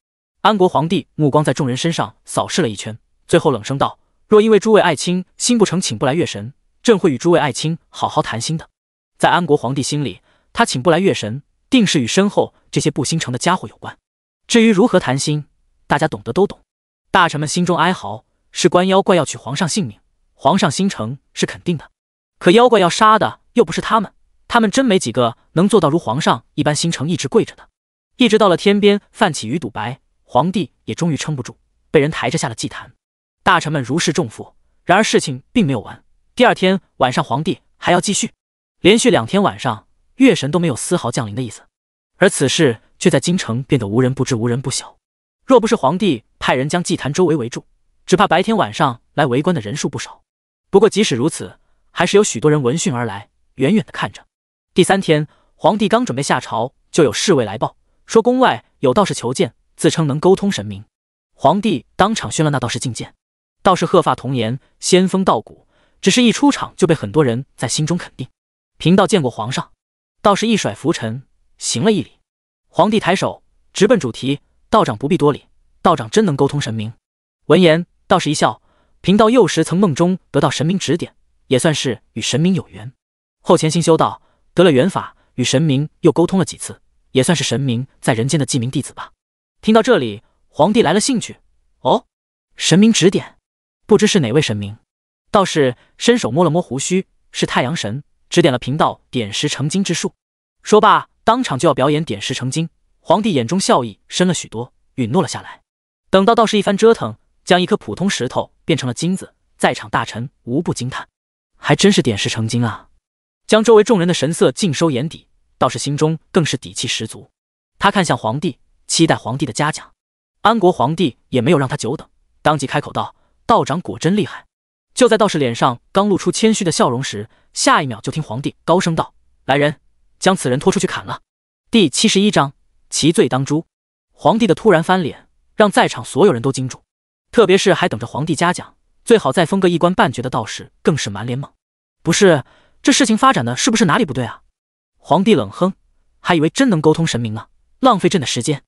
安国皇帝目光在众人身上扫视了一圈，最后冷声道：“若因为诸位爱卿心不成，请不来月神，朕会与诸位爱卿好好谈心的。”在安国皇帝心里，他请不来月神。定是与身后这些不心诚的家伙有关。至于如何谈心，大家懂得都懂。大臣们心中哀嚎：事关妖怪要取皇上性命，皇上心诚是肯定的，可妖怪要杀的又不是他们，他们真没几个能做到如皇上一般心诚，一直跪着的。一直到了天边泛起鱼肚白，皇帝也终于撑不住，被人抬着下了祭坛。大臣们如释重负。然而事情并没有完。第二天晚上，皇帝还要继续。连续两天晚上。月神都没有丝毫降临的意思，而此事却在京城变得无人不知、无人不晓。若不是皇帝派人将祭坛周围围住，只怕白天晚上来围观的人数不少。不过即使如此，还是有许多人闻讯而来，远远的看着。第三天，皇帝刚准备下朝，就有侍卫来报说宫外有道士求见，自称能沟通神明。皇帝当场宣了那道士觐见。道士鹤发童颜，仙风道骨，只是一出场就被很多人在心中肯定。贫道见过皇上。道士一甩拂尘，行了一礼。皇帝抬手，直奔主题：“道长不必多礼，道长真能沟通神明。”闻言，道士一笑：“贫道幼时曾梦中得到神明指点，也算是与神明有缘。后潜心修道，得了元法，与神明又沟通了几次，也算是神明在人间的记名弟子吧。”听到这里，皇帝来了兴趣：“哦，神明指点，不知是哪位神明？”道士伸手摸了摸胡须：“是太阳神。”指点了贫道点石成金之术，说罢，当场就要表演点石成金。皇帝眼中笑意深了许多，允诺了下来。等到道士一番折腾，将一颗普通石头变成了金子，在场大臣无不惊叹，还真是点石成金啊！将周围众人的神色尽收眼底，道士心中更是底气十足。他看向皇帝，期待皇帝的嘉奖。安国皇帝也没有让他久等，当即开口道：“道长果真厉害！”就在道士脸上刚露出谦虚的笑容时，下一秒就听皇帝高声道：“来人，将此人拖出去砍了。”第七十一章，其罪当诛。皇帝的突然翻脸，让在场所有人都惊住，特别是还等着皇帝嘉奖，最好再封个一官半爵的道士，更是满脸懵。不是，这事情发展的是不是哪里不对啊？皇帝冷哼，还以为真能沟通神明呢，浪费朕的时间。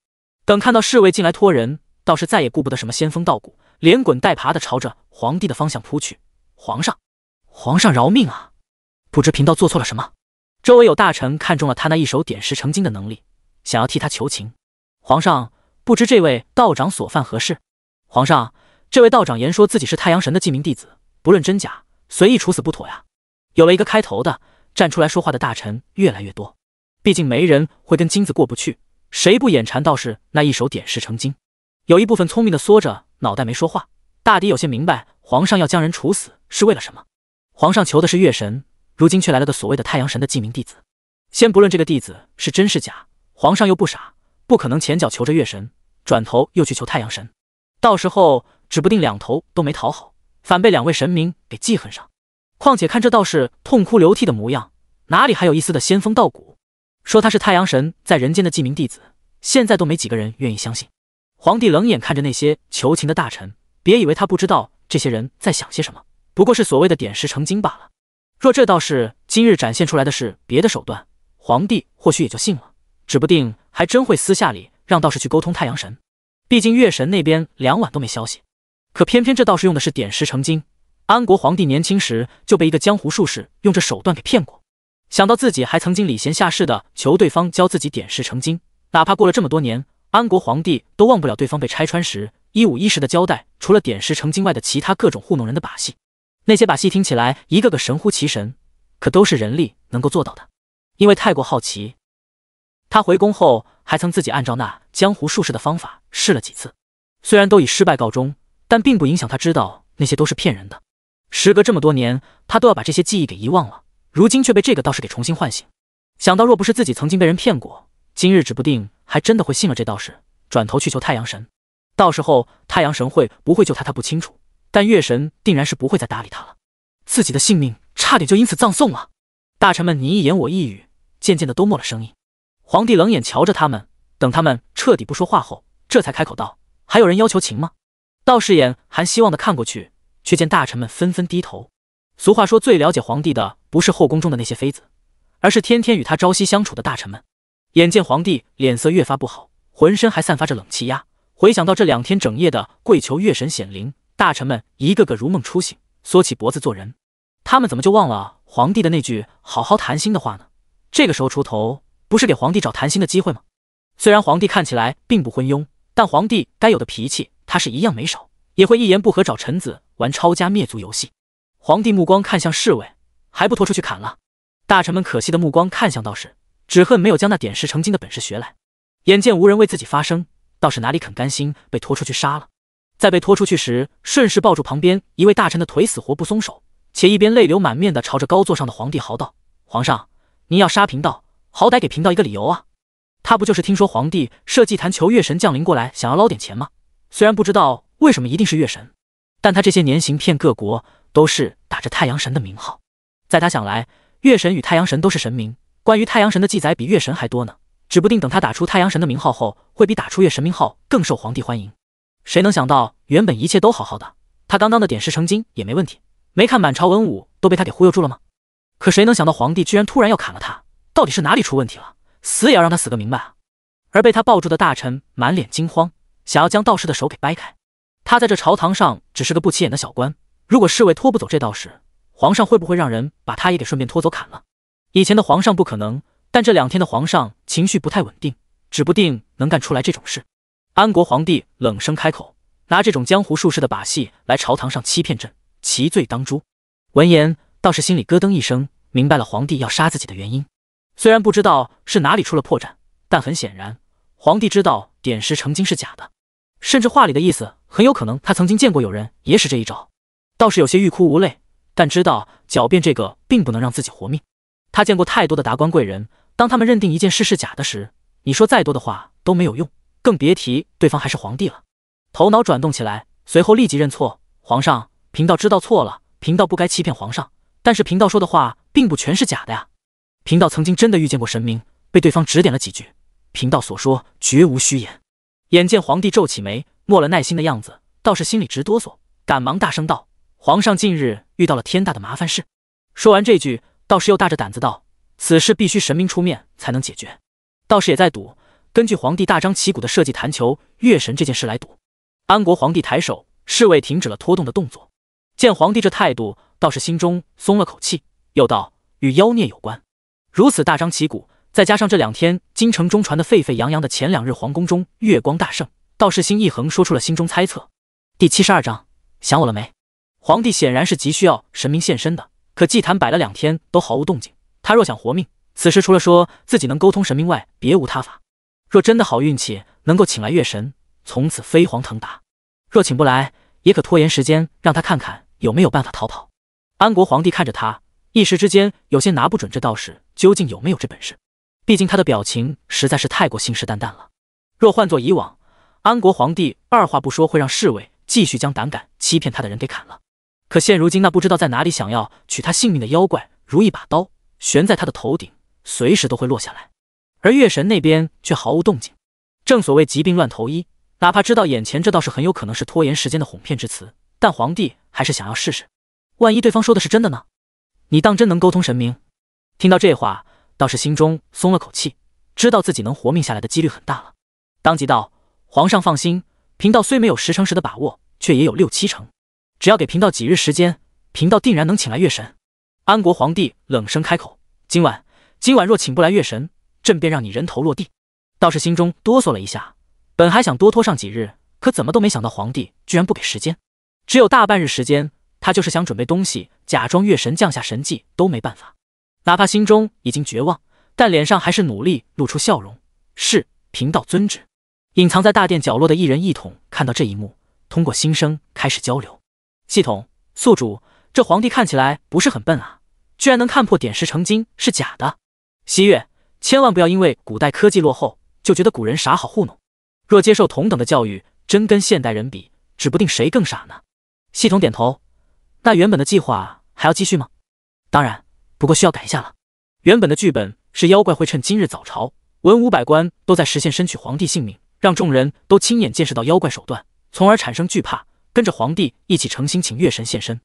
等看到侍卫进来拖人，道士再也顾不得什么仙风道骨，连滚带爬的朝着皇帝的方向扑去。皇上，皇上饶命啊！不知贫道做错了什么？周围有大臣看中了他那一手点石成金的能力，想要替他求情。皇上，不知这位道长所犯何事？皇上，这位道长言说自己是太阳神的记名弟子，不论真假，随意处死不妥呀。有了一个开头的，站出来说话的大臣越来越多。毕竟没人会跟金子过不去，谁不眼馋道士那一手点石成金？有一部分聪明的缩着脑袋没说话，大抵有些明白皇上要将人处死是为了什么。皇上求的是月神。如今却来了个所谓的太阳神的记名弟子，先不论这个弟子是真是假，皇上又不傻，不可能前脚求着月神，转头又去求太阳神，到时候指不定两头都没讨好，反被两位神明给记恨上。况且看这道士痛哭流涕的模样，哪里还有一丝的仙风道骨？说他是太阳神在人间的记名弟子，现在都没几个人愿意相信。皇帝冷眼看着那些求情的大臣，别以为他不知道这些人在想些什么，不过是所谓的点石成金罢了。若这道士今日展现出来的是别的手段，皇帝或许也就信了，指不定还真会私下里让道士去沟通太阳神。毕竟月神那边两晚都没消息，可偏偏这道士用的是点石成金。安国皇帝年轻时就被一个江湖术士用这手段给骗过，想到自己还曾经礼贤下士的求对方教自己点石成金，哪怕过了这么多年，安国皇帝都忘不了对方被拆穿时一五一十的交代，除了点石成金外的其他各种糊弄人的把戏。那些把戏听起来一个个神乎其神，可都是人力能够做到的。因为太过好奇，他回宫后还曾自己按照那江湖术士的方法试了几次，虽然都以失败告终，但并不影响他知道那些都是骗人的。时隔这么多年，他都要把这些记忆给遗忘了，如今却被这个道士给重新唤醒。想到若不是自己曾经被人骗过，今日指不定还真的会信了这道士，转头去求太阳神，到时候太阳神会不会救他，他不清楚。但月神定然是不会再搭理他了，自己的性命差点就因此葬送了。大臣们你一言我一语，渐渐的都没了声音。皇帝冷眼瞧着他们，等他们彻底不说话后，这才开口道：“还有人要求情吗？”道士眼含希望的看过去，却见大臣们纷纷低头。俗话说，最了解皇帝的不是后宫中的那些妃子，而是天天与他朝夕相处的大臣们。眼见皇帝脸色越发不好，浑身还散发着冷气压，回想到这两天整夜的跪求月神显灵。大臣们一个个如梦初醒，缩起脖子做人。他们怎么就忘了皇帝的那句好好谈心的话呢？这个时候出头，不是给皇帝找谈心的机会吗？虽然皇帝看起来并不昏庸，但皇帝该有的脾气他是一样没少，也会一言不合找臣子玩抄家灭族游戏。皇帝目光看向侍卫，还不拖出去砍了？大臣们可惜的目光看向道士，只恨没有将那点石成金的本事学来。眼见无人为自己发声，道士哪里肯甘心被拖出去杀了？在被拖出去时，顺势抱住旁边一位大臣的腿，死活不松手，且一边泪流满面的朝着高座上的皇帝嚎道：“皇上，您要杀贫道，好歹给贫道一个理由啊！他不就是听说皇帝设祭坛求月神降临过来，想要捞点钱吗？虽然不知道为什么一定是月神，但他这些年行骗各国都是打着太阳神的名号。在他想来，月神与太阳神都是神明，关于太阳神的记载比月神还多呢。指不定等他打出太阳神的名号后，会比打出月神名号更受皇帝欢迎。”谁能想到，原本一切都好好的，他刚刚的点石成金也没问题，没看满朝文武都被他给忽悠住了吗？可谁能想到，皇帝居然突然要砍了他？到底是哪里出问题了？死也要让他死个明白啊！而被他抱住的大臣满脸惊慌，想要将道士的手给掰开。他在这朝堂上只是个不起眼的小官，如果侍卫拖不走这道士，皇上会不会让人把他也给顺便拖走砍了？以前的皇上不可能，但这两天的皇上情绪不太稳定，指不定能干出来这种事。安国皇帝冷声开口：“拿这种江湖术士的把戏来朝堂上欺骗朕，其罪当诛。”闻言，倒是心里咯噔一声，明白了皇帝要杀自己的原因。虽然不知道是哪里出了破绽，但很显然，皇帝知道点石成金是假的，甚至话里的意思很有可能他曾经见过有人也使这一招。倒是有些欲哭无泪，但知道狡辩这个并不能让自己活命。他见过太多的达官贵人，当他们认定一件事是假的时，你说再多的话都没有用。更别提对方还是皇帝了。头脑转动起来，随后立即认错：“皇上，贫道知道错了，贫道不该欺骗皇上。但是贫道说的话并不全是假的呀，贫道曾经真的遇见过神明，被对方指点了几句，贫道所说绝无虚言。”眼见皇帝皱起眉，没了耐心的样子，道士心里直哆嗦，赶忙大声道：“皇上近日遇到了天大的麻烦事。”说完这句，道士又大着胆子道：“此事必须神明出面才能解决。”道士也在赌。根据皇帝大张旗鼓的设计弹球月神这件事来赌，安国皇帝抬手，侍卫停止了拖动的动作。见皇帝这态度，倒是心中松了口气，又道：“与妖孽有关，如此大张旗鼓，再加上这两天京城中传的沸沸扬扬的前两日皇宫中月光大盛，道士心一横，说出了心中猜测。”第七十二章想我了没？皇帝显然是急需要神明现身的，可祭坛摆了两天都毫无动静，他若想活命，此时除了说自己能沟通神明外，别无他法。若真的好运气能够请来月神，从此飞黄腾达；若请不来，也可拖延时间，让他看看有没有办法逃跑。安国皇帝看着他，一时之间有些拿不准这道士究竟有没有这本事。毕竟他的表情实在是太过信誓旦旦了。若换做以往，安国皇帝二话不说会让侍卫继续将胆敢欺骗他的人给砍了。可现如今，那不知道在哪里想要取他性命的妖怪如一把刀悬在他的头顶，随时都会落下来。而月神那边却毫无动静。正所谓疾病乱投医，哪怕知道眼前这倒是很有可能是拖延时间的哄骗之词，但皇帝还是想要试试。万一对方说的是真的呢？你当真能沟通神明？听到这话，倒是心中松了口气，知道自己能活命下来的几率很大了。当即道：“皇上放心，贫道虽没有十成十的把握，却也有六七成。只要给贫道几日时间，贫道定然能请来月神。”安国皇帝冷声开口：“今晚，今晚若请不来月神，”朕便让你人头落地，倒是心中哆嗦了一下。本还想多拖上几日，可怎么都没想到皇帝居然不给时间，只有大半日时间。他就是想准备东西，假装月神降下神迹都没办法。哪怕心中已经绝望，但脸上还是努力露出笑容。是贫道遵旨。隐藏在大殿角落的一人一统看到这一幕，通过心声开始交流。系统宿主，这皇帝看起来不是很笨啊，居然能看破点石成金是假的。西月。千万不要因为古代科技落后就觉得古人傻好糊弄。若接受同等的教育，真跟现代人比，指不定谁更傻呢。系统点头，那原本的计划还要继续吗？当然，不过需要改一下了。原本的剧本是妖怪会趁今日早朝，文武百官都在实现，身取皇帝性命，让众人都亲眼见识到妖怪手段，从而产生惧怕，跟着皇帝一起诚心请月神现身。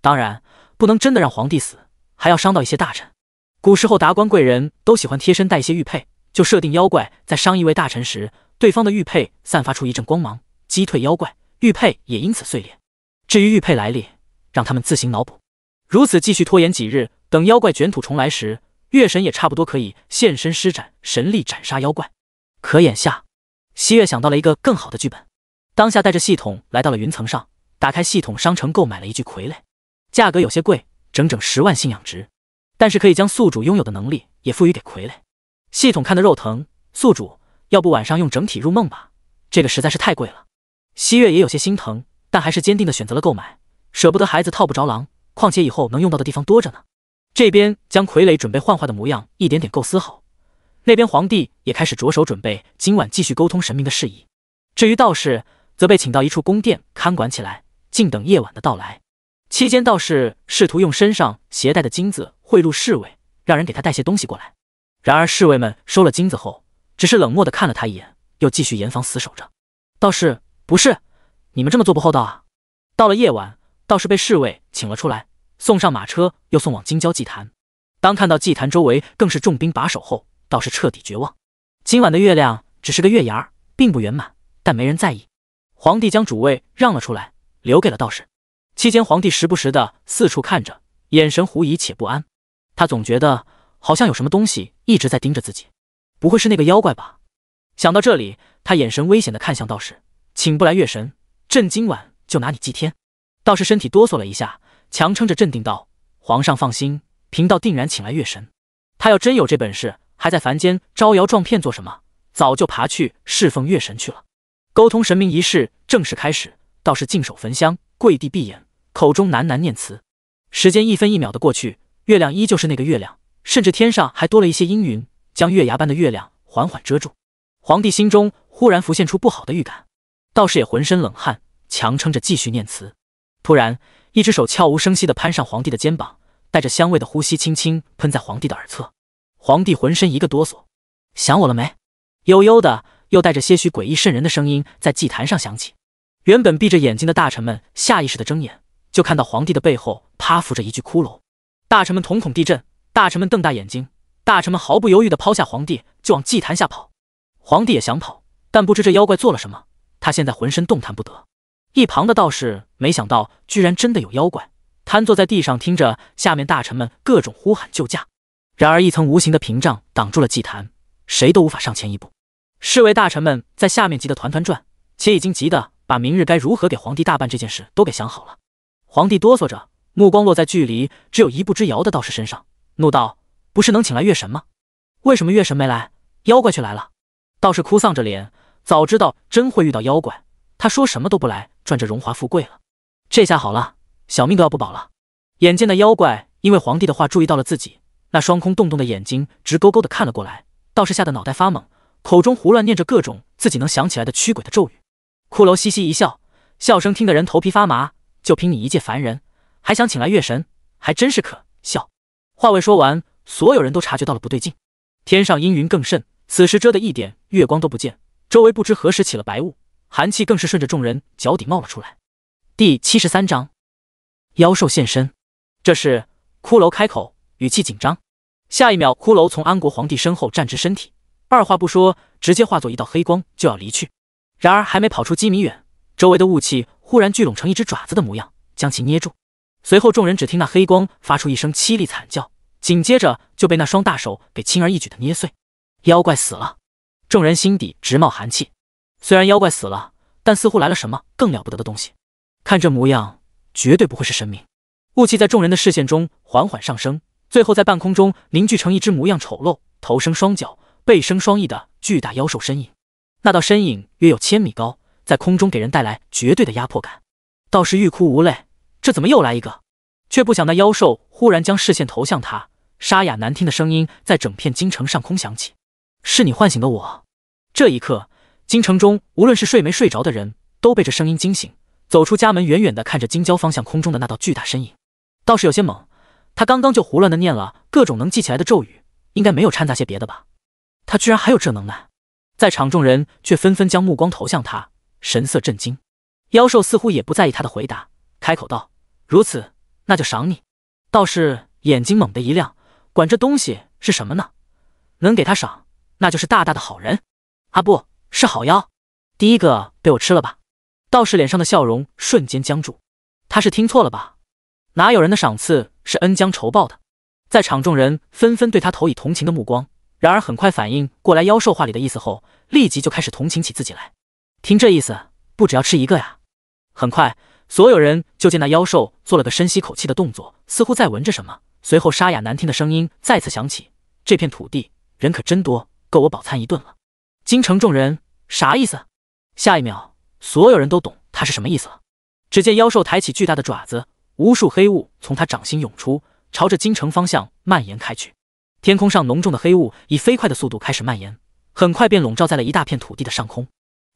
当然，不能真的让皇帝死，还要伤到一些大臣。古时候，达官贵人都喜欢贴身带一些玉佩，就设定妖怪在伤一位大臣时，对方的玉佩散发出一阵光芒，击退妖怪，玉佩也因此碎裂。至于玉佩来历，让他们自行脑补。如此继续拖延几日，等妖怪卷土重来时，月神也差不多可以现身施展神力斩杀妖怪。可眼下，西月想到了一个更好的剧本，当下带着系统来到了云层上，打开系统商城购买了一具傀儡，价格有些贵，整整十万信仰值。但是可以将宿主拥有的能力也赋予给傀儡。系统看得肉疼，宿主要不晚上用整体入梦吧？这个实在是太贵了。西月也有些心疼，但还是坚定的选择了购买，舍不得孩子套不着狼。况且以后能用到的地方多着呢。这边将傀儡准备幻化的模样一点点构思好，那边皇帝也开始着手准备今晚继续沟通神明的事宜。至于道士，则被请到一处宫殿看管起来，静等夜晚的到来。期间，道士试图用身上携带的金子。贿赂侍卫，让人给他带些东西过来。然而侍卫们收了金子后，只是冷漠地看了他一眼，又继续严防死守着。道士，不是你们这么做不厚道啊！到了夜晚，道士被侍卫请了出来，送上马车，又送往京郊祭坛。当看到祭坛周围更是重兵把守后，道士彻底绝望。今晚的月亮只是个月牙，并不圆满，但没人在意。皇帝将主位让了出来，留给了道士。期间，皇帝时不时的四处看着，眼神狐疑且不安。他总觉得好像有什么东西一直在盯着自己，不会是那个妖怪吧？想到这里，他眼神危险的看向道士：“请不来月神，朕今晚就拿你祭天。”道士身体哆嗦了一下，强撑着镇定道：“皇上放心，贫道定然请来月神。他要真有这本事，还在凡间招摇撞骗做什么？早就爬去侍奉月神去了。”沟通神明仪式正式开始，道士净手焚香，跪地闭眼，口中喃喃念词。时间一分一秒的过去。月亮依旧是那个月亮，甚至天上还多了一些阴云，将月牙般的月亮缓缓遮住。皇帝心中忽然浮现出不好的预感，道士也浑身冷汗，强撑着继续念词。突然，一只手悄无声息地攀上皇帝的肩膀，带着香味的呼吸轻轻喷在皇帝的耳侧。皇帝浑身一个哆嗦，想我了没？悠悠的，又带着些许诡异渗人的声音在祭坛上响起。原本闭着眼睛的大臣们下意识的睁眼，就看到皇帝的背后趴伏着一具骷髅。大臣们瞳孔地震，大臣们瞪大眼睛，大臣们毫不犹豫地抛下皇帝就往祭坛下跑。皇帝也想跑，但不知这妖怪做了什么，他现在浑身动弹不得。一旁的道士没想到，居然真的有妖怪，瘫坐在地上，听着下面大臣们各种呼喊救驾。然而，一层无形的屏障挡住了祭坛，谁都无法上前一步。侍卫大臣们在下面急得团团转，且已经急得把明日该如何给皇帝大办这件事都给想好了。皇帝哆嗦着。目光落在距离只有一步之遥的道士身上，怒道：“不是能请来月神吗？为什么月神没来，妖怪却来了？”道士哭丧着脸，早知道真会遇到妖怪，他说什么都不来赚这荣华富贵了。这下好了，小命都要不保了。眼见那妖怪因为皇帝的话注意到了自己，那双空洞洞的眼睛直勾勾的看了过来，道士吓得脑袋发懵，口中胡乱念着各种自己能想起来的驱鬼的咒语。骷髅嘻嘻一笑，笑声听得人头皮发麻。就凭你一介凡人！还想请来月神，还真是可笑。话未说完，所有人都察觉到了不对劲。天上阴云更甚，此时遮的一点月光都不见。周围不知何时起了白雾，寒气更是顺着众人脚底冒了出来。第七十三章妖兽现身。这时，骷髅开口，语气紧张。下一秒，骷髅从安国皇帝身后站直身体，二话不说，直接化作一道黑光就要离去。然而，还没跑出几米远，周围的雾气忽然聚拢成一只爪子的模样，将其捏住。随后，众人只听那黑光发出一声凄厉惨叫，紧接着就被那双大手给轻而易举的捏碎。妖怪死了，众人心底直冒寒气。虽然妖怪死了，但似乎来了什么更了不得的东西。看这模样，绝对不会是神明。雾气在众人的视线中缓缓上升，最后在半空中凝聚成一只模样丑陋、头生双脚、背生双翼的巨大妖兽身影。那道身影约有千米高，在空中给人带来绝对的压迫感，倒是欲哭无泪。这怎么又来一个？却不想那妖兽忽然将视线投向他，沙哑难听的声音在整片京城上空响起：“是你唤醒的我。”这一刻，京城中无论是睡没睡着的人都被这声音惊醒，走出家门，远远的看着京郊方向空中的那道巨大身影，倒是有些猛。他刚刚就胡乱的念了各种能记起来的咒语，应该没有掺杂些别的吧？他居然还有这能耐！在场众人却纷纷将目光投向他，神色震惊。妖兽似乎也不在意他的回答，开口道。如此，那就赏你。道士眼睛猛的一亮，管这东西是什么呢？能给他赏，那就是大大的好人。啊，不是好妖，第一个被我吃了吧？道士脸上的笑容瞬间僵住，他是听错了吧？哪有人的赏赐是恩将仇报的？在场众人纷纷对他投以同情的目光。然而很快反应过来妖兽话里的意思后，立即就开始同情起自己来。听这意思，不只要吃一个呀？很快。所有人就见那妖兽做了个深吸口气的动作，似乎在闻着什么。随后沙哑难听的声音再次响起：“这片土地人可真多，够我饱餐一顿了。”京城众人啥意思？下一秒，所有人都懂他是什么意思了。只见妖兽抬起巨大的爪子，无数黑雾从他掌心涌出，朝着京城方向蔓延开去。天空上浓重的黑雾以飞快的速度开始蔓延，很快便笼罩在了一大片土地的上空。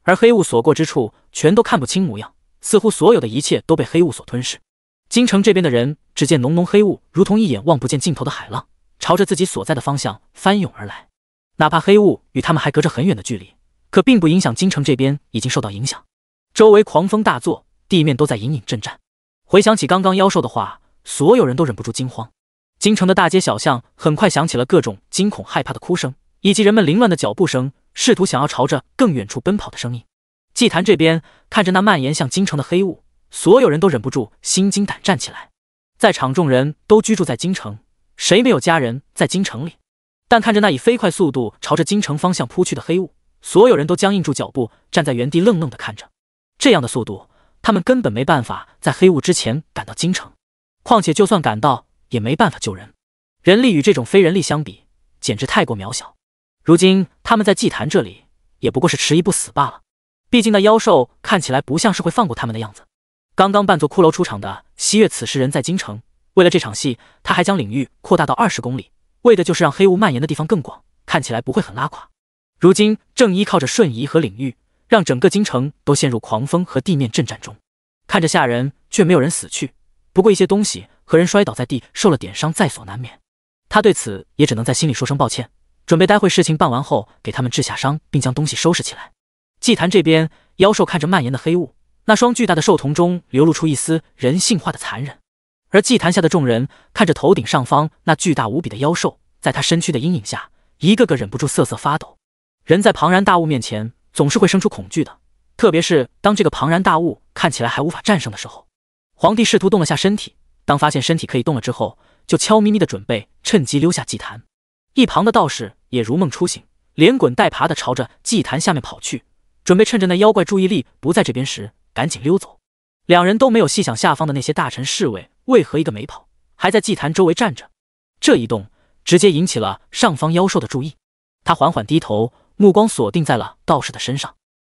而黑雾所过之处，全都看不清模样。似乎所有的一切都被黑雾所吞噬。京城这边的人只见浓浓黑雾，如同一眼望不见尽头的海浪，朝着自己所在的方向翻涌而来。哪怕黑雾与他们还隔着很远的距离，可并不影响京城这边已经受到影响。周围狂风大作，地面都在隐隐震颤。回想起刚刚妖兽的话，所有人都忍不住惊慌。京城的大街小巷很快响起了各种惊恐害怕的哭声，以及人们凌乱的脚步声，试图想要朝着更远处奔跑的声音。祭坛这边看着那蔓延向京城的黑雾，所有人都忍不住心惊胆战起来。在场众人都居住在京城，谁没有家人在京城里？但看着那以飞快速度朝着京城方向扑去的黑雾，所有人都僵硬住脚步，站在原地愣愣的看着。这样的速度，他们根本没办法在黑雾之前赶到京城。况且，就算赶到，也没办法救人。人力与这种非人力相比，简直太过渺小。如今他们在祭坛这里，也不过是迟疑不死罢了。毕竟那妖兽看起来不像是会放过他们的样子。刚刚扮作骷髅出场的汐月此时人在京城，为了这场戏，他还将领域扩大到二十公里，为的就是让黑雾蔓延的地方更广，看起来不会很拉垮。如今正依靠着瞬移和领域，让整个京城都陷入狂风和地面震颤中。看着吓人，却没有人死去。不过一些东西和人摔倒在地，受了点伤，在所难免。他对此也只能在心里说声抱歉，准备待会事情办完后给他们治下伤，并将东西收拾起来。祭坛这边，妖兽看着蔓延的黑雾，那双巨大的兽瞳中流露出一丝人性化的残忍。而祭坛下的众人看着头顶上方那巨大无比的妖兽，在他身躯的阴影下，一个个忍不住瑟瑟发抖。人在庞然大物面前总是会生出恐惧的，特别是当这个庞然大物看起来还无法战胜的时候。皇帝试图动了下身体，当发现身体可以动了之后，就悄咪咪的准备趁机溜下祭坛。一旁的道士也如梦初醒，连滚带爬的朝着祭坛下面跑去。准备趁着那妖怪注意力不在这边时，赶紧溜走。两人都没有细想下方的那些大臣侍卫为何一个没跑，还在祭坛周围站着。这一动直接引起了上方妖兽的注意。他缓缓低头，目光锁定在了道士的身上。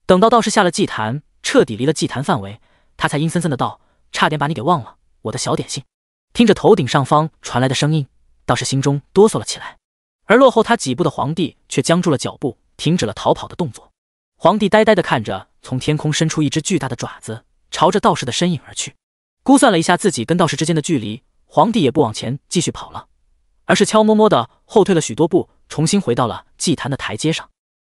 等到道士下了祭坛，彻底离了祭坛范围，他才阴森森的道：“差点把你给忘了，我的小点心。”听着头顶上方传来的声音，道士心中哆嗦了起来。而落后他几步的皇帝却僵住了脚步，停止了逃跑的动作。皇帝呆呆地看着，从天空伸出一只巨大的爪子，朝着道士的身影而去。估算了一下自己跟道士之间的距离，皇帝也不往前继续跑了，而是悄摸摸地后退了许多步，重新回到了祭坛的台阶上。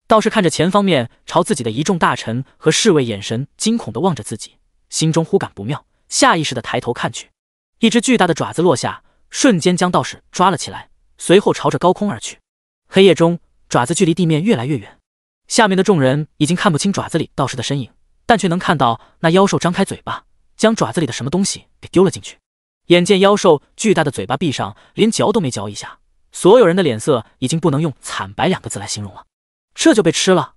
道士看着前方面朝自己的一众大臣和侍卫，眼神惊恐地望着自己，心中忽感不妙，下意识地抬头看去，一只巨大的爪子落下，瞬间将道士抓了起来，随后朝着高空而去。黑夜中，爪子距离地面越来越远。下面的众人已经看不清爪子里道士的身影，但却能看到那妖兽张开嘴巴，将爪子里的什么东西给丢了进去。眼见妖兽巨大的嘴巴闭上，连嚼都没嚼一下，所有人的脸色已经不能用惨白两个字来形容了。这就被吃了？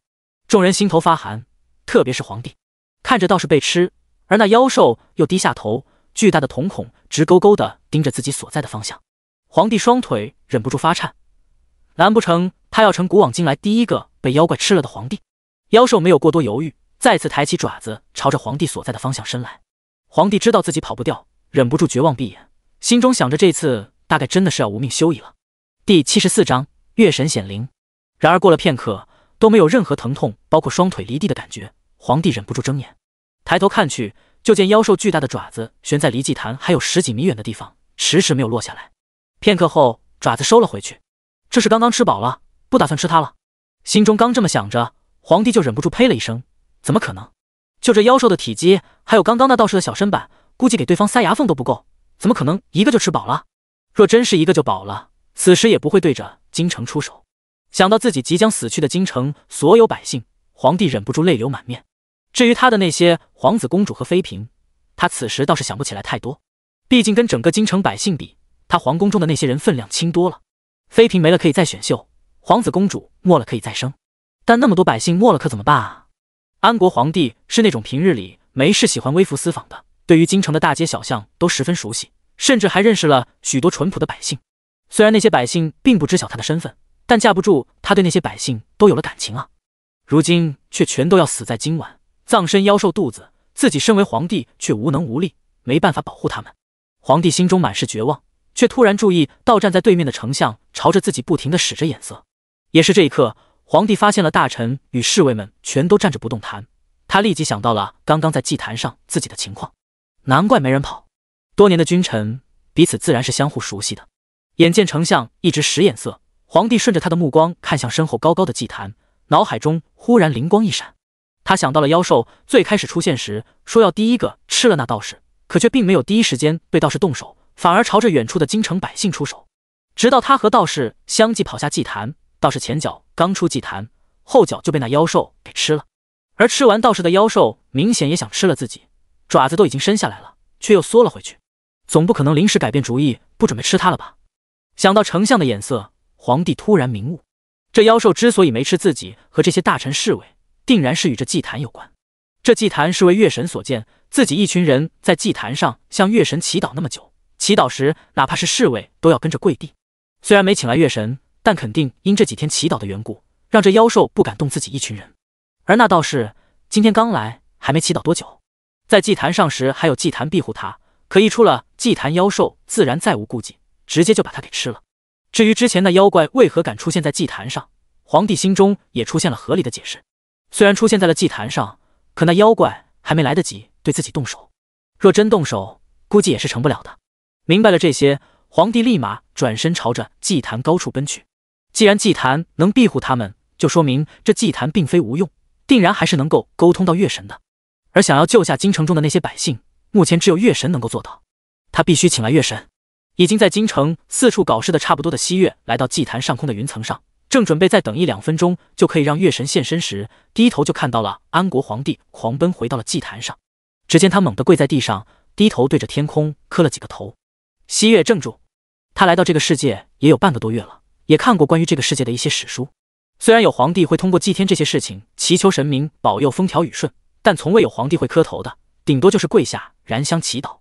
众人心头发寒，特别是皇帝，看着道士被吃，而那妖兽又低下头，巨大的瞳孔直勾勾的盯着自己所在的方向，皇帝双腿忍不住发颤。难不成他要成古往今来第一个被妖怪吃了的皇帝？妖兽没有过多犹豫，再次抬起爪子，朝着皇帝所在的方向伸来。皇帝知道自己跑不掉，忍不住绝望闭眼，心中想着这次大概真的是要无命休矣了。第七十四章月神显灵。然而过了片刻，都没有任何疼痛，包括双腿离地的感觉。皇帝忍不住睁眼，抬头看去，就见妖兽巨大的爪子悬在离祭坛还有十几米远的地方，迟迟没有落下来。片刻后，爪子收了回去。这是刚刚吃饱了，不打算吃它了。心中刚这么想着，皇帝就忍不住呸了一声：“怎么可能？就这妖兽的体积，还有刚刚那道士的小身板，估计给对方塞牙缝都不够，怎么可能一个就吃饱了？若真是一个就饱了，此时也不会对着京城出手。”想到自己即将死去的京城所有百姓，皇帝忍不住泪流满面。至于他的那些皇子公主和妃嫔，他此时倒是想不起来太多，毕竟跟整个京城百姓比，他皇宫中的那些人分量轻多了。妃嫔没了可以再选秀，皇子公主没了可以再生，但那么多百姓没了可怎么办啊？安国皇帝是那种平日里没事喜欢微服私访的，对于京城的大街小巷都十分熟悉，甚至还认识了许多淳朴的百姓。虽然那些百姓并不知晓他的身份，但架不住他对那些百姓都有了感情啊。如今却全都要死在今晚，葬身妖兽肚子，自己身为皇帝却无能无力，没办法保护他们，皇帝心中满是绝望。却突然注意到站在对面的丞相朝着自己不停的使着眼色。也是这一刻，皇帝发现了大臣与侍卫们全都站着不动弹，他立即想到了刚刚在祭坛上自己的情况，难怪没人跑。多年的君臣彼此自然是相互熟悉的。眼见丞相一直使眼色，皇帝顺着他的目光看向身后高高的祭坛，脑海中忽然灵光一闪，他想到了妖兽最开始出现时说要第一个吃了那道士，可却并没有第一时间对道士动手。反而朝着远处的京城百姓出手，直到他和道士相继跑下祭坛，道士前脚刚出祭坛，后脚就被那妖兽给吃了。而吃完道士的妖兽，明显也想吃了自己，爪子都已经伸下来了，却又缩了回去。总不可能临时改变主意，不准备吃他了吧？想到丞相的眼色，皇帝突然明悟，这妖兽之所以没吃自己和这些大臣侍卫，定然是与这祭坛有关。这祭坛是为月神所建，自己一群人在祭坛上向月神祈祷那么久。祈祷时，哪怕是侍卫都要跟着跪地。虽然没请来月神，但肯定因这几天祈祷的缘故，让这妖兽不敢动自己一群人。而那道士今天刚来，还没祈祷多久，在祭坛上时还有祭坛庇护他，可一出了祭坛，妖兽自然再无顾忌，直接就把他给吃了。至于之前那妖怪为何敢出现在祭坛上，皇帝心中也出现了合理的解释。虽然出现在了祭坛上，可那妖怪还没来得及对自己动手，若真动手，估计也是成不了的。明白了这些，皇帝立马转身朝着祭坛高处奔去。既然祭坛能庇护他们，就说明这祭坛并非无用，定然还是能够沟通到月神的。而想要救下京城中的那些百姓，目前只有月神能够做到。他必须请来月神。已经在京城四处搞事的差不多的西月，来到祭坛上空的云层上，正准备再等一两分钟就可以让月神现身时，低头就看到了安国皇帝狂奔回到了祭坛上。只见他猛地跪在地上，低头对着天空磕了几个头。西月怔住，他来到这个世界也有半个多月了，也看过关于这个世界的一些史书。虽然有皇帝会通过祭天这些事情祈求神明保佑风调雨顺，但从未有皇帝会磕头的，顶多就是跪下燃香祈祷。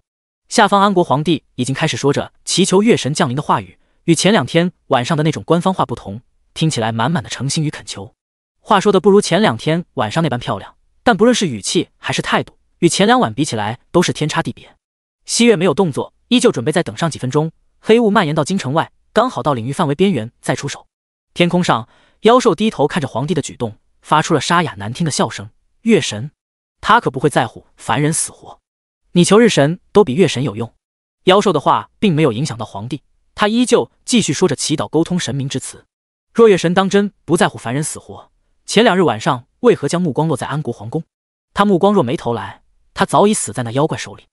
下方安国皇帝已经开始说着祈求月神降临的话语，与前两天晚上的那种官方话不同，听起来满满的诚心与恳求。话说的不如前两天晚上那般漂亮，但不论是语气还是态度，与前两晚比起来都是天差地别。西月没有动作。依旧准备再等上几分钟，黑雾蔓延到京城外，刚好到领域范围边缘再出手。天空上，妖兽低头看着皇帝的举动，发出了沙哑难听的笑声。月神，他可不会在乎凡人死活，你求日神都比月神有用。妖兽的话并没有影响到皇帝，他依旧继续说着祈祷沟通神明之词。若月神当真不在乎凡人死活，前两日晚上为何将目光落在安国皇宫？他目光若没投来，他早已死在那妖怪手里。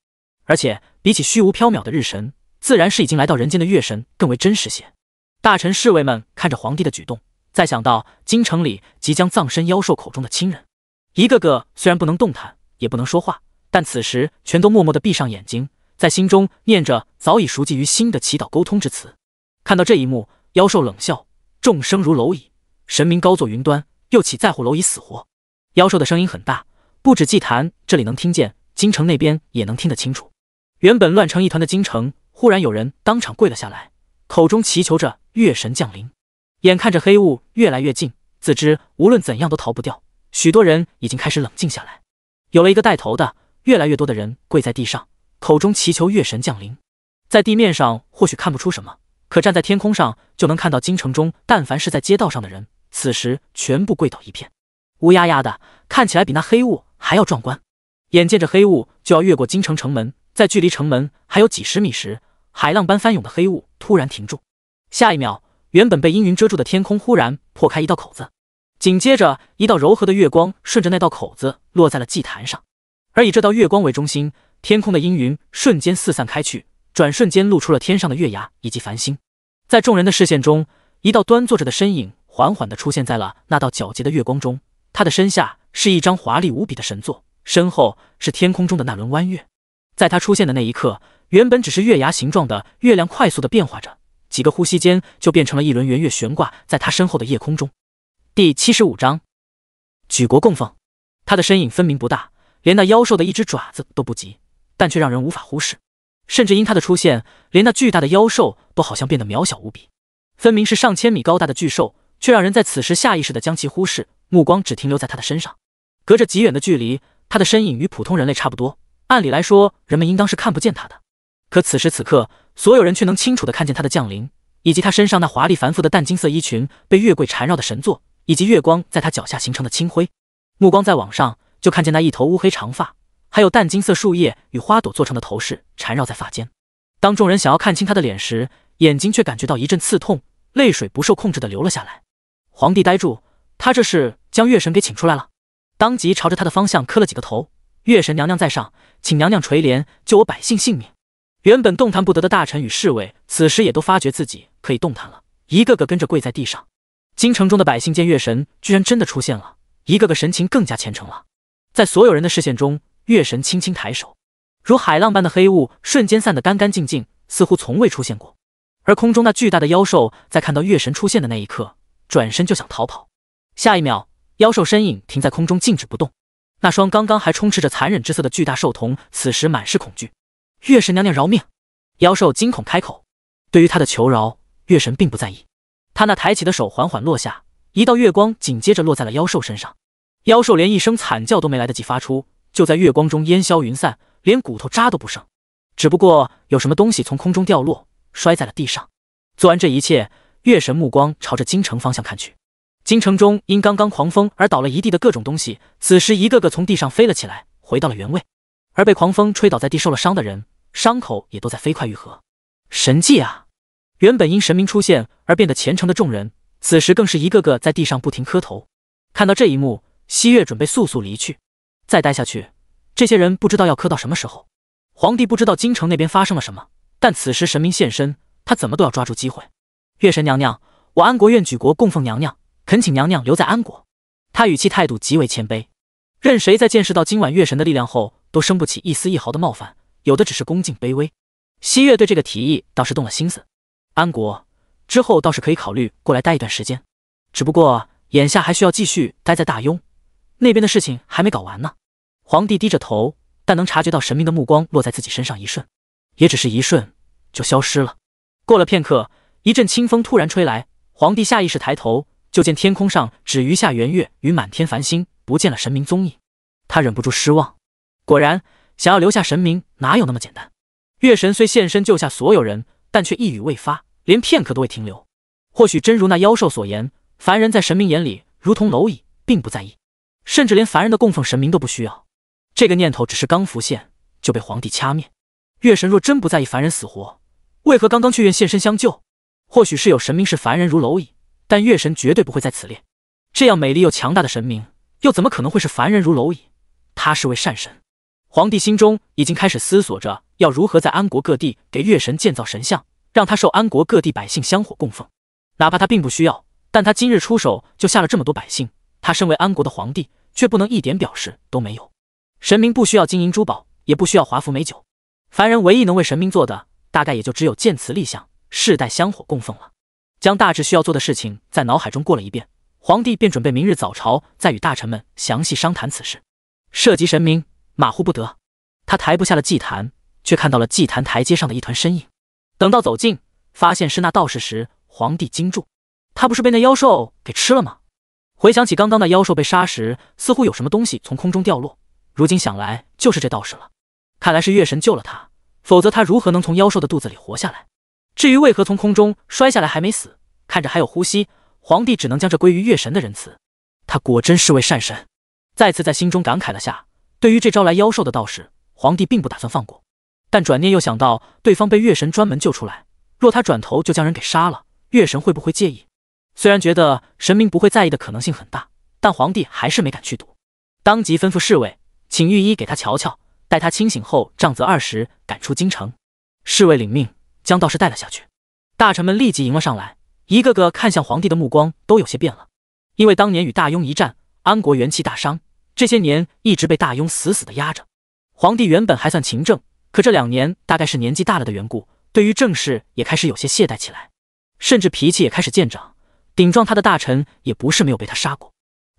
而且比起虚无缥缈的日神，自然是已经来到人间的月神更为真实些。大臣侍卫们看着皇帝的举动，再想到京城里即将葬身妖兽口中的亲人，一个个虽然不能动弹，也不能说话，但此时全都默默的闭上眼睛，在心中念着早已熟记于心的祈祷沟通之词。看到这一幕，妖兽冷笑：众生如蝼蚁，神明高坐云端，又岂在乎蝼蚁死活？妖兽的声音很大，不止祭坛这里能听见，京城那边也能听得清楚。原本乱成一团的京城，忽然有人当场跪了下来，口中祈求着月神降临。眼看着黑雾越来越近，自知无论怎样都逃不掉，许多人已经开始冷静下来。有了一个带头的，越来越多的人跪在地上，口中祈求月神降临。在地面上或许看不出什么，可站在天空上就能看到京城中，但凡是在街道上的人，此时全部跪倒一片，乌压压的，看起来比那黑雾还要壮观。眼见着黑雾就要越过京城城门。在距离城门还有几十米时，海浪般翻涌的黑雾突然停住。下一秒，原本被阴云遮住的天空忽然破开一道口子，紧接着，一道柔和的月光顺着那道口子落在了祭坛上。而以这道月光为中心，天空的阴云瞬间四散开去，转瞬间露出了天上的月牙以及繁星。在众人的视线中，一道端坐着的身影缓缓地出现在了那道皎洁的月光中。他的身下是一张华丽无比的神座，身后是天空中的那轮弯月。在他出现的那一刻，原本只是月牙形状的月亮快速的变化着，几个呼吸间就变成了一轮圆月，悬挂在他身后的夜空中。第七十五章，举国供奉。他的身影分明不大，连那妖兽的一只爪子都不及，但却让人无法忽视。甚至因他的出现，连那巨大的妖兽都好像变得渺小无比。分明是上千米高大的巨兽，却让人在此时下意识的将其忽视，目光只停留在他的身上。隔着极远的距离，他的身影与普通人类差不多。按理来说，人们应当是看不见他的，可此时此刻，所有人却能清楚的看见他的降临，以及他身上那华丽繁复的淡金色衣裙被月桂缠绕的神座，以及月光在他脚下形成的清辉。目光再往上，就看见那一头乌黑长发，还有淡金色树叶与花朵做成的头饰缠绕在发间。当众人想要看清他的脸时，眼睛却感觉到一阵刺痛，泪水不受控制的流了下来。皇帝呆住，他这是将月神给请出来了，当即朝着他的方向磕了几个头。月神娘娘在上，请娘娘垂怜，救我百姓性命。原本动弹不得的大臣与侍卫，此时也都发觉自己可以动弹了，一个个跟着跪在地上。京城中的百姓见月神居然真的出现了，一个个神情更加虔诚了。在所有人的视线中，月神轻轻抬手，如海浪般的黑雾瞬间散得干干净净，似乎从未出现过。而空中那巨大的妖兽，在看到月神出现的那一刻，转身就想逃跑，下一秒，妖兽身影停在空中静止不动。那双刚刚还充斥着残忍之色的巨大兽瞳，此时满是恐惧。月神娘娘饶命！妖兽惊恐开口。对于他的求饶，月神并不在意。他那抬起的手缓缓落下，一道月光紧接着落在了妖兽身上。妖兽连一声惨叫都没来得及发出，就在月光中烟消云散，连骨头渣都不剩。只不过有什么东西从空中掉落，摔在了地上。做完这一切，月神目光朝着京城方向看去。京城中因刚刚狂风而倒了一地的各种东西，此时一个个从地上飞了起来，回到了原位。而被狂风吹倒在地受了伤的人，伤口也都在飞快愈合。神迹啊！原本因神明出现而变得虔诚的众人，此时更是一个个在地上不停磕头。看到这一幕，西月准备速速离去，再待下去，这些人不知道要磕到什么时候。皇帝不知道京城那边发生了什么，但此时神明现身，他怎么都要抓住机会。月神娘娘，我安国愿举国供奉娘娘。恳请娘娘留在安国，他语气态度极为谦卑，任谁在见识到今晚月神的力量后，都生不起一丝一毫的冒犯，有的只是恭敬卑微。西月对这个提议倒是动了心思，安国之后倒是可以考虑过来待一段时间，只不过眼下还需要继续待在大雍，那边的事情还没搞完呢。皇帝低着头，但能察觉到神明的目光落在自己身上一瞬，也只是一瞬就消失了。过了片刻，一阵清风突然吹来，皇帝下意识抬头。就见天空上只余下圆月与满天繁星，不见了神明踪影。他忍不住失望。果然，想要留下神明，哪有那么简单？月神虽现身救下所有人，但却一语未发，连片刻都未停留。或许真如那妖兽所言，凡人在神明眼里如同蝼蚁，并不在意，甚至连凡人的供奉神明都不需要。这个念头只是刚浮现，就被皇帝掐灭。月神若真不在意凡人死活，为何刚刚却愿现身相救？或许是有神明视凡人如蝼蚁。但月神绝对不会在此列。这样美丽又强大的神明，又怎么可能会是凡人如蝼蚁？他是位善神。皇帝心中已经开始思索着，要如何在安国各地给月神建造神像，让他受安国各地百姓香火供奉。哪怕他并不需要，但他今日出手就下了这么多百姓，他身为安国的皇帝，却不能一点表示都没有。神明不需要金银珠宝，也不需要华服美酒，凡人唯一能为神明做的，大概也就只有建祠立像，世代香火供奉了。将大致需要做的事情在脑海中过了一遍，皇帝便准备明日早朝再与大臣们详细商谈此事。涉及神明，马虎不得。他抬不下了祭坛，却看到了祭坛台阶上的一团身影。等到走近，发现是那道士时，皇帝惊住：他不是被那妖兽给吃了吗？回想起刚刚那妖兽被杀时，似乎有什么东西从空中掉落，如今想来，就是这道士了。看来是月神救了他，否则他如何能从妖兽的肚子里活下来？至于为何从空中摔下来还没死，看着还有呼吸，皇帝只能将这归于月神的仁慈。他果真是位善神，再次在心中感慨了下。对于这招来妖兽的道士，皇帝并不打算放过。但转念又想到，对方被月神专门救出来，若他转头就将人给杀了，月神会不会介意？虽然觉得神明不会在意的可能性很大，但皇帝还是没敢去赌。当即吩咐侍卫，请御医给他瞧瞧，待他清醒后杖责二十，赶出京城。侍卫领命。将道士带了下去，大臣们立即迎了上来，一个个看向皇帝的目光都有些变了。因为当年与大雍一战，安国元气大伤，这些年一直被大雍死死的压着。皇帝原本还算勤政，可这两年大概是年纪大了的缘故，对于政事也开始有些懈怠起来，甚至脾气也开始见长，顶撞他的大臣也不是没有被他杀过。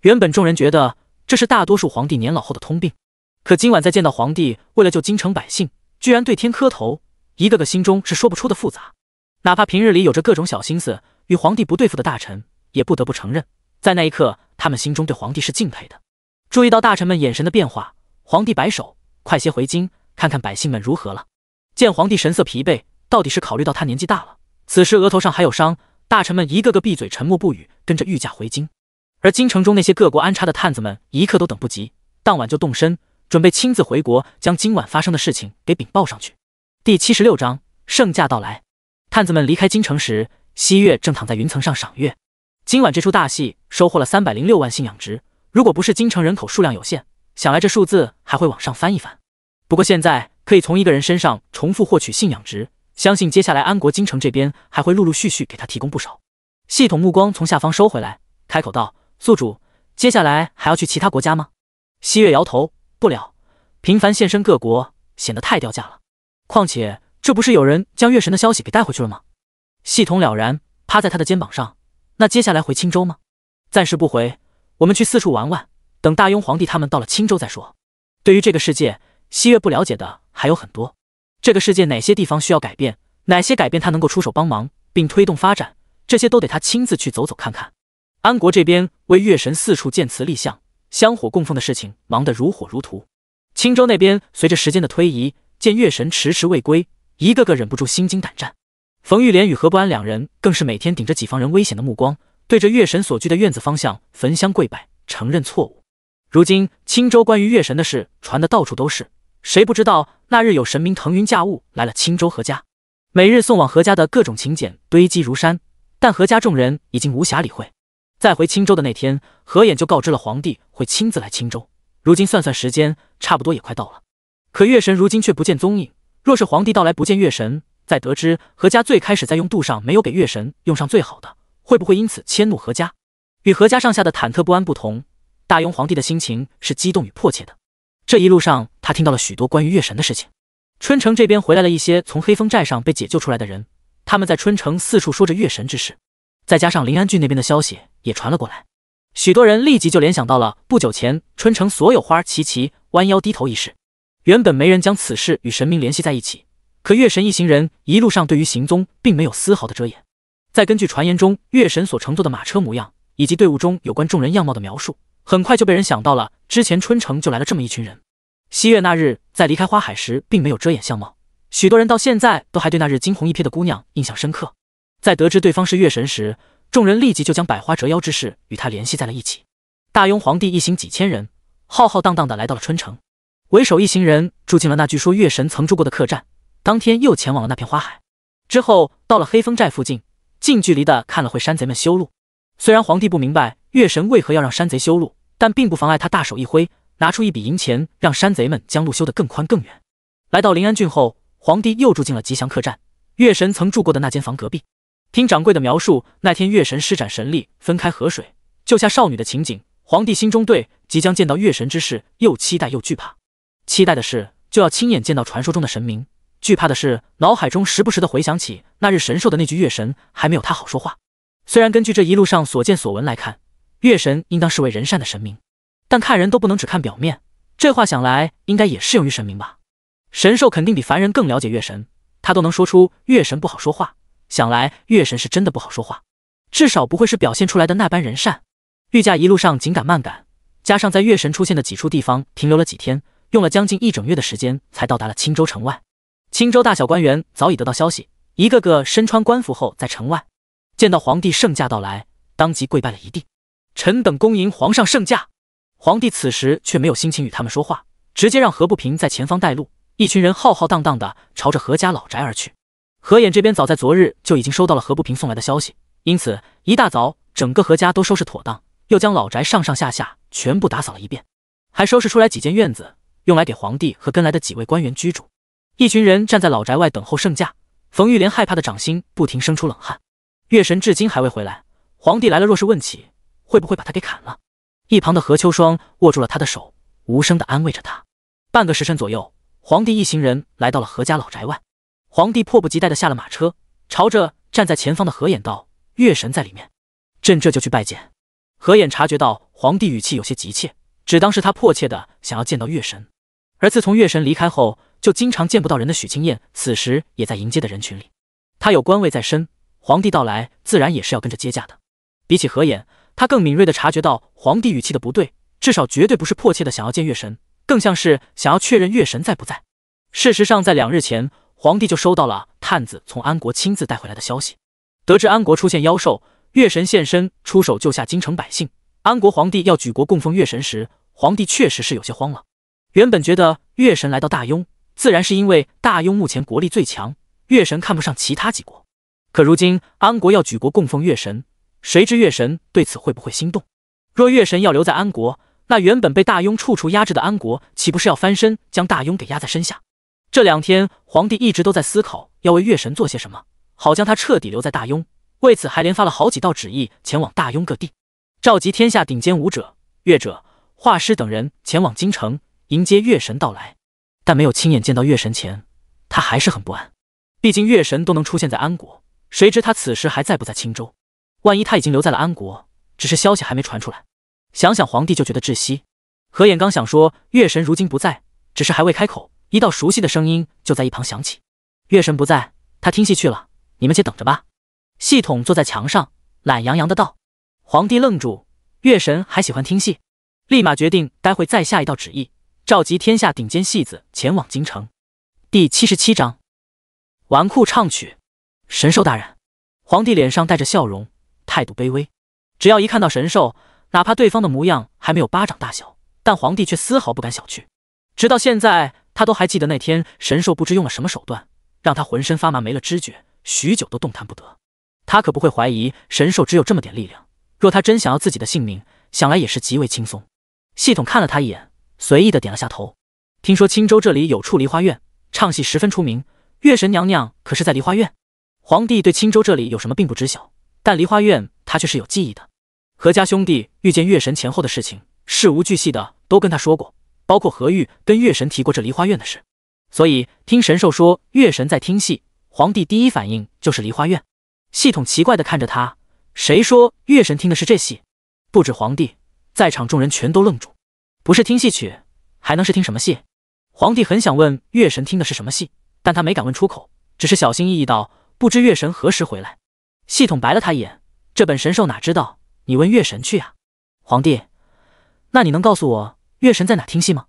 原本众人觉得这是大多数皇帝年老后的通病，可今晚再见到皇帝为了救京城百姓，居然对天磕头。一个个心中是说不出的复杂，哪怕平日里有着各种小心思与皇帝不对付的大臣，也不得不承认，在那一刻，他们心中对皇帝是敬佩的。注意到大臣们眼神的变化，皇帝摆手：“快些回京，看看百姓们如何了。”见皇帝神色疲惫，到底是考虑到他年纪大了，此时额头上还有伤，大臣们一个个闭嘴沉默不语，跟着御驾回京。而京城中那些各国安插的探子们一刻都等不及，当晚就动身，准备亲自回国，将今晚发生的事情给禀报上去。第七十六章圣驾到来。探子们离开京城时，西月正躺在云层上赏月。今晚这出大戏收获了三百零六万信仰值。如果不是京城人口数量有限，想来这数字还会往上翻一翻。不过现在可以从一个人身上重复获取信仰值，相信接下来安国京城这边还会陆陆续续给他提供不少。系统目光从下方收回来，开口道：“宿主，接下来还要去其他国家吗？”西月摇头：“不了，频繁现身各国显得太掉价了。”况且这不是有人将月神的消息给带回去了吗？系统了然，趴在他的肩膀上。那接下来回青州吗？暂时不回，我们去四处玩玩。等大雍皇帝他们到了青州再说。对于这个世界，西月不了解的还有很多。这个世界哪些地方需要改变，哪些改变他能够出手帮忙并推动发展，这些都得他亲自去走走看看。安国这边为月神四处建祠立像、香火供奉的事情忙得如火如荼。青州那边，随着时间的推移。见月神迟迟未归，一个个忍不住心惊胆战。冯玉莲与何不安两人更是每天顶着己方人危险的目光，对着月神所居的院子方向焚香跪拜，承认错误。如今青州关于月神的事传的到处都是，谁不知道那日有神明腾云驾雾来了青州何家，每日送往何家的各种请柬堆积如山，但何家众人已经无暇理会。再回青州的那天，何衍就告知了皇帝会亲自来青州，如今算算时间，差不多也快到了。可月神如今却不见踪影。若是皇帝到来不见月神，再得知何家最开始在用度上没有给月神用上最好的，会不会因此迁怒何家？与何家上下的忐忑不安不同，大雍皇帝的心情是激动与迫切的。这一路上，他听到了许多关于月神的事情。春城这边回来了一些从黑风寨上被解救出来的人，他们在春城四处说着月神之事。再加上临安郡那边的消息也传了过来，许多人立即就联想到了不久前春城所有花齐齐弯腰低头一事。原本没人将此事与神明联系在一起，可月神一行人一路上对于行踪并没有丝毫的遮掩。再根据传言中月神所乘坐的马车模样，以及队伍中有关众人样貌的描述，很快就被人想到了之前春城就来了这么一群人。西月那日在离开花海时并没有遮掩相貌，许多人到现在都还对那日惊鸿一瞥的姑娘印象深刻。在得知对方是月神时，众人立即就将百花折腰之事与她联系在了一起。大雍皇帝一行几千人浩浩荡荡的来到了春城。为首一行人住进了那据说月神曾住过的客栈，当天又前往了那片花海。之后到了黑风寨附近，近距离的看了会山贼们修路。虽然皇帝不明白月神为何要让山贼修路，但并不妨碍他大手一挥，拿出一笔银钱让山贼们将路修得更宽更远。来到临安郡后，皇帝又住进了吉祥客栈，月神曾住过的那间房隔壁。听掌柜的描述，那天月神施展神力分开河水救下少女的情景，皇帝心中对即将见到月神之事又期待又惧怕。期待的是，就要亲眼见到传说中的神明；惧怕的是，脑海中时不时的回想起那日神兽的那句“月神还没有他好说话”。虽然根据这一路上所见所闻来看，月神应当是为人善的神明，但看人都不能只看表面，这话想来应该也适用于神明吧。神兽肯定比凡人更了解月神，他都能说出月神不好说话，想来月神是真的不好说话，至少不会是表现出来的那般人善。御驾一路上紧赶慢赶，加上在月神出现的几处地方停留了几天。用了将近一整月的时间，才到达了青州城外。青州大小官员早已得到消息，一个个身穿官服后，在城外见到皇帝圣驾到来，当即跪拜了一地，臣等恭迎皇上圣驾。皇帝此时却没有心情与他们说话，直接让何不平在前方带路，一群人浩浩荡荡的朝着何家老宅而去。何衍这边早在昨日就已经收到了何不平送来的消息，因此一大早整个何家都收拾妥当，又将老宅上上下下全部打扫了一遍，还收拾出来几间院子。用来给皇帝和跟来的几位官员居住。一群人站在老宅外等候圣驾。冯玉莲害怕的掌心不停生出冷汗。月神至今还未回来。皇帝来了，若是问起，会不会把他给砍了？一旁的何秋霜握住了他的手，无声的安慰着他。半个时辰左右，皇帝一行人来到了何家老宅外。皇帝迫不及待的下了马车，朝着站在前方的何衍道：“月神在里面，朕这就去拜见。”何衍察觉到皇帝语气有些急切，只当是他迫切的想要见到月神。而自从月神离开后，就经常见不到人的许青燕，此时也在迎接的人群里。他有官位在身，皇帝到来自然也是要跟着接驾的。比起何衍，他更敏锐的察觉到皇帝语气的不对，至少绝对不是迫切的想要见月神，更像是想要确认月神在不在。事实上，在两日前，皇帝就收到了探子从安国亲自带回来的消息，得知安国出现妖兽，月神现身出手救下京城百姓，安国皇帝要举国供奉月神时，皇帝确实是有些慌了。原本觉得月神来到大雍，自然是因为大雍目前国力最强，月神看不上其他几国。可如今安国要举国供奉月神，谁知月神对此会不会心动？若月神要留在安国，那原本被大雍处处压制的安国，岂不是要翻身将大雍给压在身下？这两天皇帝一直都在思考要为月神做些什么，好将他彻底留在大雍。为此还连发了好几道旨意，前往大雍各地，召集天下顶尖武者、乐者、画师等人前往京城。迎接月神到来，但没有亲眼见到月神前，他还是很不安。毕竟月神都能出现在安国，谁知他此时还在不在青州？万一他已经留在了安国，只是消息还没传出来，想想皇帝就觉得窒息。何衍刚想说月神如今不在，只是还未开口，一道熟悉的声音就在一旁响起：“月神不在，他听戏去了，你们且等着吧。”系统坐在墙上，懒洋洋的道。皇帝愣住，月神还喜欢听戏，立马决定待会再下一道旨意。召集天下顶尖戏子前往京城。第七十七章，纨绔唱曲。神兽大人，皇帝脸上带着笑容，态度卑微。只要一看到神兽，哪怕对方的模样还没有巴掌大小，但皇帝却丝毫不敢小觑。直到现在，他都还记得那天神兽不知用了什么手段，让他浑身发麻，没了知觉，许久都动弹不得。他可不会怀疑神兽只有这么点力量。若他真想要自己的性命，想来也是极为轻松。系统看了他一眼。随意的点了下头。听说青州这里有处梨花院，唱戏十分出名。月神娘娘可是在梨花院？皇帝对青州这里有什么并不知晓，但梨花院他却是有记忆的。何家兄弟遇见月神前后的事情，事无巨细的都跟他说过，包括何玉跟月神提过这梨花院的事。所以听神兽说月神在听戏，皇帝第一反应就是梨花院。系统奇怪的看着他，谁说月神听的是这戏？不止皇帝，在场众人全都愣住。不是听戏曲，还能是听什么戏？皇帝很想问月神听的是什么戏，但他没敢问出口，只是小心翼翼道：“不知月神何时回来？”系统白了他一眼：“这本神兽哪知道？你问月神去啊！”皇帝，那你能告诉我月神在哪听戏吗？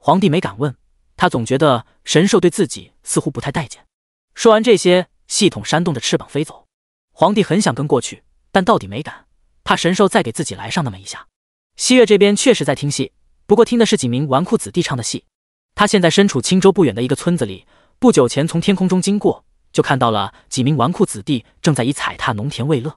皇帝没敢问，他总觉得神兽对自己似乎不太待见。说完这些，系统扇动着翅膀飞走。皇帝很想跟过去，但到底没敢，怕神兽再给自己来上那么一下。西月这边确实在听戏。不过听的是几名纨绔子弟唱的戏。他现在身处青州不远的一个村子里，不久前从天空中经过，就看到了几名纨绔子弟正在以踩踏农田为乐，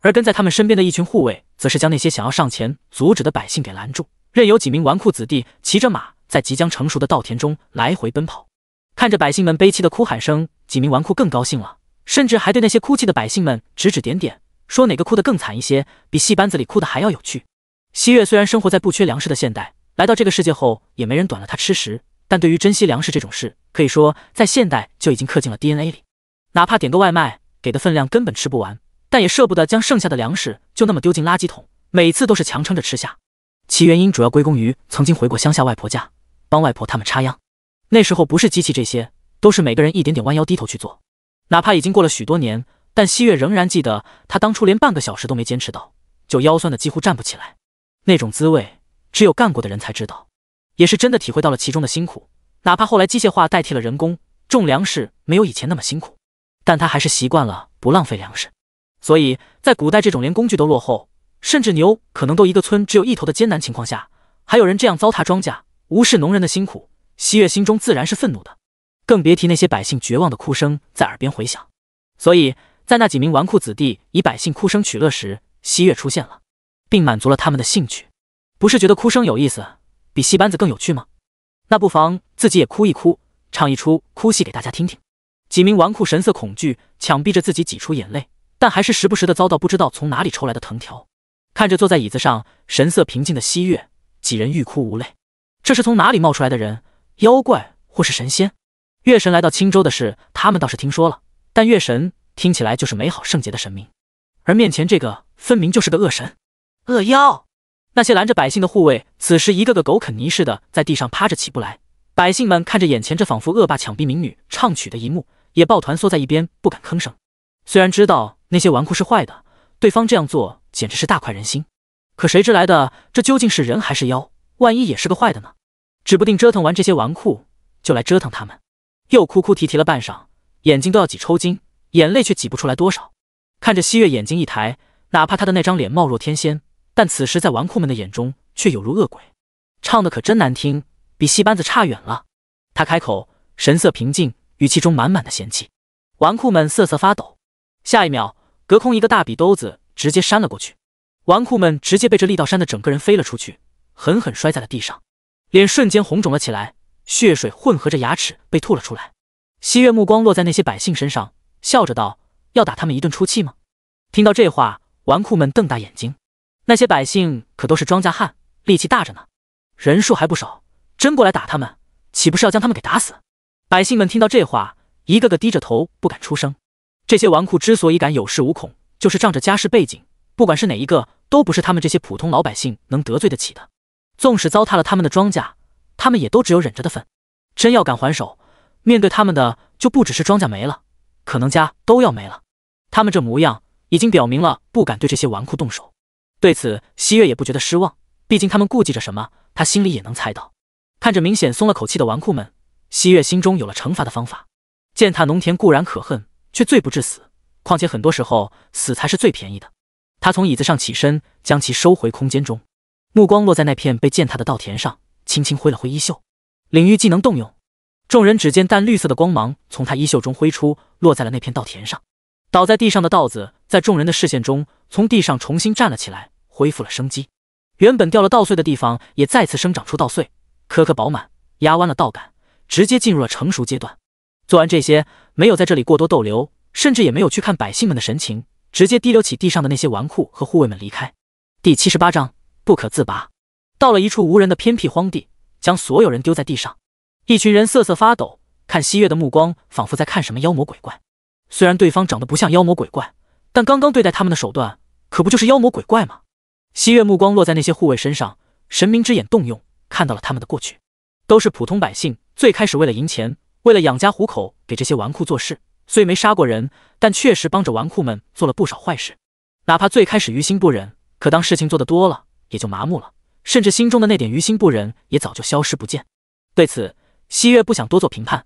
而跟在他们身边的一群护卫，则是将那些想要上前阻止的百姓给拦住，任由几名纨绔子弟骑着马在即将成熟的稻田中来回奔跑。看着百姓们悲泣的哭喊声，几名纨绔更高兴了，甚至还对那些哭泣的百姓们指指点点，说哪个哭得更惨一些，比戏班子里哭的还要有趣。西月虽然生活在不缺粮食的现代，来到这个世界后，也没人短了他吃食。但对于珍惜粮食这种事，可以说在现代就已经刻进了 DNA 里。哪怕点个外卖，给的分量根本吃不完，但也舍不得将剩下的粮食就那么丢进垃圾桶。每次都是强撑着吃下。其原因主要归功于曾经回过乡下外婆家，帮外婆他们插秧。那时候不是机器，这些都是每个人一点点弯腰低头去做。哪怕已经过了许多年，但汐月仍然记得，他当初连半个小时都没坚持到，就腰酸的几乎站不起来。那种滋味。只有干过的人才知道，也是真的体会到了其中的辛苦。哪怕后来机械化代替了人工，种粮食没有以前那么辛苦，但他还是习惯了不浪费粮食。所以在古代这种连工具都落后，甚至牛可能都一个村只有一头的艰难情况下，还有人这样糟蹋庄稼，无视农人的辛苦，西月心中自然是愤怒的。更别提那些百姓绝望的哭声在耳边回响。所以在那几名纨绔子弟以百姓哭声取乐时，西月出现了，并满足了他们的兴趣。不是觉得哭声有意思，比戏班子更有趣吗？那不妨自己也哭一哭，唱一出哭戏给大家听听。几名纨绔神色恐惧，强逼着自己挤出眼泪，但还是时不时的遭到不知道从哪里抽来的藤条。看着坐在椅子上神色平静的汐月，几人欲哭无泪。这是从哪里冒出来的人？妖怪或是神仙？月神来到青州的事，他们倒是听说了，但月神听起来就是美好圣洁的神明，而面前这个分明就是个恶神、恶妖。那些拦着百姓的护卫，此时一个个狗啃泥似的在地上趴着起不来。百姓们看着眼前这仿佛恶霸抢逼民女唱曲的一幕，也抱团缩在一边不敢吭声。虽然知道那些纨绔是坏的，对方这样做简直是大快人心，可谁知来的这究竟是人还是妖？万一也是个坏的呢？指不定折腾完这些纨绔，就来折腾他们。又哭哭啼啼了半晌，眼睛都要挤抽筋，眼泪却挤不出来多少。看着汐月，眼睛一抬，哪怕她的那张脸貌若天仙。但此时，在纨绔们的眼中，却有如恶鬼，唱的可真难听，比戏班子差远了。他开口，神色平静，语气中满满的嫌弃。纨绔们瑟瑟发抖。下一秒，隔空一个大笔兜子直接扇了过去，纨绔们直接被这力道扇的整个人飞了出去，狠狠摔在了地上，脸瞬间红肿了起来，血水混合着牙齿被吐了出来。西月目光落在那些百姓身上，笑着道：“要打他们一顿出气吗？”听到这话，纨绔们瞪大眼睛。那些百姓可都是庄稼汉，力气大着呢，人数还不少。真过来打他们，岂不是要将他们给打死？百姓们听到这话，一个个低着头不敢出声。这些纨绔之所以敢有恃无恐，就是仗着家世背景。不管是哪一个，都不是他们这些普通老百姓能得罪得起的。纵使糟蹋了他们的庄稼，他们也都只有忍着的份。真要敢还手，面对他们的就不只是庄稼没了，可能家都要没了。他们这模样已经表明了不敢对这些纨绔动手。对此，西月也不觉得失望。毕竟他们顾忌着什么，他心里也能猜到。看着明显松了口气的纨绔们，西月心中有了惩罚的方法。践踏农田固然可恨，却罪不至死。况且很多时候，死才是最便宜的。他从椅子上起身，将其收回空间中，目光落在那片被践踏的稻田上，轻轻挥了挥衣袖，领域技能动用。众人只见淡绿色的光芒从他衣袖中挥出，落在了那片稻田上，倒在地上的稻子。在众人的视线中，从地上重新站了起来，恢复了生机。原本掉了稻穗的地方，也再次生长出稻穗，颗颗饱满，压弯了稻杆，直接进入了成熟阶段。做完这些，没有在这里过多逗留，甚至也没有去看百姓们的神情，直接提溜起地上的那些纨绔和护卫们离开。第七十八章不可自拔。到了一处无人的偏僻荒地，将所有人丢在地上，一群人瑟瑟发抖，看西月的目光仿佛在看什么妖魔鬼怪。虽然对方长得不像妖魔鬼怪。但刚刚对待他们的手段，可不就是妖魔鬼怪吗？西月目光落在那些护卫身上，神明之眼动用，看到了他们的过去，都是普通百姓，最开始为了赢钱，为了养家糊口，给这些纨绔做事。虽没杀过人，但确实帮着纨绔们做了不少坏事。哪怕最开始于心不忍，可当事情做得多了，也就麻木了，甚至心中的那点于心不忍也早就消失不见。对此，西月不想多做评判，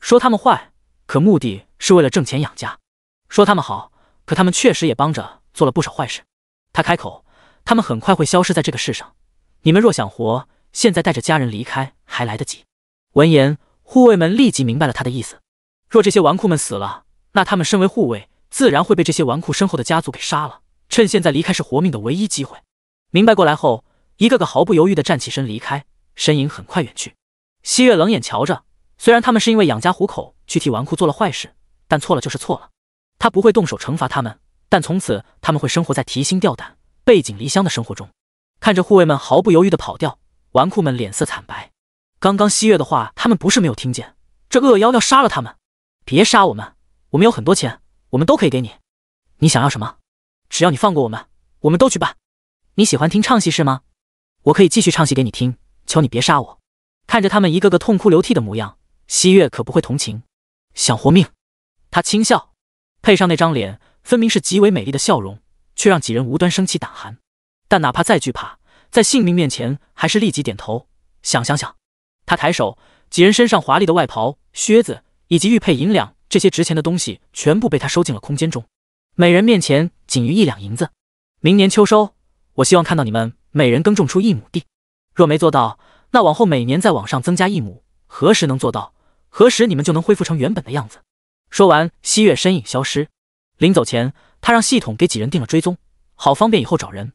说他们坏，可目的是为了挣钱养家；说他们好。可他们确实也帮着做了不少坏事。他开口：“他们很快会消失在这个世上，你们若想活，现在带着家人离开还来得及。”闻言，护卫们立即明白了他的意思。若这些纨绔们死了，那他们身为护卫，自然会被这些纨绔身后的家族给杀了。趁现在离开是活命的唯一机会。明白过来后，一个个毫不犹豫地站起身离开，身影很快远去。汐月冷眼瞧着，虽然他们是因为养家糊口去替纨绔做了坏事，但错了就是错了。他不会动手惩罚他们，但从此他们会生活在提心吊胆、背井离乡的生活中。看着护卫们毫不犹豫地跑掉，纨绔们脸色惨白。刚刚汐月的话，他们不是没有听见。这恶妖要杀了他们！别杀我们，我们有很多钱，我们都可以给你。你想要什么？只要你放过我们，我们都去办。你喜欢听唱戏是吗？我可以继续唱戏给你听。求你别杀我！看着他们一个个痛哭流涕的模样，汐月可不会同情。想活命？他轻笑。配上那张脸，分明是极为美丽的笑容，却让几人无端升起胆寒。但哪怕再惧怕，在性命面前，还是立即点头。想想想，他抬手，几人身上华丽的外袍、靴子以及玉佩、银两这些值钱的东西，全部被他收进了空间中。每人面前仅余一两银子。明年秋收，我希望看到你们每人耕种出一亩地。若没做到，那往后每年再往上增加一亩。何时能做到？何时你们就能恢复成原本的样子？说完，西月身影消失。临走前，他让系统给几人定了追踪，好方便以后找人。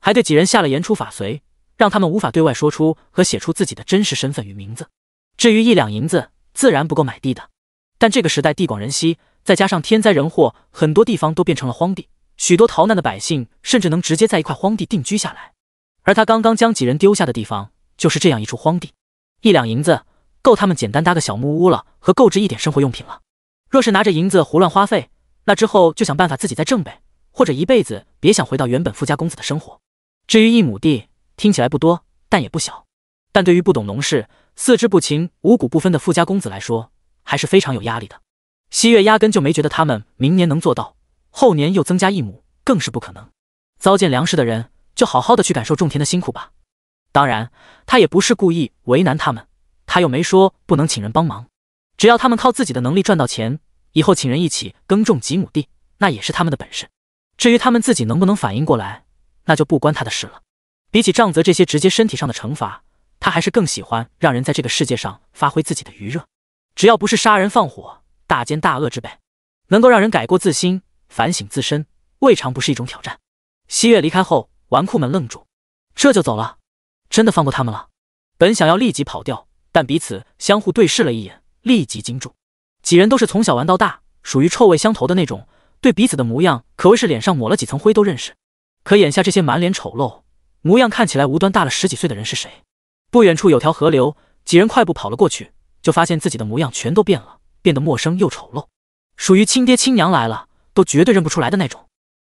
还对几人下了言出法随，让他们无法对外说出和写出自己的真实身份与名字。至于一两银子，自然不够买地的。但这个时代地广人稀，再加上天灾人祸，很多地方都变成了荒地。许多逃难的百姓甚至能直接在一块荒地定居下来。而他刚刚将几人丢下的地方，就是这样一处荒地。一两银子够他们简单搭个小木屋了，和购置一点生活用品了。若是拿着银子胡乱花费，那之后就想办法自己再挣呗，或者一辈子别想回到原本富家公子的生活。至于一亩地，听起来不多，但也不小，但对于不懂农事、四肢不勤、五谷不分的富家公子来说，还是非常有压力的。西月压根就没觉得他们明年能做到，后年又增加一亩，更是不可能。糟践粮食的人，就好好的去感受种田的辛苦吧。当然，他也不是故意为难他们，他又没说不能请人帮忙。只要他们靠自己的能力赚到钱，以后请人一起耕种几亩地，那也是他们的本事。至于他们自己能不能反应过来，那就不关他的事了。比起杖责这些直接身体上的惩罚，他还是更喜欢让人在这个世界上发挥自己的余热。只要不是杀人放火、大奸大恶之辈，能够让人改过自新、反省自身，未尝不是一种挑战。西月离开后，纨绔们愣住，这就走了？真的放过他们了？本想要立即跑掉，但彼此相互对视了一眼。立即惊住，几人都是从小玩到大，属于臭味相投的那种，对彼此的模样可谓是脸上抹了几层灰都认识。可眼下这些满脸丑陋、模样看起来无端大了十几岁的人是谁？不远处有条河流，几人快步跑了过去，就发现自己的模样全都变了，变得陌生又丑陋，属于亲爹亲娘来了都绝对认不出来的那种。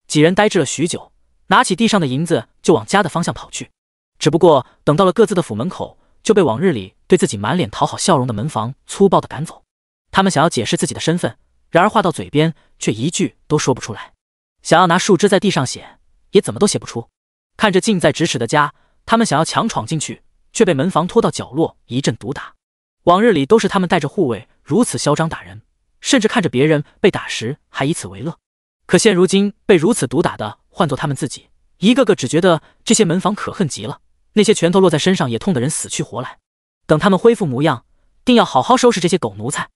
几人呆滞了许久，拿起地上的银子就往家的方向跑去。只不过等到了各自的府门口。就被往日里对自己满脸讨好笑容的门房粗暴地赶走。他们想要解释自己的身份，然而话到嘴边却一句都说不出来。想要拿树枝在地上写，也怎么都写不出。看着近在咫尺的家，他们想要强闯进去，却被门房拖到角落一阵毒打。往日里都是他们带着护卫如此嚣张打人，甚至看着别人被打时还以此为乐。可现如今被如此毒打的，换做他们自己，一个个只觉得这些门房可恨极了。那些拳头落在身上也痛得人死去活来。等他们恢复模样，定要好好收拾这些狗奴才。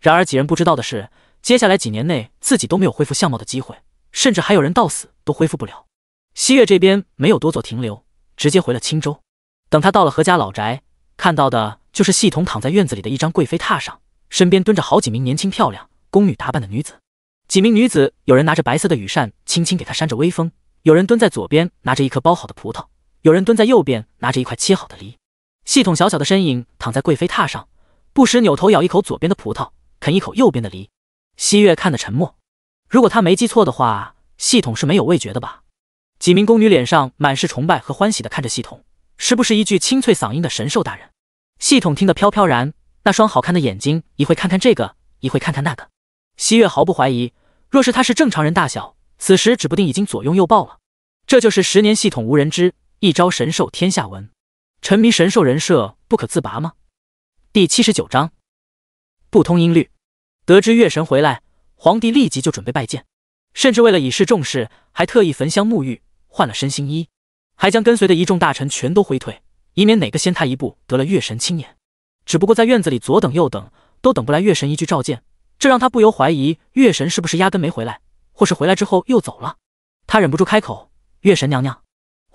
然而几人不知道的是，接下来几年内自己都没有恢复相貌的机会，甚至还有人到死都恢复不了。西月这边没有多做停留，直接回了青州。等他到了何家老宅，看到的就是系统躺在院子里的一张贵妃榻上，身边蹲着好几名年轻漂亮、宫女打扮的女子。几名女子，有人拿着白色的羽扇，轻轻给他扇着微风；有人蹲在左边，拿着一颗剥好的葡萄。有人蹲在右边，拿着一块切好的梨。系统小小的身影躺在贵妃榻上，不时扭头咬一口左边的葡萄，啃一口右边的梨。汐月看得沉默。如果他没记错的话，系统是没有味觉的吧？几名宫女脸上满是崇拜和欢喜的看着系统，时不时一句清脆嗓音的“神兽大人”。系统听得飘飘然，那双好看的眼睛一会看看这个，一会看看那个。汐月毫不怀疑，若是他是正常人大小，此时指不定已经左拥右抱了。这就是十年系统无人知。一招神兽天下闻，沉迷神兽人设不可自拔吗？第七十九章不通音律，得知月神回来，皇帝立即就准备拜见，甚至为了以示重视，还特意焚香沐浴，换了身新衣，还将跟随的一众大臣全都挥退，以免哪个先他一步得了月神青眼。只不过在院子里左等右等，都等不来月神一句召见，这让他不由怀疑月神是不是压根没回来，或是回来之后又走了。他忍不住开口：“月神娘娘。”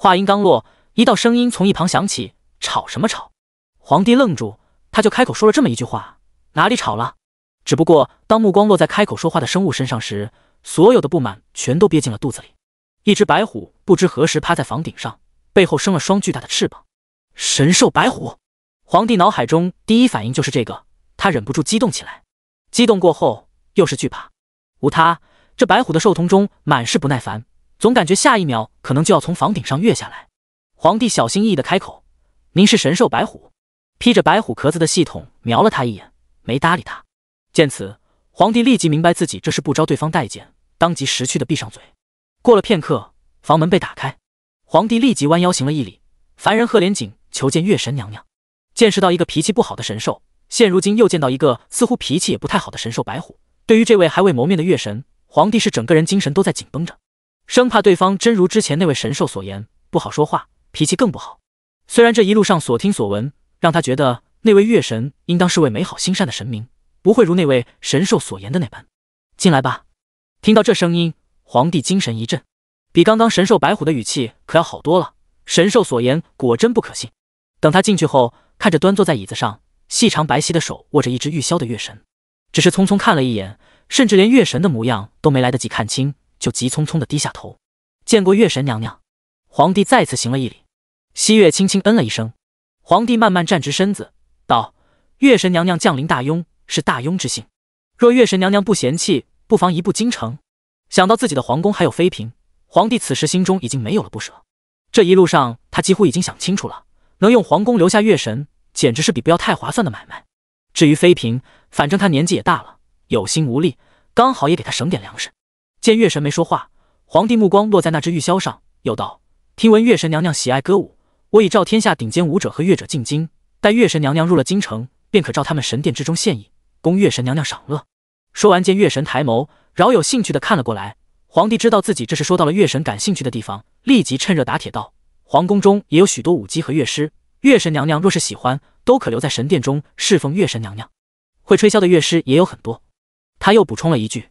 话音刚落，一道声音从一旁响起：“吵什么吵？”皇帝愣住，他就开口说了这么一句话：“哪里吵了？”只不过当目光落在开口说话的生物身上时，所有的不满全都憋进了肚子里。一只白虎不知何时趴在房顶上，背后生了双巨大的翅膀。神兽白虎，皇帝脑海中第一反应就是这个，他忍不住激动起来。激动过后又是惧怕，无他，这白虎的兽瞳中满是不耐烦。总感觉下一秒可能就要从房顶上跃下来。皇帝小心翼翼的开口：“您是神兽白虎。”披着白虎壳子的系统瞄了他一眼，没搭理他。见此，皇帝立即明白自己这是不招对方待见，当即识趣的闭上嘴。过了片刻，房门被打开，皇帝立即弯腰行了一礼：“凡人贺连景求见月神娘娘。”见识到一个脾气不好的神兽，现如今又见到一个似乎脾气也不太好的神兽白虎，对于这位还未谋面的月神，皇帝是整个人精神都在紧绷着。生怕对方真如之前那位神兽所言，不好说话，脾气更不好。虽然这一路上所听所闻，让他觉得那位月神应当是位美好心善的神明，不会如那位神兽所言的那般。进来吧。听到这声音，皇帝精神一振，比刚刚神兽白虎的语气可要好多了。神兽所言果真不可信。等他进去后，看着端坐在椅子上，细长白皙的手握着一只玉箫的月神，只是匆匆看了一眼，甚至连月神的模样都没来得及看清。就急匆匆的低下头，见过月神娘娘。皇帝再次行了一礼。西月轻轻嗯了一声。皇帝慢慢站直身子，道：“月神娘娘降临大雍，是大雍之幸。若月神娘娘不嫌弃，不妨移步京城。”想到自己的皇宫还有妃嫔，皇帝此时心中已经没有了不舍。这一路上，他几乎已经想清楚了，能用皇宫留下月神，简直是比不要太划算的买卖。至于妃嫔，反正他年纪也大了，有心无力，刚好也给他省点粮食。见月神没说话，皇帝目光落在那只玉箫上，又道：“听闻月神娘娘喜爱歌舞，我已召天下顶尖舞者和乐者进京。待月神娘娘入了京城，便可召他们神殿之中献艺，供月神娘娘赏乐。”说完，见月神抬眸，饶有兴趣的看了过来。皇帝知道自己这是说到了月神感兴趣的地方，立即趁热打铁道：“皇宫中也有许多舞姬和乐师，月神娘娘若是喜欢，都可留在神殿中侍奉月神娘娘。会吹箫的乐师也有很多。”他又补充了一句：“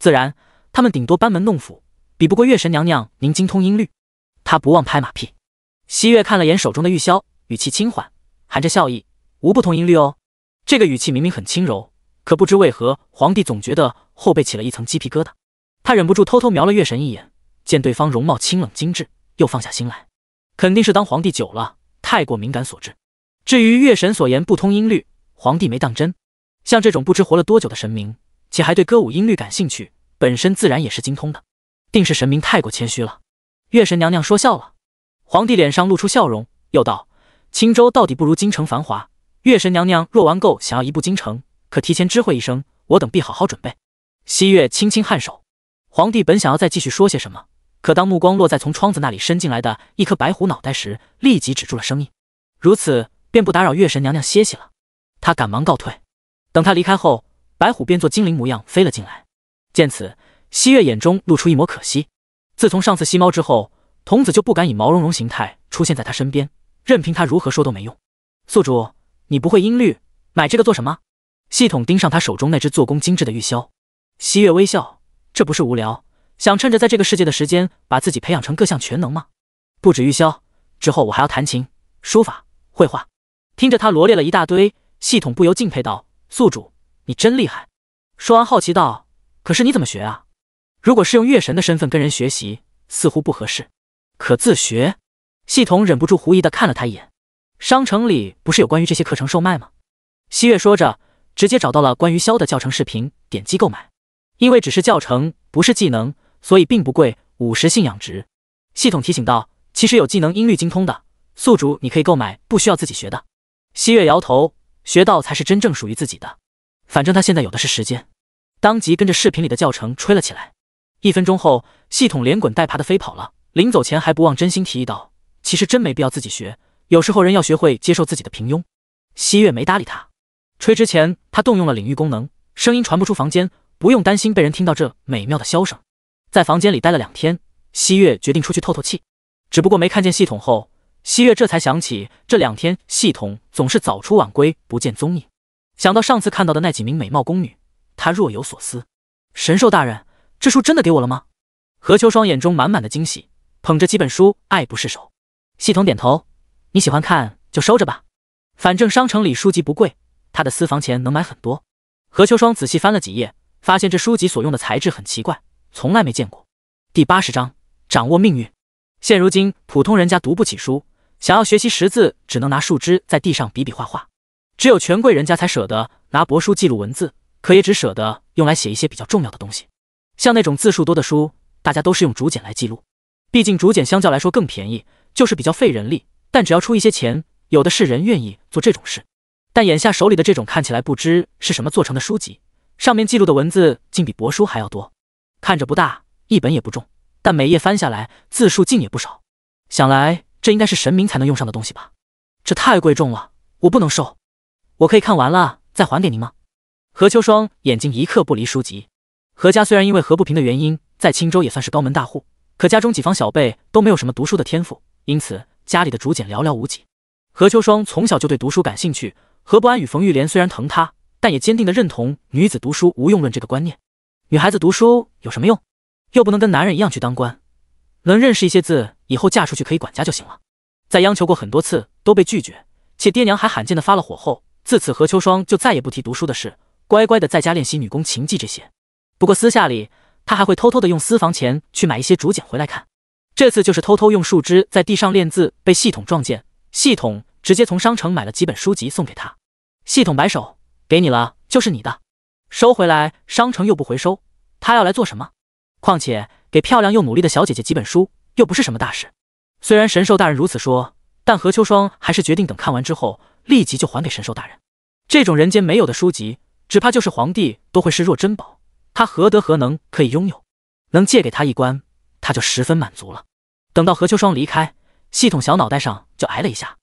自然。”他们顶多班门弄斧，比不过月神娘娘。您精通音律，她不忘拍马屁。西月看了眼手中的玉箫，语气轻缓，含着笑意。无不通音律哦，这个语气明明很轻柔，可不知为何，皇帝总觉得后背起了一层鸡皮疙瘩。他忍不住偷偷瞄了月神一眼，见对方容貌清冷精致，又放下心来。肯定是当皇帝久了，太过敏感所致。至于月神所言不通音律，皇帝没当真。像这种不知活了多久的神明，且还对歌舞音律感兴趣。本身自然也是精通的，定是神明太过谦虚了。月神娘娘说笑了。皇帝脸上露出笑容，又道：“青州到底不如京城繁华，月神娘娘若玩够，想要一步京城，可提前知会一声，我等必好好准备。”汐月轻轻颔首。皇帝本想要再继续说些什么，可当目光落在从窗子那里伸进来的一颗白虎脑袋时，立即止住了声音。如此便不打扰月神娘娘歇息了。他赶忙告退。等他离开后，白虎变作精灵模样飞了进来。见此，汐月眼中露出一抹可惜。自从上次吸猫之后，童子就不敢以毛茸茸形态出现在他身边，任凭他如何说都没用。宿主，你不会音律，买这个做什么？系统盯上他手中那只做工精致的玉箫。汐月微笑，这不是无聊，想趁着在这个世界的时间，把自己培养成各项全能吗？不止玉箫，之后我还要弹琴、书法、绘画。听着他罗列了一大堆，系统不由敬佩道：“宿主，你真厉害。”说完，好奇道。可是你怎么学啊？如果是用月神的身份跟人学习，似乎不合适。可自学？系统忍不住狐疑的看了他一眼。商城里不是有关于这些课程售卖吗？汐月说着，直接找到了关于箫的教程视频，点击购买。因为只是教程，不是技能，所以并不贵，五十信仰值。系统提醒道：“其实有技能音律精通的宿主，你可以购买，不需要自己学的。”汐月摇头，学到才是真正属于自己的。反正他现在有的是时间。当即跟着视频里的教程吹了起来，一分钟后，系统连滚带爬的飞跑了。临走前还不忘真心提议道：“其实真没必要自己学，有时候人要学会接受自己的平庸。”汐月没搭理他。吹之前，他动用了领域功能，声音传不出房间，不用担心被人听到这美妙的箫声。在房间里待了两天，汐月决定出去透透气。只不过没看见系统后，汐月这才想起这两天系统总是早出晚归，不见踪影。想到上次看到的那几名美貌宫女。他若有所思，神兽大人，这书真的给我了吗？何秋霜眼中满满的惊喜，捧着几本书爱不释手。系统点头，你喜欢看就收着吧，反正商城里书籍不贵，他的私房钱能买很多。何秋霜仔细翻了几页，发现这书籍所用的材质很奇怪，从来没见过。第八十章：掌握命运。现如今，普通人家读不起书，想要学习识字，只能拿树枝在地上比比划划。只有权贵人家才舍得拿帛书记录文字。可也只舍得用来写一些比较重要的东西，像那种字数多的书，大家都是用竹简来记录，毕竟竹简相较来说更便宜，就是比较费人力。但只要出一些钱，有的是人愿意做这种事。但眼下手里的这种看起来不知是什么做成的书籍，上面记录的文字竟比帛书还要多，看着不大，一本也不重，但每页翻下来字数竟也不少。想来这应该是神明才能用上的东西吧？这太贵重了，我不能收。我可以看完了再还给您吗？何秋霜眼睛一刻不离书籍。何家虽然因为何不平的原因在青州也算是高门大户，可家中几房小辈都没有什么读书的天赋，因此家里的竹简寥寥无几。何秋霜从小就对读书感兴趣。何不安与冯玉莲虽然疼她，但也坚定的认同女子读书无用论这个观念。女孩子读书有什么用？又不能跟男人一样去当官，能认识一些字，以后嫁出去可以管家就行了。在央求过很多次都被拒绝，且爹娘还罕见的发了火后，自此何秋霜就再也不提读书的事。乖乖的在家练习女工琴技这些，不过私下里他还会偷偷的用私房钱去买一些竹简回来看。这次就是偷偷用树枝在地上练字，被系统撞见，系统直接从商城买了几本书籍送给他。系统摆手，给你了就是你的，收回来商城又不回收，他要来做什么？况且给漂亮又努力的小姐姐几本书又不是什么大事。虽然神兽大人如此说，但何秋霜还是决定等看完之后立即就还给神兽大人。这种人间没有的书籍。只怕就是皇帝都会视若珍宝，他何德何能可以拥有？能借给他一关，他就十分满足了。等到何秋霜离开，系统小脑袋上就挨了一下。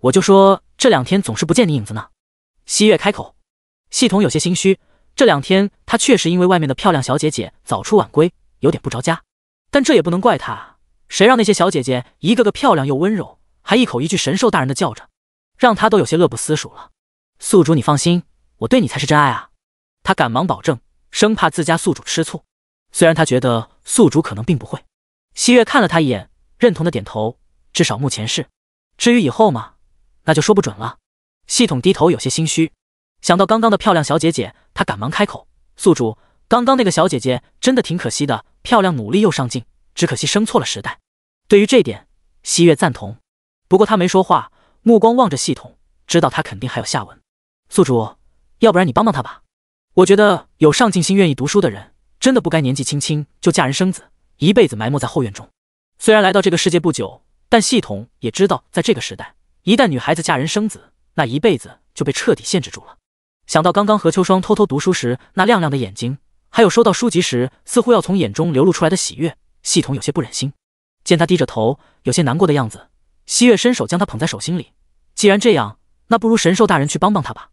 我就说这两天总是不见你影子呢。汐月开口，系统有些心虚。这两天他确实因为外面的漂亮小姐姐早出晚归，有点不着家。但这也不能怪他，谁让那些小姐姐一个个漂亮又温柔，还一口一句神兽大人的叫着，让他都有些乐不思蜀了。宿主，你放心。我对你才是真爱啊！他赶忙保证，生怕自家宿主吃醋。虽然他觉得宿主可能并不会。西月看了他一眼，认同的点头，至少目前是。至于以后嘛，那就说不准了。系统低头有些心虚，想到刚刚的漂亮小姐姐，他赶忙开口：“宿主，刚刚那个小姐姐真的挺可惜的，漂亮、努力又上进，只可惜生错了时代。”对于这点，西月赞同，不过他没说话，目光望着系统，知道他肯定还有下文。宿主。要不然你帮帮他吧，我觉得有上进心、愿意读书的人，真的不该年纪轻轻就嫁人生子，一辈子埋没在后院中。虽然来到这个世界不久，但系统也知道，在这个时代，一旦女孩子嫁人生子，那一辈子就被彻底限制住了。想到刚刚何秋霜偷偷读书时那亮亮的眼睛，还有收到书籍时似乎要从眼中流露出来的喜悦，系统有些不忍心。见他低着头，有些难过的样子，汐月伸手将他捧在手心里。既然这样，那不如神兽大人去帮帮她吧。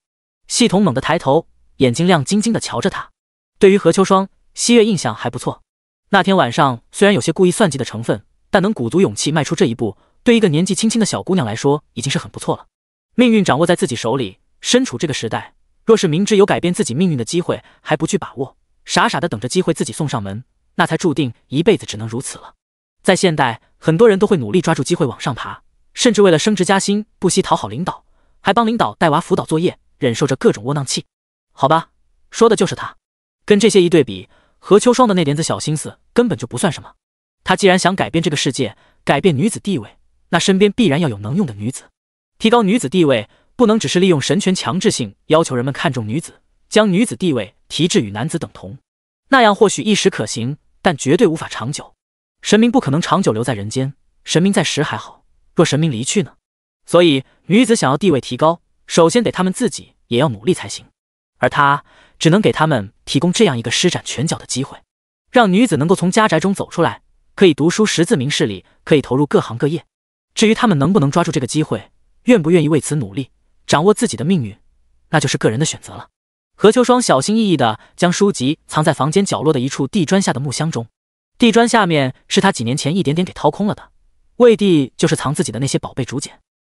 系统猛地抬头，眼睛亮晶晶的瞧着他。对于何秋霜，西月印象还不错。那天晚上虽然有些故意算计的成分，但能鼓足勇气迈出这一步，对一个年纪轻轻的小姑娘来说已经是很不错了。命运掌握在自己手里，身处这个时代，若是明知有改变自己命运的机会还不去把握，傻傻的等着机会自己送上门，那才注定一辈子只能如此了。在现代，很多人都会努力抓住机会往上爬，甚至为了升职加薪不惜讨好领导，还帮领导带娃辅导作业。忍受着各种窝囊气，好吧，说的就是他。跟这些一对比，何秋霜的那点子小心思根本就不算什么。他既然想改变这个世界，改变女子地位，那身边必然要有能用的女子。提高女子地位，不能只是利用神权强制性要求人们看重女子，将女子地位提至与男子等同，那样或许一时可行，但绝对无法长久。神明不可能长久留在人间，神明在时还好，若神明离去呢？所以女子想要地位提高。首先得他们自己也要努力才行，而他只能给他们提供这样一个施展拳脚的机会，让女子能够从家宅中走出来，可以读书识字明事理，可以投入各行各业。至于他们能不能抓住这个机会，愿不愿意为此努力，掌握自己的命运，那就是个人的选择了。何秋霜小心翼翼地将书籍藏在房间角落的一处地砖下的木箱中，地砖下面是他几年前一点点给掏空了的，为的就是藏自己的那些宝贝竹简，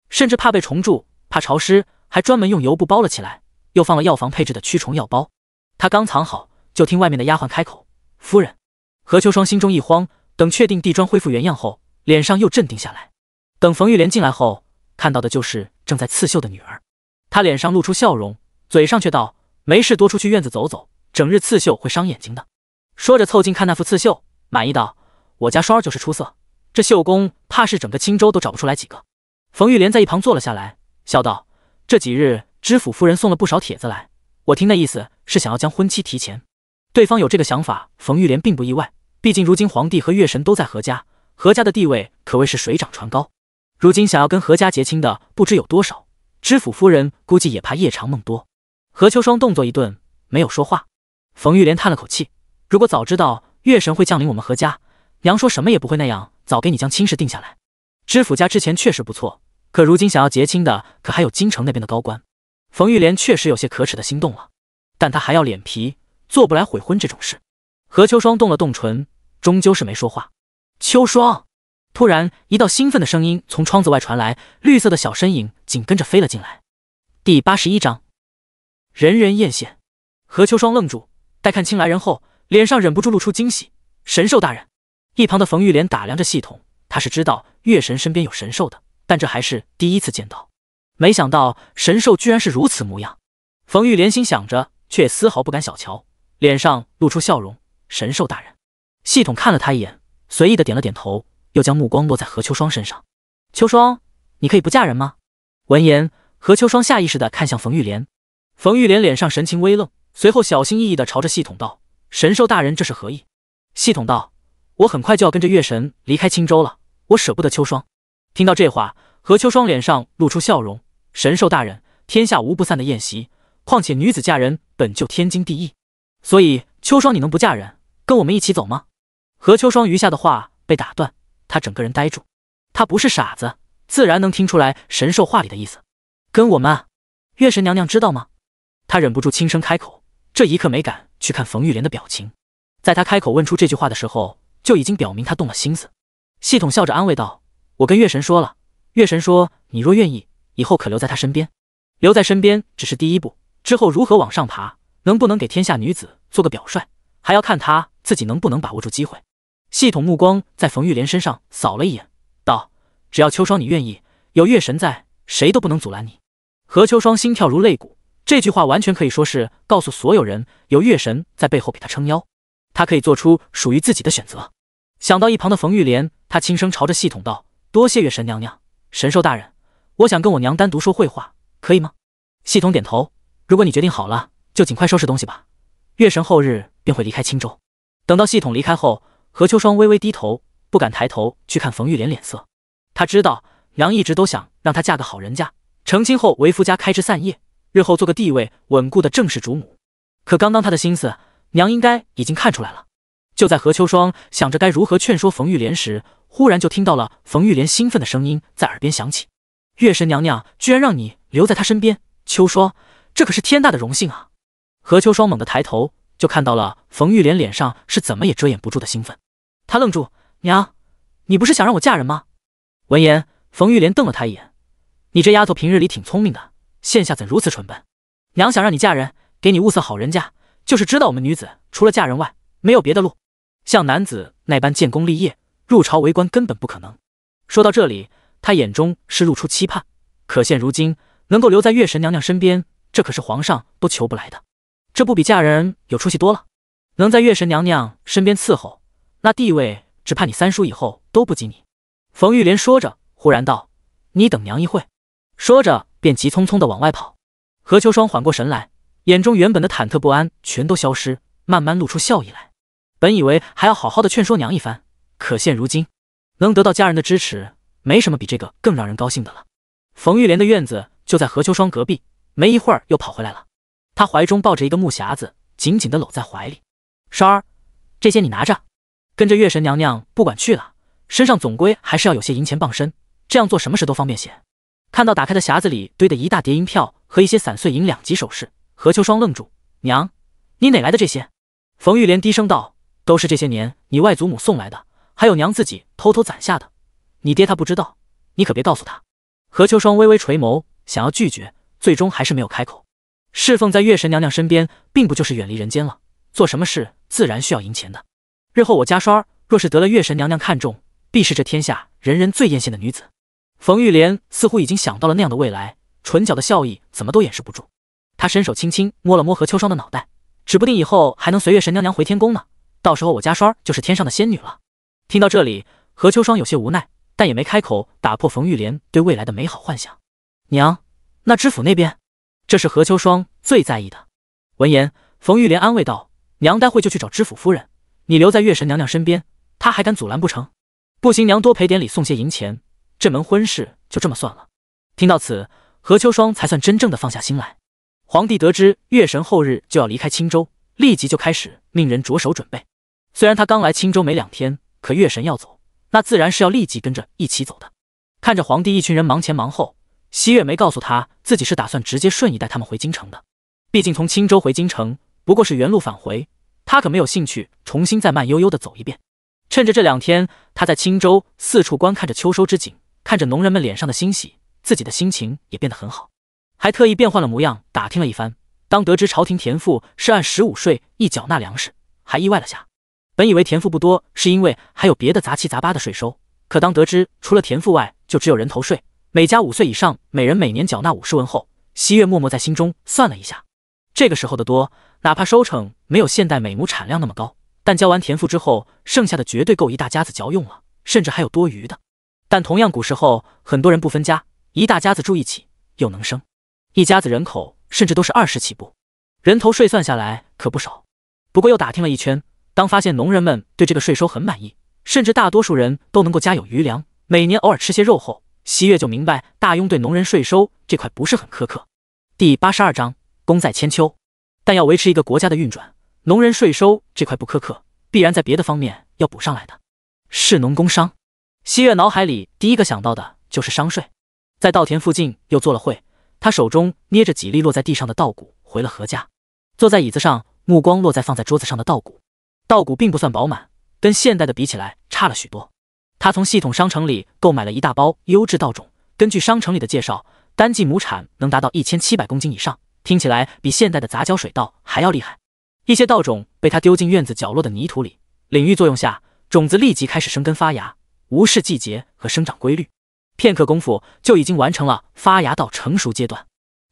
甚至怕被虫蛀，怕潮湿。还专门用油布包了起来，又放了药房配置的驱虫药包。他刚藏好，就听外面的丫鬟开口：“夫人。”何秋霜心中一慌，等确定地砖恢复原样后，脸上又镇定下来。等冯玉莲进来后，看到的就是正在刺绣的女儿，她脸上露出笑容，嘴上却道：“没事，多出去院子走走，整日刺绣会伤眼睛的。”说着凑近看那幅刺绣，满意道：“我家霜儿就是出色，这绣工怕是整个青州都找不出来几个。”冯玉莲在一旁坐了下来，笑道。这几日，知府夫人送了不少帖子来，我听那意思是想要将婚期提前。对方有这个想法，冯玉莲并不意外，毕竟如今皇帝和月神都在何家，何家的地位可谓是水涨船高。如今想要跟何家结亲的不知有多少，知府夫人估计也怕夜长梦多。何秋霜动作一顿，没有说话。冯玉莲叹了口气，如果早知道月神会降临我们何家，娘说什么也不会那样早给你将亲事定下来。知府家之前确实不错。可如今想要结亲的，可还有京城那边的高官。冯玉莲确实有些可耻的心动了，但她还要脸皮，做不来悔婚这种事。何秋霜动了动唇，终究是没说话。秋霜突然一道兴奋的声音从窗子外传来，绿色的小身影紧跟着飞了进来。第八十一章，人人艳羡。何秋霜愣住，待看清来人后，脸上忍不住露出惊喜。神兽大人！一旁的冯玉莲打量着系统，她是知道月神身边有神兽的。但这还是第一次见到，没想到神兽居然是如此模样。冯玉莲心想着，却丝毫不敢小瞧，脸上露出笑容。神兽大人，系统看了他一眼，随意的点了点头，又将目光落在何秋霜身上。秋霜，你可以不嫁人吗？闻言，何秋霜下意识的看向冯玉莲，冯玉莲脸上神情微愣，随后小心翼翼的朝着系统道：“神兽大人，这是何意？”系统道：“我很快就要跟着月神离开青州了，我舍不得秋霜。”听到这话，何秋霜脸上露出笑容。神兽大人，天下无不散的宴席，况且女子嫁人本就天经地义，所以秋霜，你能不嫁人，跟我们一起走吗？何秋霜余下的话被打断，他整个人呆住。他不是傻子，自然能听出来神兽话里的意思。跟我们？月神娘娘知道吗？他忍不住轻声开口。这一刻没敢去看冯玉莲的表情，在他开口问出这句话的时候，就已经表明他动了心思。系统笑着安慰道。我跟月神说了，月神说你若愿意，以后可留在他身边。留在身边只是第一步，之后如何往上爬，能不能给天下女子做个表率，还要看他自己能不能把握住机会。系统目光在冯玉莲身上扫了一眼，道：“只要秋霜你愿意，有月神在，谁都不能阻拦你。”何秋霜心跳如擂鼓，这句话完全可以说是告诉所有人，有月神在背后给他撑腰，他可以做出属于自己的选择。想到一旁的冯玉莲，他轻声朝着系统道。多谢月神娘娘、神兽大人，我想跟我娘单独说会话，可以吗？系统点头。如果你决定好了，就尽快收拾东西吧。月神后日便会离开青州。等到系统离开后，何秋霜微微低头，不敢抬头去看冯玉莲脸色。他知道娘一直都想让他嫁个好人家，成亲后为夫家开枝散叶，日后做个地位稳固的正式主母。可刚刚他的心思，娘应该已经看出来了。就在何秋霜想着该如何劝说冯玉莲时，忽然就听到了冯玉莲兴奋的声音在耳边响起：“月神娘娘居然让你留在她身边，秋霜，这可是天大的荣幸啊！”何秋霜猛地抬头，就看到了冯玉莲脸上是怎么也遮掩不住的兴奋。她愣住：“娘，你不是想让我嫁人吗？”闻言，冯玉莲瞪了他一眼：“你这丫头平日里挺聪明的，现下怎如此蠢笨？娘想让你嫁人，给你物色好人家，就是知道我们女子除了嫁人外没有别的路，像男子那般建功立业。”入朝为官根本不可能。说到这里，她眼中是露出期盼。可现如今，能够留在月神娘娘身边，这可是皇上都求不来的。这不比嫁人有出息多了？能在月神娘娘身边伺候，那地位只怕你三叔以后都不及你。冯玉莲说着，忽然道：“你等娘一会。”说着，便急匆匆的往外跑。何秋霜缓过神来，眼中原本的忐忑不安全都消失，慢慢露出笑意来。本以为还要好好的劝说娘一番。可现如今，能得到家人的支持，没什么比这个更让人高兴的了。冯玉莲的院子就在何秋霜隔壁，没一会儿又跑回来了，她怀中抱着一个木匣子，紧紧的搂在怀里。双儿，这些你拿着，跟着月神娘娘不管去了，身上总归还是要有些银钱傍身，这样做什么事都方便些。看到打开的匣子里堆的一大叠银票和一些散碎银两及首饰，何秋霜愣住：“娘，你哪来的这些？”冯玉莲低声道：“都是这些年你外祖母送来的。”还有娘自己偷偷攒下的，你爹他不知道，你可别告诉他。何秋霜微微垂眸，想要拒绝，最终还是没有开口。侍奉在月神娘娘身边，并不就是远离人间了。做什么事自然需要银钱的。日后我家霜若是得了月神娘娘看中，必是这天下人人最艳羡的女子。冯玉莲似乎已经想到了那样的未来，唇角的笑意怎么都掩饰不住。她伸手轻轻摸了摸何秋霜的脑袋，指不定以后还能随月神娘娘回天宫呢。到时候我家霜就是天上的仙女了。听到这里，何秋霜有些无奈，但也没开口打破冯玉莲对未来的美好幻想。娘，那知府那边，这是何秋霜最在意的。闻言，冯玉莲安慰道：“娘，待会就去找知府夫人，你留在月神娘娘身边，她还敢阻拦不成？不行，娘多赔点礼，送些银钱，这门婚事就这么算了。”听到此，何秋霜才算真正的放下心来。皇帝得知月神后日就要离开青州，立即就开始命人着手准备。虽然他刚来青州没两天。可月神要走，那自然是要立即跟着一起走的。看着皇帝一群人忙前忙后，西月没告诉他自己是打算直接瞬移带他们回京城的。毕竟从青州回京城不过是原路返回，他可没有兴趣重新再慢悠悠的走一遍。趁着这两天他在青州四处观看着秋收之景，看着农人们脸上的欣喜，自己的心情也变得很好，还特意变换了模样打听了一番。当得知朝廷田赋是按十五税一缴纳粮食，还意外了下。本以为田赋不多，是因为还有别的杂七杂八的税收。可当得知除了田赋外，就只有人头税，每家五岁以上，每人每年缴纳五十文后，西月默默在心中算了一下。这个时候的多，哪怕收成没有现代每亩产量那么高，但交完田赋之后，剩下的绝对够一大家子嚼用了，甚至还有多余的。但同样，古时候很多人不分家，一大家子住一起，又能生，一家子人口甚至都是二十起步，人头税算下来可不少。不过又打听了一圈。当发现农人们对这个税收很满意，甚至大多数人都能够家有余粮，每年偶尔吃些肉后，西月就明白大雍对农人税收这块不是很苛刻。第八十二章，功在千秋，但要维持一个国家的运转，农人税收这块不苛刻，必然在别的方面要补上来的。士农工商，西月脑海里第一个想到的就是商税。在稻田附近又坐了会，他手中捏着几粒落在地上的稻谷，回了何家，坐在椅子上，目光落在放在桌子上的稻谷。稻谷并不算饱满，跟现代的比起来差了许多。他从系统商城里购买了一大包优质稻种，根据商城里的介绍，单季亩产能达到一千七百公斤以上，听起来比现代的杂交水稻还要厉害。一些稻种被他丢进院子角落的泥土里，领域作用下，种子立即开始生根发芽，无视季节和生长规律。片刻功夫就已经完成了发芽到成熟阶段。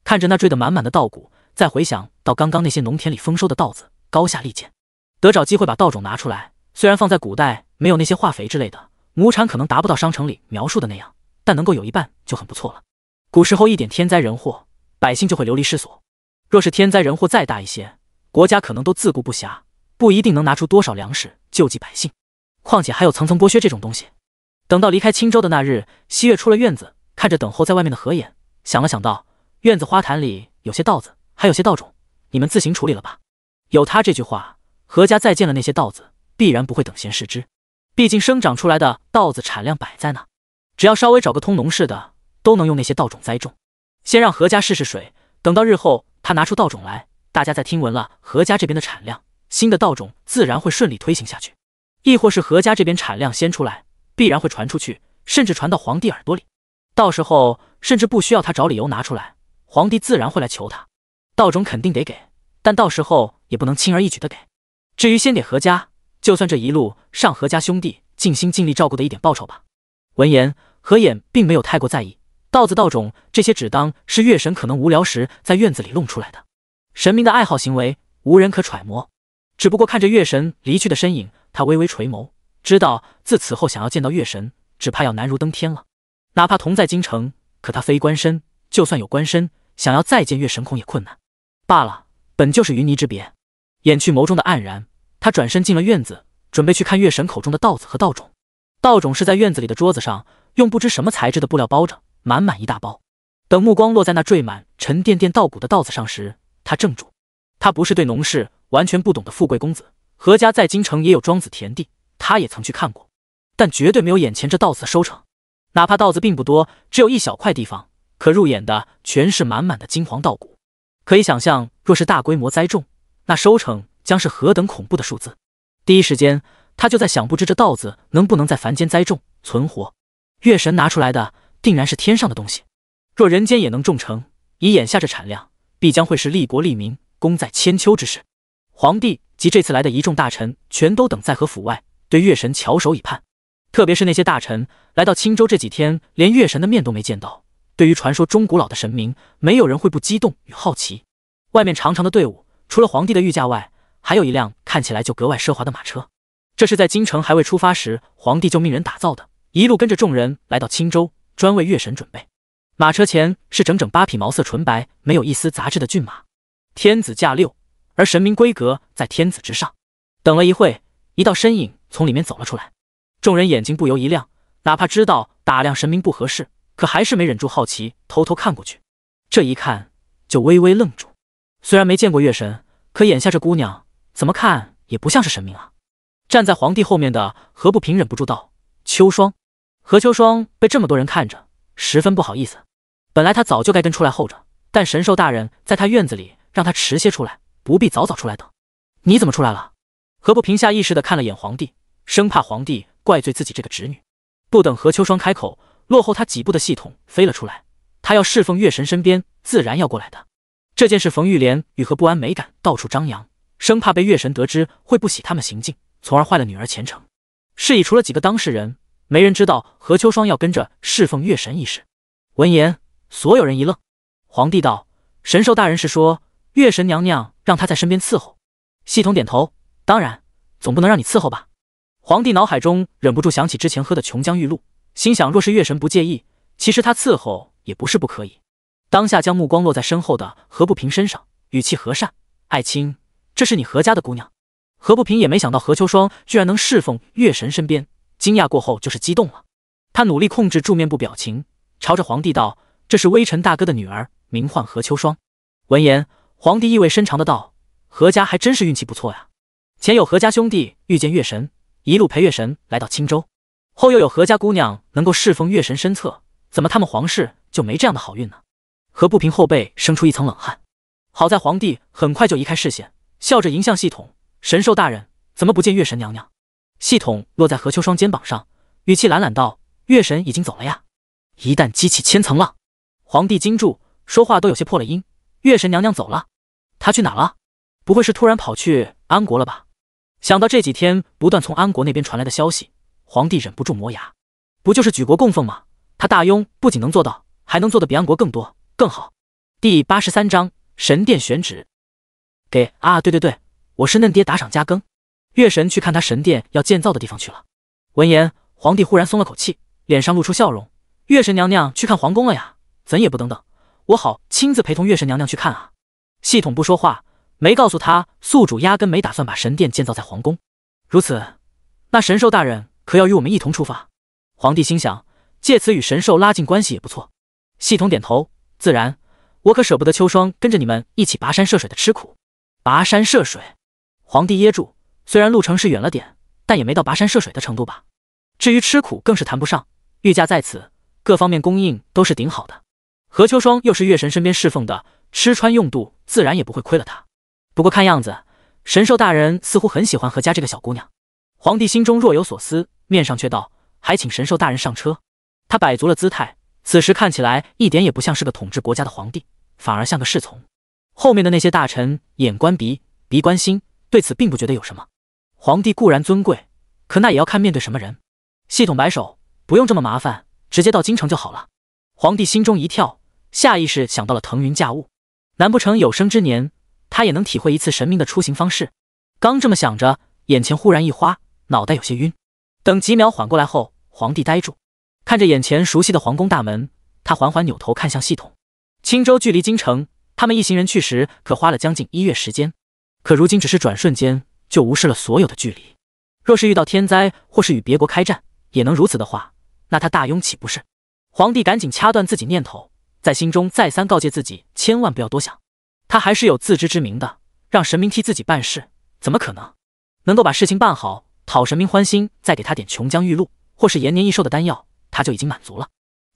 看着那缀得满满的稻谷，再回想到刚刚那些农田里丰收的稻子，高下立见。得找机会把稻种拿出来。虽然放在古代没有那些化肥之类的，亩产可能达不到商城里描述的那样，但能够有一半就很不错了。古时候一点天灾人祸，百姓就会流离失所；若是天灾人祸再大一些，国家可能都自顾不暇，不一定能拿出多少粮食救济百姓。况且还有层层剥削这种东西。等到离开青州的那日，西月出了院子，看着等候在外面的何眼，想了想道：“院子花坛里有些稻子，还有些稻种，你们自行处理了吧。”有他这句话。何家再见了那些稻子，必然不会等闲视之。毕竟生长出来的稻子产量摆在那，只要稍微找个通农事的，都能用那些稻种栽种。先让何家试试水，等到日后他拿出稻种来，大家再听闻了何家这边的产量，新的稻种自然会顺利推行下去。亦或是何家这边产量先出来，必然会传出去，甚至传到皇帝耳朵里。到时候甚至不需要他找理由拿出来，皇帝自然会来求他。稻种肯定得给，但到时候也不能轻而易举的给。至于先给何家，就算这一路上何家兄弟尽心尽力照顾的一点报酬吧。闻言，何衍并没有太过在意，稻子、稻种这些只当是月神可能无聊时在院子里弄出来的神明的爱好行为，无人可揣摩。只不过看着月神离去的身影，他微微垂眸，知道自此后想要见到月神，只怕要难如登天了。哪怕同在京城，可他非官身，就算有官身，想要再见月神，恐也困难。罢了，本就是云泥之别。掩去眸中的黯然，他转身进了院子，准备去看月神口中的稻子和稻种。稻种是在院子里的桌子上，用不知什么材质的布料包着，满满一大包。等目光落在那缀满沉甸甸稻谷的稻子上时，他怔住。他不是对农事完全不懂的富贵公子，何家在京城也有庄子田地，他也曾去看过，但绝对没有眼前这稻子收成。哪怕稻子并不多，只有一小块地方，可入眼的全是满满的金黄稻谷。可以想象，若是大规模栽种，那收成将是何等恐怖的数字！第一时间，他就在想，不知这稻子能不能在凡间栽种存活。月神拿出来的定然是天上的东西，若人间也能种成，以眼下这产量，必将会是利国利民、功在千秋之事。皇帝及这次来的一众大臣全都等在和府外，对月神翘首以盼。特别是那些大臣，来到青州这几天，连月神的面都没见到，对于传说中古老的神明，没有人会不激动与好奇。外面长长的队伍。除了皇帝的御驾外，还有一辆看起来就格外奢华的马车。这是在京城还未出发时，皇帝就命人打造的，一路跟着众人来到青州，专为月神准备。马车前是整整八匹毛色纯白、没有一丝杂质的骏马。天子驾六，而神明规格在天子之上。等了一会，一道身影从里面走了出来，众人眼睛不由一亮。哪怕知道打量神明不合适，可还是没忍住好奇，偷偷看过去。这一看就微微愣住。虽然没见过月神，可眼下这姑娘怎么看也不像是神明啊！站在皇帝后面的何不平忍不住道：“秋霜，何秋霜被这么多人看着，十分不好意思。本来他早就该跟出来候着，但神兽大人在他院子里让他迟些出来，不必早早出来等。你怎么出来了？”何不平下意识的看了眼皇帝，生怕皇帝怪罪自己这个侄女。不等何秋霜开口，落后他几步的系统飞了出来，他要侍奉月神身边，自然要过来的。这件事，冯玉莲与何不安没敢到处张扬，生怕被月神得知会不喜他们行径，从而坏了女儿前程。是以，除了几个当事人，没人知道何秋霜要跟着侍奉月神一事。闻言，所有人一愣。皇帝道：“神兽大人是说，月神娘娘让她在身边伺候？”系统点头：“当然，总不能让你伺候吧？”皇帝脑海中忍不住想起之前喝的琼浆玉露，心想，若是月神不介意，其实他伺候也不是不可以。当下将目光落在身后的何不平身上，语气和善：“爱卿，这是你何家的姑娘。”何不平也没想到何秋霜居然能侍奉月神身边，惊讶过后就是激动了。他努力控制住面部表情，朝着皇帝道：“这是微臣大哥的女儿，名唤何秋霜。”闻言，皇帝意味深长的道：“何家还真是运气不错呀，前有何家兄弟遇见月神，一路陪月神来到青州，后又有何家姑娘能够侍奉月神身侧，怎么他们皇室就没这样的好运呢？”何不平后背生出一层冷汗，好在皇帝很快就移开视线，笑着迎向系统：“神兽大人，怎么不见月神娘娘？”系统落在何秋霜肩膀上，语气懒懒道：“月神已经走了呀。”一旦激起千层浪，皇帝惊住，说话都有些破了音：“月神娘娘走了？她去哪了？不会是突然跑去安国了吧？”想到这几天不断从安国那边传来的消息，皇帝忍不住磨牙：“不就是举国供奉吗？他大雍不仅能做到，还能做的比安国更多。”更好，第八十三章神殿选址。给啊，对对对，我是嫩爹打赏加更。月神去看他神殿要建造的地方去了。闻言，皇帝忽然松了口气，脸上露出笑容。月神娘娘去看皇宫了呀？怎也不等等，我好亲自陪同月神娘娘去看啊。系统不说话，没告诉他宿主压根没打算把神殿建造在皇宫。如此，那神兽大人可要与我们一同出发？皇帝心想，借此与神兽拉近关系也不错。系统点头。自然，我可舍不得秋霜跟着你们一起跋山涉水的吃苦。跋山涉水，皇帝噎住。虽然路程是远了点，但也没到跋山涉水的程度吧。至于吃苦，更是谈不上。御驾在此，各方面供应都是顶好的。何秋霜又是月神身边侍奉的，吃穿用度自然也不会亏了她。不过看样子，神兽大人似乎很喜欢何家这个小姑娘。皇帝心中若有所思，面上却道：“还请神兽大人上车。”他摆足了姿态。此时看起来一点也不像是个统治国家的皇帝，反而像个侍从。后面的那些大臣眼观鼻，鼻观心，对此并不觉得有什么。皇帝固然尊贵，可那也要看面对什么人。系统摆手，不用这么麻烦，直接到京城就好了。皇帝心中一跳，下意识想到了腾云驾雾。难不成有生之年他也能体会一次神明的出行方式？刚这么想着，眼前忽然一花，脑袋有些晕。等几秒缓过来后，皇帝呆住。看着眼前熟悉的皇宫大门，他缓缓扭头看向系统。青州距离京城，他们一行人去时可花了将近一月时间，可如今只是转瞬间就无视了所有的距离。若是遇到天灾或是与别国开战，也能如此的话，那他大庸岂不是？皇帝赶紧掐断自己念头，在心中再三告诫自己千万不要多想。他还是有自知之明的，让神明替自己办事，怎么可能能够把事情办好，讨神明欢心，再给他点琼浆玉露或是延年益寿的丹药？他就已经满足了。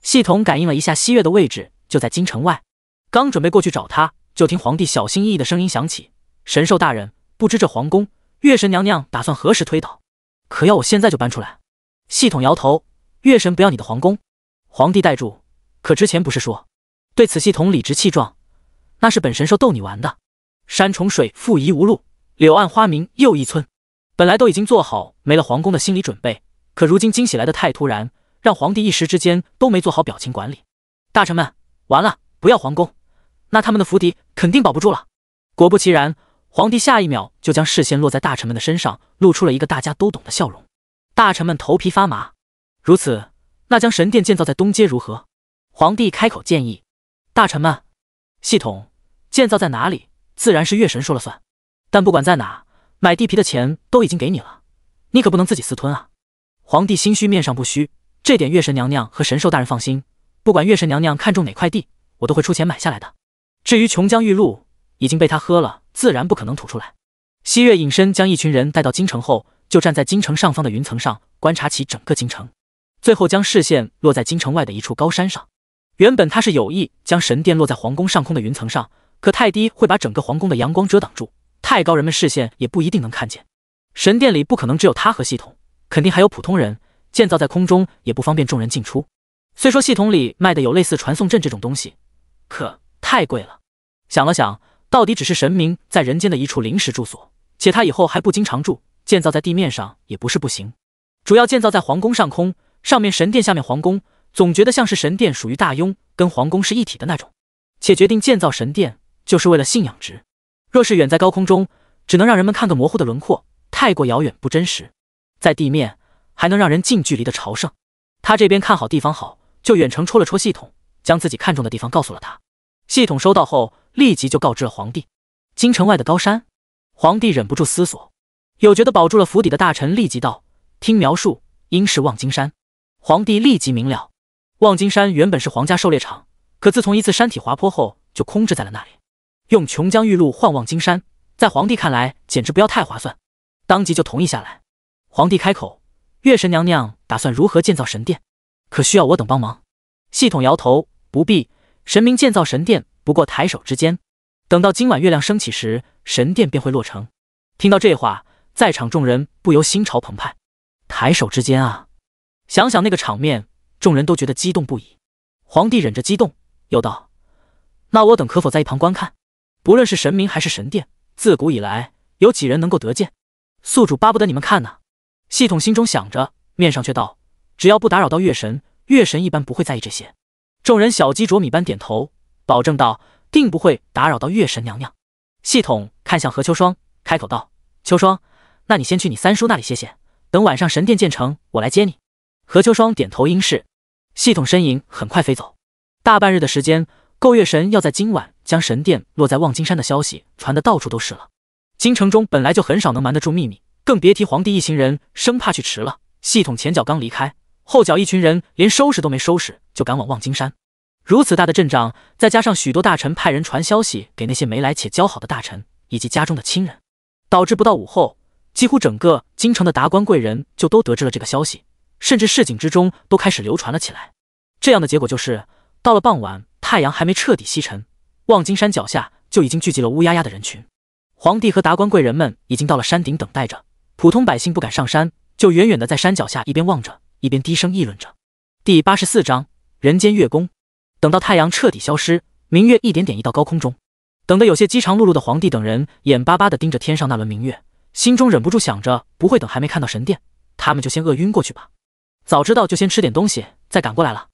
系统感应了一下西月的位置，就在京城外。刚准备过去找他，就听皇帝小心翼翼的声音响起：“神兽大人，不知这皇宫，月神娘娘打算何时推倒？可要我现在就搬出来？”系统摇头：“月神不要你的皇宫。”皇帝带住：“可之前不是说……”对此，系统理直气壮：“那是本神兽逗你玩的。”山重水复疑无路，柳暗花明又一村。本来都已经做好没了皇宫的心理准备，可如今惊喜来得太突然。让皇帝一时之间都没做好表情管理，大臣们完了，不要皇宫，那他们的府邸肯定保不住了。果不其然，皇帝下一秒就将视线落在大臣们的身上，露出了一个大家都懂的笑容。大臣们头皮发麻。如此，那将神殿建造在东街如何？皇帝开口建议。大臣们，系统建造在哪里，自然是月神说了算。但不管在哪，买地皮的钱都已经给你了，你可不能自己私吞啊！皇帝心虚，面上不虚。这点月神娘娘和神兽大人放心，不管月神娘娘看中哪块地，我都会出钱买下来的。至于琼浆玉露，已经被他喝了，自然不可能吐出来。西月隐身将一群人带到京城后，就站在京城上方的云层上观察起整个京城，最后将视线落在京城外的一处高山上。原本他是有意将神殿落在皇宫上空的云层上，可太低会把整个皇宫的阳光遮挡住，太高人们视线也不一定能看见。神殿里不可能只有他和系统，肯定还有普通人。建造在空中也不方便众人进出。虽说系统里卖的有类似传送阵这种东西，可太贵了。想了想，到底只是神明在人间的一处临时住所，且他以后还不经常住，建造在地面上也不是不行。主要建造在皇宫上空，上面神殿，下面皇宫，总觉得像是神殿属于大雍，跟皇宫是一体的那种。且决定建造神殿就是为了信仰值，若是远在高空中，只能让人们看个模糊的轮廓，太过遥远不真实。在地面。还能让人近距离的朝圣，他这边看好地方好，就远程戳了戳系统，将自己看中的地方告诉了他。系统收到后，立即就告知了皇帝。京城外的高山，皇帝忍不住思索。有觉得保住了府邸的大臣立即道：“听描述，应是望金山。”皇帝立即明了，望金山原本是皇家狩猎场，可自从一次山体滑坡后，就空置在了那里。用琼浆玉露换望金山，在皇帝看来简直不要太划算，当即就同意下来。皇帝开口。月神娘娘打算如何建造神殿？可需要我等帮忙？系统摇头，不必。神明建造神殿，不过抬手之间。等到今晚月亮升起时，神殿便会落成。听到这话，在场众人不由心潮澎湃。抬手之间啊，想想那个场面，众人都觉得激动不已。皇帝忍着激动，又道：“那我等可否在一旁观看？不论是神明还是神殿，自古以来有几人能够得见？宿主巴不得你们看呢。”系统心中想着，面上却道：“只要不打扰到月神，月神一般不会在意这些。”众人小鸡啄米般点头，保证道：“定不会打扰到月神娘娘。”系统看向何秋霜，开口道：“秋霜，那你先去你三叔那里歇歇，等晚上神殿建成，我来接你。”何秋霜点头应是。系统身影很快飞走。大半日的时间，够月神要在今晚将神殿落在望金山的消息传得到处都是了。京城中本来就很少能瞒得住秘密。更别提皇帝一行人生怕去迟了，系统前脚刚离开，后脚一群人连收拾都没收拾就赶往望京山。如此大的阵仗，再加上许多大臣派人传消息给那些没来且交好的大臣以及家中的亲人，导致不到午后，几乎整个京城的达官贵人就都得知了这个消息，甚至市井之中都开始流传了起来。这样的结果就是，到了傍晚，太阳还没彻底西沉，望京山脚下就已经聚集了乌压压的人群。皇帝和达官贵人们已经到了山顶等待着。普通百姓不敢上山，就远远的在山脚下一边望着，一边低声议论着。第八十四章人间月宫。等到太阳彻底消失，明月一点点移到高空中，等得有些饥肠辘辘的皇帝等人，眼巴巴的盯着天上那轮明月，心中忍不住想着：不会等还没看到神殿，他们就先饿晕过去吧？早知道就先吃点东西，再赶过来了。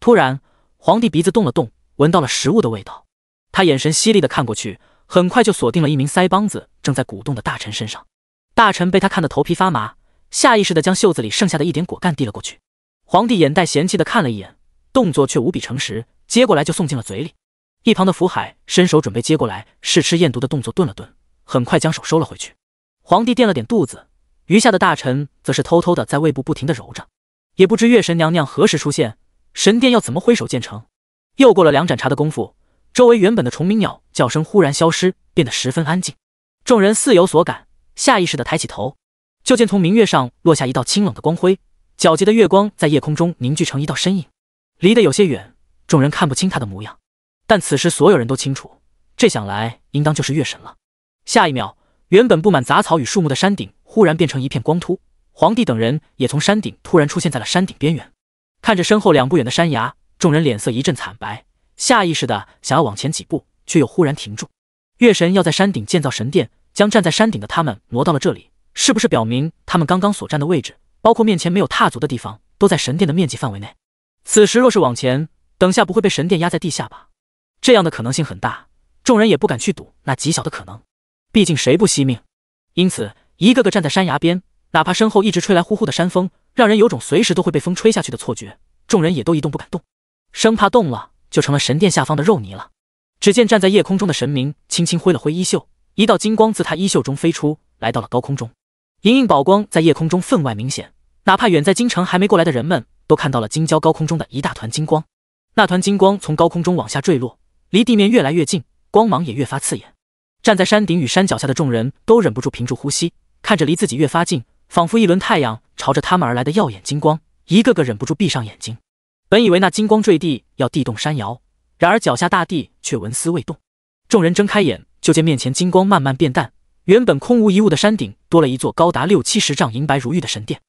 突然，皇帝鼻子动了动，闻到了食物的味道。他眼神犀利的看过去，很快就锁定了一名腮帮子正在鼓动的大臣身上。大臣被他看得头皮发麻，下意识的将袖子里剩下的一点果干递了过去。皇帝眼带嫌弃的看了一眼，动作却无比诚实，接过来就送进了嘴里。一旁的福海伸手准备接过来试吃验毒的动作顿了顿，很快将手收了回去。皇帝垫了点肚子，余下的大臣则是偷偷的在胃部不停的揉着。也不知月神娘娘何时出现，神殿要怎么挥手建成？又过了两盏茶的功夫，周围原本的虫鸣鸟叫声忽然消失，变得十分安静。众人似有所感。下意识的抬起头，就见从明月上落下一道清冷的光辉，皎洁的月光在夜空中凝聚成一道身影，离得有些远，众人看不清他的模样。但此时所有人都清楚，这想来应当就是月神了。下一秒，原本布满杂草与树木的山顶忽然变成一片光秃，皇帝等人也从山顶突然出现在了山顶边缘，看着身后两步远的山崖，众人脸色一阵惨白，下意识的想要往前几步，却又忽然停住。月神要在山顶建造神殿。将站在山顶的他们挪到了这里，是不是表明他们刚刚所站的位置，包括面前没有踏足的地方，都在神殿的面积范围内？此时若是往前，等下不会被神殿压在地下吧？这样的可能性很大，众人也不敢去赌那极小的可能，毕竟谁不惜命？因此，一个个站在山崖边，哪怕身后一直吹来呼呼的山风，让人有种随时都会被风吹下去的错觉，众人也都一动不敢动，生怕动了就成了神殿下方的肉泥了。只见站在夜空中的神明轻轻挥了挥衣袖。一道金光自他衣袖中飞出来，到了高空中，莹莹宝光在夜空中分外明显。哪怕远在京城还没过来的人们，都看到了金郊高空中的一大团金光。那团金光从高空中往下坠落，离地面越来越近，光芒也越发刺眼。站在山顶与山脚下的众人，都忍不住屏住呼吸，看着离自己越发近，仿佛一轮太阳朝着他们而来的耀眼金光，一个个忍不住闭上眼睛。本以为那金光坠地要地动山摇，然而脚下大地却纹丝未动。众人睁开眼。就见面前金光慢慢变淡，原本空无一物的山顶多了一座高达六七十丈、银白如玉的神殿。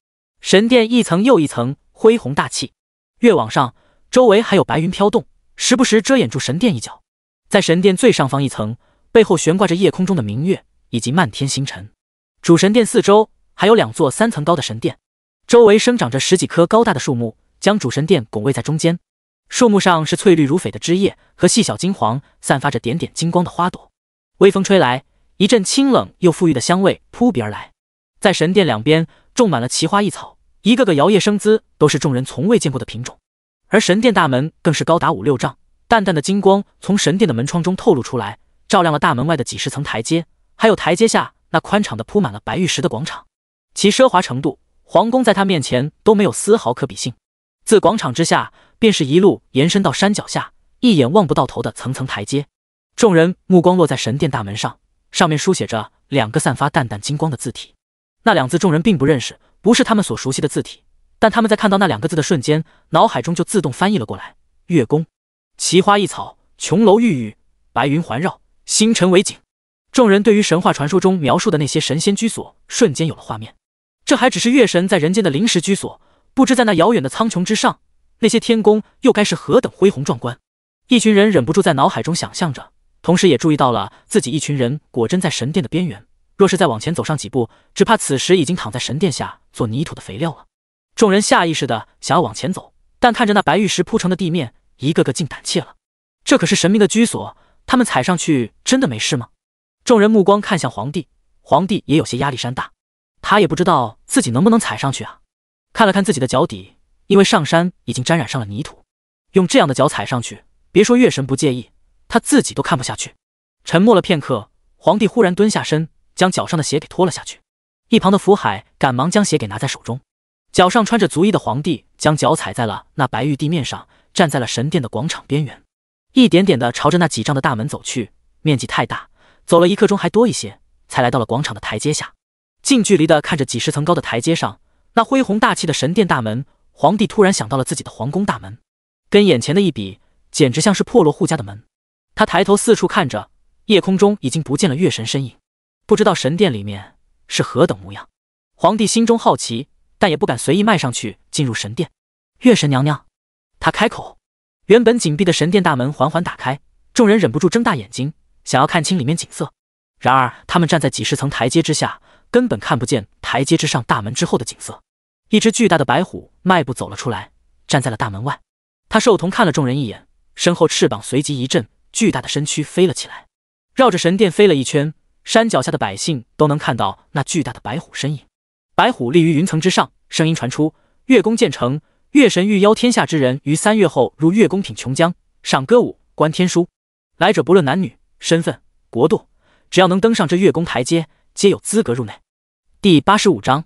神殿一层又一层，恢宏大气。越往上，周围还有白云飘动，时不时遮掩住神殿一角。在神殿最上方一层，背后悬挂着夜空中的明月以及漫天星辰。主神殿四周还有两座三层高的神殿，周围生长着十几棵高大的树木，将主神殿拱卫在中间。树木上是翠绿如翡的枝叶和细小金黄、散发着点点金光的花朵。微风吹来，一阵清冷又馥郁的香味扑鼻而来。在神殿两边种满了奇花异草，一个个摇曳生姿，都是众人从未见过的品种。而神殿大门更是高达五六丈，淡淡的金光从神殿的门窗中透露出来，照亮了大门外的几十层台阶，还有台阶下那宽敞的铺满了白玉石的广场。其奢华程度，皇宫在他面前都没有丝毫可比性。自广场之下，便是一路延伸到山脚下，一眼望不到头的层层台阶。众人目光落在神殿大门上，上面书写着两个散发淡淡金光的字体。那两字众人并不认识，不是他们所熟悉的字体。但他们在看到那两个字的瞬间，脑海中就自动翻译了过来：月宫，奇花异草，琼楼玉宇，白云环绕，星辰为景。众人对于神话传说中描述的那些神仙居所，瞬间有了画面。这还只是月神在人间的临时居所，不知在那遥远的苍穹之上，那些天宫又该是何等恢宏壮观？一群人忍不住在脑海中想象着。同时也注意到了自己一群人果真在神殿的边缘，若是再往前走上几步，只怕此时已经躺在神殿下做泥土的肥料了。众人下意识的想要往前走，但看着那白玉石铺成的地面，一个个竟胆怯了。这可是神明的居所，他们踩上去真的没事吗？众人目光看向皇帝，皇帝也有些压力山大，他也不知道自己能不能踩上去啊。看了看自己的脚底，因为上山已经沾染上了泥土，用这样的脚踩上去，别说月神不介意。他自己都看不下去，沉默了片刻，皇帝忽然蹲下身，将脚上的鞋给脱了下去。一旁的福海赶忙将鞋给拿在手中。脚上穿着足衣的皇帝将脚踩在了那白玉地面上，站在了神殿的广场边缘，一点点的朝着那几丈的大门走去。面积太大，走了一刻钟还多一些，才来到了广场的台阶下。近距离的看着几十层高的台阶上那恢宏大气的神殿大门，皇帝突然想到了自己的皇宫大门，跟眼前的一比，简直像是破落户家的门。他抬头四处看着，夜空中已经不见了月神身影，不知道神殿里面是何等模样。皇帝心中好奇，但也不敢随意迈上去进入神殿。月神娘娘，他开口。原本紧闭的神殿大门缓缓打开，众人忍不住睁大眼睛，想要看清里面景色。然而他们站在几十层台阶之下，根本看不见台阶之上大门之后的景色。一只巨大的白虎迈步走了出来，站在了大门外。他兽同看了众人一眼，身后翅膀随即一震。巨大的身躯飞了起来，绕着神殿飞了一圈。山脚下的百姓都能看到那巨大的白虎身影。白虎立于云层之上，声音传出：“月宫建成，月神欲邀天下之人于三月后入月宫品琼浆、赏歌舞、观天书。来者不论男女、身份、国度，只要能登上这月宫台阶，皆有资格入内。”第八十五章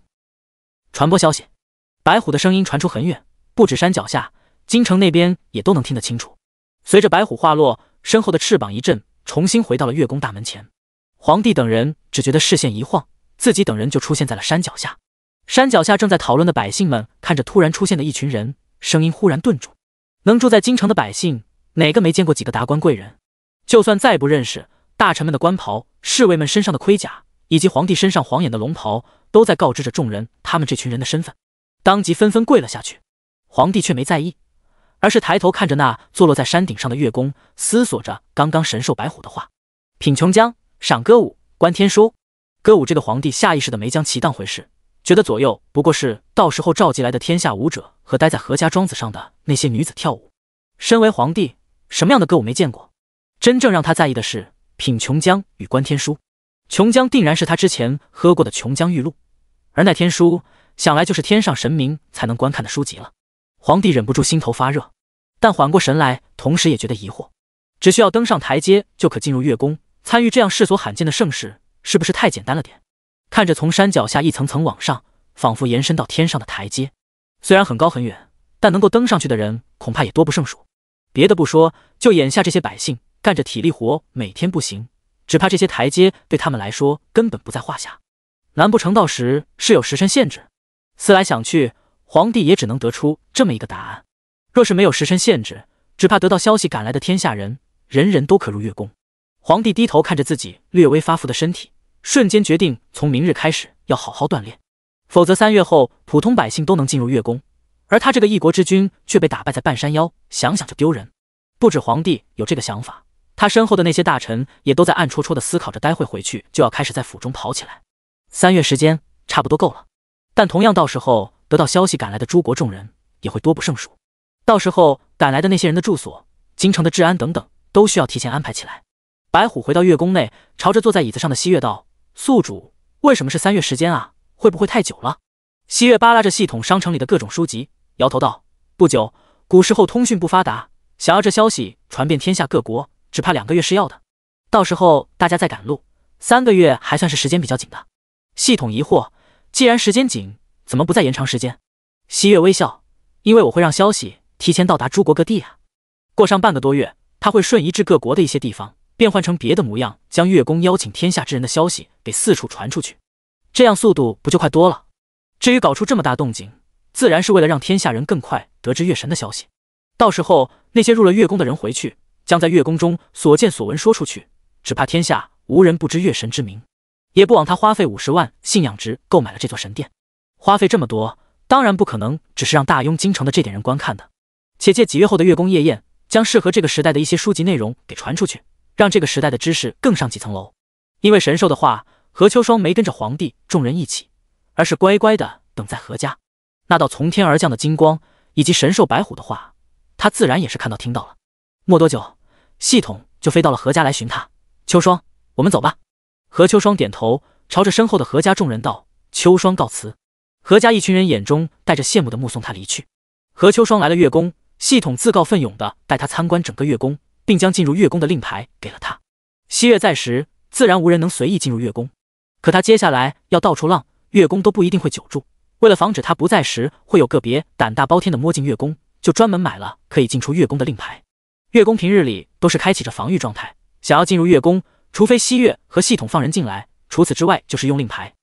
传播消息。白虎的声音传出很远，不止山脚下，京城那边也都能听得清楚。随着白虎化落，身后的翅膀一震，重新回到了月宫大门前。皇帝等人只觉得视线一晃，自己等人就出现在了山脚下。山脚下正在讨论的百姓们看着突然出现的一群人，声音忽然顿住。能住在京城的百姓，哪个没见过几个达官贵人？就算再不认识，大臣们的官袍、侍卫们身上的盔甲，以及皇帝身上晃眼的龙袍，都在告知着众人他们这群人的身份。当即纷纷跪了下去。皇帝却没在意。而是抬头看着那坐落在山顶上的月宫，思索着刚刚神兽白虎的话。品琼浆，赏歌舞，观天书。歌舞这个皇帝下意识的没将其当回事，觉得左右不过是到时候召集来的天下舞者和待在何家庄子上的那些女子跳舞。身为皇帝，什么样的歌舞没见过？真正让他在意的是品琼浆与观天书。琼浆定然是他之前喝过的琼浆玉露，而那天书想来就是天上神明才能观看的书籍了。皇帝忍不住心头发热，但缓过神来，同时也觉得疑惑。只需要登上台阶，就可进入月宫，参与这样世所罕见的盛事，是不是太简单了点？看着从山脚下一层层往上，仿佛延伸到天上的台阶，虽然很高很远，但能够登上去的人恐怕也多不胜数。别的不说，就眼下这些百姓干着体力活，每天不行，只怕这些台阶对他们来说根本不在话下。难不成到时是有时辰限制？思来想去。皇帝也只能得出这么一个答案。若是没有时辰限制，只怕得到消息赶来的天下人人人都可入月宫。皇帝低头看着自己略微发福的身体，瞬间决定从明日开始要好好锻炼，否则三月后普通百姓都能进入月宫，而他这个一国之君却被打败在半山腰，想想就丢人。不止皇帝有这个想法，他身后的那些大臣也都在暗戳戳的思考着，待会回去就要开始在府中跑起来。三月时间差不多够了，但同样到时候。得到消息赶来的诸国众人也会多不胜数，到时候赶来的那些人的住所、京城的治安等等都需要提前安排起来。白虎回到月宫内，朝着坐在椅子上的西月道：“宿主，为什么是三月时间啊？会不会太久了？”西月扒拉着系统商城里的各种书籍，摇头道：“不久，古时候通讯不发达，想要这消息传遍天下各国，只怕两个月是要的。到时候大家再赶路，三个月还算是时间比较紧的。”系统疑惑：“既然时间紧，”怎么不再延长时间？汐月微笑，因为我会让消息提前到达诸国各地啊。过上半个多月，他会瞬移至各国的一些地方，变换成别的模样，将月宫邀请天下之人的消息给四处传出去，这样速度不就快多了？至于搞出这么大动静，自然是为了让天下人更快得知月神的消息。到时候那些入了月宫的人回去，将在月宫中所见所闻说出去，只怕天下无人不知月神之名，也不枉他花费五十万信仰值购买了这座神殿。花费这么多，当然不可能只是让大雍京城的这点人观看的。且借几月后的月宫夜宴，将适合这个时代的一些书籍内容给传出去，让这个时代的知识更上几层楼。因为神兽的话，何秋霜没跟着皇帝众人一起，而是乖乖的等在何家。那道从天而降的金光，以及神兽白虎的话，他自然也是看到听到了。没多久，系统就飞到了何家来寻他。秋霜，我们走吧。何秋霜点头，朝着身后的何家众人道：“秋霜告辞。”何家一群人眼中带着羡慕的目送他离去。何秋霜来了月宫，系统自告奋勇的带他参观整个月宫，并将进入月宫的令牌给了他。西月在时，自然无人能随意进入月宫。可他接下来要到处浪，月宫都不一定会久住。为了防止他不在时会有个别胆大包天的摸进月宫，就专门买了可以进出月宫的令牌。月宫平日里都是开启着防御状态，想要进入月宫，除非西月和系统放人进来，除此之外就是用令牌。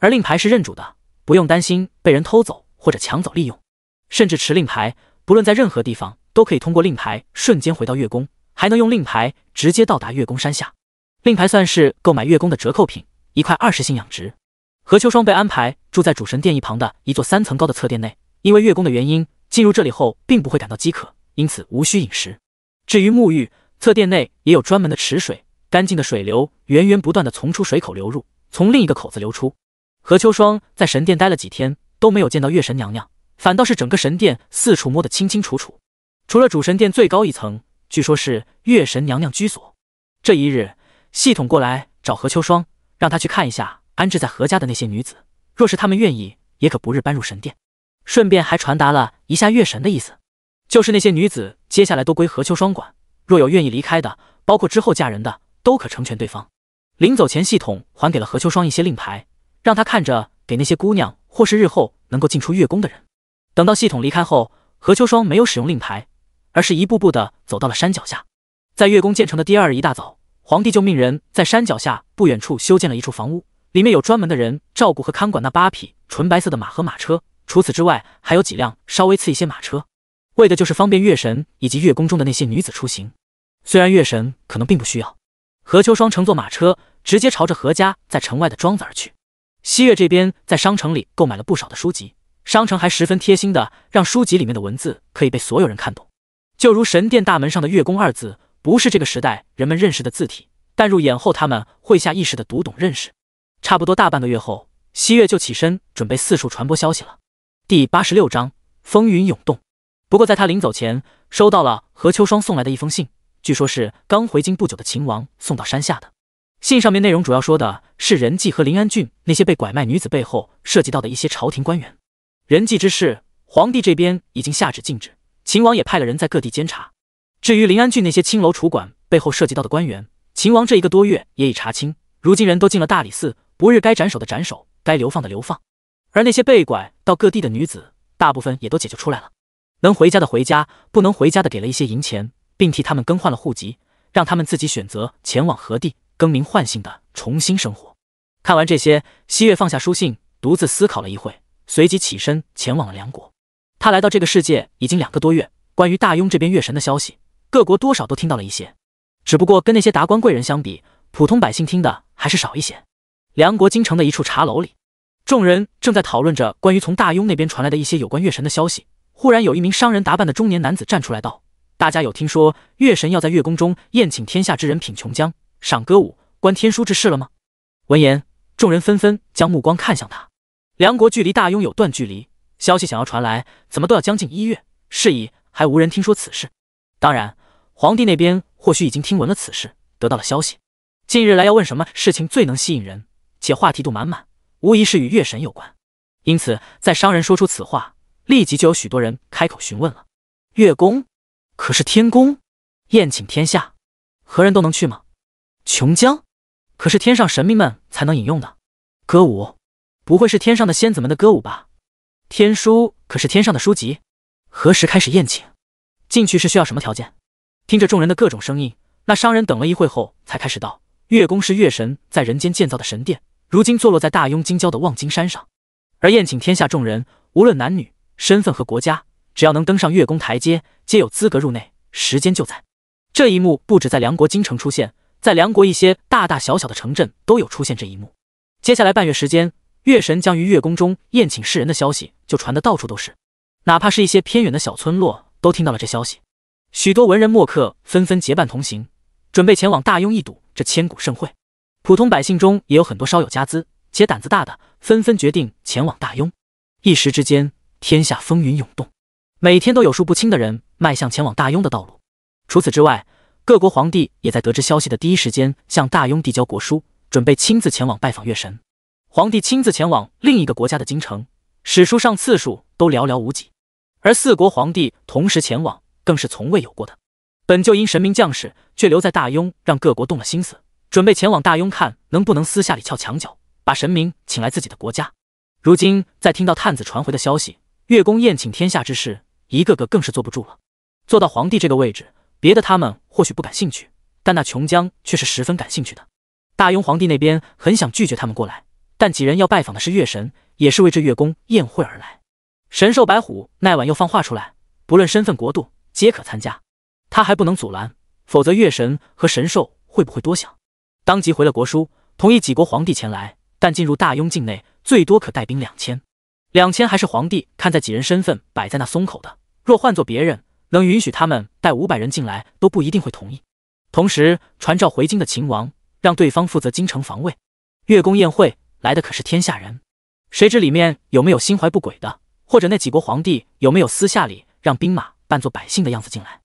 而令牌是认主的。不用担心被人偷走或者抢走利用，甚至持令牌，不论在任何地方，都可以通过令牌瞬间回到月宫，还能用令牌直接到达月宫山下。令牌算是购买月宫的折扣品，一块二十信仰值。何秋霜被安排住在主神殿一旁的一座三层高的侧殿内，因为月宫的原因，进入这里后并不会感到饥渴，因此无需饮食。至于沐浴，侧殿内也有专门的池水，干净的水流源源不断的从出水口流入，从另一个口子流出。何秋霜在神殿待了几天，都没有见到月神娘娘，反倒是整个神殿四处摸得清清楚楚。除了主神殿最高一层，据说是月神娘娘居所。这一日，系统过来找何秋霜，让他去看一下安置在何家的那些女子，若是她们愿意，也可不日搬入神殿。顺便还传达了一下月神的意思，就是那些女子接下来都归何秋霜管，若有愿意离开的，包括之后嫁人的，都可成全对方。临走前，系统还给了何秋霜一些令牌。让他看着给那些姑娘，或是日后能够进出月宫的人。等到系统离开后，何秋霜没有使用令牌，而是一步步的走到了山脚下。在月宫建成的第二日一大早，皇帝就命人在山脚下不远处修建了一处房屋，里面有专门的人照顾和看管那八匹纯白色的马和马车。除此之外，还有几辆稍微次一些马车，为的就是方便月神以及月宫中的那些女子出行。虽然月神可能并不需要，何秋霜乘坐马车直接朝着何家在城外的庄子而去。西月这边在商城里购买了不少的书籍，商城还十分贴心的让书籍里面的文字可以被所有人看懂。就如神殿大门上的“月宫”二字，不是这个时代人们认识的字体，但入眼后他们会下意识的读懂认识。差不多大半个月后，西月就起身准备四处传播消息了。第八十六章风云涌动。不过在他临走前，收到了何秋霜送来的一封信，据说是刚回京不久的秦王送到山下的。信上面内容主要说的是仁济和林安俊那些被拐卖女子背后涉及到的一些朝廷官员。仁济之事，皇帝这边已经下旨禁止，秦王也派了人在各地监察。至于林安郡那些青楼楚馆背后涉及到的官员，秦王这一个多月也已查清，如今人都进了大理寺，不日该斩首的斩首，该流放的流放。而那些被拐到各地的女子，大部分也都解救出来了，能回家的回家，不能回家的给了一些银钱，并替他们更换了户籍，让他们自己选择前往何地。更名换姓的重新生活。看完这些，西月放下书信，独自思考了一会，随即起身前往了梁国。他来到这个世界已经两个多月，关于大雍这边月神的消息，各国多少都听到了一些，只不过跟那些达官贵人相比，普通百姓听的还是少一些。梁国京城的一处茶楼里，众人正在讨论着关于从大雍那边传来的一些有关月神的消息。忽然，有一名商人打扮的中年男子站出来道：“大家有听说月神要在月宫中宴请天下之人品琼浆？”赏歌舞、观天书之事了吗？闻言，众人纷纷将目光看向他。梁国距离大雍有段距离，消息想要传来，怎么都要将近一月，是以还无人听说此事。当然，皇帝那边或许已经听闻了此事，得到了消息。近日来要问什么事情最能吸引人，且话题度满满，无疑是与月神有关。因此，在商人说出此话，立即就有许多人开口询问了：月宫，可是天宫？宴请天下，何人都能去吗？琼浆，可是天上神明们才能饮用的；歌舞，不会是天上的仙子们的歌舞吧？天书可是天上的书籍。何时开始宴请？进去是需要什么条件？听着众人的各种声音，那商人等了一会后才开始道：“月宫是月神在人间建造的神殿，如今坐落在大雍京郊的望京山上。而宴请天下众人，无论男女、身份和国家，只要能登上月宫台阶，皆有资格入内。时间就在……这一幕不止在梁国京城出现。”在梁国一些大大小小的城镇都有出现这一幕。接下来半月时间，月神将于月宫中宴请世人的消息就传得到处都是，哪怕是一些偏远的小村落都听到了这消息。许多文人墨客纷纷结伴同行，准备前往大雍一睹这千古盛会。普通百姓中也有很多稍有家资且胆子大的，纷纷决定前往大雍。一时之间，天下风云涌动，每天都有数不清的人迈向前往大雍的道路。除此之外，各国皇帝也在得知消息的第一时间向大雍递交国书，准备亲自前往拜访月神。皇帝亲自前往另一个国家的京城，史书上次数都寥寥无几，而四国皇帝同时前往更是从未有过的。本就因神明将士却留在大雍，让各国动了心思，准备前往大雍看能不能私下里撬墙角，把神明请来自己的国家。如今在听到探子传回的消息，月宫宴请天下之事，一个个更是坐不住了。坐到皇帝这个位置。别的他们或许不感兴趣，但那琼江却是十分感兴趣的。大雍皇帝那边很想拒绝他们过来，但几人要拜访的是月神，也是为这月宫宴会而来。神兽白虎那晚又放话出来，不论身份国度皆可参加，他还不能阻拦，否则月神和神兽会不会多想？当即回了国书，同意几国皇帝前来，但进入大雍境内最多可带兵两千，两千还是皇帝看在几人身份摆在那松口的，若换做别人。能允许他们带五百人进来都不一定会同意。同时传召回京的秦王，让对方负责京城防卫。月宫宴会来的可是天下人，谁知里面有没有心怀不轨的？或者那几国皇帝有没有私下里让兵马扮作百姓的样子进来？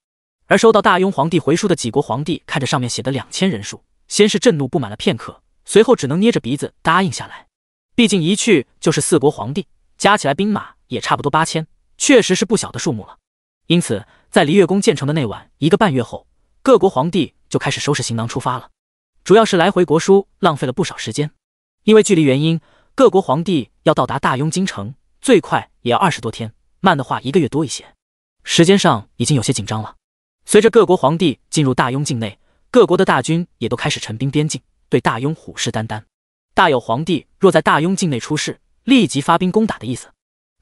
而收到大雍皇帝回书的几国皇帝，看着上面写的两千人数，先是震怒，布满了片刻，随后只能捏着鼻子答应下来。毕竟一去就是四国皇帝，加起来兵马也差不多八千，确实是不小的数目了。因此，在离月宫建成的那晚，一个半月后，各国皇帝就开始收拾行囊出发了。主要是来回国书浪费了不少时间，因为距离原因，各国皇帝要到达大雍京城，最快也要二十多天，慢的话一个月多一些。时间上已经有些紧张了。随着各国皇帝进入大雍境内，各国的大军也都开始陈兵边境，对大雍虎视眈眈，大有皇帝若在大雍境内出事，立即发兵攻打的意思。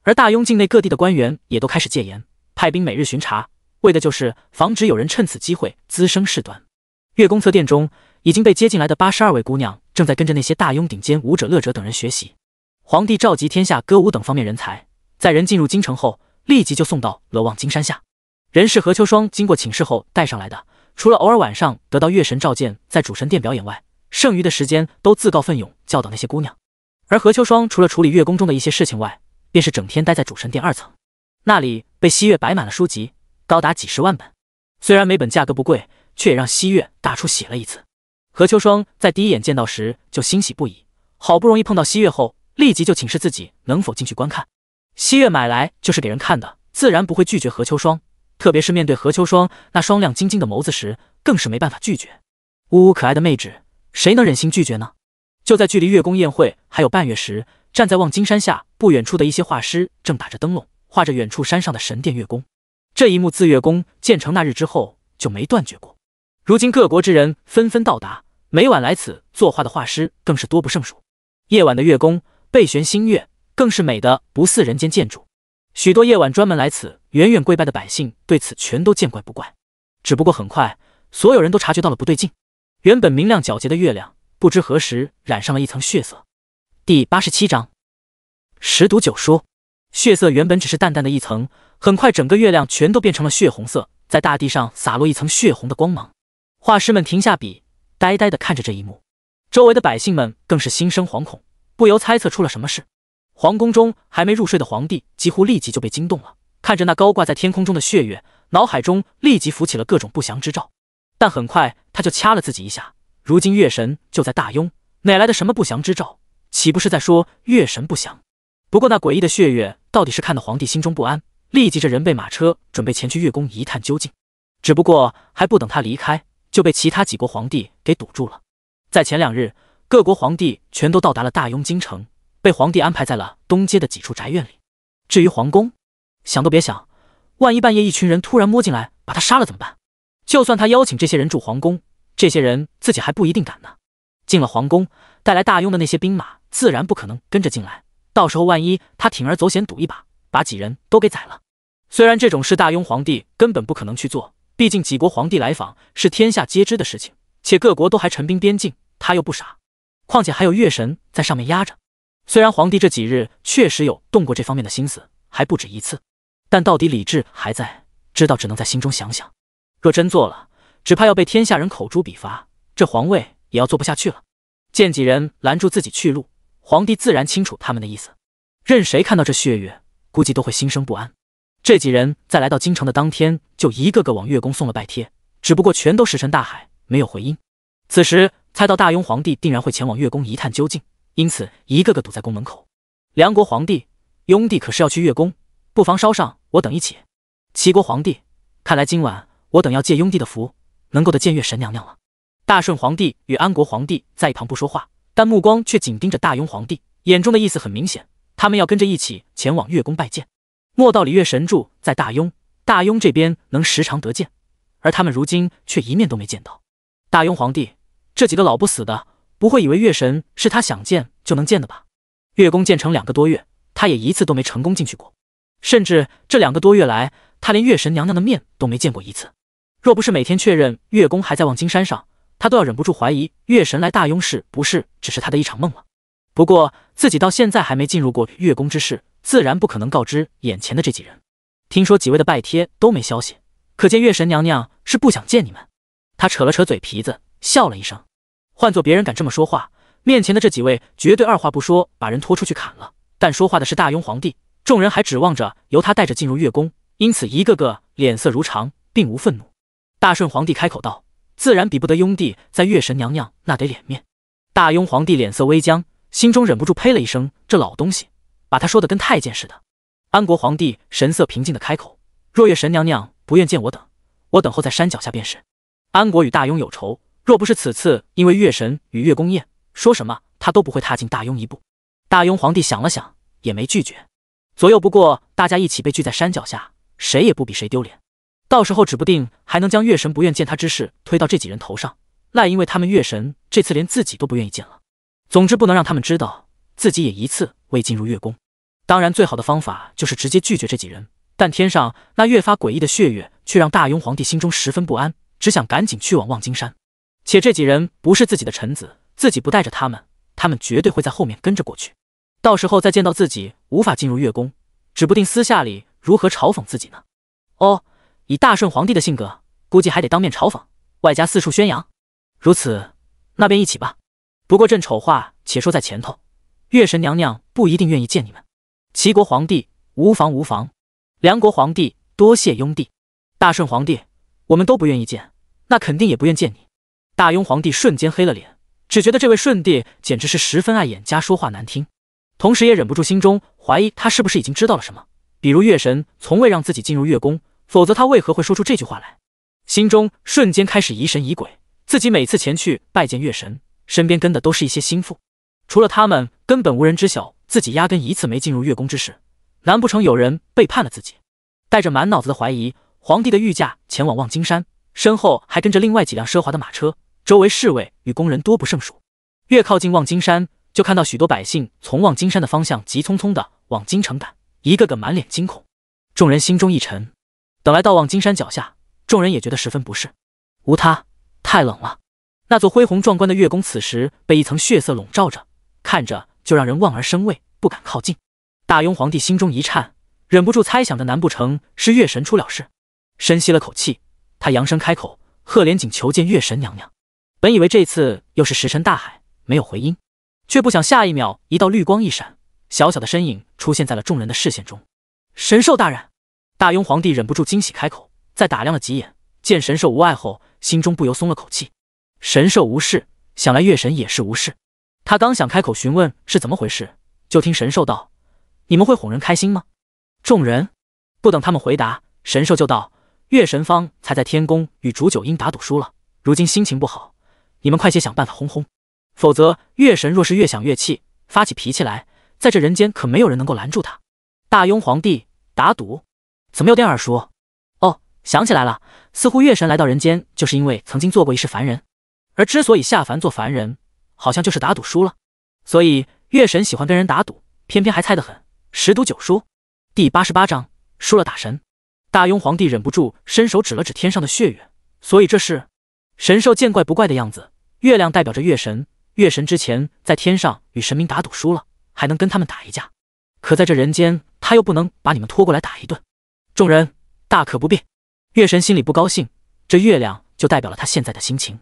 而大雍境内各地的官员也都开始戒严。派兵每日巡查，为的就是防止有人趁此机会滋生事端。月宫侧殿中已经被接进来的八十二位姑娘，正在跟着那些大庸顶尖舞者、乐者等人学习。皇帝召集天下歌舞等方面人才，在人进入京城后，立即就送到了望金山下。人是何秋霜经过请示后带上来的。除了偶尔晚上得到月神召见，在主神殿表演外，剩余的时间都自告奋勇教导那些姑娘。而何秋霜除了处理月宫中的一些事情外，便是整天待在主神殿二层，那里。被西月摆满了书籍，高达几十万本。虽然每本价格不贵，却也让西月大出血了一次。何秋霜在第一眼见到时就欣喜不已，好不容易碰到西月后，立即就请示自己能否进去观看。西月买来就是给人看的，自然不会拒绝何秋霜，特别是面对何秋霜那双亮晶晶的眸子时，更是没办法拒绝。呜呜，可爱的妹纸，谁能忍心拒绝呢？就在距离月宫宴会还有半月时，站在望京山下不远处的一些画师正打着灯笼。画着远处山上的神殿月宫，这一幕自月宫建成那日之后就没断绝过。如今各国之人纷纷到达，每晚来此作画的画师更是多不胜数。夜晚的月宫背悬新月，更是美得不似人间建筑。许多夜晚专门来此远远跪拜的百姓对此全都见怪不怪。只不过很快所有人都察觉到了不对劲，原本明亮皎洁的月亮不知何时染上了一层血色。第八十七章：十毒九输。血色原本只是淡淡的一层，很快整个月亮全都变成了血红色，在大地上洒落一层血红的光芒。画师们停下笔，呆呆地看着这一幕，周围的百姓们更是心生惶恐，不由猜测出了什么事。皇宫中还没入睡的皇帝几乎立即就被惊动了，看着那高挂在天空中的血月，脑海中立即浮起了各种不祥之兆。但很快他就掐了自己一下，如今月神就在大雍，哪来的什么不祥之兆？岂不是在说月神不祥？不过那诡异的血月，到底是看得皇帝心中不安，立即着人备马车，准备前去月宫一探究竟。只不过还不等他离开，就被其他几国皇帝给堵住了。在前两日，各国皇帝全都到达了大雍京城，被皇帝安排在了东街的几处宅院里。至于皇宫，想都别想，万一半夜一群人突然摸进来把他杀了怎么办？就算他邀请这些人住皇宫，这些人自己还不一定敢呢。进了皇宫，带来大雍的那些兵马自然不可能跟着进来。到时候万一他铤而走险赌一把，把几人都给宰了。虽然这种事大雍皇帝根本不可能去做，毕竟几国皇帝来访是天下皆知的事情，且各国都还陈兵边境，他又不傻。况且还有月神在上面压着。虽然皇帝这几日确实有动过这方面的心思，还不止一次，但到底理智还在，知道只能在心中想想。若真做了，只怕要被天下人口诛笔伐，这皇位也要坐不下去了。见几人拦住自己去路。皇帝自然清楚他们的意思，任谁看到这血月，估计都会心生不安。这几人在来到京城的当天，就一个个往月宫送了拜帖，只不过全都石沉大海，没有回音。此时猜到大雍皇帝定然会前往月宫一探究竟，因此一个个堵在宫门口。梁国皇帝雍帝可是要去月宫，不妨捎上我等一起。齐国皇帝，看来今晚我等要借雍帝的福，能够得见月神娘娘了。大顺皇帝与安国皇帝在一旁不说话。但目光却紧盯着大雍皇帝，眼中的意思很明显，他们要跟着一起前往月宫拜见。莫道里月神柱在大雍，大雍这边能时常得见，而他们如今却一面都没见到。大雍皇帝这几个老不死的，不会以为月神是他想见就能见的吧？月宫建成两个多月，他也一次都没成功进去过，甚至这两个多月来，他连月神娘娘的面都没见过一次。若不是每天确认月宫还在望京山上，他都要忍不住怀疑，月神来大雍是不是只是他的一场梦了？不过自己到现在还没进入过月宫之事，自然不可能告知眼前的这几人。听说几位的拜帖都没消息，可见月神娘娘是不想见你们。他扯了扯嘴皮子，笑了一声。换做别人敢这么说话，面前的这几位绝对二话不说把人拖出去砍了。但说话的是大雍皇帝，众人还指望着由他带着进入月宫，因此一个个脸色如常，并无愤怒。大顺皇帝开口道。自然比不得雍帝在月神娘娘那得脸面。大雍皇帝脸色微僵，心中忍不住呸了一声，这老东西把他说的跟太监似的。安国皇帝神色平静的开口：“若月神娘娘不愿见我等，我等候在山脚下便是。”安国与大雍有仇，若不是此次因为月神与月宫宴，说什么他都不会踏进大雍一步。大雍皇帝想了想，也没拒绝。左右不过大家一起被聚在山脚下，谁也不比谁丢脸。到时候指不定还能将月神不愿见他之事推到这几人头上，赖因为他们月神这次连自己都不愿意见了。总之不能让他们知道自己也一次未进入月宫。当然，最好的方法就是直接拒绝这几人。但天上那越发诡异的血月却让大雍皇帝心中十分不安，只想赶紧去往望金山。且这几人不是自己的臣子，自己不带着他们，他们绝对会在后面跟着过去。到时候再见到自己无法进入月宫，指不定私下里如何嘲讽自己呢？哦。以大顺皇帝的性格，估计还得当面嘲讽，外加四处宣扬。如此，那便一起吧。不过朕丑话且说在前头，月神娘娘不一定愿意见你们。齐国皇帝无妨无妨，梁国皇帝多谢雍帝，大顺皇帝我们都不愿意见，那肯定也不愿见你。大雍皇帝瞬间黑了脸，只觉得这位顺帝简直是十分碍眼加说话难听，同时也忍不住心中怀疑他是不是已经知道了什么，比如月神从未让自己进入月宫。否则他为何会说出这句话来？心中瞬间开始疑神疑鬼。自己每次前去拜见月神，身边跟的都是一些心腹，除了他们，根本无人知晓自己压根一次没进入月宫之事。难不成有人背叛了自己？带着满脑子的怀疑，皇帝的御驾前往望京山，身后还跟着另外几辆奢华的马车，周围侍卫与工人多不胜数。越靠近望京山，就看到许多百姓从望京山的方向急匆匆的往京城赶，一个个满脸惊恐。众人心中一沉。等来到望金山脚下，众人也觉得十分不适，无他，太冷了。那座恢宏壮观的月宫此时被一层血色笼罩着，看着就让人望而生畏，不敢靠近。大雍皇帝心中一颤，忍不住猜想着，难不成是月神出了事？深吸了口气，他扬声开口：“贺连锦求见月神娘娘。”本以为这次又是石沉大海，没有回音，却不想下一秒一道绿光一闪，小小的身影出现在了众人的视线中。神兽大人。大雍皇帝忍不住惊喜开口，在打量了几眼，见神兽无碍后，心中不由松了口气。神兽无事，想来月神也是无事。他刚想开口询问是怎么回事，就听神兽道：“你们会哄人开心吗？”众人不等他们回答，神兽就道：“月神方才在天宫与竹九阴打赌输了，如今心情不好，你们快些想办法哄哄，否则月神若是越想越气，发起脾气来，在这人间可没有人能够拦住他。”大雍皇帝打赌。怎么有点耳熟？哦，想起来了，似乎月神来到人间就是因为曾经做过一世凡人，而之所以下凡做凡人，好像就是打赌输了。所以月神喜欢跟人打赌，偏偏还菜得很，十赌九输。第八十八章输了打神。大雍皇帝忍不住伸手指了指天上的血月，所以这是神兽见怪不怪的样子。月亮代表着月神，月神之前在天上与神明打赌输了，还能跟他们打一架，可在这人间他又不能把你们拖过来打一顿。众人，大可不必。月神心里不高兴，这月亮就代表了他现在的心情。